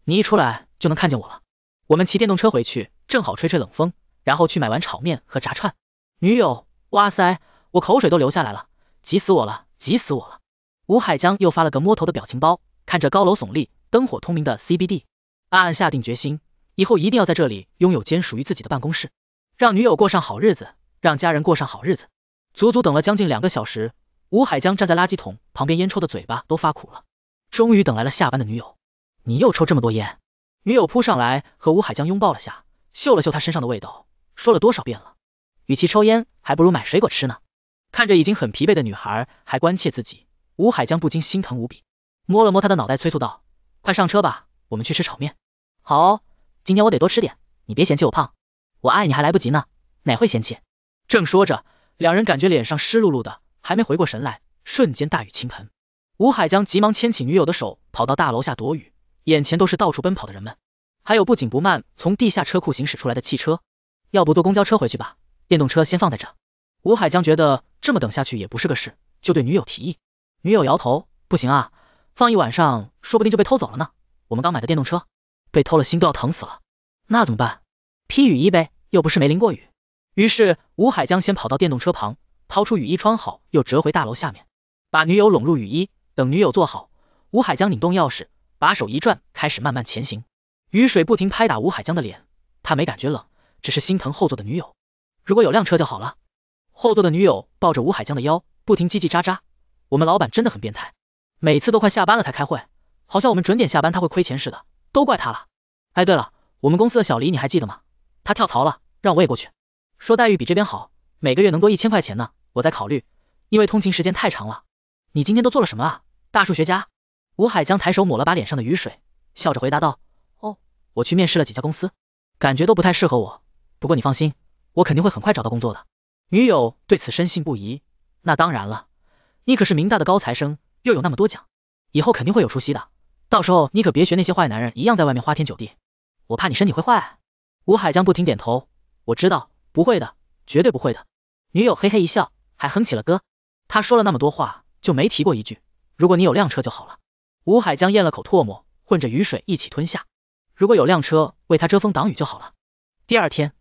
你，一出来就能看见我了。我们骑电动车回去，正好吹吹冷风，然后去买碗炒面和炸串。女友，哇塞，我口水都流下来了，急死我了，急死我了。吴海江又发了个摸头的表情包，看着高楼耸立、灯火通明的 CBD，暗暗下定决心，以后一定要在这里拥有间属于自己的办公室，让女友过上好日子，让家人过上好日子。足足等了将近两个小时，吴海江站在垃圾桶旁边，烟抽的嘴巴都发苦了。终于等来了下班的女友，你又抽这么多烟？女友扑上来和吴海江拥抱了下，嗅了嗅他身上的味道，说了多少遍了，与其抽烟，还不如买水果吃呢。看着已经很疲惫的女孩，还关切自己。吴海江不禁心疼无比，摸了摸他的脑袋，催促道：“快上车吧，我们去吃炒面。”好，今天我得多吃点，你别嫌弃我胖，我爱你还来不及呢，哪会嫌弃？正说着，两人感觉脸上湿漉漉的，还没回过神来，瞬间大雨倾盆。吴海江急忙牵起女友的手，跑到大楼下躲雨，眼前都是到处奔跑的人们，还有不紧不慢从地下车库行驶出来的汽车。要不坐公交车回去吧，电动车先放在这。吴海江觉得这么等下去也不是个事，就对女友提议。女友摇头，不行啊，放一晚上说不定就被偷走了呢。我们刚买的电动车被偷了，心都要疼死了。那怎么办？披雨衣呗，又不是没淋过雨。于是吴海江先跑到电动车旁，掏出雨衣穿好，又折回大楼下面，把女友拢入雨衣。等女友坐好，吴海江拧动钥匙，把手一转，开始慢慢前行。雨水不停拍打吴海江的脸，他没感觉冷，只是心疼后座的女友。如果有辆车就好了。后座的女友抱着吴海江的腰，不停叽叽喳喳。我们老板真的很变态，每次都快下班了才开会，好像我们准点下班他会亏钱似的，都怪他了。哎，对了，我们公司的小黎你还记得吗？他跳槽了，让我也过去，说待遇比这边好，每个月能多一千块钱呢。我在考虑，因为通勤时间太长了。你今天都做了什么？啊？大数学家吴海江抬手抹了把脸上的雨水，笑着回答道。哦，我去面试了几家公司，感觉都不太适合我，不过你放心，我肯定会很快找到工作的。女友对此深信不疑。那当然了。你可是明大的高材生，又有那么多奖，以后肯定会有出息的。到时候你可别学那些坏男人一样在外面花天酒地，我怕你身体会坏。吴海江不停点头，我知道不会的，绝对不会的。女友嘿嘿一笑，还哼起了歌。他说了那么多话，就没提过一句，如果你有辆车就好了。吴海江咽了口唾沫，混着雨水一起吞下。如果有辆车为他遮风挡雨就好了。第二天，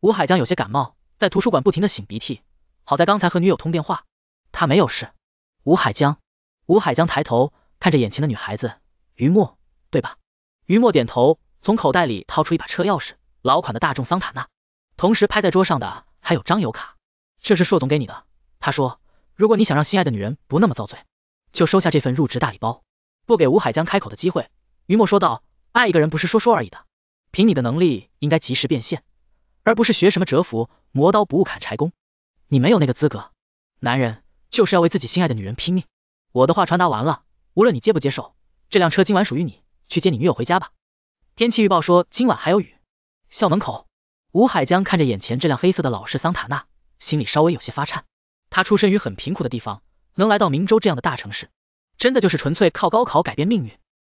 吴海江有些感冒，在图书馆不停的擤鼻涕。好在刚才和女友通电话，他没有事。吴海江，吴海江抬头看着眼前的女孩子，于墨，对吧？于墨点头，从口袋里掏出一把车钥匙，老款的大众桑塔纳。同时拍在桌上的还有张油卡，这是硕总给你的。他说，如果你想让心爱的女人不那么遭罪，就收下这份入职大礼包。不给吴海江开口的机会，于墨说道，爱一个人不是说说而已的，凭你的能力应该及时变现，而不是学什么蛰伏，磨刀不误砍柴工，你没有那个资格。男人。就是要为自己心爱的女人拼命。我的话传达完了，无论你接不接受，这辆车今晚属于你，去接你女友回家吧。天气预报说今晚还有雨。校门口，吴海江看着眼前这辆黑色的老式桑塔纳，心里稍微有些发颤。他出身于很贫苦的地方，能来到明州这样的大城市，真的就是纯粹靠高考改变命运。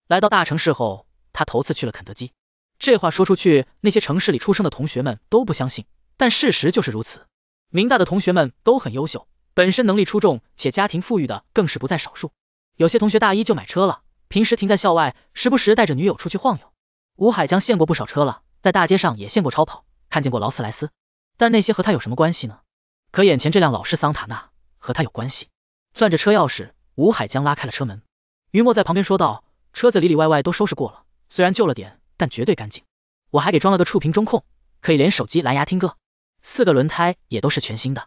来到大城市后，他头次去了肯德基。这话说出去，那些城市里出生的同学们都不相信，但事实就是如此。明大的同学们都很优秀。本身能力出众且家庭富裕的更是不在少数，有些同学大一就买车了，平时停在校外，时不时带着女友出去晃悠。吴海江见过不少车了，在大街上也见过超跑，看见过劳斯莱斯，但那些和他有什么关系呢？可眼前这辆老式桑塔纳和他有关系。攥着车钥匙，吴海江拉开了车门，于墨在旁边说道：“车子里里外外都收拾过了，虽然旧了点，但绝对干净。我还给装了个触屏中控，可以连手机蓝牙听歌，四个轮胎也都是全新的。”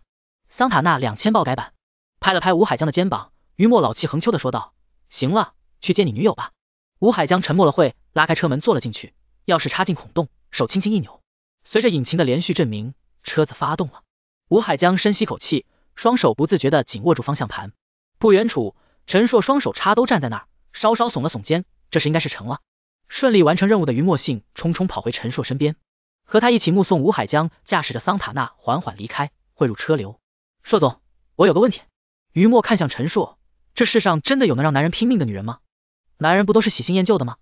桑塔纳两千爆改版，拍了拍吴海江的肩膀，于墨老气横秋的说道：“行了，去接你女友吧。”吴海江沉默了会，拉开车门坐了进去，钥匙插进孔洞，手轻轻一扭，随着引擎的连续震鸣，车子发动了。吴海江深吸口气，双手不自觉的紧握住方向盘。不远处，陈硕双手插兜站在那儿，稍稍耸了耸肩，这时应该是成了，顺利完成任务的于墨信，匆匆跑回陈硕身边，和他一起目送吴海江驾驶着桑塔纳缓缓离开，汇入车流。硕总，我有个问题。于墨看向陈硕，这世上真的有能让男人拼命的女人吗？男人不都是喜新厌旧的吗？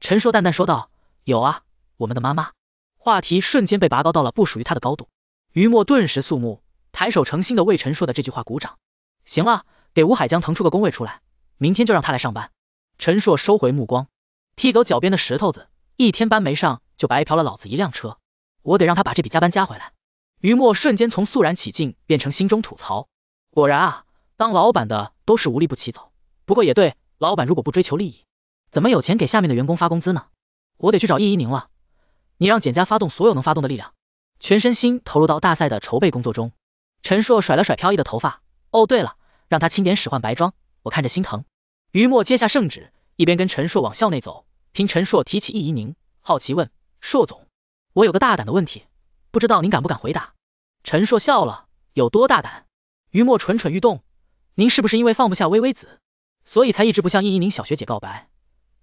陈硕淡淡说道，有，啊，我们的妈妈。话题瞬间被拔高到了不属于他的高度，于墨顿时肃穆，抬手诚心的为陈硕的这句话鼓掌。行了，给吴海江腾出个工位出来，明天就让他来上班。陈硕收回目光，踢走脚边的石头子，一天班没上就白嫖了老子一辆车，我得让他把这笔加班加回来。于墨瞬间从肃然起敬变成心中吐槽，果然啊，当老板的都是无利不起早。不过也对，老板如果不追求利益，怎么有钱给下面的员工发工资呢？我得去找易一宁了，你让简家发动所有能发动的力量，全身心投入到大赛的筹备工作中。陈硕甩了甩飘逸的头发，哦对了，让他清点使唤白装，我看着心疼。于墨接下圣旨，一边跟陈硕往校内走，听陈硕提起易一宁，好奇问：硕总，我有个大胆的问题，不知道您敢不敢回答？陈硕笑了，有多大胆？于墨蠢蠢欲动，您是不是因为放不下微微子，所以才一直不向殷一宁小学姐告白？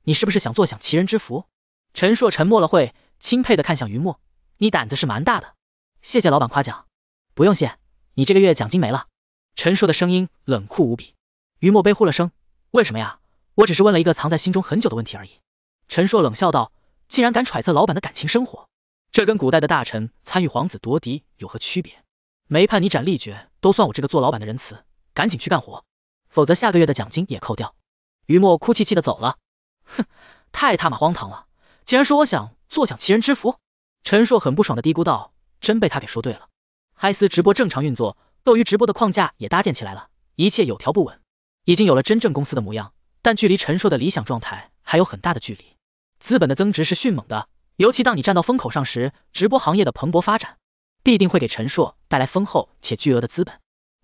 你是不是想坐享其人之福？陈硕沉默了会，钦佩的看向于墨，你胆子是蛮大的，谢谢老板夸奖，不用谢，你这个月奖金没了。陈硕的声音冷酷无比，于墨悲呼了声，为什么呀？我只是问了一个藏在心中很久的问题而已。陈硕冷笑道，竟然敢揣测老板的感情生活？这跟古代的大臣参与皇子夺嫡有何区别？没判你斩立决都算我这个做老板的仁慈，赶紧去干活，否则下个月的奖金也扣掉。于墨哭泣气的走了，哼，太他妈荒唐了，竟然说我想坐享其人之福。陈硕很不爽的嘀咕道，真被他给说对了。嗨丝直播正常运作，斗鱼直播的框架也搭建起来了，一切有条不紊，已经有了真正公司的模样，但距离陈硕的理想状态还有很大的距离。资本的增值是迅猛的。尤其当你站到风口上时，直播行业的蓬勃发展必定会给陈硕带来丰厚且巨额的资本。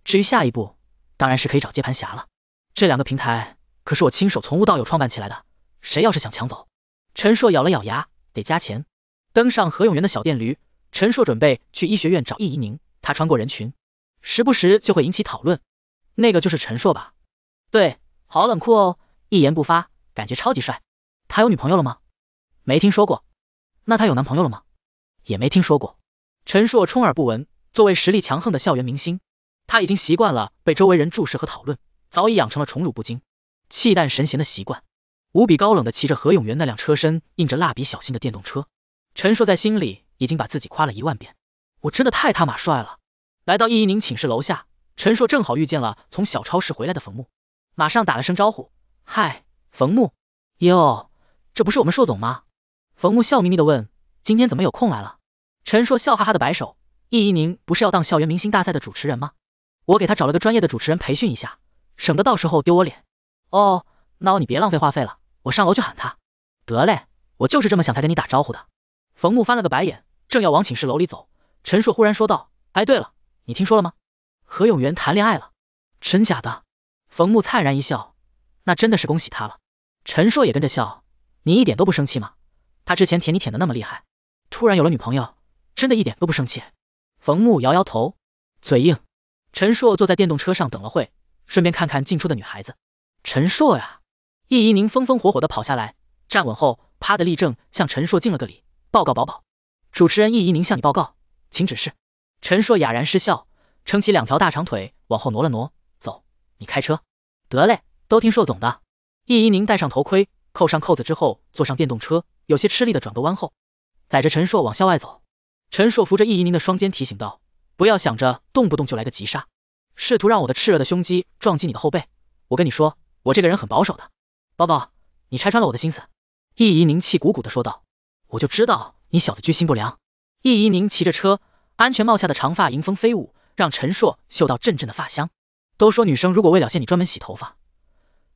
至于下一步，当然是可以找接盘侠了。这两个平台可是我亲手从无到有创办起来的，谁要是想抢走？陈硕咬了咬牙，得加钱。登上何永元的小电驴，陈硕准备去医学院找易怡宁。他穿过人群，时不时就会引起讨论。那个就是陈硕吧？对，好冷酷哦，一言不发，感觉超级帅。他有女朋友了吗？没听说过。那她有男朋友了吗？也没听说过。陈硕充耳不闻。作为实力强横的校园明星，他已经习惯了被周围人注视和讨论，早已养成了宠辱不惊、气淡神闲的习惯。无比高冷的骑着何永元那辆车身印着蜡笔小新的电动车，陈硕在心里已经把自己夸了一万遍，我真的太他妈帅了。来到易一宁寝室楼下，陈硕正好遇见了从小超市回来的冯木，马上打了声招呼：“嗨，冯木，哟，这不是我们硕总吗？”冯木笑眯眯的问：“今天怎么有空来了？”陈硕笑哈哈的摆手：“易一宁不是要当校园明星大赛的主持人吗？我给他找了个专业的主持人培训一下，省得到时候丢我脸。”“哦，那我你别浪费话费了，我上楼去喊他。”“得嘞，我就是这么想才跟你打招呼的。”冯木翻了个白眼，正要往寝室楼里走，陈硕忽然说道：“哎，对了，你听说了吗？何永元谈恋爱了，真假的？”冯木灿然一笑：“那真的是恭喜他了。”陈硕也跟着笑：“你一点都不生气吗？”他之前舔你舔的那么厉害，突然有了女朋友，真的一点都不生气。冯木摇摇头，嘴硬。陈硕坐在电动车上等了会，顺便看看进出的女孩子。陈硕呀，易怡宁风风火火的跑下来，站稳后，啪的立正，向陈硕敬了个礼，报告宝宝。主持人易怡宁向你报告，请指示。陈硕哑然失笑，撑起两条大长腿往后挪了挪，走，你开车。得嘞，都听硕总的。易怡宁戴上头盔。扣上扣子之后，坐上电动车，有些吃力的转个弯后，载着陈硕往校外走。陈硕扶着易怡宁的双肩，提醒道：“不要想着动不动就来个急刹，试图让我的炽热的胸肌撞击你的后背。我跟你说，我这个人很保守的，包包，你拆穿了我的心思。”易怡宁气鼓鼓的说道：“我就知道你小子居心不良。”易怡宁骑着车，安全帽下的长发迎风飞舞，让陈硕嗅到阵阵的发香。都说女生如果为了献你专门洗头发，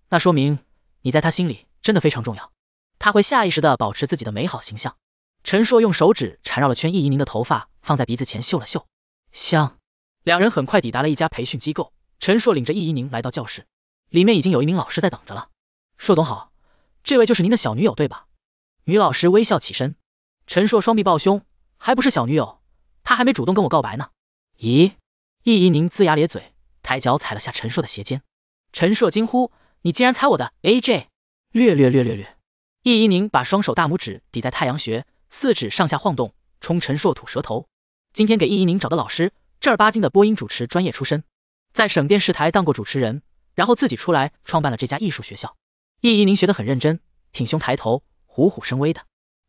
那说明……你在他心里真的非常重要，他会下意识的保持自己的美好形象。陈硕用手指缠绕了圈易怡宁的头发，放在鼻子前嗅了嗅，香。两人很快抵达了一家培训机构，陈硕领着易怡宁来到教室，里面已经有一名老师在等着了。硕总好，这位就是您的小女友对吧？女老师微笑起身，陈硕双臂抱胸，还不是小女友，她还没主动跟我告白呢。咦？易怡宁龇牙咧嘴，抬脚踩了下陈硕的鞋尖，陈硕惊呼。你竟然猜我的？AJ，略略略略略。易一宁把双手大拇指抵在太阳穴，四指上下晃动，冲陈硕吐舌头。今天给易一宁找的老师，正儿八经的播音主持专业出身，在省电视台当过主持人，然后自己出来创办了这家艺术学校。易一宁学得很认真，挺胸抬头，虎虎生威的。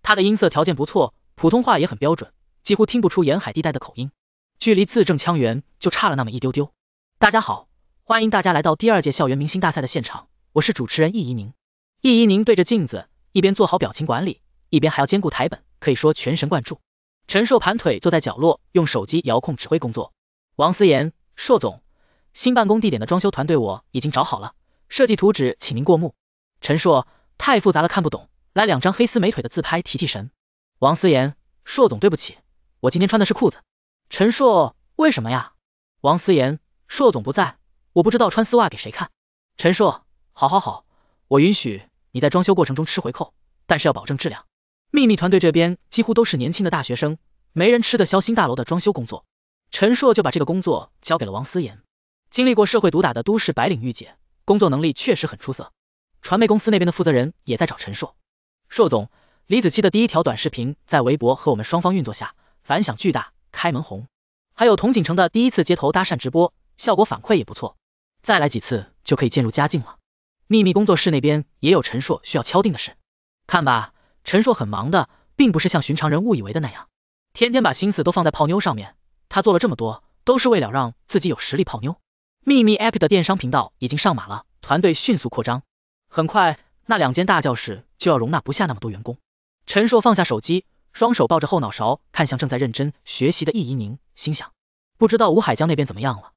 他的音色条件不错，普通话也很标准，几乎听不出沿海地带的口音，距离字正腔圆就差了那么一丢丢。大家好。欢迎大家来到第二届校园明星大赛的现场，我是主持人易怡宁。易怡宁对着镜子，一边做好表情管理，一边还要兼顾台本，可以说全神贯注。陈硕盘腿坐在角落，用手机遥控指挥工作。王思言，硕总，新办公地点的装修团队我已经找好了，设计图纸请您过目。陈硕，太复杂了，看不懂，来两张黑丝美腿的自拍提提神。王思言，硕总，对不起，我今天穿的是裤子。陈硕，为什么呀？王思言，硕总不在。我不知道穿丝袜给谁看。陈硕，好好好，我允许你在装修过程中吃回扣，但是要保证质量。秘密团队这边几乎都是年轻的大学生，没人吃得消新大楼的装修工作。陈硕就把这个工作交给了王思妍。经历过社会毒打的都市白领御姐，工作能力确实很出色。传媒公司那边的负责人也在找陈硕。硕总，李子柒的第一条短视频在微博和我们双方运作下反响巨大，开门红。还有童锦程的第一次街头搭讪直播，效果反馈也不错。再来几次就可以渐入佳境了。秘密工作室那边也有陈硕需要敲定的事，看吧，陈硕很忙的，并不是像寻常人误以为的那样，天天把心思都放在泡妞上面。他做了这么多，都是为了让自己有实力泡妞。秘密 app 的电商频道已经上马了，团队迅速扩张，很快那两间大教室就要容纳不下那么多员工。陈硕放下手机，双手抱着后脑勺，看向正在认真学习的易怡宁，心想，不知道吴海江那边怎么样了。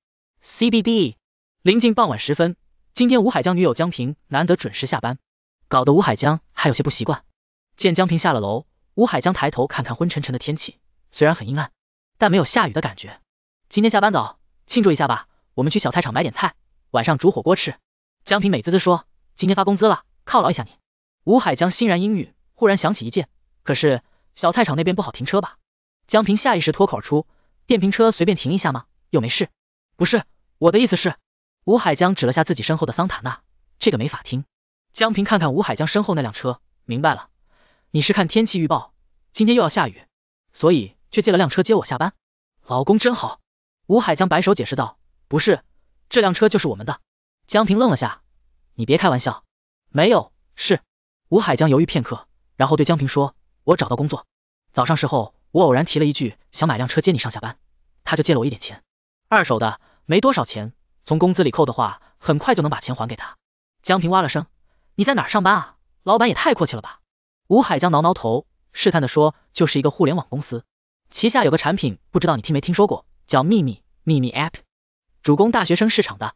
CBD。临近傍晚时分，今天吴海江女友江平难得准时下班，搞得吴海江还有些不习惯。见江平下了楼，吴海江抬头看看昏沉沉的天气，虽然很阴暗，但没有下雨的感觉。今天下班早，庆祝一下吧，我们去小菜场买点菜，晚上煮火锅吃。江平美滋滋说：“今天发工资了，犒劳一下你。”吴海江欣然应允，忽然想起一件，可是小菜场那边不好停车吧？江平下意识脱口出：“电瓶车随便停一下吗？又没事。”不是，我的意思是。吴海江指了下自己身后的桑塔纳，这个没法听。江平看看吴海江身后那辆车，明白了，你是看天气预报，今天又要下雨，所以却借了辆车接我下班。老公真好。吴海江摆手解释道，不是，这辆车就是我们的。江平愣了下，你别开玩笑。没有，是。吴海江犹豫片刻，然后对江平说，我找到工作，早上时候我偶然提了一句想买辆车接你上下班，他就借了我一点钱，二手的，没多少钱。从工资里扣的话，很快就能把钱还给他。江平哇了声，你在哪儿上班啊？老板也太阔气了吧。吴海江挠挠头，试探的说，就是一个互联网公司，旗下有个产品，不知道你听没听说过，叫秘密秘密 app，主攻大学生市场的。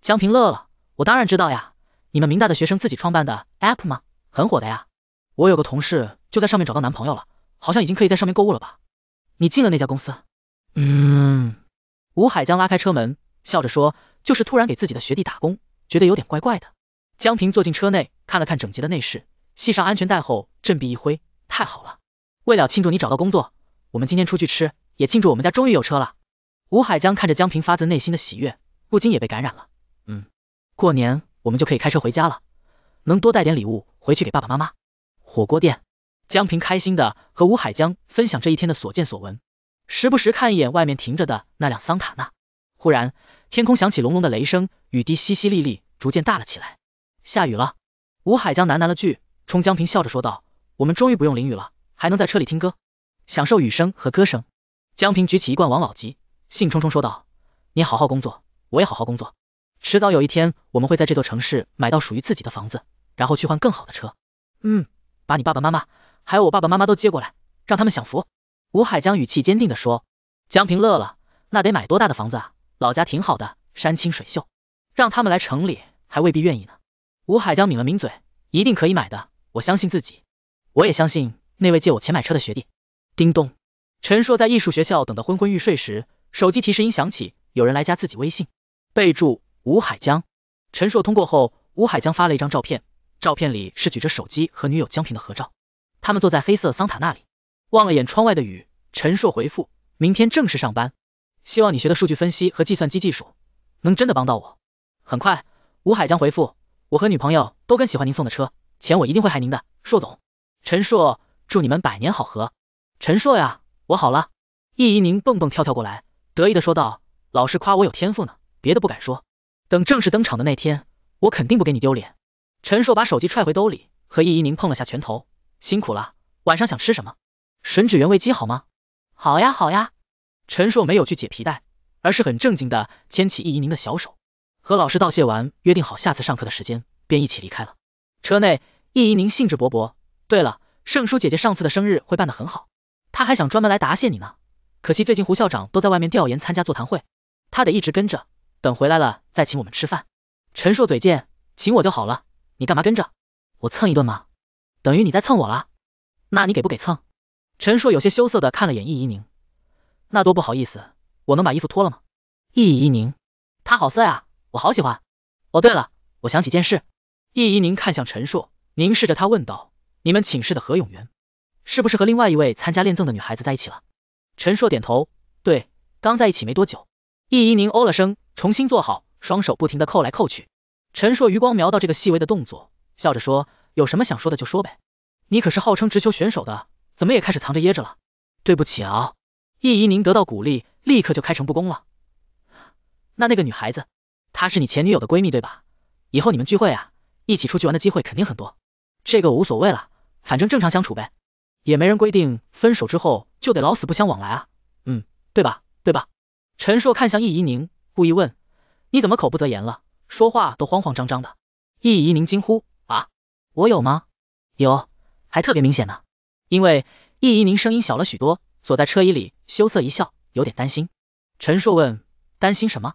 江平乐了，我当然知道呀，你们明大的学生自己创办的 app 吗？很火的呀，我有个同事就在上面找到男朋友了，好像已经可以在上面购物了吧？你进了那家公司？嗯。吴海江拉开车门。笑着说，就是突然给自己的学弟打工，觉得有点怪怪的。江平坐进车内，看了看整洁的内饰，系上安全带后，振臂一挥，太好了！为了庆祝你找到工作，我们今天出去吃，也庆祝我们家终于有车了。吴海江看着江平发自内心的喜悦，不禁也被感染了。嗯，过年我们就可以开车回家了，能多带点礼物回去给爸爸妈妈。火锅店，江平开心的和吴海江分享这一天的所见所闻，时不时看一眼外面停着的那辆桑塔纳。忽然，天空响起隆隆的雷声，雨滴淅淅沥沥，逐渐大了起来，下雨了。吴海江喃喃了句，冲江平笑着说道：“我们终于不用淋雨了，还能在车里听歌，享受雨声和歌声。”江平举起一罐王老吉，兴冲冲说道：“你好好工作，我也好好工作，迟早有一天，我们会在这座城市买到属于自己的房子，然后去换更好的车。嗯，把你爸爸妈妈，还有我爸爸妈妈都接过来，让他们享福。”吴海江语气坚定地说。江平乐了，那得买多大的房子啊？老家挺好的，山清水秀，让他们来城里还未必愿意呢。吴海江抿了抿嘴，一定可以买的，我相信自己，我也相信那位借我钱买车的学弟。叮咚，陈硕在艺术学校等得昏昏欲睡时，手机提示音响起，有人来加自己微信，备注吴海江。陈硕通过后，吴海江发了一张照片，照片里是举着手机和女友江平的合照，他们坐在黑色桑塔那里，望了眼窗外的雨。陈硕回复，明天正式上班。希望你学的数据分析和计算机技术能真的帮到我。很快，吴海将回复，我和女朋友都跟喜欢您送的车，钱我一定会还您的，硕总。陈硕，祝你们百年好合。陈硕呀，我好了。易怡宁蹦蹦跳跳过来，得意的说道，老师夸我有天赋呢，别的不敢说。等正式登场的那天，我肯定不给你丢脸。陈硕把手机揣回兜里，和易怡宁碰了下拳头，辛苦了，晚上想吃什么？吮指原味鸡好吗？好呀好呀。陈硕没有去解皮带，而是很正经地牵起易怡宁的小手，和老师道谢完，约定好下次上课的时间，便一起离开了。车内，易怡宁兴致勃勃。对了，盛书姐姐上次的生日会办得很好，她还想专门来答谢你呢。可惜最近胡校长都在外面调研，参加座谈会，她得一直跟着，等回来了再请我们吃饭。陈硕嘴贱，请我就好了，你干嘛跟着？我蹭一顿吗？等于你在蹭我了。那你给不给蹭？陈硕有些羞涩的看了眼易怡宁。那多不好意思，我能把衣服脱了吗？易怡宁，他好色啊，我好喜欢。哦，对了，我想起件事。易怡宁看向陈硕，凝视着他问道：“你们寝室的何永元是不是和另外一位参加练赠的女孩子在一起了？”陈硕点头，对，刚在一起没多久。易怡宁哦了声，重新坐好，双手不停的扣来扣去。陈硕余光瞄到这个细微的动作，笑着说：“有什么想说的就说呗，你可是号称直球选手的，怎么也开始藏着掖着了？”对不起啊。易怡宁得到鼓励，立刻就开诚布公了。那那个女孩子，她是你前女友的闺蜜对吧？以后你们聚会啊，一起出去玩的机会肯定很多。这个无所谓了，反正正常相处呗，也没人规定分手之后就得老死不相往来啊。嗯，对吧？对吧？陈硕看向易怡宁，故意问，你怎么口不择言了？说话都慌慌张张的。易怡宁惊呼，啊，我有吗？有，还特别明显呢。因为易怡宁声音小了许多。锁在车衣里，羞涩一笑，有点担心。陈硕问：“担心什么？”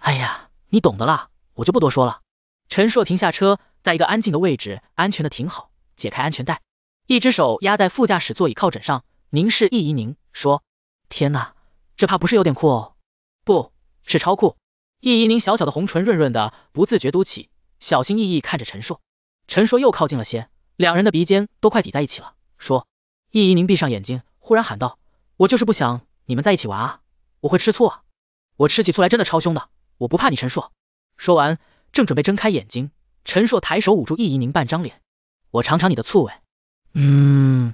哎呀，你懂的啦，我就不多说了。陈硕停下车，在一个安静的位置，安全的停好，解开安全带，一只手压在副驾驶座椅靠枕上，凝视易怡宁，说：“天哪，这怕不是有点酷哦，不是超酷。”易怡宁小小的红唇润润的，不自觉嘟起，小心翼翼看着陈硕。陈硕又靠近了些，两人的鼻尖都快抵在一起了，说：“易怡宁，闭上眼睛。”忽然喊道。我就是不想你们在一起玩啊，我会吃醋啊，我吃起醋来真的超凶的，我不怕你陈硕。说完，正准备睁开眼睛，陈硕抬手捂住易怡宁半张脸，我尝尝你的醋味。嗯，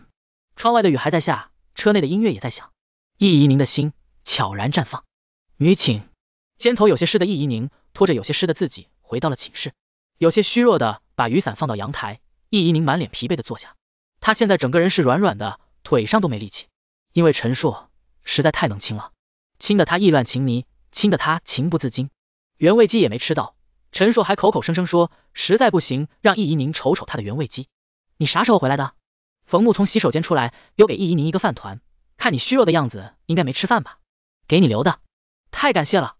窗外的雨还在下，车内的音乐也在响，易怡宁的心悄然绽放。女寝，肩头有些湿的易怡宁拖着有些湿的自己回到了寝室，有些虚弱的把雨伞放到阳台，易怡宁满脸疲惫的坐下，她现在整个人是软软的，腿上都没力气。因为陈硕实在太能亲了，亲得他意乱情迷，亲得他情不自禁。原味鸡也没吃到，陈硕还口口声声说实在不行，让易怡宁瞅瞅他的原味鸡。你啥时候回来的？冯木从洗手间出来，丢给易怡宁一个饭团，看你虚弱的样子，应该没吃饭吧？给你留的，太感谢了。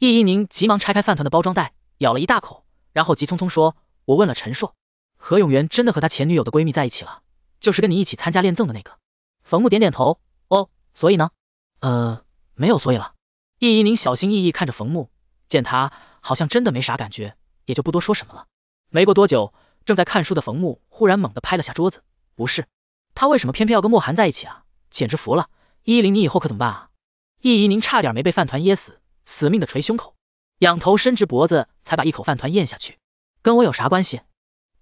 易怡宁急忙拆开饭团的包装袋，咬了一大口，然后急匆匆说，我问了陈硕，何永元真的和他前女友的闺蜜在一起了，就是跟你一起参加恋赠的那个。冯木点点头。哦，所以呢？呃，没有所以了。易怡宁小心翼翼看着冯木，见他好像真的没啥感觉，也就不多说什么了。没过多久，正在看书的冯木忽然猛地拍了下桌子，不是，他为什么偏偏要跟莫寒在一起啊？简直服了！依宁你以后可怎么办啊？易怡宁差点没被饭团噎死，死命的捶胸口，仰头伸直脖子才把一口饭团咽下去。跟我有啥关系？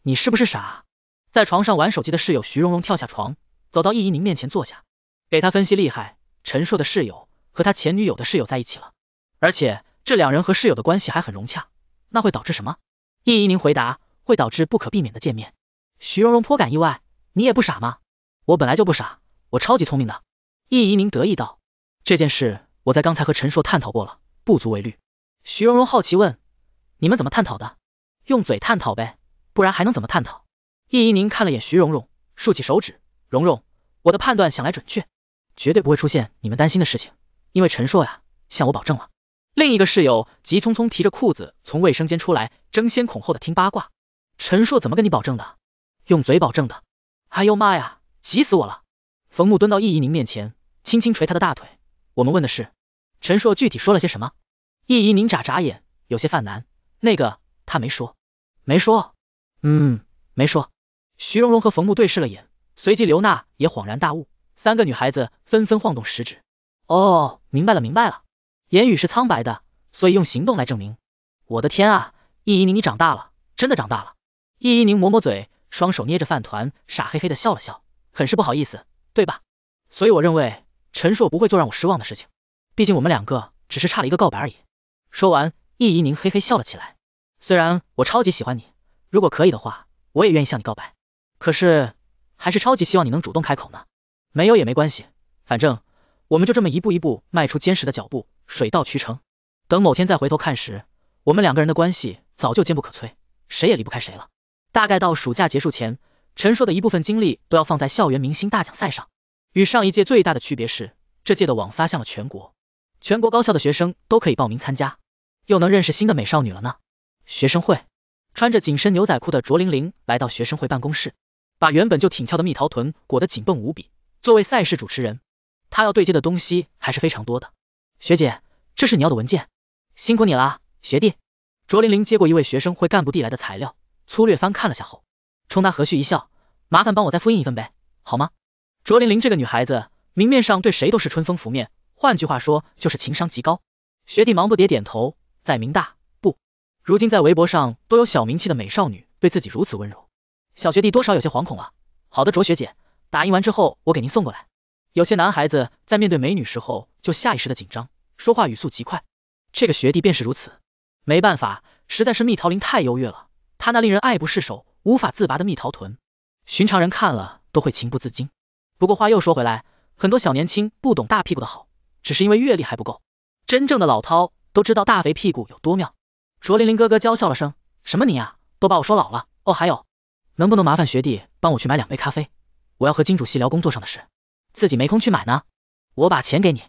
你是不是傻？在床上玩手机的室友徐蓉蓉跳下床，走到易怡宁面前坐下。给他分析厉害，陈硕的室友和他前女友的室友在一起了，而且这两人和室友的关系还很融洽，那会导致什么？易怡宁回答，会导致不可避免的见面。徐蓉蓉颇感意外，你也不傻吗？我本来就不傻，我超级聪明的。易怡宁得意道，这件事我在刚才和陈硕探讨过了，不足为虑。徐蓉蓉好奇问，你们怎么探讨的？用嘴探讨呗，不然还能怎么探讨？易怡宁看了眼徐蓉蓉，竖起手指，蓉蓉，我的判断想来准确。绝对不会出现你们担心的事情，因为陈硕呀向我保证了。另一个室友急匆匆提着裤子从卫生间出来，争先恐后的听八卦。陈硕怎么跟你保证的？用嘴保证的。哎呦妈呀，急死我了！冯木蹲到易怡宁面前，轻轻捶他的大腿。我们问的是陈硕具体说了些什么。易怡宁眨眨眼，有些犯难。那个他没说，没说，嗯，没说。徐蓉蓉和冯木对视了眼，随即刘娜也恍然大悟。三个女孩子纷纷晃动食指。哦，明白了，明白了。言语是苍白的，所以用行动来证明。我的天啊，易怡宁，你长大了，真的长大了。易怡宁抹抹嘴，双手捏着饭团，傻嘿嘿的笑了笑，很是不好意思，对吧？所以我认为陈硕不会做让我失望的事情，毕竟我们两个只是差了一个告白而已。说完，易怡宁嘿嘿笑了起来。虽然我超级喜欢你，如果可以的话，我也愿意向你告白，可是还是超级希望你能主动开口呢。没有也没关系，反正我们就这么一步一步迈出坚实的脚步，水到渠成。等某天再回头看时，我们两个人的关系早就坚不可摧，谁也离不开谁了。大概到暑假结束前，陈硕的一部分精力都要放在校园明星大奖赛上。与上一届最大的区别是，这届的网撒向了全国，全国高校的学生都可以报名参加，又能认识新的美少女了呢。学生会，穿着紧身牛仔裤的卓玲玲来到学生会办公室，把原本就挺翘的蜜桃臀裹得紧绷无比。作为赛事主持人，他要对接的东西还是非常多的。学姐，这是你要的文件，辛苦你啦，学弟，卓玲玲接过一位学生会干部递来的材料，粗略翻看了下后，冲他和煦一笑，麻烦帮我再复印一份呗，好吗？卓玲玲这个女孩子，明面上对谁都是春风拂面，换句话说就是情商极高。学弟忙不迭点头，在明大不如今在微博上都有小名气的美少女对自己如此温柔，小学弟多少有些惶恐了。好的，卓学姐。打印完之后，我给您送过来。有些男孩子在面对美女时候就下意识的紧张，说话语速极快，这个学弟便是如此。没办法，实在是蜜桃林太优越了，他那令人爱不释手、无法自拔的蜜桃臀，寻常人看了都会情不自禁。不过话又说回来，很多小年轻不懂大屁股的好，只是因为阅历还不够。真正的老饕都知道大肥屁股有多妙。卓玲玲哥哥娇笑了声，什么你啊，都把我说老了哦，还有，能不能麻烦学弟帮我去买两杯咖啡？我要和金主席聊工作上的事，自己没空去买呢，我把钱给你。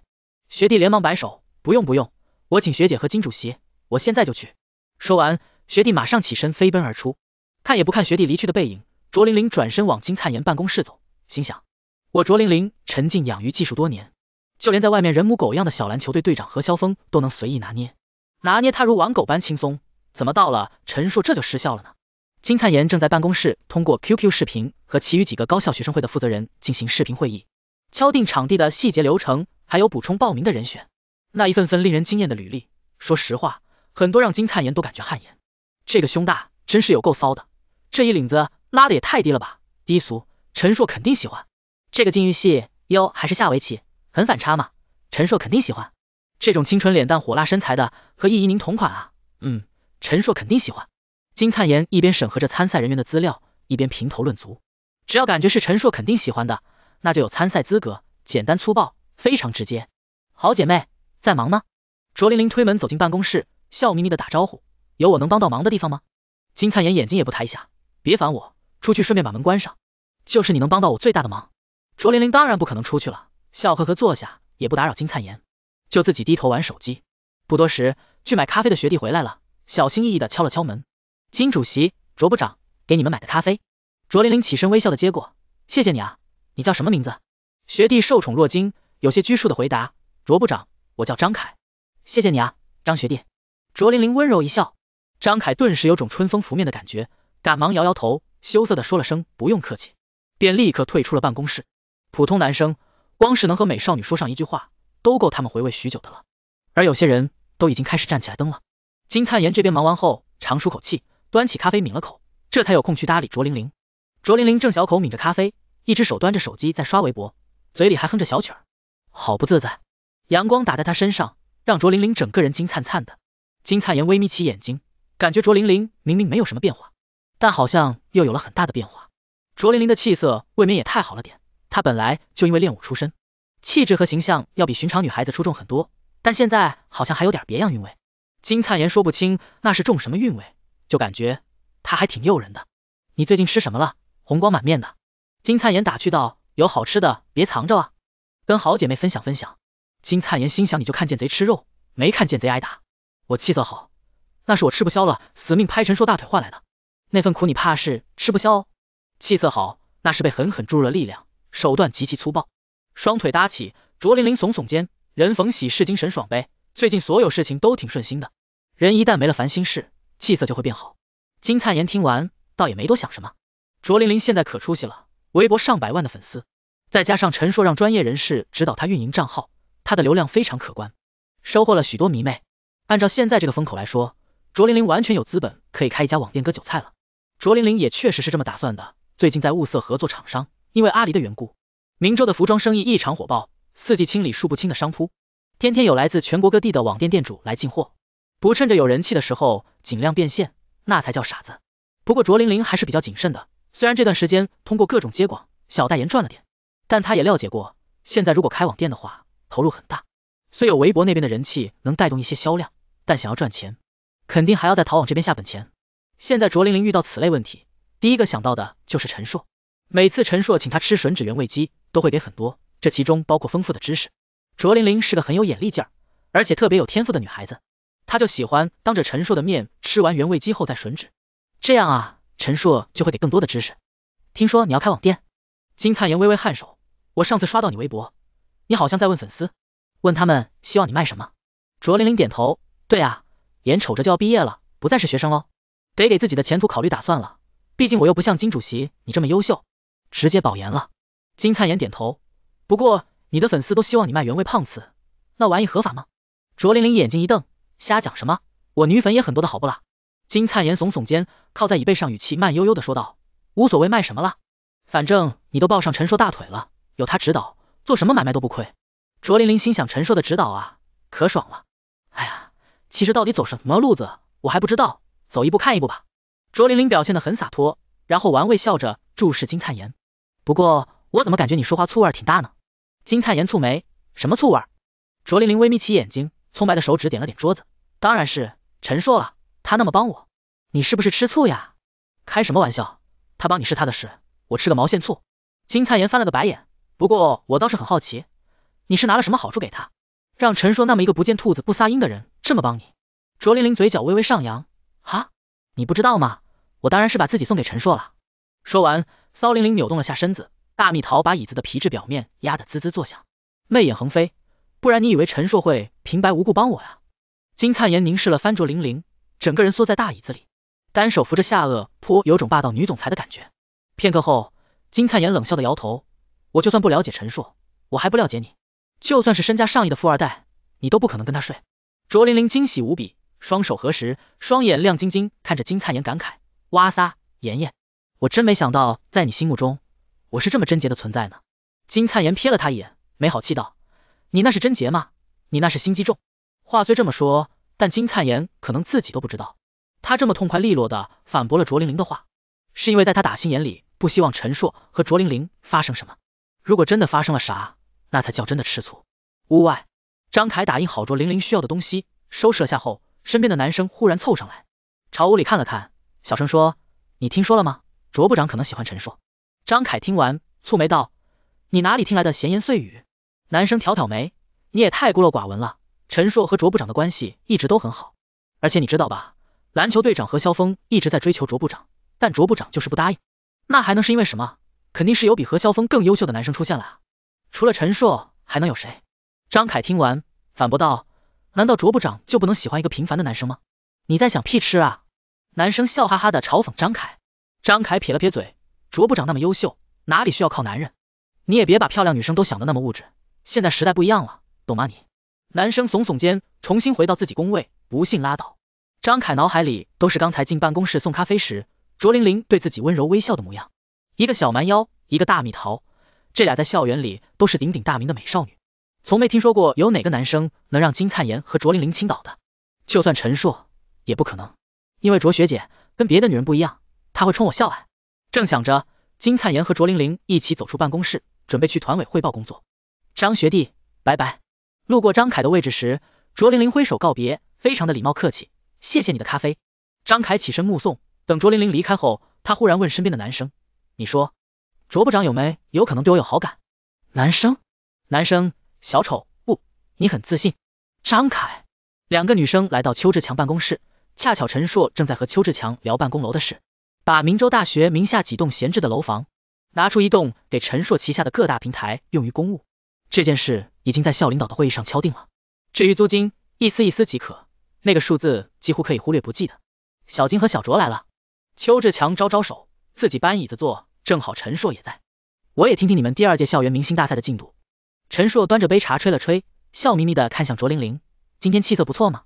学弟连忙摆手，不用不用，我请学姐和金主席，我现在就去。说完，学弟马上起身飞奔而出，看也不看学弟离去的背影。卓玲玲转身往金灿岩办公室走，心想，我卓玲玲沉浸养鱼技术多年，就连在外面人模狗样的小篮球队队长何萧峰都能随意拿捏，拿捏他如玩狗般轻松，怎么到了陈硕这就失效了呢？金灿妍正在办公室通过 QQ 视频和其余几个高校学生会的负责人进行视频会议，敲定场地的细节流程，还有补充报名的人选。那一份份令人惊艳的履历，说实话，很多让金灿妍都感觉汗颜。这个胸大，真是有够骚的。这一领子拉的也太低了吧，低俗。陈硕肯定喜欢。这个禁欲系哟，还是下围棋，很反差嘛。陈硕肯定喜欢。这种清纯脸蛋火辣身材的，和易怡宁同款啊，嗯，陈硕肯定喜欢。金灿妍一边审核着参赛人员的资料，一边评头论足。只要感觉是陈硕肯定喜欢的，那就有参赛资格。简单粗暴，非常直接。好姐妹，在忙呢？卓玲玲推门走进办公室，笑眯眯的打招呼：“有我能帮到忙的地方吗？”金灿妍眼睛也不抬一下：“别烦我，出去顺便把门关上。”就是你能帮到我最大的忙。卓玲玲当然不可能出去了，笑呵呵坐下，也不打扰金灿妍，就自己低头玩手机。不多时，去买咖啡的学弟回来了，小心翼翼的敲了敲门。金主席，卓部长给你们买的咖啡。卓玲玲起身微笑的接过，谢谢你啊，你叫什么名字？学弟受宠若惊，有些拘束的回答，卓部长，我叫张凯，谢谢你啊，张学弟。卓玲玲温柔一笑，张凯顿时有种春风拂面的感觉，赶忙摇摇头，羞涩的说了声不用客气，便立刻退出了办公室。普通男生，光是能和美少女说上一句话，都够他们回味许久的了。而有些人都已经开始站起来登了。金灿岩这边忙完后，长舒口气。端起咖啡抿了口，这才有空去搭理卓玲玲。卓玲玲正小口抿着咖啡，一只手端着手机在刷微博，嘴里还哼着小曲儿，好不自在。阳光打在她身上，让卓玲玲整个人金灿灿的。金灿妍微眯起眼睛，感觉卓玲玲明明没有什么变化，但好像又有了很大的变化。卓玲玲的气色未免也太好了点，她本来就因为练武出身，气质和形象要比寻常女孩子出众很多，但现在好像还有点别样韵味。金灿妍说不清那是重什么韵味。就感觉他还挺诱人的，你最近吃什么了？红光满面的。金灿妍打趣道，有好吃的别藏着啊，跟好姐妹分享分享。金灿妍心想，你就看见贼吃肉，没看见贼挨打。我气色好，那是我吃不消了，死命拍陈硕大腿换来的，那份苦你怕是吃不消哦。气色好，那是被狠狠注入了力量，手段极其粗暴。双腿搭起，卓玲玲耸耸肩，人逢喜事精神爽呗，最近所有事情都挺顺心的，人一旦没了烦心事。气色就会变好。金灿妍听完，倒也没多想什么。卓玲玲现在可出息了，微博上百万的粉丝，再加上陈硕让专业人士指导她运营账号，她的流量非常可观，收获了许多迷妹。按照现在这个风口来说，卓玲玲完全有资本可以开一家网店割韭菜了。卓玲玲也确实是这么打算的，最近在物色合作厂商。因为阿狸的缘故，明州的服装生意异常火爆，四季清理数不清的商铺，天天有来自全国各地的网店店主来进货。不趁着有人气的时候尽量变现，那才叫傻子。不过卓玲玲还是比较谨慎的，虽然这段时间通过各种接广、小代言赚了点，但她也了解过，现在如果开网店的话，投入很大。虽有微博那边的人气能带动一些销量，但想要赚钱，肯定还要在淘网这边下本钱。现在卓玲玲遇到此类问题，第一个想到的就是陈硕。每次陈硕请他吃吮指原味鸡，都会给很多，这其中包括丰富的知识。卓玲玲是个很有眼力劲儿，而且特别有天赋的女孩子。他就喜欢当着陈硕的面吃完原味鸡后再吮指，这样啊，陈硕就会给更多的知识。听说你要开网店，金灿妍微微颔首。我上次刷到你微博，你好像在问粉丝，问他们希望你卖什么。卓琳琳点头，对啊，眼瞅着就要毕业了，不再是学生喽，得给自己的前途考虑打算了。毕竟我又不像金主席你这么优秀，直接保研了。金灿妍点头，不过你的粉丝都希望你卖原味胖次，那玩意合法吗？卓琳琳眼睛一瞪。瞎讲什么？我女粉也很多的好不啦？金灿言耸耸肩，靠在椅背上，语气慢悠悠的说道：“无所谓卖什么了，反正你都抱上陈硕大腿了，有他指导，做什么买卖都不亏。”卓玲玲心想陈硕的指导啊，可爽了。哎呀，其实到底走什么路子我还不知道，走一步看一步吧。卓玲玲表现的很洒脱，然后玩味笑着注视金灿言。不过我怎么感觉你说话醋味挺大呢？金灿言蹙眉，什么醋味？卓玲玲微眯起眼睛。葱白的手指点了点桌子，当然是陈硕了，他那么帮我，你是不是吃醋呀？开什么玩笑，他帮你是他的事，我吃个毛线醋。金灿岩翻了个白眼，不过我倒是很好奇，你是拿了什么好处给他，让陈硕那么一个不见兔子不撒鹰的人这么帮你？卓玲玲嘴角微微上扬，哈，你不知道吗？我当然是把自己送给陈硕了。说完，骚玲玲扭动了下身子，大蜜桃把椅子的皮质表面压得滋滋作响，媚眼横飞。不然你以为陈硕会平白无故帮我呀？金灿岩凝视了翻卓玲玲整个人缩在大椅子里，单手扶着下颚，颇有种霸道女总裁的感觉。片刻后，金灿岩冷笑的摇头，我就算不了解陈硕，我还不了解你。就算是身家上亿的富二代，你都不可能跟他睡。卓玲玲惊喜无比，双手合十，双眼亮晶晶看着金灿岩感慨，哇塞，妍妍，我真没想到，在你心目中我是这么贞洁的存在呢。金灿岩瞥了他一眼，没好气道。你那是贞洁吗？你那是心机重。话虽这么说，但金灿言可能自己都不知道，他这么痛快利落的反驳了卓玲玲的话，是因为在他打心眼里不希望陈硕和卓玲玲发生什么。如果真的发生了啥，那才叫真的吃醋。屋外，张凯打印好卓玲玲需要的东西，收拾了下后，身边的男生忽然凑上来，朝屋里看了看，小声说：“你听说了吗？卓部长可能喜欢陈硕。”张凯听完，蹙眉道：“你哪里听来的闲言碎语？”男生挑挑眉，你也太孤陋寡闻了。陈硕和卓部长的关系一直都很好，而且你知道吧，篮球队长何萧峰一直在追求卓部长，但卓部长就是不答应。那还能是因为什么？肯定是有比何萧峰更优秀的男生出现了啊！除了陈硕还能有谁？张凯听完反驳道，难道卓部长就不能喜欢一个平凡的男生吗？你在想屁吃啊！男生笑哈哈的嘲讽张凯，张凯撇了撇嘴，卓部长那么优秀，哪里需要靠男人？你也别把漂亮女生都想的那么物质。现在时代不一样了，懂吗你？男生耸耸肩，重新回到自己工位，不信拉倒。张凯脑海里都是刚才进办公室送咖啡时，卓玲玲对自己温柔微笑的模样。一个小蛮腰，一个大蜜桃，这俩在校园里都是鼎鼎大名的美少女，从没听说过有哪个男生能让金灿妍和卓玲玲倾倒的，就算陈硕也不可能，因为卓学姐跟别的女人不一样，她会冲我笑。哎，正想着，金灿妍和卓玲玲一起走出办公室，准备去团委汇报工作。张学弟，拜拜。路过张凯的位置时，卓玲玲挥手告别，非常的礼貌客气。谢谢你的咖啡。张凯起身目送，等卓玲玲离开后，他忽然问身边的男生：“你说，卓部长有没有可能对我有好感？”男生，男生，小丑，不，你很自信。张凯，两个女生来到邱志强办公室，恰巧陈硕正在和邱志强聊办公楼的事，把明州大学名下几栋闲置的楼房，拿出一栋给陈硕旗下的各大平台用于公务。这件事已经在校领导的会议上敲定了。至于租金，一丝一丝即可，那个数字几乎可以忽略不计的。小金和小卓来了，邱志强招招手，自己搬椅子坐，正好陈硕也在，我也听听你们第二届校园明星大赛的进度。陈硕端着杯茶吹了吹，笑眯眯的看向卓玲玲，今天气色不错嘛。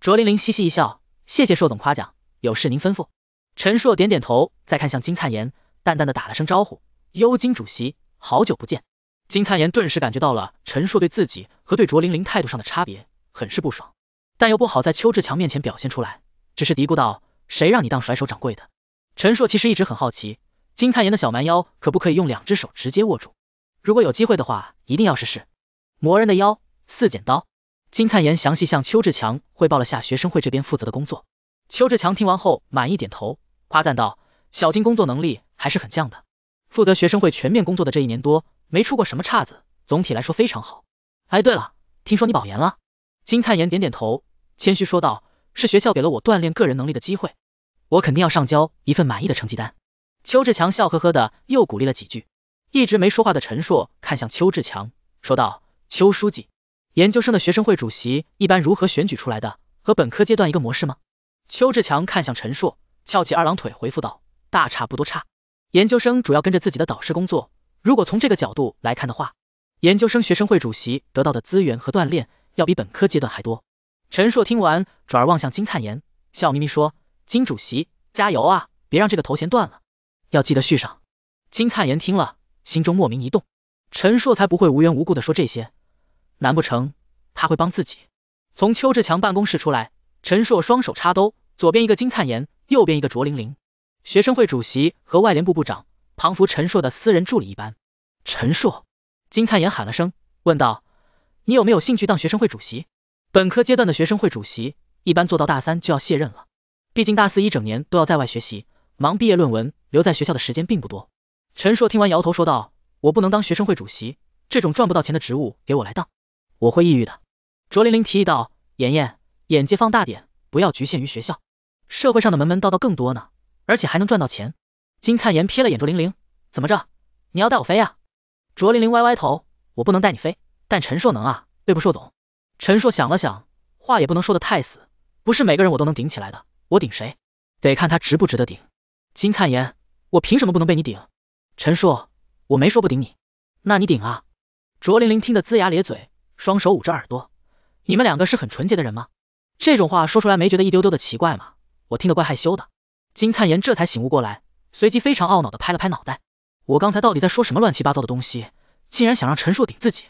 卓玲玲嘻嘻一笑，谢谢硕总夸奖，有事您吩咐。陈硕点点头，再看向金灿岩，淡淡的打了声招呼，幽金主席，好久不见。金灿妍顿时感觉到了陈硕对自己和对卓玲玲态度上的差别，很是不爽，但又不好在邱志强面前表现出来，只是嘀咕道：“谁让你当甩手掌柜的？”陈硕其实一直很好奇金灿妍的小蛮腰可不可以用两只手直接握住，如果有机会的话，一定要试试。魔人的腰似剪刀。金灿妍详细向邱志强汇报了下学生会这边负责的工作，邱志强听完后满意点头，夸赞道：“小金工作能力还是很强的。”负责学生会全面工作的这一年多，没出过什么岔子，总体来说非常好。哎，对了，听说你保研了？金灿岩点点头，谦虚说道，是学校给了我锻炼个人能力的机会，我肯定要上交一份满意的成绩单。邱志强笑呵呵的又鼓励了几句，一直没说话的陈硕看向邱志强，说道，邱书记，研究生的学生会主席一般如何选举出来的？和本科阶段一个模式吗？邱志强看向陈硕，翘起二郎腿回复道，大差不多差。研究生主要跟着自己的导师工作，如果从这个角度来看的话，研究生学生会主席得到的资源和锻炼要比本科阶段还多。陈硕听完，转而望向金灿岩，笑眯眯说，金主席，加油啊，别让这个头衔断了，要记得续上。金灿岩听了，心中莫名一动，陈硕才不会无缘无故的说这些，难不成他会帮自己？从邱志强办公室出来，陈硕双手插兜，左边一个金灿岩，右边一个卓玲玲。学生会主席和外联部部长庞福陈硕的私人助理一般。陈硕，金灿岩喊了声，问道：“你有没有兴趣当学生会主席？本科阶段的学生会主席一般做到大三就要卸任了，毕竟大四一整年都要在外学习，忙毕业论文，留在学校的时间并不多。”陈硕听完摇头说道：“我不能当学生会主席，这种赚不到钱的职务给我来当，我会抑郁的。”卓玲玲提议道：“妍妍，眼界放大点，不要局限于学校，社会上的门门道道更多呢。”而且还能赚到钱。金灿妍瞥了眼卓玲玲，怎么着，你要带我飞呀？卓玲玲歪歪头，我不能带你飞，但陈硕能啊，对不，硕总？陈硕想了想，话也不能说的太死，不是每个人我都能顶起来的，我顶谁，得看他值不值得顶。金灿妍，我凭什么不能被你顶？陈硕，我没说不顶你，那你顶啊？卓玲玲听得龇牙咧嘴，双手捂着耳朵，你们两个是很纯洁的人吗？这种话说出来没觉得一丢丢的奇怪吗？我听得怪害羞的。金灿岩这才醒悟过来，随即非常懊恼的拍了拍脑袋，我刚才到底在说什么乱七八糟的东西，竟然想让陈硕顶自己。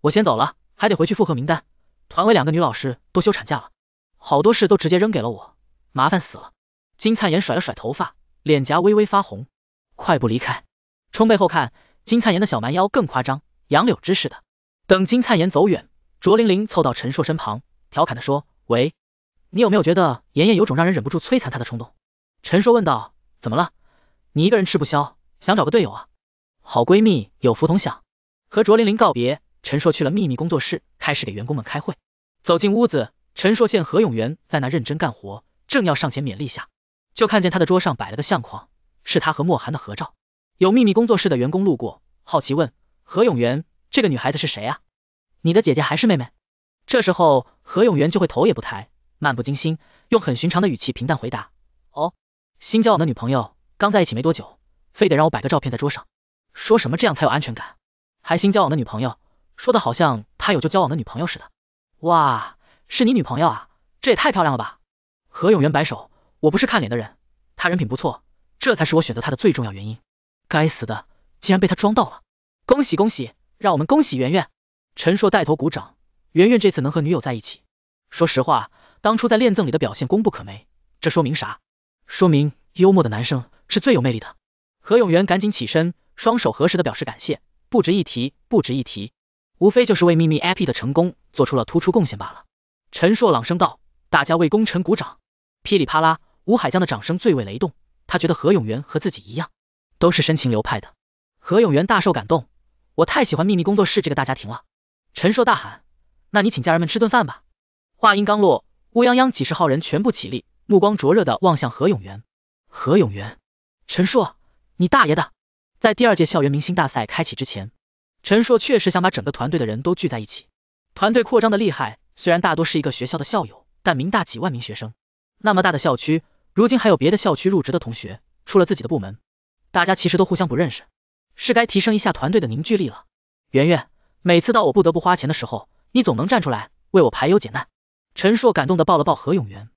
我先走了，还得回去复核名单，团委两个女老师都休产假了，好多事都直接扔给了我，麻烦死了。金灿岩甩了甩头发，脸颊微微发红，快步离开。冲背后看，金灿岩的小蛮腰更夸张，杨柳枝似的。等金灿岩走远，卓玲玲凑到陈硕身旁，调侃的说，喂，你有没有觉得妍妍有种让人忍不住摧残她的冲动？陈硕问道：“怎么了？你一个人吃不消，想找个队友啊？好闺蜜有福同享。”和卓玲玲告别，陈硕去了秘密工作室，开始给员工们开会。走进屋子，陈硕见何永元在那认真干活，正要上前勉励下，就看见他的桌上摆了个相框，是他和莫寒的合照。有秘密工作室的员工路过，好奇问：“何永元，这个女孩子是谁啊？你的姐姐还是妹妹？”这时候何永元就会头也不抬，漫不经心，用很寻常的语气平淡回答：“哦。”新交往的女朋友刚在一起没多久，非得让我摆个照片在桌上，说什么这样才有安全感。还新交往的女朋友，说的好像他有旧交往的女朋友似的。哇，是你女朋友啊，这也太漂亮了吧！何永元摆手，我不是看脸的人，他人品不错，这才是我选择他的最重要原因。该死的，竟然被他装到了！恭喜恭喜，让我们恭喜圆圆。陈硕带头鼓掌，圆圆这次能和女友在一起，说实话，当初在恋赠里的表现功不可没，这说明啥？说明幽默的男生是最有魅力的。何永元赶紧起身，双手合十的表示感谢。不值一提，不值一提，无非就是为秘密 IP 的成功做出了突出贡献罢了。陈硕朗声道，大家为功臣鼓掌。噼里啪啦，吴海江的掌声最为雷动，他觉得何永元和自己一样，都是深情流派的。何永元大受感动，我太喜欢秘密工作室这个大家庭了。陈硕大喊，那你请家人们吃顿饭吧。话音刚落，乌泱泱几十号人全部起立。目光灼热的望向何永元，何永元，陈硕，你大爷的！在第二届校园明星大赛开启之前，陈硕确实想把整个团队的人都聚在一起。团队扩张的厉害，虽然大多是一个学校的校友，但明大几万名学生，那么大的校区，如今还有别的校区入职的同学，出了自己的部门，大家其实都互相不认识，是该提升一下团队的凝聚力了。圆圆，每次到我不得不花钱的时候，你总能站出来为我排忧解难，陈硕感动的抱了抱何永元。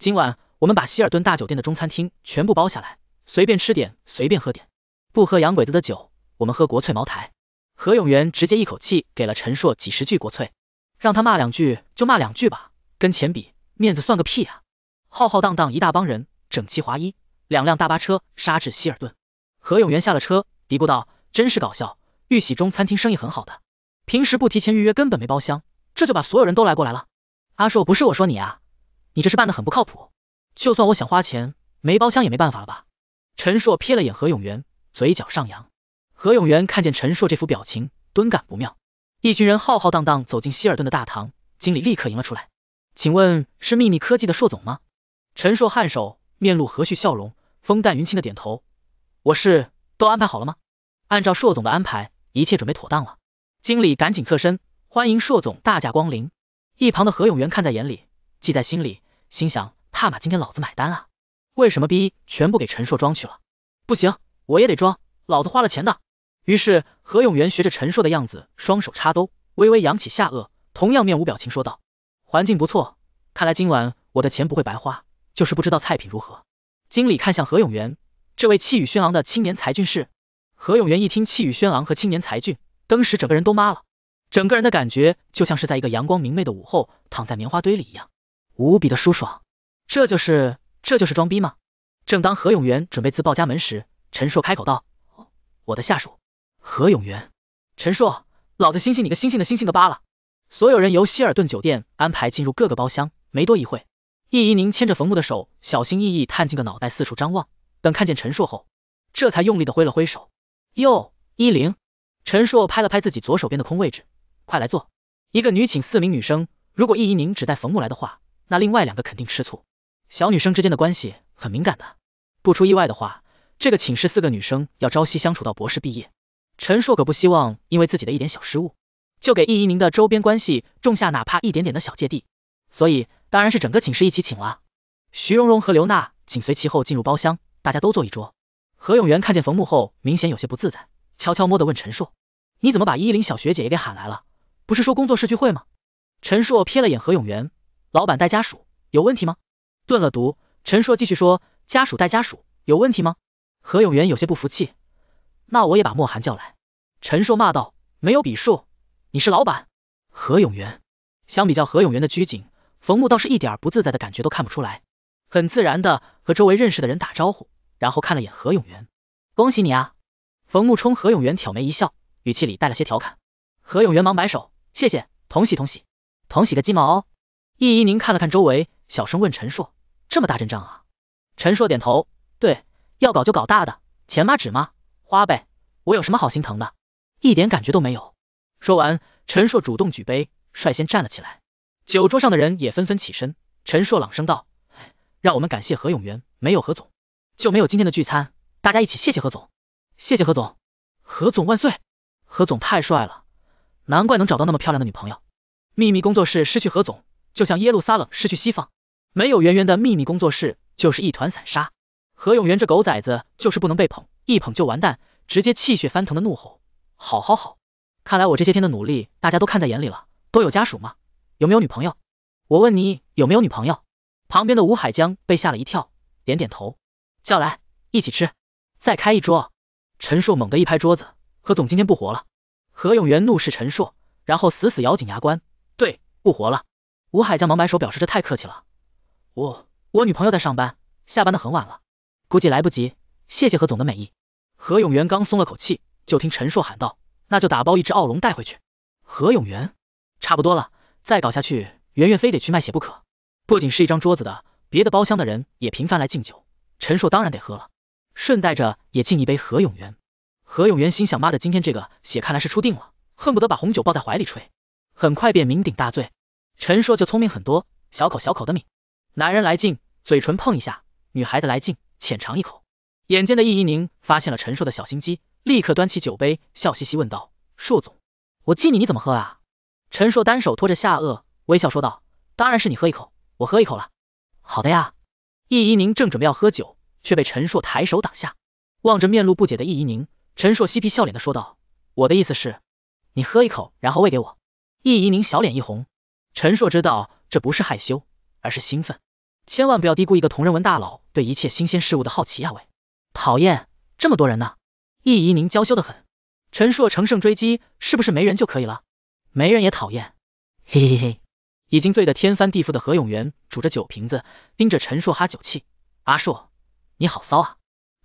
今晚我们把希尔顿大酒店的中餐厅全部包下来，随便吃点，随便喝点，不喝洋鬼子的酒，我们喝国粹茅台。何永元直接一口气给了陈硕几十句国粹，让他骂两句就骂两句吧，跟钱比，面子算个屁啊！浩浩荡荡一大帮人，整齐划一，两辆大巴车杀至希尔顿。何永元下了车，嘀咕道：“真是搞笑，玉玺中餐厅生意很好的，平时不提前预约根本没包厢，这就把所有人都来过来了。”阿硕，不是我说你啊。你这事办的很不靠谱，就算我想花钱，没包厢也没办法了吧？陈硕瞥了眼何永元，嘴角上扬。何永元看见陈硕这副表情，顿感不妙。一群人浩浩荡荡走进希尔顿的大堂，经理立刻迎了出来。请问是秘密科技的硕总吗？陈硕颔首，面露和煦笑容，风淡云轻的点头。我是，都安排好了吗？按照硕总的安排，一切准备妥当了。经理赶紧侧身，欢迎硕总大驾光临。一旁的何永元看在眼里，记在心里。心想，踏马今天老子买单啊！为什么逼全部给陈硕装去了？不行，我也得装，老子花了钱的。于是何永元学着陈硕的样子，双手插兜，微微扬起下颚，同样面无表情说道：“环境不错，看来今晚我的钱不会白花，就是不知道菜品如何。”经理看向何永元，这位气宇轩昂的青年才俊是？何永元一听气宇轩昂和青年才俊，当时整个人都麻了，整个人的感觉就像是在一个阳光明媚的午后躺在棉花堆里一样。无比的舒爽，这就是这就是装逼吗？正当何永元准备自报家门时，陈硕开口道：“我的下属何永元。”陈硕，老子星星你个星星的星星的扒了！所有人由希尔顿酒店安排进入各个包厢。没多一会，易怡宁牵着冯木的手，小心翼翼探进个脑袋，四处张望。等看见陈硕后，这才用力的挥了挥手。哟，依灵。”陈硕拍了拍自己左手边的空位置，快来坐。一个女寝四名女生，如果易怡宁只带冯木来的话。那另外两个肯定吃醋，小女生之间的关系很敏感的。不出意外的话，这个寝室四个女生要朝夕相处到博士毕业。陈硕可不希望因为自己的一点小失误，就给易一宁的周边关系种下哪怕一点点的小芥蒂。所以当然是整个寝室一起请了。徐蓉蓉和刘娜紧随其后进入包厢，大家都坐一桌。何永元看见冯木后，明显有些不自在，悄悄摸的问陈硕：“你怎么把依琳小学姐也给喊来了？不是说工作室聚会吗？”陈硕瞥了眼何永元。老板带家属有问题吗？顿了毒，陈硕继续说，家属带家属有问题吗？何永元有些不服气，那我也把莫寒叫来。陈硕骂道，没有笔数，你是老板。何永元，相比较何永元的拘谨，冯木倒是一点不自在的感觉都看不出来，很自然的和周围认识的人打招呼，然后看了眼何永元，恭喜你啊。冯木冲何永元挑眉一笑，语气里带了些调侃。何永元忙摆手，谢谢，同喜同喜，同喜个鸡毛哦。易怡宁看了看周围，小声问陈硕：“这么大阵仗啊？”陈硕点头，对，要搞就搞大的，钱嘛纸嘛花呗，我有什么好心疼的，一点感觉都没有。说完，陈硕主动举杯，率先站了起来。酒桌上的人也纷纷起身。陈硕朗声道：“让我们感谢何永元，没有何总，就没有今天的聚餐，大家一起谢谢何总，谢谢何总，何总万岁！何总太帅了，难怪能找到那么漂亮的女朋友。秘密工作室失去何总。”就像耶路撒冷失去西方，没有圆圆的秘密工作室就是一团散沙。何永元这狗崽子就是不能被捧，一捧就完蛋，直接气血翻腾的怒吼。好好好，看来我这些天的努力大家都看在眼里了。都有家属吗？有没有女朋友？我问你有没有女朋友？旁边的吴海江被吓了一跳，点点头。叫来一起吃，再开一桌。陈硕猛地一拍桌子，何总今天不活了。何永元怒视陈硕，然后死死咬紧牙关，对，不活了。吴海江忙摆手，表示这太客气了，我我女朋友在上班，下班的很晚了，估计来不及，谢谢何总的美意。何永元刚松了口气，就听陈硕喊道，那就打包一只奥龙带回去。何永元，差不多了，再搞下去，圆圆非得去卖血不可。不仅是一张桌子的，别的包厢的人也频繁来敬酒，陈硕当然得喝了，顺带着也敬一杯何永元。何永元心想，妈的，今天这个血看来是出定了，恨不得把红酒抱在怀里吹。很快便酩酊大醉。陈硕就聪明很多，小口小口的抿。男人来劲，嘴唇碰一下；女孩子来劲，浅尝一口。眼尖的易怡宁发现了陈硕的小心机，立刻端起酒杯，笑嘻嘻问道：“硕总，我敬你，你怎么喝啊？”陈硕单手托着下颚，微笑说道：“当然是你喝一口，我喝一口了。”好的呀。易怡宁正准备要喝酒，却被陈硕抬手挡下。望着面露不解的易怡宁，陈硕嬉皮笑脸的说道：“我的意思是，你喝一口，然后喂给我。”易怡宁小脸一红。陈硕知道这不是害羞，而是兴奋。千万不要低估一个同人文大佬对一切新鲜事物的好奇啊！喂，讨厌，这么多人呢！易怡宁娇羞的很。陈硕乘胜追击，是不是没人就可以了？没人也讨厌。嘿嘿嘿，已经醉得天翻地覆的何永元拄着酒瓶子，盯着陈硕哈酒气。阿硕，你好骚啊！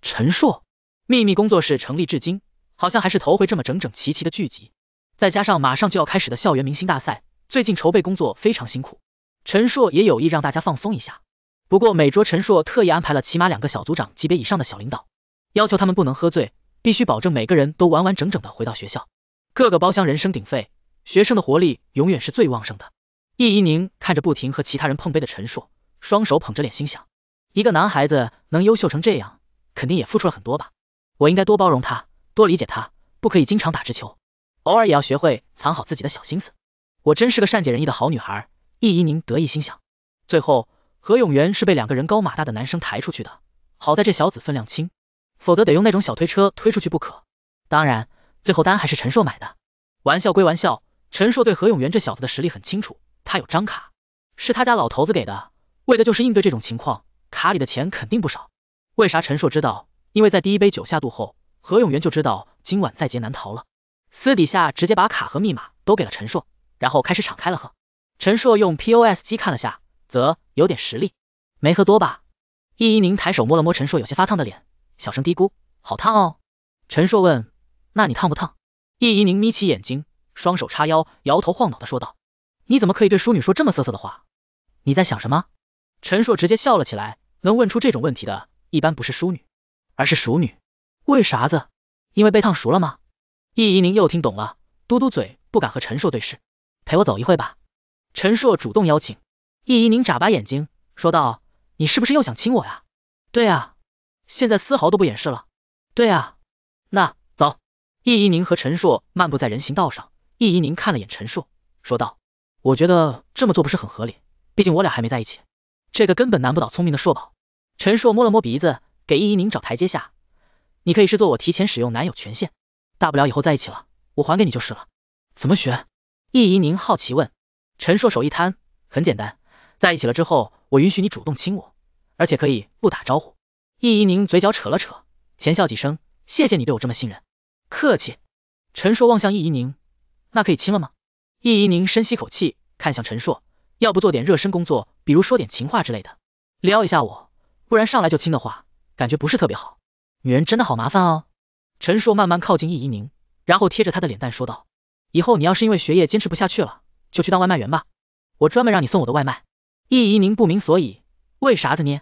陈硕，秘密工作室成立至今，好像还是头回这么整整齐齐的聚集，再加上马上就要开始的校园明星大赛。最近筹备工作非常辛苦，陈硕也有意让大家放松一下。不过每桌陈硕特意安排了起码两个小组长级别以上的小领导，要求他们不能喝醉，必须保证每个人都完完整整的回到学校。各个包厢人声鼎沸，学生的活力永远是最旺盛的。易怡宁看着不停和其他人碰杯的陈硕，双手捧着脸，心想：一个男孩子能优秀成这样，肯定也付出了很多吧。我应该多包容他，多理解他，不可以经常打直球，偶尔也要学会藏好自己的小心思。我真是个善解人意的好女孩，易怡宁得意心想。最后，何永元是被两个人高马大的男生抬出去的，好在这小子分量轻，否则得用那种小推车推出去不可。当然，最后单还是陈硕买的。玩笑归玩笑，陈硕对何永元这小子的实力很清楚，他有张卡，是他家老头子给的，为的就是应对这种情况，卡里的钱肯定不少。为啥陈硕知道？因为在第一杯酒下肚后，何永元就知道今晚在劫难逃了，私底下直接把卡和密码都给了陈硕。然后开始敞开了喝。陈硕用 POS 机看了下，则有点实力，没喝多吧？易怡宁抬手摸了摸陈硕有些发烫的脸，小声嘀咕，好烫哦。陈硕问，那你烫不烫？易怡宁眯起眼睛，双手叉腰，摇头晃脑的说道，你怎么可以对淑女说这么色色的话？你在想什么？陈硕直接笑了起来，能问出这种问题的，一般不是淑女，而是熟女。为啥子？因为被烫熟了吗？易怡宁又听懂了，嘟嘟嘴，不敢和陈硕对视。陪我走一会吧，陈硕主动邀请。易怡宁眨巴眼睛说道：“你是不是又想亲我呀？”“对啊，现在丝毫都不掩饰了。”“对啊，那走。”易怡宁和陈硕漫步在人行道上，易怡宁看了眼陈硕，说道：“我觉得这么做不是很合理，毕竟我俩还没在一起，这个根本难不倒聪明的硕宝。”陈硕摸了摸鼻子，给易怡宁找台阶下：“你可以视作我提前使用男友权限，大不了以后在一起了，我还给你就是了。”“怎么选？”易怡宁好奇问，陈硕手一摊，很简单，在一起了之后，我允许你主动亲我，而且可以不打招呼。易怡宁嘴角扯了扯，浅笑几声，谢谢你对我这么信任，客气。陈硕望向易怡宁，那可以亲了吗？易怡宁深吸口气，看向陈硕，要不做点热身工作，比如说点情话之类的，撩一下我，不然上来就亲的话，感觉不是特别好。女人真的好麻烦哦。陈硕慢慢靠近易怡宁，然后贴着她的脸蛋说道。以后你要是因为学业坚持不下去了，就去当外卖员吧，我专门让你送我的外卖。易怡宁不明所以，为啥子捏？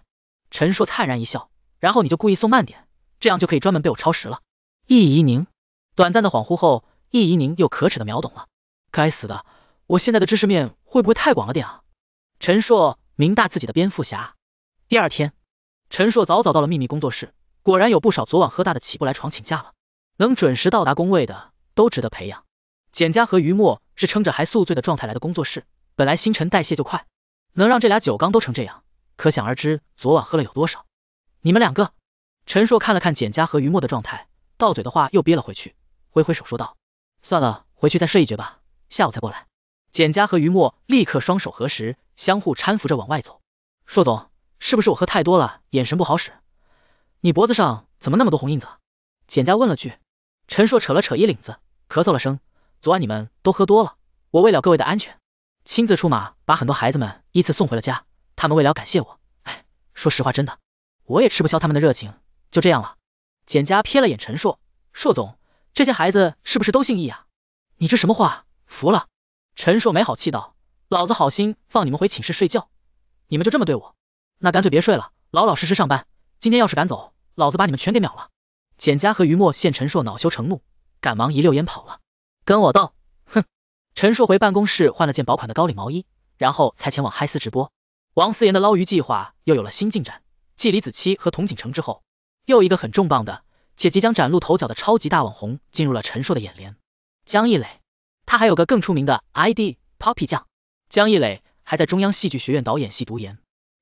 陈硕灿然一笑，然后你就故意送慢点，这样就可以专门被我超时了。易怡宁短暂的恍惚后，易怡宁又可耻的秒懂了。该死的，我现在的知识面会不会太广了点？啊？陈硕明大自己的蝙蝠侠。第二天，陈硕早早到了秘密工作室，果然有不少昨晚喝大的起不来床请假了，能准时到达工位的都值得培养。简家和于墨是撑着还宿醉的状态来的工作室，本来新陈代谢就快，能让这俩酒缸都成这样，可想而知昨晚喝了有多少。你们两个，陈硕看了看简家和于墨的状态，到嘴的话又憋了回去，挥挥手说道：“算了，回去再睡一觉吧，下午再过来。”简家和于墨立刻双手合十，相互搀扶着往外走。硕总，是不是我喝太多了，眼神不好使？你脖子上怎么那么多红印子？简家问了句。陈硕扯了扯衣领子，咳嗽了声。昨晚你们都喝多了，我为了各位的安全，亲自出马把很多孩子们依次送回了家。他们为了感谢我，哎，说实话真的，我也吃不消他们的热情，就这样了。简家瞥了眼陈硕，硕总，这些孩子是不是都姓易啊？你这什么话？服了。陈硕没好气道，老子好心放你们回寝室睡觉，你们就这么对我？那干脆别睡了，老老实实上班。今天要是敢走，老子把你们全给秒了。简家和于墨见陈硕恼羞成怒，赶忙一溜烟跑了。跟我斗，哼！陈硕回办公室换了件薄款的高领毛衣，然后才前往嗨丝直播。王思妍的捞鱼计划又有了新进展，继李子柒和童景成之后，又一个很重磅的且即将崭露头角的超级大网红进入了陈硕的眼帘。江一磊，他还有个更出名的 ID Poppy 酱。江一磊还在中央戏剧学院导演系读研，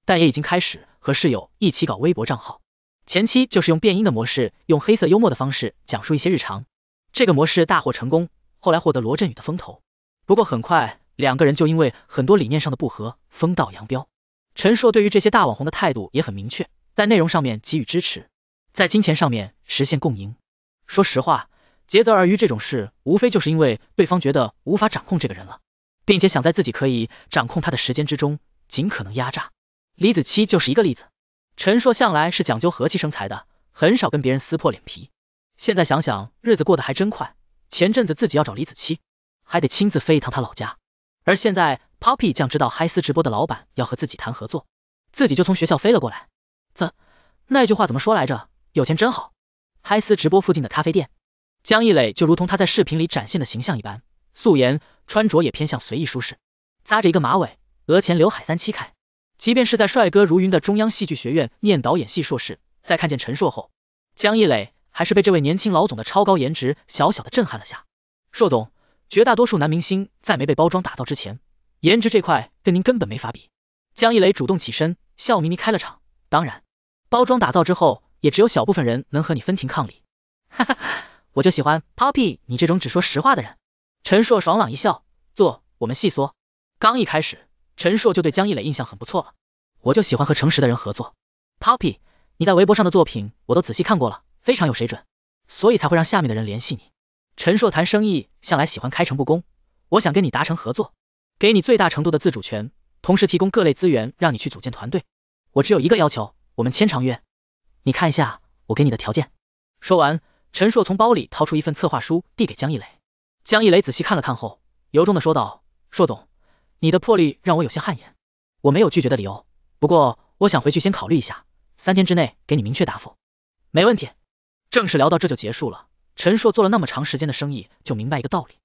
但也已经开始和室友一起搞微博账号。前期就是用变音的模式，用黑色幽默的方式讲述一些日常，这个模式大获成功。后来获得罗振宇的风头，不过很快两个人就因为很多理念上的不合，分道扬镳。陈硕对于这些大网红的态度也很明确，在内容上面给予支持，在金钱上面实现共赢。说实话，竭泽而渔这种事，无非就是因为对方觉得无法掌控这个人了，并且想在自己可以掌控他的时间之中，尽可能压榨。李子柒就是一个例子。陈硕向来是讲究和气生财的，很少跟别人撕破脸皮。现在想想，日子过得还真快。前阵子自己要找李子柒，还得亲自飞一趟他老家，而现在 Poppy 将知道嗨丝直播的老板要和自己谈合作，自己就从学校飞了过来。啧，那句话怎么说来着？有钱真好。嗨丝直播附近的咖啡店，江一磊就如同他在视频里展现的形象一般，素颜，穿着也偏向随意舒适，扎着一个马尾，额前刘海三七开。即便是在帅哥如云的中央戏剧学院念导演系硕士，在看见陈硕后，江一磊。还是被这位年轻老总的超高颜值小小的震撼了下。硕总，绝大多数男明星在没被包装打造之前，颜值这块跟您根本没法比。江一磊主动起身，笑眯眯开了场。当然，包装打造之后，也只有小部分人能和你分庭抗礼。哈哈，我就喜欢 Poppy 你这种只说实话的人。陈硕爽朗一笑，坐，我们细说。刚一开始，陈硕就对江一磊印象很不错了。我就喜欢和诚实的人合作。Poppy，你在微博上的作品我都仔细看过了。非常有水准，所以才会让下面的人联系你。陈硕谈生意向来喜欢开诚布公，我想跟你达成合作，给你最大程度的自主权，同时提供各类资源让你去组建团队。我只有一个要求，我们签长约。你看一下我给你的条件。说完，陈硕从包里掏出一份策划书递给江一磊。江一磊仔细看了看后，由衷的说道：“硕总，你的魄力让我有些汗颜。我没有拒绝的理由，不过我想回去先考虑一下，三天之内给你明确答复。没问题。”正式聊到这就结束了。陈硕做了那么长时间的生意，就明白一个道理，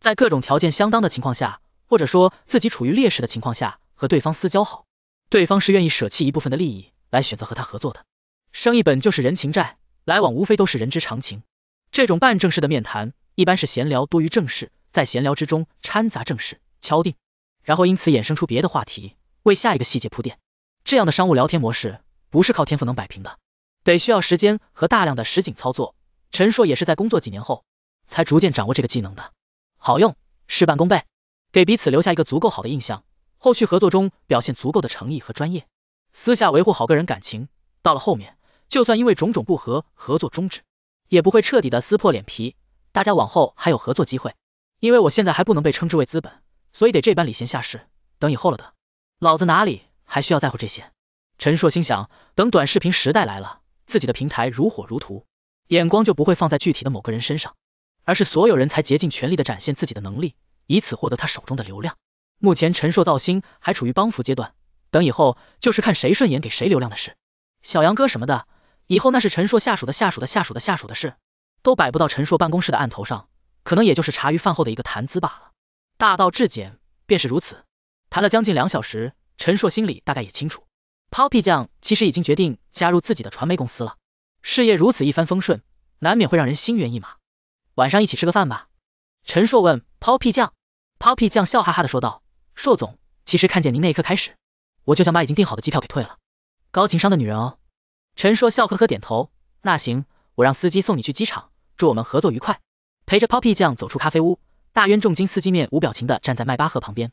在各种条件相当的情况下，或者说自己处于劣势的情况下，和对方私交好，对方是愿意舍弃一部分的利益来选择和他合作的。生意本就是人情债，来往无非都是人之常情。这种半正式的面谈，一般是闲聊多于正式，在闲聊之中掺杂正式敲定，然后因此衍生出别的话题，为下一个细节铺垫。这样的商务聊天模式，不是靠天赋能摆平的。得需要时间和大量的实景操作，陈硕也是在工作几年后才逐渐掌握这个技能的。好用，事半功倍，给彼此留下一个足够好的印象，后续合作中表现足够的诚意和专业，私下维护好个人感情。到了后面，就算因为种种不和合作终止，也不会彻底的撕破脸皮，大家往后还有合作机会。因为我现在还不能被称之为资本，所以得这般礼贤下士，等以后了的。老子哪里还需要在乎这些？陈硕心想，等短视频时代来了。自己的平台如火如荼，眼光就不会放在具体的某个人身上，而是所有人才竭尽全力的展现自己的能力，以此获得他手中的流量。目前陈硕造星还处于帮扶阶段，等以后就是看谁顺眼给谁流量的事。小杨哥什么的，以后那是陈硕下属的下属的下属的下属的事，都摆不到陈硕办公室的案头上，可能也就是茶余饭后的一个谈资罢了。大道至简，便是如此。谈了将近两小时，陈硕心里大概也清楚。Poppy 酱其实已经决定加入自己的传媒公司了，事业如此一帆风顺，难免会让人心猿意马。晚上一起吃个饭吧。陈硕问 Poppy 酱，Poppy 酱笑哈哈的说道，硕总，其实看见您那一刻开始，我就想把已经订好的机票给退了。高情商的女人哦。陈硕笑呵呵点头，那行，我让司机送你去机场。祝我们合作愉快。陪着 Poppy 酱走出咖啡屋，大冤重金司机面无表情的站在迈巴赫旁边，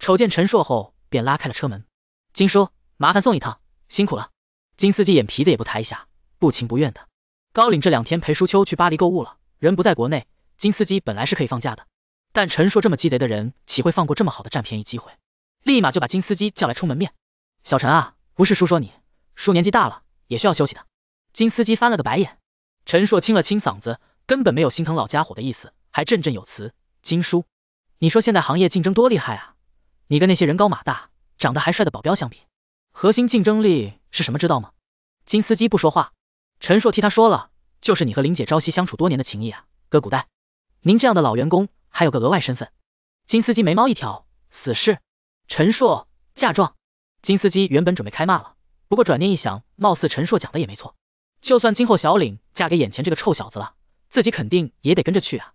瞅见陈硕后便拉开了车门。金叔。麻烦送一趟，辛苦了。金司机眼皮子也不抬一下，不情不愿的。高岭这两天陪舒秋去巴黎购物了，人不在国内。金司机本来是可以放假的，但陈硕这么鸡贼的人，岂会放过这么好的占便宜机会？立马就把金司机叫来充门面。小陈啊，不是叔说你，叔年纪大了，也需要休息的。金司机翻了个白眼，陈硕清了清嗓子，根本没有心疼老家伙的意思，还振振有词：金叔，你说现在行业竞争多厉害啊，你跟那些人高马大、长得还帅的保镖相比？核心竞争力是什么？知道吗？金司机不说话，陈硕替他说了，就是你和林姐朝夕相处多年的情谊啊。哥，古代您这样的老员工还有个额外身份。金司机眉毛一挑，死侍。陈硕嫁妆。金司机原本准备开骂了，不过转念一想，貌似陈硕讲的也没错。就算今后小岭嫁给眼前这个臭小子了，自己肯定也得跟着去啊。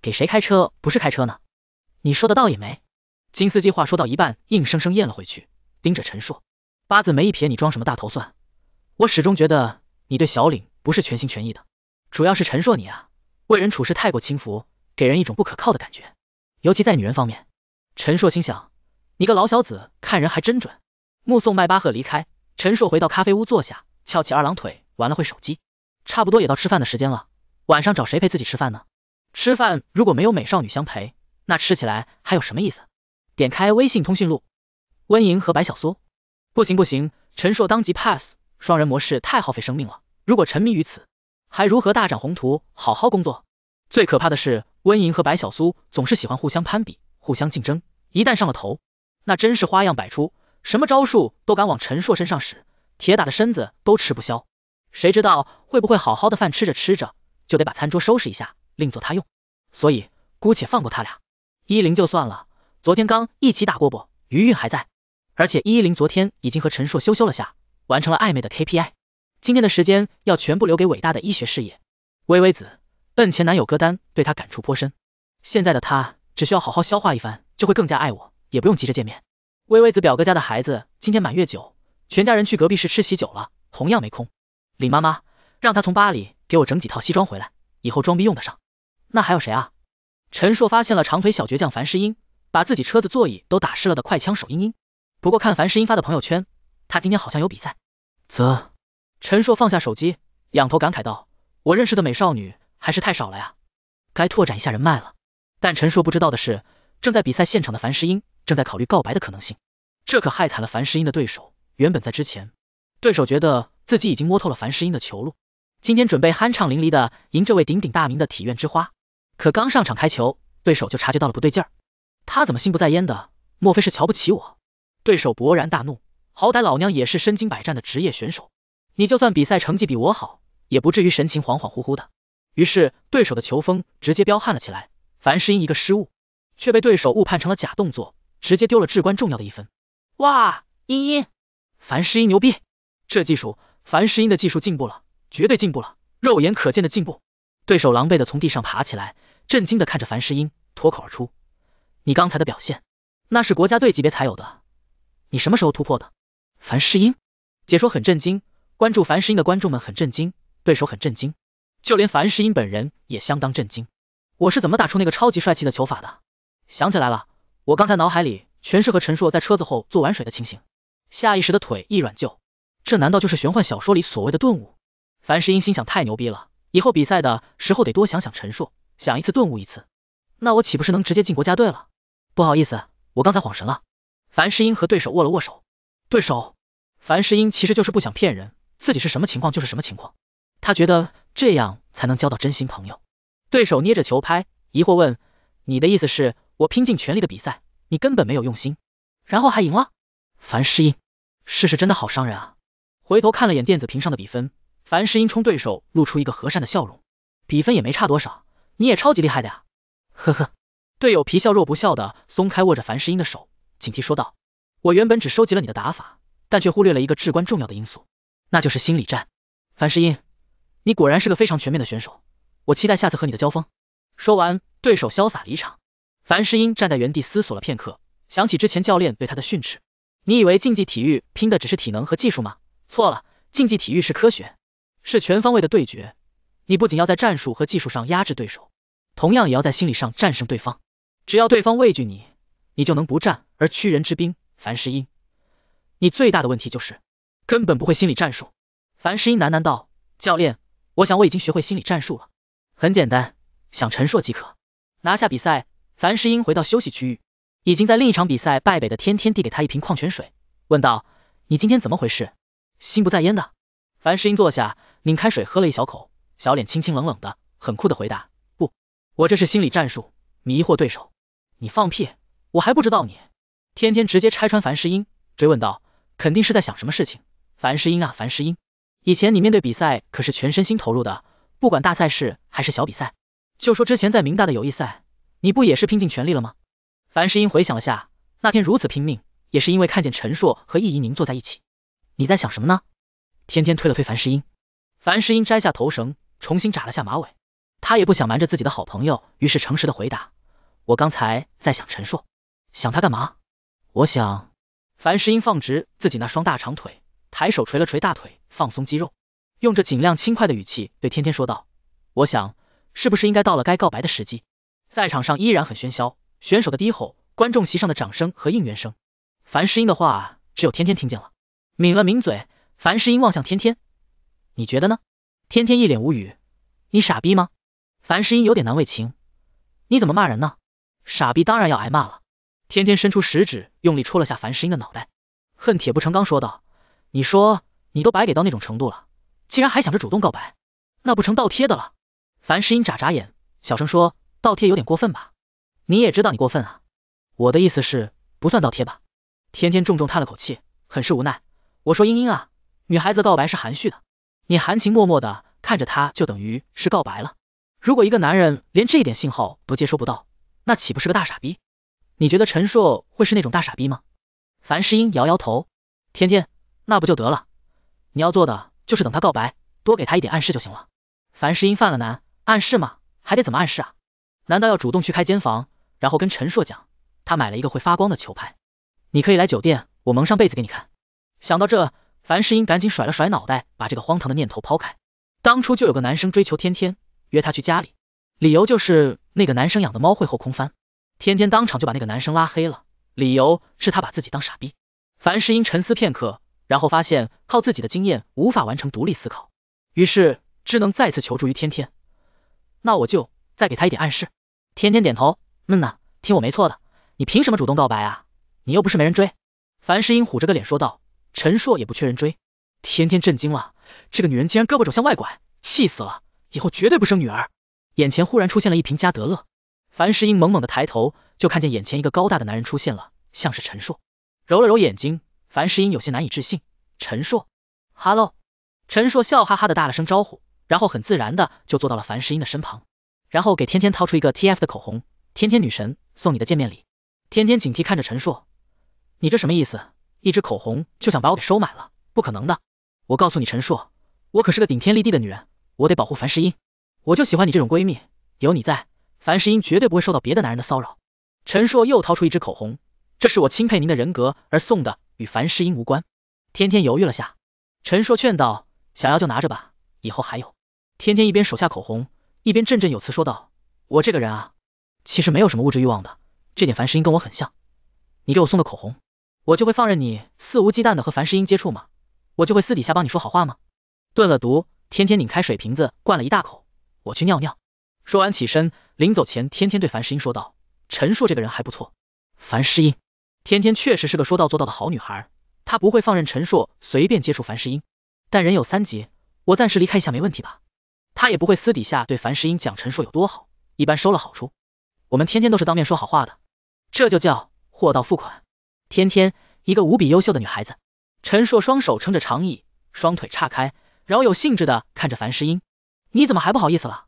给谁开车不是开车呢？你说的倒也没。金司机话说到一半，硬生生咽了回去，盯着陈硕。八字没一撇，你装什么大头蒜？我始终觉得你对小岭不是全心全意的，主要是陈硕，你啊，为人处事太过轻浮，给人一种不可靠的感觉，尤其在女人方面。陈硕心想，你个老小子看人还真准。目送迈巴赫离开，陈硕回到咖啡屋坐下，翘起二郎腿玩了会手机。差不多也到吃饭的时间了，晚上找谁陪自己吃饭呢？吃饭如果没有美少女相陪，那吃起来还有什么意思？点开微信通讯录，温莹和白小苏。不行不行，陈硕当即 pass 双人模式太耗费生命了，如果沉迷于此，还如何大展宏图？好好工作。最可怕的是温莹和白小苏总是喜欢互相攀比，互相竞争，一旦上了头，那真是花样百出，什么招数都敢往陈硕身上使，铁打的身子都吃不消。谁知道会不会好好的饭吃着吃着就得把餐桌收拾一下，另作他用？所以姑且放过他俩，依灵就算了，昨天刚一起打过啵，余韵还在。而且依依琳昨天已经和陈硕羞羞了下，完成了暧昧的 KPI。今天的时间要全部留给伟大的医学事业。微微子摁前男友歌单，对她感触颇深。现在的她只需要好好消化一番，就会更加爱我，也不用急着见面。微微子表哥家的孩子今天满月酒，全家人去隔壁市吃喜酒了，同样没空。李妈妈让她从巴黎给我整几套西装回来，以后装逼用得上。那还有谁啊？陈硕发现了长腿小倔强樊诗英，把自己车子座椅都打湿了的快枪手英英。不过看樊世英发的朋友圈，她今天好像有比赛。啧，陈硕放下手机，仰头感慨道，我认识的美少女还是太少了呀，该拓展一下人脉了。但陈硕不知道的是，正在比赛现场的樊世英正在考虑告白的可能性，这可害惨了樊世英的对手。原本在之前，对手觉得自己已经摸透了樊世英的球路，今天准备酣畅淋漓的赢这位鼎鼎大名的体院之花。可刚上场开球，对手就察觉到了不对劲儿，他怎么心不在焉的？莫非是瞧不起我？对手勃然大怒，好歹老娘也是身经百战的职业选手，你就算比赛成绩比我好，也不至于神情恍恍惚惚的。于是对手的球风直接彪悍了起来，樊诗英一个失误，却被对手误判成了假动作，直接丢了至关重要的一分。哇，茵茵，樊诗英牛逼，这技术，樊诗英的技术进步了，绝对进步了，肉眼可见的进步。对手狼狈的从地上爬起来，震惊的看着樊诗英，脱口而出，你刚才的表现，那是国家队级别才有的。你什么时候突破的？樊世英解说很震惊，关注樊世英的观众们很震惊，对手很震惊，就连樊世英本人也相当震惊。我是怎么打出那个超级帅气的球法的？想起来了，我刚才脑海里全是和陈硕在车子后做玩水的情形，下意识的腿一软就。这难道就是玄幻小说里所谓的顿悟？樊世英心想太牛逼了，以后比赛的时候得多想想陈硕，想一次顿悟一次，那我岂不是能直接进国家队了？不好意思，我刚才晃神了。樊世英和对手握了握手，对手樊世英其实就是不想骗人，自己是什么情况就是什么情况，他觉得这样才能交到真心朋友。对手捏着球拍，疑惑问：“你的意思是，我拼尽全力的比赛，你根本没有用心，然后还赢了？”樊世英，事实真的好伤人啊！回头看了眼电子屏上的比分，樊世英冲对手露出一个和善的笑容，比分也没差多少，你也超级厉害的呀！呵呵，队友皮笑肉不笑的松开握着樊世英的手。警惕说道：“我原本只收集了你的打法，但却忽略了一个至关重要的因素，那就是心理战。樊诗英，你果然是个非常全面的选手，我期待下次和你的交锋。”说完，对手潇洒离场。樊诗英站在原地思索了片刻，想起之前教练对他的训斥：“你以为竞技体育拼的只是体能和技术吗？错了，竞技体育是科学，是全方位的对决。你不仅要在战术和技术上压制对手，同样也要在心理上战胜对方。只要对方畏惧你。”你就能不战而屈人之兵。樊世英，你最大的问题就是根本不会心理战术。樊世英喃喃道：“教练，我想我已经学会心理战术了。很简单，想陈硕即可拿下比赛。”樊世英回到休息区域，已经在另一场比赛败北的天天递给他一瓶矿泉水，问道：“你今天怎么回事？心不在焉的。”樊世英坐下，拧开水喝了一小口，小脸清清冷冷的，很酷的回答：“不，我这是心理战术，迷惑对手。”你放屁！我还不知道你，天天直接拆穿樊诗英，追问道，肯定是在想什么事情。樊诗英啊，樊诗英，以前你面对比赛可是全身心投入的，不管大赛事还是小比赛。就说之前在明大的友谊赛，你不也是拼尽全力了吗？樊诗英回想了下，那天如此拼命，也是因为看见陈硕和易怡宁坐在一起。你在想什么呢？天天推了推樊诗英，樊诗英摘下头绳，重新扎了下马尾。他也不想瞒着自己的好朋友，于是诚实的回答，我刚才在想陈硕。想他干嘛？我想。樊诗英放直自己那双大长腿，抬手捶了捶大腿，放松肌肉，用着尽量轻快的语气对天天说道：“我想，是不是应该到了该告白的时机？”赛场上依然很喧嚣，选手的低吼，观众席上的掌声和应援声。樊诗英的话只有天天听见了，抿了抿嘴，樊诗英望向天天：“你觉得呢？”天天一脸无语：“你傻逼吗？”樊诗英有点难为情：“你怎么骂人呢？”傻逼当然要挨骂了。天天伸出食指，用力戳了下樊石英的脑袋，恨铁不成钢说道：“你说你都白给到那种程度了，竟然还想着主动告白，那不成倒贴的了？”樊石英眨眨眼，小声说：“倒贴有点过分吧？你也知道你过分啊，我的意思是不算倒贴吧？”天天重重叹了口气，很是无奈：“我说英英啊，女孩子告白是含蓄的，你含情脉脉的看着她，就等于是告白了。如果一个男人连这点信号都接收不到，那岂不是个大傻逼？”你觉得陈硕会是那种大傻逼吗？樊诗英摇摇头，天天那不就得了，你要做的就是等他告白，多给他一点暗示就行了。樊诗英犯了难，暗示吗？还得怎么暗示啊？难道要主动去开间房，然后跟陈硕讲，他买了一个会发光的球拍，你可以来酒店，我蒙上被子给你看。想到这，樊诗英赶紧甩了甩脑袋，把这个荒唐的念头抛开。当初就有个男生追求天天，约他去家里，理由就是那个男生养的猫会后空翻。天天当场就把那个男生拉黑了，理由是他把自己当傻逼。樊诗英沉思片刻，然后发现靠自己的经验无法完成独立思考，于是只能再次求助于天天。那我就再给他一点暗示。天天点头，嗯呐，听我没错的。你凭什么主动告白啊？你又不是没人追。樊诗英虎着个脸说道。陈硕也不缺人追。天天震惊了，这个女人竟然胳膊肘向外拐，气死了，以后绝对不生女儿。眼前忽然出现了一瓶加德乐。樊时英猛猛的抬头，就看见眼前一个高大的男人出现了，像是陈硕。揉了揉眼睛，樊时英有些难以置信。陈硕哈喽。陈硕笑哈哈的打了声招呼，然后很自然的就坐到了樊时英的身旁，然后给天天掏出一个 TF 的口红，天天女神送你的见面礼。天天警惕看着陈硕，你这什么意思？一支口红就想把我给收买了？不可能的！我告诉你陈硕，我可是个顶天立地的女人，我得保护樊时英。我就喜欢你这种闺蜜，有你在。樊诗英绝对不会受到别的男人的骚扰。陈硕又掏出一支口红，这是我钦佩您的人格而送的，与樊诗英无关。天天犹豫了下，陈硕劝道，想要就拿着吧，以后还有。天天一边手下口红，一边振振有词说道，我这个人啊，其实没有什么物质欲望的，这点樊诗英跟我很像。你给我送的口红，我就会放任你肆无忌惮的和樊诗英接触吗？我就会私底下帮你说好话吗？顿了毒，天天拧开水瓶子灌了一大口，我去尿尿。说完起身，临走前天天对樊诗英说道：“陈硕这个人还不错。”樊诗英，天天确实是个说到做到的好女孩，她不会放任陈硕随便接触樊诗英。但人有三急，我暂时离开一下没问题吧？她也不会私底下对樊诗英讲陈硕有多好，一般收了好处，我们天天都是当面说好话的，这就叫货到付款。天天，一个无比优秀的女孩子。陈硕双手撑着长椅，双腿岔开，饶有兴致的看着樊诗英：“你怎么还不好意思了？”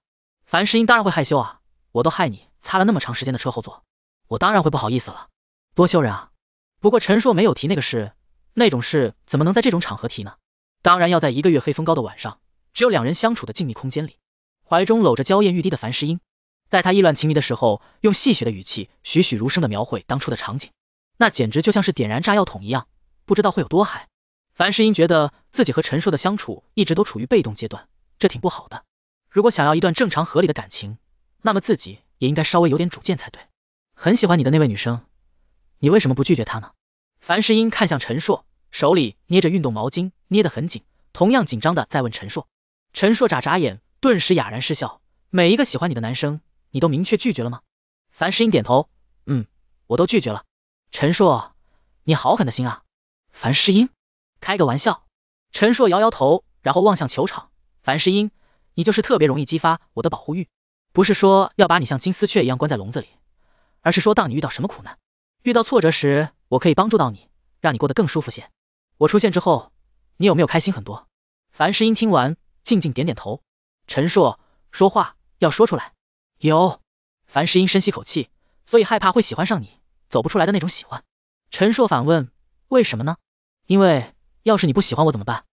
樊诗英当然会害羞啊，我都害你擦了那么长时间的车后座，我当然会不好意思了，多羞人啊。不过陈硕没有提那个事，那种事怎么能在这种场合提呢？当然要在一个月黑风高的晚上，只有两人相处的静谧空间里，怀中搂着娇艳欲滴的樊诗英，在他意乱情迷的时候，用戏谑的语气，栩栩如生的描绘当初的场景，那简直就像是点燃炸药桶一样，不知道会有多嗨。樊诗英觉得自己和陈硕的相处一直都处于被动阶段，这挺不好的。如果想要一段正常合理的感情，那么自己也应该稍微有点主见才对。很喜欢你的那位女生，你为什么不拒绝她呢？樊诗英看向陈硕，手里捏着运动毛巾，捏得很紧，同样紧张的在问陈硕。陈硕眨眨眼，顿时哑然失笑。每一个喜欢你的男生，你都明确拒绝了吗？樊诗英点头，嗯，我都拒绝了。陈硕，你好狠的心啊！樊诗英，开个玩笑。陈硕摇摇头，然后望向球场。樊诗英。你就是特别容易激发我的保护欲，不是说要把你像金丝雀一样关在笼子里，而是说当你遇到什么苦难，遇到挫折时，我可以帮助到你，让你过得更舒服些。我出现之后，你有没有开心很多？樊诗音听完，静静点点头。陈硕说话要说出来。有。樊诗音深吸口气，所以害怕会喜欢上你，走不出来的那种喜欢。陈硕反问，为什么呢？因为要是你不喜欢我怎么办？